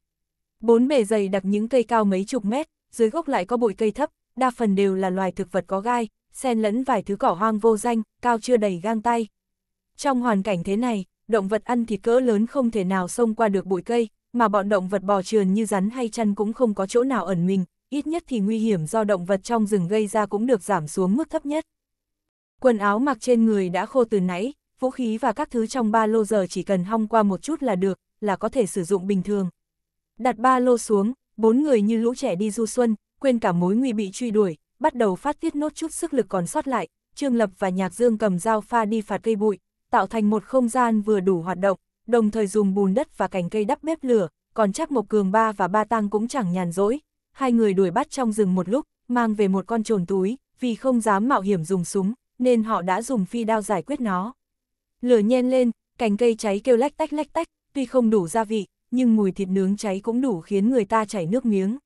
Bốn bề dày đặc những cây cao mấy chục mét, dưới gốc lại có bụi cây thấp, đa phần đều là loài thực vật có gai, xen lẫn vài thứ cỏ hoang vô danh, cao chưa đầy gang tay. Trong hoàn cảnh thế này, động vật ăn thịt cỡ lớn không thể nào xông qua được bụi cây, mà bọn động vật bò trườn như rắn hay chăn cũng không có chỗ nào ẩn mình, ít nhất thì nguy hiểm do động vật trong rừng gây ra cũng được giảm xuống mức thấp nhất. Quần áo mặc trên người đã khô từ nãy, vũ khí và các thứ trong ba lô giờ chỉ cần hong qua một chút là được, là có thể sử dụng bình thường. Đặt ba lô xuống, bốn người như lũ trẻ đi du xuân, quên cả mối nguy bị truy đuổi, bắt đầu phát tiết nốt chút sức lực còn sót lại, Trương Lập và Nhạc Dương cầm dao pha đi phạt cây bụi, tạo thành một không gian vừa đủ hoạt động, đồng thời dùng bùn đất và cành cây đắp bếp lửa, còn chắc Mộc Cường Ba và Ba Tăng cũng chẳng nhàn rỗi. Hai người đuổi bắt trong rừng một lúc, mang về một con trồn túi, vì không dám mạo hiểm dùng súng, nên họ đã dùng phi đao giải quyết nó. Lửa nhen lên, cành cây cháy kêu lách tách lách tách, tuy không đủ gia vị, nhưng mùi thịt nướng cháy cũng đủ khiến người ta chảy nước miếng.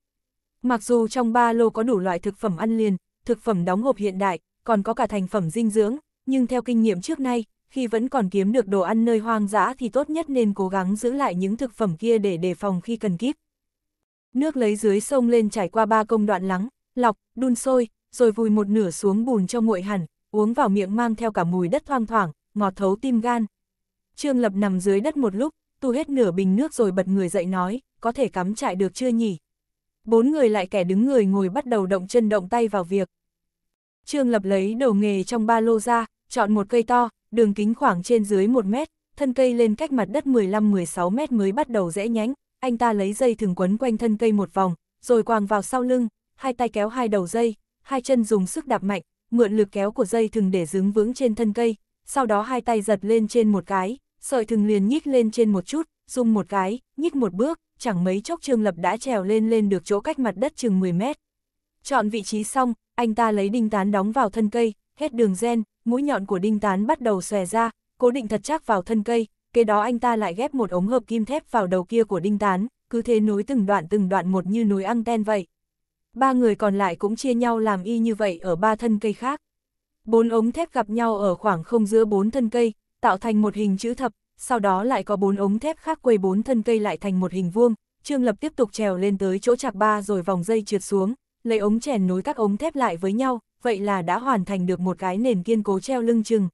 Mặc dù trong ba lô có đủ loại thực phẩm ăn liền, thực phẩm đóng hộp hiện đại, còn có cả thành phẩm dinh dưỡng, nhưng theo kinh nghiệm trước nay, khi vẫn còn kiếm được đồ ăn nơi hoang dã thì tốt nhất nên cố gắng giữ lại những thực phẩm kia để đề phòng khi cần kíp. Nước lấy dưới sông lên trải qua ba công đoạn lắng, lọc, đun sôi, rồi vùi một nửa xuống bùn cho nguội hẳn, uống vào miệng mang theo cả mùi đất thoang thoảng, ngọt thấu tim gan. Trương Lập nằm dưới đất một lúc, tu hết nửa bình nước rồi bật người dậy nói, có thể cắm trại được chưa nhỉ? Bốn người lại kẻ đứng người ngồi bắt đầu động chân động tay vào việc. Trương Lập lấy đầu nghề trong ba lô ra, chọn một cây to, đường kính khoảng trên dưới 1 mét, thân cây lên cách mặt đất 15-16 mét mới bắt đầu rẽ nhánh, anh ta lấy dây thừng quấn quanh thân cây một vòng, rồi quàng vào sau lưng, hai tay kéo hai đầu dây, hai chân dùng sức đạp mạnh, mượn lực kéo của dây thừng để dứng vững trên thân cây, sau đó hai tay giật lên trên một cái, sợi thừng liền nhích lên trên một chút, dùng một cái, nhích một bước, chẳng mấy chốc Trương Lập đã trèo lên lên được chỗ cách mặt đất chừng 10 mét. Chọn vị trí xong, anh ta lấy đinh tán đóng vào thân cây, hết đường gen, mũi nhọn của đinh tán bắt đầu xòe ra, cố định thật chắc vào thân cây, kế đó anh ta lại ghép một ống hợp kim thép vào đầu kia của đinh tán, cứ thế nối từng đoạn từng đoạn một như nối anten vậy. Ba người còn lại cũng chia nhau làm y như vậy ở ba thân cây khác. Bốn ống thép gặp nhau ở khoảng không giữa bốn thân cây, tạo thành một hình chữ thập, sau đó lại có bốn ống thép khác quây bốn thân cây lại thành một hình vuông. Trương Lập tiếp tục trèo lên tới chỗ chạc ba rồi vòng dây trượt xuống, lấy ống chèn nối các ống thép lại với nhau, vậy là đã hoàn thành được một cái nền kiên cố treo lưng chừng.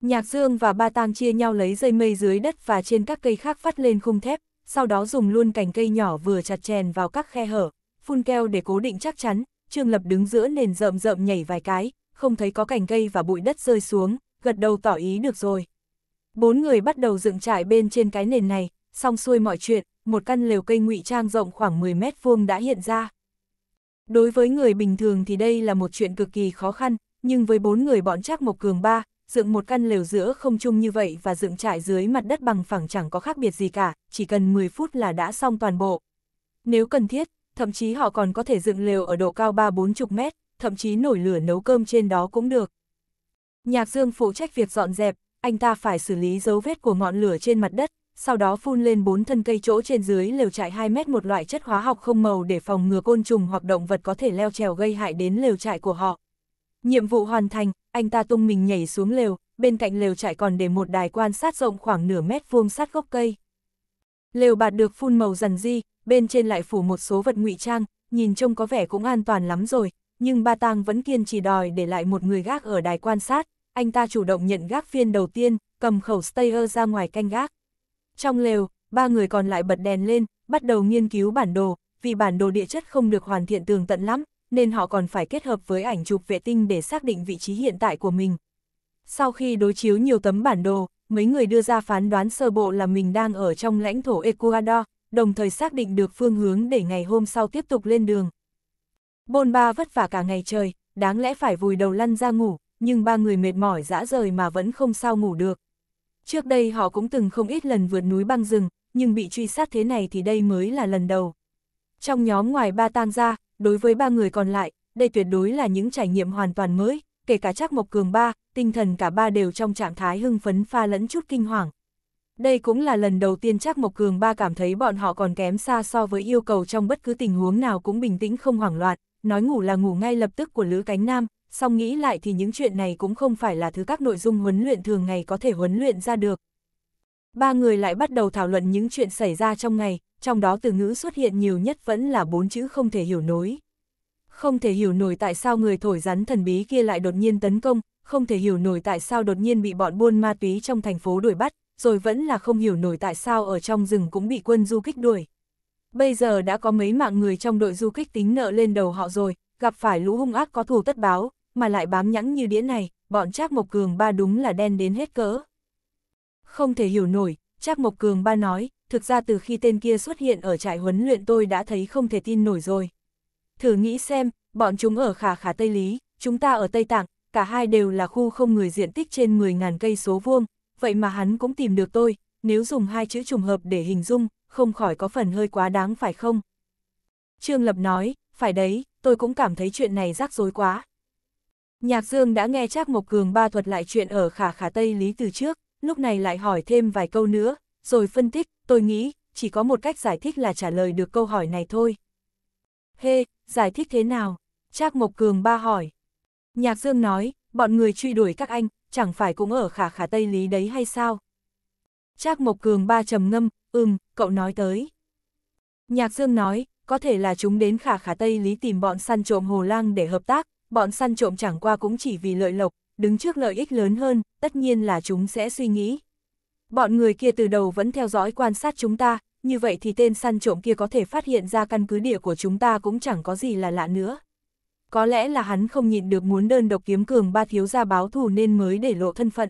Nhạc Dương và Ba Tang chia nhau lấy dây mây dưới đất và trên các cây khác phát lên khung thép, sau đó dùng luôn cành cây nhỏ vừa chặt chèn vào các khe hở, phun keo để cố định chắc chắn, Trương Lập đứng giữa nền rậm rậm nhảy vài cái, không thấy có cành cây và bụi đất rơi xuống, gật đầu tỏ ý được rồi. Bốn người bắt đầu dựng trại bên trên cái nền này, xong xuôi mọi chuyện, một căn lều cây ngụy trang rộng khoảng 10 mét vuông đã hiện ra. Đối với người bình thường thì đây là một chuyện cực kỳ khó khăn, nhưng với bốn người bọn chắc một Cường ba, dựng một căn lều giữa không trung như vậy và dựng trại dưới mặt đất bằng phẳng chẳng có khác biệt gì cả, chỉ cần 10 phút là đã xong toàn bộ. Nếu cần thiết, thậm chí họ còn có thể dựng lều ở độ cao 3-40 mét, thậm chí nổi lửa nấu cơm trên đó cũng được. Nhạc Dương phụ trách việc dọn dẹp, anh ta phải xử lý dấu vết của ngọn lửa trên mặt đất, sau đó phun lên bốn thân cây chỗ trên dưới lều trại 2 mét một loại chất hóa học không màu để phòng ngừa côn trùng hoặc động vật có thể leo trèo gây hại đến lều trại của họ. Nhiệm vụ hoàn thành, anh ta tung mình nhảy xuống lều, bên cạnh lều trại còn để một đài quan sát rộng khoảng nửa mét vuông sát gốc cây. Lều bạt được phun màu dần di, bên trên lại phủ một số vật ngụy trang, nhìn trông có vẻ cũng an toàn lắm rồi, nhưng Ba Tang vẫn kiên trì đòi để lại một người gác ở đài quan sát, anh ta chủ động nhận gác phiên đầu tiên, cầm khẩu stayer ra ngoài canh gác. Trong lều, ba người còn lại bật đèn lên, bắt đầu nghiên cứu bản đồ, vì bản đồ địa chất không được hoàn thiện tường tận lắm, nên họ còn phải kết hợp với ảnh chụp vệ tinh để xác định vị trí hiện tại của mình. Sau khi đối chiếu nhiều tấm bản đồ, mấy người đưa ra phán đoán sơ bộ là mình đang ở trong lãnh thổ Ecuador, đồng thời xác định được phương hướng để ngày hôm sau tiếp tục lên đường. Bôn ba vất vả cả ngày trời, đáng lẽ phải vùi đầu lăn ra ngủ, nhưng ba người mệt mỏi dã rời mà vẫn không sao ngủ được. Trước đây họ cũng từng không ít lần vượt núi băng rừng, nhưng bị truy sát thế này thì đây mới là lần đầu. Trong nhóm ngoài ba tang ra, đối với ba người còn lại, đây tuyệt đối là những trải nghiệm hoàn toàn mới, kể cả chắc mộc cường ba, tinh thần cả ba đều trong trạng thái hưng phấn pha lẫn chút kinh hoàng. Đây cũng là lần đầu tiên chắc Mộc Cường ba cảm thấy bọn họ còn kém xa so với yêu cầu trong bất cứ tình huống nào cũng bình tĩnh không hoảng loạn, nói ngủ là ngủ ngay lập tức của Lữ Cánh Nam, song nghĩ lại thì những chuyện này cũng không phải là thứ các nội dung huấn luyện thường ngày có thể huấn luyện ra được. Ba người lại bắt đầu thảo luận những chuyện xảy ra trong ngày, trong đó từ ngữ xuất hiện nhiều nhất vẫn là bốn chữ không thể hiểu nổi. Không thể hiểu nổi tại sao người thổi rắn thần bí kia lại đột nhiên tấn công, không thể hiểu nổi tại sao đột nhiên bị bọn buôn ma túy trong thành phố đuổi bắt, rồi vẫn là không hiểu nổi tại sao ở trong rừng cũng bị quân du kích đuổi. Bây giờ đã có mấy mạng người trong đội du kích tính nợ lên đầu họ rồi, gặp phải lũ hung ác có thù tất báo, mà lại bám nhẵng như đĩa này, bọn Trác Mộc Cường ba đúng là đen đến hết cỡ. Không thể hiểu nổi, Trác Mộc Cường ba nói, thực ra từ khi tên kia xuất hiện ở trại huấn luyện tôi đã thấy không thể tin nổi rồi. Thử nghĩ xem, bọn chúng ở khả khả Tây Lý, chúng ta ở Tây Tạng, cả hai đều là khu không người diện tích trên 10.000 cây số vuông, vậy mà hắn cũng tìm được tôi, nếu dùng hai chữ trùng hợp để hình dung, không khỏi có phần hơi quá đáng phải không? Trương Lập nói, phải đấy, tôi cũng cảm thấy chuyện này rắc rối quá, Nhạc Dương đã nghe Trác Mộc Cường ba thuật lại chuyện ở khả khả Tây Lý từ trước, lúc này lại hỏi thêm vài câu nữa, rồi phân tích, tôi nghĩ, chỉ có một cách giải thích là trả lời được câu hỏi này thôi. Hê, hey, giải thích thế nào? Trác Mộc Cường ba hỏi. Nhạc Dương nói, bọn người truy đuổi các anh, chẳng phải cũng ở khả khả Tây Lý đấy hay sao? Trác Mộc Cường ba trầm ngâm, ừm, cậu nói tới. Nhạc Dương nói, có thể là chúng đến khả khả Tây Lý tìm bọn săn trộm Hồ Lang để hợp tác, bọn săn trộm chẳng qua cũng chỉ vì lợi lộc, đứng trước lợi ích lớn hơn, tất nhiên là chúng sẽ suy nghĩ. Bọn người kia từ đầu vẫn theo dõi quan sát chúng ta, như vậy thì tên săn trộm kia có thể phát hiện ra căn cứ địa của chúng ta cũng chẳng có gì là lạ nữa. Có lẽ là hắn không nhịn được muốn đơn độc kiếm cường ba thiếu gia báo thù nên mới để lộ thân phận.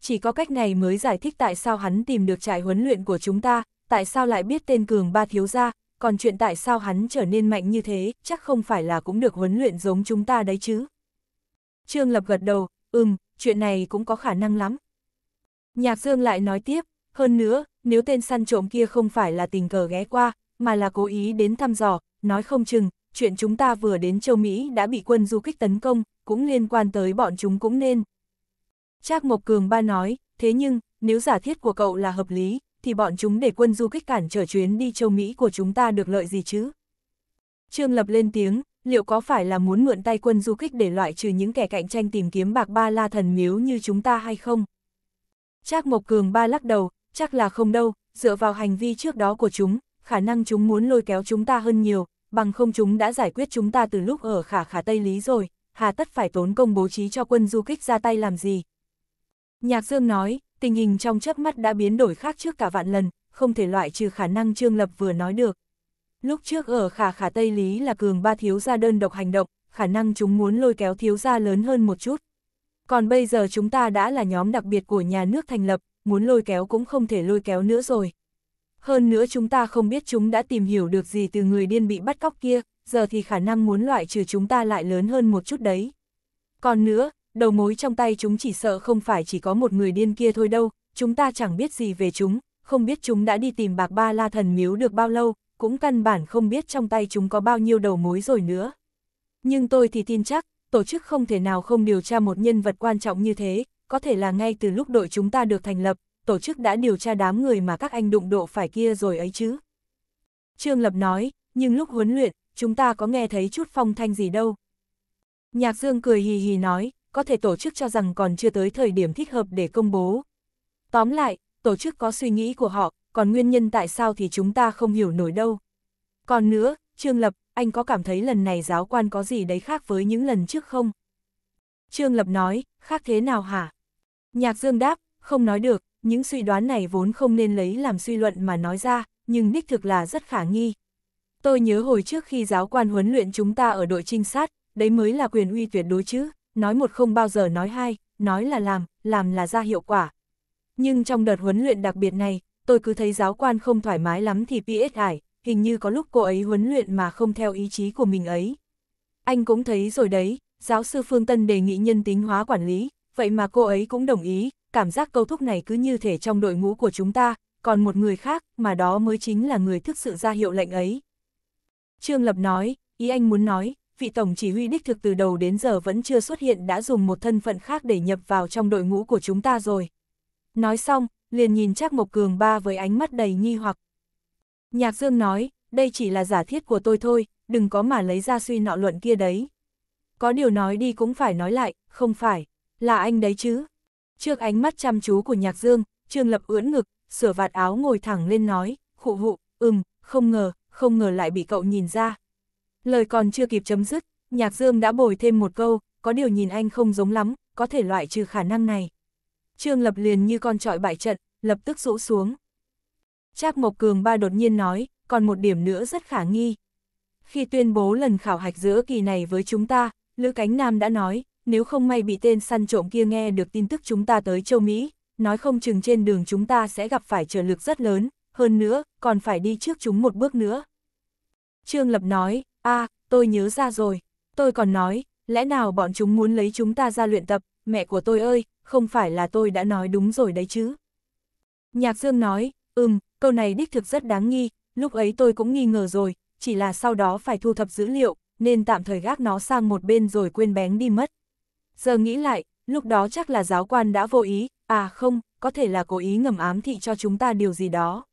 Chỉ có cách này mới giải thích tại sao hắn tìm được trại huấn luyện của chúng ta, tại sao lại biết tên cường ba thiếu gia, còn chuyện tại sao hắn trở nên mạnh như thế, chắc không phải là cũng được huấn luyện giống chúng ta đấy chứ. Trương Lập gật đầu, ừm, chuyện này cũng có khả năng lắm. Nhạc Dương lại nói tiếp, hơn nữa, nếu tên săn trộm kia không phải là tình cờ ghé qua, mà là cố ý đến thăm dò, nói không chừng, chuyện chúng ta vừa đến châu Mỹ đã bị quân du kích tấn công, cũng liên quan tới bọn chúng cũng nên. Trác Mộc Cường ba nói, thế nhưng, nếu giả thiết của cậu là hợp lý, thì bọn chúng để quân du kích cản trở chuyến đi châu Mỹ của chúng ta được lợi gì chứ? Trương Lập lên tiếng, liệu có phải là muốn mượn tay quân du kích để loại trừ những kẻ cạnh tranh tìm kiếm bạc ba la thần miếu như chúng ta hay không? Trác Mộc Cường ba lắc đầu, chắc là không đâu, dựa vào hành vi trước đó của chúng, khả năng chúng muốn lôi kéo chúng ta hơn nhiều, bằng không chúng đã giải quyết chúng ta từ lúc ở khả khả Tây Lý rồi, hà tất phải tốn công bố trí cho quân du kích ra tay làm gì. Nhạc Dương nói, tình hình trong chớp mắt đã biến đổi khác trước cả vạn lần, không thể loại trừ khả năng Trương Lập vừa nói được. Lúc trước ở khả khả Tây Lý là cường ba thiếu gia đơn độc hành động, khả năng chúng muốn lôi kéo thiếu gia lớn hơn một chút. Còn bây giờ chúng ta đã là nhóm đặc biệt của nhà nước thành lập, muốn lôi kéo cũng không thể lôi kéo nữa rồi. Hơn nữa chúng ta không biết chúng đã tìm hiểu được gì từ người điên bị bắt cóc kia, giờ thì khả năng muốn loại trừ chúng ta lại lớn hơn một chút đấy. Còn nữa, đầu mối trong tay chúng chỉ sợ không phải chỉ có một người điên kia thôi đâu, chúng ta chẳng biết gì về chúng, không biết chúng đã đi tìm bạc ba la thần miếu được bao lâu, cũng căn bản không biết trong tay chúng có bao nhiêu đầu mối rồi nữa. Nhưng tôi thì tin chắc, tổ chức không thể nào không điều tra một nhân vật quan trọng như thế, có thể là ngay từ lúc đội chúng ta được thành lập, tổ chức đã điều tra đám người mà các anh đụng độ phải kia rồi ấy chứ. Trương Lập nói, nhưng lúc huấn luyện, chúng ta có nghe thấy chút phong thanh gì đâu. Nhạc Dương cười hì hì nói, có thể tổ chức cho rằng còn chưa tới thời điểm thích hợp để công bố. Tóm lại, tổ chức có suy nghĩ của họ, còn nguyên nhân tại sao thì chúng ta không hiểu nổi đâu. Còn nữa, Trương Lập, anh có cảm thấy lần này giáo quan có gì đấy khác với những lần trước không? Trương Lập nói, khác thế nào hả? Nhạc Dương đáp, không nói được, những suy đoán này vốn không nên lấy làm suy luận mà nói ra, nhưng đích thực là rất khả nghi. Tôi nhớ hồi trước khi giáo quan huấn luyện chúng ta ở đội trinh sát, đấy mới là quyền uy tuyệt đối chứ nói một không bao giờ nói hai, nói là làm, làm là ra hiệu quả. Nhưng trong đợt huấn luyện đặc biệt này, tôi cứ thấy giáo quan không thoải mái lắm thì PS ải, hình như có lúc cô ấy huấn luyện mà không theo ý chí của mình ấy. Anh cũng thấy rồi đấy, giáo sư Phương Tân đề nghị nhân tính hóa quản lý, vậy mà cô ấy cũng đồng ý, cảm giác câu thúc này cứ như thể trong đội ngũ của chúng ta, còn một người khác mà đó mới chính là người thực sự ra hiệu lệnh ấy. Trương Lập nói, ý anh muốn nói, vị tổng chỉ huy đích thực từ đầu đến giờ vẫn chưa xuất hiện đã dùng một thân phận khác để nhập vào trong đội ngũ của chúng ta rồi. Nói xong, liền nhìn Trác Mộc Cường ba với ánh mắt đầy nghi hoặc. Nhạc Dương nói, đây chỉ là giả thiết của tôi thôi, đừng có mà lấy ra suy nọ luận kia đấy. Có điều nói đi cũng phải nói lại, không phải, là anh đấy chứ. Trước ánh mắt chăm chú của Nhạc Dương, Trương Lập ưỡn ngực, sửa vạt áo ngồi thẳng lên nói, khụ hụ, ừm, không ngờ, không ngờ lại bị cậu nhìn ra, Lời còn chưa kịp chấm dứt, Nhạc Dương đã bồi thêm một câu, có điều nhìn anh không giống lắm, có thể loại trừ khả năng này. Trương Lập liền như con trọi bại trận, lập tức rũ xuống. Trác Mộc Cường ba đột nhiên nói, còn một điểm nữa rất khả nghi. Khi tuyên bố lần khảo hạch giữa kỳ này với chúng ta, Lữ Cánh Nam đã nói, nếu không may bị tên săn trộm kia nghe được tin tức chúng ta tới châu Mỹ, nói không chừng trên đường chúng ta sẽ gặp phải trở lực rất lớn, hơn nữa, còn phải đi trước chúng một bước nữa. Trương Lập nói, à, tôi nhớ ra rồi, tôi còn nói, lẽ nào bọn chúng muốn lấy chúng ta ra luyện tập, mẹ của tôi ơi, không phải là tôi đã nói đúng rồi đấy chứ. Nhạc Dương nói, ừm, câu này đích thực rất đáng nghi, lúc ấy tôi cũng nghi ngờ rồi, chỉ là sau đó phải thu thập dữ liệu, nên tạm thời gác nó sang một bên rồi quên bén đi mất. Giờ nghĩ lại, lúc đó chắc là giáo quan đã vô ý, à không, có thể là cố ý ngầm ám thị cho chúng ta điều gì đó.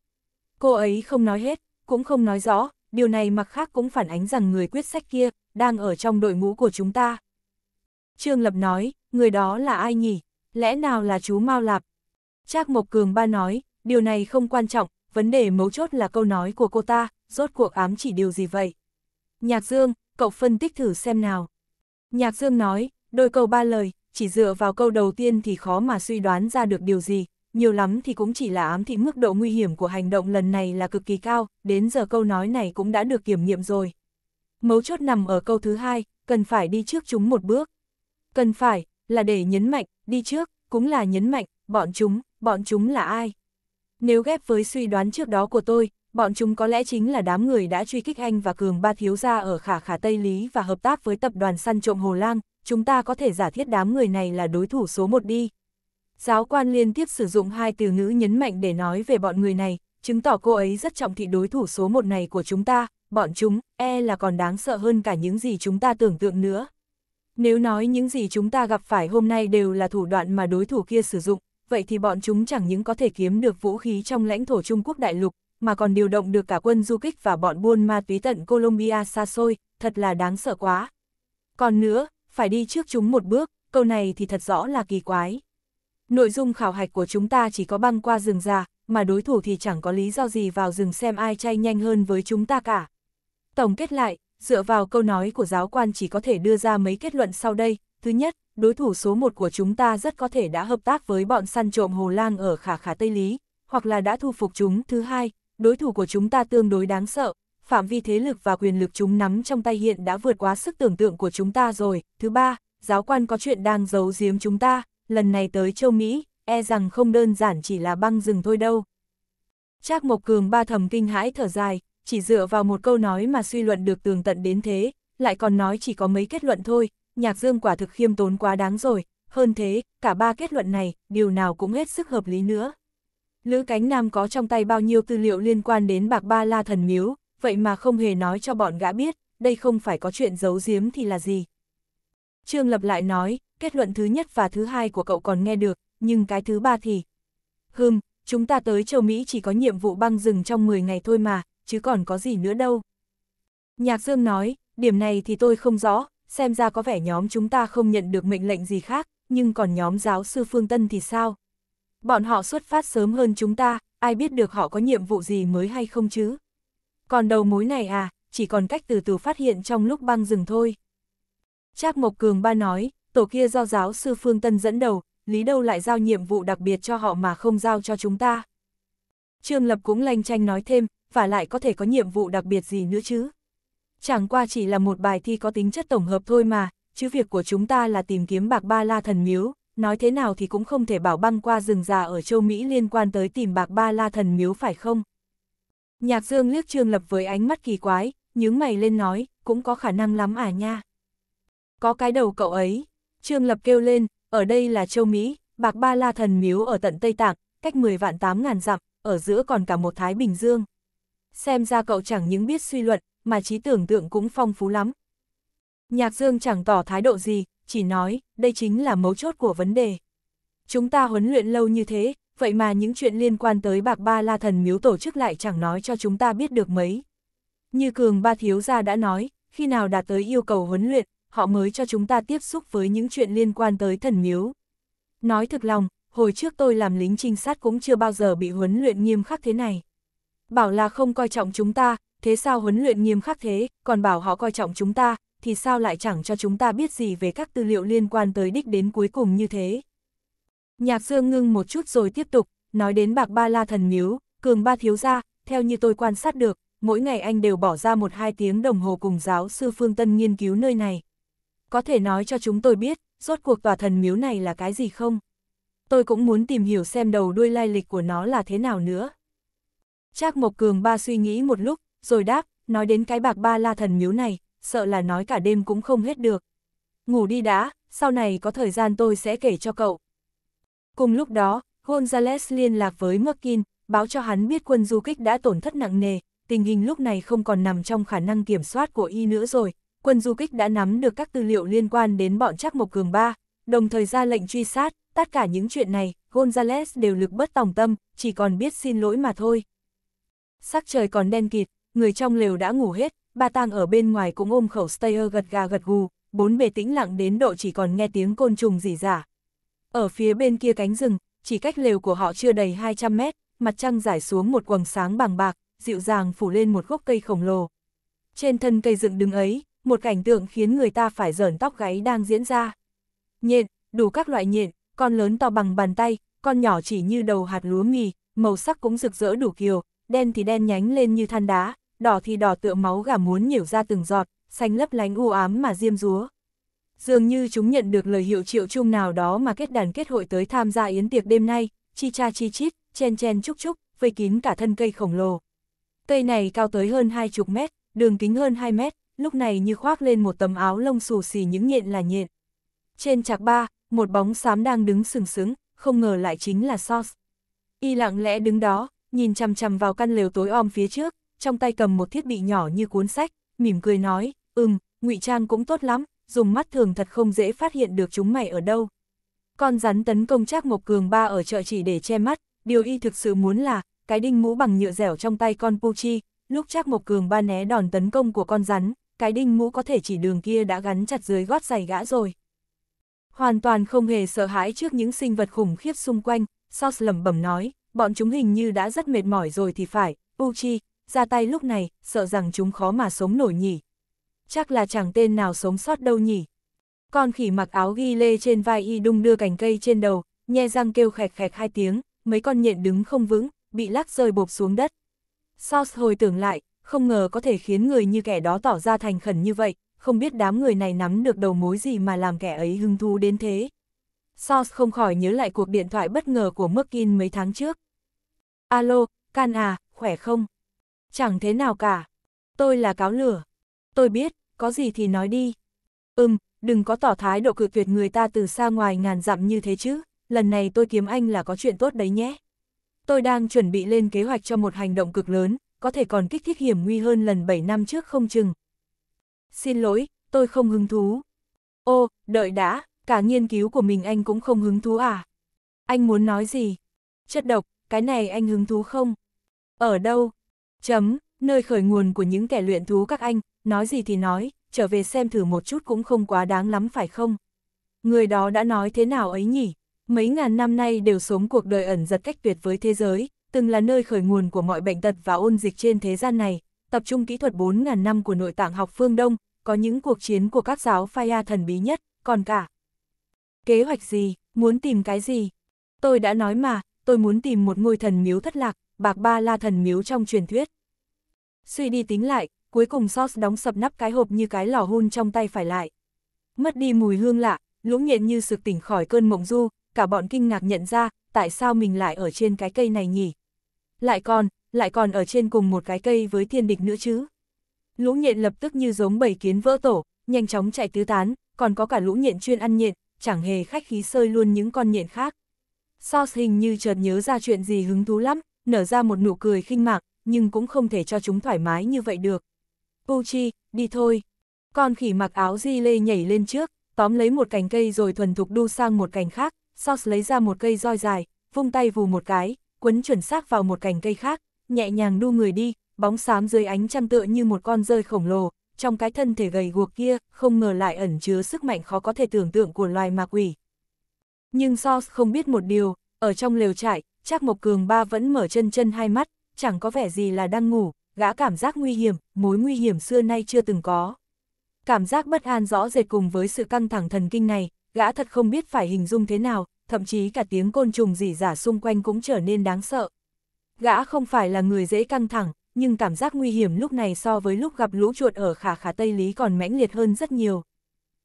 Cô ấy không nói hết, cũng không nói rõ, điều này mặc khác cũng phản ánh rằng người quyết sách kia, đang ở trong đội ngũ của chúng ta. Trương Lập nói, người đó là ai nhỉ? Lẽ nào là chú Mao Lạp? Trác Mộc Cường ba nói, điều này không quan trọng, vấn đề mấu chốt là câu nói của cô ta, rốt cuộc ám chỉ điều gì vậy? Nhạc Dương, cậu phân tích thử xem nào. Nhạc Dương nói, đôi câu ba lời, chỉ dựa vào câu đầu tiên thì khó mà suy đoán ra được điều gì, nhiều lắm thì cũng chỉ là ám thị mức độ nguy hiểm của hành động lần này là cực kỳ cao, đến giờ câu nói này cũng đã được kiểm nghiệm rồi. Mấu chốt nằm ở câu thứ hai, cần phải đi trước chúng một bước. Cần phải, là để nhấn mạnh, đi trước, cũng là nhấn mạnh, bọn chúng, bọn chúng là ai? Nếu ghép với suy đoán trước đó của tôi, bọn chúng có lẽ chính là đám người đã truy kích anh và Cường Ba Thiếu Gia ở Khả Khả Tây Lý và hợp tác với tập đoàn săn trộm Hồ Lang, chúng ta có thể giả thiết đám người này là đối thủ số một đi, Giáo quan liên tiếp sử dụng hai từ ngữ nhấn mạnh để nói về bọn người này, chứng tỏ cô ấy rất trọng thị đối thủ số một này của chúng ta, bọn chúng, e là còn đáng sợ hơn cả những gì chúng ta tưởng tượng nữa. Nếu nói những gì chúng ta gặp phải hôm nay đều là thủ đoạn mà đối thủ kia sử dụng, vậy thì bọn chúng chẳng những có thể kiếm được vũ khí trong lãnh thổ Trung Quốc đại lục, mà còn điều động được cả quân du kích và bọn buôn ma túy tận Colombia xa xôi, thật là đáng sợ quá. Còn nữa, phải đi trước chúng một bước, câu này thì thật rõ là kỳ quái. Nội dung khảo hạch của chúng ta chỉ có băng qua rừng già, mà đối thủ thì chẳng có lý do gì vào rừng xem ai chay nhanh hơn với chúng ta cả. Tổng kết lại, dựa vào câu nói của giáo quan chỉ có thể đưa ra mấy kết luận sau đây. Thứ nhất, đối thủ số 1 của chúng ta rất có thể đã hợp tác với bọn săn trộm Hồ Lang ở Khả Khả Tây Lý, hoặc là đã thu phục chúng. Thứ hai, đối thủ của chúng ta tương đối đáng sợ, phạm vi thế lực và quyền lực chúng nắm trong tay hiện đã vượt quá sức tưởng tượng của chúng ta rồi. Thứ ba, giáo quan có chuyện đang giấu giếm chúng ta lần này tới châu Mỹ, e rằng không đơn giản chỉ là băng rừng thôi đâu. Trác Mộc Cường ba thầm kinh hãi thở dài, chỉ dựa vào một câu nói mà suy luận được tường tận đến thế, lại còn nói chỉ có mấy kết luận thôi, nhạc dương quả thực khiêm tốn quá đáng rồi, hơn thế, cả ba kết luận này, điều nào cũng hết sức hợp lý nữa. Lữ Cánh Nam có trong tay bao nhiêu tư liệu liên quan đến bạc ba la thần miếu, vậy mà không hề nói cho bọn gã biết, đây không phải có chuyện giấu giếm thì là gì. Trương Lập lại nói, kết luận thứ nhất và thứ hai của cậu còn nghe được, nhưng cái thứ ba thì... Hừm, chúng ta tới châu Mỹ chỉ có nhiệm vụ băng rừng trong 10 ngày thôi mà, chứ còn có gì nữa đâu. Nhạc Dương nói, điểm này thì tôi không rõ, xem ra có vẻ nhóm chúng ta không nhận được mệnh lệnh gì khác, nhưng còn nhóm giáo sư Phương Tân thì sao? Bọn họ xuất phát sớm hơn chúng ta, ai biết được họ có nhiệm vụ gì mới hay không chứ? Còn đầu mối này à, chỉ còn cách từ từ phát hiện trong lúc băng rừng thôi. Trác Mộc Cường ba nói, tổ kia do giáo sư Phương Tân dẫn đầu, lý đâu lại giao nhiệm vụ đặc biệt cho họ mà không giao cho chúng ta. Trương Lập cũng lanh tranh nói thêm, và lại có thể có nhiệm vụ đặc biệt gì nữa chứ. Chẳng qua chỉ là một bài thi có tính chất tổng hợp thôi mà, chứ việc của chúng ta là tìm kiếm bạc ba la thần miếu, nói thế nào thì cũng không thể bảo băng qua rừng già ở châu Mỹ liên quan tới tìm bạc ba la thần miếu phải không? Nhạc Dương liếc Trương Lập với ánh mắt kỳ quái, nhướng mày lên nói, cũng có khả năng lắm à nha. Có cái đầu cậu ấy. Trương Lập kêu lên, ở đây là châu Mỹ, Bạc Ba La Thần Miếu ở tận Tây Tạng, cách 10 vạn 8 ngàn dặm, ở giữa còn cả một Thái Bình Dương. Xem ra cậu chẳng những biết suy luận, mà trí tưởng tượng cũng phong phú lắm. Nhạc Dương chẳng tỏ thái độ gì, chỉ nói, đây chính là mấu chốt của vấn đề. Chúng ta huấn luyện lâu như thế, vậy mà những chuyện liên quan tới Bạc Ba La Thần Miếu tổ chức lại chẳng nói cho chúng ta biết được mấy. Như Cường Ba Thiếu Gia đã nói, khi nào đạt tới yêu cầu huấn luyện, họ mới cho chúng ta tiếp xúc với những chuyện liên quan tới thần miếu. Nói thực lòng, hồi trước tôi làm lính trinh sát cũng chưa bao giờ bị huấn luyện nghiêm khắc thế này. Bảo là không coi trọng chúng ta, thế sao huấn luyện nghiêm khắc thế, còn bảo họ coi trọng chúng ta, thì sao lại chẳng cho chúng ta biết gì về các tư liệu liên quan tới đích đến cuối cùng như thế. Nhạc Dương ngưng một chút rồi tiếp tục, nói đến bạc ba la thần miếu, cường ba thiếu gia, theo như tôi quan sát được, mỗi ngày anh đều bỏ ra một hai tiếng đồng hồ cùng giáo sư Phương Tân nghiên cứu nơi này, có thể nói cho chúng tôi biết, rốt cuộc tòa thần miếu này là cái gì không? Tôi cũng muốn tìm hiểu xem đầu đuôi lai lịch của nó là thế nào nữa. Trác Mộc Cường ba suy nghĩ một lúc, rồi đáp, nói đến cái bạc ba la thần miếu này, sợ là nói cả đêm cũng không hết được. Ngủ đi đã, sau này có thời gian tôi sẽ kể cho cậu. Cùng lúc đó, Gonzales liên lạc với Merkin, báo cho hắn biết quân du kích đã tổn thất nặng nề, tình hình lúc này không còn nằm trong khả năng kiểm soát của y nữa rồi, quân du kích đã nắm được các tư liệu liên quan đến bọn Trác Mộc Cường Ba, đồng thời ra lệnh truy sát, tất cả những chuyện này, Gonzales đều lực bất tòng tâm, chỉ còn biết xin lỗi mà thôi. Sắc trời còn đen kịt, người trong lều đã ngủ hết, ba tang ở bên ngoài cũng ôm khẩu stayer gật gà gật gù, bốn bề tĩnh lặng đến độ chỉ còn nghe tiếng côn trùng rỉ rả. Ở phía bên kia cánh rừng, chỉ cách lều của họ chưa đầy 200 mét, mặt trăng rải xuống một quầng sáng bằng bạc, dịu dàng phủ lên một gốc cây khổng lồ. Trên thân cây dựng đứng ấy, một cảnh tượng khiến người ta phải dởn tóc gáy đang diễn ra. Nhện, đủ các loại nhện, con lớn to bằng bàn tay, con nhỏ chỉ như đầu hạt lúa mì, màu sắc cũng rực rỡ đủ kiều, đen thì đen nhánh lên như than đá, đỏ thì đỏ tựa máu gà muốn nhiều ra từng giọt, xanh lấp lánh u ám mà diêm rúa. Dường như chúng nhận được lời hiệu triệu chung nào đó mà kết đàn kết hội tới tham gia yến tiệc đêm nay, chi cha chi chít, chen chen chúc chúc, vây kín cả thân cây khổng lồ. Cây này cao tới hơn hai chục mét, đường kính hơn 2 mét, lúc này như khoác lên một tấm áo lông xù xì những nhện là nhện. Trên chạc ba, một bóng xám đang đứng sừng sững, không ngờ lại chính là Sauce. Y lặng lẽ đứng đó, nhìn chằm chằm vào căn lều tối om phía trước, trong tay cầm một thiết bị nhỏ như cuốn sách, mỉm cười nói, ừm, ngụy trang cũng tốt lắm, dùng mắt thường thật không dễ phát hiện được chúng mày ở đâu. Con rắn tấn công chắc Mộc Cường ba ở chợ chỉ để che mắt, điều y thực sự muốn là, cái đinh mũ bằng nhựa dẻo trong tay con Puchi, lúc chắc Mộc Cường ba né đòn tấn công của con rắn, cái đinh mũ có thể chỉ đường kia đã gắn chặt dưới gót giày gã rồi. Hoàn toàn không hề sợ hãi trước những sinh vật khủng khiếp xung quanh, Sos lẩm bẩm nói, bọn chúng hình như đã rất mệt mỏi rồi thì phải, Uchi, ra tay lúc này, sợ rằng chúng khó mà sống nổi nhỉ. Chắc là chẳng tên nào sống sót đâu nhỉ. Con khỉ mặc áo ghi lê trên vai y đung đưa cành cây trên đầu, nhe răng kêu khẹt khẹt hai tiếng, mấy con nhện đứng không vững, bị lắc rơi bộp xuống đất. Sos hồi tưởng lại, không ngờ có thể khiến người như kẻ đó tỏ ra thành khẩn như vậy, không biết đám người này nắm được đầu mối gì mà làm kẻ ấy hứng thú đến thế. Sos không khỏi nhớ lại cuộc điện thoại bất ngờ của Merkin mấy tháng trước. Alo, Can à, khỏe không? Chẳng thế nào cả. Tôi là cáo lửa. Tôi biết, có gì thì nói đi. Ừm, đừng có tỏ thái độ cự tuyệt người ta từ xa ngoài ngàn dặm như thế chứ, lần này tôi kiếm anh là có chuyện tốt đấy nhé. Tôi đang chuẩn bị lên kế hoạch cho một hành động cực lớn, có thể còn kích thích hiểm nguy hơn lần 7 năm trước không chừng. Xin lỗi, tôi không hứng thú. Ô, đợi đã, cả nghiên cứu của mình anh cũng không hứng thú à? Anh muốn nói gì? Chất độc, cái này anh hứng thú không? Ở đâu? Chấm, nơi khởi nguồn của những kẻ luyện thú các anh, nói gì thì nói, trở về xem thử một chút cũng không quá đáng lắm phải không? Người đó đã nói thế nào ấy nhỉ? Mấy ngàn năm nay đều sống cuộc đời ẩn giật cách tuyệt với thế giới, từng là nơi khởi nguồn của mọi bệnh tật và ôn dịch trên thế gian này, tập trung kỹ thuật 4.000 năm của nội tạng học phương Đông, có những cuộc chiến của các giáo phai thần bí nhất, còn cả. Kế hoạch gì, muốn tìm cái gì? Tôi đã nói mà, tôi muốn tìm một ngôi thần miếu thất lạc, bạc ba la thần miếu trong truyền thuyết. Suy đi tính lại, cuối cùng Sos đóng sập nắp cái hộp như cái lò hun trong tay phải lại. Mất đi mùi hương lạ, lũ nhện như sực tỉnh khỏi cơn mộng du, cả bọn kinh ngạc nhận ra, tại sao mình lại ở trên cái cây này nhỉ? lại còn, lại còn ở trên cùng một cái cây với thiên địch nữa chứ. Lũ nhện lập tức như giống bầy kiến vỡ tổ, nhanh chóng chạy tứ tán, còn có cả lũ nhện chuyên ăn nhện, chẳng hề khách khí sơi luôn những con nhện khác. Sauce hình như chợt nhớ ra chuyện gì hứng thú lắm, nở ra một nụ cười khinh mạc, nhưng cũng không thể cho chúng thoải mái như vậy được. Uchi, đi thôi. Con khỉ mặc áo di lê nhảy lên trước, tóm lấy một cành cây rồi thuần thục đu sang một cành khác, Sauce lấy ra một cây roi dài, vung tay vù một cái, quấn chuẩn xác vào một cành cây khác, nhẹ nhàng đu người đi, bóng xám dưới ánh trăng tựa như một con rơi khổng lồ, trong cái thân thể gầy guộc kia, không ngờ lại ẩn chứa sức mạnh khó có thể tưởng tượng của loài ma quỷ. Nhưng Source không biết một điều, ở trong lều trại, Trác Mộc Cường ba vẫn mở chân chân hai mắt, chẳng có vẻ gì là đang ngủ, gã cảm giác nguy hiểm, mối nguy hiểm xưa nay chưa từng có. Cảm giác bất an rõ rệt cùng với sự căng thẳng thần kinh này, gã thật không biết phải hình dung thế nào, thậm chí cả tiếng côn trùng rỉ giả xung quanh cũng trở nên đáng sợ. Gã không phải là người dễ căng thẳng, nhưng cảm giác nguy hiểm lúc này so với lúc gặp lũ chuột ở khả khả Tây Lý còn mãnh liệt hơn rất nhiều.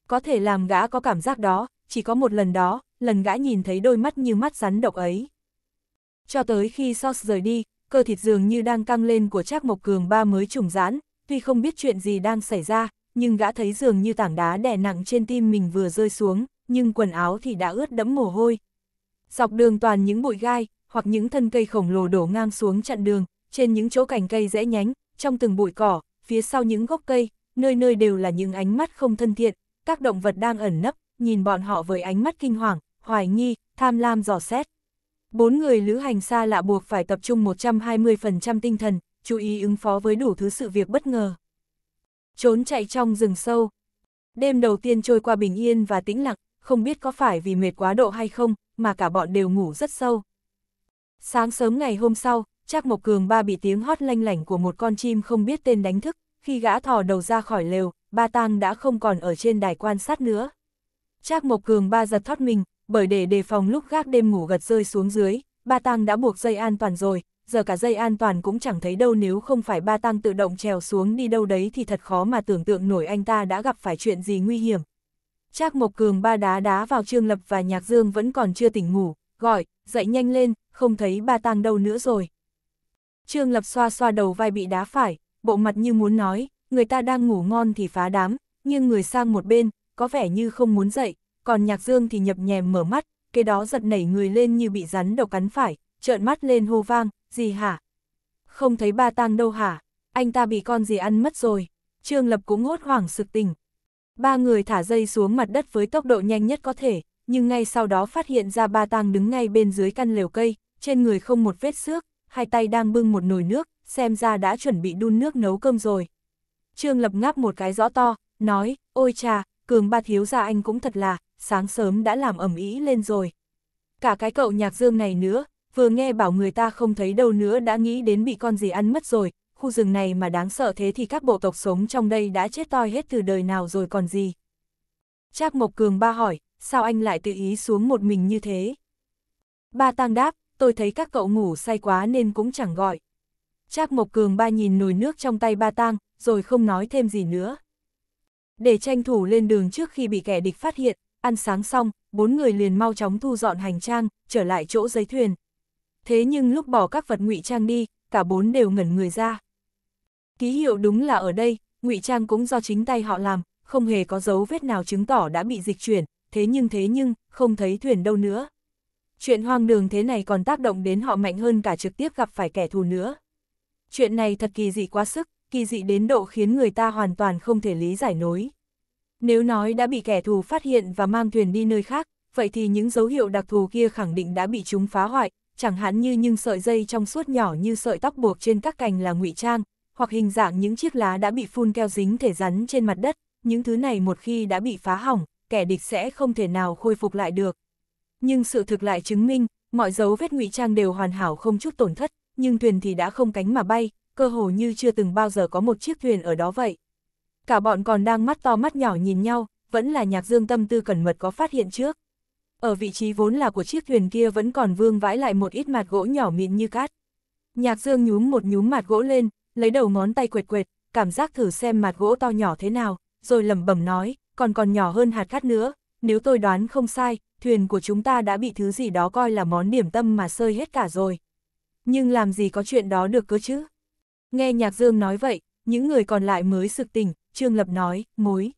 Có thể làm gã có cảm giác đó, chỉ có một lần đó, lần gã nhìn thấy đôi mắt như mắt rắn độc ấy. Cho tới khi Sos rời đi, cơ thịt dường như đang căng lên của Trác Mộc Cường ba mới trùng giãn, tuy không biết chuyện gì đang xảy ra, nhưng gã thấy dường như tảng đá đè nặng trên tim mình vừa rơi xuống, nhưng quần áo thì đã ướt đẫm mồ hôi. Dọc đường toàn những bụi gai, hoặc những thân cây khổng lồ đổ ngang xuống chặn đường, trên những chỗ cành cây rẽ nhánh, trong từng bụi cỏ, phía sau những gốc cây, nơi nơi đều là những ánh mắt không thân thiện, các động vật đang ẩn nấp, nhìn bọn họ với ánh mắt kinh hoàng, hoài nghi, tham lam dò xét. Bốn người lữ hành xa lạ buộc phải tập trung 120% tinh thần, chú ý ứng phó với đủ thứ sự việc bất ngờ. Trốn chạy trong rừng sâu. Đêm đầu tiên trôi qua bình yên và tĩnh lặng, không biết có phải vì mệt quá độ hay không, mà cả bọn đều ngủ rất sâu. Sáng sớm ngày hôm sau, Trác Mộc Cường ba bị tiếng hót lanh lảnh của một con chim không biết tên đánh thức, khi gã thò đầu ra khỏi lều, ba tang đã không còn ở trên đài quan sát nữa. Trác Mộc Cường ba giật thoát mình, bởi để đề phòng lúc gác đêm ngủ gật rơi xuống dưới, ba tang đã buộc dây an toàn rồi, giờ cả dây an toàn cũng chẳng thấy đâu nếu không phải ba tang tự động trèo xuống đi đâu đấy thì thật khó mà tưởng tượng nổi anh ta đã gặp phải chuyện gì nguy hiểm. Trác Mộc Cường ba đá đá vào Trương Lập và Nhạc Dương vẫn còn chưa tỉnh ngủ, gọi, dậy nhanh lên, không thấy ba tang đâu nữa rồi. Trương Lập xoa xoa đầu vai bị đá phải, bộ mặt như muốn nói, người ta đang ngủ ngon thì phá đám, nhưng người sang một bên, có vẻ như không muốn dậy, còn Nhạc Dương thì nhập nhèm mở mắt, cái đó giật nảy người lên như bị rắn đầu cắn phải, trợn mắt lên hô vang, gì hả? Không thấy ba tang đâu hả? Anh ta bị con gì ăn mất rồi. Trương Lập cũng hốt hoảng sực tỉnh, Ba người thả dây xuống mặt đất với tốc độ nhanh nhất có thể, nhưng ngay sau đó phát hiện ra ba tang đứng ngay bên dưới căn lều cây, trên người không một vết xước, hai tay đang bưng một nồi nước, xem ra đã chuẩn bị đun nước nấu cơm rồi. Trương Lập ngáp một cái rõ to, nói, ôi cha, cường ba thiếu gia anh cũng thật là, sáng sớm đã làm ẩm ý lên rồi. Cả cái cậu nhạc dương này nữa, vừa nghe bảo người ta không thấy đâu nữa đã nghĩ đến bị con gì ăn mất rồi, khu rừng này mà đáng sợ thế thì các bộ tộc sống trong đây đã chết toi hết từ đời nào rồi còn gì. Trác Mộc Cường ba hỏi, sao anh lại tự ý xuống một mình như thế? Ba tang đáp, tôi thấy các cậu ngủ say quá nên cũng chẳng gọi. Trác Mộc Cường ba nhìn nồi nước trong tay ba tang, rồi không nói thêm gì nữa. Để tranh thủ lên đường trước khi bị kẻ địch phát hiện, ăn sáng xong, bốn người liền mau chóng thu dọn hành trang, trở lại chỗ giấy thuyền. Thế nhưng lúc bỏ các vật ngụy trang đi, cả bốn đều ngẩn người ra. Ký hiệu đúng là ở đây, ngụy trang cũng do chính tay họ làm, không hề có dấu vết nào chứng tỏ đã bị dịch chuyển, thế nhưng thế nhưng, không thấy thuyền đâu nữa. Chuyện hoang đường thế này còn tác động đến họ mạnh hơn cả trực tiếp gặp phải kẻ thù nữa. Chuyện này thật kỳ dị quá sức, kỳ dị đến độ khiến người ta hoàn toàn không thể lý giải nổi. Nếu nói đã bị kẻ thù phát hiện và mang thuyền đi nơi khác, vậy thì những dấu hiệu đặc thù kia khẳng định đã bị chúng phá hoại, chẳng hạn như những sợi dây trong suốt nhỏ như sợi tóc buộc trên các cành là ngụy trang, hoặc hình dạng những chiếc lá đã bị phun keo dính thể rắn trên mặt đất, những thứ này một khi đã bị phá hỏng, kẻ địch sẽ không thể nào khôi phục lại được. Nhưng sự thực lại chứng minh, mọi dấu vết ngụy trang đều hoàn hảo không chút tổn thất, nhưng thuyền thì đã không cánh mà bay, cơ hồ như chưa từng bao giờ có một chiếc thuyền ở đó vậy. Cả bọn còn đang mắt to mắt nhỏ nhìn nhau, vẫn là nhạc dương tâm tư cẩn mật có phát hiện trước. Ở vị trí vốn là của chiếc thuyền kia vẫn còn vương vãi lại một ít mạt gỗ nhỏ mịn như cát. Nhạc dương nhúm một nhúm mạt gỗ lên, lấy đầu ngón tay quệt quệt, cảm giác thử xem mặt gỗ to nhỏ thế nào, rồi lẩm bẩm nói, còn còn nhỏ hơn hạt cát nữa, nếu tôi đoán không sai, thuyền của chúng ta đã bị thứ gì đó coi là món điểm tâm mà sơi hết cả rồi. Nhưng làm gì có chuyện đó được cơ chứ? Nghe Nhạc Dương nói vậy, những người còn lại mới sực tỉnh, Trương Lập nói, mối.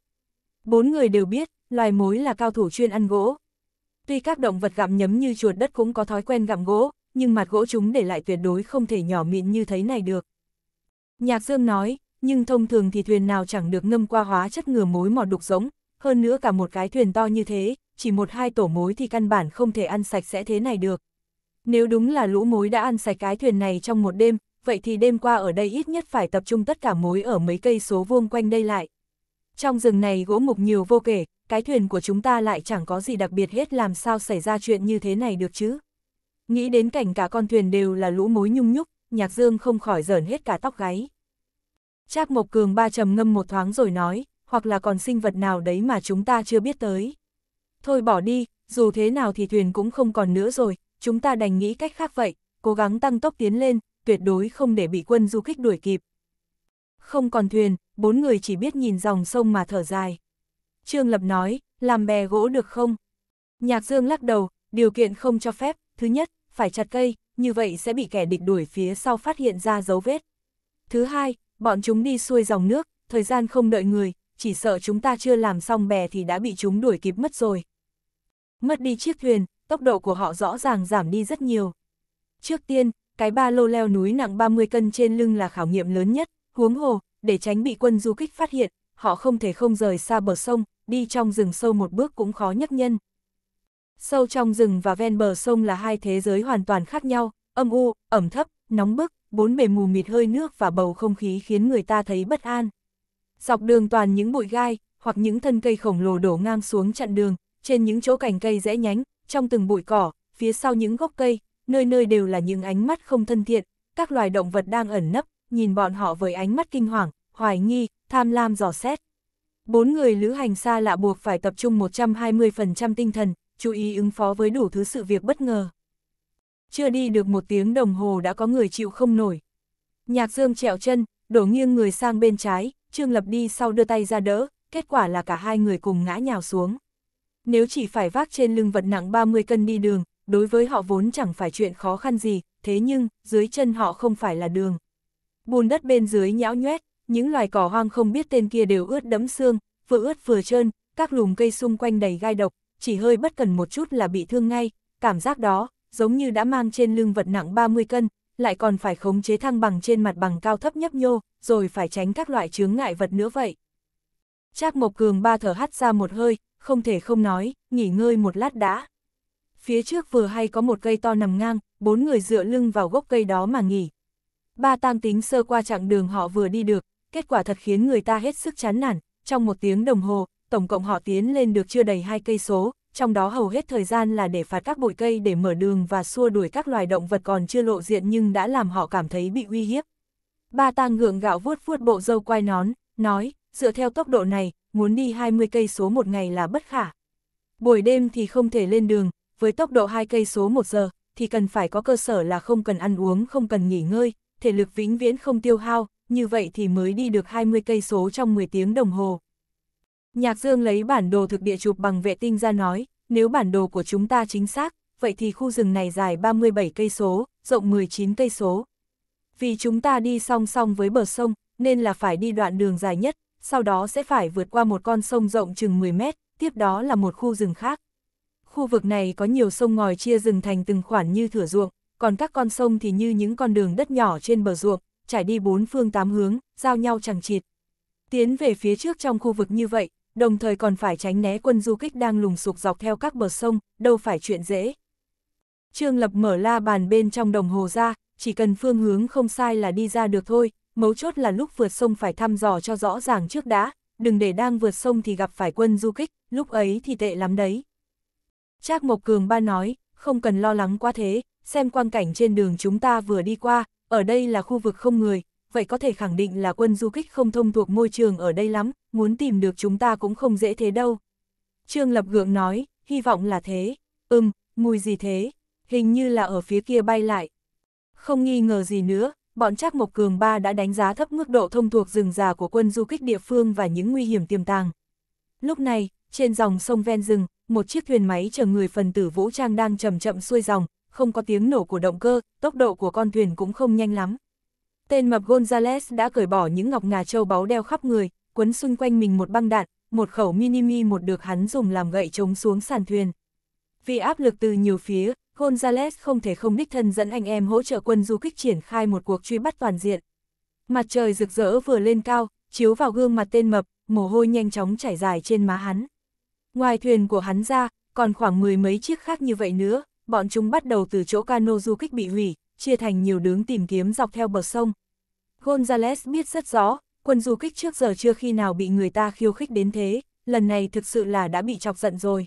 Bốn người đều biết, loài mối là cao thủ chuyên ăn gỗ. Tuy các động vật gặm nhấm như chuột đất cũng có thói quen gặm gỗ, nhưng mặt gỗ chúng để lại tuyệt đối không thể nhỏ mịn như thế này được. Nhạc Dương nói, nhưng thông thường thì thuyền nào chẳng được ngâm qua hóa chất ngừa mối mọt đục giống, hơn nữa cả một cái thuyền to như thế, chỉ một hai tổ mối thì căn bản không thể ăn sạch sẽ thế này được. Nếu đúng là lũ mối đã ăn sạch cái thuyền này trong một đêm, vậy thì đêm qua ở đây ít nhất phải tập trung tất cả mối ở mấy cây số vuông quanh đây lại. Trong rừng này gỗ mục nhiều vô kể, cái thuyền của chúng ta lại chẳng có gì đặc biệt hết làm sao xảy ra chuyện như thế này được chứ. Nghĩ đến cảnh cả con thuyền đều là lũ mối nhung nhúc, nhạc dương không khỏi giởn hết cả tóc gáy. Trác Mộc Cường ba trầm ngâm một thoáng rồi nói, hoặc là còn sinh vật nào đấy mà chúng ta chưa biết tới. Thôi bỏ đi, dù thế nào thì thuyền cũng không còn nữa rồi, chúng ta đành nghĩ cách khác vậy, cố gắng tăng tốc tiến lên, tuyệt đối không để bị quân du kích đuổi kịp. Không còn thuyền, bốn người chỉ biết nhìn dòng sông mà thở dài. Trương Lập nói, làm bè gỗ được không? Nhạc Dương lắc đầu, điều kiện không cho phép, thứ nhất, phải chặt cây, như vậy sẽ bị kẻ địch đuổi phía sau phát hiện ra dấu vết. Thứ hai, Bọn chúng đi xuôi dòng nước, thời gian không đợi người, chỉ sợ chúng ta chưa làm xong bè thì đã bị chúng đuổi kịp mất rồi. Mất đi chiếc thuyền, tốc độ của họ rõ ràng giảm đi rất nhiều. Trước tiên, cái ba lô leo núi nặng 30 cân trên lưng là khảo nghiệm lớn nhất, huống hồ, để tránh bị quân du kích phát hiện, họ không thể không rời xa bờ sông, đi trong rừng sâu một bước cũng khó nhất nhân. Sâu trong rừng và ven bờ sông là hai thế giới hoàn toàn khác nhau, âm u, ẩm thấp, nóng bức, bốn bề mù mịt hơi nước và bầu không khí khiến người ta thấy bất an. Dọc đường toàn những bụi gai, hoặc những thân cây khổng lồ đổ ngang xuống chặn đường, trên những chỗ cành cây rẽ nhánh, trong từng bụi cỏ, phía sau những gốc cây, nơi nơi đều là những ánh mắt không thân thiện, các loài động vật đang ẩn nấp, nhìn bọn họ với ánh mắt kinh hoàng, hoài nghi, tham lam dò xét. Bốn người lữ hành xa lạ buộc phải tập trung 120% tinh thần, chú ý ứng phó với đủ thứ sự việc bất ngờ chưa đi được một tiếng đồng hồ đã có người chịu không nổi. Nhạc Dương trẹo chân, đổ nghiêng người sang bên trái, Trương Lập đi sau đưa tay ra đỡ, kết quả là cả hai người cùng ngã nhào xuống. Nếu chỉ phải vác trên lưng vật nặng 30 cân đi đường, đối với họ vốn chẳng phải chuyện khó khăn gì, thế nhưng, dưới chân họ không phải là đường. Bùn đất bên dưới nhão nhoét, những loài cỏ hoang không biết tên kia đều ướt đẫm xương, vừa ướt vừa trơn, các lùm cây xung quanh đầy gai độc, chỉ hơi bất cần một chút là bị thương ngay, cảm giác đó, giống như đã mang trên lưng vật nặng 30 cân, lại còn phải khống chế thăng bằng trên mặt bằng cao thấp nhấp nhô, rồi phải tránh các loại chướng ngại vật nữa vậy. Trác Mộc Cường ba thở hắt ra một hơi, không thể không nói, nghỉ ngơi một lát đã. Phía trước vừa hay có một cây to nằm ngang, bốn người dựa lưng vào gốc cây đó mà nghỉ. Ba tang tính sơ qua chặng đường họ vừa đi được, kết quả thật khiến người ta hết sức chán nản, trong một tiếng đồng hồ, tổng cộng họ tiến lên được chưa đầy hai cây số, trong đó hầu hết thời gian là để phạt các bụi cây để mở đường và xua đuổi các loài động vật còn chưa lộ diện nhưng đã làm họ cảm thấy bị uy hiếp. Ba tang ngượng gạo vuốt vuốt bộ dâu quai nón, nói, dựa theo tốc độ này, muốn đi 20 cây số một ngày là bất khả. Buổi đêm thì không thể lên đường, với tốc độ 2 cây số một giờ, thì cần phải có cơ sở là không cần ăn uống, không cần nghỉ ngơi, thể lực vĩnh viễn không tiêu hao, như vậy thì mới đi được 20 cây số trong 10 tiếng đồng hồ. Nhạc Dương lấy bản đồ thực địa chụp bằng vệ tinh ra nói, nếu bản đồ của chúng ta chính xác, vậy thì khu rừng này dài 37 cây số, rộng 19 cây số. Vì chúng ta đi song song với bờ sông, nên là phải đi đoạn đường dài nhất, sau đó sẽ phải vượt qua một con sông rộng chừng 10 mét, tiếp đó là một khu rừng khác. Khu vực này có nhiều sông ngòi chia rừng thành từng khoản như thửa ruộng, còn các con sông thì như những con đường đất nhỏ trên bờ ruộng, trải đi bốn phương tám hướng, giao nhau chẳng chịt. Tiến về phía trước trong khu vực như vậy, đồng thời còn phải tránh né quân du kích đang lùng sục dọc theo các bờ sông, đâu phải chuyện dễ. Trương Lập mở la bàn bên trong đồng hồ ra, chỉ cần phương hướng không sai là đi ra được thôi, mấu chốt là lúc vượt sông phải thăm dò cho rõ ràng trước đã, đừng để đang vượt sông thì gặp phải quân du kích, lúc ấy thì tệ lắm đấy. Trác Mộc Cường ba nói, không cần lo lắng quá thế, xem quang cảnh trên đường chúng ta vừa đi qua, ở đây là khu vực không người, vậy có thể khẳng định là quân du kích không thông thuộc môi trường ở đây lắm, muốn tìm được chúng ta cũng không dễ thế đâu. Trương Lập Gượng nói, hy vọng là thế. Ừm, mùi gì thế? Hình như là ở phía kia bay lại. Không nghi ngờ gì nữa, bọn Trác Mộc Cường Ba đã đánh giá thấp mức độ thông thuộc rừng già của quân du kích địa phương và những nguy hiểm tiềm tàng. Lúc này, trên dòng sông ven rừng, một chiếc thuyền máy chở người phần tử vũ trang đang chậm chậm xuôi dòng, không có tiếng nổ của động cơ, tốc độ của con thuyền cũng không nhanh lắm, Tên mập Gonzales đã cởi bỏ những ngọc ngà châu báu đeo khắp người, quấn xung quanh mình một băng đạn, một khẩu minimi một được hắn dùng làm gậy chống xuống sàn thuyền. Vì áp lực từ nhiều phía, Gonzales không thể không đích thân dẫn anh em hỗ trợ quân du kích triển khai một cuộc truy bắt toàn diện. Mặt trời rực rỡ vừa lên cao, chiếu vào gương mặt tên mập, mồ hôi nhanh chóng chảy dài trên má hắn. Ngoài thuyền của hắn ra, còn khoảng mười mấy chiếc khác như vậy nữa, bọn chúng bắt đầu từ chỗ cano du kích bị hủy, chia thành nhiều đứng tìm kiếm dọc theo bờ sông. Gonzales biết rất rõ, quân du kích trước giờ chưa khi nào bị người ta khiêu khích đến thế, lần này thực sự là đã bị chọc giận rồi.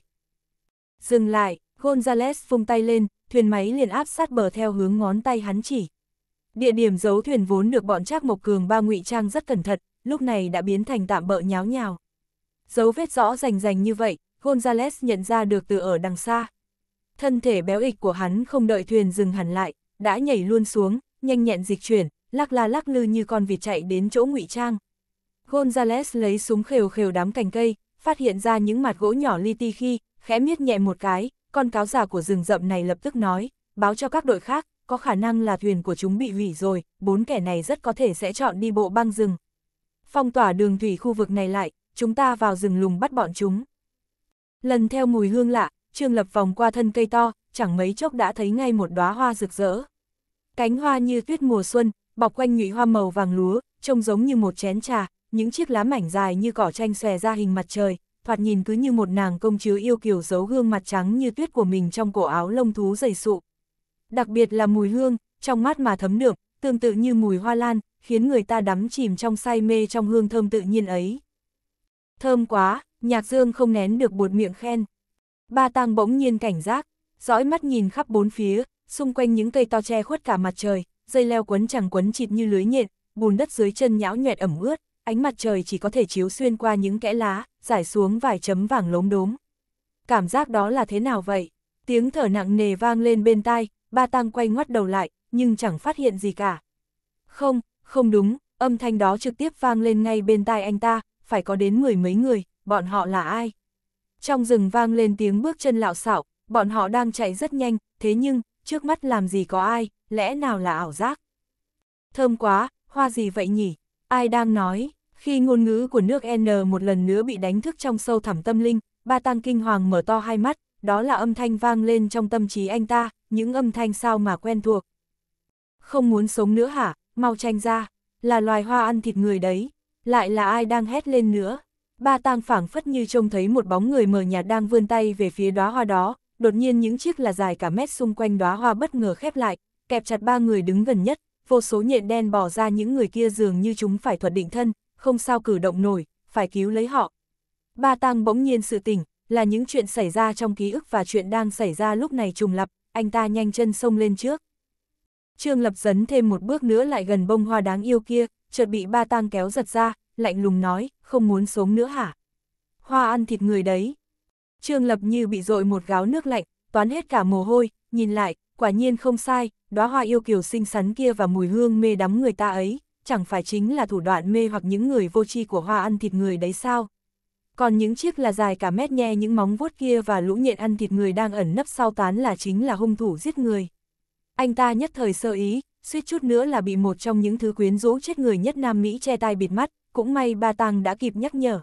Dừng lại, Gonzales vung tay lên, thuyền máy liền áp sát bờ theo hướng ngón tay hắn chỉ. Địa điểm giấu thuyền vốn được bọn Trác Mộc Cường ba ngụy trang rất cẩn thận, lúc này đã biến thành tạm bợ nháo nhào. Dấu vết rõ rành rành như vậy, Gonzales nhận ra được từ ở đằng xa. Thân thể béo ịch của hắn không đợi thuyền dừng hẳn lại, đã nhảy luôn xuống, nhanh nhẹn dịch chuyển, lắc la lắc lư như con vịt chạy đến chỗ ngụy trang. Gonzales lấy súng khều khều đám cành cây, phát hiện ra những mặt gỗ nhỏ li ti khi, khẽ miết nhẹ một cái, con cáo già của rừng rậm này lập tức nói, báo cho các đội khác, có khả năng là thuyền của chúng bị hủy rồi, bốn kẻ này rất có thể sẽ chọn đi bộ băng rừng. Phong tỏa đường thủy khu vực này lại, chúng ta vào rừng lùng bắt bọn chúng. Lần theo mùi hương lạ, Trương Lập vòng qua thân cây to, chẳng mấy chốc đã thấy ngay một đóa hoa rực rỡ. Cánh hoa như tuyết mùa xuân, bọc quanh nhụy hoa màu vàng lúa, trông giống như một chén trà, những chiếc lá mảnh dài như cỏ tranh xòe ra hình mặt trời, thoạt nhìn cứ như một nàng công chúa yêu kiều giấu gương mặt trắng như tuyết của mình trong cổ áo lông thú dày sụ. Đặc biệt là mùi hương, trong mát mà thấm được, tương tự như mùi hoa lan, khiến người ta đắm chìm trong say mê trong hương thơm tự nhiên ấy. Thơm quá, nhạc dương không nén được buột miệng khen. Ba tang bỗng nhiên cảnh giác, dõi mắt nhìn khắp bốn phía, xung quanh những cây to che khuất cả mặt trời, dây leo quấn chẳng quấn chịt như lưới nhện, bùn đất dưới chân nhão nhoẹt ẩm ướt, ánh mặt trời chỉ có thể chiếu xuyên qua những kẽ lá, giải xuống vài chấm vàng lốm đốm. Cảm giác đó là thế nào vậy? Tiếng thở nặng nề vang lên bên tai, ba tăng quay ngoắt đầu lại, nhưng chẳng phát hiện gì cả. Không, không đúng, âm thanh đó trực tiếp vang lên ngay bên tai anh ta, phải có đến mười mấy người, bọn họ là ai? Trong rừng vang lên tiếng bước chân lạo xạo, bọn họ đang chạy rất nhanh, thế nhưng, trước mắt làm gì có ai, lẽ nào là ảo giác? Thơm quá, hoa gì vậy nhỉ? Ai đang nói? Khi ngôn ngữ của nước N một lần nữa bị đánh thức trong sâu thẳm tâm linh, ba tăng kinh hoàng mở to hai mắt, đó là âm thanh vang lên trong tâm trí anh ta, những âm thanh sao mà quen thuộc. Không muốn sống nữa hả, mau tranh ra, là loài hoa ăn thịt người đấy, lại là ai đang hét lên nữa. Ba tang phảng phất như trông thấy một bóng người mờ nhạt đang vươn tay về phía đóa hoa đó, đột nhiên những chiếc là dài cả mét xung quanh đóa hoa bất ngờ khép lại, kẹp chặt ba người đứng gần nhất, vô số nhện đen bỏ ra những người kia dường như chúng phải thuật định thân, không sao cử động nổi, phải cứu lấy họ. Ba tang bỗng nhiên sự tỉnh, là những chuyện xảy ra trong ký ức và chuyện đang xảy ra lúc này trùng lập, anh ta nhanh chân xông lên trước. Trương Lập dấn thêm một bước nữa lại gần bông hoa đáng yêu kia, chợt bị Ba tang kéo giật ra, lạnh lùng nói, không muốn sống nữa hả? Hoa ăn thịt người đấy, Trương Lập như bị dội một gáo nước lạnh, toán hết cả mồ hôi, nhìn lại, quả nhiên không sai, đóa hoa yêu kiều xinh xắn kia và mùi hương mê đắm người ta ấy, chẳng phải chính là thủ đoạn mê hoặc những người vô tri của hoa ăn thịt người đấy sao? Còn những chiếc là dài cả mét nhe những móng vuốt kia và lũ nhện ăn thịt người đang ẩn nấp sau tán là chính là hung thủ giết người. Anh ta nhất thời sơ ý, suýt chút nữa là bị một trong những thứ quyến rũ chết người nhất Nam Mỹ che tay bịt mắt, cũng may ba tàng đã kịp nhắc nhở.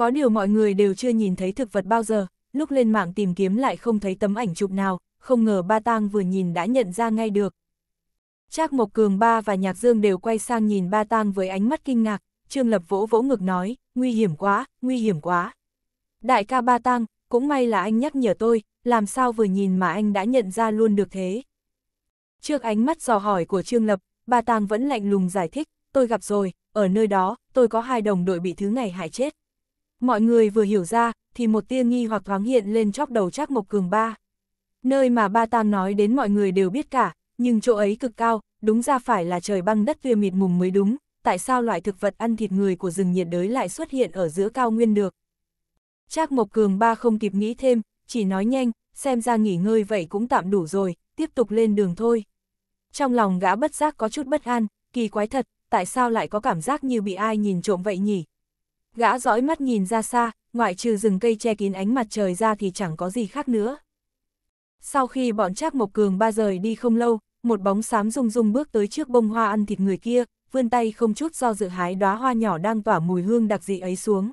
Có điều mọi người đều chưa nhìn thấy thực vật bao giờ, lúc lên mạng tìm kiếm lại không thấy tấm ảnh chụp nào, không ngờ ba tang vừa nhìn đã nhận ra ngay được. Trác Mộc Cường ba và Nhạc Dương đều quay sang nhìn ba tang với ánh mắt kinh ngạc, Trương Lập vỗ vỗ ngực nói, nguy hiểm quá, nguy hiểm quá. Đại ca ba tang, cũng may là anh nhắc nhở tôi, làm sao vừa nhìn mà anh đã nhận ra luôn được thế. Trước ánh mắt dò hỏi của Trương Lập, ba tang vẫn lạnh lùng giải thích, tôi gặp rồi, ở nơi đó, tôi có hai đồng đội bị thứ này hại chết. Mọi người vừa hiểu ra, thì một tia nghi hoặc thoáng hiện lên chóc đầu Trác Mộc Cường ba. Nơi mà ba Tam nói đến mọi người đều biết cả, nhưng chỗ ấy cực cao, đúng ra phải là trời băng đất tuyết mịt mùng mới đúng, tại sao loại thực vật ăn thịt người của rừng nhiệt đới lại xuất hiện ở giữa cao nguyên được. Trác Mộc Cường ba không kịp nghĩ thêm, chỉ nói nhanh, xem ra nghỉ ngơi vậy cũng tạm đủ rồi, tiếp tục lên đường thôi. Trong lòng gã bất giác có chút bất an, kỳ quái thật, tại sao lại có cảm giác như bị ai nhìn trộm vậy nhỉ, Gã dõi mắt nhìn ra xa, ngoại trừ rừng cây che kín ánh mặt trời ra thì chẳng có gì khác nữa. Sau khi bọn Trác Mộc Cường ba rời đi không lâu, một bóng xám rung rung bước tới trước bông hoa ăn thịt người kia, vươn tay không chút do dự hái đóa hoa nhỏ đang tỏa mùi hương đặc dị ấy xuống.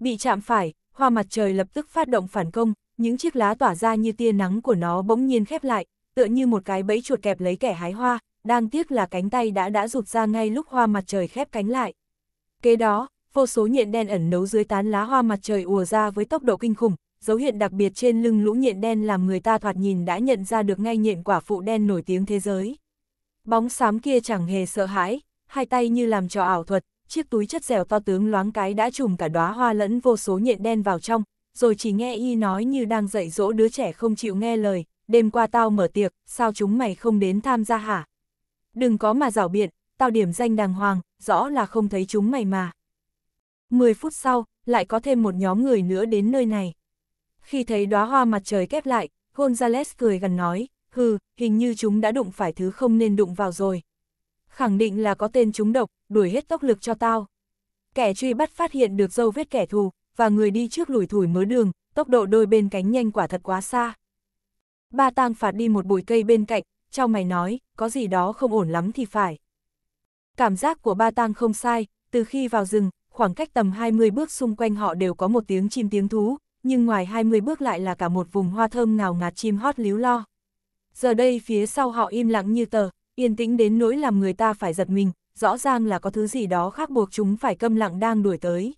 Bị chạm phải, hoa mặt trời lập tức phát động phản công, những chiếc lá tỏa ra như tia nắng của nó bỗng nhiên khép lại, tựa như một cái bẫy chuột kẹp lấy kẻ hái hoa, đang tiếc là cánh tay đã đã rụt ra ngay lúc hoa mặt trời khép cánh lại. Kế đó, vô số nhện đen ẩn nấu dưới tán lá hoa mặt trời ùa ra với tốc độ kinh khủng, dấu hiện đặc biệt trên lưng lũ nhện đen làm người ta thoạt nhìn đã nhận ra được ngay nhện quả phụ đen nổi tiếng thế giới. Bóng xám kia chẳng hề sợ hãi, hai tay như làm trò ảo thuật, chiếc túi chất dẻo to tướng loáng cái đã trùm cả đóa hoa lẫn vô số nhện đen vào trong, rồi chỉ nghe y nói như đang dạy dỗ đứa trẻ không chịu nghe lời, đêm qua tao mở tiệc, sao chúng mày không đến tham gia hả? Đừng có mà rảo biện, tao điểm danh đàng hoàng, rõ là không thấy chúng mày mà. 10 phút sau, lại có thêm một nhóm người nữa đến nơi này. Khi thấy đóa hoa mặt trời kép lại, Gonzales cười gần nói, hừ, hình như chúng đã đụng phải thứ không nên đụng vào rồi. Khẳng định là có tên chúng độc, đuổi hết tốc lực cho tao. Kẻ truy bắt phát hiện được dâu vết kẻ thù, và người đi trước lùi thủi mớ đường, tốc độ đôi bên cánh nhanh quả thật quá xa. Ba tang phạt đi một bụi cây bên cạnh, trao mày nói, có gì đó không ổn lắm thì phải. Cảm giác của ba tang không sai, từ khi vào rừng, khoảng cách tầm 20 bước xung quanh họ đều có một tiếng chim tiếng thú, nhưng ngoài 20 bước lại là cả một vùng hoa thơm ngào ngạt chim hót líu lo. Giờ đây phía sau họ im lặng như tờ, yên tĩnh đến nỗi làm người ta phải giật mình, rõ ràng là có thứ gì đó khác buộc chúng phải câm lặng đang đuổi tới.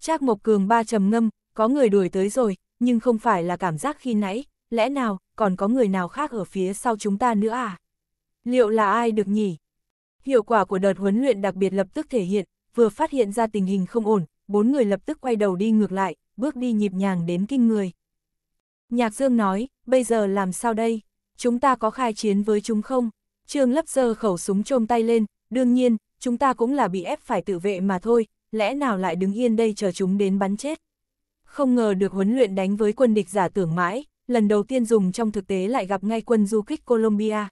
Trác Mộc Cường ba trầm ngâm, có người đuổi tới rồi, nhưng không phải là cảm giác khi nãy, lẽ nào còn có người nào khác ở phía sau chúng ta nữa à? Liệu là ai được nhỉ? Hiệu quả của đợt huấn luyện đặc biệt lập tức thể hiện, vừa phát hiện ra tình hình không ổn, bốn người lập tức quay đầu đi ngược lại, bước đi nhịp nhàng đến kinh người. Nhạc Dương nói, bây giờ làm sao đây? Chúng ta có khai chiến với chúng không? Trương lấp giơ khẩu súng trôm tay lên, đương nhiên, chúng ta cũng là bị ép phải tự vệ mà thôi, lẽ nào lại đứng yên đây chờ chúng đến bắn chết? Không ngờ được huấn luyện đánh với quân địch giả tưởng mãi, lần đầu tiên dùng trong thực tế lại gặp ngay quân du kích Colombia.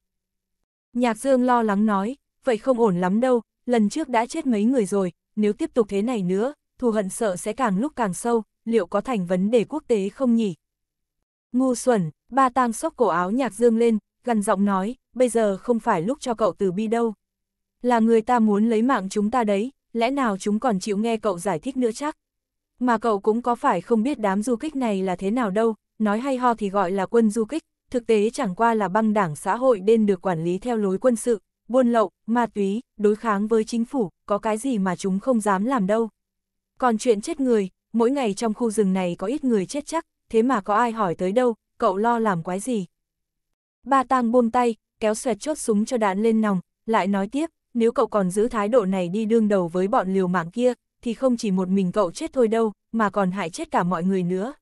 Nhạc Dương lo lắng nói, vậy không ổn lắm đâu, lần trước đã chết mấy người rồi, nếu tiếp tục thế này nữa, thù hận sợ sẽ càng lúc càng sâu, liệu có thành vấn đề quốc tế không nhỉ? Ngu xuẩn, ba tang sốc cổ áo nhạc dương lên, gần giọng nói, bây giờ không phải lúc cho cậu từ bi đâu. Là người ta muốn lấy mạng chúng ta đấy, lẽ nào chúng còn chịu nghe cậu giải thích nữa chắc? Mà cậu cũng có phải không biết đám du kích này là thế nào đâu, nói hay ho thì gọi là quân du kích, thực tế chẳng qua là băng đảng xã hội nên được quản lý theo lối quân sự, buôn lậu, ma túy, đối kháng với chính phủ, có cái gì mà chúng không dám làm đâu. Còn chuyện chết người, mỗi ngày trong khu rừng này có ít người chết chắc, thế mà có ai hỏi tới đâu, cậu lo làm quái gì. Ba tang buông tay, kéo xoẹt chốt súng cho đạn lên nòng, lại nói tiếp, nếu cậu còn giữ thái độ này đi đương đầu với bọn liều mạng kia, thì không chỉ một mình cậu chết thôi đâu, mà còn hại chết cả mọi người nữa.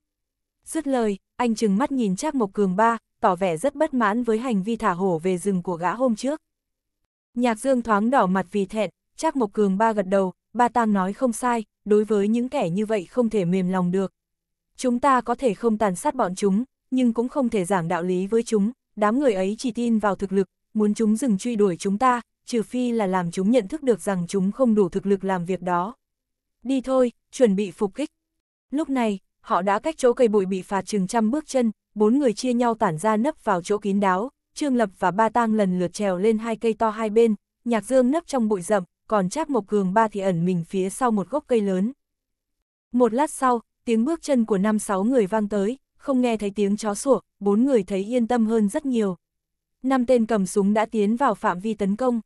Dứt lời, anh chừng mắt nhìn Trác Mộc Cường ba, tỏ vẻ rất bất mãn với hành vi thả hổ về rừng của gã hôm trước. Nhạc Dương thoáng đỏ mặt vì thẹn, Trác Mộc Cường ba gật đầu, ba tang nói không sai, đối với những kẻ như vậy không thể mềm lòng được. Chúng ta có thể không tàn sát bọn chúng, nhưng cũng không thể giảng đạo lý với chúng, đám người ấy chỉ tin vào thực lực, muốn chúng dừng truy đuổi chúng ta, trừ phi là làm chúng nhận thức được rằng chúng không đủ thực lực làm việc đó. Đi thôi, chuẩn bị phục kích. Lúc này, họ đã cách chỗ cây bụi bị phạt chừng trăm bước chân, bốn người chia nhau tản ra nấp vào chỗ kín đáo, Trương Lập và Ba Tang lần lượt trèo lên hai cây to hai bên, Nhạc Dương nấp trong bụi rậm, còn Trác Mộc Cường ba thì ẩn mình phía sau một gốc cây lớn. Một lát sau, tiếng bước chân của năm sáu người vang tới, không nghe thấy tiếng chó sủa, bốn người thấy yên tâm hơn rất nhiều. Năm tên cầm súng đã tiến vào phạm vi tấn công.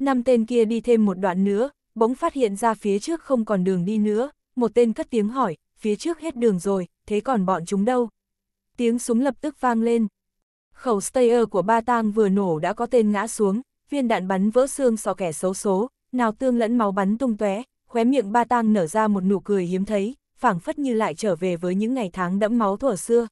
Năm tên kia đi thêm một đoạn nữa, bỗng phát hiện ra phía trước không còn đường đi nữa, một tên cất tiếng hỏi, phía trước hết đường rồi, thế còn bọn chúng đâu? Tiếng súng lập tức vang lên. Khẩu stayer của ba tang vừa nổ đã có tên ngã xuống, viên đạn bắn vỡ xương sọ kẻ xấu số, nào tương lẫn máu bắn tung tóe, khóe miệng ba tang nở ra một nụ cười hiếm thấy, phảng phất như lại trở về với những ngày tháng đẫm máu thuở xưa.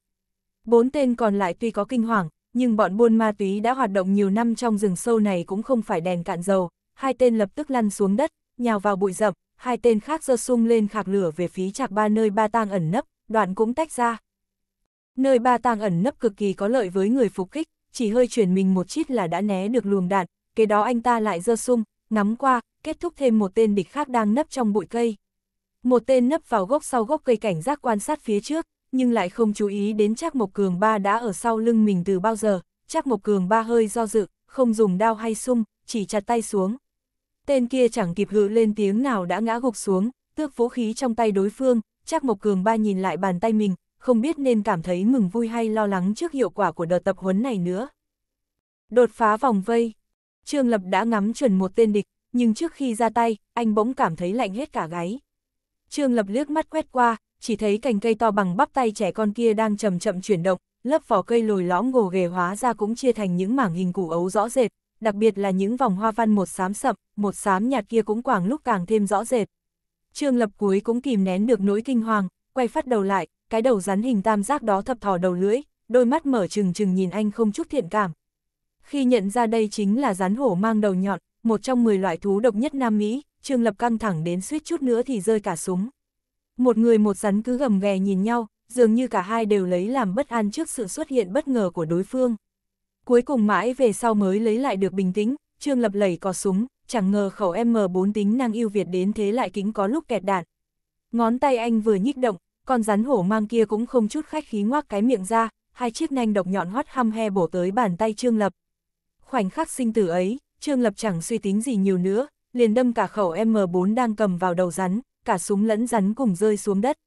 Bốn tên còn lại tuy có kinh hoàng, nhưng bọn buôn ma túy đã hoạt động nhiều năm trong rừng sâu này cũng không phải đèn cạn dầu, hai tên lập tức lăn xuống đất, nhào vào bụi rậm, hai tên khác giơ sung lên khạc lửa về phía chạc ba nơi ba tang ẩn nấp, đoạn cũng tách ra. Nơi ba tàng ẩn nấp cực kỳ có lợi với người phục kích, chỉ hơi chuyển mình một chút là đã né được luồng đạn, kế đó anh ta lại dơ sung, ngắm qua, kết thúc thêm một tên địch khác đang nấp trong bụi cây. Một tên nấp vào gốc sau gốc cây cảnh giác quan sát phía trước, nhưng lại không chú ý đến Trác Mộc Cường ba đã ở sau lưng mình từ bao giờ, Trác Mộc Cường ba hơi do dự, không dùng đao hay sung, chỉ chặt tay xuống. Tên kia chẳng kịp hự lên tiếng nào đã ngã gục xuống, tước vũ khí trong tay đối phương, Trác Mộc Cường ba nhìn lại bàn tay mình, không biết nên cảm thấy mừng vui hay lo lắng trước hiệu quả của đợt tập huấn này nữa. Đột phá vòng vây. Trương Lập đã ngắm chuẩn một tên địch, nhưng trước khi ra tay, anh bỗng cảm thấy lạnh hết cả gáy. Trương Lập liếc mắt quét qua, chỉ thấy cành cây to bằng bắp tay trẻ con kia đang chậm chậm chuyển động, lớp vỏ cây lồi lõm gồ ghề hóa ra cũng chia thành những mảng hình củ ấu rõ rệt, đặc biệt là những vòng hoa văn một xám sậm, một xám nhạt kia cũng quảng lúc càng thêm rõ rệt. Trương Lập cuối cũng kìm nén được nỗi kinh hoàng, quay phát đầu lại, cái đầu rắn hình tam giác đó thập thò đầu lưỡi, đôi mắt mở trừng trừng nhìn anh không chút thiện cảm. Khi nhận ra đây chính là rắn hổ mang đầu nhọn, một trong 10 loại thú độc nhất Nam Mỹ, Trương Lập căng thẳng đến suýt chút nữa thì rơi cả súng. Một người một rắn cứ gầm ghè nhìn nhau, dường như cả hai đều lấy làm bất an trước sự xuất hiện bất ngờ của đối phương. Cuối cùng mãi về sau mới lấy lại được bình tĩnh, Trương Lập lẩy có súng, chẳng ngờ khẩu M4 tính năng ưu Việt đến thế lại kính có lúc kẹt đạn. Ngón tay anh vừa nhích động, con rắn hổ mang kia cũng không chút khách khí ngoác cái miệng ra, hai chiếc nanh độc nhọn hoắt hăm he bổ tới bàn tay Trương Lập. Khoảnh khắc sinh tử ấy, Trương Lập chẳng suy tính gì nhiều nữa, liền đâm cả khẩu M4 đang cầm vào đầu rắn, cả súng lẫn rắn cùng rơi xuống đất.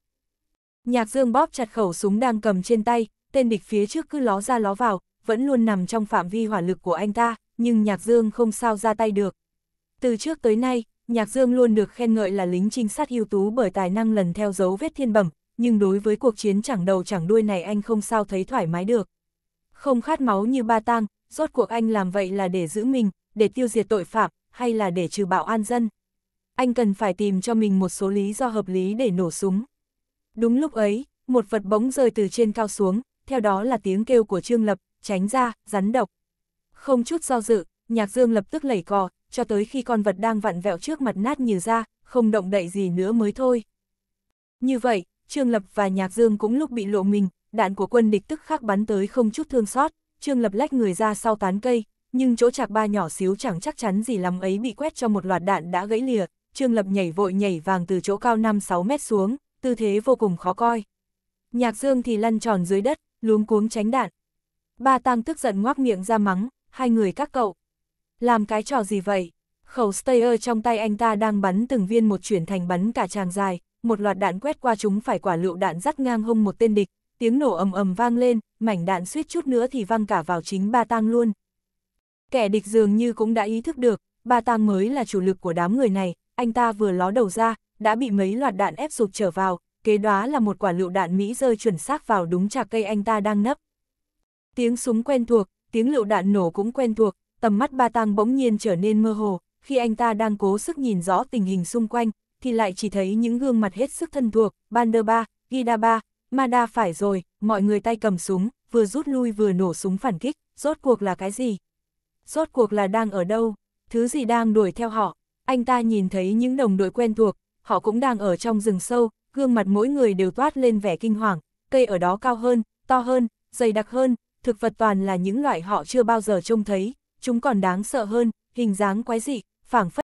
Nhạc Dương bóp chặt khẩu súng đang cầm trên tay, tên địch phía trước cứ ló ra ló vào, vẫn luôn nằm trong phạm vi hỏa lực của anh ta, nhưng Nhạc Dương không sao ra tay được. Từ trước tới nay, Nhạc Dương luôn được khen ngợi là lính trinh sát ưu tú bởi tài năng lần theo dấu vết thiên bẩm, nhưng đối với cuộc chiến chẳng đầu chẳng đuôi này anh không sao thấy thoải mái được. Không khát máu như ba tang, rốt cuộc anh làm vậy là để giữ mình, để tiêu diệt tội phạm, hay là để trừ bạo an dân. Anh cần phải tìm cho mình một số lý do hợp lý để nổ súng. Đúng lúc ấy, một vật bóng rơi từ trên cao xuống, theo đó là tiếng kêu của Trương Lập, tránh ra, rắn độc. Không chút do dự, Nhạc Dương lập tức lẩy cò, cho tới khi con vật đang vặn vẹo trước mặt nát như ra, không động đậy gì nữa mới thôi. Như vậy, Trương Lập và Nhạc Dương cũng lúc bị lộ mình, đạn của quân địch tức khắc bắn tới không chút thương xót, Trương Lập lách người ra sau tán cây, nhưng chỗ chạc ba nhỏ xíu chẳng chắc chắn gì lắm ấy bị quét cho một loạt đạn đã gãy lìa, Trương Lập nhảy vội nhảy vàng từ chỗ cao 5-6 mét xuống, tư thế vô cùng khó coi. Nhạc Dương thì lăn tròn dưới đất, luống cuống tránh đạn. Ba Tang tức giận ngoác miệng ra mắng, hai người các cậu. Làm cái trò gì vậy? Khẩu stayer trong tay anh ta đang bắn từng viên một chuyển thành bắn cả tràng dài, một loạt đạn quét qua chúng phải quả lựu đạn dắt ngang hông một tên địch, tiếng nổ ầm ầm vang lên, mảnh đạn suýt chút nữa thì văng cả vào chính ba tang luôn. Kẻ địch dường như cũng đã ý thức được, ba tang mới là chủ lực của đám người này, anh ta vừa ló đầu ra, đã bị mấy loạt đạn ép sụp trở vào, kế đó là một quả lựu đạn Mỹ rơi chuẩn xác vào đúng trà cây anh ta đang nấp. Tiếng súng quen thuộc, tiếng lựu đạn nổ cũng quen thuộc, tầm mắt ba tang bỗng nhiên trở nên mơ hồ, khi anh ta đang cố sức nhìn rõ tình hình xung quanh, thì lại chỉ thấy những gương mặt hết sức thân thuộc, Banderba, Gidaba, Mada phải rồi, mọi người tay cầm súng, vừa rút lui vừa nổ súng phản kích, rốt cuộc là cái gì? Rốt cuộc là đang ở đâu? Thứ gì đang đuổi theo họ? Anh ta nhìn thấy những đồng đội quen thuộc, họ cũng đang ở trong rừng sâu, gương mặt mỗi người đều toát lên vẻ kinh hoàng, cây ở đó cao hơn, to hơn, dày đặc hơn, thực vật toàn là những loại họ chưa bao giờ trông thấy, chúng còn đáng sợ hơn, hình dáng quái dị, phảng phất